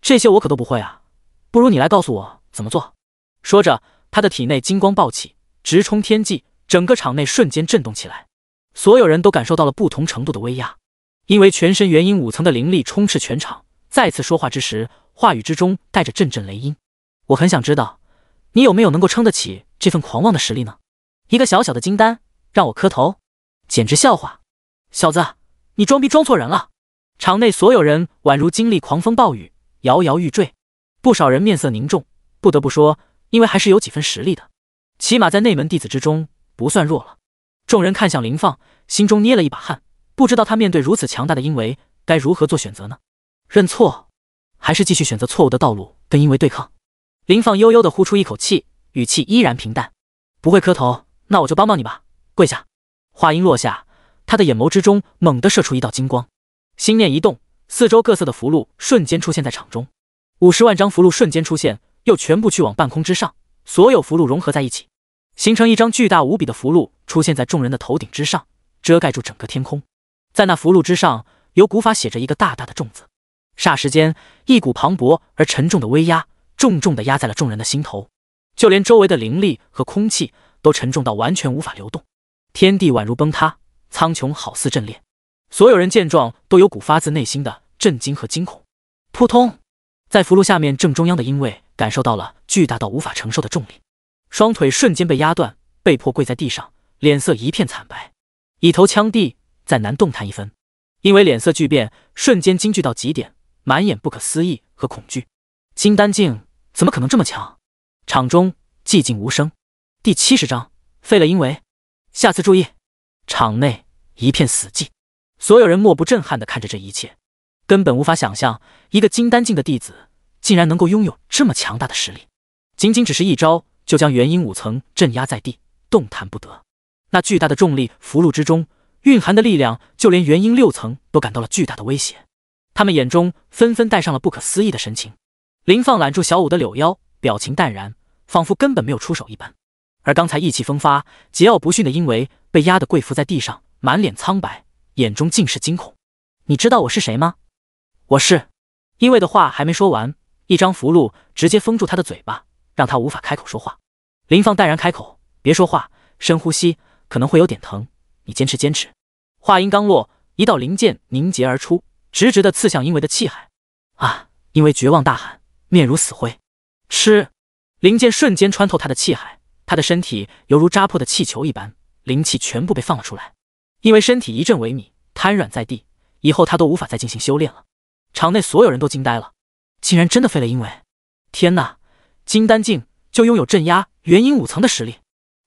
这些我可都不会啊。不如你来告诉我怎么做。说着，他的体内金光暴起，直冲天际，整个场内瞬间震动起来，所有人都感受到了不同程度的威压，因为全身元婴五层的灵力充斥全场。再次说话之时，话语之中带着阵阵雷音。我很想知道，你有没有能够撑得起这份狂妄的实力呢？一个小小的金丹。让我磕头，简直笑话！小子，你装逼装错人了。场内所有人宛如经历狂风暴雨，摇摇欲坠，不少人面色凝重。不得不说，因为还是有几分实力的，起码在内门弟子之中不算弱了。众人看向林放，心中捏了一把汗，不知道他面对如此强大的因为该如何做选择呢？认错，还是继续选择错误的道路跟因为对抗？林放悠悠地呼出一口气，语气依然平淡：“不会磕头，那我就帮帮你吧。”跪下！话音落下，他的眼眸之中猛地射出一道金光，心念一动，四周各色的符箓瞬间出现在场中，五十万张符箓瞬间出现，又全部去往半空之上，所有符箓融合在一起，形成一张巨大无比的符箓出现在众人的头顶之上，遮盖住整个天空。在那符箓之上，有古法写着一个大大的“重”字。霎时间，一股磅礴而沉重的威压重重的压在了众人的心头，就连周围的灵力和空气都沉重到完全无法流动。天地宛如崩塌，苍穹好似震裂。所有人见状，都有股发自内心的震惊和惊恐。扑通，在符箓下面正中央的因为感受到了巨大到无法承受的重力，双腿瞬间被压断，被迫跪在地上，脸色一片惨白，以头枪地，再难动弹一分。因为脸色巨变，瞬间惊惧到极点，满眼不可思议和恐惧。金丹境怎么可能这么强？场中寂静无声。第七十章，废了因为。下次注意。场内一片死寂，所有人莫不震撼地看着这一切，根本无法想象一个金丹境的弟子竟然能够拥有这么强大的实力，仅仅只是一招就将元婴五层镇压在地，动弹不得。那巨大的重力符箓之中蕴含的力量，就连元婴六层都感到了巨大的威胁，他们眼中纷纷带上了不可思议的神情。林放揽住小五的柳腰，表情淡然，仿佛根本没有出手一般。而刚才意气风发、桀骜不驯的因为被压得跪伏在地上，满脸苍白，眼中尽是惊恐。你知道我是谁吗？我是因为的话还没说完，一张符箓直接封住他的嘴巴，让他无法开口说话。林放淡然开口：“别说话，深呼吸，可能会有点疼，你坚持坚持。”话音刚落，一道灵剑凝结而出，直直的刺向因为的气海。啊！因为绝望大喊，面如死灰。吃！灵剑瞬间穿透他的气海。他的身体犹如扎破的气球一般，灵气全部被放了出来。因为身体一阵萎靡，瘫软在地，以后他都无法再进行修炼了。场内所有人都惊呆了，竟然真的废了！因为天哪，金丹境就拥有镇压元婴五层的实力，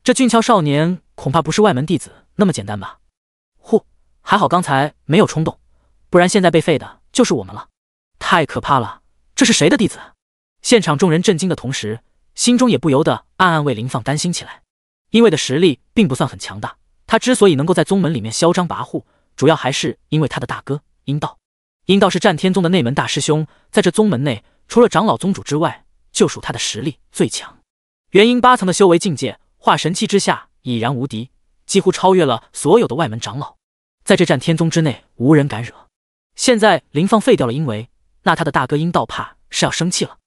这俊俏少年恐怕不是外门弟子那么简单吧？呼，还好刚才没有冲动，不然现在被废的就是我们了。太可怕了，这是谁的弟子？现场众人震惊的同时。心中也不由得暗暗为林放担心起来，因为的实力并不算很强大。他之所以能够在宗门里面嚣张跋扈，主要还是因为他的大哥阴道。阴道是战天宗的内门大师兄，在这宗门内，除了长老宗主之外，就属他的实力最强。元婴八层的修为境界，化神期之下已然无敌，几乎超越了所有的外门长老，在这战天宗之内无人敢惹。现在林放废掉了因为，那他的大哥阴道怕是要生气了。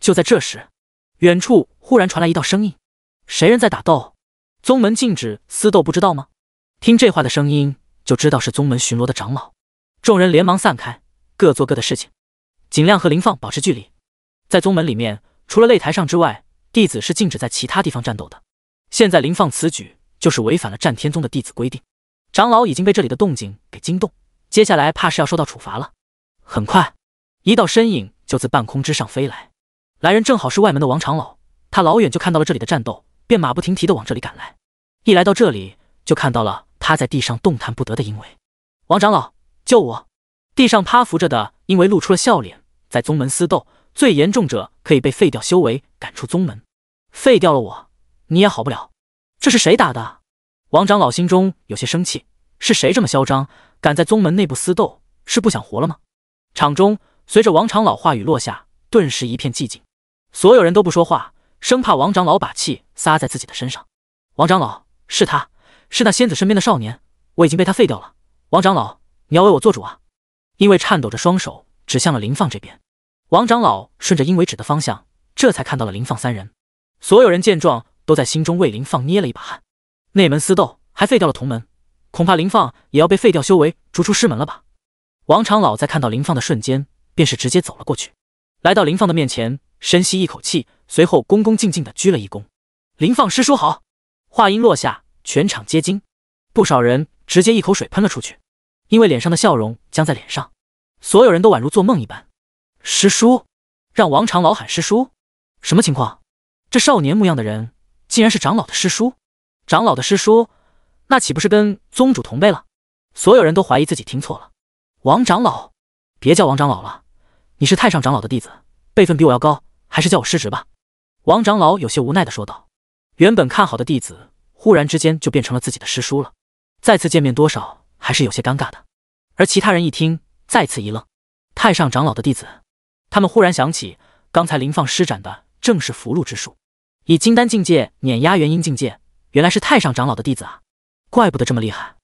就在这时。远处忽然传来一道声音：“谁人在打斗？宗门禁止私斗，不知道吗？”听这话的声音，就知道是宗门巡逻的长老。众人连忙散开，各做各的事情，尽量和林放保持距离。在宗门里面，除了擂台上之外，弟子是禁止在其他地方战斗的。现在林放此举就是违反了战天宗的弟子规定。长老已经被这里的动静给惊动，接下来怕是要受到处罚了。很快，一道身影就自半空之上飞来。来人正好是外门的王长老，他老远就看到了这里的战斗，便马不停蹄的往这里赶来。一来到这里，就看到了趴在地上动弹不得的英伟。王长老，救我！地上趴伏着的因为露出了笑脸。在宗门私斗，最严重者可以被废掉修为，赶出宗门。废掉了我，你也好不了。这是谁打的？王长老心中有些生气，是谁这么嚣张，敢在宗门内部私斗？是不想活了吗？场中随着王长老话语落下，顿时一片寂静。所有人都不说话，生怕王长老把气撒在自己的身上。王长老，是他，是那仙子身边的少年，我已经被他废掉了。王长老，你要为我做主啊！因为颤抖着双手，指向了林放这边。王长老顺着因为指的方向，这才看到了林放三人。所有人见状，都在心中为林放捏了一把汗。内门私斗，还废掉了同门，恐怕林放也要被废掉修为，逐出师门了吧？王长老在看到林放的瞬间，便是直接走了过去，来到林放的面前。深吸一口气，随后恭恭敬敬的鞠了一躬：“林放师叔好。”话音落下，全场皆惊，不少人直接一口水喷了出去，因为脸上的笑容僵在脸上，所有人都宛如做梦一般。师叔，让王长老喊师叔，什么情况？这少年模样的人竟然是长老的师叔？长老的师叔，那岂不是跟宗主同辈了？所有人都怀疑自己听错了。王长老，别叫王长老了，你是太上长老的弟子，辈分比我要高。还是叫我师侄吧，王长老有些无奈的说道。原本看好的弟子，忽然之间就变成了自己的师叔了，再次见面多少还是有些尴尬的。而其他人一听，再次一愣，太上长老的弟子，他们忽然想起刚才林放施展的正是福禄之术，以金丹境界碾压元婴境界，原来是太上长老的弟子啊，怪不得这么厉害，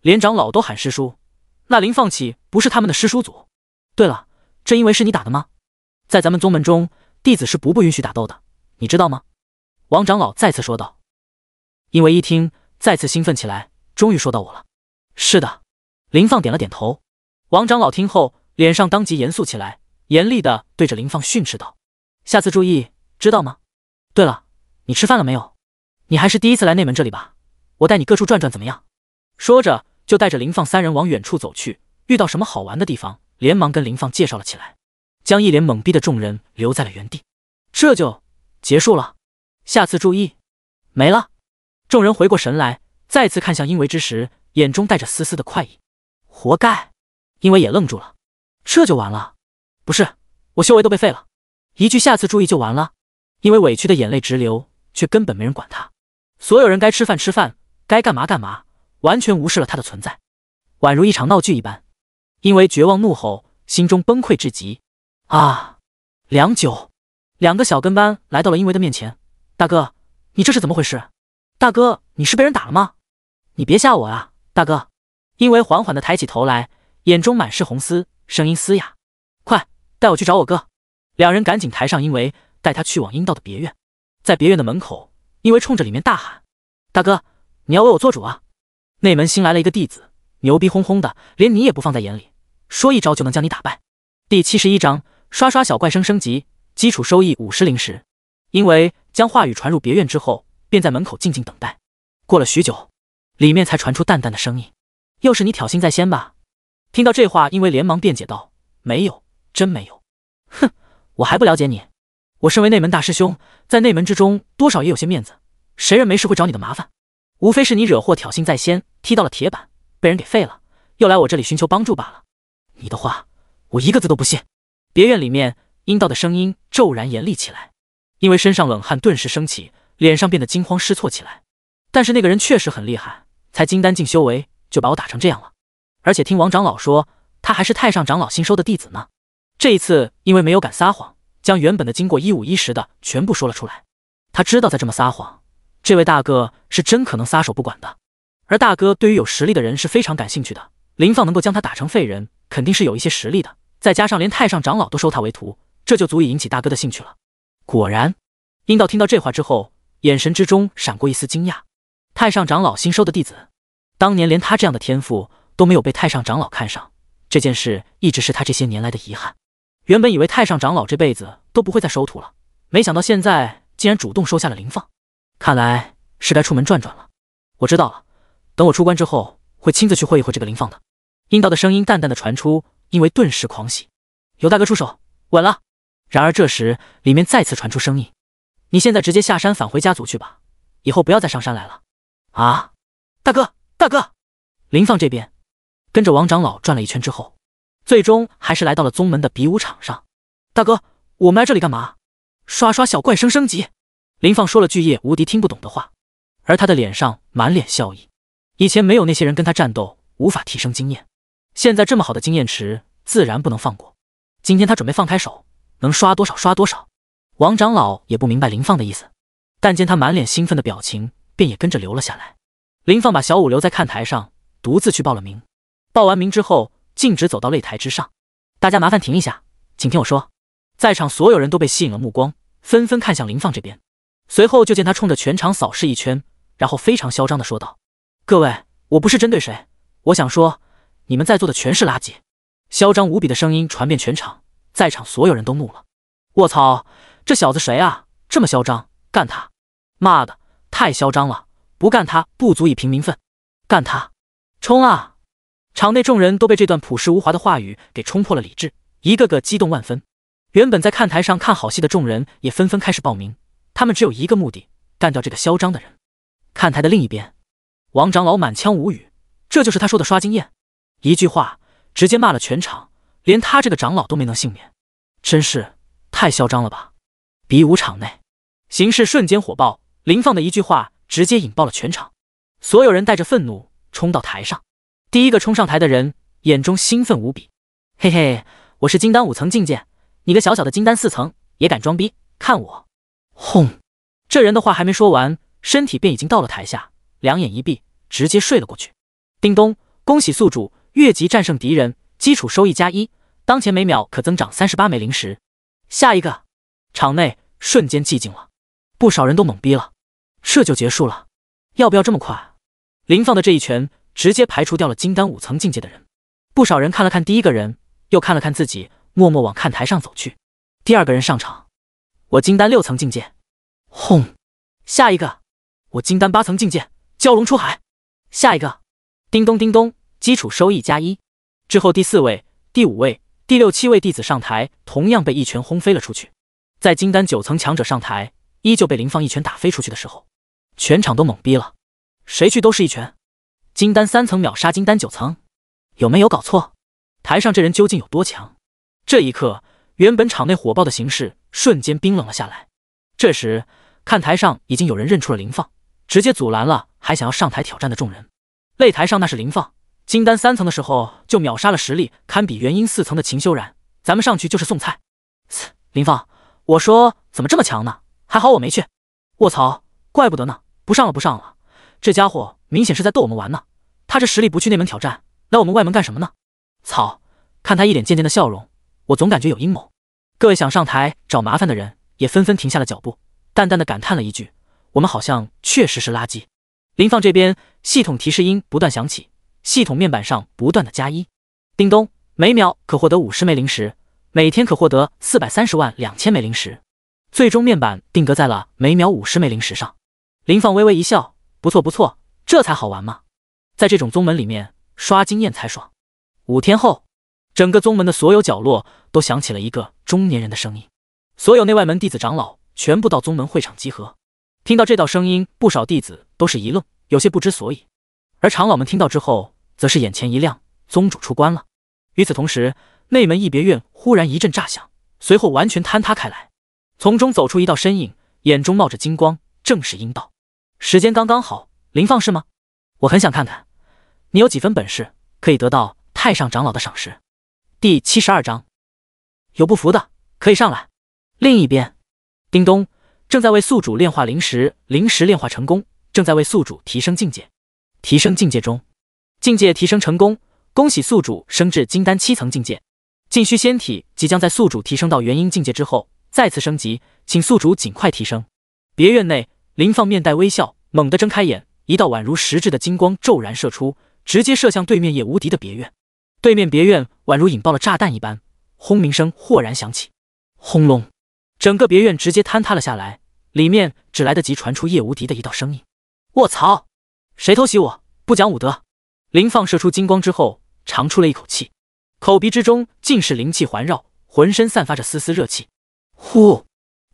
连长老都喊师叔，那林放岂不是他们的师叔祖？对了，这因为是你打的吗？在咱们宗门中。弟子是不不允许打斗的，你知道吗？”王长老再次说道。因为一听，再次兴奋起来，终于说到我了。是的，林放点了点头。王长老听后，脸上当即严肃起来，严厉的对着林放训斥道：“下次注意，知道吗？”对了，你吃饭了没有？你还是第一次来内门这里吧？我带你各处转转，怎么样？”说着，就带着林放三人往远处走去，遇到什么好玩的地方，连忙跟林放介绍了起来。将一脸懵逼的众人留在了原地，这就结束了。下次注意。没了。众人回过神来，再次看向因为之时，眼中带着丝丝的快意。活该。因为也愣住了。这就完了？不是，我修为都被废了。一句下次注意就完了。因为委屈的眼泪直流，却根本没人管他。所有人该吃饭吃饭，该干嘛干嘛，完全无视了他的存在，宛如一场闹剧一般。因为绝望怒吼，心中崩溃至极。啊！良久，两个小跟班来到了英维的面前。大哥，你这是怎么回事？大哥，你是被人打了吗？你别吓我啊，大哥！因为缓缓的抬起头来，眼中满是红丝，声音嘶哑。快带我去找我哥！两人赶紧抬上因为，带他去往阴道的别院。在别院的门口，因为冲着里面大喊：“大哥，你要为我做主啊！”内门新来了一个弟子，牛逼哄哄的，连你也不放在眼里，说一招就能将你打败。第七十一章。刷刷小怪升升级，基础收益五十灵石。因为将话语传入别院之后，便在门口静静等待。过了许久，里面才传出淡淡的声音：“又是你挑衅在先吧？”听到这话，因为连忙辩解道：“没有，真没有。”哼，我还不了解你。我身为内门大师兄，在内门之中多少也有些面子，谁人没事会找你的麻烦？无非是你惹祸挑衅在先，踢到了铁板，被人给废了，又来我这里寻求帮助罢了。你的话，我一个字都不信。别院里面，阴道的声音骤然严厉起来，因为身上冷汗顿时升起，脸上变得惊慌失措起来。但是那个人确实很厉害，才金丹境修为就把我打成这样了。而且听王长老说，他还是太上长老新收的弟子呢。这一次，因为没有敢撒谎，将原本的经过一五一十的全部说了出来。他知道再这么撒谎，这位大哥是真可能撒手不管的。而大哥对于有实力的人是非常感兴趣的，林放能够将他打成废人，肯定是有一些实力的。再加上连太上长老都收他为徒，这就足以引起大哥的兴趣了。果然，阴道听到这话之后，眼神之中闪过一丝惊讶。太上长老新收的弟子，当年连他这样的天赋都没有被太上长老看上，这件事一直是他这些年来的遗憾。原本以为太上长老这辈子都不会再收徒了，没想到现在竟然主动收下了林放。看来是该出门转转了。我知道了，等我出关之后，会亲自去会一会这个林放的。阴道的声音淡淡的传出。因为顿时狂喜，有大哥出手，稳了。然而这时，里面再次传出声音：“你现在直接下山返回家族去吧，以后不要再上山来了。”啊！大哥，大哥！林放这边，跟着王长老转了一圈之后，最终还是来到了宗门的比武场上。大哥，我们来这里干嘛？刷刷小怪升升级。林放说了句叶无敌听不懂的话，而他的脸上满脸笑意。以前没有那些人跟他战斗，无法提升经验。现在这么好的经验池，自然不能放过。今天他准备放开手，能刷多少刷多少。王长老也不明白林放的意思，但见他满脸兴奋的表情，便也跟着留了下来。林放把小五留在看台上，独自去报了名。报完名之后，径直走到擂台之上。大家麻烦停一下，请听我说。在场所有人都被吸引了目光，纷纷看向林放这边。随后就见他冲着全场扫视一圈，然后非常嚣张地说道：“各位，我不是针对谁，我想说。”你们在座的全是垃圾！嚣张无比的声音传遍全场，在场所有人都怒了。卧槽，这小子谁啊？这么嚣张，干他！妈的，太嚣张了，不干他不足以平民愤，干他！冲啊！场内众人都被这段朴实无华的话语给冲破了理智，一个个激动万分。原本在看台上看好戏的众人也纷纷开始报名，他们只有一个目的：干掉这个嚣张的人。看台的另一边，王长老满腔无语，这就是他说的刷经验？一句话直接骂了全场，连他这个长老都没能幸免，真是太嚣张了吧！比武场内形势瞬间火爆，林放的一句话直接引爆了全场，所有人带着愤怒冲到台上。第一个冲上台的人眼中兴奋无比：“嘿嘿，我是金丹五层境界，你个小小的金丹四层也敢装逼？看我！”轰！这人的话还没说完，身体便已经到了台下，两眼一闭，直接睡了过去。叮咚，恭喜宿主！越级战胜敌人，基础收益加一，当前每秒可增长三十八枚零食。下一个，场内瞬间寂静了，不少人都懵逼了。这就结束了？要不要这么快？林放的这一拳直接排除掉了金丹五层境界的人。不少人看了看第一个人，又看了看自己，默默往看台上走去。第二个人上场，我金丹六层境界，轰！下一个，我金丹八层境界，蛟龙出海。下一个，叮咚叮咚。基础收益加一之后，第四位、第五位、第六七位弟子上台，同样被一拳轰飞了出去。在金丹九层强者上台，依旧被林放一拳打飞出去的时候，全场都懵逼了。谁去都是一拳，金丹三层秒杀金丹九层，有没有搞错？台上这人究竟有多强？这一刻，原本场内火爆的形势瞬间冰冷了下来。这时，看台上已经有人认出了林放，直接阻拦了还想要上台挑战的众人。擂台上那是林放。金丹三层的时候就秒杀了实力堪比元婴四层的秦修然，咱们上去就是送菜。林放，我说怎么这么强呢？还好我没去。卧槽，怪不得呢！不上了，不上了，这家伙明显是在逗我们玩呢。他这实力不去内门挑战，来我们外门干什么呢？操！看他一脸贱贱的笑容，我总感觉有阴谋。各位想上台找麻烦的人也纷纷停下了脚步，淡淡的感叹了一句：“我们好像确实是垃圾。”林放这边系统提示音不断响起。系统面板上不断的加一，叮咚，每秒可获得五十枚灵石，每天可获得四百三十万两千枚灵石，最终面板定格在了每秒五十枚灵石上。林放微微一笑，不错不错，这才好玩嘛，在这种宗门里面刷经验才爽。五天后，整个宗门的所有角落都响起了一个中年人的声音，所有内外门弟子长老全部到宗门会场集合。听到这道声音，不少弟子都是一愣，有些不知所以。而长老们听到之后，则是眼前一亮，宗主出关了。与此同时，内门一别院忽然一阵炸响，随后完全坍塌开来，从中走出一道身影，眼中冒着金光，正是阴道。时间刚刚好，林放是吗？我很想看看你有几分本事，可以得到太上长老的赏识。第七十二章，有不服的可以上来。另一边，叮咚，正在为宿主炼化灵石，灵石炼化成功，正在为宿主提升境界。提升境界中，境界提升成功，恭喜宿主升至金丹七层境界。禁虚仙体即将在宿主提升到元婴境界之后再次升级，请宿主尽快提升。别院内，林放面带微笑，猛地睁开眼，一道宛如实质的金光骤然射出，直接射向对面叶无敌的别院。对面别院宛如引爆了炸弹一般，轰鸣声豁然响起，轰隆，整个别院直接坍塌了下来，里面只来得及传出叶无敌的一道声音：“我操！”谁偷袭我？不讲武德！林放射出金光之后，长出了一口气，口鼻之中尽是灵气环绕，浑身散发着丝丝热气。呼，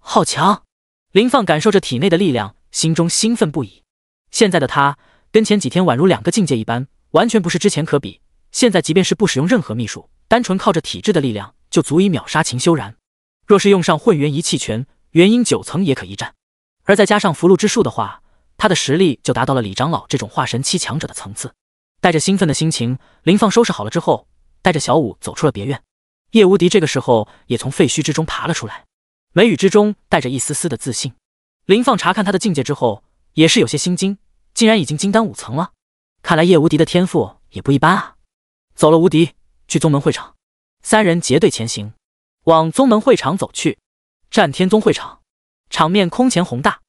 好强！林放感受着体内的力量，心中兴奋不已。现在的他跟前几天宛如两个境界一般，完全不是之前可比。现在即便是不使用任何秘术，单纯靠着体质的力量，就足以秒杀秦修然。若是用上混元一气拳，元婴九层也可一战。而再加上福禄之术的话，他的实力就达到了李长老这种化神期强者的层次。带着兴奋的心情，林放收拾好了之后，带着小五走出了别院。叶无敌这个时候也从废墟之中爬了出来，眉宇之中带着一丝丝的自信。林放查看他的境界之后，也是有些心惊，竟然已经金丹五层了。看来叶无敌的天赋也不一般啊！走了，无敌，去宗门会场。三人结队前行，往宗门会场走去。战天宗会场，场面空前宏大，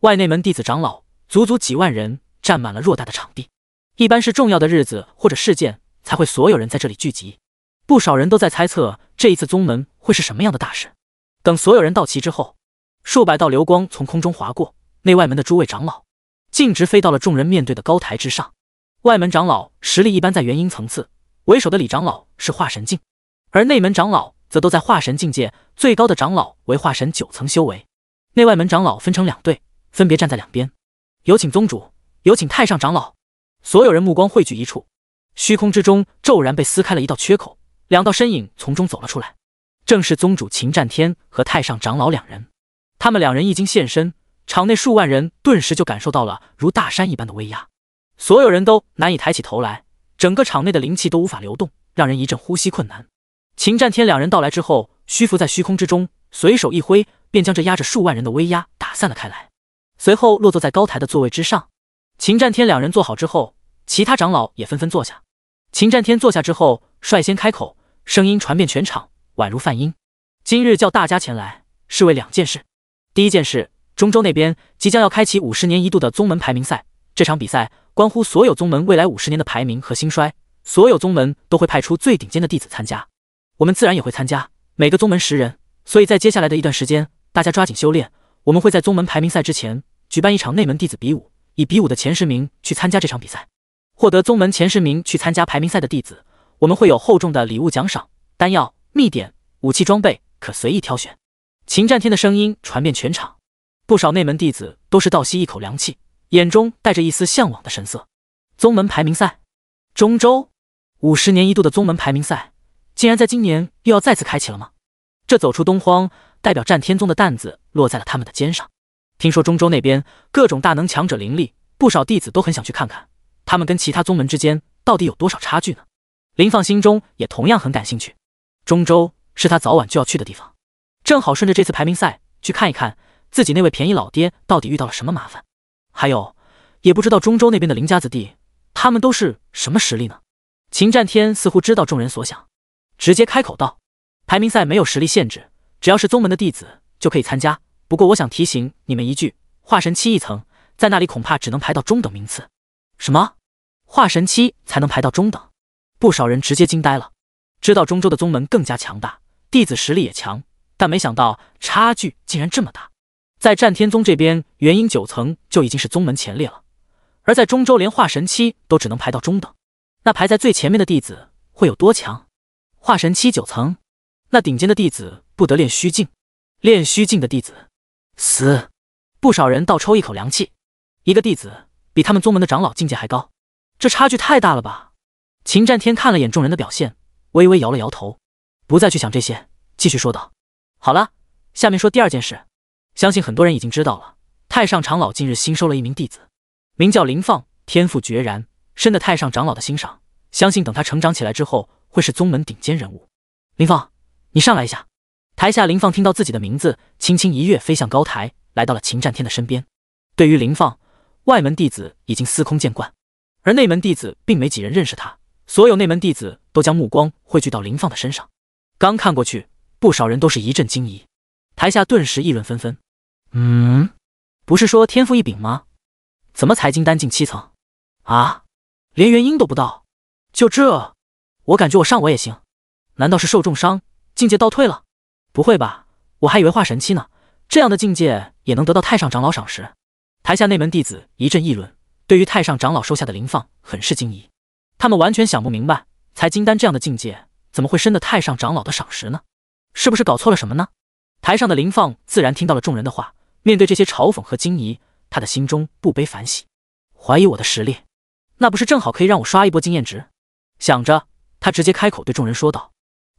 外内门弟子、长老。足足几万人站满了偌大的场地，一般是重要的日子或者事件才会所有人在这里聚集。不少人都在猜测这一次宗门会是什么样的大事。等所有人到齐之后，数百道流光从空中划过，内外门的诸位长老径直飞到了众人面对的高台之上。外门长老实力一般在元婴层次，为首的李长老是化神境，而内门长老则都在化神境界，最高的长老为化神九层修为。内外门长老分成两队，分别站在两边。有请宗主，有请太上长老。所有人目光汇聚一处，虚空之中骤然被撕开了一道缺口，两道身影从中走了出来，正是宗主秦战天和太上长老两人。他们两人一经现身，场内数万人顿时就感受到了如大山一般的威压，所有人都难以抬起头来，整个场内的灵气都无法流动，让人一阵呼吸困难。秦战天两人到来之后，虚浮在虚空之中，随手一挥，便将这压着数万人的威压打散了开来。随后落坐在高台的座位之上，秦战天两人坐好之后，其他长老也纷纷坐下。秦战天坐下之后，率先开口，声音传遍全场，宛如梵音：“今日叫大家前来，是为两件事。第一件事，中州那边即将要开启五十年一度的宗门排名赛，这场比赛关乎所有宗门未来五十年的排名和兴衰，所有宗门都会派出最顶尖的弟子参加，我们自然也会参加。每个宗门十人，所以在接下来的一段时间，大家抓紧修炼。我们会在宗门排名赛之前。”举办一场内门弟子比武，以比武的前十名去参加这场比赛。获得宗门前十名去参加排名赛的弟子，我们会有厚重的礼物奖赏，丹药、秘典、武器装备可随意挑选。秦战天的声音传遍全场，不少内门弟子都是倒吸一口凉气，眼中带着一丝向往的神色。宗门排名赛，中州五十年一度的宗门排名赛，竟然在今年又要再次开启了吗？这走出东荒，代表战天宗的担子落在了他们的肩上。听说中州那边各种大能强者林立，不少弟子都很想去看看，他们跟其他宗门之间到底有多少差距呢？林放心中也同样很感兴趣。中州是他早晚就要去的地方，正好顺着这次排名赛去看一看自己那位便宜老爹到底遇到了什么麻烦。还有，也不知道中州那边的林家子弟他们都是什么实力呢？秦战天似乎知道众人所想，直接开口道：“排名赛没有实力限制，只要是宗门的弟子就可以参加。”不过我想提醒你们一句，化神期一层，在那里恐怕只能排到中等名次。什么？化神期才能排到中等？不少人直接惊呆了。知道中州的宗门更加强大，弟子实力也强，但没想到差距竟然这么大。在战天宗这边，元婴九层就已经是宗门前列了，而在中州，连化神期都只能排到中等。那排在最前面的弟子会有多强？化神期九层，那顶尖的弟子不得练虚境？练虚境的弟子？死！不少人倒抽一口凉气。一个弟子比他们宗门的长老境界还高，这差距太大了吧？秦战天看了眼众人的表现，微微摇了摇头，不再去想这些，继续说道：“好了，下面说第二件事。相信很多人已经知道了，太上长老近日新收了一名弟子，名叫林放，天赋决然，深得太上长老的欣赏。相信等他成长起来之后，会是宗门顶尖人物。林放，你上来一下。”台下林放听到自己的名字，轻轻一跃飞向高台，来到了秦战天的身边。对于林放，外门弟子已经司空见惯，而内门弟子并没几人认识他，所有内门弟子都将目光汇聚到林放的身上。刚看过去，不少人都是一阵惊疑，台下顿时议论纷纷。嗯，不是说天赋异禀吗？怎么才金丹进七层？啊，连元婴都不到？就这？我感觉我上我也行？难道是受重伤，境界倒退了？不会吧，我还以为化神期呢，这样的境界也能得到太上长老赏识？台下内门弟子一阵议论，对于太上长老收下的林放很是惊疑，他们完全想不明白，才金丹这样的境界，怎么会深得太上长老的赏识呢？是不是搞错了什么呢？台上的林放自然听到了众人的话，面对这些嘲讽和惊疑，他的心中不悲反喜，怀疑我的实力，那不是正好可以让我刷一波经验值？想着，他直接开口对众人说道：“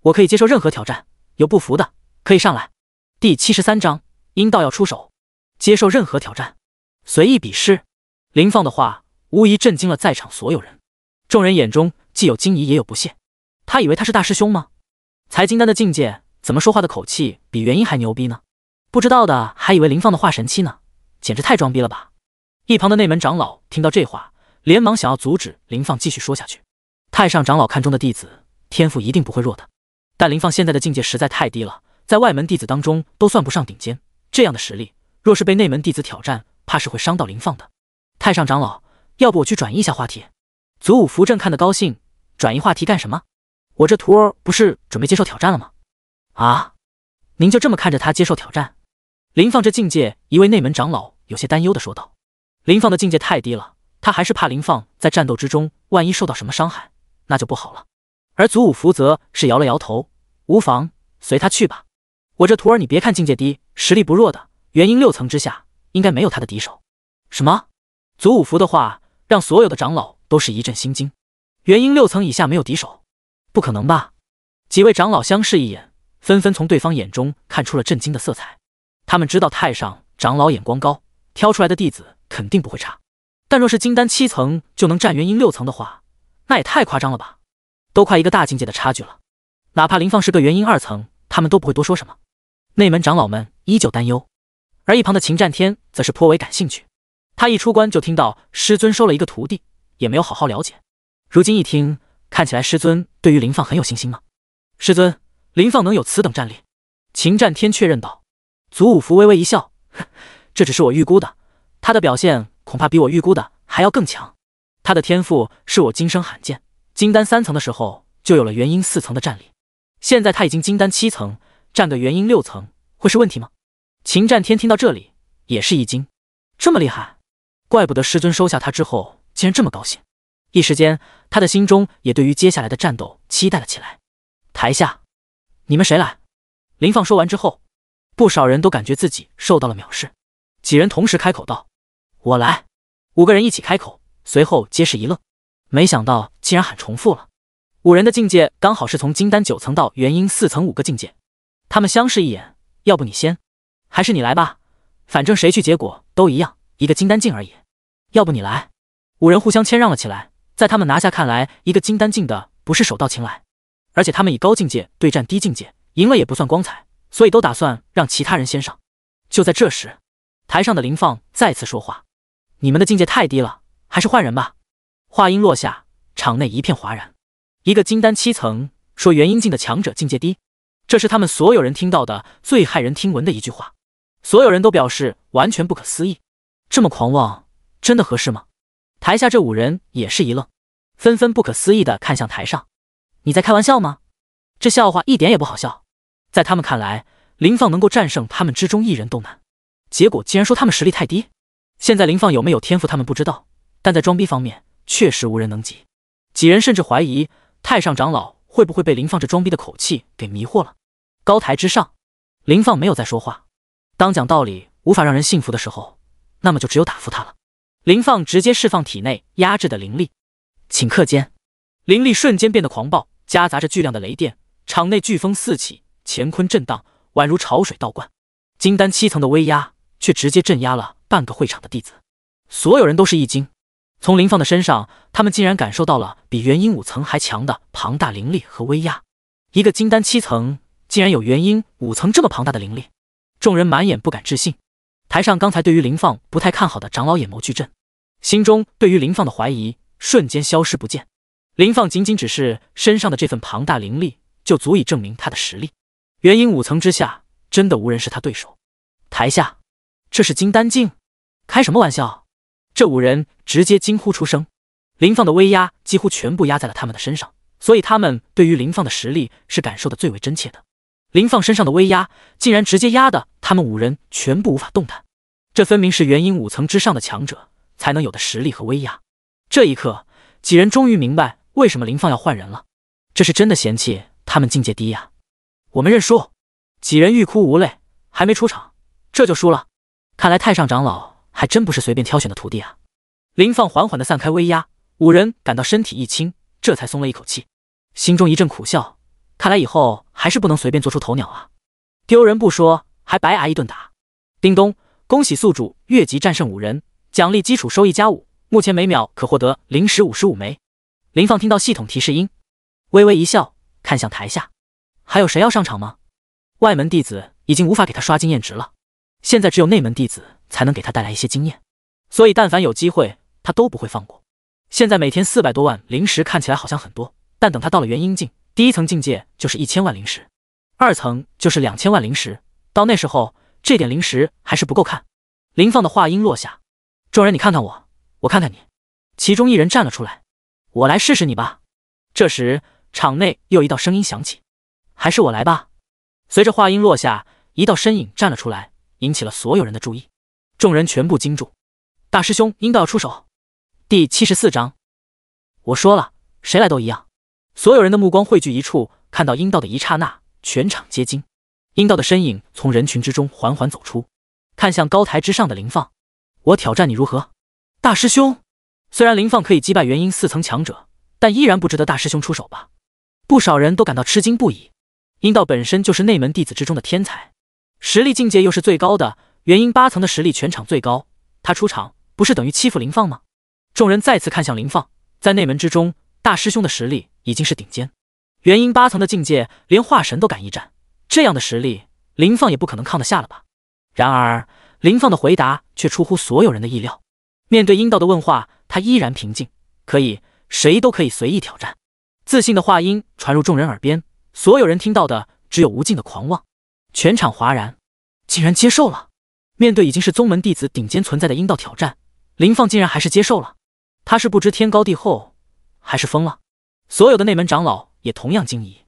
我可以接受任何挑战，有不服的。”可以上来。第七十三章，阴道要出手，接受任何挑战，随意比试。林放的话无疑震惊了在场所有人，众人眼中既有惊疑也有不屑。他以为他是大师兄吗？财经丹的境界，怎么说话的口气比元婴还牛逼呢？不知道的还以为林放的话神期呢，简直太装逼了吧！一旁的内门长老听到这话，连忙想要阻止林放继续说下去。太上长老看中的弟子，天赋一定不会弱的，但林放现在的境界实在太低了。在外门弟子当中都算不上顶尖，这样的实力若是被内门弟子挑战，怕是会伤到林放的。太上长老，要不我去转移一下话题？祖武扶正看得高兴，转移话题干什么？我这徒儿不是准备接受挑战了吗？啊？您就这么看着他接受挑战？林放这境界，一位内门长老有些担忧的说道。林放的境界太低了，他还是怕林放在战斗之中万一受到什么伤害，那就不好了。而祖武福则是摇了摇头，无妨，随他去吧。我这徒儿，你别看境界低，实力不弱的。元婴六层之下，应该没有他的敌手。什么？祖五福的话，让所有的长老都是一阵心惊。元婴六层以下没有敌手？不可能吧！几位长老相视一眼，纷纷从对方眼中看出了震惊的色彩。他们知道太上长老眼光高，挑出来的弟子肯定不会差。但若是金丹七层就能战元婴六层的话，那也太夸张了吧？都快一个大境界的差距了。哪怕林放是个元婴二层，他们都不会多说什么。内门长老们依旧担忧，而一旁的秦战天则是颇为感兴趣。他一出关就听到师尊收了一个徒弟，也没有好好了解。如今一听，看起来师尊对于林放很有信心吗？师尊，林放能有此等战力？秦战天确认道。祖武福微微一笑，这只是我预估的，他的表现恐怕比我预估的还要更强。他的天赋是我今生罕见，金丹三层的时候就有了元婴四层的战力，现在他已经金丹七层。战的元婴六层会是问题吗？秦战天听到这里也是一惊，这么厉害，怪不得师尊收下他之后竟然这么高兴。一时间，他的心中也对于接下来的战斗期待了起来。台下，你们谁来？林放说完之后，不少人都感觉自己受到了藐视，几人同时开口道：“我来。”五个人一起开口，随后皆是一愣，没想到竟然喊重复了。五人的境界刚好是从金丹九层到元婴四层，五个境界。他们相视一眼，要不你先，还是你来吧，反正谁去结果都一样，一个金丹境而已。要不你来。五人互相谦让了起来，在他们拿下看来，一个金丹境的不是手到擒来，而且他们以高境界对战低境界，赢了也不算光彩，所以都打算让其他人先上。就在这时，台上的林放再次说话：“你们的境界太低了，还是换人吧。”话音落下，场内一片哗然。一个金丹七层说元婴境的强者境界低。这是他们所有人听到的最骇人听闻的一句话，所有人都表示完全不可思议。这么狂妄，真的合适吗？台下这五人也是一愣，纷纷不可思议的看向台上。你在开玩笑吗？这笑话一点也不好笑。在他们看来，林放能够战胜他们之中一人都难，结果竟然说他们实力太低。现在林放有没有天赋他们不知道，但在装逼方面确实无人能及。几人甚至怀疑太上长老会不会被林放这装逼的口气给迷惑了。高台之上，林放没有再说话。当讲道理无法让人信服的时候，那么就只有打服他了。林放直接释放体内压制的灵力，顷刻间，灵力瞬间变得狂暴，夹杂着巨量的雷电，场内飓风四起，乾坤震荡，宛如潮水倒灌。金丹七层的威压却直接镇压了半个会场的弟子，所有人都是一惊。从林放的身上，他们竟然感受到了比元婴五层还强的庞大灵力和威压。一个金丹七层。竟然有元婴五层这么庞大的灵力，众人满眼不敢置信。台上刚才对于林放不太看好的长老眼眸巨震，心中对于林放的怀疑瞬间消失不见。林放仅仅只是身上的这份庞大灵力，就足以证明他的实力。元婴五层之下，真的无人是他对手。台下，这是金丹境？开什么玩笑！这五人直接惊呼出声。林放的威压几乎全部压在了他们的身上，所以他们对于林放的实力是感受的最为真切的。林放身上的威压，竟然直接压得他们五人全部无法动弹。这分明是元婴五层之上的强者才能有的实力和威压。这一刻，几人终于明白为什么林放要换人了。这是真的嫌弃他们境界低呀！我们认输。几人欲哭无泪，还没出场，这就输了。看来太上长老还真不是随便挑选的徒弟啊！林放缓缓地散开威压，五人感到身体一轻，这才松了一口气，心中一阵苦笑。看来以后还是不能随便做出头鸟啊，丢人不说，还白挨一顿打。叮咚，恭喜宿主越级战胜五人，奖励基础收益加五，目前每秒可获得零时五十五枚。林放听到系统提示音，微微一笑，看向台下，还有谁要上场吗？外门弟子已经无法给他刷经验值了，现在只有内门弟子才能给他带来一些经验，所以但凡有机会他都不会放过。现在每天四百多万灵石看起来好像很多，但等他到了元婴境。第一层境界就是一千万灵石，二层就是两千万灵石。到那时候，这点灵石还是不够看。林放的话音落下，众人你看看我，我看看你。其中一人站了出来：“我来试试你吧。”这时，场内又一道声音响起：“还是我来吧。”随着话音落下，一道身影站了出来，引起了所有人的注意。众人全部惊住：“大师兄，应道要出手？”第七十四章，我说了，谁来都一样。所有人的目光汇聚一处，看到阴道的一刹那，全场皆惊。阴道的身影从人群之中缓缓走出，看向高台之上的林放：“我挑战你如何，大师兄？”虽然林放可以击败元婴四层强者，但依然不值得大师兄出手吧？不少人都感到吃惊不已。阴道本身就是内门弟子之中的天才，实力境界又是最高的，元婴八层的实力全场最高，他出场不是等于欺负林放吗？众人再次看向林放，在内门之中。大师兄的实力已经是顶尖，元婴八层的境界，连化神都敢一战。这样的实力，林放也不可能抗得下了吧？然而，林放的回答却出乎所有人的意料。面对阴道的问话，他依然平静。可以，谁都可以随意挑战。自信的话音传入众人耳边，所有人听到的只有无尽的狂妄。全场哗然，竟然接受了！面对已经是宗门弟子顶尖存在的阴道挑战，林放竟然还是接受了。他是不知天高地厚。还是疯了！所有的内门长老也同样惊疑，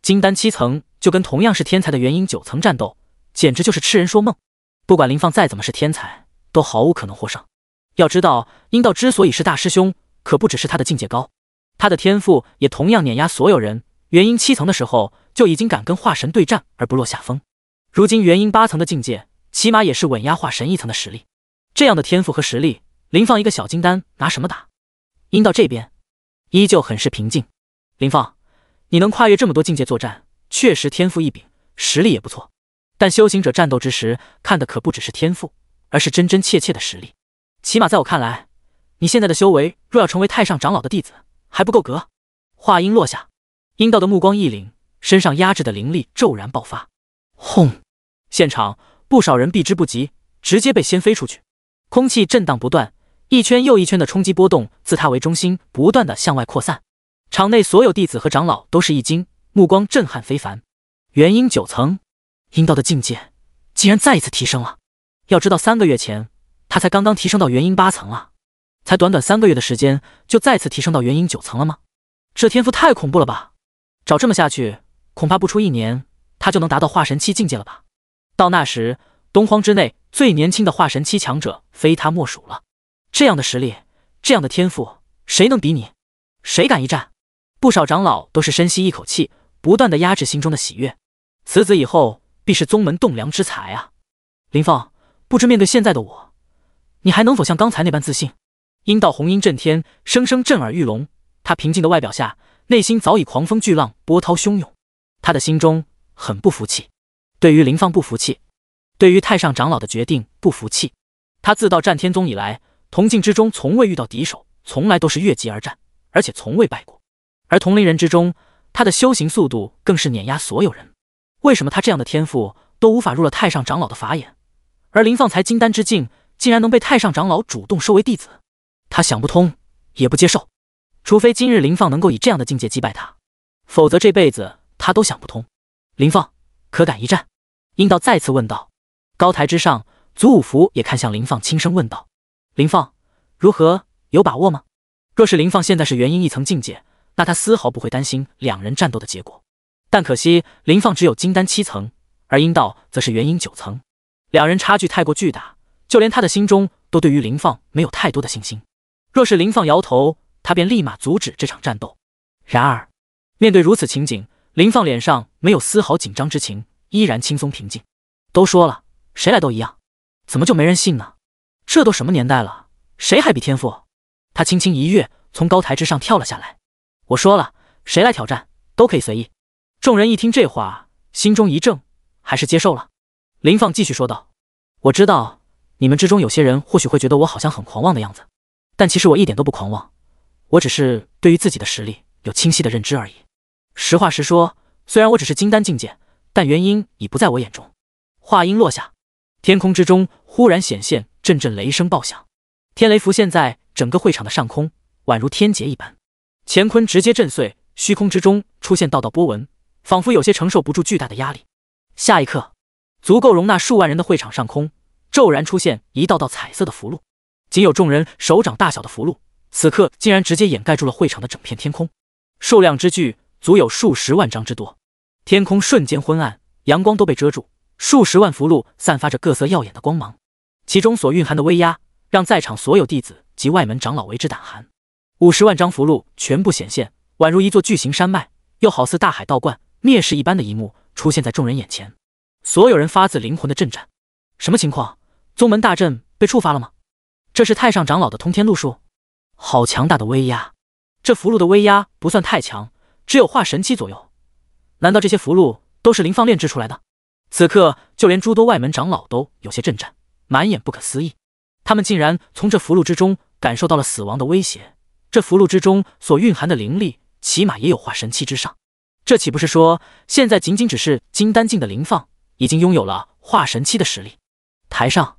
金丹七层就跟同样是天才的元婴九层战斗，简直就是痴人说梦。不管林放再怎么是天才，都毫无可能获胜。要知道，阴道之所以是大师兄，可不只是他的境界高，他的天赋也同样碾压所有人。元婴七层的时候就已经敢跟化神对战而不落下风，如今元婴八层的境界，起码也是稳压化神一层的实力。这样的天赋和实力，林放一个小金丹拿什么打？阴道这边。依旧很是平静。林放，你能跨越这么多境界作战，确实天赋异禀，实力也不错。但修行者战斗之时，看的可不只是天赋，而是真真切切的实力。起码在我看来，你现在的修为，若要成为太上长老的弟子，还不够格。话音落下，阴道的目光一凛，身上压制的灵力骤然爆发，轰！现场不少人避之不及，直接被掀飞出去，空气震荡不断。一圈又一圈的冲击波动，自他为中心不断的向外扩散。场内所有弟子和长老都是一惊，目光震撼非凡。元婴九层，阴道的境界竟然再一次提升了！要知道三个月前，他才刚刚提升到元婴八层啊！才短短三个月的时间，就再次提升到元婴九层了吗？这天赋太恐怖了吧！照这么下去，恐怕不出一年，他就能达到化神期境界了吧？到那时，东荒之内最年轻的化神期强者非他莫属了。这样的实力，这样的天赋，谁能比你？谁敢一战？不少长老都是深吸一口气，不断的压制心中的喜悦。此子以后必是宗门栋梁之才啊！林放，不知面对现在的我，你还能否像刚才那般自信？阴道红音震天，声声震耳欲聋。他平静的外表下，内心早已狂风巨浪，波涛汹涌。他的心中很不服气，对于林放不服气，对于太上长老的决定不服气。他自到战天宗以来。铜镜之中从未遇到敌手，从来都是越级而战，而且从未败过。而同龄人之中，他的修行速度更是碾压所有人。为什么他这样的天赋都无法入了太上长老的法眼，而林放才金丹之境，竟然能被太上长老主动收为弟子？他想不通，也不接受。除非今日林放能够以这样的境界击败他，否则这辈子他都想不通。林放，可敢一战？应道再次问道。高台之上，祖武福也看向林放，轻声问道。林放，如何有把握吗？若是林放现在是元婴一层境界，那他丝毫不会担心两人战斗的结果。但可惜，林放只有金丹七层，而阴道则是元婴九层，两人差距太过巨大，就连他的心中都对于林放没有太多的信心。若是林放摇头，他便立马阻止这场战斗。然而，面对如此情景，林放脸上没有丝毫紧张之情，依然轻松平静。都说了，谁来都一样，怎么就没人信呢？这都什么年代了，谁还比天赋？他轻轻一跃，从高台之上跳了下来。我说了，谁来挑战都可以随意。众人一听这话，心中一怔，还是接受了。林放继续说道：“我知道你们之中有些人或许会觉得我好像很狂妄的样子，但其实我一点都不狂妄，我只是对于自己的实力有清晰的认知而已。实话实说，虽然我只是金丹境界，但原因已不在我眼中。”话音落下，天空之中。忽然显现，阵阵雷声爆响，天雷浮现在整个会场的上空，宛如天劫一般，乾坤直接震碎，虚空之中出现道道波纹，仿佛有些承受不住巨大的压力。下一刻，足够容纳数万人的会场上空，骤然出现一道道彩色的符箓，仅有众人手掌大小的符箓，此刻竟然直接掩盖住了会场的整片天空，数量之巨，足有数十万张之多。天空瞬间昏暗，阳光都被遮住，数十万符箓散发着各色耀眼的光芒。其中所蕴含的威压，让在场所有弟子及外门长老为之胆寒。五十万张符箓全部显现，宛如一座巨型山脉，又好似大海倒灌，灭世一般的一幕出现在众人眼前。所有人发自灵魂的震颤。什么情况？宗门大阵被触发了吗？这是太上长老的通天路术？好强大的威压！这符箓的威压不算太强，只有化神期左右。难道这些符箓都是林放炼制出来的？此刻，就连诸多外门长老都有些震颤。满眼不可思议，他们竟然从这符箓之中感受到了死亡的威胁。这符箓之中所蕴含的灵力，起码也有化神期之上。这岂不是说，现在仅仅只是金丹境的灵放，已经拥有了化神期的实力？台上，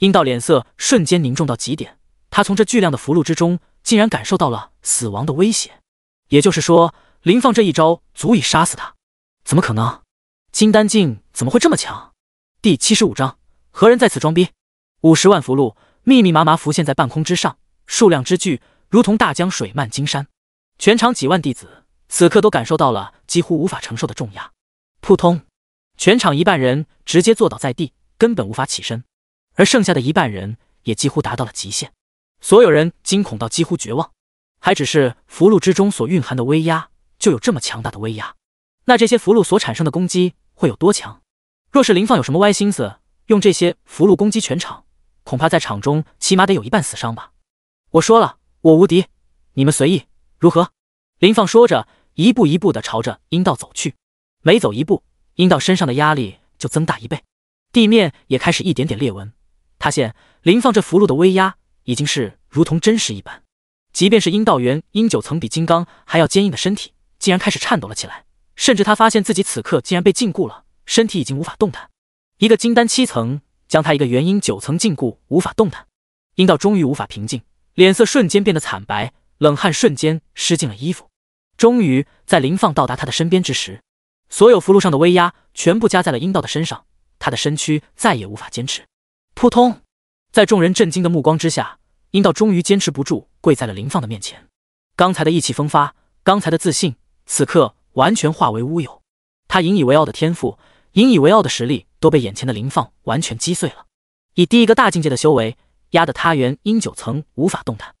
阴道脸色瞬间凝重到极点。他从这巨量的符箓之中，竟然感受到了死亡的威胁。也就是说，林放这一招足以杀死他。怎么可能？金丹境怎么会这么强？第七十五章。何人在此装逼？五十万符箓密密麻麻浮现在半空之上，数量之巨，如同大江水漫金山。全场几万弟子此刻都感受到了几乎无法承受的重压。扑通！全场一半人直接坐倒在地，根本无法起身；而剩下的一半人也几乎达到了极限。所有人惊恐到几乎绝望。还只是符箓之中所蕴含的威压就有这么强大的威压，那这些符箓所产生的攻击会有多强？若是林放有什么歪心思？用这些符箓攻击全场，恐怕在场中起码得有一半死伤吧。我说了，我无敌，你们随意，如何？林放说着，一步一步的朝着阴道走去，每走一步，阴道身上的压力就增大一倍，地面也开始一点点裂纹、他现林放这符箓的威压已经是如同真实一般，即便是阴道元阴九层比金刚还要坚硬的身体，竟然开始颤抖了起来，甚至他发现自己此刻竟然被禁锢了，身体已经无法动弹。一个金丹七层将他一个元婴九层禁锢，无法动弹。阴道终于无法平静，脸色瞬间变得惨白，冷汗瞬间湿尽了衣服。终于，在林放到达他的身边之时，所有符箓上的威压全部加在了阴道的身上，他的身躯再也无法坚持。扑通，在众人震惊的目光之下，阴道终于坚持不住，跪在了林放的面前。刚才的意气风发，刚才的自信，此刻完全化为乌有。他引以为傲的天赋。引以为傲的实力都被眼前的林放完全击碎了。以第一个大境界的修为压得他元婴九层无法动弹，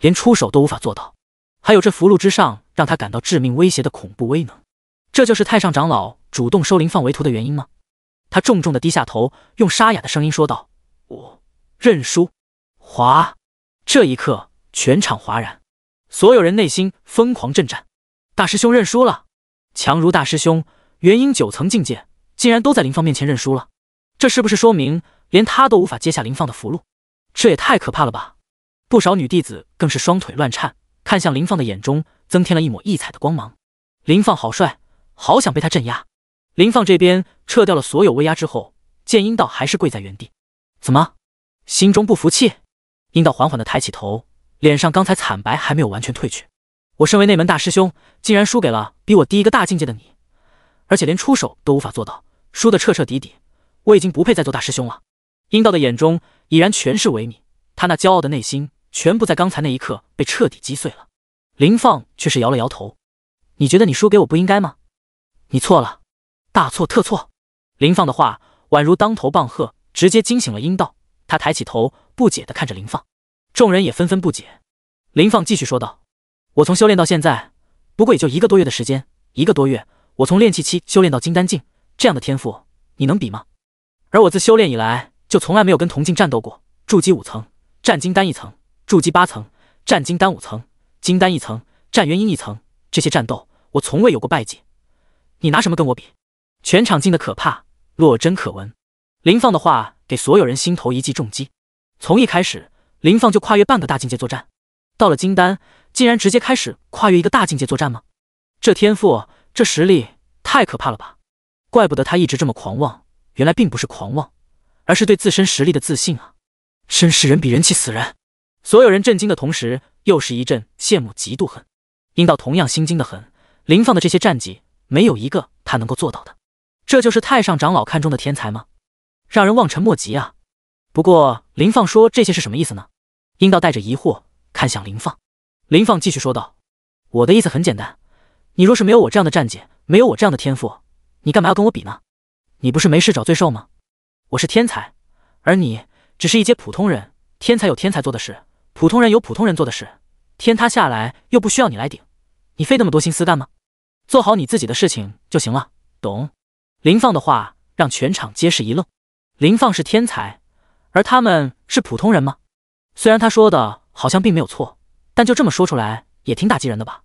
连出手都无法做到。还有这符箓之上让他感到致命威胁的恐怖威能，这就是太上长老主动收林放为徒的原因吗？他重重的低下头，用沙哑的声音说道：“我认输。”哗！这一刻，全场哗然，所有人内心疯狂震颤。大师兄认输了！强如大师兄，元婴九层境界。竟然都在林放面前认输了，这是不是说明连他都无法接下林放的符箓？这也太可怕了吧！不少女弟子更是双腿乱颤，看向林放的眼中增添了一抹异彩的光芒。林放好帅，好想被他镇压。林放这边撤掉了所有威压之后，剑阴道还是跪在原地，怎么心中不服气？阴道缓缓的抬起头，脸上刚才惨白还没有完全褪去。我身为内门大师兄，竟然输给了比我低一个大境界的你，而且连出手都无法做到。输得彻彻底底，我已经不配再做大师兄了。阴道的眼中已然全是萎靡，他那骄傲的内心全部在刚才那一刻被彻底击碎了。林放却是摇了摇头：“你觉得你输给我不应该吗？你错了，大错特错。”林放的话宛如当头棒喝，直接惊醒了阴道。他抬起头，不解地看着林放。众人也纷纷不解。林放继续说道：“我从修炼到现在，不过也就一个多月的时间。一个多月，我从练气期修炼到金丹境。”这样的天赋你能比吗？而我自修炼以来就从来没有跟铜镜战斗过，筑基五层战金丹一层，筑基八层战金丹五层，金丹一层战元婴一层，这些战斗我从未有过败绩。你拿什么跟我比？全场静的可怕，落针可闻。林放的话给所有人心头一记重击。从一开始，林放就跨越半个大境界作战，到了金丹，竟然直接开始跨越一个大境界作战吗？这天赋，这实力，太可怕了吧！怪不得他一直这么狂妄，原来并不是狂妄，而是对自身实力的自信啊！真是人比人气死人。所有人震惊的同时，又是一阵羡慕嫉妒恨。阴道同样心惊的很，林放的这些战绩，没有一个他能够做到的。这就是太上长老看中的天才吗？让人望尘莫及啊！不过林放说这些是什么意思呢？阴道带着疑惑看向林放。林放继续说道：“我的意思很简单，你若是没有我这样的战绩，没有我这样的天赋。”你干嘛要跟我比呢？你不是没事找罪受吗？我是天才，而你只是一介普通人。天才有天才做的事，普通人有普通人做的事。天塌下来又不需要你来顶，你费那么多心思干吗？做好你自己的事情就行了。懂？林放的话让全场皆是一愣。林放是天才，而他们是普通人吗？虽然他说的好像并没有错，但就这么说出来也挺打击人的吧？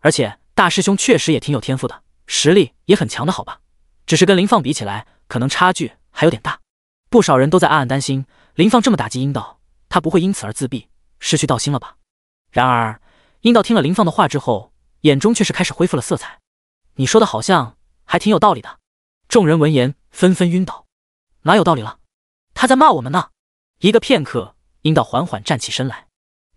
而且大师兄确实也挺有天赋的。实力也很强的好吧，只是跟林放比起来，可能差距还有点大。不少人都在暗暗担心，林放这么打击阴道，他不会因此而自闭，失去道心了吧？然而，阴道听了林放的话之后，眼中却是开始恢复了色彩。你说的好像还挺有道理的。众人闻言纷纷晕倒，哪有道理了？他在骂我们呢！一个片刻，阴道缓缓站起身来，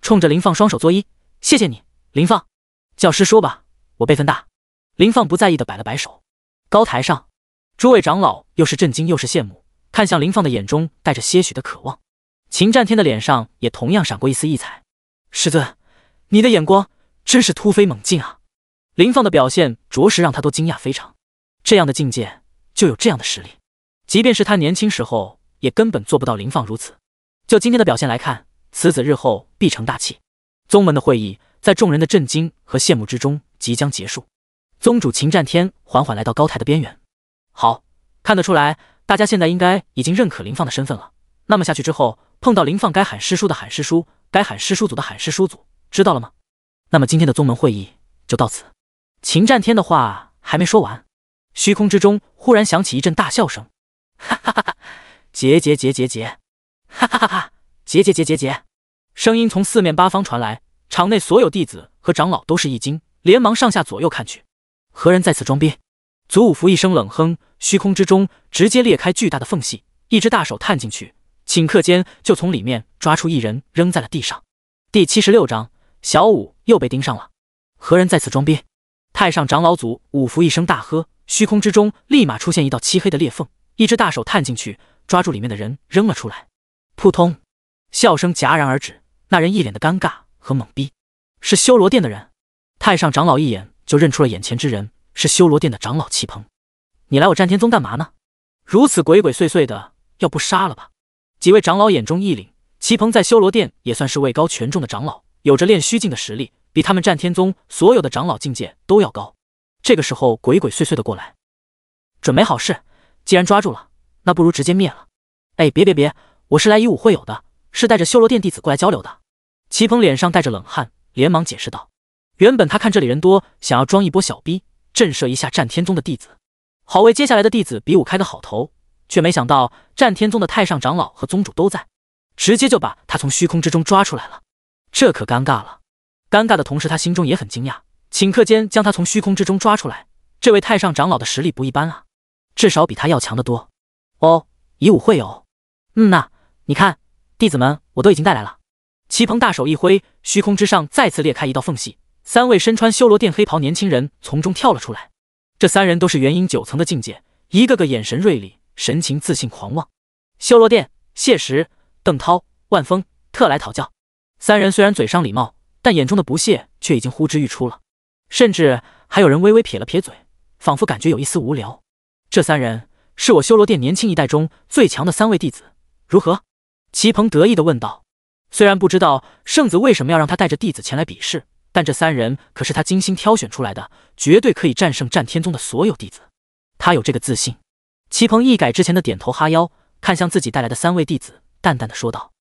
冲着林放双手作揖：“谢谢你，林放，叫师叔吧，我辈分大。”林放不在意的摆了摆手，高台上，诸位长老又是震惊又是羡慕，看向林放的眼中带着些许的渴望。秦战天的脸上也同样闪过一丝异彩。师尊，你的眼光真是突飞猛进啊！林放的表现着实让他都惊讶非常。这样的境界就有这样的实力，即便是他年轻时候也根本做不到林放如此。就今天的表现来看，此子日后必成大器。宗门的会议在众人的震惊和羡慕之中即将结束。宗主秦战天缓缓来到高台的边缘，好，看得出来，大家现在应该已经认可林放的身份了。那么下去之后，碰到林放该喊师叔的喊师叔，该喊师叔祖的喊师叔祖，知道了吗？那么今天的宗门会议就到此。秦战天的话还没说完，虚空之中忽然响起一阵大笑声，哈哈哈哈，结结结结结，哈哈哈哈，结结 结结结。声音从四面八方传来，场内所有弟子和长老都是一惊，连忙上下左右看去。何人在此装逼？祖五福一声冷哼，虚空之中直接裂开巨大的缝隙，一只大手探进去，顷刻间就从里面抓出一人，扔在了地上。第七十六章，小五又被盯上了。何人在此装逼？太上长老祖五福一声大喝，虚空之中立马出现一道漆黑的裂缝，一只大手探进去，抓住里面的人扔了出来。扑通，笑声戛然而止，那人一脸的尴尬和懵逼。是修罗殿的人？太上长老一眼。就认出了眼前之人是修罗殿的长老齐鹏，你来我战天宗干嘛呢？如此鬼鬼祟祟的，要不杀了吧？几位长老眼中一凛，齐鹏在修罗殿也算是位高权重的长老，有着炼虚境的实力，比他们战天宗所有的长老境界都要高。这个时候鬼鬼祟祟的过来，准没好事。既然抓住了，那不如直接灭了。哎，别别别，我是来以武会友的，是带着修罗殿弟子过来交流的。齐鹏脸上带着冷汗，连忙解释道。原本他看这里人多，想要装一波小逼，震慑一下战天宗的弟子，好为接下来的弟子比武开个好头，却没想到战天宗的太上长老和宗主都在，直接就把他从虚空之中抓出来了，这可尴尬了。尴尬的同时，他心中也很惊讶，顷刻间将他从虚空之中抓出来，这位太上长老的实力不一般啊，至少比他要强得多。哦，以武会友，嗯呐，你看，弟子们我都已经带来了。齐鹏大手一挥，虚空之上再次裂开一道缝隙。三位身穿修罗殿黑袍年轻人从中跳了出来，这三人都是元婴九层的境界，一个个眼神锐利，神情自信狂妄。修罗殿谢石、邓涛、万峰特来讨教。三人虽然嘴上礼貌，但眼中的不屑却已经呼之欲出了，甚至还有人微微撇了撇嘴，仿佛感觉有一丝无聊。这三人是我修罗殿年轻一代中最强的三位弟子，如何？齐鹏得意地问道。虽然不知道圣子为什么要让他带着弟子前来比试。但这三人可是他精心挑选出来的，绝对可以战胜战天宗的所有弟子，他有这个自信。齐鹏一改之前的点头哈腰，看向自己带来的三位弟子，淡淡的说道：“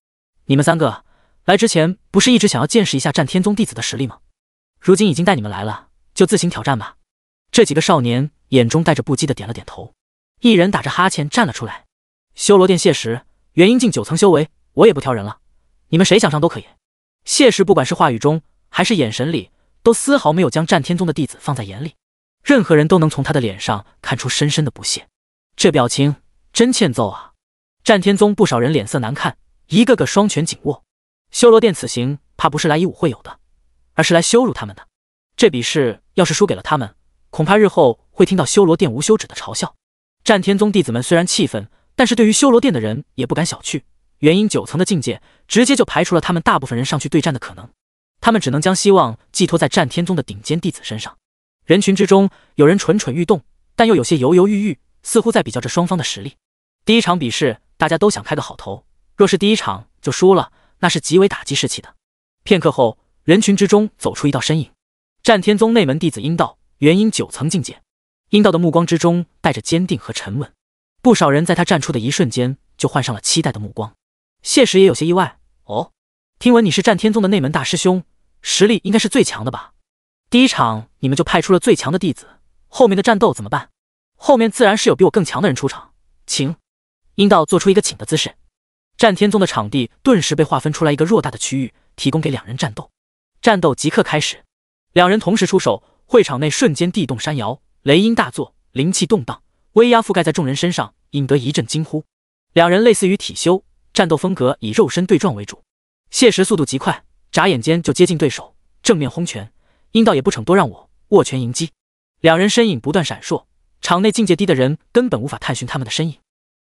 你们三个来之前不是一直想要见识一下战天宗弟子的实力吗？如今已经带你们来了，就自行挑战吧。”这几个少年眼中带着不羁的点了点头，一人打着哈欠站了出来：“修罗殿谢石，元婴境九层修为，我也不挑人了，你们谁想上都可以。”谢石不管是话语中。还是眼神里都丝毫没有将战天宗的弟子放在眼里，任何人都能从他的脸上看出深深的不屑。这表情真欠揍啊！战天宗不少人脸色难看，一个个双拳紧握。修罗殿此行怕不是来以武会友的，而是来羞辱他们的。这比试要是输给了他们，恐怕日后会听到修罗殿无休止的嘲笑。战天宗弟子们虽然气愤，但是对于修罗殿的人也不敢小觑。元婴九层的境界，直接就排除了他们大部分人上去对战的可能。他们只能将希望寄托在战天宗的顶尖弟子身上。人群之中，有人蠢蠢欲动，但又有些犹犹豫豫，似乎在比较着双方的实力。第一场比试，大家都想开个好头，若是第一场就输了，那是极为打击士气的。片刻后，人群之中走出一道身影，战天宗内门弟子阴道，元婴九层境界。阴道的目光之中带着坚定和沉稳，不少人在他站出的一瞬间就换上了期待的目光。谢石也有些意外，哦。听闻你是战天宗的内门大师兄，实力应该是最强的吧？第一场你们就派出了最强的弟子，后面的战斗怎么办？后面自然是有比我更强的人出场，请。阴道做出一个请的姿势，战天宗的场地顿时被划分出来一个偌大的区域，提供给两人战斗。战斗即刻开始，两人同时出手，会场内瞬间地动山摇，雷音大作，灵气动荡，威压覆盖在众人身上，引得一阵惊呼。两人类似于体修，战斗风格以肉身对撞为主。谢时速度极快，眨眼间就接近对手，正面轰拳。阴道也不逞多，让我握拳迎击。两人身影不断闪烁，场内境界低的人根本无法探寻他们的身影。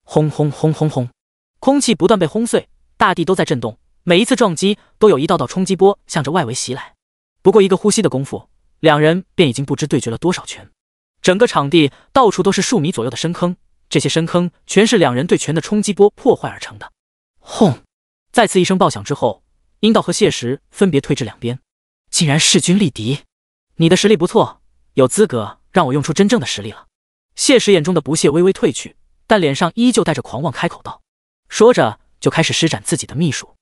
轰轰轰轰轰！空气不断被轰碎，大地都在震动。每一次撞击都有一道道冲击波向着外围袭来。不过一个呼吸的功夫，两人便已经不知对决了多少拳。整个场地到处都是数米左右的深坑，这些深坑全是两人对拳的冲击波破坏而成的。轰！再次一声爆响之后，阴道和谢石分别退至两边，竟然势均力敌。你的实力不错，有资格让我用出真正的实力了。谢石眼中的不屑微微褪去，但脸上依旧带着狂妄，开口道：“说着就开始施展自己的秘术。”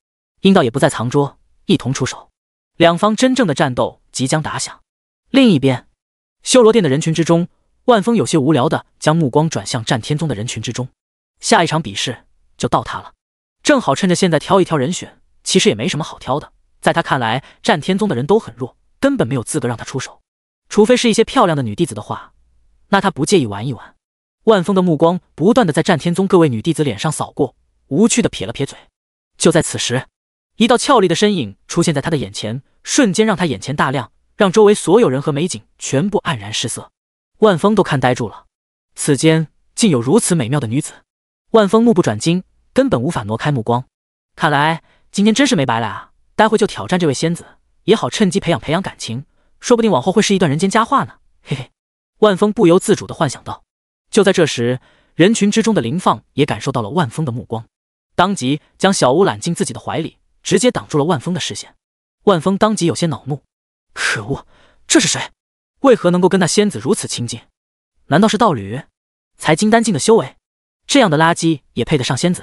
阴道也不再藏拙，一同出手。两方真正的战斗即将打响。另一边，修罗殿的人群之中，万峰有些无聊的将目光转向战天宗的人群之中。下一场比试就到他了。正好趁着现在挑一挑人选，其实也没什么好挑的。在他看来，战天宗的人都很弱，根本没有资格让他出手。除非是一些漂亮的女弟子的话，那他不介意玩一玩。万峰的目光不断的在战天宗各位女弟子脸上扫过，无趣的撇了撇嘴。就在此时，一道俏丽的身影出现在他的眼前，瞬间让他眼前大亮，让周围所有人和美景全部黯然失色。万峰都看呆住了，此间竟有如此美妙的女子。万峰目不转睛。根本无法挪开目光，看来今天真是没白来啊！待会就挑战这位仙子，也好趁机培养培养感情，说不定往后会是一段人间佳话呢。嘿嘿，万峰不由自主的幻想道。就在这时，人群之中的林放也感受到了万峰的目光，当即将小屋揽进自己的怀里，直接挡住了万峰的视线。万峰当即有些恼怒，可恶，这是谁？为何能够跟那仙子如此亲近？难道是道侣？才金丹境的修为，这样的垃圾也配得上仙子？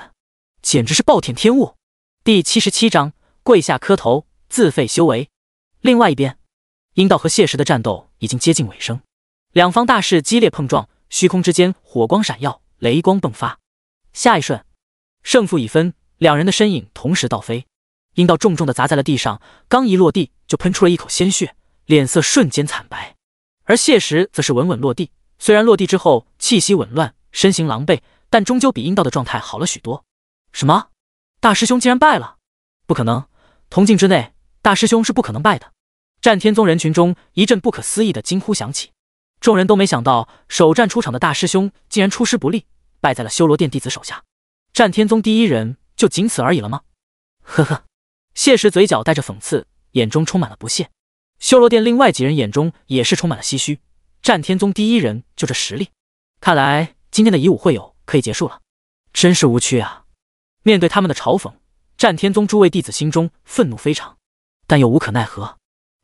简直是暴殄天物。第七十七章，跪下磕头，自废修为。另外一边，阴道和谢石的战斗已经接近尾声，两方大势激烈碰撞，虚空之间火光闪耀，雷光迸发。下一瞬，胜负已分，两人的身影同时倒飞，阴道重重的砸在了地上，刚一落地就喷出了一口鲜血，脸色瞬间惨白。而谢石则是稳稳落地，虽然落地之后气息紊乱，身形狼狈，但终究比阴道的状态好了许多。什么？大师兄竟然败了？不可能！铜镜之内，大师兄是不可能败的。战天宗人群中一阵不可思议的惊呼响起，众人都没想到首战出场的大师兄竟然出师不利，败在了修罗殿弟子手下。战天宗第一人就仅此而已了吗？呵呵，谢石嘴角带着讽刺，眼中充满了不屑。修罗殿另外几人眼中也是充满了唏嘘。战天宗第一人就这实力，看来今天的以武会友可以结束了，真是无趣啊！面对他们的嘲讽，战天宗诸位弟子心中愤怒非常，但又无可奈何。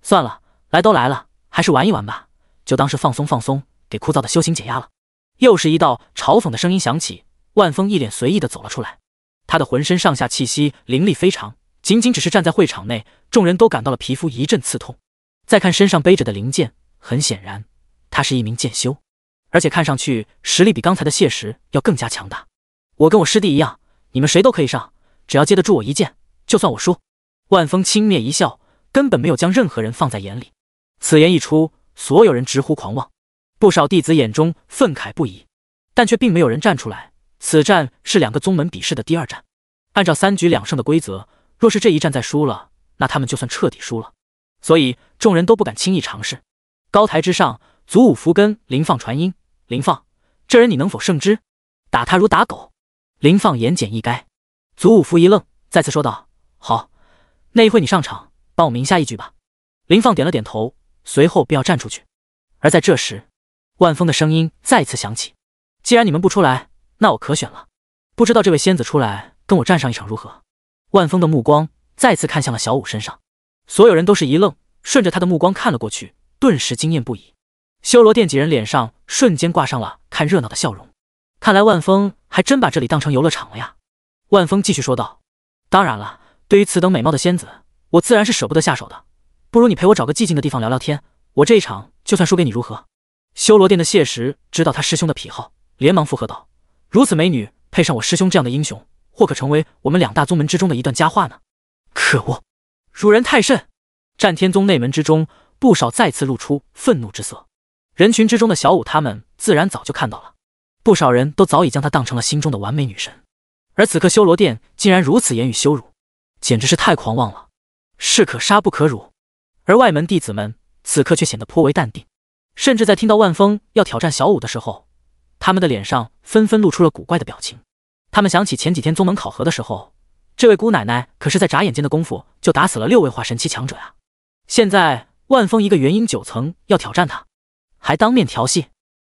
算了，来都来了，还是玩一玩吧，就当是放松放松，给枯燥的修行解压了。又是一道嘲讽的声音响起，万峰一脸随意的走了出来，他的浑身上下气息凌厉非常，仅仅只是站在会场内，众人都感到了皮肤一阵刺痛。再看身上背着的灵剑，很显然，他是一名剑修，而且看上去实力比刚才的谢石要更加强大。我跟我师弟一样。你们谁都可以上，只要接得住我一剑，就算我输。万峰轻蔑一笑，根本没有将任何人放在眼里。此言一出，所有人直呼狂妄，不少弟子眼中愤慨不已，但却并没有人站出来。此战是两个宗门比试的第二战，按照三局两胜的规则，若是这一战再输了，那他们就算彻底输了。所以众人都不敢轻易尝试。高台之上，祖武福根林放传音：“林放，这人你能否胜之？打他如打狗。”林放言简意赅，祖武福一愣，再次说道：“好，那一会你上场，帮我赢下一局吧。”林放点了点头，随后便要站出去。而在这时，万峰的声音再次响起：“既然你们不出来，那我可选了。不知道这位仙子出来跟我战上一场如何？”万峰的目光再次看向了小五身上，所有人都是一愣，顺着他的目光看了过去，顿时惊艳不已。修罗殿几人脸上瞬间挂上了看热闹的笑容。看来万峰还真把这里当成游乐场了呀！万峰继续说道：“当然了，对于此等美貌的仙子，我自然是舍不得下手的。不如你陪我找个寂静的地方聊聊天，我这一场就算输给你，如何？”修罗殿的谢石知道他师兄的癖好，连忙附和道：“如此美女配上我师兄这样的英雄，或可成为我们两大宗门之中的一段佳话呢。”可恶，辱人太甚！战天宗内门之中不少再次露出愤怒之色。人群之中的小舞他们自然早就看到了。不少人都早已将她当成了心中的完美女神，而此刻修罗殿竟然如此言语羞辱，简直是太狂妄了！士可杀不可辱。而外门弟子们此刻却显得颇为淡定，甚至在听到万峰要挑战小舞的时候，他们的脸上纷纷露出了古怪的表情。他们想起前几天宗门考核的时候，这位姑奶奶可是在眨眼间的功夫就打死了六位化神期强者啊！现在万峰一个元婴九层要挑战他，还当面调戏，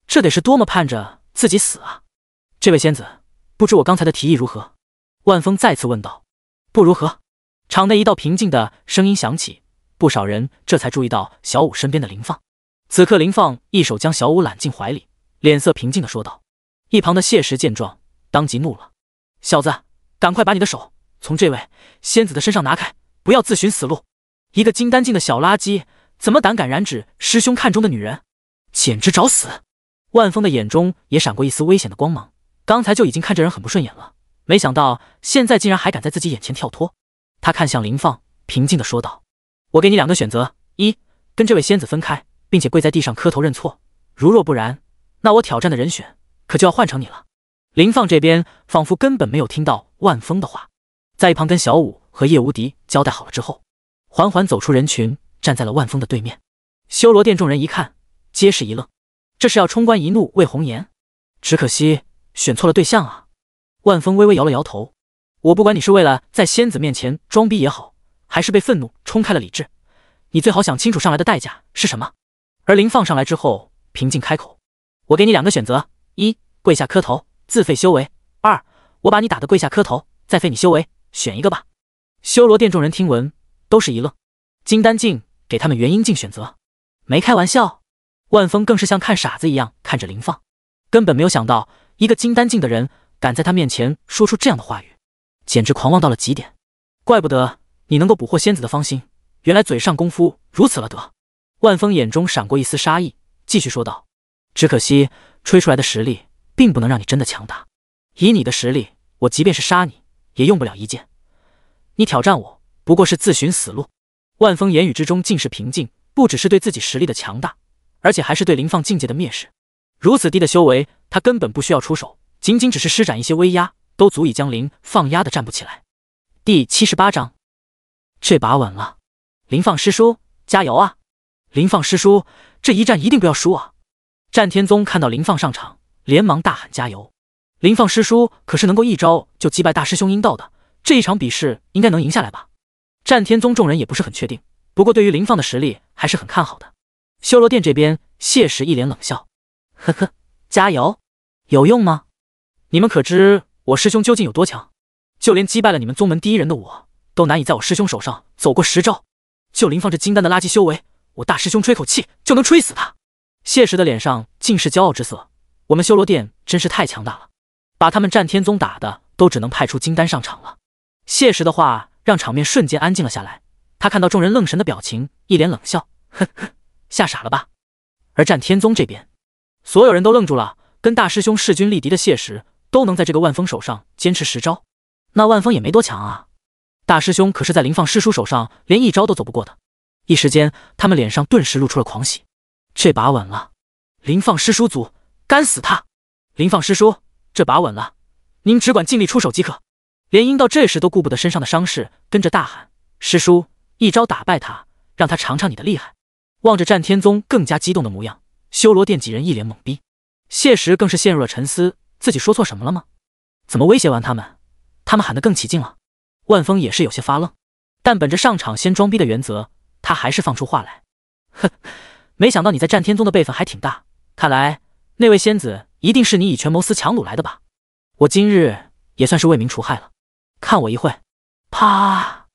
这得是多么盼着！自己死啊！这位仙子，不知我刚才的提议如何？万峰再次问道。不如何？场内一道平静的声音响起，不少人这才注意到小五身边的林放。此刻，林放一手将小五揽进怀里，脸色平静的说道。一旁的谢石见状，当即怒了：“小子，赶快把你的手从这位仙子的身上拿开，不要自寻死路！一个金丹境的小垃圾，怎么胆敢染指师兄看中的女人？简直找死！”万峰的眼中也闪过一丝危险的光芒，刚才就已经看这人很不顺眼了，没想到现在竟然还敢在自己眼前跳脱。他看向林放，平静的说道：“我给你两个选择，一跟这位仙子分开，并且跪在地上磕头认错；如若不然，那我挑战的人选可就要换成你了。”林放这边仿佛根本没有听到万峰的话，在一旁跟小五和叶无敌交代好了之后，缓缓走出人群，站在了万峰的对面。修罗殿众人一看，皆是一愣。这是要冲冠一怒为红颜，只可惜选错了对象啊！万峰微微摇了摇头，我不管你是为了在仙子面前装逼也好，还是被愤怒冲开了理智，你最好想清楚上来的代价是什么。而林放上来之后，平静开口：“我给你两个选择：一跪下磕头，自废修为；二我把你打得跪下磕头，再废你修为，选一个吧。”修罗殿众人听闻，都是一愣：金丹境给他们元婴境选择，没开玩笑。万峰更是像看傻子一样看着林放，根本没有想到一个金丹境的人敢在他面前说出这样的话语，简直狂妄到了极点。怪不得你能够捕获仙子的芳心，原来嘴上功夫如此了得。万峰眼中闪过一丝杀意，继续说道：“只可惜吹出来的实力并不能让你真的强大。以你的实力，我即便是杀你，也用不了一剑。你挑战我，不过是自寻死路。”万峰言语之中尽是平静，不只是对自己实力的强大。而且还是对林放境界的蔑视，如此低的修为，他根本不需要出手，仅仅只是施展一些威压，都足以将林放压的站不起来。第七十八章，这把稳了，林放师叔加油啊！林放师叔，这一战一定不要输啊！战天宗看到林放上场，连忙大喊加油！林放师叔可是能够一招就击败大师兄阴道的，这一场比试应该能赢下来吧？战天宗众人也不是很确定，不过对于林放的实力还是很看好的。修罗殿这边，谢时一脸冷笑：“呵呵，加油，有用吗？你们可知我师兄究竟有多强？就连击败了你们宗门第一人的我，都难以在我师兄手上走过十招。就林放这金丹的垃圾修为，我大师兄吹口气就能吹死他。”谢时的脸上尽是骄傲之色。我们修罗殿真是太强大了，把他们战天宗打的都只能派出金丹上场了。谢时的话让场面瞬间安静了下来。他看到众人愣神的表情，一脸冷笑：“呵呵。”吓傻了吧？而战天宗这边，所有人都愣住了。跟大师兄势均力敌的谢石，都能在这个万峰手上坚持十招，那万峰也没多强啊。大师兄可是在林放师叔手上连一招都走不过的。一时间，他们脸上顿时露出了狂喜，这把稳了。林放师叔组，干死他！林放师叔，这把稳了，您只管尽力出手即可。连英到这时都顾不得身上的伤势，跟着大喊：“师叔，一招打败他，让他尝尝你的厉害！”望着战天宗更加激动的模样，修罗殿几人一脸懵逼，谢时更是陷入了沉思：自己说错什么了吗？怎么威胁完他们，他们喊得更起劲了？万峰也是有些发愣，但本着上场先装逼的原则，他还是放出话来：“哼，没想到你在战天宗的辈分还挺大，看来那位仙子一定是你以权谋私强掳来的吧？我今日也算是为民除害了。看我一会，啪！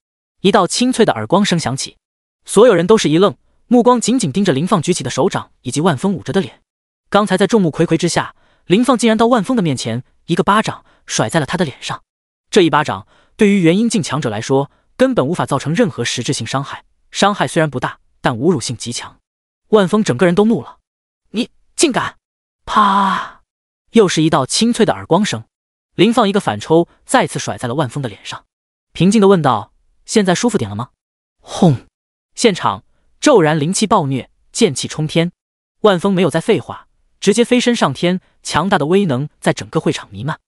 一道清脆的耳光声响起，所有人都是一愣。”目光紧紧盯着林放举起的手掌，以及万峰捂着的脸。刚才在众目睽睽之下，林放竟然到万峰的面前，一个巴掌甩在了他的脸上。这一巴掌对于元婴境强者来说，根本无法造成任何实质性伤害。伤害虽然不大，但侮辱性极强。万峰整个人都怒了：“你竟敢！”啪！又是一道清脆的耳光声。林放一个反抽，再次甩在了万峰的脸上，平静的问道：“现在舒服点了吗？”轰！现场。骤然灵气暴虐，剑气冲天。万峰没有再废话，直接飞身上天。强大的威能在整个会场弥漫，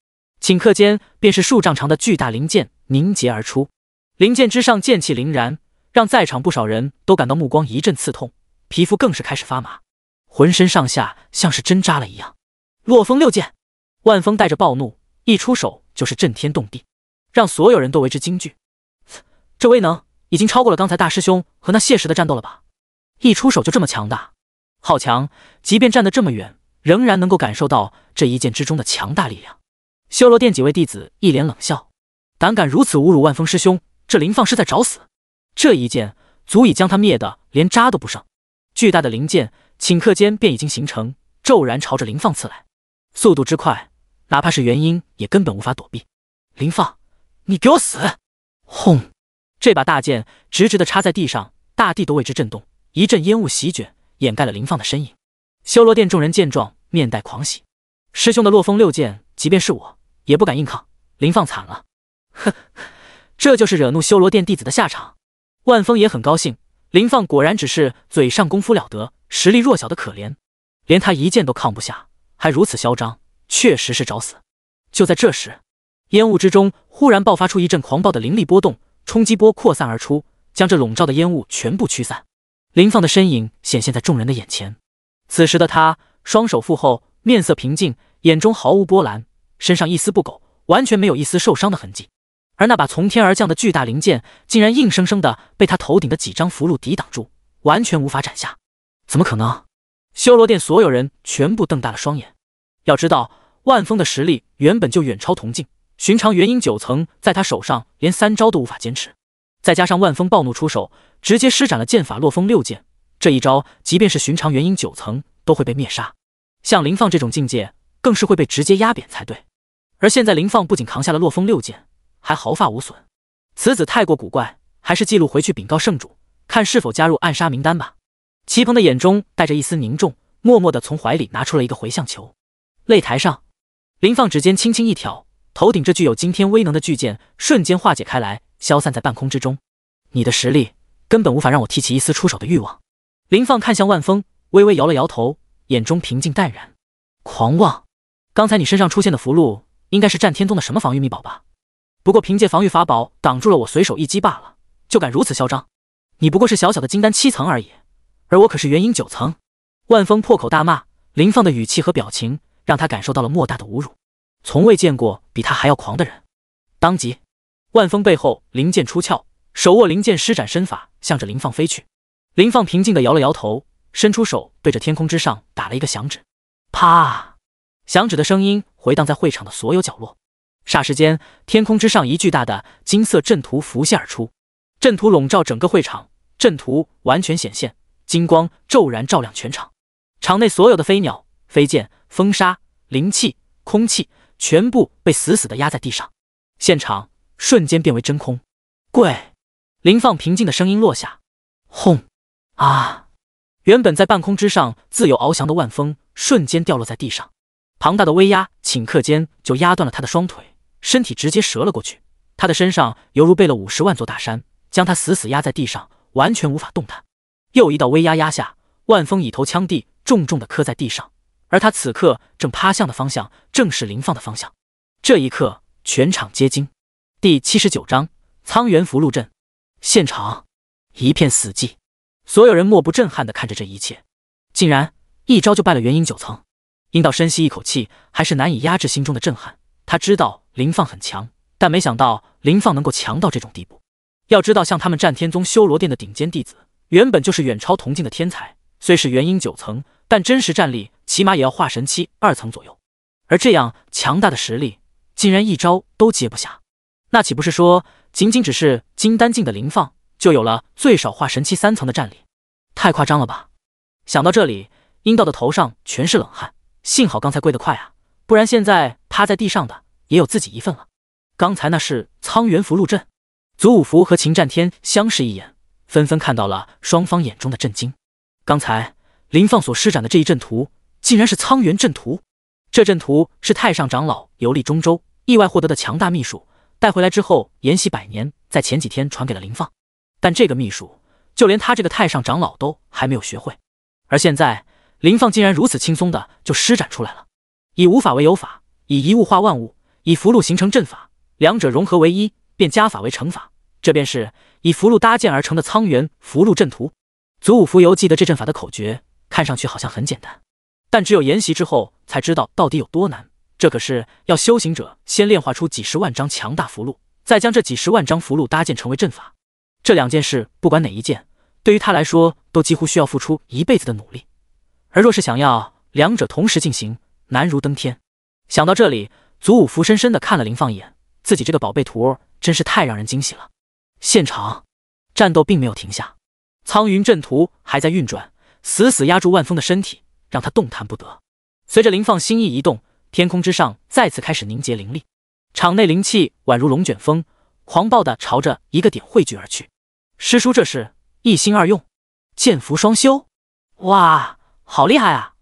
顷刻间便是数丈长的巨大灵剑凝结而出。灵剑之上剑气凌然，让在场不少人都感到目光一阵刺痛，皮肤更是开始发麻，浑身上下像是针扎了一样。洛风六剑，万峰带着暴怒，一出手就是震天动地，让所有人都为之惊惧。这威能已经超过了刚才大师兄和那谢石的战斗了吧？一出手就这么强大，好强！即便站得这么远，仍然能够感受到这一剑之中的强大力量。修罗殿几位弟子一脸冷笑，胆敢如此侮辱万峰师兄，这林放是在找死！这一剑足以将他灭得连渣都不剩。巨大的灵剑顷刻间便已经形成，骤然朝着林放刺来，速度之快，哪怕是元婴也根本无法躲避。林放，你给我死！轰！这把大剑直直的插在地上，大地都为之震动。一阵烟雾席卷，掩盖了林放的身影。修罗殿众人见状，面带狂喜。师兄的落风六剑，即便是我也不敢硬抗。林放惨了！呵这就是惹怒修罗殿弟子的下场。万峰也很高兴，林放果然只是嘴上功夫了得，实力弱小的可怜，连他一剑都抗不下，还如此嚣张，确实是找死。就在这时，烟雾之中忽然爆发出一阵狂暴的灵力波动，冲击波扩散而出，将这笼罩的烟雾全部驱散。林放的身影显现在众人的眼前，此时的他双手负后，面色平静，眼中毫无波澜，身上一丝不苟，完全没有一丝受伤的痕迹。而那把从天而降的巨大灵剑，竟然硬生生的被他头顶的几张符箓抵挡住，完全无法斩下。怎么可能？修罗殿所有人全部瞪大了双眼。要知道，万峰的实力原本就远超铜镜，寻常元婴九层在他手上连三招都无法坚持。再加上万峰暴怒出手，直接施展了剑法落风六剑。这一招，即便是寻常元婴九层都会被灭杀，像林放这种境界，更是会被直接压扁才对。而现在林放不仅扛下了落风六剑，还毫发无损。此子太过古怪，还是记录回去禀告圣主，看是否加入暗杀名单吧。齐鹏的眼中带着一丝凝重，默默的从怀里拿出了一个回向球。擂台上，林放指尖轻轻一挑，头顶这具有惊天威能的巨剑瞬间化解开来。消散在半空之中，你的实力根本无法让我提起一丝出手的欲望。林放看向万峰，微微摇了摇头，眼中平静淡然。狂妄！刚才你身上出现的符箓，应该是战天宗的什么防御秘宝吧？不过凭借防御法宝挡住了我随手一击罢了，就敢如此嚣张？你不过是小小的金丹七层而已，而我可是元婴九层！万峰破口大骂，林放的语气和表情让他感受到了莫大的侮辱，从未见过比他还要狂的人，当即。万峰背后灵剑出鞘，手握灵剑施展身法，向着林放飞去。林放平静地摇了摇头，伸出手对着天空之上打了一个响指，啪！响指的声音回荡在会场的所有角落。霎时间，天空之上一巨大的金色阵图浮现而出，阵图笼罩整个会场。阵图完全显现，金光骤然照亮全场，场内所有的飞鸟、飞剑、风沙、灵气、空气全部被死死地压在地上。现场。瞬间变为真空。跪。林放平静的声音落下。轰！啊！原本在半空之上自由翱翔的万峰，瞬间掉落在地上。庞大的威压顷刻间就压断了他的双腿，身体直接折了过去。他的身上犹如背了五十万座大山，将他死死压在地上，完全无法动弹。又一道威压压下，万峰以头枪地重重的磕在地上。而他此刻正趴向的方向，正是林放的方向。这一刻，全场皆惊。第七十九章苍元福禄镇，现场一片死寂，所有人莫不震撼地看着这一切，竟然一招就败了元婴九层。殷道深吸一口气，还是难以压制心中的震撼。他知道林放很强，但没想到林放能够强到这种地步。要知道，像他们战天宗修罗殿的顶尖弟子，原本就是远超同境的天才，虽是元婴九层，但真实战力起码也要化神期二层左右。而这样强大的实力，竟然一招都接不下。那岂不是说，仅仅只是金丹境的灵放，就有了最少化神期三层的战力？太夸张了吧！想到这里，阴道的头上全是冷汗。幸好刚才跪得快啊，不然现在趴在地上的也有自己一份了。刚才那是苍元符入阵，祖武符和秦战天相视一眼，纷纷看到了双方眼中的震惊。刚才林放所施展的这一阵图，竟然是苍元阵图。这阵图是太上长老游历中州，意外获得的强大秘术。带回来之后，延习百年，在前几天传给了林放。但这个秘术，就连他这个太上长老都还没有学会。而现在，林放竟然如此轻松的就施展出来了。以无法为有法，以一物化万物，以符箓形成阵法，两者融合为一，变加法为乘法。这便是以符箓搭建而成的苍元符箓阵图。祖武浮游记得这阵法的口诀，看上去好像很简单，但只有研习之后才知道到底有多难。这可是要修行者先炼化出几十万张强大符箓，再将这几十万张符箓搭建成为阵法。这两件事，不管哪一件，对于他来说，都几乎需要付出一辈子的努力。而若是想要两者同时进行，难如登天。想到这里，祖武福深深的看了林放一眼，自己这个宝贝徒真是太让人惊喜了。现场战斗并没有停下，苍云阵图还在运转，死死压住万峰的身体，让他动弹不得。随着林放心意一动。天空之上再次开始凝结灵力，场内灵气宛如龙卷风，狂暴的朝着一个点汇聚而去。师叔，这是一心二用，剑符双修。哇，好厉害啊！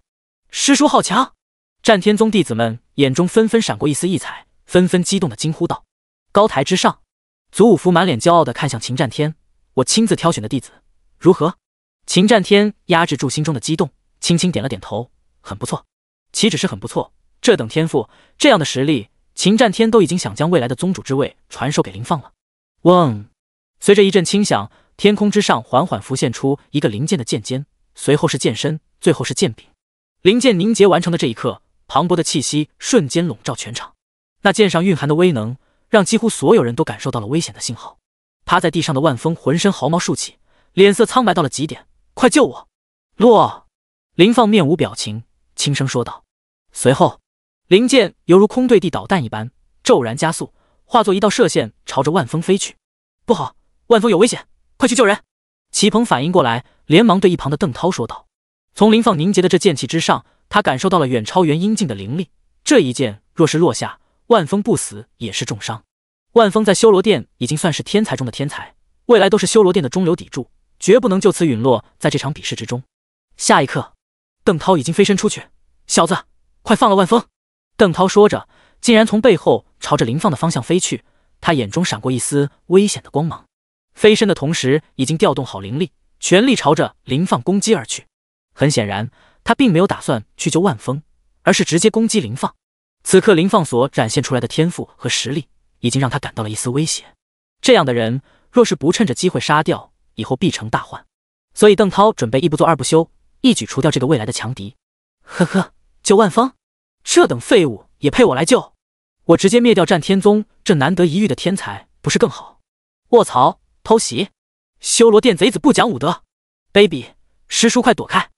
师叔好强！战天宗弟子们眼中纷纷闪过一丝异彩，纷纷激动的惊呼道：“高台之上，祖武福满脸骄傲的看向秦战天，我亲自挑选的弟子，如何？”秦战天压制住心中的激动，轻轻点了点头：“很不错，岂止是很不错。”这等天赋，这样的实力，秦战天都已经想将未来的宗主之位传授给林放了。嗡，随着一阵轻响，天空之上缓缓浮现出一个灵剑的剑尖，随后是剑身，最后是剑柄。灵剑凝结完成的这一刻，磅礴的气息瞬间笼罩全场。那剑上蕴含的威能让几乎所有人都感受到了危险的信号。趴在地上的万峰浑身毫毛竖起，脸色苍白到了极点，快救我！落林放面无表情，轻声说道，随后。灵剑犹如空对地导弹一般，骤然加速，化作一道射线朝着万峰飞去。不好，万峰有危险，快去救人！齐鹏反应过来，连忙对一旁的邓涛说道。从林放凝结的这剑气之上，他感受到了远超元婴境的灵力。这一剑若是落下，万峰不死也是重伤。万峰在修罗殿已经算是天才中的天才，未来都是修罗殿的中流砥柱，绝不能就此陨落在这场比试之中。下一刻，邓涛已经飞身出去。小子，快放了万峰！邓涛说着，竟然从背后朝着林放的方向飞去，他眼中闪过一丝危险的光芒，飞身的同时已经调动好灵力，全力朝着林放攻击而去。很显然，他并没有打算去救万峰，而是直接攻击林放。此刻，林放所展现出来的天赋和实力，已经让他感到了一丝威胁。这样的人，若是不趁着机会杀掉，以后必成大患。所以，邓涛准备一不做二不休，一举除掉这个未来的强敌。呵呵，救万峰。这等废物也配我来救？我直接灭掉战天宗这难得一遇的天才不是更好？卧槽！偷袭！修罗殿贼子不讲武德！baby，师叔快躲开！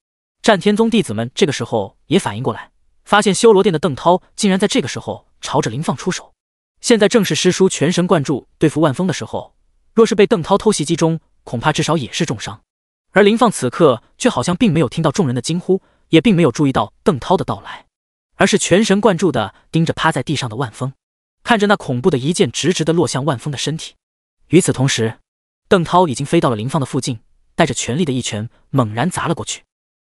战天宗弟子们这个时候也反应过来，发现修罗殿的邓涛竟然在这个时候朝着林放出手。现在正是师叔全神贯注对付万峰的时候，若是被邓涛偷袭击中，恐怕至少也是重伤。而林放此刻却好像并没有听到众人的惊呼，也并没有注意到邓涛的到来。而是全神贯注地盯着趴在地上的万峰，看着那恐怖的一剑直直地落向万峰的身体。与此同时，邓涛已经飞到了林放的附近，带着全力的一拳猛然砸了过去。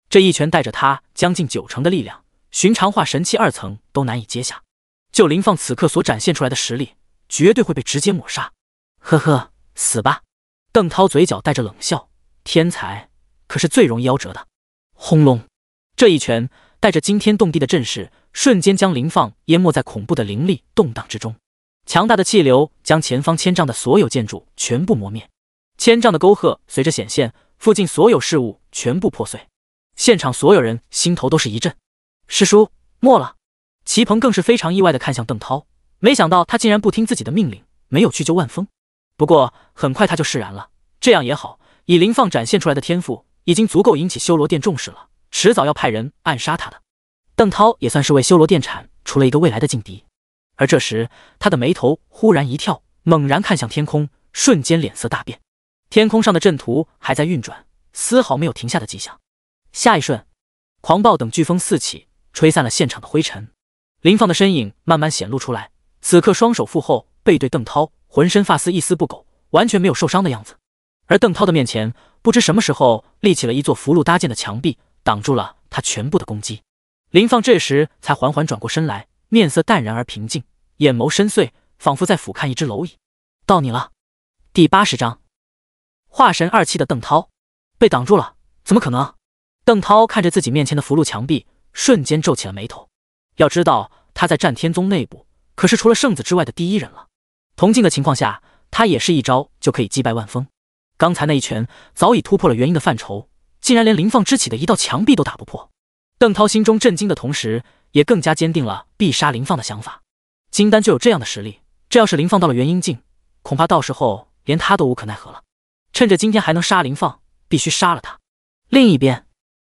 这一拳带着他将近九成的力量，寻常化神器二层都难以接下。就林放此刻所展现出来的实力，绝对会被直接抹杀。呵呵，死吧！邓涛嘴角带着冷笑，天才可是最容易夭折的。轰隆！这一拳。带着惊天动地的阵势，瞬间将林放淹没在恐怖的灵力动荡之中。强大的气流将前方千丈的所有建筑全部磨灭，千丈的沟壑随着显现，附近所有事物全部破碎。现场所有人心头都是一震。师叔，没了。齐鹏更是非常意外的看向邓涛，没想到他竟然不听自己的命令，没有去救万峰。不过很快他就释然了，这样也好，以林放展现出来的天赋，已经足够引起修罗殿重视了。迟早要派人暗杀他的，邓涛也算是为修罗电产除了一个未来的劲敌。而这时，他的眉头忽然一跳，猛然看向天空，瞬间脸色大变。天空上的阵图还在运转，丝毫没有停下的迹象。下一瞬，狂暴等飓风四起，吹散了现场的灰尘。林放的身影慢慢显露出来，此刻双手负后，背对邓涛，浑身发丝一丝不苟，完全没有受伤的样子。而邓涛的面前，不知什么时候立起了一座符箓搭建的墙壁。挡住了他全部的攻击。林放这时才缓缓转过身来，面色淡然而平静，眼眸深邃，仿佛在俯瞰一只蝼蚁。到你了。第八十章，化神二期的邓涛被挡住了，怎么可能？邓涛看着自己面前的符箓墙壁，瞬间皱起了眉头。要知道，他在战天宗内部可是除了圣子之外的第一人了。同境的情况下，他也是一招就可以击败万峰。刚才那一拳早已突破了原因的范畴。竟然连林放支起的一道墙壁都打不破，邓涛心中震惊的同时，也更加坚定了必杀林放的想法。金丹就有这样的实力，这要是林放到了元婴境，恐怕到时候连他都无可奈何了。趁着今天还能杀林放，必须杀了他。另一边，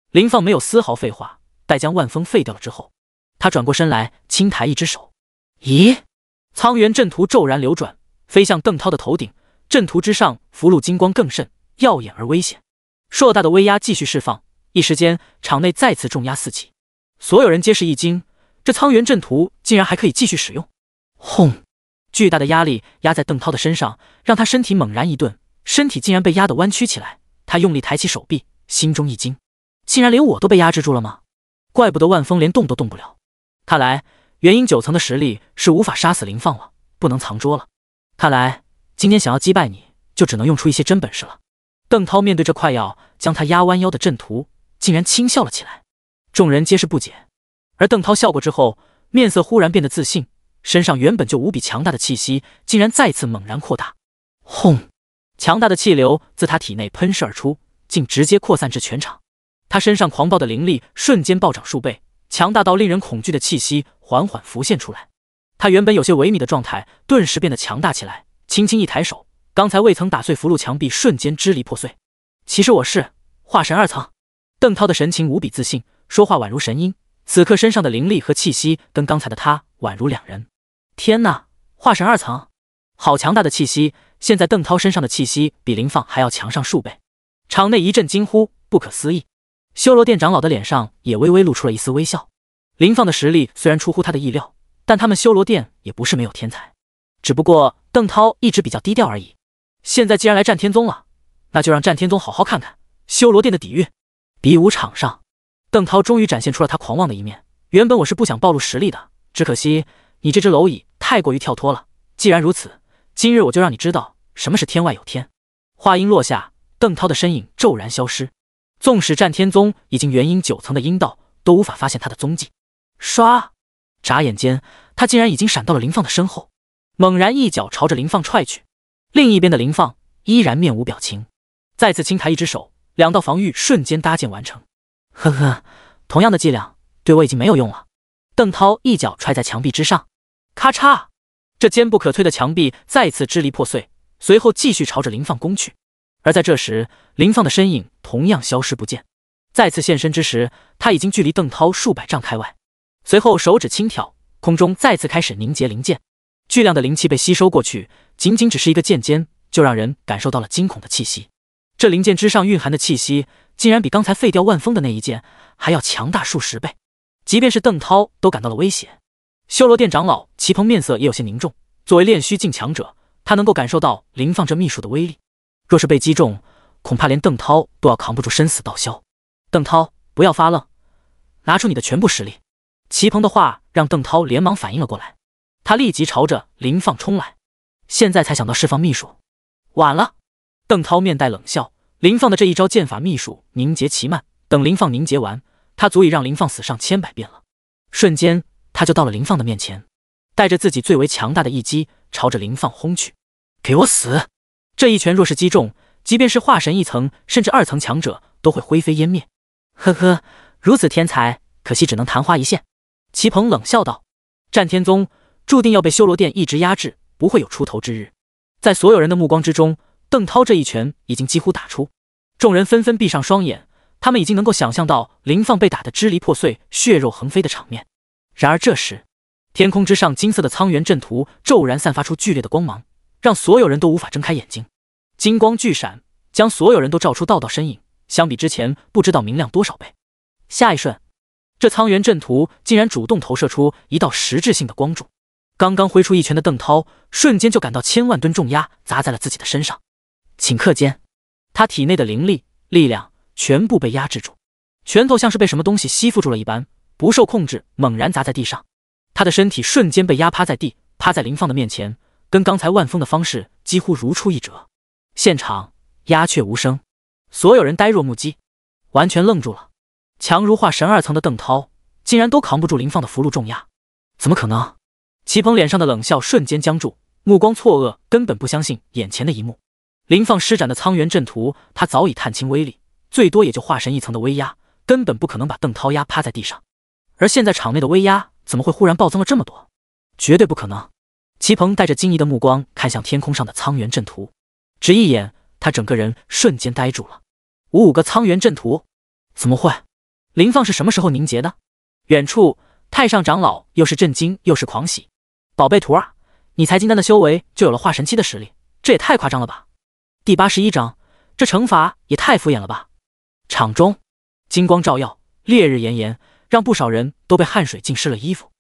林放没有丝毫废话，待将万峰废掉了之后，他转过身来，轻抬一只手，咦，苍元阵图骤然流转，飞向邓涛的头顶，阵图之上福禄金光更甚，耀眼而危险。硕大的威压继续释放，一时间场内再次重压四起，所有人皆是一惊，这苍元阵图竟然还可以继续使用！轰，巨大的压力压在邓涛的身上，让他身体猛然一顿，身体竟然被压得弯曲起来。他用力抬起手臂，心中一惊，竟然连我都被压制住了吗？怪不得万峰连动都动不了。看来元婴九层的实力是无法杀死林放了，不能藏拙了。看来今天想要击败你，就只能用出一些真本事了。邓涛面对这快要将他压弯腰的阵图，竟然轻笑了起来。众人皆是不解。而邓涛笑过之后，面色忽然变得自信，身上原本就无比强大的气息，竟然再次猛然扩大。轰！强大的气流自他体内喷射而出，竟直接扩散至全场。他身上狂暴的灵力瞬间暴涨数倍，强大到令人恐惧的气息缓缓浮现出来。他原本有些萎靡的状态，顿时变得强大起来。轻轻一抬手。刚才未曾打碎符箓，墙壁瞬间支离破碎。其实我是化神二层。邓涛的神情无比自信，说话宛如神音。此刻身上的灵力和气息，跟刚才的他宛如两人。天呐，化神二层，好强大的气息！现在邓涛身上的气息比林放还要强上数倍。场内一阵惊呼，不可思议。修罗殿长老的脸上也微微露出了一丝微笑。林放的实力虽然出乎他的意料，但他们修罗殿也不是没有天才，只不过邓涛一直比较低调而已。现在既然来战天宗了，那就让战天宗好好看看修罗殿的底蕴。比武场上，邓涛终于展现出了他狂妄的一面。原本我是不想暴露实力的，只可惜你这只蝼蚁太过于跳脱了。既然如此，今日我就让你知道什么是天外有天。话音落下，邓涛的身影骤然消失，纵使战天宗已经元婴九层的阴道都无法发现他的踪迹。唰，眨眼间，他竟然已经闪到了林放的身后，猛然一脚朝着林放踹去。另一边的林放依然面无表情，再次轻抬一只手，两道防御瞬间搭建完成。呵呵，同样的伎俩对我已经没有用了。邓涛一脚踹在墙壁之上，咔嚓，这坚不可摧的墙壁再次支离破碎。随后继续朝着林放攻去，而在这时，林放的身影同样消失不见。再次现身之时，他已经距离邓涛数百丈开外。随后手指轻挑，空中再次开始凝结灵剑。巨量的灵气被吸收过去，仅仅只是一个剑尖，就让人感受到了惊恐的气息。这灵剑之上蕴含的气息，竟然比刚才废掉万峰的那一剑还要强大数十倍。即便是邓涛，都感到了威胁。修罗殿长老齐鹏面色也有些凝重。作为炼虚境强者，他能够感受到灵放这秘术的威力。若是被击中，恐怕连邓涛都要扛不住，生死道消。邓涛，不要发愣，拿出你的全部实力！齐鹏的话让邓涛连忙反应了过来。他立即朝着林放冲来，现在才想到释放秘术，晚了。邓涛面带冷笑，林放的这一招剑法秘术凝结奇慢，等林放凝结完，他足以让林放死上千百遍了。瞬间，他就到了林放的面前，带着自己最为强大的一击，朝着林放轰去：“给我死！”这一拳若是击中，即便是化神一层甚至二层强者，都会灰飞烟灭。呵呵，如此天才，可惜只能昙花一现。”齐鹏冷笑道：“战天宗。”注定要被修罗殿一直压制，不会有出头之日。在所有人的目光之中，邓涛这一拳已经几乎打出，众人纷纷闭上双眼，他们已经能够想象到林放被打得支离破碎、血肉横飞的场面。然而，这时天空之上金色的苍元阵图骤然散发出剧烈的光芒，让所有人都无法睁开眼睛。金光巨闪，将所有人都照出道道身影，相比之前不知道明亮多少倍。下一瞬，这苍元阵图竟然主动投射出一道实质性的光柱。刚刚挥出一拳的邓涛，瞬间就感到千万吨重压砸在了自己的身上。顷刻间，他体内的灵力力量全部被压制住，拳头像是被什么东西吸附住了一般，不受控制，猛然砸在地上。他的身体瞬间被压趴在地，趴在林放的面前，跟刚才万峰的方式几乎如出一辙。现场鸦雀无声，所有人呆若木鸡，完全愣住了。强如化神二层的邓涛，竟然都扛不住林放的福禄重压，怎么可能？齐鹏脸上的冷笑瞬间僵住，目光错愕，根本不相信眼前的一幕。林放施展的苍元阵图，他早已探清威力，最多也就化神一层的威压，根本不可能把邓涛压趴在地上。而现在场内的威压怎么会忽然暴增了这么多？绝对不可能！齐鹏带着惊疑的目光看向天空上的苍元阵图，只一眼，他整个人瞬间呆住了。五五个苍元阵图，怎么会？林放是什么时候凝结的？远处，太上长老又是震惊又是狂喜。宝贝徒儿，你才金丹的修为就有了化神期的实力，这也太夸张了吧！第八十一章，这惩罚也太敷衍了吧！场中，金光照耀，烈日炎炎，让不少人都被汗水浸湿了衣服。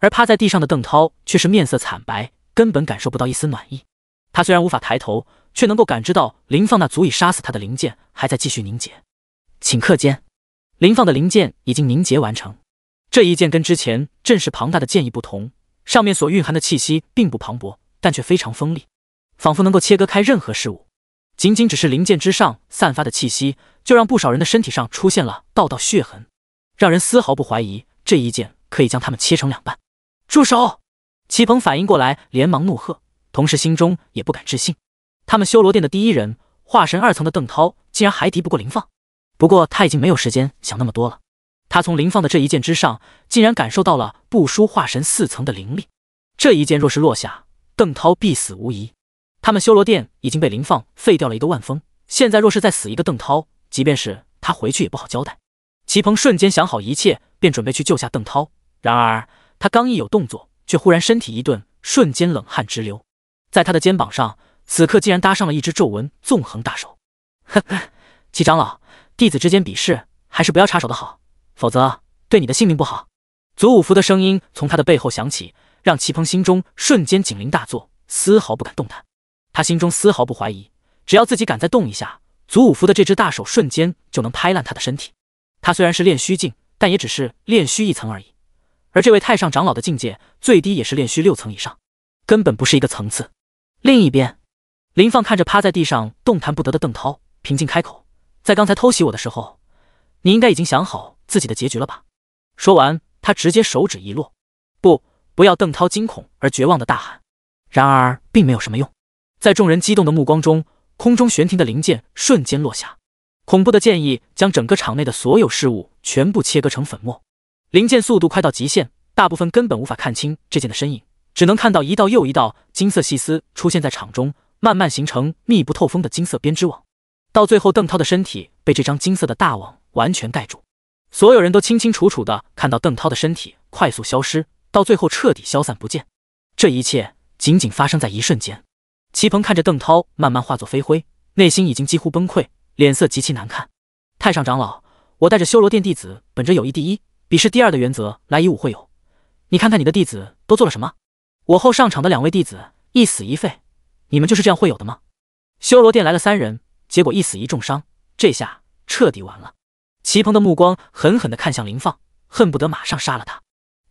而趴在地上的邓涛却是面色惨白，根本感受不到一丝暖意。他虽然无法抬头，却能够感知到林放那足以杀死他的灵剑还在继续凝结。顷刻间，林放的灵剑已经凝结完成。这一剑跟之前阵势庞大的剑意不同。上面所蕴含的气息并不磅礴，但却非常锋利，仿佛能够切割开任何事物。仅仅只是灵剑之上散发的气息，就让不少人的身体上出现了道道血痕，让人丝毫不怀疑这一剑可以将他们切成两半。住手！齐鹏反应过来，连忙怒喝，同时心中也不敢置信，他们修罗殿的第一人，化神二层的邓涛，竟然还敌不过林放。不过他已经没有时间想那么多了。他从林放的这一剑之上，竟然感受到了不输化神四层的灵力。这一剑若是落下，邓涛必死无疑。他们修罗殿已经被林放废掉了一个万峰，现在若是再死一个邓涛，即便是他回去也不好交代。齐鹏瞬间想好一切，便准备去救下邓涛。然而他刚一有动作，却忽然身体一顿，瞬间冷汗直流。在他的肩膀上，此刻竟然搭上了一只皱纹纵横大手。呵 呵，齐长老，弟子之间比试，还是不要插手的好。否则对你的性命不好。祖武福的声音从他的背后响起，让齐鹏心中瞬间警铃大作，丝毫不敢动弹。他心中丝毫不怀疑，只要自己敢再动一下，祖武福的这只大手瞬间就能拍烂他的身体。他虽然是练虚境，但也只是练虚一层而已，而这位太上长老的境界最低也是练虚六层以上，根本不是一个层次。另一边，林放看着趴在地上动弹不得的邓涛，平静开口：“在刚才偷袭我的时候，你应该已经想好。”自己的结局了吧？说完，他直接手指一落，不，不要！邓涛惊恐而绝望的大喊，然而并没有什么用。在众人激动的目光中，空中悬停的灵剑瞬间落下，恐怖的剑意将整个场内的所有事物全部切割成粉末。灵剑速度快到极限，大部分根本无法看清这剑的身影，只能看到一道又一道金色细丝出现在场中，慢慢形成密不透风的金色编织网。到最后，邓涛的身体被这张金色的大网完全盖住。所有人都清清楚楚的看到邓涛的身体快速消失，到最后彻底消散不见。这一切仅仅发生在一瞬间。齐鹏看着邓涛慢慢化作飞灰，内心已经几乎崩溃，脸色极其难看。太上长老，我带着修罗殿弟子，本着友谊第一，比试第二的原则来以武会友。你看看你的弟子都做了什么？我后上场的两位弟子一死一废，你们就是这样会友的吗？修罗殿来了三人，结果一死一重伤，这下彻底完了。齐鹏的目光狠狠地看向林放，恨不得马上杀了他，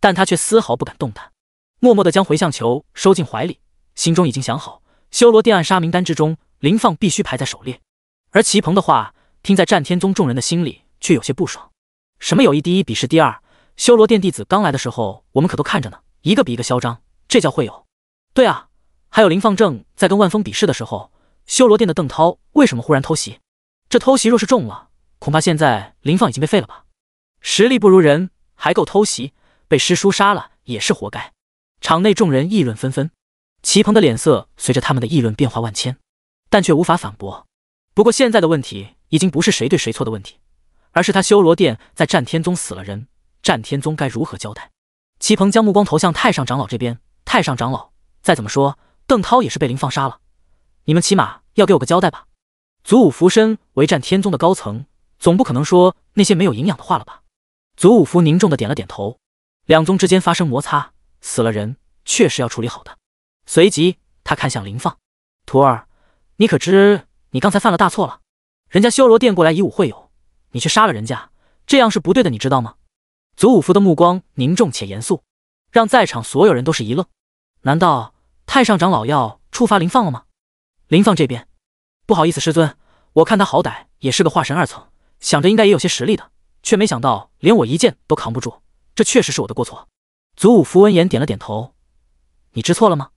但他却丝毫不敢动弹，默默地将回向球收进怀里，心中已经想好，修罗殿暗杀名单之中，林放必须排在首列。而齐鹏的话听在战天宗众人的心里，却有些不爽。什么友谊第一，比试第二？修罗殿弟子刚来的时候，我们可都看着呢，一个比一个嚣张，这叫会友？对啊，还有林放正在跟万峰比试的时候，修罗殿的邓涛为什么忽然偷袭？这偷袭若是中了？恐怕现在林放已经被废了吧？实力不如人，还够偷袭，被师叔杀了也是活该。场内众人议论纷纷，齐鹏的脸色随着他们的议论变化万千，但却无法反驳。不过现在的问题已经不是谁对谁错的问题，而是他修罗殿在战天宗死了人，战天宗该如何交代？齐鹏将目光投向太上长老这边。太上长老，再怎么说，邓涛也是被林放杀了，你们起码要给我个交代吧？祖武浮身为战天宗的高层。总不可能说那些没有营养的话了吧？祖武福凝重的点了点头。两宗之间发生摩擦，死了人，确实要处理好的。随即，他看向林放：“徒儿，你可知你刚才犯了大错了？人家修罗殿过来以武会友，你却杀了人家，这样是不对的，你知道吗？”祖武福的目光凝重且严肃，让在场所有人都是一愣。难道太上长老要触发林放了吗？林放这边，不好意思，师尊，我看他好歹也是个化神二层。想着应该也有些实力的，却没想到连我一剑都扛不住，这确实是我的过错。祖武符闻言点了点头：“你知错了吗？”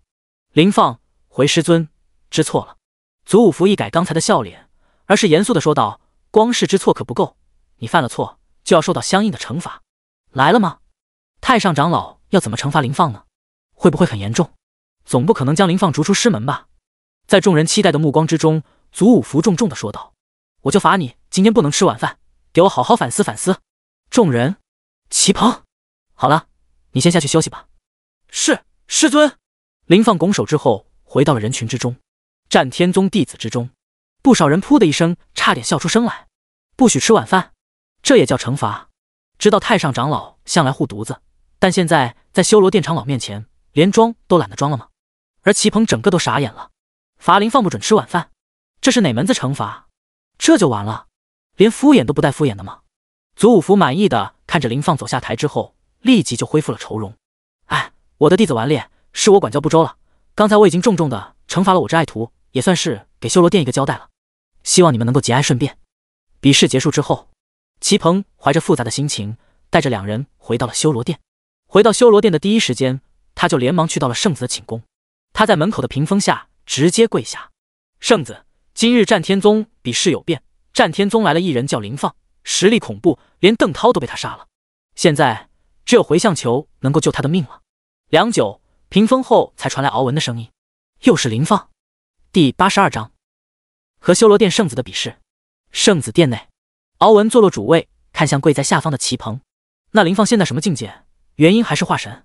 林放回师尊：“知错了。”祖武符一改刚才的笑脸，而是严肃的说道：“光是知错可不够，你犯了错就要受到相应的惩罚。来了吗？太上长老要怎么惩罚林放呢？会不会很严重？总不可能将林放逐出师门吧？”在众人期待的目光之中，祖武符重重的说道：“我就罚你。”今天不能吃晚饭，给我好好反思反思。众人，齐鹏，好了，你先下去休息吧。是师尊。林放拱手之后，回到了人群之中。战天宗弟子之中，不少人噗的一声，差点笑出声来。不许吃晚饭，这也叫惩罚？知道太上长老向来护犊子，但现在在修罗殿长老面前，连装都懒得装了吗？而齐鹏整个都傻眼了，罚林放不准吃晚饭，这是哪门子惩罚？这就完了？连敷衍都不带敷衍的吗？祖武福满意的看着林放走下台之后，立即就恢复了愁容。哎，我的弟子顽劣，是我管教不周了。刚才我已经重重的惩罚了我这爱徒，也算是给修罗殿一个交代了。希望你们能够节哀顺变。比试结束之后，齐鹏怀着复杂的心情，带着两人回到了修罗殿。回到修罗殿的第一时间，他就连忙去到了圣子的寝宫。他在门口的屏风下直接跪下。圣子，今日战天宗比试有变。战天宗来了一人，叫林放，实力恐怖，连邓涛都被他杀了。现在只有回向球能够救他的命了。良久，屏风后才传来敖文的声音：“又是林放。”第八十二章和修罗殿圣子的比试。圣子殿内，敖文坐落主位，看向跪在下方的齐鹏。那林放现在什么境界？元婴还是化神？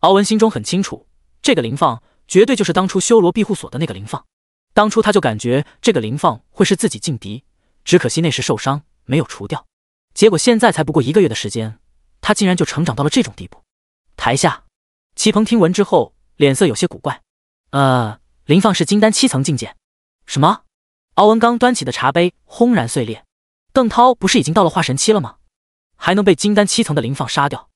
敖文心中很清楚，这个林放绝对就是当初修罗庇护所的那个林放。当初他就感觉这个林放会是自己劲敌。只可惜那时受伤没有除掉，结果现在才不过一个月的时间，他竟然就成长到了这种地步。台下，齐鹏听闻之后脸色有些古怪。呃，林放是金丹七层境界？什么？敖文刚端起的茶杯轰然碎裂。邓涛不是已经到了化神期了吗？还能被金丹七层的林放杀掉？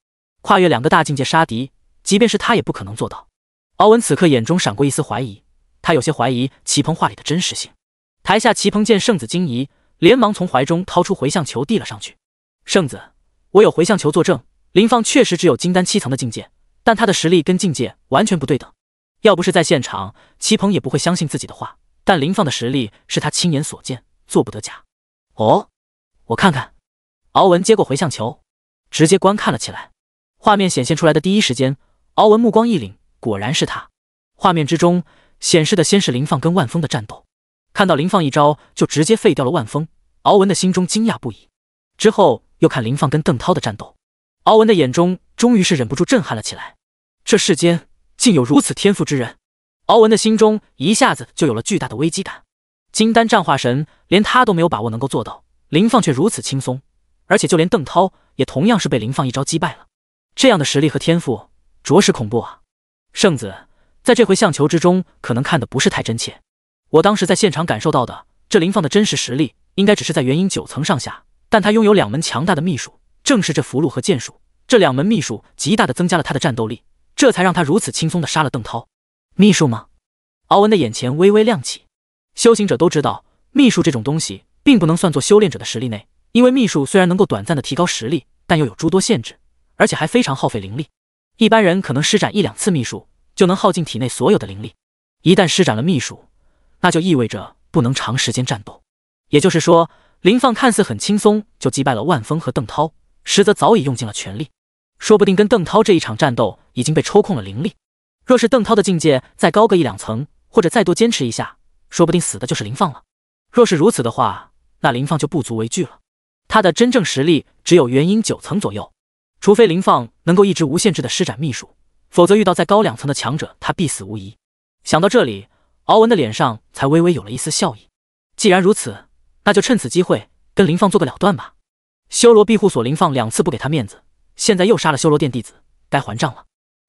跨越两个大境界杀敌，即便是他也不可能做到。敖文此刻眼中闪过一丝怀疑，他有些怀疑齐鹏话里的真实性。台下，齐鹏见圣子惊疑。连忙从怀中掏出回向球递了上去。圣子，我有回向球作证，林放确实只有金丹七层的境界，但他的实力跟境界完全不对等。要不是在现场，齐鹏也不会相信自己的话。但林放的实力是他亲眼所见，做不得假。哦，我看看。敖文接过回向球，直接观看了起来。画面显现出来的第一时间，敖文目光一凛，果然是他。画面之中显示的先是林放跟万峰的战斗，看到林放一招就直接废掉了万峰。敖文的心中惊讶不已，之后又看林放跟邓涛的战斗，敖文的眼中终于是忍不住震撼了起来。这世间竟有如此天赋之人！敖文的心中一下子就有了巨大的危机感。金丹战化神，连他都没有把握能够做到，林放却如此轻松，而且就连邓涛也同样是被林放一招击败了。这样的实力和天赋，着实恐怖啊！圣子在这回象球之中可能看的不是太真切，我当时在现场感受到的这林放的真实实力。应该只是在元婴九层上下，但他拥有两门强大的秘术，正是这符箓和剑术这两门秘术，极大的增加了他的战斗力，这才让他如此轻松的杀了邓涛。秘术吗？敖文的眼前微微亮起。修行者都知道，秘术这种东西并不能算作修炼者的实力内，因为秘术虽然能够短暂的提高实力，但又有诸多限制，而且还非常耗费灵力。一般人可能施展一两次秘术就能耗尽体内所有的灵力，一旦施展了秘术，那就意味着不能长时间战斗。也就是说，林放看似很轻松就击败了万峰和邓涛，实则早已用尽了全力。说不定跟邓涛这一场战斗已经被抽空了灵力，若是邓涛的境界再高个一两层，或者再多坚持一下，说不定死的就是林放了。若是如此的话，那林放就不足为惧了。他的真正实力只有元婴九层左右，除非林放能够一直无限制的施展秘术，否则遇到再高两层的强者，他必死无疑。想到这里，敖文的脸上才微微有了一丝笑意。既然如此。那就趁此机会跟林放做个了断吧。修罗庇护所林放两次不给他面子，现在又杀了修罗殿弟子，该还账了。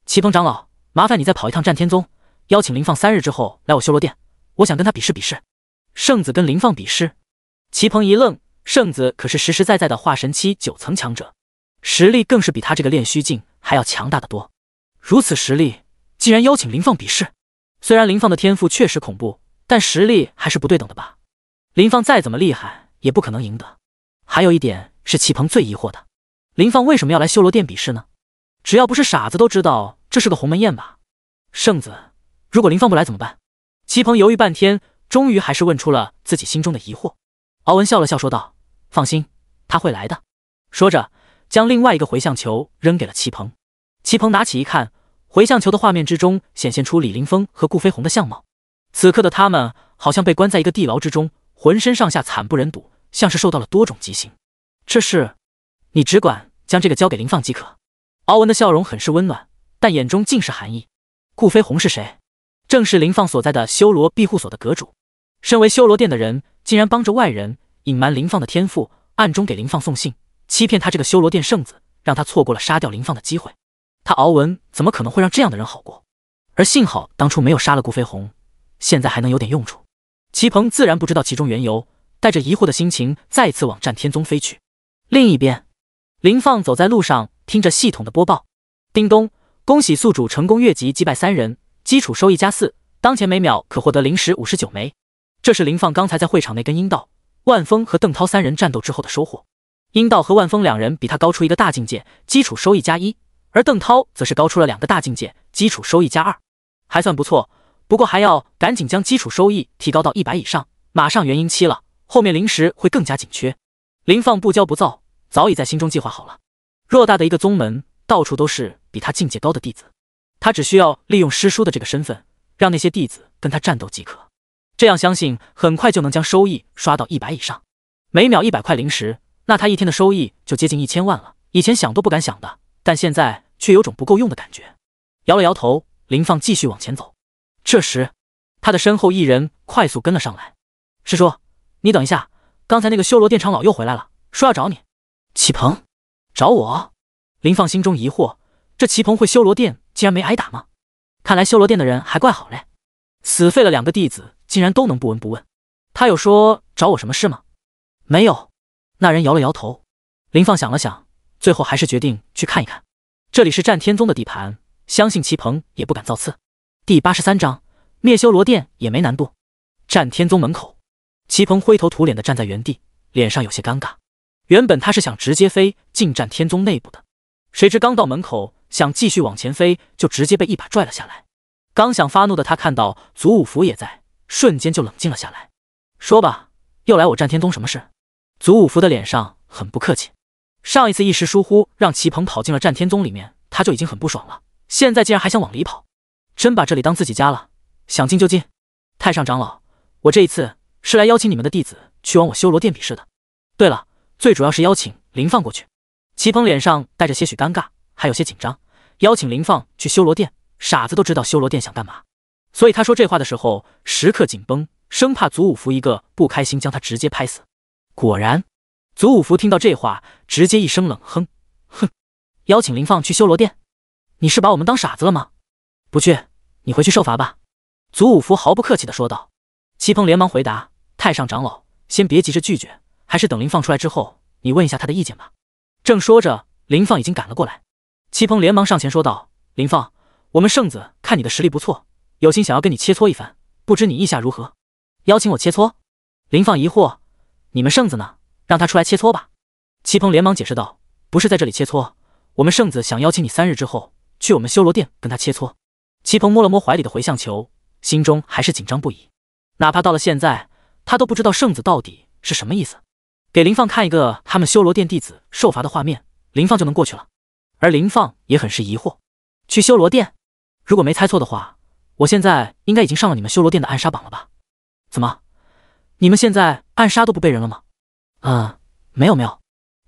齐鹏长老，麻烦你再跑一趟战天宗，邀请林放三日之后来我修罗殿，我想跟他比试比试。圣子跟林放比试？齐鹏一愣，圣子可是实实在在的化神期九层强者，实力更是比他这个炼虚境还要强大的多。如此实力，竟然邀请林放比试？虽然林放的天赋确实恐怖，但实力还是不对等的吧？林放再怎么厉害也不可能赢得。还有一点是齐鹏最疑惑的，林放为什么要来修罗殿比试呢？只要不是傻子都知道这是个鸿门宴吧？圣子，如果林放不来怎么办？齐鹏犹豫半天，终于还是问出了自己心中的疑惑。敖文笑了笑说道：“放心，他会来的。”说着，将另外一个回向球扔给了齐鹏。齐鹏拿起一看，回向球的画面之中显现出李林峰和顾飞鸿的相貌。此刻的他们好像被关在一个地牢之中。浑身上下惨不忍睹，像是受到了多种极刑。这事，你只管将这个交给林放即可。敖文的笑容很是温暖，但眼中尽是寒意。顾飞鸿是谁？正是林放所在的修罗庇护所的阁主。身为修罗殿的人，竟然帮着外人隐瞒林放的天赋，暗中给林放送信，欺骗他这个修罗殿圣子，让他错过了杀掉林放的机会。他敖文怎么可能会让这样的人好过？而幸好当初没有杀了顾飞鸿，现在还能有点用处。齐鹏自然不知道其中缘由，带着疑惑的心情再次往战天宗飞去。另一边，林放走在路上，听着系统的播报：叮咚，恭喜宿主成功越级击败三人，基础收益加四，当前每秒可获得零石五十九枚。这是林放刚才在会场那跟阴道、万峰和邓涛三人战斗之后的收获。阴道和万峰两人比他高出一个大境界，基础收益加一；而邓涛则是高出了两个大境界，基础收益加二，还算不错。不过还要赶紧将基础收益提高到一百以上，马上元婴期了，后面灵石会更加紧缺。林放不骄不躁，早已在心中计划好了。偌大的一个宗门，到处都是比他境界高的弟子，他只需要利用师叔的这个身份，让那些弟子跟他战斗即可。这样相信很快就能将收益刷到一百以上，每秒一百块灵石，那他一天的收益就接近一千万了。以前想都不敢想的，但现在却有种不够用的感觉。摇了摇头，林放继续往前走。这时，他的身后一人快速跟了上来。“师叔，你等一下，刚才那个修罗殿长老又回来了，说要找你。”“祁鹏，找我？”林放心中疑惑：“这祁鹏会修罗殿，竟然没挨打吗？看来修罗殿的人还怪好嘞，死废了两个弟子，竟然都能不闻不问。他有说找我什么事吗？”“没有。”那人摇了摇头。林放想了想，最后还是决定去看一看。这里是战天宗的地盘，相信祁鹏也不敢造次。第八十三章灭修罗殿也没难度。战天宗门口，齐鹏灰头土脸的站在原地，脸上有些尴尬。原本他是想直接飞进战天宗内部的，谁知刚到门口，想继续往前飞，就直接被一把拽了下来。刚想发怒的他，看到祖武福也在，瞬间就冷静了下来。说吧，又来我战天宗什么事？祖武福的脸上很不客气。上一次一时疏忽，让齐鹏跑进了战天宗里面，他就已经很不爽了，现在竟然还想往里跑。真把这里当自己家了，想进就进。太上长老，我这一次是来邀请你们的弟子去往我修罗殿比试的。对了，最主要是邀请林放过去。齐鹏脸上带着些许尴尬，还有些紧张。邀请林放去修罗殿，傻子都知道修罗殿想干嘛。所以他说这话的时候，时刻紧绷，生怕祖武福一个不开心将他直接拍死。果然，祖武福听到这话，直接一声冷哼：“哼，邀请林放去修罗殿，你是把我们当傻子了吗？”不去，你回去受罚吧。”祖武福毫不客气的说道。齐鹏连忙回答：“太上长老，先别急着拒绝，还是等林放出来之后，你问一下他的意见吧。”正说着，林放已经赶了过来。齐鹏连忙上前说道：“林放，我们圣子看你的实力不错，有心想要跟你切磋一番，不知你意下如何？邀请我切磋？”林放疑惑：“你们圣子呢？让他出来切磋吧。”齐鹏连忙解释道：“不是在这里切磋，我们圣子想邀请你三日之后去我们修罗殿跟他切磋。”齐鹏摸了摸怀里的回向球，心中还是紧张不已。哪怕到了现在，他都不知道圣子到底是什么意思。给林放看一个他们修罗殿弟子受罚的画面，林放就能过去了。而林放也很是疑惑：去修罗殿？如果没猜错的话，我现在应该已经上了你们修罗殿的暗杀榜了吧？怎么，你们现在暗杀都不背人了吗？啊，没有没有。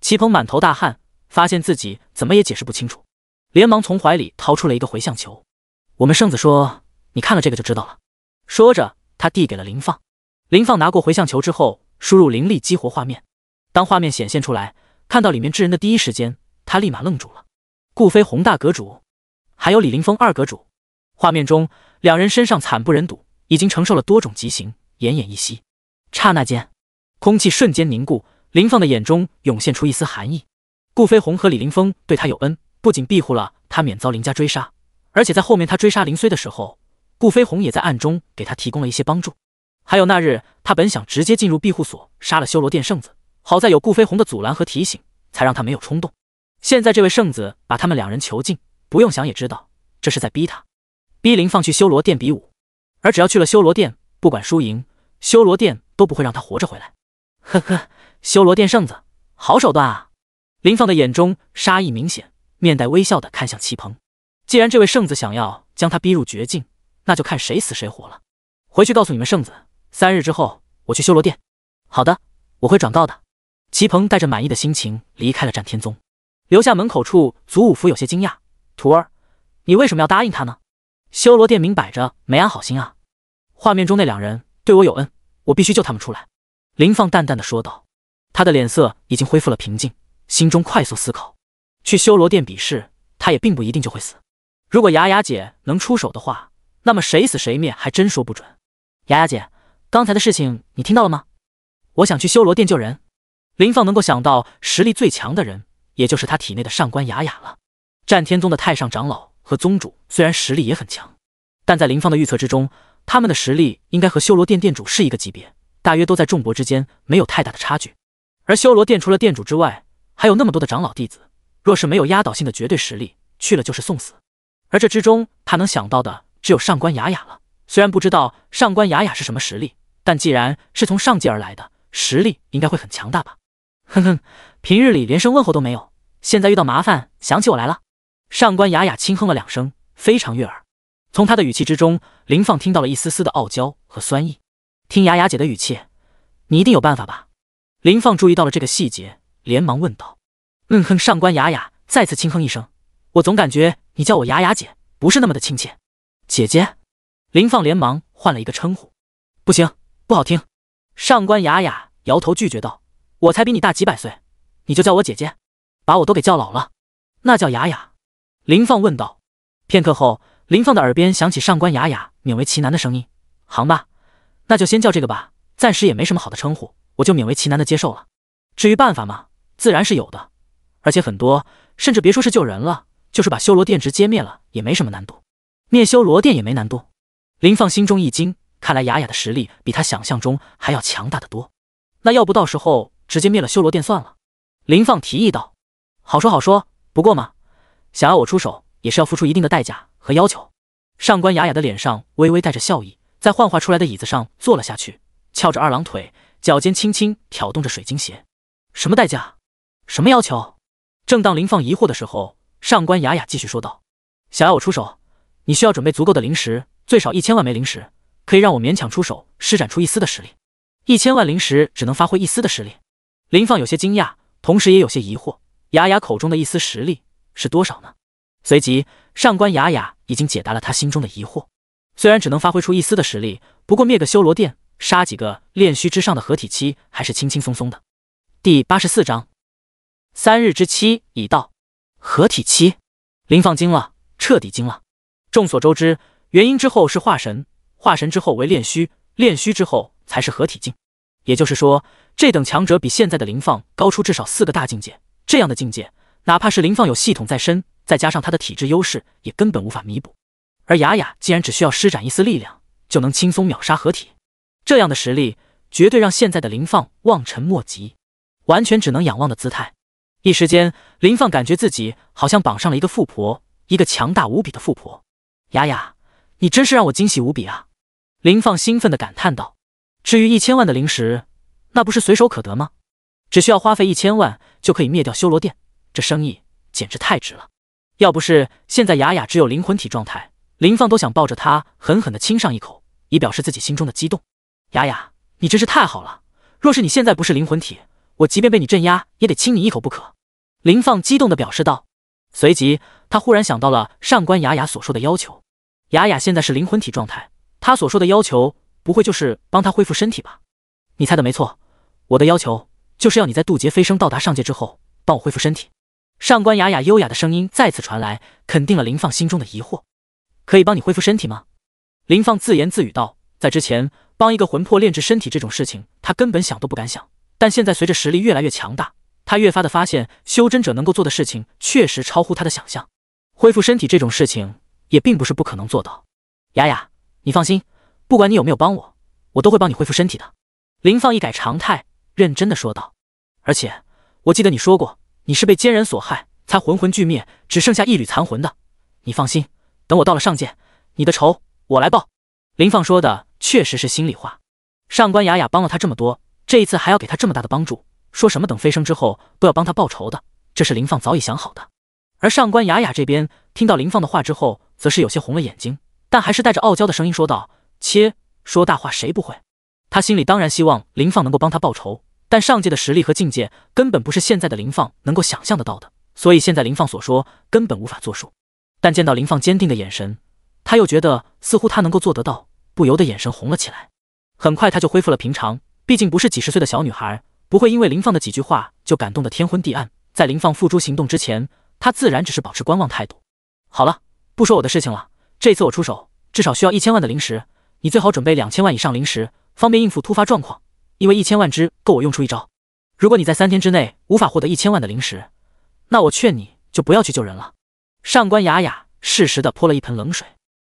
齐鹏满头大汗，发现自己怎么也解释不清楚，连忙从怀里掏出了一个回向球。我们圣子说：“你看了这个就知道了。”说着，他递给了林放。林放拿过回向球之后，输入灵力激活画面。当画面显现出来，看到里面之人的第一时间，他立马愣住了。顾飞鸿大阁主，还有李林峰二阁主，画面中两人身上惨不忍睹，已经承受了多种极刑，奄奄一息。刹那间，空气瞬间凝固，林放的眼中涌现出一丝寒意。顾飞鸿和李林峰对他有恩，不仅庇护了他免遭林家追杀。而且在后面，他追杀林虽的时候，顾飞鸿也在暗中给他提供了一些帮助。还有那日，他本想直接进入庇护所杀了修罗殿圣子，好在有顾飞鸿的阻拦和提醒，才让他没有冲动。现在这位圣子把他们两人囚禁，不用想也知道这是在逼他，逼林放去修罗殿比武。而只要去了修罗殿，不管输赢，修罗殿都不会让他活着回来。呵呵，修罗殿圣子，好手段啊！林放的眼中杀意明显，面带微笑的看向齐鹏。既然这位圣子想要将他逼入绝境，那就看谁死谁活了。回去告诉你们圣子，三日之后我去修罗殿。好的，我会转告的。齐鹏带着满意的心情离开了战天宗，留下门口处祖武福有些惊讶：“徒儿，你为什么要答应他呢？修罗殿明摆着没安好心啊！”画面中那两人对我有恩，我必须救他们出来。”林放淡淡的说道，他的脸色已经恢复了平静，心中快速思考。去修罗殿比试，他也并不一定就会死。如果雅雅姐能出手的话，那么谁死谁灭还真说不准。雅雅姐，刚才的事情你听到了吗？我想去修罗殿救人。林放能够想到实力最强的人，也就是他体内的上官雅雅了。战天宗的太上长老和宗主虽然实力也很强，但在林放的预测之中，他们的实力应该和修罗殿殿主是一个级别，大约都在众伯之间，没有太大的差距。而修罗殿除了殿主之外，还有那么多的长老弟子，若是没有压倒性的绝对实力，去了就是送死。而这之中，他能想到的只有上官雅雅了。虽然不知道上官雅雅是什么实力，但既然是从上界而来的，实力应该会很强大吧？哼哼，平日里连声问候都没有，现在遇到麻烦想起我来了。上官雅雅轻哼了两声，非常悦耳。从她的语气之中，林放听到了一丝丝的傲娇和酸意。听雅雅姐的语气，你一定有办法吧？林放注意到了这个细节，连忙问道。嗯哼，上官雅雅再次轻哼一声。我总感觉你叫我雅雅姐不是那么的亲切，姐姐。林放连忙换了一个称呼，不行，不好听。上官雅雅摇头拒绝道：“我才比你大几百岁，你就叫我姐姐，把我都给叫老了。”那叫雅雅。林放问道。片刻后，林放的耳边响起上官雅雅勉为其难的声音：“行吧，那就先叫这个吧，暂时也没什么好的称呼，我就勉为其难的接受了。至于办法嘛，自然是有的，而且很多，甚至别说是救人了。”就是把修罗殿直接灭了，也没什么难度。灭修罗殿也没难度。林放心中一惊，看来雅雅的实力比他想象中还要强大的多。那要不到时候直接灭了修罗殿算了。林放提议道：“好说好说，不过嘛，想要我出手也是要付出一定的代价和要求。”上官雅雅的脸上微微带着笑意，在幻化出来的椅子上坐了下去，翘着二郎腿，脚尖轻轻挑动着水晶鞋。什么代价？什么要求？正当林放疑惑的时候。上官雅雅继续说道：“想要我出手，你需要准备足够的灵石，最少一千万枚灵石，可以让我勉强出手，施展出一丝的实力。一千万灵石只能发挥一丝的实力。”林放有些惊讶，同时也有些疑惑，雅雅口中的一丝实力是多少呢？随即，上官雅雅已经解答了他心中的疑惑。虽然只能发挥出一丝的实力，不过灭个修罗殿，杀几个炼虚之上的合体期，还是轻轻松松的。第八十四章，三日之期已到。合体期，林放惊了，彻底惊了。众所周知，元婴之后是化神，化神之后为炼虚，炼虚之后才是合体境。也就是说，这等强者比现在的林放高出至少四个大境界。这样的境界，哪怕是林放有系统在身，再加上他的体质优势，也根本无法弥补。而雅雅竟然只需要施展一丝力量，就能轻松秒杀合体。这样的实力，绝对让现在的林放望尘莫及，完全只能仰望的姿态。一时间，林放感觉自己好像绑上了一个富婆，一个强大无比的富婆。雅雅，你真是让我惊喜无比啊！林放兴奋地感叹道。至于一千万的灵石，那不是随手可得吗？只需要花费一千万就可以灭掉修罗殿，这生意简直太值了。要不是现在雅雅只有灵魂体状态，林放都想抱着她狠狠地亲上一口，以表示自己心中的激动。雅雅，你真是太好了。若是你现在不是灵魂体，我即便被你镇压，也得亲你一口不可。林放激动地表示道，随即他忽然想到了上官雅雅所说的要求。雅雅现在是灵魂体状态，她所说的要求不会就是帮她恢复身体吧？你猜的没错，我的要求就是要你在渡劫飞升到达上界之后，帮我恢复身体。上官雅雅优雅的声音再次传来，肯定了林放心中的疑惑。可以帮你恢复身体吗？林放自言自语道，在之前帮一个魂魄炼制身体这种事情，他根本想都不敢想，但现在随着实力越来越强大。他越发的发现，修真者能够做的事情确实超乎他的想象。恢复身体这种事情也并不是不可能做到。雅雅，你放心，不管你有没有帮我，我都会帮你恢复身体的。林放一改常态，认真的说道。而且我记得你说过，你是被奸人所害，才魂魂俱灭，只剩下一缕残魂的。你放心，等我到了上界，你的仇我来报。林放说的确实是心里话。上官雅雅帮了他这么多，这一次还要给他这么大的帮助。说什么等飞升之后都要帮他报仇的，这是林放早已想好的。而上官雅雅这边听到林放的话之后，则是有些红了眼睛，但还是带着傲娇的声音说道：“切，说大话谁不会？”他心里当然希望林放能够帮他报仇，但上界的实力和境界根本不是现在的林放能够想象得到的，所以现在林放所说根本无法作数。但见到林放坚定的眼神，他又觉得似乎他能够做得到，不由得眼神红了起来。很快，他就恢复了平常，毕竟不是几十岁的小女孩。不会因为林放的几句话就感动的天昏地暗，在林放付诸行动之前，他自然只是保持观望态度。好了，不说我的事情了，这次我出手至少需要一千万的灵石，你最好准备两千万以上灵石，方便应付突发状况。因为一千万只够我用出一招。如果你在三天之内无法获得一千万的灵石，那我劝你就不要去救人了。上官雅雅适时的泼了一盆冷水，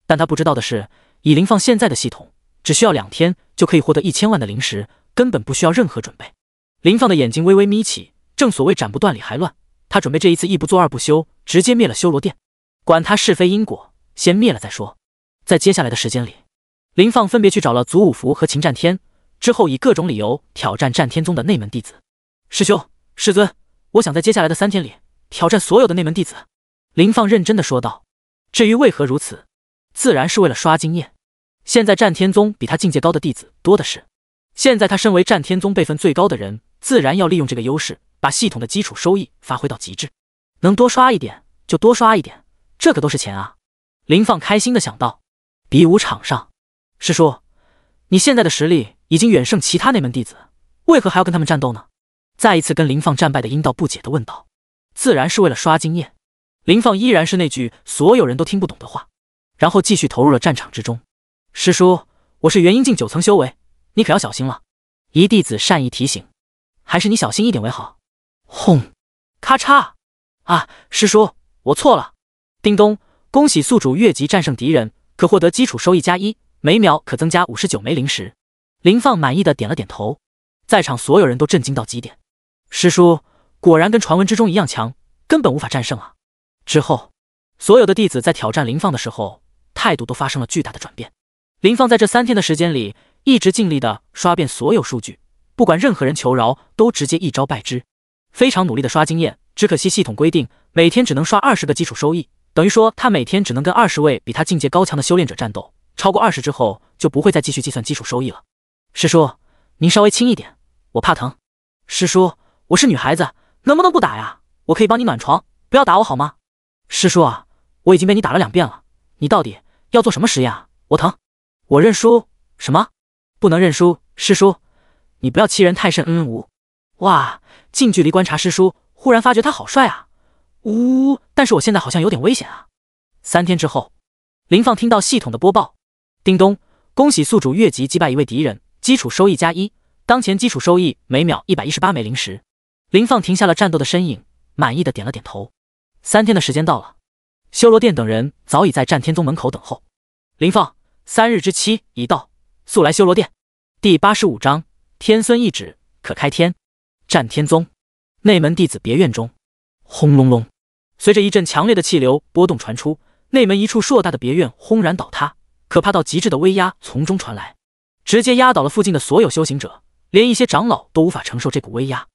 但他不知道的是，以林放现在的系统，只需要两天就可以获得一千万的灵石，根本不需要任何准备。林放的眼睛微微眯起，正所谓斩不断，理还乱。他准备这一次一不做二不休，直接灭了修罗殿，管他是非因果，先灭了再说。在接下来的时间里，林放分别去找了祖武福和秦战天，之后以各种理由挑战战天宗的内门弟子。师兄，师尊，我想在接下来的三天里挑战所有的内门弟子。林放认真的说道。至于为何如此，自然是为了刷经验。现在战天宗比他境界高的弟子多的是，现在他身为战天宗辈分最高的人。自然要利用这个优势，把系统的基础收益发挥到极致，能多刷一点就多刷一点，这可都是钱啊！林放开心的想到。比武场上，师叔，你现在的实力已经远胜其他内门弟子，为何还要跟他们战斗呢？再一次跟林放战败的阴道不解的问道。自然是为了刷经验。林放依然是那句所有人都听不懂的话，然后继续投入了战场之中。师叔，我是元婴境九层修为，你可要小心了。一弟子善意提醒。还是你小心一点为好。轰！咔嚓！啊，师叔，我错了。叮咚，恭喜宿主越级战胜敌人，可获得基础收益加一，每秒可增加五十九枚零食。林放满意的点了点头，在场所有人都震惊到极点。师叔果然跟传闻之中一样强，根本无法战胜啊！之后，所有的弟子在挑战林放的时候，态度都发生了巨大的转变。林放在这三天的时间里，一直尽力的刷遍所有数据。不管任何人求饶，都直接一招败之。非常努力的刷经验，只可惜系统规定每天只能刷二十个基础收益，等于说他每天只能跟二十位比他境界高强的修炼者战斗，超过二十之后就不会再继续计算基础收益了。师叔，您稍微轻一点，我怕疼。师叔，我是女孩子，能不能不打呀？我可以帮你暖床，不要打我好吗？师叔啊，我已经被你打了两遍了，你到底要做什么实验啊？我疼，我认输。什么？不能认输，师叔。你不要欺人太甚！嗯嗯呜，哇，近距离观察师叔，忽然发觉他好帅啊！呜呜，但是我现在好像有点危险啊！三天之后，林放听到系统的播报，叮咚，恭喜宿主越级击败一位敌人，基础收益加一，当前基础收益每秒一百一十八枚零食。林放停下了战斗的身影，满意的点了点头。三天的时间到了，修罗殿等人早已在战天宗门口等候。林放，三日之期已到，速来修罗殿。第八十五章。天孙一指可开天，战天宗内门弟子别院中，轰隆隆，随着一阵强烈的气流波动传出，内门一处硕大的别院轰然倒塌，可怕到极致的威压从中传来，直接压倒了附近的所有修行者，连一些长老都无法承受这股威压。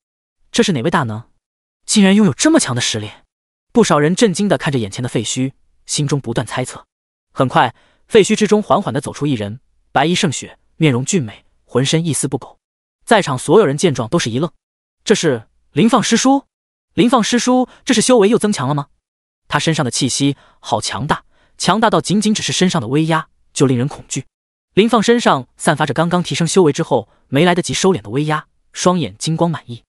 这是哪位大能，竟然拥有这么强的实力？不少人震惊的看着眼前的废墟，心中不断猜测。很快，废墟之中缓缓的走出一人，白衣胜雪，面容俊美，浑身一丝不苟。在场所有人见状都是一愣，这是林放师叔，林放师叔，这是修为又增强了吗？他身上的气息好强大，强大到仅仅只是身上的威压就令人恐惧。林放身上散发着刚刚提升修为之后没来得及收敛的威压，双眼金光满溢。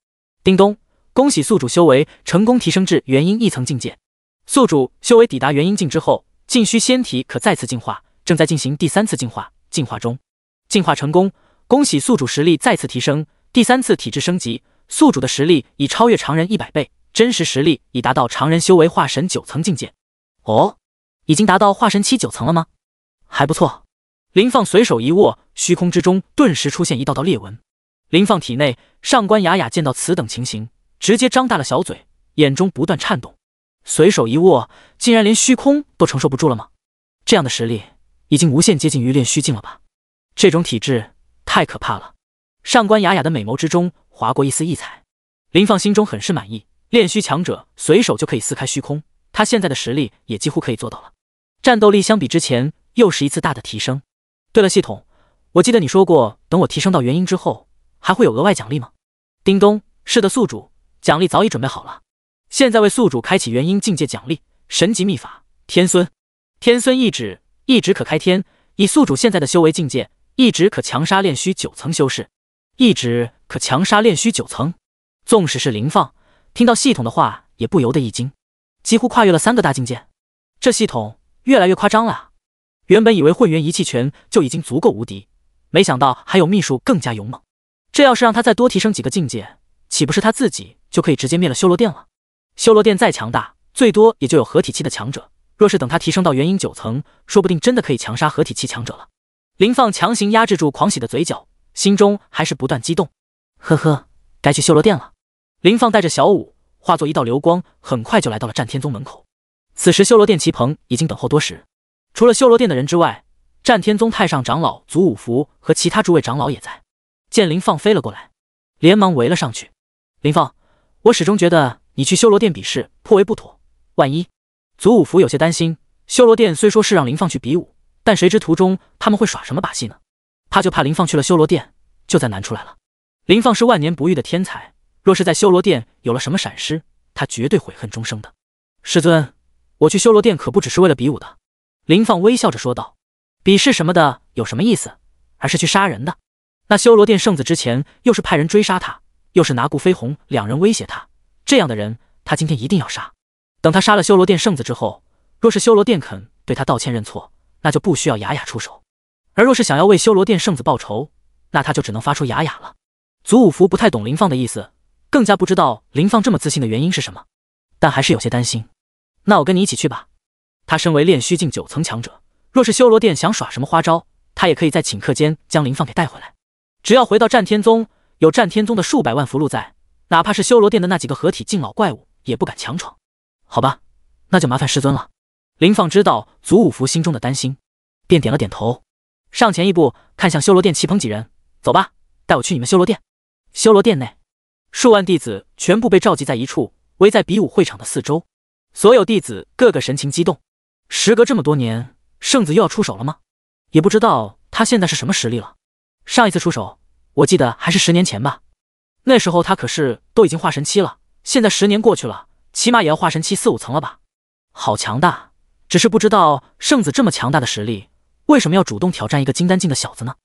叮咚，恭喜宿主修为成功提升至元婴一层境界。宿主修为抵达元婴境之后，禁虚仙体可再次进化，正在进行第三次进化，进化中，进化成功。恭喜宿主实力再次提升，第三次体质升级，宿主的实力已超越常人一百倍，真实实力已达到常人修为化神九层境界。哦，已经达到化神期九层了吗？还不错。林放随手一握，虚空之中顿时出现一道道裂纹。林放体内，上官雅雅见到此等情形，直接张大了小嘴，眼中不断颤动。随手一握，竟然连虚空都承受不住了吗？这样的实力，已经无限接近于炼虚境了吧？这种体质。太可怕了！上官雅雅的美眸之中划过一丝异彩。林放心中很是满意，炼虚强者随手就可以撕开虚空，他现在的实力也几乎可以做到了。战斗力相比之前又是一次大的提升。对了，系统，我记得你说过，等我提升到元婴之后，还会有额外奖励吗？叮咚，是的，宿主，奖励早已准备好了。现在为宿主开启元婴境界奖励，神级秘法天孙，天孙一指，一指可开天。以宿主现在的修为境界。一指可强杀炼虚九层修士，一指可强杀炼虚九层。纵使是灵放，听到系统的话也不由得一惊，几乎跨越了三个大境界。这系统越来越夸张了啊！原本以为混元一气拳就已经足够无敌，没想到还有秘术更加勇猛。这要是让他再多提升几个境界，岂不是他自己就可以直接灭了修罗殿了？修罗殿再强大，最多也就有合体期的强者。若是等他提升到元婴九层，说不定真的可以强杀合体期强者了。林放强行压制住狂喜的嘴角，心中还是不断激动。呵呵，该去修罗殿了。林放带着小舞化作一道流光，很快就来到了战天宗门口。此时修罗殿齐鹏已经等候多时，除了修罗殿的人之外，战天宗太上长老祖武福和其他诸位长老也在。见林放飞了过来，连忙围了上去。林放，我始终觉得你去修罗殿比试颇为不妥，万一……祖武福有些担心。修罗殿虽说是让林放去比武。但谁知途中他们会耍什么把戏呢？怕就怕林放去了修罗殿，就再难出来了。林放是万年不遇的天才，若是在修罗殿有了什么闪失，他绝对悔恨终生的。师尊，我去修罗殿可不只是为了比武的。林放微笑着说道：“比试什么的有什么意思？而是去杀人的。那修罗殿圣子之前又是派人追杀他，又是拿顾飞鸿两人威胁他，这样的人，他今天一定要杀。等他杀了修罗殿圣子之后，若是修罗殿肯对他道歉认错。”那就不需要雅雅出手，而若是想要为修罗殿圣子报仇，那他就只能发出雅雅了。祖五福不太懂林放的意思，更加不知道林放这么自信的原因是什么，但还是有些担心。那我跟你一起去吧。他身为炼虚境九层强者，若是修罗殿想耍什么花招，他也可以在顷刻间将林放给带回来。只要回到战天宗，有战天宗的数百万符虏在，哪怕是修罗殿的那几个合体境老怪物也不敢强闯。好吧，那就麻烦师尊了。林放知道祖武福心中的担心，便点了点头，上前一步，看向修罗殿齐鹏几人：“走吧，带我去你们修罗殿。”修罗殿内，数万弟子全部被召集在一处，围在比武会场的四周。所有弟子个个神情激动。时隔这么多年，圣子又要出手了吗？也不知道他现在是什么实力了。上一次出手，我记得还是十年前吧。那时候他可是都已经化神期了。现在十年过去了，起码也要化神期四五层了吧？好强大！只是不知道圣子这么强大的实力，为什么要主动挑战一个金丹境的小子呢？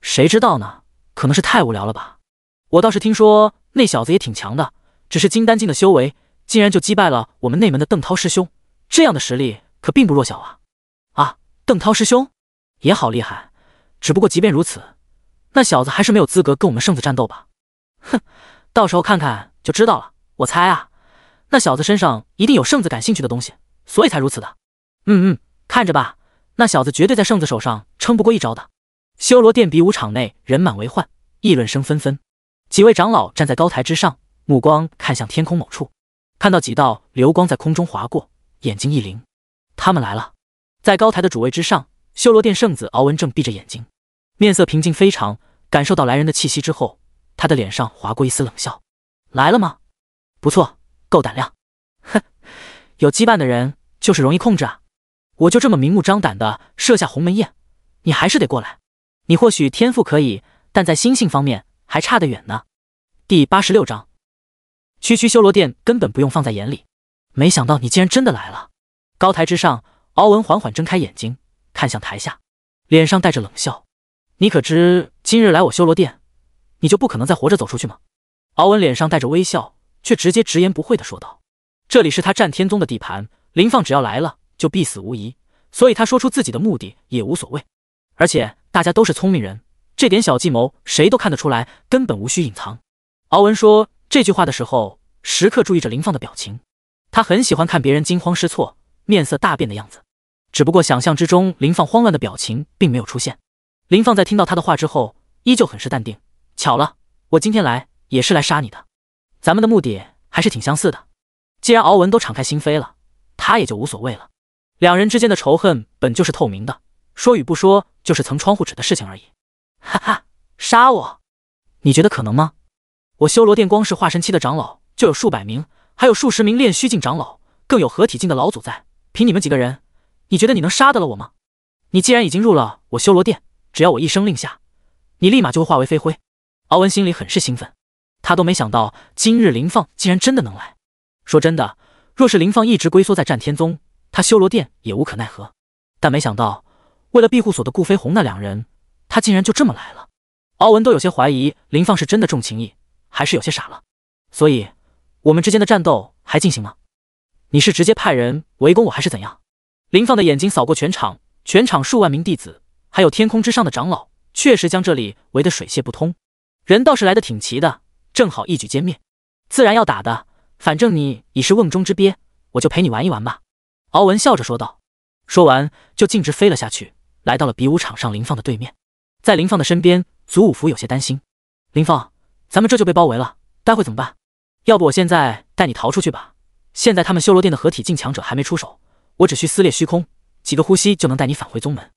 谁知道呢？可能是太无聊了吧。我倒是听说那小子也挺强的，只是金丹境的修为，竟然就击败了我们内门的邓涛师兄，这样的实力可并不弱小啊！啊，邓涛师兄也好厉害，只不过即便如此，那小子还是没有资格跟我们圣子战斗吧？哼，到时候看看就知道了。我猜啊，那小子身上一定有圣子感兴趣的东西，所以才如此的。嗯嗯，看着吧，那小子绝对在圣子手上撑不过一招的。修罗殿比武场内人满为患，议论声纷纷。几位长老站在高台之上，目光看向天空某处，看到几道流光在空中划过，眼睛一灵，他们来了。在高台的主位之上，修罗殿圣子敖文正闭着眼睛，面色平静非常。感受到来人的气息之后，他的脸上划过一丝冷笑。来了吗？不错，够胆量。哼，有羁绊的人就是容易控制啊。我就这么明目张胆的设下鸿门宴，你还是得过来。你或许天赋可以，但在心性方面还差得远呢。第八十六章，区区修罗殿根本不用放在眼里。没想到你竟然真的来了。高台之上，敖文缓缓睁开眼睛，看向台下，脸上带着冷笑。你可知今日来我修罗殿，你就不可能再活着走出去吗？敖文脸上带着微笑，却直接直言不讳的说道：“这里是他战天宗的地盘，林放只要来了。”就必死无疑，所以他说出自己的目的也无所谓。而且大家都是聪明人，这点小计谋谁都看得出来，根本无需隐藏。敖文说这句话的时候，时刻注意着林放的表情。他很喜欢看别人惊慌失措、面色大变的样子。只不过想象之中林放慌乱的表情并没有出现。林放在听到他的话之后，依旧很是淡定。巧了，我今天来也是来杀你的。咱们的目的还是挺相似的。既然敖文都敞开心扉了，他也就无所谓了。两人之间的仇恨本就是透明的，说与不说就是层窗户纸的事情而已。哈哈，杀我？你觉得可能吗？我修罗殿光是化神期的长老就有数百名，还有数十名炼虚境长老，更有合体境的老祖在。凭你们几个人，你觉得你能杀得了我吗？你既然已经入了我修罗殿，只要我一声令下，你立马就会化为飞灰。敖文心里很是兴奋，他都没想到今日林放竟然真的能来。说真的，若是林放一直龟缩在战天宗，他修罗殿也无可奈何，但没想到为了庇护所的顾飞鸿那两人，他竟然就这么来了。敖文都有些怀疑林放是真的重情义，还是有些傻了。所以，我们之间的战斗还进行吗？你是直接派人围攻我还是怎样？林放的眼睛扫过全场，全场数万名弟子，还有天空之上的长老，确实将这里围得水泄不通。人倒是来的挺齐的，正好一举歼灭。自然要打的，反正你已是瓮中之鳖，我就陪你玩一玩吧。敖文笑着说道，说完就径直飞了下去，来到了比武场上林放的对面。在林放的身边，祖武福有些担心：“林放，咱们这就被包围了，待会怎么办？要不我现在带你逃出去吧？现在他们修罗殿的合体境强者还没出手，我只需撕裂虚空，几个呼吸就能带你返回宗门。”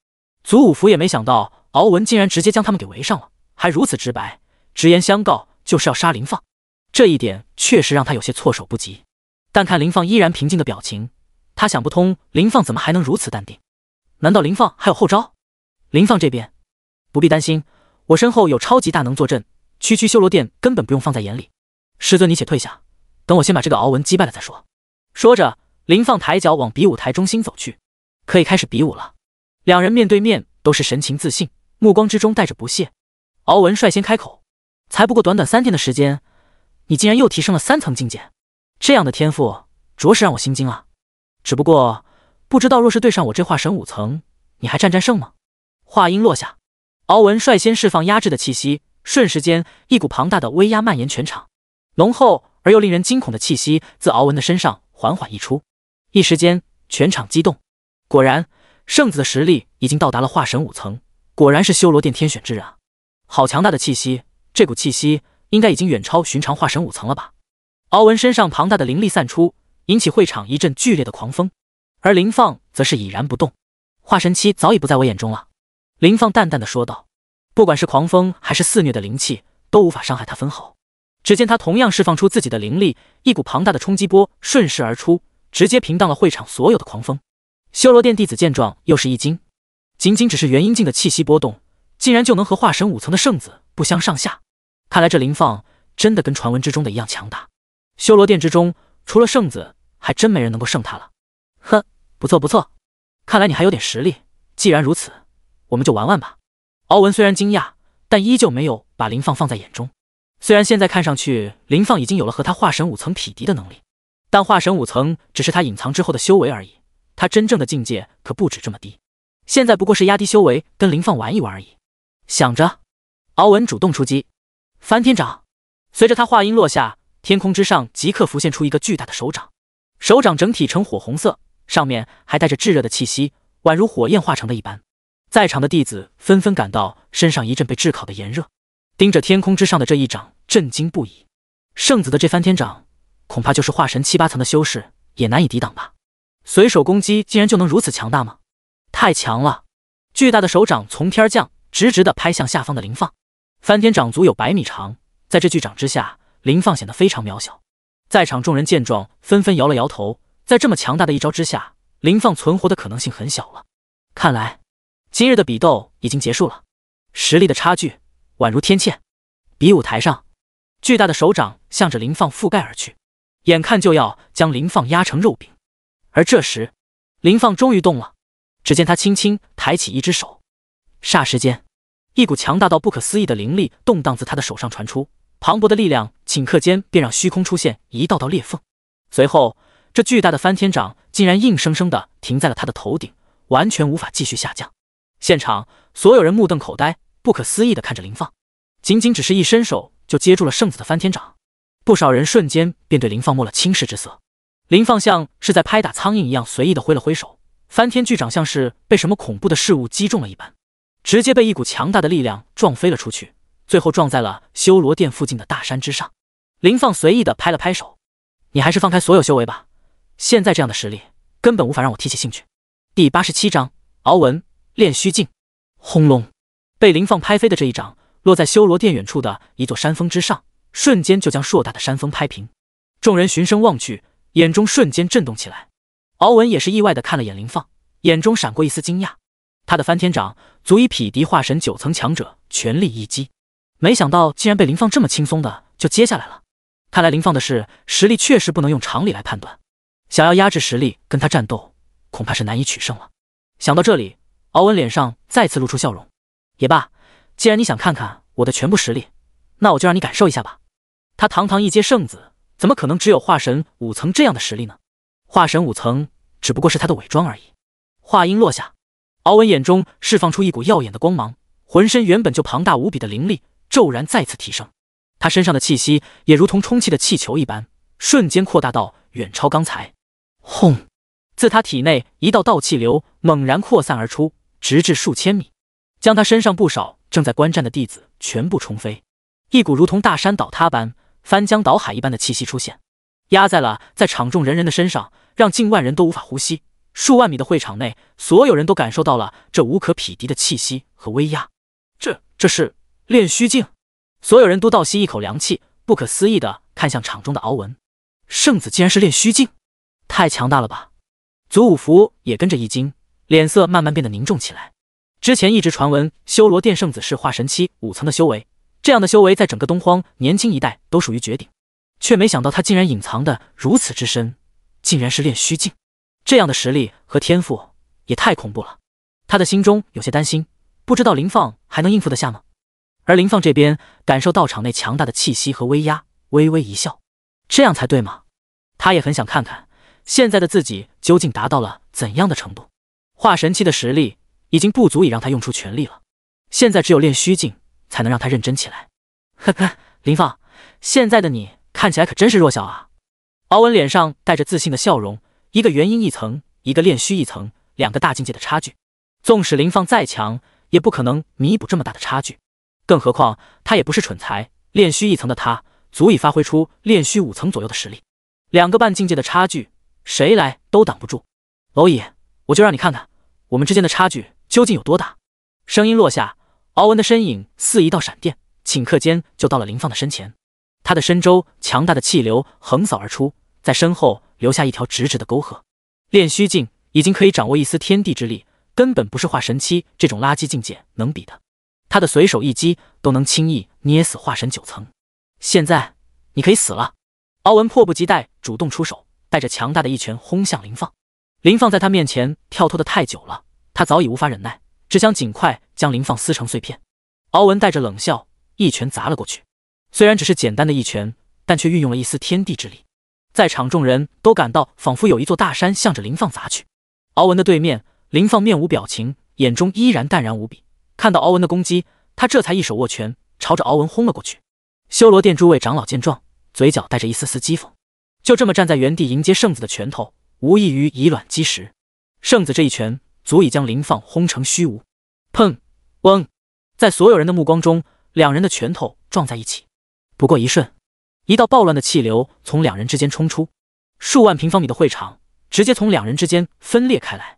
祖武福也没想到敖文竟然直接将他们给围上了，还如此直白，直言相告就是要杀林放。这一点确实让他有些措手不及，但看林放依然平静的表情。他想不通林放怎么还能如此淡定，难道林放还有后招？林放这边不必担心，我身后有超级大能坐镇，区区修罗殿根本不用放在眼里。师尊，你且退下，等我先把这个敖文击败了再说。说着，林放抬脚往比武台中心走去。可以开始比武了。两人面对面，都是神情自信，目光之中带着不屑。敖文率先开口：“才不过短短三天的时间，你竟然又提升了三层境界，这样的天赋，着实让我心惊啊！”只不过，不知道若是对上我这化神五层，你还战战胜吗？话音落下，敖文率先释放压制的气息，瞬时间，一股庞大的威压蔓延全场，浓厚而又令人惊恐的气息自敖文的身上缓缓溢出，一时间，全场激动。果然，圣子的实力已经到达了化神五层，果然是修罗殿天选之人啊！好强大的气息，这股气息应该已经远超寻常化神五层了吧？敖文身上庞大的灵力散出。引起会场一阵剧烈的狂风，而林放则是已然不动。化神期早已不在我眼中了。林放淡淡的说道：“不管是狂风还是肆虐的灵气，都无法伤害他分毫。”只见他同样释放出自己的灵力，一股庞大的冲击波顺势而出，直接平荡了会场所有的狂风。修罗殿弟子见状，又是一惊：仅仅只是元婴境的气息波动，竟然就能和化神五层的圣子不相上下。看来这林放真的跟传闻之中的一样强大。修罗殿之中。除了圣子，还真没人能够胜他了。哼，不错不错，看来你还有点实力。既然如此，我们就玩玩吧。敖文虽然惊讶，但依旧没有把林放放在眼中。虽然现在看上去林放已经有了和他化神五层匹敌的能力，但化神五层只是他隐藏之后的修为而已。他真正的境界可不止这么低，现在不过是压低修为跟林放玩一玩而已。想着，敖文主动出击，翻天掌。随着他话音落下。天空之上即刻浮现出一个巨大的手掌，手掌整体呈火红色，上面还带着炙热的气息，宛如火焰化成的一般。在场的弟子纷纷感到身上一阵被炙烤的炎热，盯着天空之上的这一掌，震惊不已。圣子的这翻天掌，恐怕就是化神七八层的修士也难以抵挡吧？随手攻击竟然就能如此强大吗？太强了！巨大的手掌从天而降，直直的拍向下方的灵放。翻天掌足有百米长，在这巨掌之下。林放显得非常渺小，在场众人见状纷纷摇了摇头。在这么强大的一招之下，林放存活的可能性很小了。看来今日的比斗已经结束了，实力的差距宛如天堑。比武台上，巨大的手掌向着林放覆盖而去，眼看就要将林放压成肉饼。而这时，林放终于动了。只见他轻轻抬起一只手，霎时间，一股强大到不可思议的灵力动荡自他的手上传出，磅礴的力量。顷刻间便让虚空出现一道道裂缝，随后这巨大的翻天掌竟然硬生生的停在了他的头顶，完全无法继续下降。现场所有人目瞪口呆，不可思议的看着林放，仅仅只是一伸手就接住了圣子的翻天掌，不少人瞬间便对林放没了轻视之色。林放像是在拍打苍蝇一样随意的挥了挥手，翻天巨掌像是被什么恐怖的事物击中了一般，直接被一股强大的力量撞飞了出去，最后撞在了修罗殿附近的大山之上。林放随意的拍了拍手，你还是放开所有修为吧，现在这样的实力根本无法让我提起兴趣。第八十七章敖文练虚境。轰隆！被林放拍飞的这一掌落在修罗殿远处的一座山峰之上，瞬间就将硕大的山峰拍平。众人循声望去，眼中瞬间震动起来。敖文也是意外的看了眼林放，眼中闪过一丝惊讶。他的翻天掌足以匹敌化神九层强者全力一击，没想到竟然被林放这么轻松的就接下来了。看来林放的是实力确实不能用常理来判断，想要压制实力跟他战斗，恐怕是难以取胜了。想到这里，敖文脸上再次露出笑容。也罢，既然你想看看我的全部实力，那我就让你感受一下吧。他堂堂一阶圣子，怎么可能只有化神五层这样的实力呢？化神五层只不过是他的伪装而已。话音落下，敖文眼中释放出一股耀眼的光芒，浑身原本就庞大无比的灵力骤然再次提升。他身上的气息也如同充气的气球一般，瞬间扩大到远超刚才。轰！自他体内一道道气流猛然扩散而出，直至数千米，将他身上不少正在观战的弟子全部冲飞。一股如同大山倒塌般、翻江倒海一般的气息出现，压在了在场众人人的身上，让近万人都无法呼吸。数万米的会场内，所有人都感受到了这无可匹敌的气息和威压。这，这是炼虚境。所有人都倒吸一口凉气，不可思议的看向场中的敖文圣子，竟然是练虚境，太强大了吧！祖五福也跟着一惊，脸色慢慢变得凝重起来。之前一直传闻修罗殿圣子是化神期五层的修为，这样的修为在整个东荒年轻一代都属于绝顶，却没想到他竟然隐藏的如此之深，竟然是练虚境，这样的实力和天赋也太恐怖了。他的心中有些担心，不知道林放还能应付得下吗？而林放这边感受到场内强大的气息和威压，微微一笑，这样才对嘛。他也很想看看现在的自己究竟达到了怎样的程度。化神期的实力已经不足以让他用出全力了，现在只有练虚境才能让他认真起来。呵呵，林放，现在的你看起来可真是弱小啊！敖文脸上带着自信的笑容，一个元婴一层，一个炼虚一层，两个大境界的差距，纵使林放再强，也不可能弥补这么大的差距。更何况他也不是蠢材，炼虚一层的他足以发挥出炼虚五层左右的实力。两个半境界的差距，谁来都挡不住。蝼蚁，我就让你看看我们之间的差距究竟有多大！声音落下，敖文的身影似一道闪电，顷刻间就到了林放的身前。他的身周强大的气流横扫而出，在身后留下一条直直的沟壑。炼虚境已经可以掌握一丝天地之力，根本不是化神期这种垃圾境界能比的。他的随手一击都能轻易捏死化神九层，现在你可以死了！敖文迫不及待主动出手，带着强大的一拳轰向林放。林放在他面前跳脱的太久了，他早已无法忍耐，只想尽快将林放撕成碎片。敖文带着冷笑一拳砸了过去，虽然只是简单的一拳，但却运用了一丝天地之力，在场众人都感到仿佛有一座大山向着林放砸去。敖文的对面，林放面无表情，眼中依然淡然无比。看到敖文的攻击，他这才一手握拳，朝着敖文轰了过去。修罗殿诸位长老见状，嘴角带着一丝丝讥讽，就这么站在原地迎接圣子的拳头，无异于以卵击石。圣子这一拳足以将林放轰成虚无。砰！嗡！在所有人的目光中，两人的拳头撞在一起。不过一瞬，一道暴乱的气流从两人之间冲出，数万平方米的会场直接从两人之间分裂开来，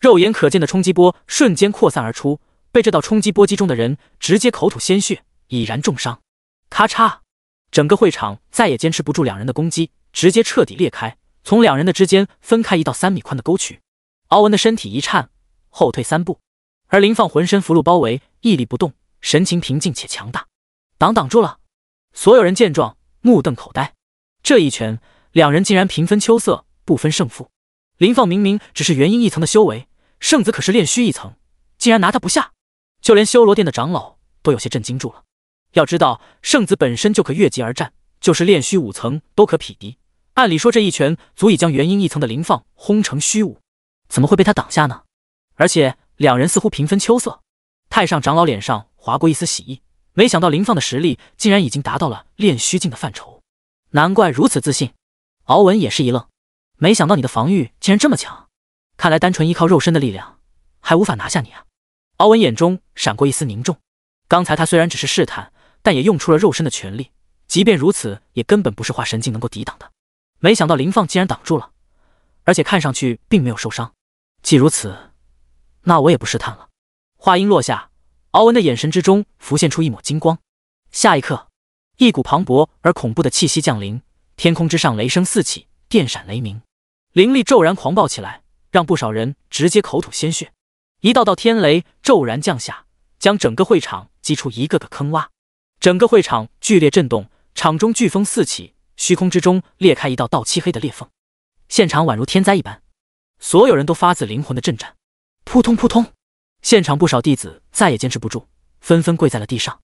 肉眼可见的冲击波瞬间扩散而出。被这道冲击波击中的人直接口吐鲜血，已然重伤。咔嚓！整个会场再也坚持不住两人的攻击，直接彻底裂开，从两人的之间分开一道三米宽的沟渠。敖文的身体一颤，后退三步，而林放浑身符箓包围，屹立不动，神情平静且强大，挡挡住了。所有人见状，目瞪口呆。这一拳，两人竟然平分秋色，不分胜负。林放明明只是元婴一层的修为，圣子可是炼虚一层，竟然拿他不下。就连修罗殿的长老都有些震惊住了。要知道，圣子本身就可越级而战，就是练虚五层都可匹敌。按理说，这一拳足以将元婴一层的林放轰成虚无，怎么会被他挡下呢？而且两人似乎平分秋色。太上长老脸上划过一丝喜意，没想到林放的实力竟然已经达到了练虚境的范畴，难怪如此自信。敖文也是一愣，没想到你的防御竟然这么强，看来单纯依靠肉身的力量还无法拿下你啊。敖文眼中闪过一丝凝重，刚才他虽然只是试探，但也用出了肉身的全力。即便如此，也根本不是化神境能够抵挡的。没想到林放竟然挡住了，而且看上去并没有受伤。既如此，那我也不试探了。话音落下，敖文的眼神之中浮现出一抹金光。下一刻，一股磅礴而恐怖的气息降临，天空之上雷声四起，电闪雷鸣，灵力骤然狂暴起来，让不少人直接口吐鲜血。一道道天雷骤然降下，将整个会场击出一个个坑洼，整个会场剧烈震动，场中飓风四起，虚空之中裂开一道道漆黑的裂缝，现场宛如天灾一般，所有人都发自灵魂的震颤。扑通扑通，现场不少弟子再也坚持不住，纷纷跪在了地上。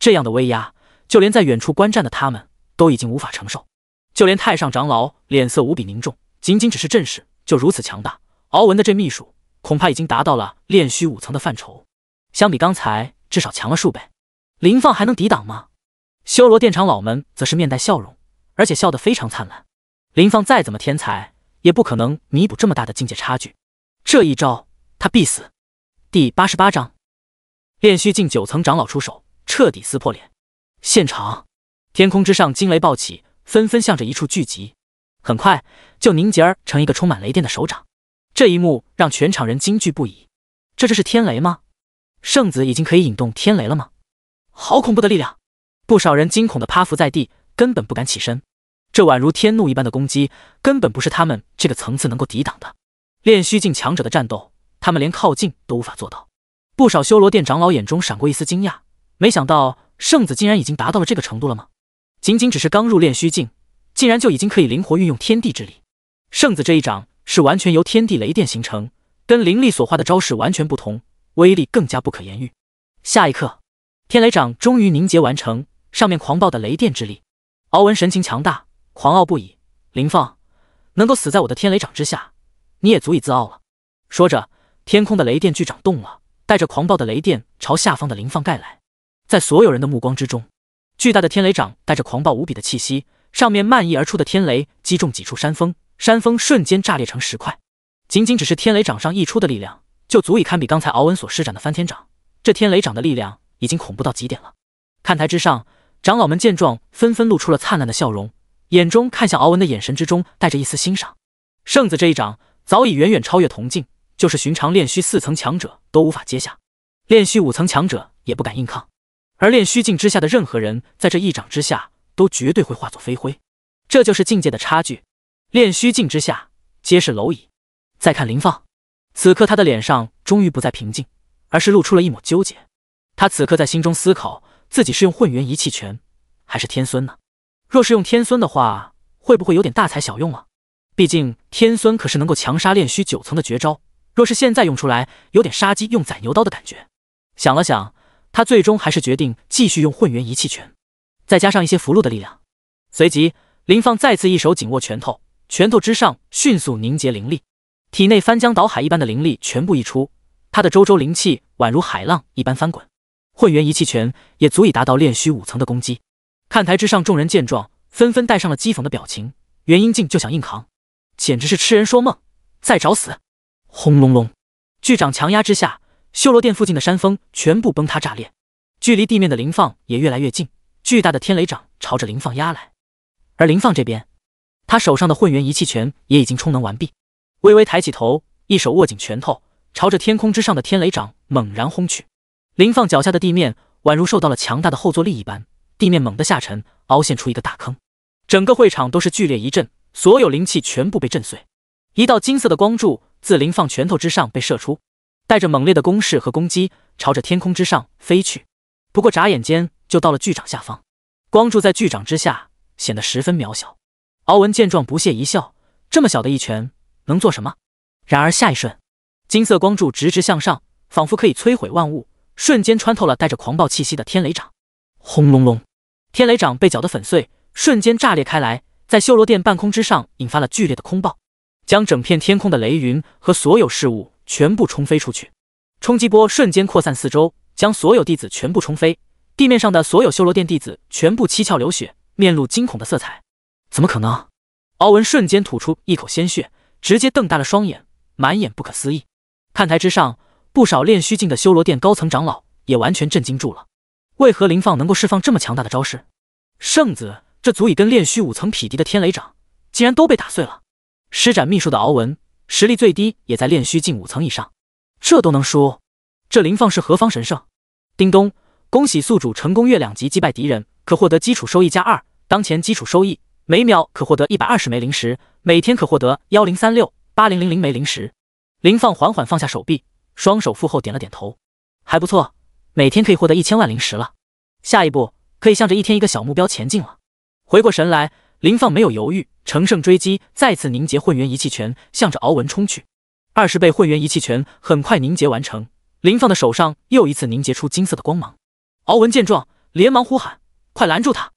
这样的威压，就连在远处观战的他们都已经无法承受。就连太上长老脸色无比凝重，仅仅只是阵势就如此强大，敖文的这秘术。恐怕已经达到了炼虚五层的范畴，相比刚才至少强了数倍。林放还能抵挡吗？修罗殿长老们则是面带笑容，而且笑得非常灿烂。林放再怎么天才，也不可能弥补这么大的境界差距。这一招，他必死。第八十八章，炼虚境九层长老出手，彻底撕破脸。现场，天空之上惊雷暴起，纷纷向着一处聚集，很快就凝结而成一个充满雷电的手掌。这一幕让全场人惊惧不已，这这是天雷吗？圣子已经可以引动天雷了吗？好恐怖的力量！不少人惊恐的趴伏在地，根本不敢起身。这宛如天怒一般的攻击，根本不是他们这个层次能够抵挡的。炼虚境强者的战斗，他们连靠近都无法做到。不少修罗殿长老眼中闪过一丝惊讶，没想到圣子竟然已经达到了这个程度了吗？仅仅只是刚入炼虚境，竟然就已经可以灵活运用天地之力。圣子这一掌。是完全由天地雷电形成，跟灵力所化的招式完全不同，威力更加不可言喻。下一刻，天雷掌终于凝结完成，上面狂暴的雷电之力。敖文神情强大，狂傲不已。林放能够死在我的天雷掌之下，你也足以自傲了。说着，天空的雷电巨掌动了，带着狂暴的雷电朝下方的林放盖来。在所有人的目光之中，巨大的天雷掌带着狂暴无比的气息，上面漫溢而出的天雷击中几处山峰。山峰瞬间炸裂成石块，仅仅只是天雷掌上溢出的力量，就足以堪比刚才敖文所施展的翻天掌。这天雷掌的力量已经恐怖到极点了。看台之上，长老们见状，纷纷露出了灿烂的笑容，眼中看向敖文的眼神之中带着一丝欣赏。圣子这一掌早已远远超越铜镜，就是寻常练虚四层强者都无法接下，练虚五层强者也不敢硬抗，而练虚境之下的任何人，在这一掌之下，都绝对会化作飞灰。这就是境界的差距。炼虚境之下，皆是蝼蚁。再看林放，此刻他的脸上终于不再平静，而是露出了一抹纠结。他此刻在心中思考，自己是用混元一气拳，还是天孙呢？若是用天孙的话，会不会有点大材小用啊？毕竟天孙可是能够强杀炼虚九层的绝招。若是现在用出来，有点杀鸡用宰牛刀的感觉。想了想，他最终还是决定继续用混元一气拳，再加上一些符箓的力量。随即，林放再次一手紧握拳头。拳头之上迅速凝结灵力，体内翻江倒海一般的灵力全部溢出，他的周周灵气宛如海浪一般翻滚，混元一气拳也足以达到炼虚五层的攻击。看台之上众人见状，纷纷带上了讥讽的表情。元婴境就想硬扛，简直是痴人说梦，在找死！轰隆隆，巨掌强压之下，修罗殿附近的山峰全部崩塌炸裂，距离地面的林放也越来越近，巨大的天雷掌朝着林放压来，而林放这边。他手上的混元一气拳也已经充能完毕，微微抬起头，一手握紧拳头，朝着天空之上的天雷掌猛然轰去。林放脚下的地面宛如受到了强大的后坐力一般，地面猛地下沉，凹陷出一个大坑。整个会场都是剧烈一震，所有灵气全部被震碎。一道金色的光柱自林放拳头之上被射出，带着猛烈的攻势和攻击，朝着天空之上飞去。不过眨眼间就到了巨掌下方，光柱在巨掌之下显得十分渺小。敖文见状，不屑一笑：“这么小的一拳能做什么？”然而下一瞬，金色光柱直直向上，仿佛可以摧毁万物，瞬间穿透了带着狂暴气息的天雷掌。轰隆隆，天雷掌被搅得粉碎，瞬间炸裂开来，在修罗殿半空之上引发了剧烈的空爆，将整片天空的雷云和所有事物全部冲飞出去。冲击波瞬间扩散四周，将所有弟子全部冲飞。地面上的所有修罗殿弟子全部七窍流血，面露惊恐的色彩。怎么可能？敖文瞬间吐出一口鲜血，直接瞪大了双眼，满眼不可思议。看台之上，不少炼虚境的修罗殿高层长老也完全震惊住了。为何林放能够释放这么强大的招式？圣子，这足以跟炼虚五层匹敌的天雷掌，竟然都被打碎了！施展秘术的敖文，实力最低也在炼虚境五层以上，这都能输？这林放是何方神圣？叮咚，恭喜宿主成功越两级击败敌人，可获得基础收益加二，当前基础收益。每秒可获得一百二十枚灵石，每天可获得幺零三六八零零零枚灵石。林放缓缓放下手臂，双手负后点了点头，还不错，每天可以获得一千万灵石了。下一步可以向着一天一个小目标前进了。回过神来，林放没有犹豫，乘胜追击，再次凝结混元一气拳，向着敖文冲去。二十倍混元一气拳很快凝结完成，林放的手上又一次凝结出金色的光芒。敖文见状，连忙呼喊：“快拦住他！”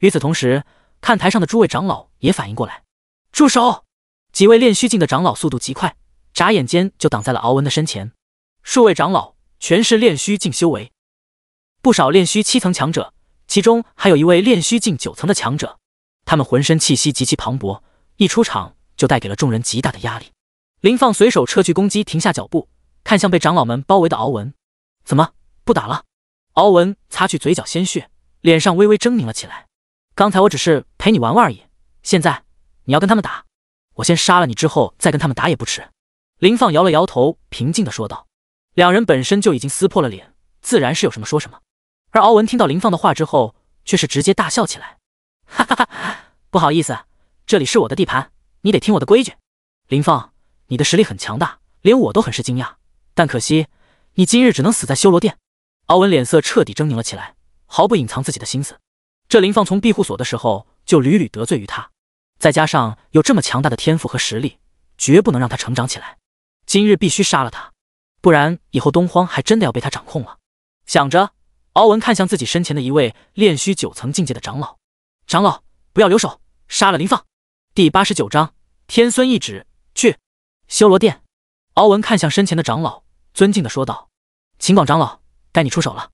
与此同时。看台上的诸位长老也反应过来，住手！几位炼虚境的长老速度极快，眨眼间就挡在了敖文的身前。数位长老全是炼虚境修为，不少炼虚七层强者，其中还有一位炼虚境九层的强者。他们浑身气息极其磅礴，一出场就带给了众人极大的压力。林放随手撤去攻击，停下脚步，看向被长老们包围的敖文：“怎么不打了？”敖文擦去嘴角鲜血，脸上微微狰狞了起来。刚才我只是陪你玩玩而已，现在你要跟他们打，我先杀了你之后再跟他们打也不迟。林放摇了摇头，平静的说道。两人本身就已经撕破了脸，自然是有什么说什么。而敖文听到林放的话之后，却是直接大笑起来，哈哈哈！不好意思，这里是我的地盘，你得听我的规矩。林放，你的实力很强大，连我都很是惊讶，但可惜，你今日只能死在修罗殿。敖文脸色彻底狰狞了起来，毫不隐藏自己的心思。这林放从庇护所的时候就屡屡得罪于他，再加上有这么强大的天赋和实力，绝不能让他成长起来。今日必须杀了他，不然以后东荒还真的要被他掌控了。想着，敖文看向自己身前的一位炼虚九层境界的长老，长老不要留手，杀了林放。第八十九章天孙一指去修罗殿。敖文看向身前的长老，尊敬的说道：“秦广长老，该你出手了。”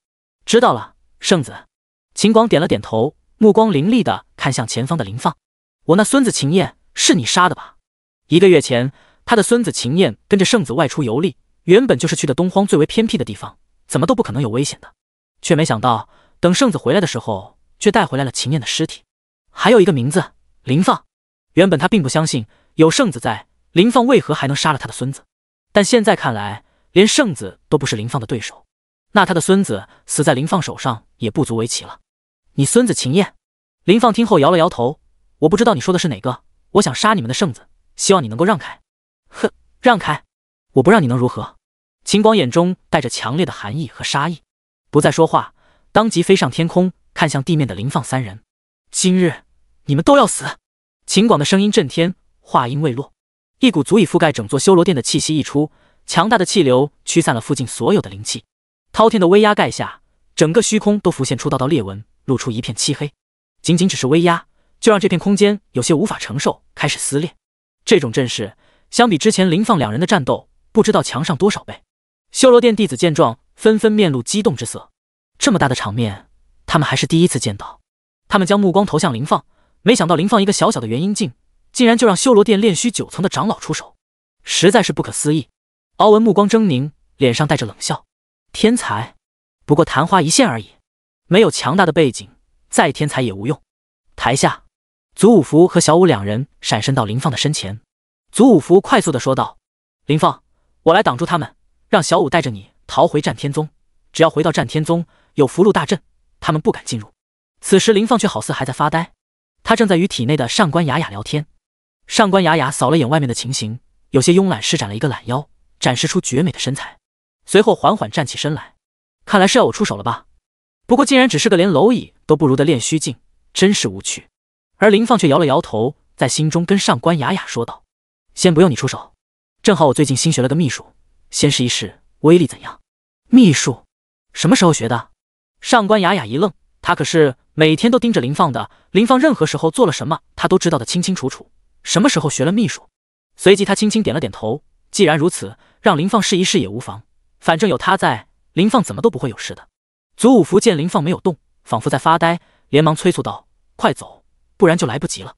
知道了，圣子。秦广点了点头，目光凌厉的看向前方的林放。我那孙子秦燕是你杀的吧？一个月前，他的孙子秦燕跟着圣子外出游历，原本就是去的东荒最为偏僻的地方，怎么都不可能有危险的。却没想到，等圣子回来的时候，却带回来了秦燕的尸体。还有一个名字，林放。原本他并不相信有圣子在，林放为何还能杀了他的孙子？但现在看来，连圣子都不是林放的对手。那他的孙子死在林放手上？也不足为奇了。你孙子秦燕？林放听后摇了摇头。我不知道你说的是哪个。我想杀你们的圣子，希望你能够让开。哼，让开！我不让你能如何？秦广眼中带着强烈的寒意和杀意，不再说话，当即飞上天空，看向地面的林放三人。今日你们都要死！秦广的声音震天，话音未落，一股足以覆盖整座修罗殿的气息溢出，强大的气流驱散了附近所有的灵气，滔天的威压盖下。整个虚空都浮现出道道裂纹，露出一片漆黑。仅仅只是威压，就让这片空间有些无法承受，开始撕裂。这种阵势，相比之前林放两人的战斗，不知道强上多少倍。修罗殿弟子见状，纷纷面露激动之色。这么大的场面，他们还是第一次见到。他们将目光投向林放，没想到林放一个小小的元婴境，竟然就让修罗殿炼虚九层的长老出手，实在是不可思议。敖文目光狰狞，脸上带着冷笑：“天才。”不过昙花一现而已，没有强大的背景，再天才也无用。台下，祖五福和小五两人闪身到林放的身前。祖五福快速的说道：“林放，我来挡住他们，让小五带着你逃回战天宗。只要回到战天宗，有符箓大阵，他们不敢进入。”此时林放却好似还在发呆，他正在与体内的上官雅雅聊天。上官雅雅扫了眼外面的情形，有些慵懒，施展了一个懒腰，展示出绝美的身材，随后缓缓站起身来。看来是要我出手了吧？不过竟然只是个连蝼蚁都不如的练虚境，真是无趣。而林放却摇了摇头，在心中跟上官雅雅说道：“先不用你出手，正好我最近新学了个秘术，先试一试威力怎样。”秘术？什么时候学的？上官雅雅一愣，她可是每天都盯着林放的，林放任何时候做了什么，她都知道的清清楚楚。什么时候学了秘术？随即他轻轻点了点头：“既然如此，让林放试一试也无妨，反正有他在。”林放怎么都不会有事的。祖五福见林放没有动，仿佛在发呆，连忙催促道：“快走，不然就来不及了。”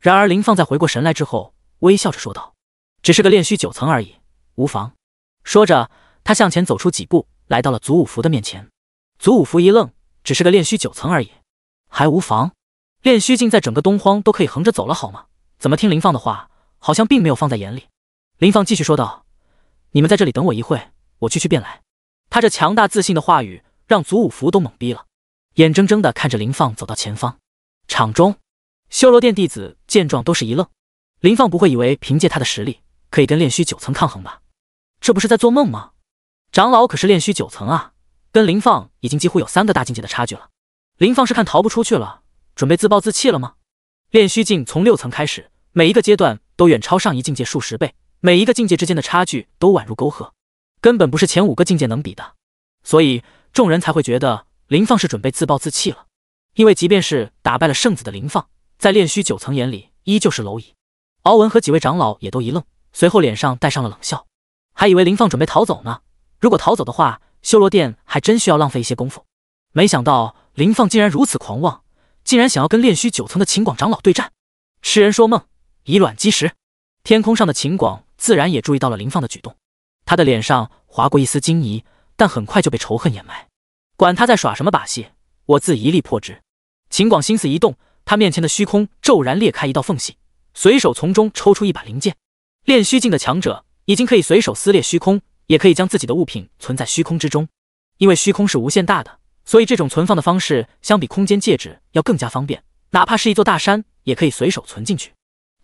然而林放在回过神来之后，微笑着说道：“只是个练虚九层而已，无妨。”说着，他向前走出几步，来到了祖五福的面前。祖五福一愣：“只是个练虚九层而已，还无妨？练虚境在整个东荒都可以横着走了，好吗？怎么听林放的话，好像并没有放在眼里？”林放继续说道：“你们在这里等我一会我去去便来。”他这强大自信的话语，让祖武福都懵逼了，眼睁睁地看着林放走到前方。场中，修罗殿弟子见状都是一愣：林放不会以为凭借他的实力可以跟练虚九层抗衡吧？这不是在做梦吗？长老可是练虚九层啊，跟林放已经几乎有三个大境界的差距了。林放是看逃不出去了，准备自暴自弃了吗？练虚境从六层开始，每一个阶段都远超上一境界数十倍，每一个境界之间的差距都宛如沟壑。根本不是前五个境界能比的，所以众人才会觉得林放是准备自暴自弃了。因为即便是打败了圣子的林放，在炼虚九层眼里依旧是蝼蚁。敖文和几位长老也都一愣，随后脸上带上了冷笑，还以为林放准备逃走呢。如果逃走的话，修罗殿还真需要浪费一些功夫。没想到林放竟然如此狂妄，竟然想要跟炼虚九层的秦广长老对战，痴人说梦，以卵击石。天空上的秦广自然也注意到了林放的举动。他的脸上划过一丝惊疑，但很快就被仇恨掩埋。管他在耍什么把戏，我自一力破之。秦广心思一动，他面前的虚空骤然裂开一道缝隙，随手从中抽出一把灵剑。炼虚境的强者已经可以随手撕裂虚空，也可以将自己的物品存在虚空之中。因为虚空是无限大的，所以这种存放的方式相比空间戒指要更加方便。哪怕是一座大山，也可以随手存进去。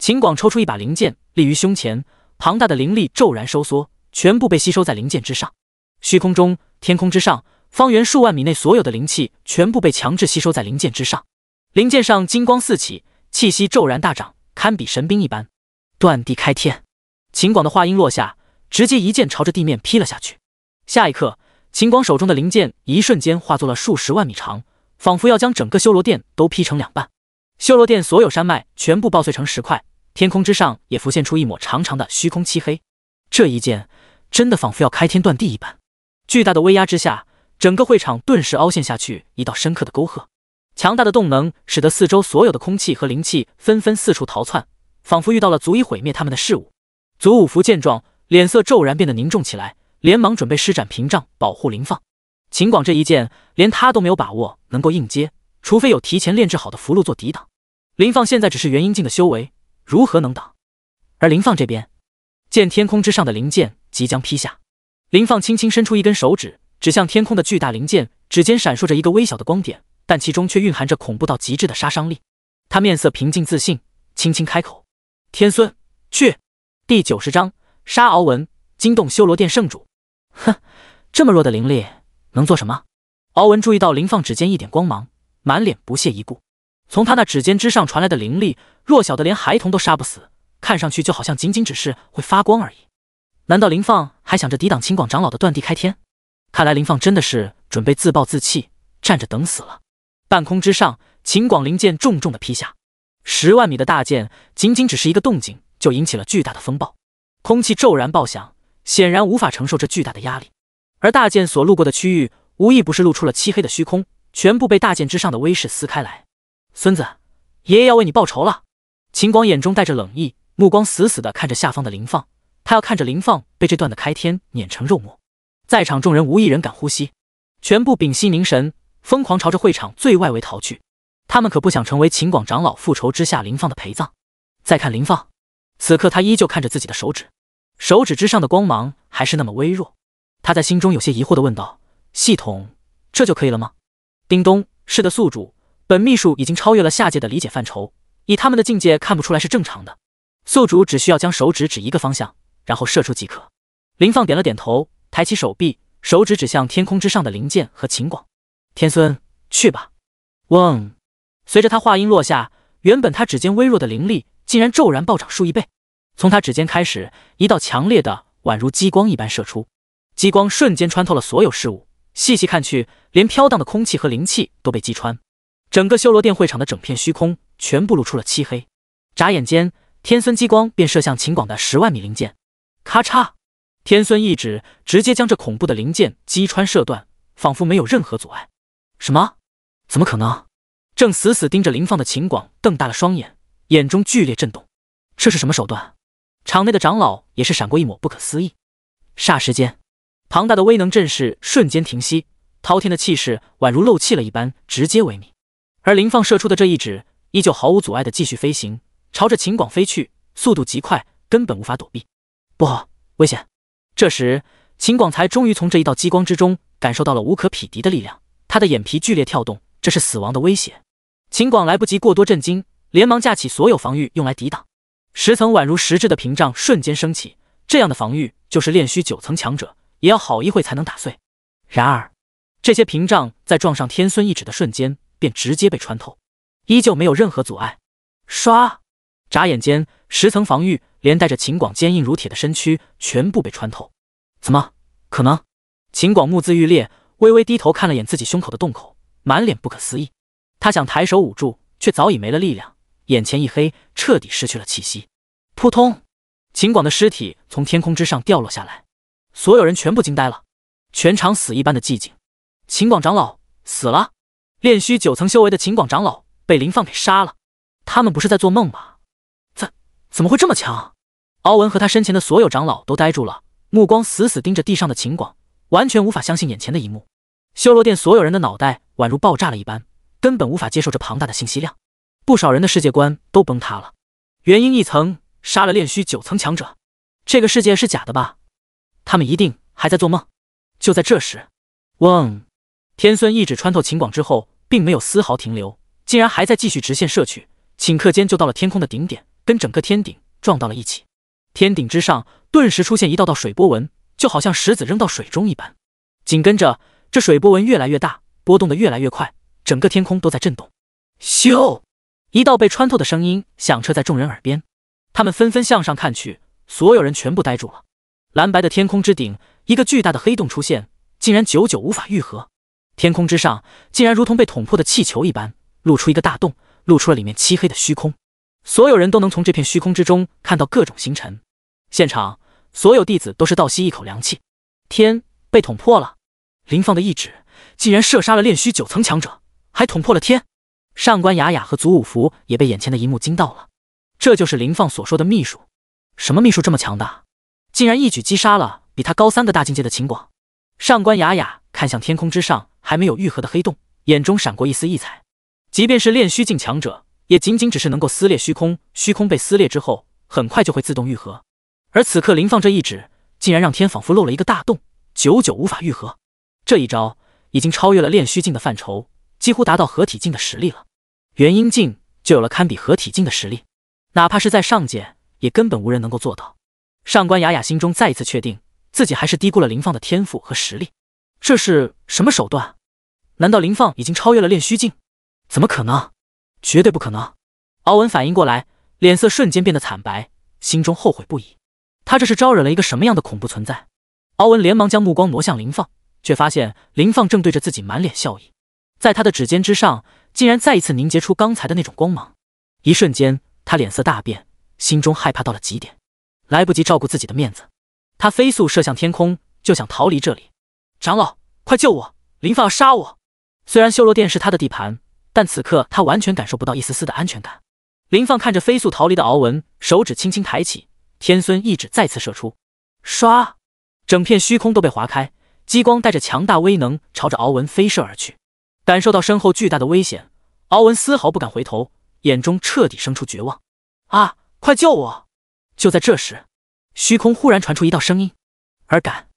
秦广抽出一把灵剑，立于胸前，庞大的灵力骤然收缩。全部被吸收在灵剑之上。虚空中，天空之上，方圆数万米内所有的灵气全部被强制吸收在灵剑之上。灵剑上金光四起，气息骤然大涨，堪比神兵一般。断地开天。秦广的话音落下，直接一剑朝着地面劈了下去。下一刻，秦广手中的灵剑一瞬间化作了数十万米长，仿佛要将整个修罗殿都劈成两半。修罗殿所有山脉全部爆碎成石块，天空之上也浮现出一抹长长的虚空漆黑。这一剑。真的仿佛要开天断地一般，巨大的威压之下，整个会场顿时凹陷下去一道深刻的沟壑。强大的动能使得四周所有的空气和灵气纷纷四处逃窜，仿佛遇到了足以毁灭他们的事物。祖五福见状，脸色骤然变得凝重起来，连忙准备施展屏障保护林放。秦广这一剑，连他都没有把握能够应接，除非有提前炼制好的符箓做抵挡。林放现在只是元婴境的修为，如何能挡？而林放这边，见天空之上的灵剑。即将劈下，林放轻轻伸出一根手指，指向天空的巨大灵剑，指尖闪烁着一个微小的光点，但其中却蕴含着恐怖到极致的杀伤力。他面色平静自信，轻轻开口：“天孙，去。”第九十章杀敖文，惊动修罗殿圣主。哼，这么弱的灵力能做什么？敖文注意到林放指尖一点光芒，满脸不屑一顾。从他那指尖之上传来的灵力，弱小的连孩童都杀不死，看上去就好像仅仅只是会发光而已。难道林放还想着抵挡秦广长老的断地开天？看来林放真的是准备自暴自弃，站着等死了。半空之上，秦广灵剑重重的劈下，十万米的大剑仅仅只是一个动静，就引起了巨大的风暴，空气骤然爆响，显然无法承受这巨大的压力。而大剑所路过的区域，无一不是露出了漆黑的虚空，全部被大剑之上的威势撕开来。孙子，爷爷要为你报仇了！秦广眼中带着冷意，目光死死的看着下方的林放。他要看着林放被这段的开天碾成肉末，在场众人无一人敢呼吸，全部屏息凝神，疯狂朝着会场最外围逃去。他们可不想成为秦广长老复仇之下林放的陪葬。再看林放，此刻他依旧看着自己的手指，手指之上的光芒还是那么微弱。他在心中有些疑惑的问道：“系统，这就可以了吗？”“叮咚，是的，宿主，本秘术已经超越了下界的理解范畴，以他们的境界看不出来是正常的。宿主只需要将手指指一个方向。”然后射出即可。林放点了点头，抬起手臂，手指指向天空之上的灵剑和秦广天孙，去吧。嗡！随着他话音落下，原本他指尖微弱的灵力竟然骤然暴涨数亿倍。从他指尖开始，一道强烈的宛如激光一般射出，激光瞬间穿透了所有事物。细细看去，连飘荡的空气和灵气都被击穿，整个修罗殿会场的整片虚空全部露出了漆黑。眨眼间，天孙激光便射向秦广的十万米灵剑。咔嚓！天孙一指，直接将这恐怖的灵剑击穿射断，仿佛没有任何阻碍。什么？怎么可能？正死死盯着林放的秦广瞪大了双眼，眼中剧烈震动。这是什么手段？场内的长老也是闪过一抹不可思议。霎时间，庞大的威能阵势瞬间停息，滔天的气势宛如漏气了一般，直接萎靡。而林放射出的这一指，依旧毫无阻碍的继续飞行，朝着秦广飞去，速度极快，根本无法躲避。不好，危险！这时，秦广才终于从这一道激光之中感受到了无可匹敌的力量，他的眼皮剧烈跳动，这是死亡的威胁。秦广来不及过多震惊，连忙架起所有防御用来抵挡。十层宛如实质的屏障瞬间升起，这样的防御就是炼虚九层强者也要好一会才能打碎。然而，这些屏障在撞上天孙一指的瞬间便直接被穿透，依旧没有任何阻碍。唰！眨眼间，十层防御。连带着秦广坚硬如铁的身躯全部被穿透，怎么可能？秦广目眦欲裂，微微低头看了眼自己胸口的洞口，满脸不可思议。他想抬手捂住，却早已没了力量，眼前一黑，彻底失去了气息。扑通，秦广的尸体从天空之上掉落下来，所有人全部惊呆了，全场死一般的寂静。秦广长老死了，炼虚九层修为的秦广长老被林放给杀了，他们不是在做梦吧？怎怎么会这么强？敖文和他身前的所有长老都呆住了，目光死死盯着地上的秦广，完全无法相信眼前的一幕。修罗殿所有人的脑袋宛如爆炸了一般，根本无法接受这庞大的信息量，不少人的世界观都崩塌了。元婴一层杀了炼虚九层强者，这个世界是假的吧？他们一定还在做梦。就在这时，嗡，天孙一指穿透秦广之后，并没有丝毫停留，竟然还在继续直线射去，顷刻间就到了天空的顶点，跟整个天顶撞到了一起。天顶之上，顿时出现一道道水波纹，就好像石子扔到水中一般。紧跟着，这水波纹越来越大，波动的越来越快，整个天空都在震动。咻！一道被穿透的声音响彻在众人耳边，他们纷纷向上看去，所有人全部呆住了。蓝白的天空之顶，一个巨大的黑洞出现，竟然久久无法愈合。天空之上，竟然如同被捅破的气球一般，露出一个大洞，露出了里面漆黑的虚空。所有人都能从这片虚空之中看到各种星辰。现场所有弟子都是倒吸一口凉气，天被捅破了！林放的一指竟然射杀了炼虚九层强者，还捅破了天！上官雅雅和祖武福也被眼前的一幕惊到了。这就是林放所说的秘术？什么秘术这么强大，竟然一举击杀了比他高三个大境界的秦广？上官雅雅看向天空之上还没有愈合的黑洞，眼中闪过一丝异彩。即便是炼虚境强者。也仅仅只是能够撕裂虚空，虚空被撕裂之后，很快就会自动愈合。而此刻林放这一指，竟然让天仿佛漏了一个大洞，久久无法愈合。这一招已经超越了炼虚境的范畴，几乎达到合体境的实力了。元婴境就有了堪比合体境的实力，哪怕是在上界，也根本无人能够做到。上官雅雅心中再一次确定，自己还是低估了林放的天赋和实力。这是什么手段？难道林放已经超越了炼虚境？怎么可能？绝对不可能！敖文反应过来，脸色瞬间变得惨白，心中后悔不已。他这是招惹了一个什么样的恐怖存在？敖文连忙将目光挪向林放，却发现林放正对着自己满脸笑意，在他的指尖之上，竟然再一次凝结出刚才的那种光芒。一瞬间，他脸色大变，心中害怕到了极点，来不及照顾自己的面子，他飞速射向天空，就想逃离这里。长老，快救我！林放要杀我！虽然修罗殿是他的地盘。但此刻他完全感受不到一丝丝的安全感。林放看着飞速逃离的敖文，手指轻轻抬起，天孙一指再次射出，唰，整片虚空都被划开，激光带着强大威能朝着敖文飞射而去。感受到身后巨大的危险，敖文丝毫不敢回头，眼中彻底生出绝望。啊！快救我！就在这时，虚空忽然传出一道声音：“而感，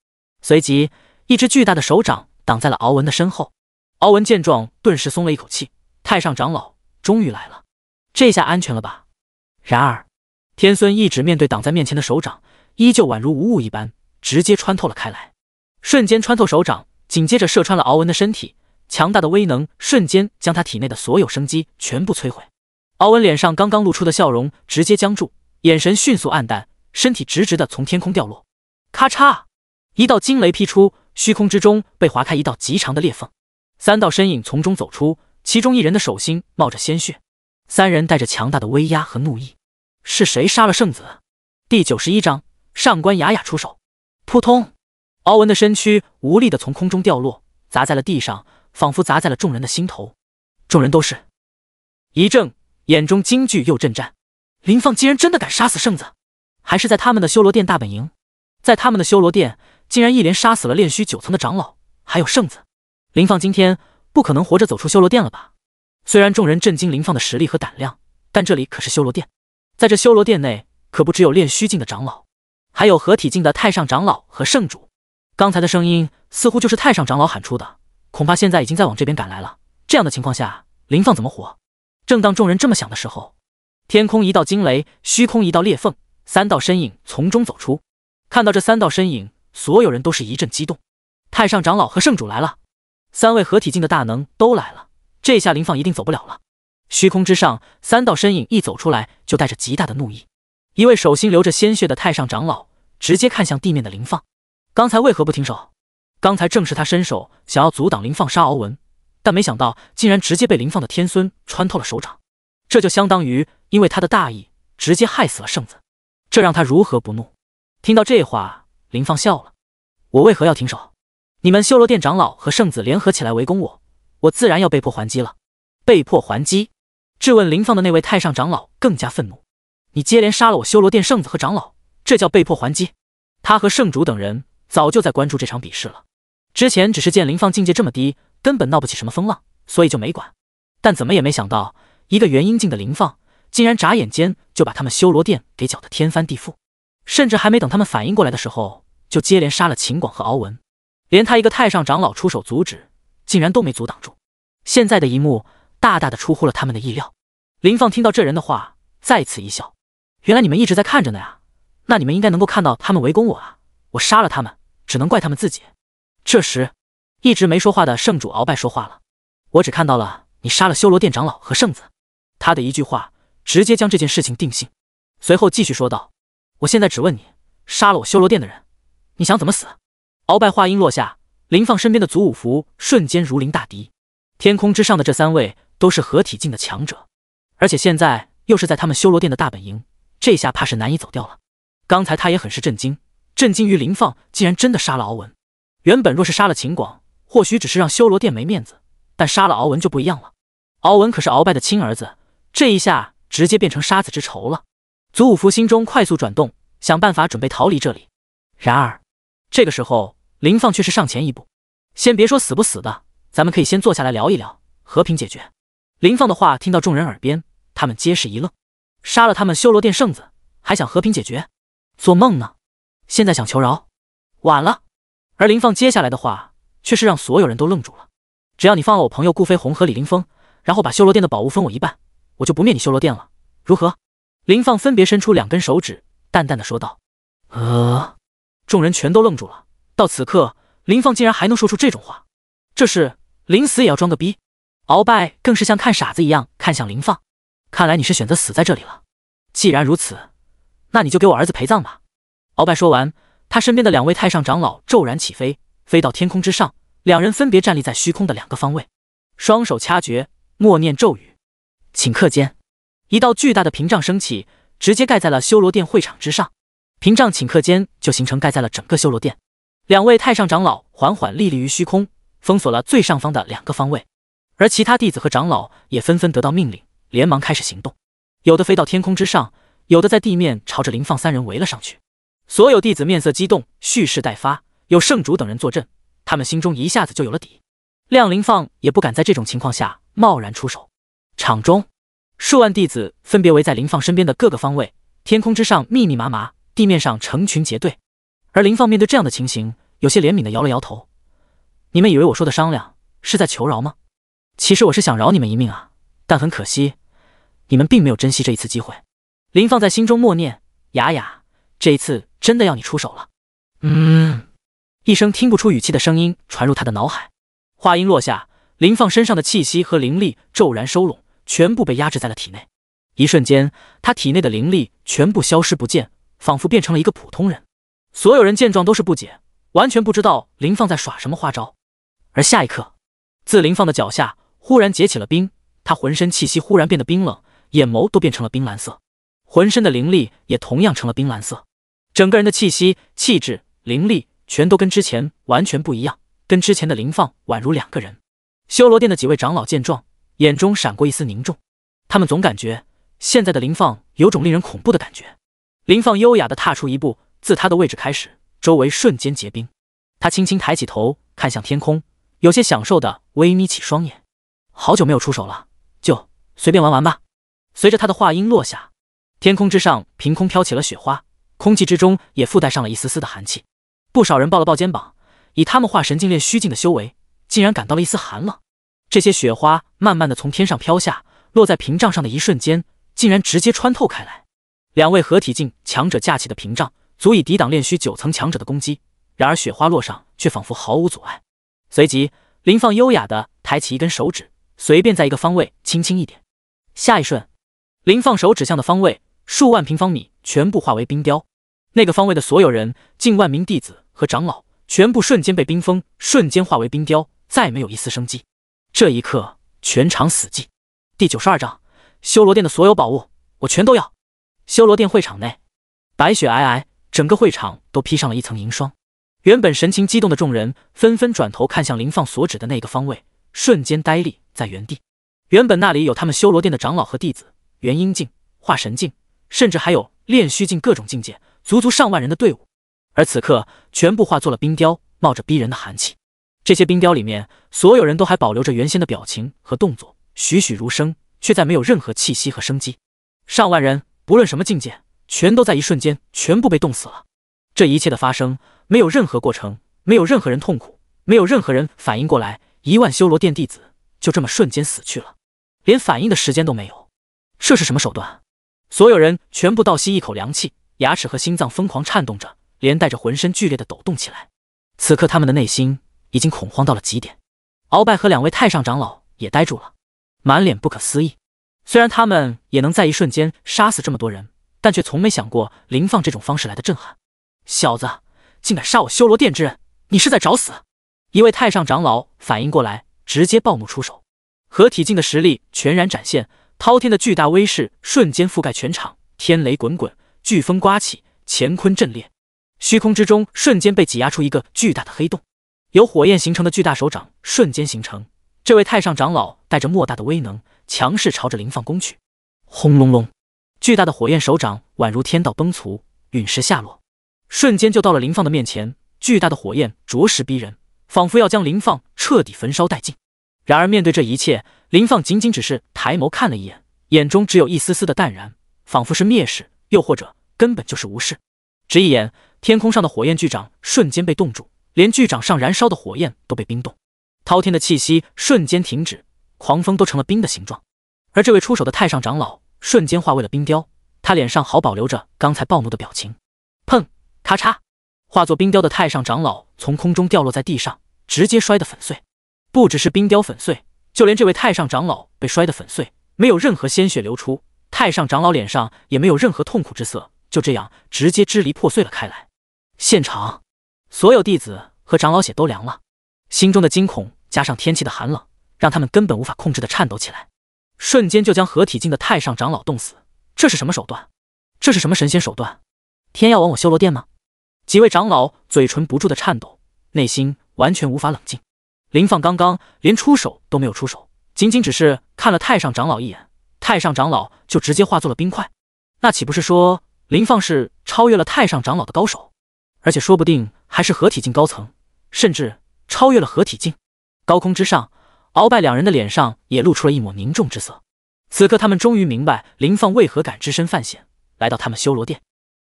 随即，一只巨大的手掌挡在了敖文的身后。敖文见状，顿时松了一口气。太上长老终于来了，这下安全了吧？然而，天孙一指面对挡在面前的手掌，依旧宛如无物一般，直接穿透了开来，瞬间穿透手掌，紧接着射穿了敖文的身体，强大的威能瞬间将他体内的所有生机全部摧毁。敖文脸上刚刚露出的笑容直接僵住，眼神迅速暗淡，身体直直的从天空掉落。咔嚓，一道惊雷劈出，虚空之中被划开一道极长的裂缝，三道身影从中走出。其中一人的手心冒着鲜血，三人带着强大的威压和怒意。是谁杀了圣子？第九十一章：上官雅雅出手。扑通！敖文的身躯无力的从空中掉落，砸在了地上，仿佛砸在了众人的心头。众人都是一怔，眼中惊惧又震颤。林放竟然真的敢杀死圣子，还是在他们的修罗殿大本营，在他们的修罗殿，竟然一连杀死了炼虚九层的长老，还有圣子。林放今天。不可能活着走出修罗殿了吧？虽然众人震惊林放的实力和胆量，但这里可是修罗殿，在这修罗殿内可不只有炼虚境的长老，还有合体境的太上长老和圣主。刚才的声音似乎就是太上长老喊出的，恐怕现在已经在往这边赶来了。这样的情况下，林放怎么活？正当众人这么想的时候，天空一道惊雷，虚空一道裂缝，三道身影从中走出。看到这三道身影，所有人都是一阵激动。太上长老和圣主来了。三位合体境的大能都来了，这下林放一定走不了了。虚空之上，三道身影一走出来，就带着极大的怒意。一位手心流着鲜血的太上长老直接看向地面的林放：“刚才为何不停手？刚才正是他伸手想要阻挡林放杀敖文，但没想到竟然直接被林放的天孙穿透了手掌，这就相当于因为他的大意，直接害死了圣子。这让他如何不怒？”听到这话，林放笑了：“我为何要停手？”你们修罗殿长老和圣子联合起来围攻我，我自然要被迫还击了。被迫还击？质问林放的那位太上长老更加愤怒。你接连杀了我修罗殿圣子和长老，这叫被迫还击？他和圣主等人早就在关注这场比试了，之前只是见林放境界这么低，根本闹不起什么风浪，所以就没管。但怎么也没想到，一个元婴境的林放，竟然眨眼间就把他们修罗殿给搅得天翻地覆，甚至还没等他们反应过来的时候，就接连杀了秦广和敖文。连他一个太上长老出手阻止，竟然都没阻挡住。现在的一幕，大大的出乎了他们的意料。林放听到这人的话，再次一笑：“原来你们一直在看着呢呀？那你们应该能够看到他们围攻我啊！我杀了他们，只能怪他们自己。”这时，一直没说话的圣主鳌拜说话了：“我只看到了你杀了修罗殿长老和圣子。”他的一句话，直接将这件事情定性。随后继续说道：“我现在只问你，杀了我修罗殿的人，你想怎么死？”鳌拜话音落下，林放身边的祖武福瞬间如临大敌。天空之上的这三位都是合体境的强者，而且现在又是在他们修罗殿的大本营，这下怕是难以走掉了。刚才他也很是震惊，震惊于林放竟然真的杀了敖文。原本若是杀了秦广，或许只是让修罗殿没面子，但杀了敖文就不一样了。敖文可是鳌拜的亲儿子，这一下直接变成杀子之仇了。祖武福心中快速转动，想办法准备逃离这里。然而。这个时候，林放却是上前一步，先别说死不死的，咱们可以先坐下来聊一聊，和平解决。林放的话听到众人耳边，他们皆是一愣：杀了他们修罗殿圣子，还想和平解决？做梦呢！现在想求饶？晚了。而林放接下来的话却是让所有人都愣住了：只要你放了我朋友顾飞鸿和李林峰，然后把修罗殿的宝物分我一半，我就不灭你修罗殿了，如何？林放分别伸出两根手指，淡淡的说道：“呃。”众人全都愣住了。到此刻，林放竟然还能说出这种话，这是临死也要装个逼？鳌拜更是像看傻子一样看向林放。看来你是选择死在这里了。既然如此，那你就给我儿子陪葬吧。鳌拜说完，他身边的两位太上长老骤然起飞，飞到天空之上，两人分别站立在虚空的两个方位，双手掐诀，默念咒语。顷刻间，一道巨大的屏障升起，直接盖在了修罗殿会场之上。屏障顷刻间就形成，盖在了整个修罗殿。两位太上长老缓缓立立于虚空，封锁了最上方的两个方位，而其他弟子和长老也纷纷得到命令，连忙开始行动。有的飞到天空之上，有的在地面朝着林放三人围了上去。所有弟子面色激动，蓄势待发。有圣主等人坐镇，他们心中一下子就有了底。亮林放也不敢在这种情况下贸然出手。场中数万弟子分别围在林放身边的各个方位，天空之上密密麻麻。地面上成群结队，而林放面对这样的情形，有些怜悯的摇了摇头。你们以为我说的商量是在求饶吗？其实我是想饶你们一命啊，但很可惜，你们并没有珍惜这一次机会。林放在心中默念：“雅雅，这一次真的要你出手了。”嗯，一声听不出语气的声音传入他的脑海。话音落下，林放身上的气息和灵力骤然收拢，全部被压制在了体内。一瞬间，他体内的灵力全部消失不见。仿佛变成了一个普通人，所有人见状都是不解，完全不知道林放在耍什么花招。而下一刻，自林放的脚下忽然结起了冰，他浑身气息忽然变得冰冷，眼眸都变成了冰蓝色，浑身的灵力也同样成了冰蓝色，整个人的气息、气质、灵力全都跟之前完全不一样，跟之前的林放宛如两个人。修罗殿的几位长老见状，眼中闪过一丝凝重，他们总感觉现在的林放有种令人恐怖的感觉。林放优雅地踏出一步，自他的位置开始，周围瞬间结冰。他轻轻抬起头，看向天空，有些享受的微眯起双眼。好久没有出手了，就随便玩玩吧。随着他的话音落下，天空之上凭空飘起了雪花，空气之中也附带上了一丝丝的寒气。不少人抱了抱肩膀，以他们化神境练虚境的修为，竟然感到了一丝寒冷。这些雪花慢慢的从天上飘下，落在屏障上的一瞬间，竟然直接穿透开来。两位合体境强者架起的屏障，足以抵挡炼虚九层强者的攻击。然而雪花落上，却仿佛毫无阻碍。随即，林放优雅的抬起一根手指，随便在一个方位轻轻一点。下一瞬，林放手指向的方位，数万平方米全部化为冰雕。那个方位的所有人，近万名弟子和长老，全部瞬间被冰封，瞬间化为冰雕，再没有一丝生机。这一刻，全场死寂。第九十二章，修罗殿的所有宝物，我全都要。修罗殿会场内，白雪皑皑，整个会场都披上了一层银霜。原本神情激动的众人，纷纷转头看向林放所指的那个方位，瞬间呆立在原地。原本那里有他们修罗殿的长老和弟子，元婴境、化神境，甚至还有炼虚境，各种境界，足足上万人的队伍，而此刻全部化作了冰雕，冒着逼人的寒气。这些冰雕里面，所有人都还保留着原先的表情和动作，栩栩如生，却再没有任何气息和生机。上万人。不论什么境界，全都在一瞬间全部被冻死了。这一切的发生没有任何过程，没有任何人痛苦，没有任何人反应过来。一万修罗殿弟子就这么瞬间死去了，连反应的时间都没有。这是什么手段？所有人全部倒吸一口凉气，牙齿和心脏疯狂颤动着，连带着浑身剧烈的抖动起来。此刻他们的内心已经恐慌到了极点。鳌拜和两位太上长老也呆住了，满脸不可思议。虽然他们也能在一瞬间杀死这么多人，但却从没想过林放这种方式来的震撼。小子，竟敢杀我修罗殿之人，你是在找死！一位太上长老反应过来，直接暴怒出手，合体境的实力全然展现，滔天的巨大威势瞬间覆盖全场，天雷滚滚，飓风刮起，乾坤震裂，虚空之中瞬间被挤压出一个巨大的黑洞，由火焰形成的巨大手掌瞬间形成。这位太上长老带着莫大的威能。强势朝着林放攻去，轰隆隆，巨大的火焰手掌宛如天道崩殂，陨石下落，瞬间就到了林放的面前。巨大的火焰着实逼人，仿佛要将林放彻底焚烧殆尽。然而面对这一切，林放仅仅只是抬眸看了一眼，眼中只有一丝丝的淡然，仿佛是蔑视，又或者根本就是无视。只一眼，天空上的火焰巨掌瞬间被冻住，连巨掌上燃烧的火焰都被冰冻，滔天的气息瞬间停止。狂风都成了冰的形状，而这位出手的太上长老瞬间化为了冰雕，他脸上好保留着刚才暴怒的表情。砰，咔嚓，化作冰雕的太上长老从空中掉落在地上，直接摔得粉碎。不只是冰雕粉碎，就连这位太上长老被摔得粉碎，没有任何鲜血流出，太上长老脸上也没有任何痛苦之色，就这样直接支离破碎了开来。现场所有弟子和长老血都凉了，心中的惊恐加上天气的寒冷。让他们根本无法控制的颤抖起来，瞬间就将合体境的太上长老冻死。这是什么手段？这是什么神仙手段？天要亡我修罗殿吗？几位长老嘴唇不住的颤抖，内心完全无法冷静。林放刚刚连出手都没有出手，仅仅只是看了太上长老一眼，太上长老就直接化作了冰块。那岂不是说林放是超越了太上长老的高手？而且说不定还是合体境高层，甚至超越了合体境。高空之上。鳌拜两人的脸上也露出了一抹凝重之色。此刻，他们终于明白林放为何敢只身犯险来到他们修罗殿，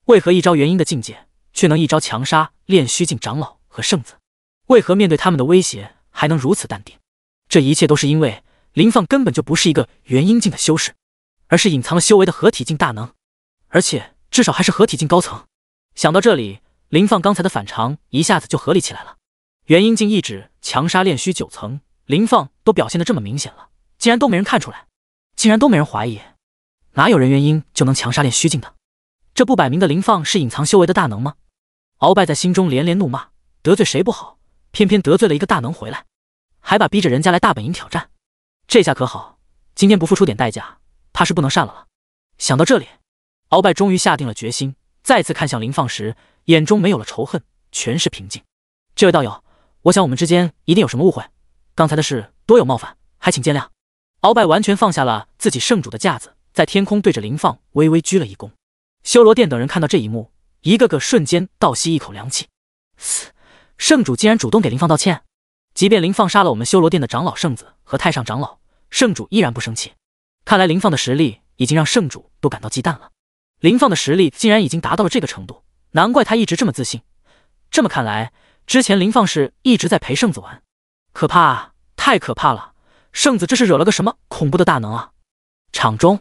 为何一招元婴的境界却能一招强杀炼虚境长老和圣子，为何面对他们的威胁还能如此淡定。这一切都是因为林放根本就不是一个元婴境的修士，而是隐藏了修为的合体境大能，而且至少还是合体境高层。想到这里，林放刚才的反常一下子就合理起来了。元婴境一指强杀炼虚九层，林放。我表现得这么明显了，竟然都没人看出来，竟然都没人怀疑，哪有人元婴就能强杀练虚境的？这不摆明的林放是隐藏修为的大能吗？鳌拜在心中连连怒骂，得罪谁不好，偏偏得罪了一个大能回来，还把逼着人家来大本营挑战，这下可好，今天不付出点代价，怕是不能善了了。想到这里，鳌拜终于下定了决心，再次看向林放时，眼中没有了仇恨，全是平静。这位道友，我想我们之间一定有什么误会。刚才的事多有冒犯，还请见谅。鳌拜完全放下了自己圣主的架子，在天空对着林放微微鞠了一躬。修罗殿等人看到这一幕，一个个瞬间倒吸一口凉气。圣主竟然主动给林放道歉，即便林放杀了我们修罗殿的长老圣子和太上长老，圣主依然不生气。看来林放的实力已经让圣主都感到忌惮了。林放的实力竟然已经达到了这个程度，难怪他一直这么自信。这么看来，之前林放是一直在陪圣子玩。可怕，太可怕了！圣子这是惹了个什么恐怖的大能啊？场中，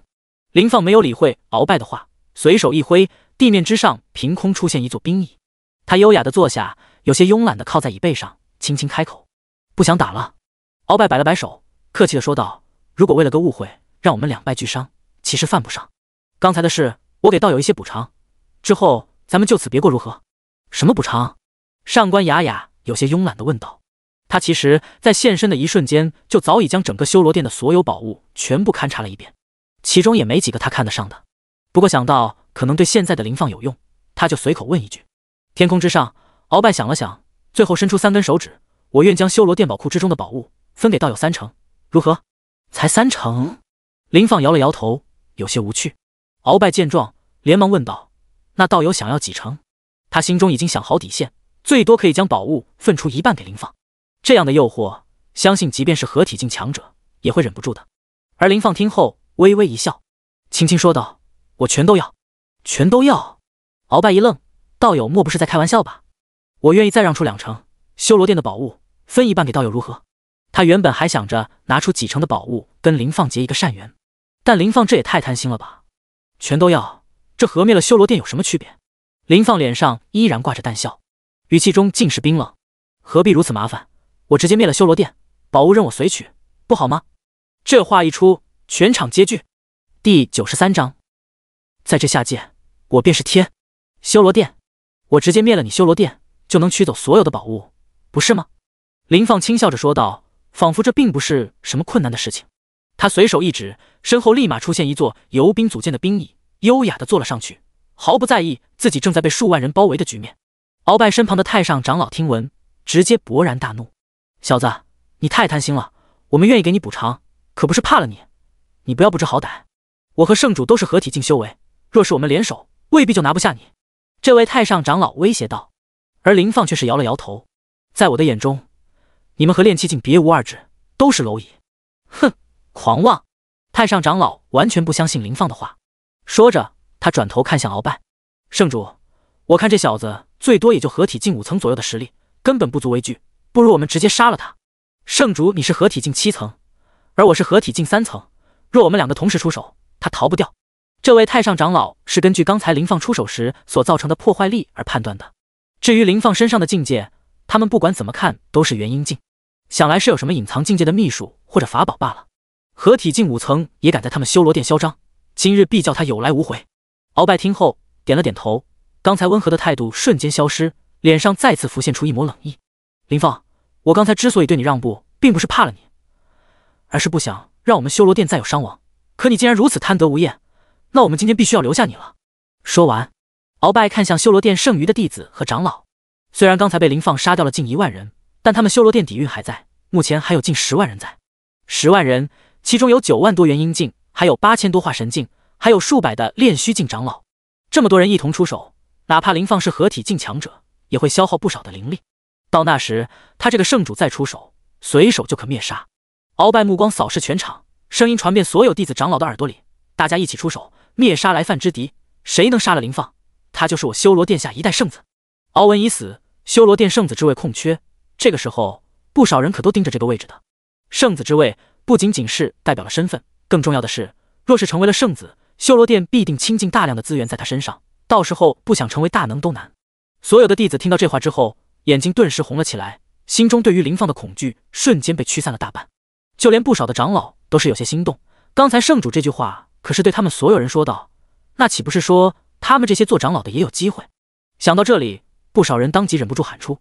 林放没有理会鳌拜的话，随手一挥，地面之上凭空出现一座冰椅。他优雅的坐下，有些慵懒的靠在椅背上，轻轻开口：“不想打了。”鳌拜摆了摆手，客气的说道：“如果为了个误会让我们两败俱伤，其实犯不上。刚才的事，我给道友一些补偿，之后咱们就此别过如何？”“什么补偿？”上官雅雅有些慵懒的问道。他其实，在现身的一瞬间，就早已将整个修罗殿的所有宝物全部勘察了一遍，其中也没几个他看得上的。不过想到可能对现在的林放有用，他就随口问一句：“天空之上，鳌拜想了想，最后伸出三根手指：‘我愿将修罗殿宝库之中的宝物分给道友三成，如何？’才三成。”林放摇了摇头，有些无趣。鳌拜见状，连忙问道：“那道友想要几成？”他心中已经想好底线，最多可以将宝物分出一半给林放。这样的诱惑，相信即便是合体境强者也会忍不住的。而林放听后微微一笑，轻轻说道：“我全都要，全都要。”鳌拜一愣：“道友莫不是在开玩笑吧？我愿意再让出两成修罗殿的宝物，分一半给道友，如何？”他原本还想着拿出几成的宝物跟林放结一个善缘，但林放这也太贪心了吧！全都要，这和灭了修罗殿有什么区别？林放脸上依然挂着淡笑，语气中尽是冰冷：“何必如此麻烦？”我直接灭了修罗殿，宝物任我随取，不好吗？这话一出，全场皆惧。第九十三章，在这下界，我便是天。修罗殿，我直接灭了你修罗殿，就能取走所有的宝物，不是吗？林放轻笑着说道，仿佛这并不是什么困难的事情。他随手一指，身后立马出现一座由兵组建的兵椅，优雅的坐了上去，毫不在意自己正在被数万人包围的局面。鳌拜身旁的太上长老听闻，直接勃然大怒。小子，你太贪心了。我们愿意给你补偿，可不是怕了你。你不要不知好歹。我和圣主都是合体境修为，若是我们联手，未必就拿不下你。这位太上长老威胁道。而林放却是摇了摇头，在我的眼中，你们和炼气境别无二致，都是蝼蚁。哼，狂妄！太上长老完全不相信林放的话，说着，他转头看向鳌拜。圣主，我看这小子最多也就合体境五层左右的实力，根本不足为惧。不如我们直接杀了他。圣主，你是合体境七层，而我是合体境三层。若我们两个同时出手，他逃不掉。这位太上长老是根据刚才林放出手时所造成的破坏力而判断的。至于林放身上的境界，他们不管怎么看都是元婴境，想来是有什么隐藏境界的秘术或者法宝罢了。合体境五层也敢在他们修罗殿嚣张，今日必叫他有来无回。鳌拜听后点了点头，刚才温和的态度瞬间消失，脸上再次浮现出一抹冷意。林放，我刚才之所以对你让步，并不是怕了你，而是不想让我们修罗殿再有伤亡。可你竟然如此贪得无厌，那我们今天必须要留下你了。说完，鳌拜看向修罗殿剩余的弟子和长老。虽然刚才被林放杀掉了近一万人，但他们修罗殿底蕴还在，目前还有近十万人在。十万人，其中有九万多元婴境，还有八千多化神境，还有数百的炼虚境长老。这么多人一同出手，哪怕林放是合体境强者，也会消耗不少的灵力。到那时，他这个圣主再出手，随手就可灭杀。鳌拜目光扫视全场，声音传遍所有弟子长老的耳朵里：“大家一起出手，灭杀来犯之敌。谁能杀了林放？他就是我修罗殿下一代圣子。敖文已死，修罗殿圣子之位空缺。这个时候，不少人可都盯着这个位置的圣子之位。不仅仅是代表了身份，更重要的是，若是成为了圣子，修罗殿必定倾尽大量的资源在他身上。到时候，不想成为大能都难。”所有的弟子听到这话之后。眼睛顿时红了起来，心中对于林放的恐惧瞬间被驱散了大半，就连不少的长老都是有些心动。刚才圣主这句话可是对他们所有人说道，那岂不是说他们这些做长老的也有机会？想到这里，不少人当即忍不住喊出：“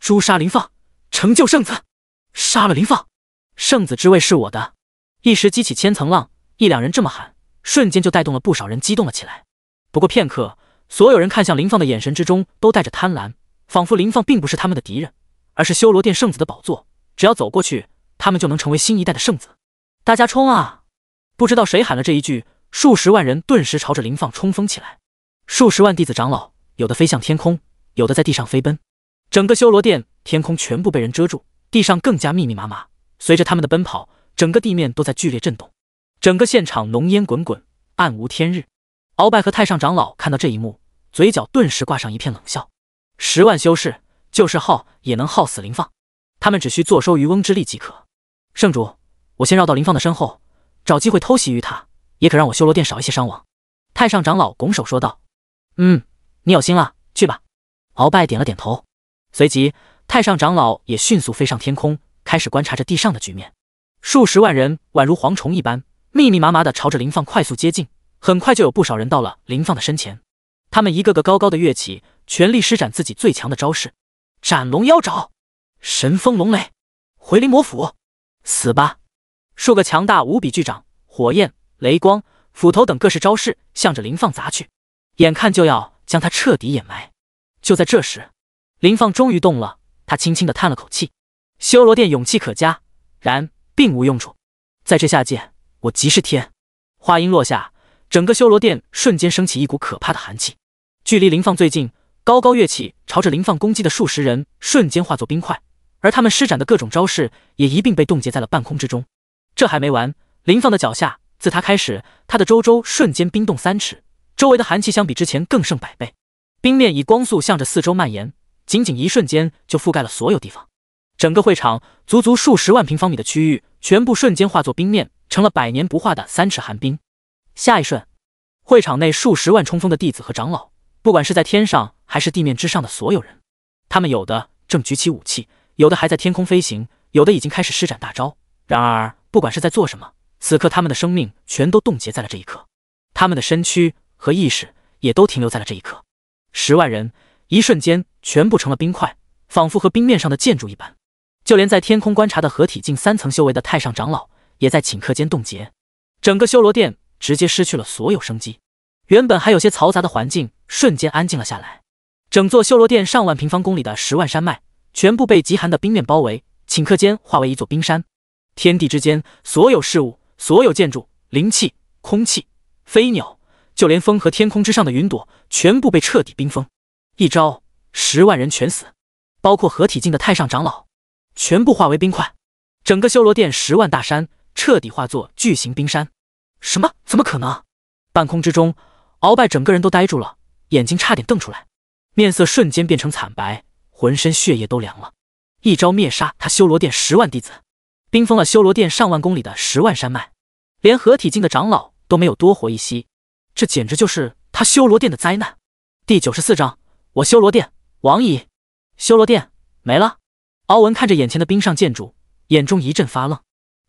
诛杀林放，成就圣子，杀了林放，圣子之位是我的！”一时激起千层浪，一两人这么喊，瞬间就带动了不少人激动了起来。不过片刻，所有人看向林放的眼神之中都带着贪婪。仿佛林放并不是他们的敌人，而是修罗殿圣子的宝座。只要走过去，他们就能成为新一代的圣子。大家冲啊！不知道谁喊了这一句，数十万人顿时朝着林放冲锋起来。数十万弟子长老，有的飞向天空，有的在地上飞奔。整个修罗殿天空全部被人遮住，地上更加密密麻麻。随着他们的奔跑，整个地面都在剧烈震动。整个现场浓烟滚滚，暗无天日。鳌拜和太上长老看到这一幕，嘴角顿时挂上一片冷笑。十万修士就是耗也能耗死林放，他们只需坐收渔翁之利即可。圣主，我先绕到林放的身后，找机会偷袭于他，也可让我修罗殿少一些伤亡。太上长老拱手说道：“嗯，你有心了，去吧。”鳌拜点了点头，随即太上长老也迅速飞上天空，开始观察着地上的局面。数十万人宛如蝗虫一般，密密麻麻的朝着林放快速接近，很快就有不少人到了林放的身前。他们一个个高高的跃起，全力施展自己最强的招式：斩龙妖爪、神风龙雷、回灵魔斧。死吧！数个强大无比巨掌、火焰、雷光、斧头等各式招式，向着林放砸去，眼看就要将他彻底掩埋。就在这时，林放终于动了。他轻轻地叹了口气：“修罗殿勇气可嘉，然并无用处。在这下界，我即是天。”话音落下，整个修罗殿瞬间升起一股可怕的寒气。距离林放最近，高高跃起，朝着林放攻击的数十人瞬间化作冰块，而他们施展的各种招式也一并被冻结在了半空之中。这还没完，林放的脚下，自他开始，他的周周瞬间冰冻三尺，周围的寒气相比之前更胜百倍，冰面以光速向着四周蔓延，仅仅一瞬间就覆盖了所有地方。整个会场足足数十万平方米的区域全部瞬间化作冰面，成了百年不化的三尺寒冰。下一瞬，会场内数十万冲锋的弟子和长老。不管是在天上还是地面之上的所有人，他们有的正举起武器，有的还在天空飞行，有的已经开始施展大招。然而，不管是在做什么，此刻他们的生命全都冻结在了这一刻，他们的身躯和意识也都停留在了这一刻。十万人一瞬间全部成了冰块，仿佛和冰面上的建筑一般。就连在天空观察的合体近三层修为的太上长老，也在顷刻间冻结。整个修罗殿直接失去了所有生机，原本还有些嘈杂的环境。瞬间安静了下来，整座修罗殿上万平方公里的十万山脉全部被极寒的冰面包围，顷刻间化为一座冰山。天地之间，所有事物、所有建筑、灵气、空气、飞鸟，就连风和天空之上的云朵，全部被彻底冰封。一招，十万人全死，包括合体境的太上长老，全部化为冰块。整个修罗殿十万大山彻底化作巨型冰山。什么？怎么可能？半空之中，鳌拜整个人都呆住了。眼睛差点瞪出来，面色瞬间变成惨白，浑身血液都凉了。一招灭杀他修罗殿十万弟子，冰封了修罗殿上万公里的十万山脉，连合体境的长老都没有多活一息。这简直就是他修罗殿的灾难。第九十四章，我修罗殿王乙，修罗殿没了。敖文看着眼前的冰上建筑，眼中一阵发愣。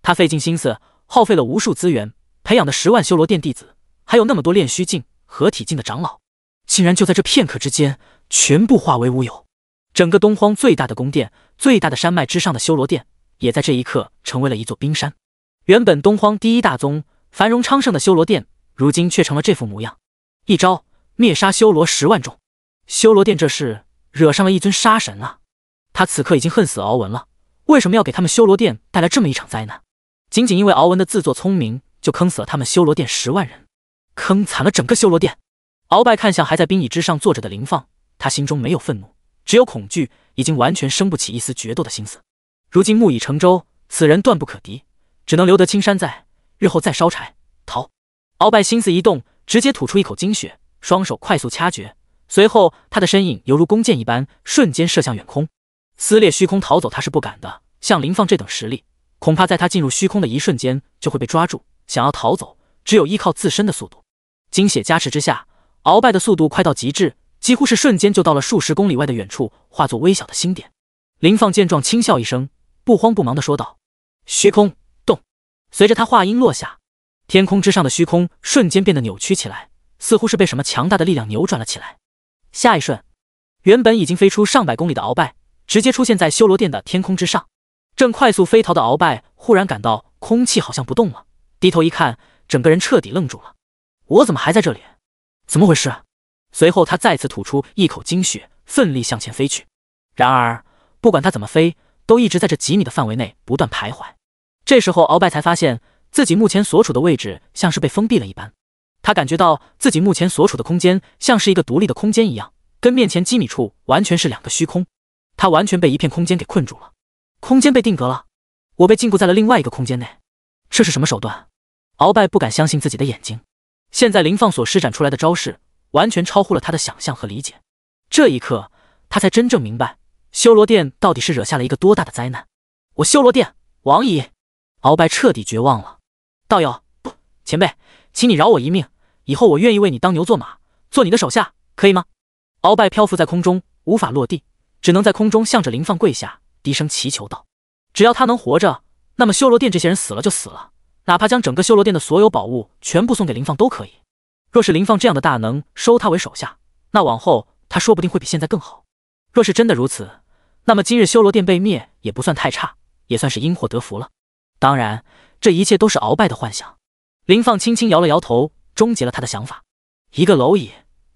他费尽心思，耗费了无数资源培养的十万修罗殿弟子，还有那么多炼虚境、合体境的长老。竟然就在这片刻之间，全部化为乌有。整个东荒最大的宫殿、最大的山脉之上的修罗殿，也在这一刻成为了一座冰山。原本东荒第一大宗、繁荣昌盛的修罗殿，如今却成了这副模样。一招灭杀修罗十万众，修罗殿这事惹上了一尊杀神啊！他此刻已经恨死敖文了，为什么要给他们修罗殿带来这么一场灾难？仅仅因为敖文的自作聪明，就坑死了他们修罗殿十万人，坑惨了整个修罗殿。鳌拜看向还在冰椅之上坐着的林放，他心中没有愤怒，只有恐惧，已经完全生不起一丝决斗的心思。如今木已成舟，此人断不可敌，只能留得青山在，日后再烧柴逃。鳌拜心思一动，直接吐出一口精血，双手快速掐诀，随后他的身影犹如弓箭一般，瞬间射向远空，撕裂虚空逃走。他是不敢的，像林放这等实力，恐怕在他进入虚空的一瞬间就会被抓住。想要逃走，只有依靠自身的速度，精血加持之下。鳌拜的速度快到极致，几乎是瞬间就到了数十公里外的远处，化作微小的星点。林放见状，轻笑一声，不慌不忙的说道：“虚空动。”随着他话音落下，天空之上的虚空瞬间变得扭曲起来，似乎是被什么强大的力量扭转了起来。下一瞬，原本已经飞出上百公里的鳌拜，直接出现在修罗殿的天空之上。正快速飞逃的鳌拜，忽然感到空气好像不动了，低头一看，整个人彻底愣住了：“我怎么还在这里？”怎么回事？随后他再次吐出一口精血，奋力向前飞去。然而，不管他怎么飞，都一直在这几米的范围内不断徘徊。这时候，鳌拜才发现自己目前所处的位置像是被封闭了一般。他感觉到自己目前所处的空间像是一个独立的空间一样，跟面前几米处完全是两个虚空。他完全被一片空间给困住了，空间被定格了，我被禁锢在了另外一个空间内。这是什么手段？鳌拜不敢相信自己的眼睛。现在林放所施展出来的招式，完全超乎了他的想象和理解。这一刻，他才真正明白修罗殿到底是惹下了一个多大的灾难。我修罗殿王仪，鳌拜彻底绝望了。道友不，前辈，请你饶我一命，以后我愿意为你当牛做马，做你的手下，可以吗？鳌拜漂浮在空中，无法落地，只能在空中向着林放跪下，低声祈求道：“只要他能活着，那么修罗殿这些人死了就死了。”哪怕将整个修罗殿的所有宝物全部送给林放都可以。若是林放这样的大能收他为手下，那往后他说不定会比现在更好。若是真的如此，那么今日修罗殿被灭也不算太差，也算是因祸得福了。当然，这一切都是鳌拜的幻想。林放轻轻摇了摇头，终结了他的想法。一个蝼蚁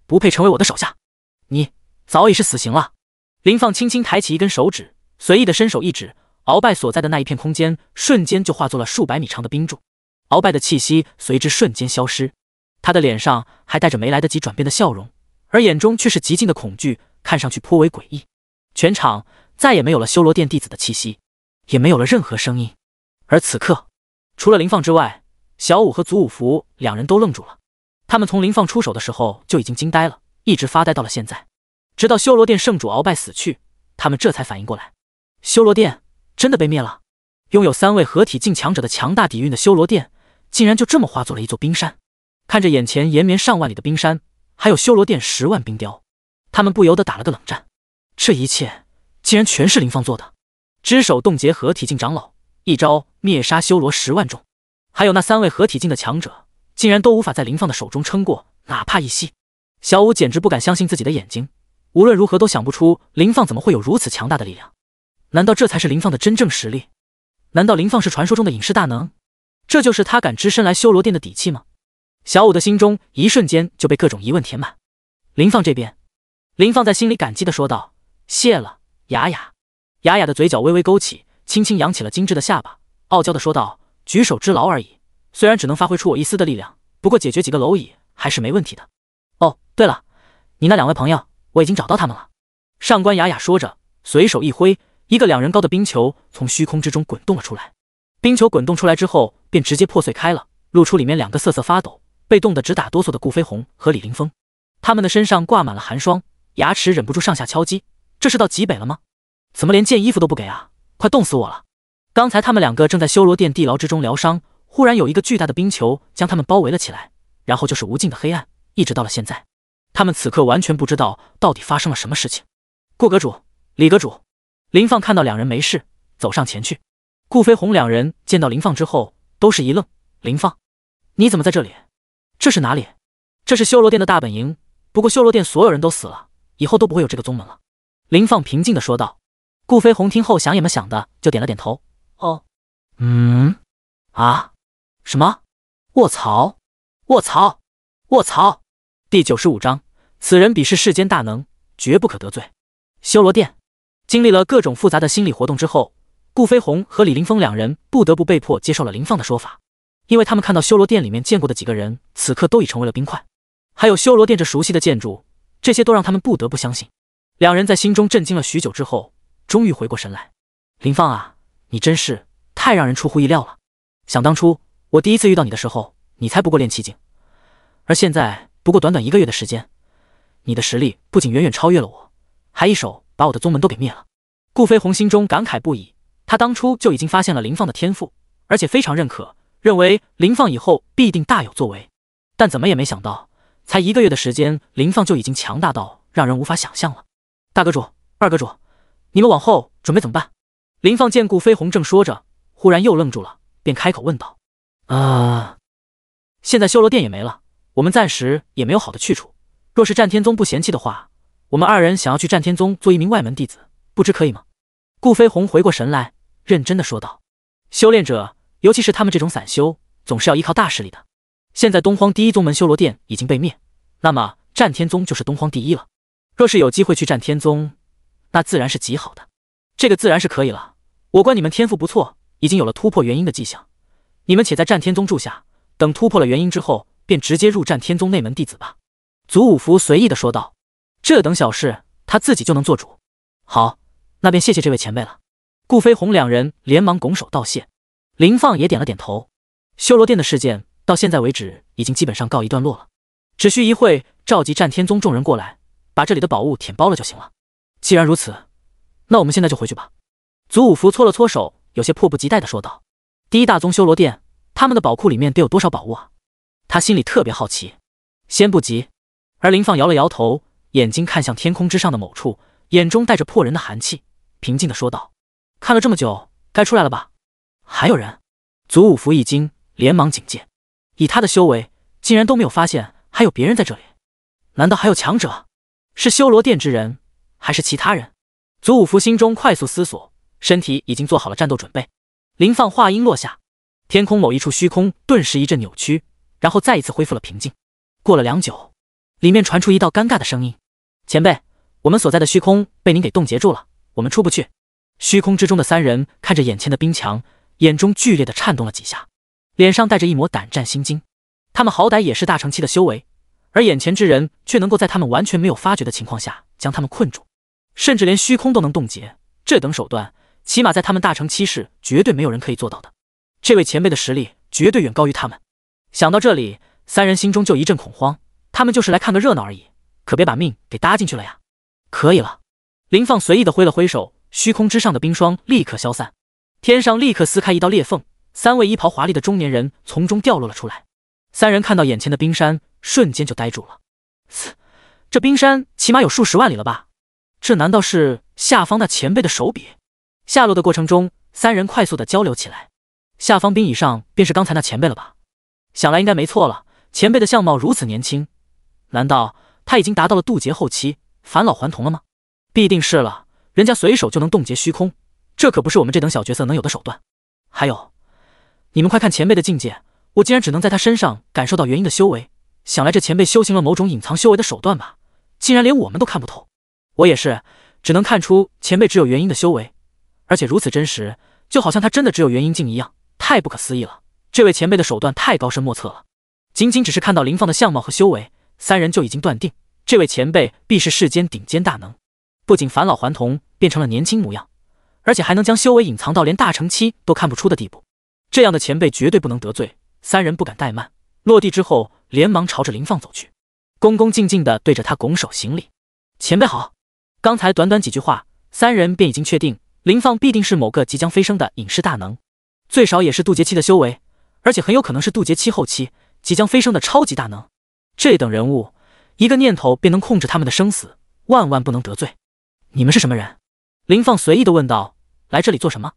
不配成为我的手下，你早已是死刑了。林放轻轻抬起一根手指，随意的伸手一指。鳌拜所在的那一片空间，瞬间就化作了数百米长的冰柱，鳌拜的气息随之瞬间消失，他的脸上还带着没来得及转变的笑容，而眼中却是极尽的恐惧，看上去颇为诡异。全场再也没有了修罗殿弟子的气息，也没有了任何声音。而此刻，除了林放之外，小五和祖五福两人都愣住了。他们从林放出手的时候就已经惊呆了，一直发呆到了现在，直到修罗殿圣主鳌拜死去，他们这才反应过来，修罗殿。真的被灭了！拥有三位合体境强者的强大底蕴的修罗殿，竟然就这么化作了一座冰山。看着眼前延绵上万里的冰山，还有修罗殿十万冰雕，他们不由得打了个冷战。这一切竟然全是林放做的！只手冻结合体境长老，一招灭杀修罗十万众，还有那三位合体境的强者，竟然都无法在林放的手中撑过哪怕一息。小五简直不敢相信自己的眼睛，无论如何都想不出林放怎么会有如此强大的力量。难道这才是林放的真正实力？难道林放是传说中的隐世大能？这就是他敢只身来修罗殿的底气吗？小五的心中一瞬间就被各种疑问填满。林放这边，林放在心里感激的说道：“谢了，雅雅。”雅雅的嘴角微微勾起，轻轻扬起了精致的下巴，傲娇的说道：“举手之劳而已，虽然只能发挥出我一丝的力量，不过解决几个蝼蚁还是没问题的。哦，对了，你那两位朋友我已经找到他们了。”上官雅雅说着，随手一挥。一个两人高的冰球从虚空之中滚动了出来，冰球滚动出来之后便直接破碎开了，露出里面两个瑟瑟发抖、被冻得直打哆嗦的顾飞鸿和李林峰，他们的身上挂满了寒霜，牙齿忍不住上下敲击。这是到极北了吗？怎么连件衣服都不给啊！快冻死我了！刚才他们两个正在修罗殿地牢之中疗伤，忽然有一个巨大的冰球将他们包围了起来，然后就是无尽的黑暗，一直到了现在，他们此刻完全不知道到底发生了什么事情。顾阁主，李阁主。林放看到两人没事，走上前去。顾飞鸿两人见到林放之后，都是一愣：“林放，你怎么在这里？这是哪里？这是修罗殿的大本营。不过修罗殿所有人都死了，以后都不会有这个宗门了。”林放平静的说道。顾飞鸿听后想也没想的就点了点头：“哦，嗯，啊，什么？卧槽！卧槽！卧槽！”第九十五章：此人比视世间大能，绝不可得罪。修罗殿。经历了各种复杂的心理活动之后，顾飞鸿和李林峰两人不得不被迫接受了林放的说法，因为他们看到修罗殿里面见过的几个人，此刻都已成为了冰块，还有修罗殿这熟悉的建筑，这些都让他们不得不相信。两人在心中震惊了许久之后，终于回过神来。林放啊，你真是太让人出乎意料了！想当初我第一次遇到你的时候，你才不过练气境，而现在不过短短一个月的时间，你的实力不仅远远超越了我，还一手。把我的宗门都给灭了，顾飞鸿心中感慨不已。他当初就已经发现了林放的天赋，而且非常认可，认为林放以后必定大有作为。但怎么也没想到，才一个月的时间，林放就已经强大到让人无法想象了。大哥主、二阁主，你们往后准备怎么办？林放见顾飞鸿正说着，忽然又愣住了，便开口问道：“啊，现在修罗殿也没了，我们暂时也没有好的去处。若是战天宗不嫌弃的话……”我们二人想要去战天宗做一名外门弟子，不知可以吗？顾飞鸿回过神来，认真的说道：“修炼者，尤其是他们这种散修，总是要依靠大势力的。现在东荒第一宗门修罗殿已经被灭，那么战天宗就是东荒第一了。若是有机会去战天宗，那自然是极好的。这个自然是可以了。我观你们天赋不错，已经有了突破元婴的迹象。你们且在战天宗住下，等突破了元婴之后，便直接入战天宗内门弟子吧。”祖武福随意的说道。这等小事，他自己就能做主。好，那便谢谢这位前辈了。顾飞鸿两人连忙拱手道谢，林放也点了点头。修罗殿的事件到现在为止已经基本上告一段落了，只需一会召集战天宗众人过来，把这里的宝物舔包了就行了。既然如此，那我们现在就回去吧。祖武福搓了搓手，有些迫不及待地说道：“第一大宗修罗殿，他们的宝库里面得有多少宝物啊？他心里特别好奇。先不急。”而林放摇了摇头。眼睛看向天空之上的某处，眼中带着破人的寒气，平静的说道：“看了这么久，该出来了吧？还有人。”祖武福一惊，连忙警戒。以他的修为，竟然都没有发现还有别人在这里。难道还有强者？是修罗殿之人，还是其他人？祖武福心中快速思索，身体已经做好了战斗准备。林放话音落下，天空某一处虚空顿时一阵扭曲，然后再一次恢复了平静。过了良久，里面传出一道尴尬的声音。前辈，我们所在的虚空被您给冻结住了，我们出不去。虚空之中的三人看着眼前的冰墙，眼中剧烈的颤动了几下，脸上带着一抹胆战心惊。他们好歹也是大成期的修为，而眼前之人却能够在他们完全没有发觉的情况下将他们困住，甚至连虚空都能冻结，这等手段，起码在他们大成期是绝对没有人可以做到的。这位前辈的实力绝对远高于他们。想到这里，三人心中就一阵恐慌。他们就是来看个热闹而已。可别把命给搭进去了呀！可以了，林放随意的挥了挥手，虚空之上的冰霜立刻消散，天上立刻撕开一道裂缝，三位衣袍华丽的中年人从中掉落了出来。三人看到眼前的冰山，瞬间就呆住了。这冰山起码有数十万里了吧？这难道是下方那前辈的手笔？下落的过程中，三人快速的交流起来。下方冰以上便是刚才那前辈了吧？想来应该没错了。前辈的相貌如此年轻，难道？他已经达到了渡劫后期，返老还童了吗？必定是了，人家随手就能冻结虚空，这可不是我们这等小角色能有的手段。还有，你们快看前辈的境界，我竟然只能在他身上感受到元婴的修为，想来这前辈修行了某种隐藏修为的手段吧？竟然连我们都看不透。我也是，只能看出前辈只有元婴的修为，而且如此真实，就好像他真的只有元婴境一样，太不可思议了。这位前辈的手段太高深莫测了，仅仅只是看到林放的相貌和修为。三人就已经断定，这位前辈必是世间顶尖大能，不仅返老还童，变成了年轻模样，而且还能将修为隐藏到连大乘期都看不出的地步。这样的前辈绝对不能得罪，三人不敢怠慢，落地之后连忙朝着林放走去，恭恭敬敬地对着他拱手行礼：“前辈好。”刚才短短几句话，三人便已经确定，林放必定是某个即将飞升的隐世大能，最少也是渡劫期的修为，而且很有可能是渡劫期后期即将飞升的超级大能。这等人物，一个念头便能控制他们的生死，万万不能得罪。你们是什么人？林放随意的问道。来这里做什么？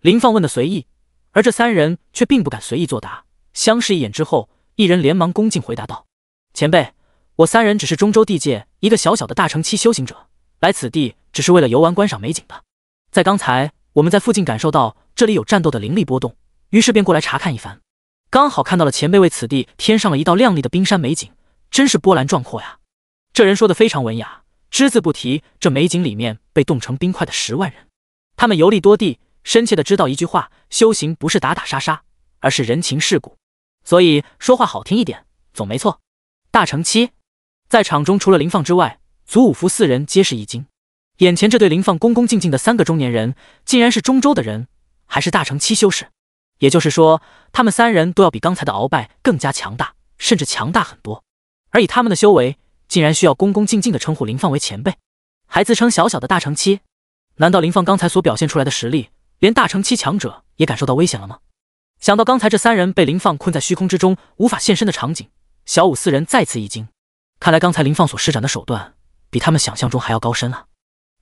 林放问的随意，而这三人却并不敢随意作答。相视一眼之后，一人连忙恭敬回答道：“前辈，我三人只是中州地界一个小小的大乘期修行者，来此地只是为了游玩观赏美景的。在刚才，我们在附近感受到这里有战斗的灵力波动，于是便过来查看一番，刚好看到了前辈为此地添上了一道亮丽的冰山美景。”真是波澜壮阔呀！这人说的非常文雅，只字不提这美景里面被冻成冰块的十万人。他们游历多地，深切的知道一句话：修行不是打打杀杀，而是人情世故。所以说话好听一点总没错。大乘期，在场中除了林放之外，祖五福四人皆是一惊。眼前这对林放恭恭敬敬的三个中年人，竟然是中州的人，还是大乘期修士。也就是说，他们三人都要比刚才的鳌拜更加强大，甚至强大很多。而以他们的修为，竟然需要恭恭敬敬的称呼林放为前辈，还自称小小的大成期？难道林放刚才所表现出来的实力，连大成期强者也感受到危险了吗？想到刚才这三人被林放困在虚空之中无法现身的场景，小五四人再次一惊。看来刚才林放所施展的手段，比他们想象中还要高深啊！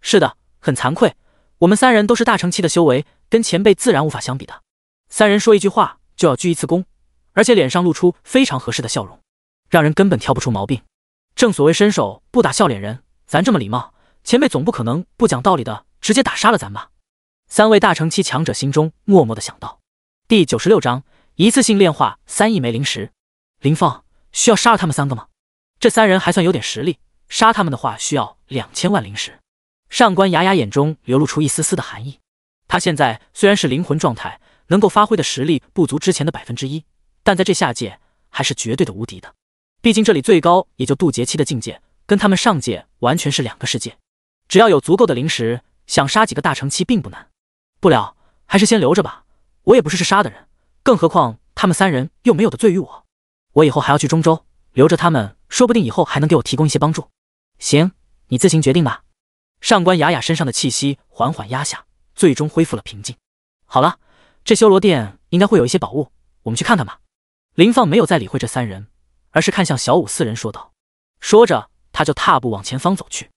是的，很惭愧，我们三人都是大成期的修为，跟前辈自然无法相比的。三人说一句话就要鞠一次躬，而且脸上露出非常合适的笑容。让人根本挑不出毛病。正所谓伸手不打笑脸人，咱这么礼貌，前辈总不可能不讲道理的直接打杀了咱吧？三位大乘期强者心中默默的想到。第九十六章一次性炼化三亿枚灵石，林放需要杀了他们三个吗？这三人还算有点实力，杀他们的话需要两千万灵石。上官雅雅眼中流露出一丝丝的寒意。她现在虽然是灵魂状态，能够发挥的实力不足之前的百分之一，但在这下界还是绝对的无敌的。毕竟这里最高也就渡劫期的境界，跟他们上界完全是两个世界。只要有足够的灵石，想杀几个大乘期并不难。不了，还是先留着吧。我也不是杀的人，更何况他们三人又没有得罪于我。我以后还要去中州，留着他们，说不定以后还能给我提供一些帮助。行，你自行决定吧。上官雅雅身上的气息缓缓压下，最终恢复了平静。好了，这修罗殿应该会有一些宝物，我们去看看吧。林放没有再理会这三人。而是看向小五四人说道，说着他就踏步往前方走去。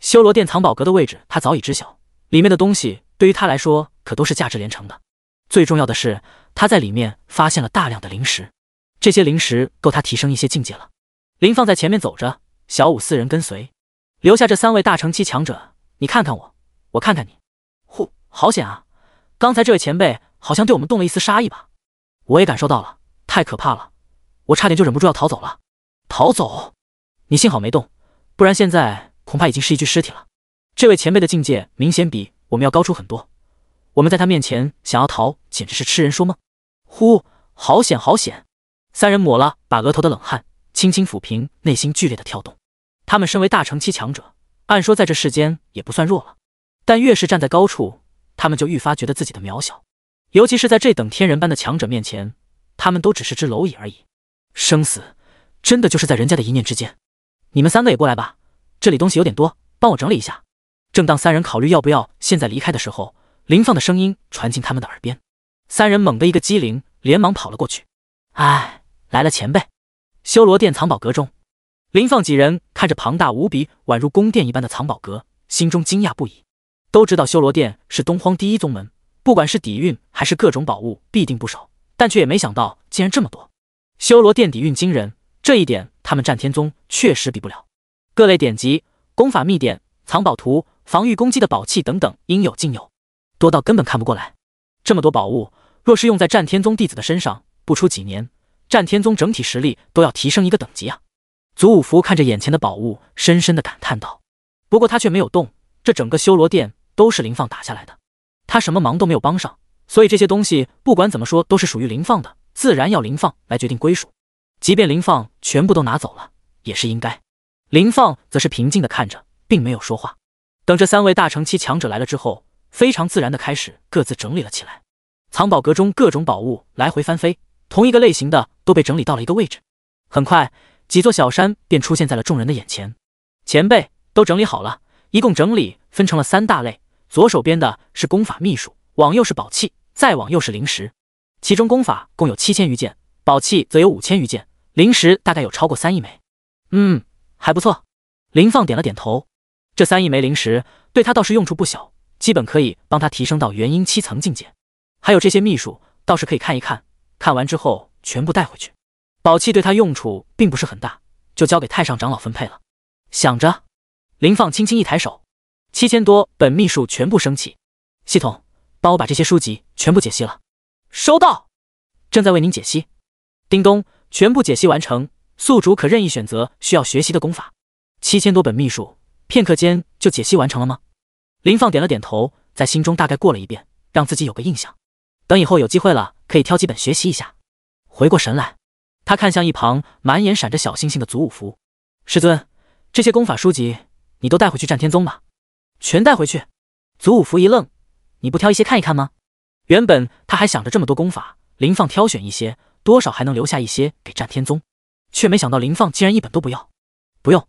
修罗殿藏宝阁的位置他早已知晓，里面的东西对于他来说可都是价值连城的。最重要的是，他在里面发现了大量的灵石，这些灵石够他提升一些境界了。林放在前面走着，小五四人跟随，留下这三位大乘期强者。你看看我，我看看你，呼，好险啊！刚才这位前辈好像对我们动了一丝杀意吧？我也感受到了，太可怕了。我差点就忍不住要逃走了，逃走！你幸好没动，不然现在恐怕已经是一具尸体了。这位前辈的境界明显比我们要高出很多，我们在他面前想要逃，简直是痴人说梦。呼，好险，好险！三人抹了把额头的冷汗，轻轻抚平内心剧烈的跳动。他们身为大成期强者，按说在这世间也不算弱了，但越是站在高处，他们就愈发觉得自己的渺小，尤其是在这等天人般的强者面前，他们都只是只蝼蚁而已。生死真的就是在人家的一念之间，你们三个也过来吧，这里东西有点多，帮我整理一下。正当三人考虑要不要现在离开的时候，林放的声音传进他们的耳边，三人猛地一个机灵，连忙跑了过去。哎，来了，前辈！修罗殿藏宝阁中，林放几人看着庞大无比、宛如宫殿一般的藏宝阁，心中惊讶不已。都知道修罗殿是东荒第一宗门，不管是底蕴还是各种宝物，必定不少，但却也没想到竟然这么多。修罗殿底蕴惊人，这一点他们战天宗确实比不了。各类典籍、功法、秘典、藏宝图、防御攻击的宝器等等，应有尽有，多到根本看不过来。这么多宝物，若是用在战天宗弟子的身上，不出几年，战天宗整体实力都要提升一个等级啊！祖五福看着眼前的宝物，深深的感叹道。不过他却没有动，这整个修罗殿都是林放打下来的，他什么忙都没有帮上，所以这些东西不管怎么说都是属于林放的。自然要林放来决定归属，即便林放全部都拿走了，也是应该。林放则是平静的看着，并没有说话。等这三位大乘期强者来了之后，非常自然的开始各自整理了起来。藏宝阁中各种宝物来回翻飞，同一个类型的都被整理到了一个位置。很快，几座小山便出现在了众人的眼前。前辈都整理好了，一共整理分成了三大类：左手边的是功法秘术，往右是宝器，再往右是灵石。其中功法共有七千余件，宝器则有五千余件，灵石大概有超过三亿枚。嗯，还不错。林放点了点头，这三亿枚灵石对他倒是用处不小，基本可以帮他提升到元婴七层境界。还有这些秘术，倒是可以看一看，看完之后全部带回去。宝器对他用处并不是很大，就交给太上长老分配了。想着，林放轻轻一抬手，七千多本秘术全部升起。系统，帮我把这些书籍全部解析了。收到，正在为您解析。叮咚，全部解析完成，宿主可任意选择需要学习的功法。七千多本秘术，片刻间就解析完成了吗？林放点了点头，在心中大概过了一遍，让自己有个印象。等以后有机会了，可以挑几本学习一下。回过神来，他看向一旁满眼闪着小星星的祖武符师尊：“这些功法书籍，你都带回去战天宗吧，全带回去。”祖武符一愣：“你不挑一些看一看吗？”原本他还想着这么多功法，林放挑选一些，多少还能留下一些给战天宗，却没想到林放竟然一本都不要。不用，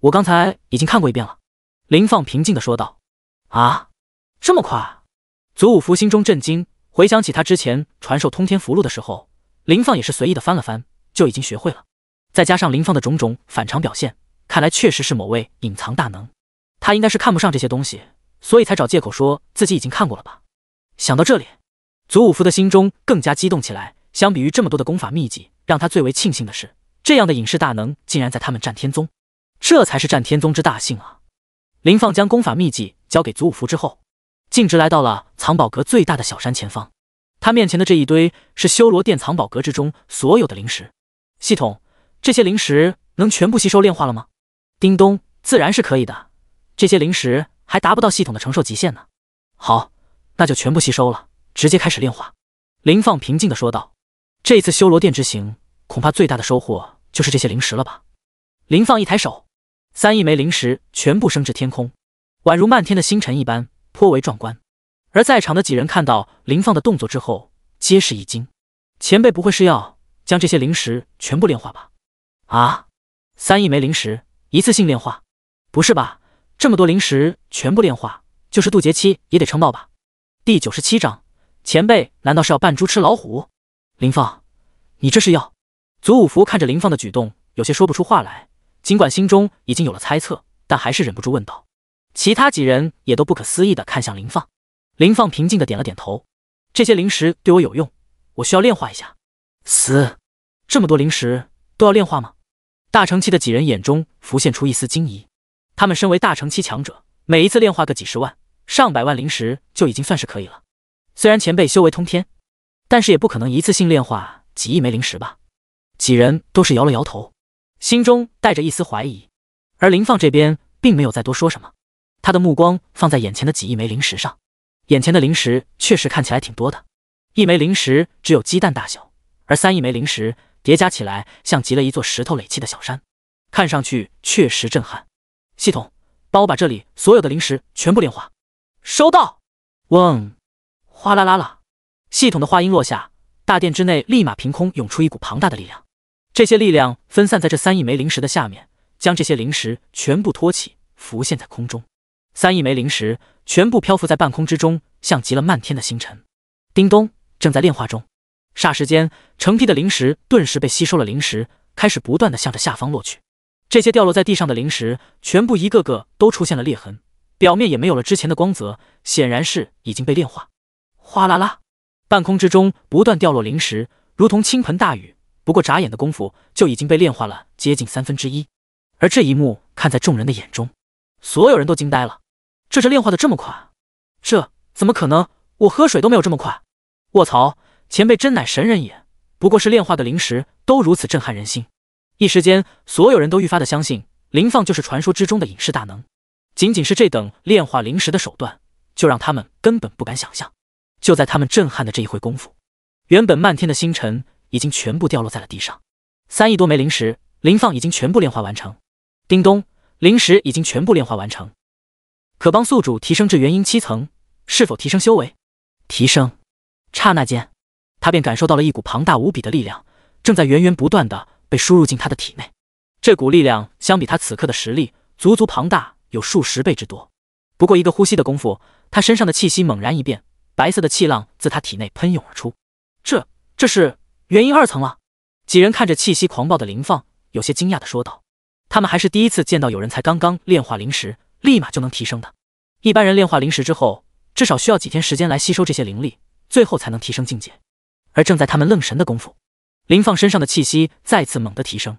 我刚才已经看过一遍了。林放平静的说道。啊，这么快？祖武福心中震惊，回想起他之前传授通天符箓的时候，林放也是随意的翻了翻，就已经学会了。再加上林放的种种反常表现，看来确实是某位隐藏大能。他应该是看不上这些东西，所以才找借口说自己已经看过了吧。想到这里，祖武福的心中更加激动起来。相比于这么多的功法秘籍，让他最为庆幸的是，这样的隐世大能竟然在他们战天宗，这才是战天宗之大幸啊！林放将功法秘籍交给祖武福之后，径直来到了藏宝阁最大的小山前方。他面前的这一堆是修罗殿藏宝阁之中所有的灵石。系统，这些灵石能全部吸收炼化了吗？叮咚，自然是可以的。这些灵石还达不到系统的承受极限呢。好。那就全部吸收了，直接开始炼化。”林放平静的说道。“这次修罗殿之行，恐怕最大的收获就是这些灵石了吧？”林放一抬手，三亿枚灵石全部升至天空，宛如漫天的星辰一般，颇为壮观。而在场的几人看到林放的动作之后，皆是一惊：“前辈不会是要将这些灵石全部炼化吧？”“啊！三亿枚灵石一次性炼化？不是吧？这么多灵石全部炼化，就是渡劫期也得撑爆吧？”第九十七章，前辈难道是要扮猪吃老虎？林放，你这是要……祖五福看着林放的举动，有些说不出话来。尽管心中已经有了猜测，但还是忍不住问道。其他几人也都不可思议地看向林放。林放平静地点了点头：“这些灵石对我有用，我需要炼化一下。”死，这么多灵石都要炼化吗？大成期的几人眼中浮现出一丝惊疑。他们身为大成期强者，每一次炼化个几十万。上百万灵石就已经算是可以了，虽然前辈修为通天，但是也不可能一次性炼化几亿枚灵石吧？几人都是摇了摇头，心中带着一丝怀疑。而林放这边并没有再多说什么，他的目光放在眼前的几亿枚灵石上，眼前的灵石确实看起来挺多的，一枚灵石只有鸡蛋大小，而三亿枚灵石叠加起来像极了一座石头垒砌的小山，看上去确实震撼。系统，帮我把这里所有的灵石全部炼化。收到，嗡，哗啦啦啦！系统的话音落下，大殿之内立马凭空涌出一股庞大的力量，这些力量分散在这三亿枚灵石的下面，将这些灵石全部托起，浮现在空中。三亿枚灵石全部漂浮在半空之中，像极了漫天的星辰。叮咚，正在炼化中。霎时间，成批的灵石顿时被吸收了，灵石开始不断的向着下方落去。这些掉落在地上的灵石，全部一个个都出现了裂痕。表面也没有了之前的光泽，显然是已经被炼化。哗啦啦，半空之中不断掉落灵石，如同倾盆大雨。不过眨眼的功夫，就已经被炼化了接近三分之一。而这一幕看在众人的眼中，所有人都惊呆了。这这炼化的这么快？这怎么可能？我喝水都没有这么快！卧槽，前辈真乃神人也！不过是炼化的灵石都如此震撼人心，一时间所有人都愈发的相信林放就是传说之中的隐世大能。仅仅是这等炼化灵石的手段，就让他们根本不敢想象。就在他们震撼的这一会功夫，原本漫天的星辰已经全部掉落在了地上。三亿多枚灵石，灵放已经全部炼化完成。叮咚，灵石已经全部炼化完成，可帮宿主提升至元婴七层。是否提升修为？提升。刹那间，他便感受到了一股庞大无比的力量，正在源源不断的被输入进他的体内。这股力量相比他此刻的实力，足足庞大。有数十倍之多。不过一个呼吸的功夫，他身上的气息猛然一变，白色的气浪自他体内喷涌而出。这，这是元婴二层了。几人看着气息狂暴的林放，有些惊讶的说道：“他们还是第一次见到有人才刚刚炼化灵石，立马就能提升的。一般人炼化灵石之后，至少需要几天时间来吸收这些灵力，最后才能提升境界。”而正在他们愣神的功夫，林放身上的气息再次猛地提升，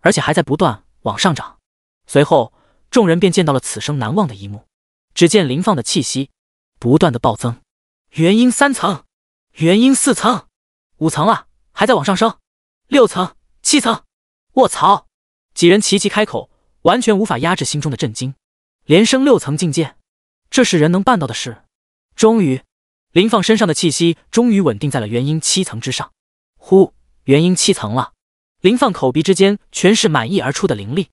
而且还在不断往上涨。随后。众人便见到了此生难忘的一幕。只见林放的气息不断的暴增，元婴三层、元婴四层、五层了，还在往上升。六层、七层，卧槽！几人齐齐开口，完全无法压制心中的震惊。连升六层境界，这是人能办到的事。终于，林放身上的气息终于稳定在了元婴七层之上。呼，元婴七层了！林放口鼻之间全是满溢而出的灵力。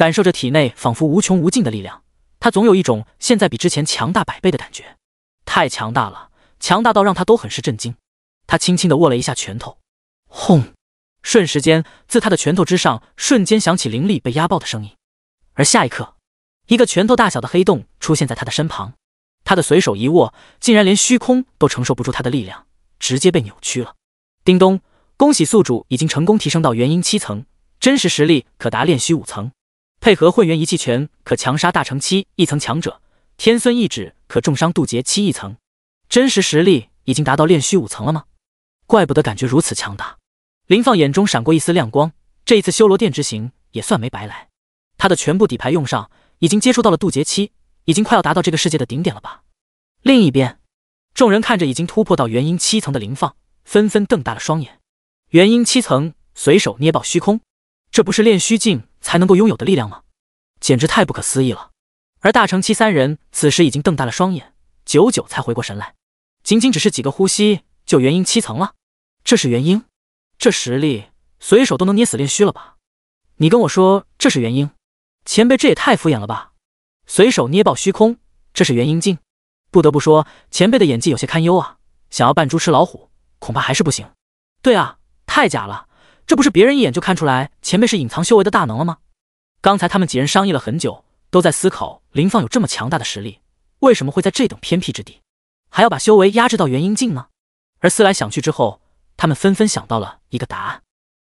感受着体内仿佛无穷无尽的力量，他总有一种现在比之前强大百倍的感觉，太强大了，强大到让他都很是震惊。他轻轻地握了一下拳头，轰！瞬时间，自他的拳头之上瞬间响起灵力被压爆的声音。而下一刻，一个拳头大小的黑洞出现在他的身旁，他的随手一握，竟然连虚空都承受不住他的力量，直接被扭曲了。叮咚，恭喜宿主已经成功提升到元婴七层，真实实力可达炼虚五层。配合混元一气拳，可强杀大乘期一层强者；天孙一指，可重伤渡劫期一层。真实实力已经达到炼虚五层了吗？怪不得感觉如此强大。林放眼中闪过一丝亮光，这一次修罗殿之行也算没白来，他的全部底牌用上，已经接触到了渡劫期，已经快要达到这个世界的顶点了吧？另一边，众人看着已经突破到元婴七层的林放，纷纷瞪大了双眼。元婴七层，随手捏爆虚空，这不是炼虚境？才能够拥有的力量吗？简直太不可思议了！而大成期三人此时已经瞪大了双眼，久久才回过神来。仅仅只是几个呼吸，就元婴七层了。这是元婴？这实力随手都能捏死炼虚了吧？你跟我说这是元婴，前辈这也太敷衍了吧？随手捏爆虚空，这是元婴境？不得不说，前辈的演技有些堪忧啊！想要扮猪吃老虎，恐怕还是不行。对啊，太假了！这不是别人一眼就看出来前辈是隐藏修为的大能了吗？刚才他们几人商议了很久，都在思考林放有这么强大的实力，为什么会在这等偏僻之地，还要把修为压制到元婴境呢？而思来想去之后，他们纷纷想到了一个答案，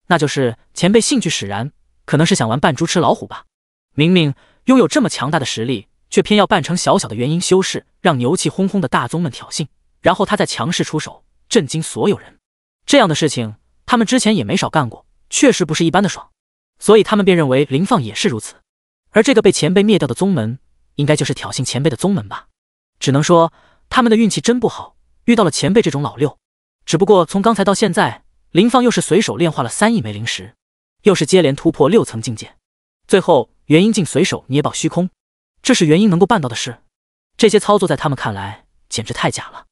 那就是前辈兴趣使然，可能是想玩扮猪吃老虎吧。明明拥有这么强大的实力，却偏要扮成小小的元婴修士，让牛气哄哄的大宗们挑衅，然后他再强势出手，震惊所有人。这样的事情。他们之前也没少干过，确实不是一般的爽，所以他们便认为林放也是如此。而这个被前辈灭掉的宗门，应该就是挑衅前辈的宗门吧？只能说他们的运气真不好，遇到了前辈这种老六。只不过从刚才到现在，林放又是随手炼化了三亿枚灵石，又是接连突破六层境界，最后元婴竟随手捏爆虚空，这是元婴能够办到的事？这些操作在他们看来简直太假了，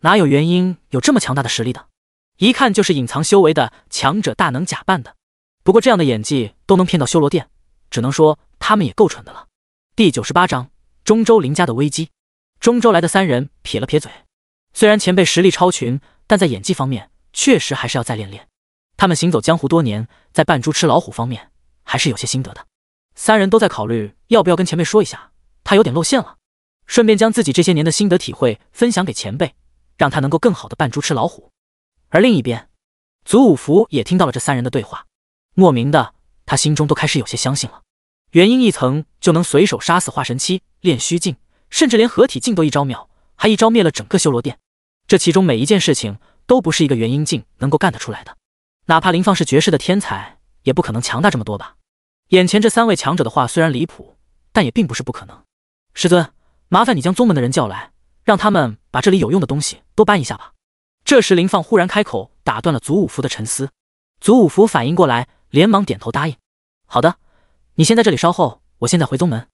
哪有元婴有这么强大的实力的？一看就是隐藏修为的强者大能假扮的，不过这样的演技都能骗到修罗殿，只能说他们也够蠢的了。第九十八章中州林家的危机。中州来的三人撇了撇嘴，虽然前辈实力超群，但在演技方面确实还是要再练练。他们行走江湖多年，在扮猪吃老虎方面还是有些心得的。三人都在考虑要不要跟前辈说一下，他有点露馅了，顺便将自己这些年的心得体会分享给前辈，让他能够更好的扮猪吃老虎。而另一边，祖武福也听到了这三人的对话，莫名的，他心中都开始有些相信了。元婴一层就能随手杀死化神期、炼虚境，甚至连合体境都一招秒，还一招灭了整个修罗殿，这其中每一件事情都不是一个元婴境能够干得出来的。哪怕林放是绝世的天才，也不可能强大这么多吧？眼前这三位强者的话虽然离谱，但也并不是不可能。师尊，麻烦你将宗门的人叫来，让他们把这里有用的东西都搬一下吧。这时，林放忽然开口，打断了祖武福的沉思。祖武福反应过来，连忙点头答应：“好的，你先在这里稍后，我现在回宗门。”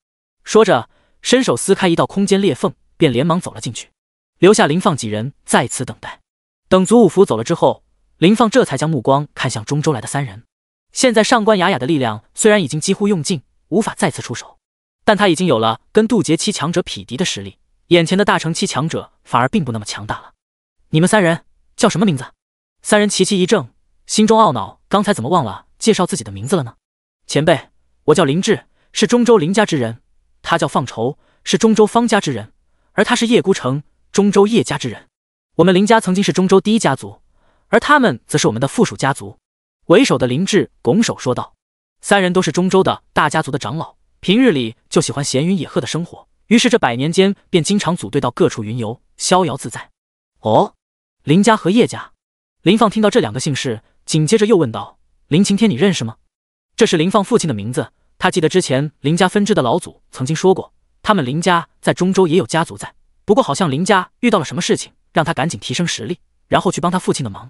说着，伸手撕开一道空间裂缝，便连忙走了进去，留下林放几人在此等待。等祖武福走了之后，林放这才将目光看向中州来的三人。现在，上官雅雅的力量虽然已经几乎用尽，无法再次出手，但她已经有了跟渡劫期强者匹敌的实力。眼前的大乘期强者反而并不那么强大了。你们三人叫什么名字？三人齐齐一怔，心中懊恼，刚才怎么忘了介绍自己的名字了呢？前辈，我叫林志，是中州林家之人。他叫范愁，是中州方家之人。而他是叶孤城，中州叶家之人。我们林家曾经是中州第一家族，而他们则是我们的附属家族。为首的林志拱手说道：“三人都是中州的大家族的长老，平日里就喜欢闲云野鹤的生活，于是这百年间便经常组队到各处云游，逍遥自在。”哦。林家和叶家，林放听到这两个姓氏，紧接着又问道：“林晴天，你认识吗？”这是林放父亲的名字。他记得之前林家分支的老祖曾经说过，他们林家在中州也有家族在，不过好像林家遇到了什么事情，让他赶紧提升实力，然后去帮他父亲的忙。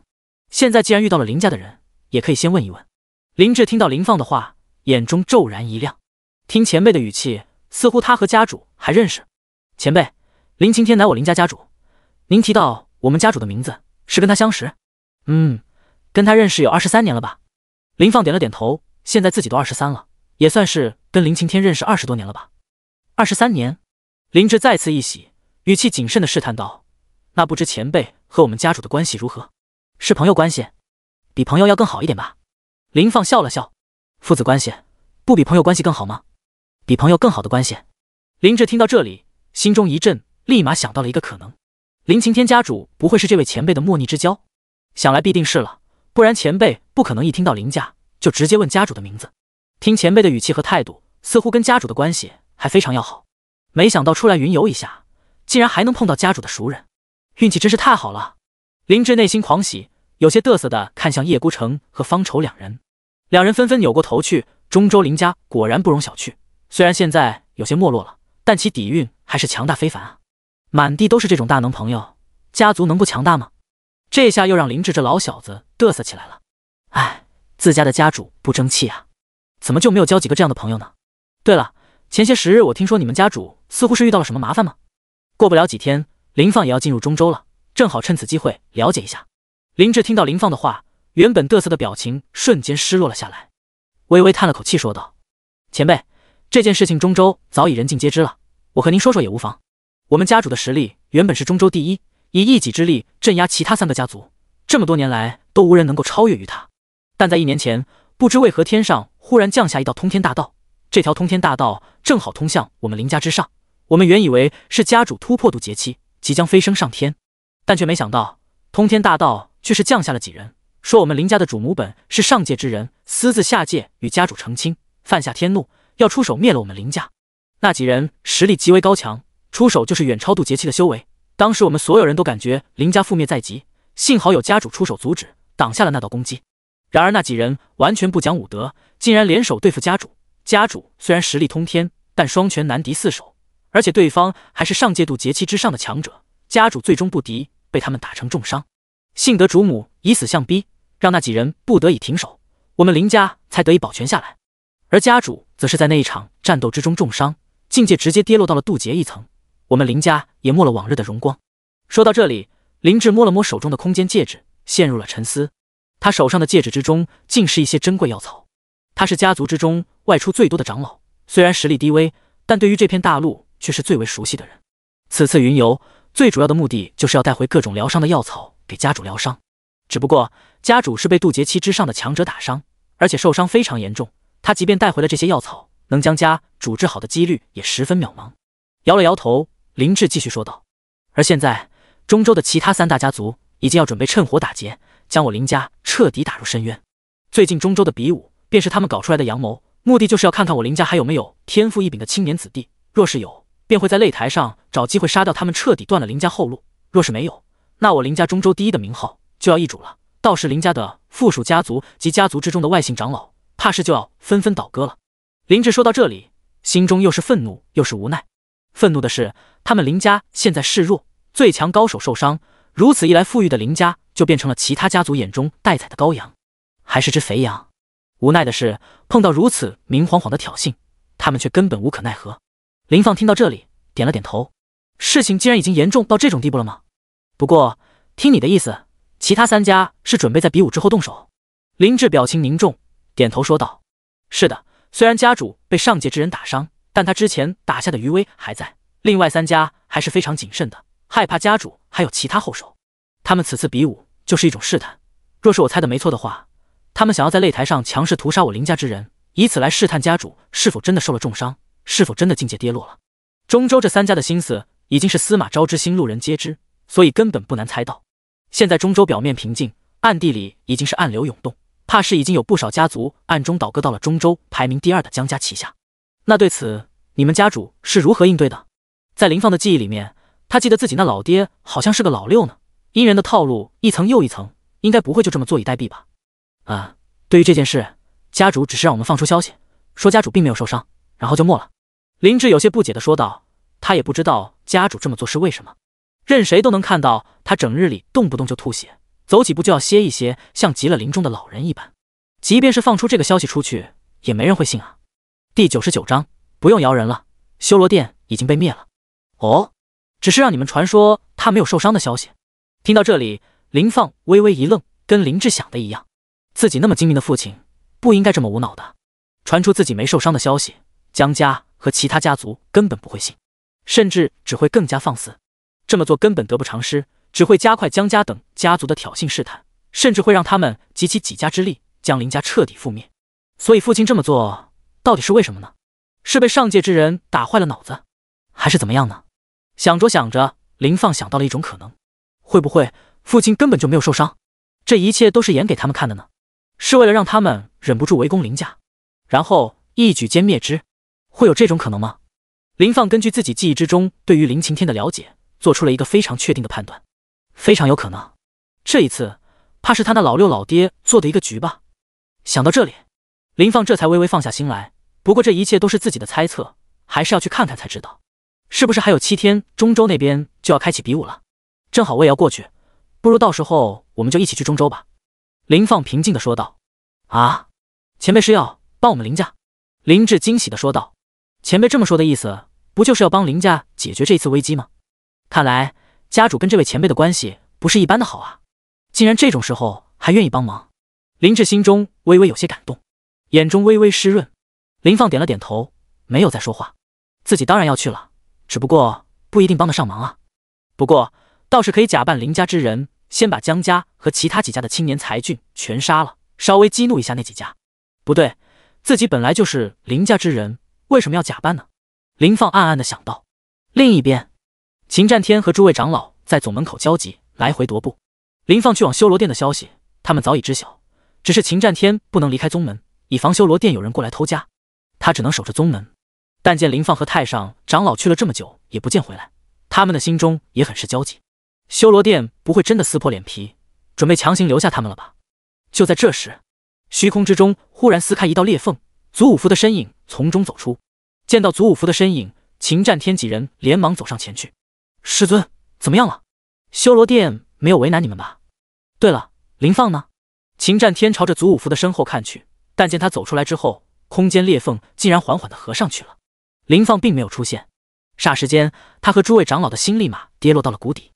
现在既然遇到了林家的人，也可以先问一问。林志听到林放的话，眼中骤然一亮。听前辈的语气，似乎他和家主还认识。前辈，林晴天乃我林家家主，您提到。我们家主的名字是跟他相识，嗯，跟他认识有二十三年了吧？林放点了点头。现在自己都二十三了，也算是跟林晴天认识二十多年了吧？二十三年，林志再次一喜，语气谨慎的试探道：“那不知前辈和我们家主的关系如何？是朋友关系，比朋友要更好一点吧？”林放笑了笑：“父子关系，不比朋友关系更好吗？比朋友更好的关系。”林志听到这里，心中一震，立马想到了一个可能。林晴天家主不会是这位前辈的莫逆之交，想来必定是了，不然前辈不可能一听到林家就直接问家主的名字。听前辈的语气和态度，似乎跟家主的关系还非常要好。没想到出来云游一下，竟然还能碰到家主的熟人，运气真是太好了！林志内心狂喜，有些嘚瑟的看向叶孤城和方愁两人，两人纷纷扭过头去。中州林家果然不容小觑，虽然现在有些没落了，但其底蕴还是强大非凡啊！满地都是这种大能朋友，家族能不强大吗？这下又让林志这老小子嘚瑟起来了。哎，自家的家主不争气啊，怎么就没有交几个这样的朋友呢？对了，前些时日我听说你们家主似乎是遇到了什么麻烦吗？过不了几天，林放也要进入中州了，正好趁此机会了解一下。林志听到林放的话，原本嘚瑟的表情瞬间失落了下来，微微叹了口气说道：“前辈，这件事情中州早已人尽皆知了，我和您说说也无妨。”我们家主的实力原本是中州第一，以一己之力镇压其他三个家族，这么多年来都无人能够超越于他。但在一年前，不知为何天上忽然降下一道通天大道，这条通天大道正好通向我们林家之上。我们原以为是家主突破渡劫期，即将飞升上天，但却没想到通天大道却是降下了几人，说我们林家的主母本是上界之人，私自下界与家主成亲，犯下天怒，要出手灭了我们林家。那几人实力极为高强。出手就是远超渡劫期的修为，当时我们所有人都感觉林家覆灭在即，幸好有家主出手阻止，挡下了那道攻击。然而那几人完全不讲武德，竟然联手对付家主。家主虽然实力通天，但双拳难敌四手，而且对方还是上界渡劫期之上的强者。家主最终不敌，被他们打成重伤。幸得主母以死相逼，让那几人不得已停手，我们林家才得以保全下来。而家主则是在那一场战斗之中重伤，境界直接跌落到了渡劫一层。我们林家也没了往日的荣光。说到这里，林志摸了摸手中的空间戒指，陷入了沉思。他手上的戒指之中竟是一些珍贵药草。他是家族之中外出最多的长老，虽然实力低微，但对于这片大陆却是最为熟悉的人。此次云游，最主要的目的就是要带回各种疗伤的药草给家主疗伤。只不过家主是被渡劫期之上的强者打伤，而且受伤非常严重。他即便带回了这些药草，能将家主治好的几率也十分渺茫。摇了摇头。林志继续说道：“而现在，中州的其他三大家族已经要准备趁火打劫，将我林家彻底打入深渊。最近中州的比武，便是他们搞出来的阳谋，目的就是要看看我林家还有没有天赋异禀的青年子弟。若是有，便会在擂台上找机会杀掉他们，彻底断了林家后路。若是没有，那我林家中州第一的名号就要易主了。倒是林家的附属家族及家族之中的外姓长老，怕是就要纷纷倒戈了。”林志说到这里，心中又是愤怒又是无奈。愤怒的是，他们林家现在示弱，最强高手受伤，如此一来，富裕的林家就变成了其他家族眼中待宰的羔羊，还是只肥羊。无奈的是，碰到如此明晃晃的挑衅，他们却根本无可奈何。林放听到这里，点了点头。事情竟然已经严重到这种地步了吗？不过听你的意思，其他三家是准备在比武之后动手？林志表情凝重，点头说道：“是的，虽然家主被上界之人打伤。”但他之前打下的余威还在，另外三家还是非常谨慎的，害怕家主还有其他后手。他们此次比武就是一种试探。若是我猜的没错的话，他们想要在擂台上强势屠杀我林家之人，以此来试探家主是否真的受了重伤，是否真的境界跌落。了。中州这三家的心思已经是司马昭之心，路人皆知，所以根本不难猜到。现在中州表面平静，暗地里已经是暗流涌动，怕是已经有不少家族暗中倒戈到了中州排名第二的江家旗下。那对此，你们家主是如何应对的？在林放的记忆里面，他记得自己那老爹好像是个老六呢。阴人的套路一层又一层，应该不会就这么坐以待毙吧？啊，对于这件事，家主只是让我们放出消息，说家主并没有受伤，然后就没了。林志有些不解的说道，他也不知道家主这么做是为什么。任谁都能看到他整日里动不动就吐血，走几步就要歇一歇，像极了林中的老人一般。即便是放出这个消息出去，也没人会信啊。第九十九章，不用摇人了，修罗殿已经被灭了。哦，只是让你们传说他没有受伤的消息。听到这里，林放微微一愣，跟林志想的一样，自己那么精明的父亲不应该这么无脑的传出自己没受伤的消息。江家和其他家族根本不会信，甚至只会更加放肆。这么做根本得不偿失，只会加快江家等家族的挑衅试探，甚至会让他们集齐几家之力将林家彻底覆灭。所以父亲这么做。到底是为什么呢？是被上界之人打坏了脑子，还是怎么样呢？想着想着，林放想到了一种可能：会不会父亲根本就没有受伤，这一切都是演给他们看的呢？是为了让他们忍不住围攻林家，然后一举歼灭之？会有这种可能吗？林放根据自己记忆之中对于林擎天的了解，做出了一个非常确定的判断：非常有可能，这一次怕是他那老六老爹做的一个局吧。想到这里。林放这才微微放下心来，不过这一切都是自己的猜测，还是要去看看才知道，是不是还有七天，中州那边就要开启比武了？正好我也要过去，不如到时候我们就一起去中州吧。林放平静的说道。啊，前辈是要帮我们林家？林志惊喜的说道。前辈这么说的意思，不就是要帮林家解决这一次危机吗？看来家主跟这位前辈的关系不是一般的好啊，竟然这种时候还愿意帮忙。林志心中微微有些感动。眼中微微湿润，林放点了点头，没有再说话。自己当然要去了，只不过不一定帮得上忙啊。不过倒是可以假扮林家之人，先把江家和其他几家的青年才俊全杀了，稍微激怒一下那几家。不对，自己本来就是林家之人，为什么要假扮呢？林放暗暗的想到。另一边，秦战天和诸位长老在总门口焦急来回踱步。林放去往修罗殿的消息，他们早已知晓，只是秦战天不能离开宗门。以防修罗殿有人过来偷家，他只能守着宗门。但见林放和太上长老去了这么久，也不见回来，他们的心中也很是焦急。修罗殿不会真的撕破脸皮，准备强行留下他们了吧？就在这时，虚空之中忽然撕开一道裂缝，祖武符的身影从中走出。见到祖武符的身影，秦战天几人连忙走上前去：“师尊怎么样了？修罗殿没有为难你们吧？对了，林放呢？”秦战天朝着祖武符的身后看去。但见他走出来之后，空间裂缝竟然缓缓的合上去了。林放并没有出现，霎时间，他和诸位长老的心立马跌落到了谷底。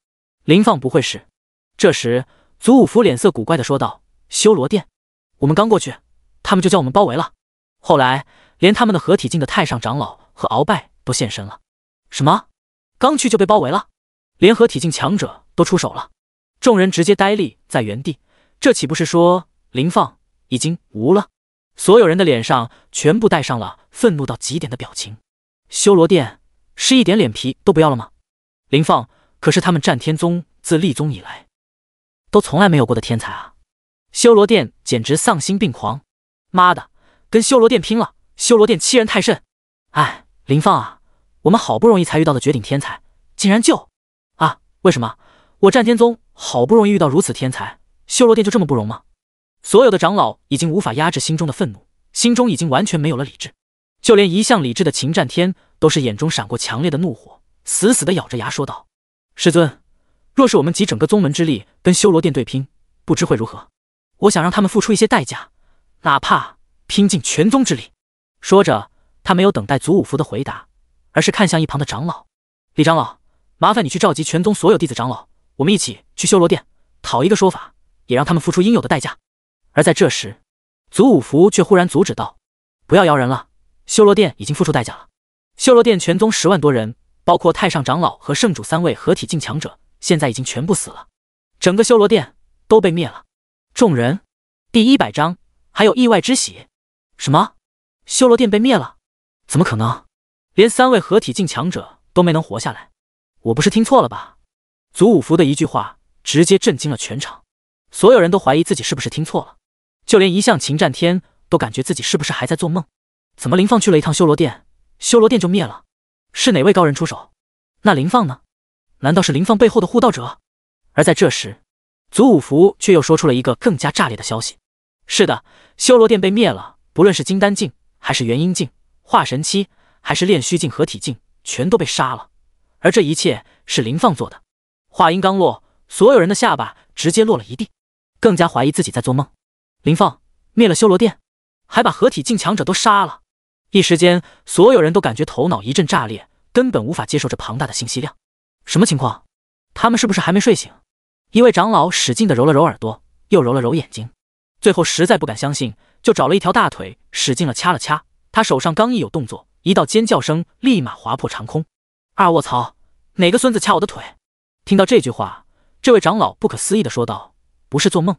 林放不会是……这时，祖武福脸色古怪的说道：“修罗殿，我们刚过去，他们就将我们包围了。后来，连他们的合体境的太上长老和鳌拜都现身了。什么？刚去就被包围了？连合体境强者都出手了？众人直接呆立在原地，这岂不是说林放已经无了？”所有人的脸上全部带上了愤怒到极点的表情。修罗殿是一点脸皮都不要了吗？林放可是他们战天宗自立宗以来都从来没有过的天才啊！修罗殿简直丧心病狂！妈的，跟修罗殿拼了！修罗殿欺人太甚！哎，林放啊，我们好不容易才遇到的绝顶天才，竟然就……啊，为什么我战天宗好不容易遇到如此天才，修罗殿就这么不容吗？所有的长老已经无法压制心中的愤怒，心中已经完全没有了理智。就连一向理智的秦战天，都是眼中闪过强烈的怒火，死死的咬着牙说道：“师尊，若是我们集整个宗门之力跟修罗殿对拼，不知会如何？我想让他们付出一些代价，哪怕拼尽全宗之力。”说着，他没有等待祖武福的回答，而是看向一旁的长老：“李长老，麻烦你去召集全宗所有弟子长老，我们一起去修罗殿讨一个说法，也让他们付出应有的代价。”而在这时，祖五福却忽然阻止道：“不要摇人了，修罗殿已经付出代价了。修罗殿全宗十万多人，包括太上长老和圣主三位合体境强者，现在已经全部死了，整个修罗殿都被灭了。”众人，第一百章还有意外之喜？什么？修罗殿被灭了？怎么可能？连三位合体境强者都没能活下来？我不是听错了吧？祖五福的一句话直接震惊了全场，所有人都怀疑自己是不是听错了。就连一向秦战天都感觉自己是不是还在做梦？怎么林放去了一趟修罗殿，修罗殿就灭了？是哪位高人出手？那林放呢？难道是林放背后的护道者？而在这时，祖武福却又说出了一个更加炸裂的消息：是的，修罗殿被灭了，不论是金丹境，还是元婴境，化神期，还是炼虚境、合体境，全都被杀了。而这一切是林放做的。话音刚落，所有人的下巴直接落了一地，更加怀疑自己在做梦。林放灭了修罗殿，还把合体境强者都杀了。一时间，所有人都感觉头脑一阵炸裂，根本无法接受这庞大的信息量。什么情况？他们是不是还没睡醒？一位长老使劲地揉了揉耳朵，又揉了揉眼睛，最后实在不敢相信，就找了一条大腿，使劲了掐了掐。他手上刚一有动作，一道尖叫声立马划破长空。啊！卧槽，哪个孙子掐我的腿？听到这句话，这位长老不可思议地说道：“不是做梦。”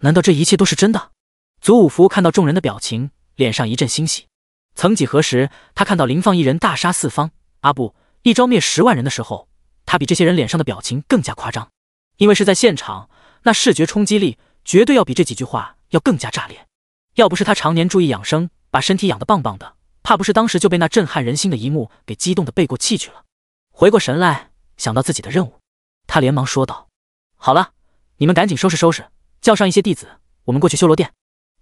难道这一切都是真的？祖五福看到众人的表情，脸上一阵欣喜。曾几何时，他看到林放一人大杀四方，阿布一招灭十万人的时候，他比这些人脸上的表情更加夸张。因为是在现场，那视觉冲击力绝对要比这几句话要更加炸裂。要不是他常年注意养生，把身体养得棒棒的，怕不是当时就被那震撼人心的一幕给激动的背过气去了。回过神来，想到自己的任务，他连忙说道：“好了，你们赶紧收拾收拾。”叫上一些弟子，我们过去修罗殿。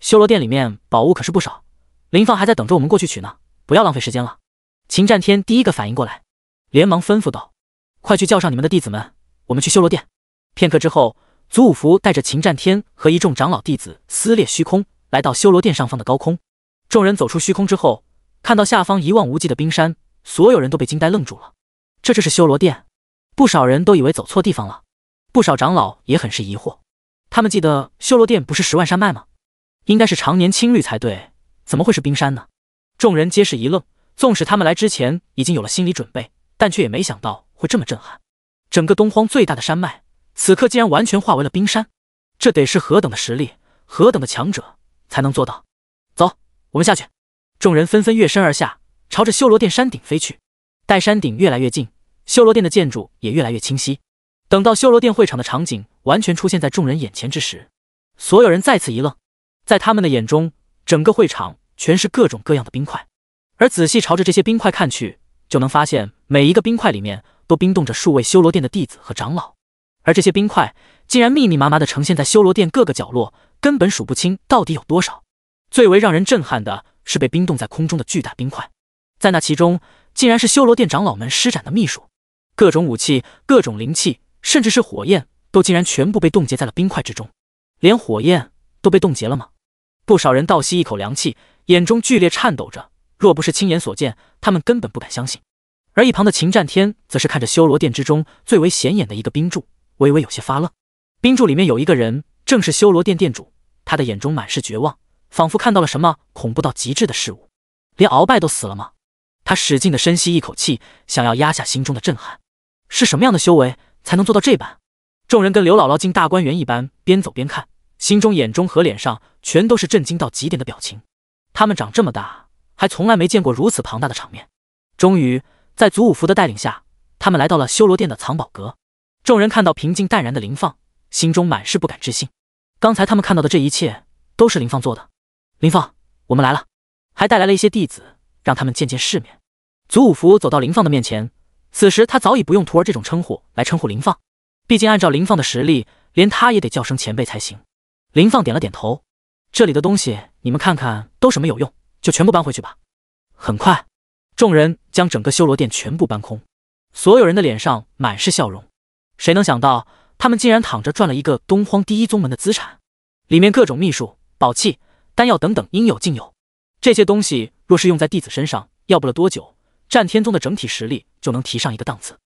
修罗殿里面宝物可是不少，林放还在等着我们过去取呢，不要浪费时间了。秦战天第一个反应过来，连忙吩咐道：“快去叫上你们的弟子们，我们去修罗殿。”片刻之后，祖武福带着秦战天和一众长老弟子撕裂虚空，来到修罗殿上方的高空。众人走出虚空之后，看到下方一望无际的冰山，所有人都被惊呆愣住了。这这是修罗殿？不少人都以为走错地方了，不少长老也很是疑惑。他们记得修罗殿不是十万山脉吗？应该是常年青绿才对，怎么会是冰山呢？众人皆是一愣，纵使他们来之前已经有了心理准备，但却也没想到会这么震撼。整个东荒最大的山脉，此刻竟然完全化为了冰山，这得是何等的实力，何等的强者才能做到？走，我们下去。众人纷纷跃身而下，朝着修罗殿山顶飞去。待山顶越来越近，修罗殿的建筑也越来越清晰。等到修罗殿会场的场景。完全出现在众人眼前之时，所有人再次一愣。在他们的眼中，整个会场全是各种各样的冰块。而仔细朝着这些冰块看去，就能发现每一个冰块里面都冰冻着数位修罗殿的弟子和长老。而这些冰块竟然密密麻麻地呈现在修罗殿各个角落，根本数不清到底有多少。最为让人震撼的是被冰冻在空中的巨大冰块，在那其中竟然是修罗殿长老们施展的秘术，各种武器、各种灵气，甚至是火焰。都竟然全部被冻结在了冰块之中，连火焰都被冻结了吗？不少人倒吸一口凉气，眼中剧烈颤抖着。若不是亲眼所见，他们根本不敢相信。而一旁的秦战天则是看着修罗殿之中最为显眼的一个冰柱，微微有些发愣。冰柱里面有一个人，正是修罗殿殿主，他的眼中满是绝望，仿佛看到了什么恐怖到极致的事物。连鳌拜都死了吗？他使劲的深吸一口气，想要压下心中的震撼。是什么样的修为才能做到这般？众人跟刘姥姥进大观园一般，边走边看，心中、眼中和脸上全都是震惊到极点的表情。他们长这么大，还从来没见过如此庞大的场面。终于，在祖武福的带领下，他们来到了修罗殿的藏宝阁。众人看到平静淡然的林放，心中满是不敢置信。刚才他们看到的这一切，都是林放做的。林放，我们来了，还带来了一些弟子，让他们见见世面。祖武福走到林放的面前，此时他早已不用“徒儿”这种称呼来称呼林放。毕竟，按照林放的实力，连他也得叫声前辈才行。林放点了点头：“这里的东西，你们看看，都什么有用，就全部搬回去吧。”很快，众人将整个修罗殿全部搬空，所有人的脸上满是笑容。谁能想到，他们竟然躺着赚了一个东荒第一宗门的资产？里面各种秘术、宝器、丹药等等，应有尽有。这些东西若是用在弟子身上，要不了多久，战天宗的整体实力就能提上一个档次。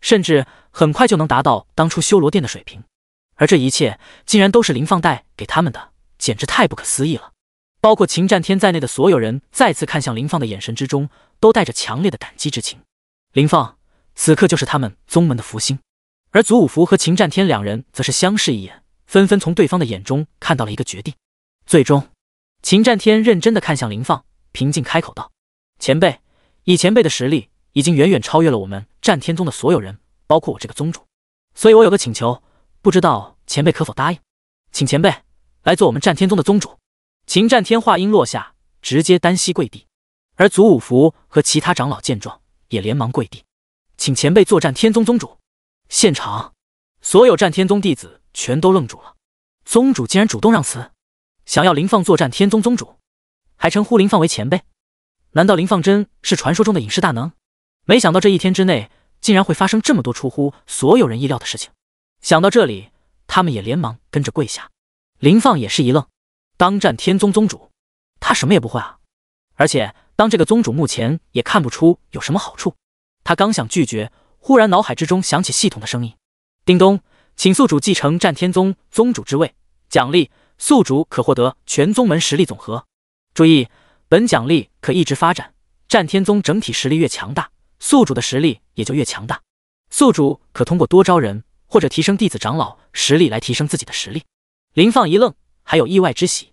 甚至很快就能达到当初修罗殿的水平，而这一切竟然都是林放带给他们的，简直太不可思议了。包括秦战天在内的所有人，再次看向林放的眼神之中，都带着强烈的感激之情。林放此刻就是他们宗门的福星，而祖武福和秦战天两人则是相视一眼，纷纷从对方的眼中看到了一个决定。最终，秦战天认真的看向林放，平静开口道：“前辈，以前辈的实力。”已经远远超越了我们战天宗的所有人，包括我这个宗主。所以，我有个请求，不知道前辈可否答应，请前辈来做我们战天宗的宗主。秦战天话音落下，直接单膝跪地，而祖武福和其他长老见状也连忙跪地，请前辈作战天宗宗主。现场所有战天宗弟子全都愣住了，宗主竟然主动让辞，想要林放作战天宗宗主，还称呼林放为前辈？难道林放真是传说中的隐世大能？没想到这一天之内，竟然会发生这么多出乎所有人意料的事情。想到这里，他们也连忙跟着跪下。林放也是一愣，当战天宗宗主，他什么也不会啊！而且当这个宗主，目前也看不出有什么好处。他刚想拒绝，忽然脑海之中响起系统的声音：“叮咚，请宿主继承战天宗宗主之位，奖励宿主可获得全宗门实力总和。注意，本奖励可一直发展，战天宗整体实力越强大。”宿主的实力也就越强大，宿主可通过多招人或者提升弟子长老实力来提升自己的实力。林放一愣，还有意外之喜。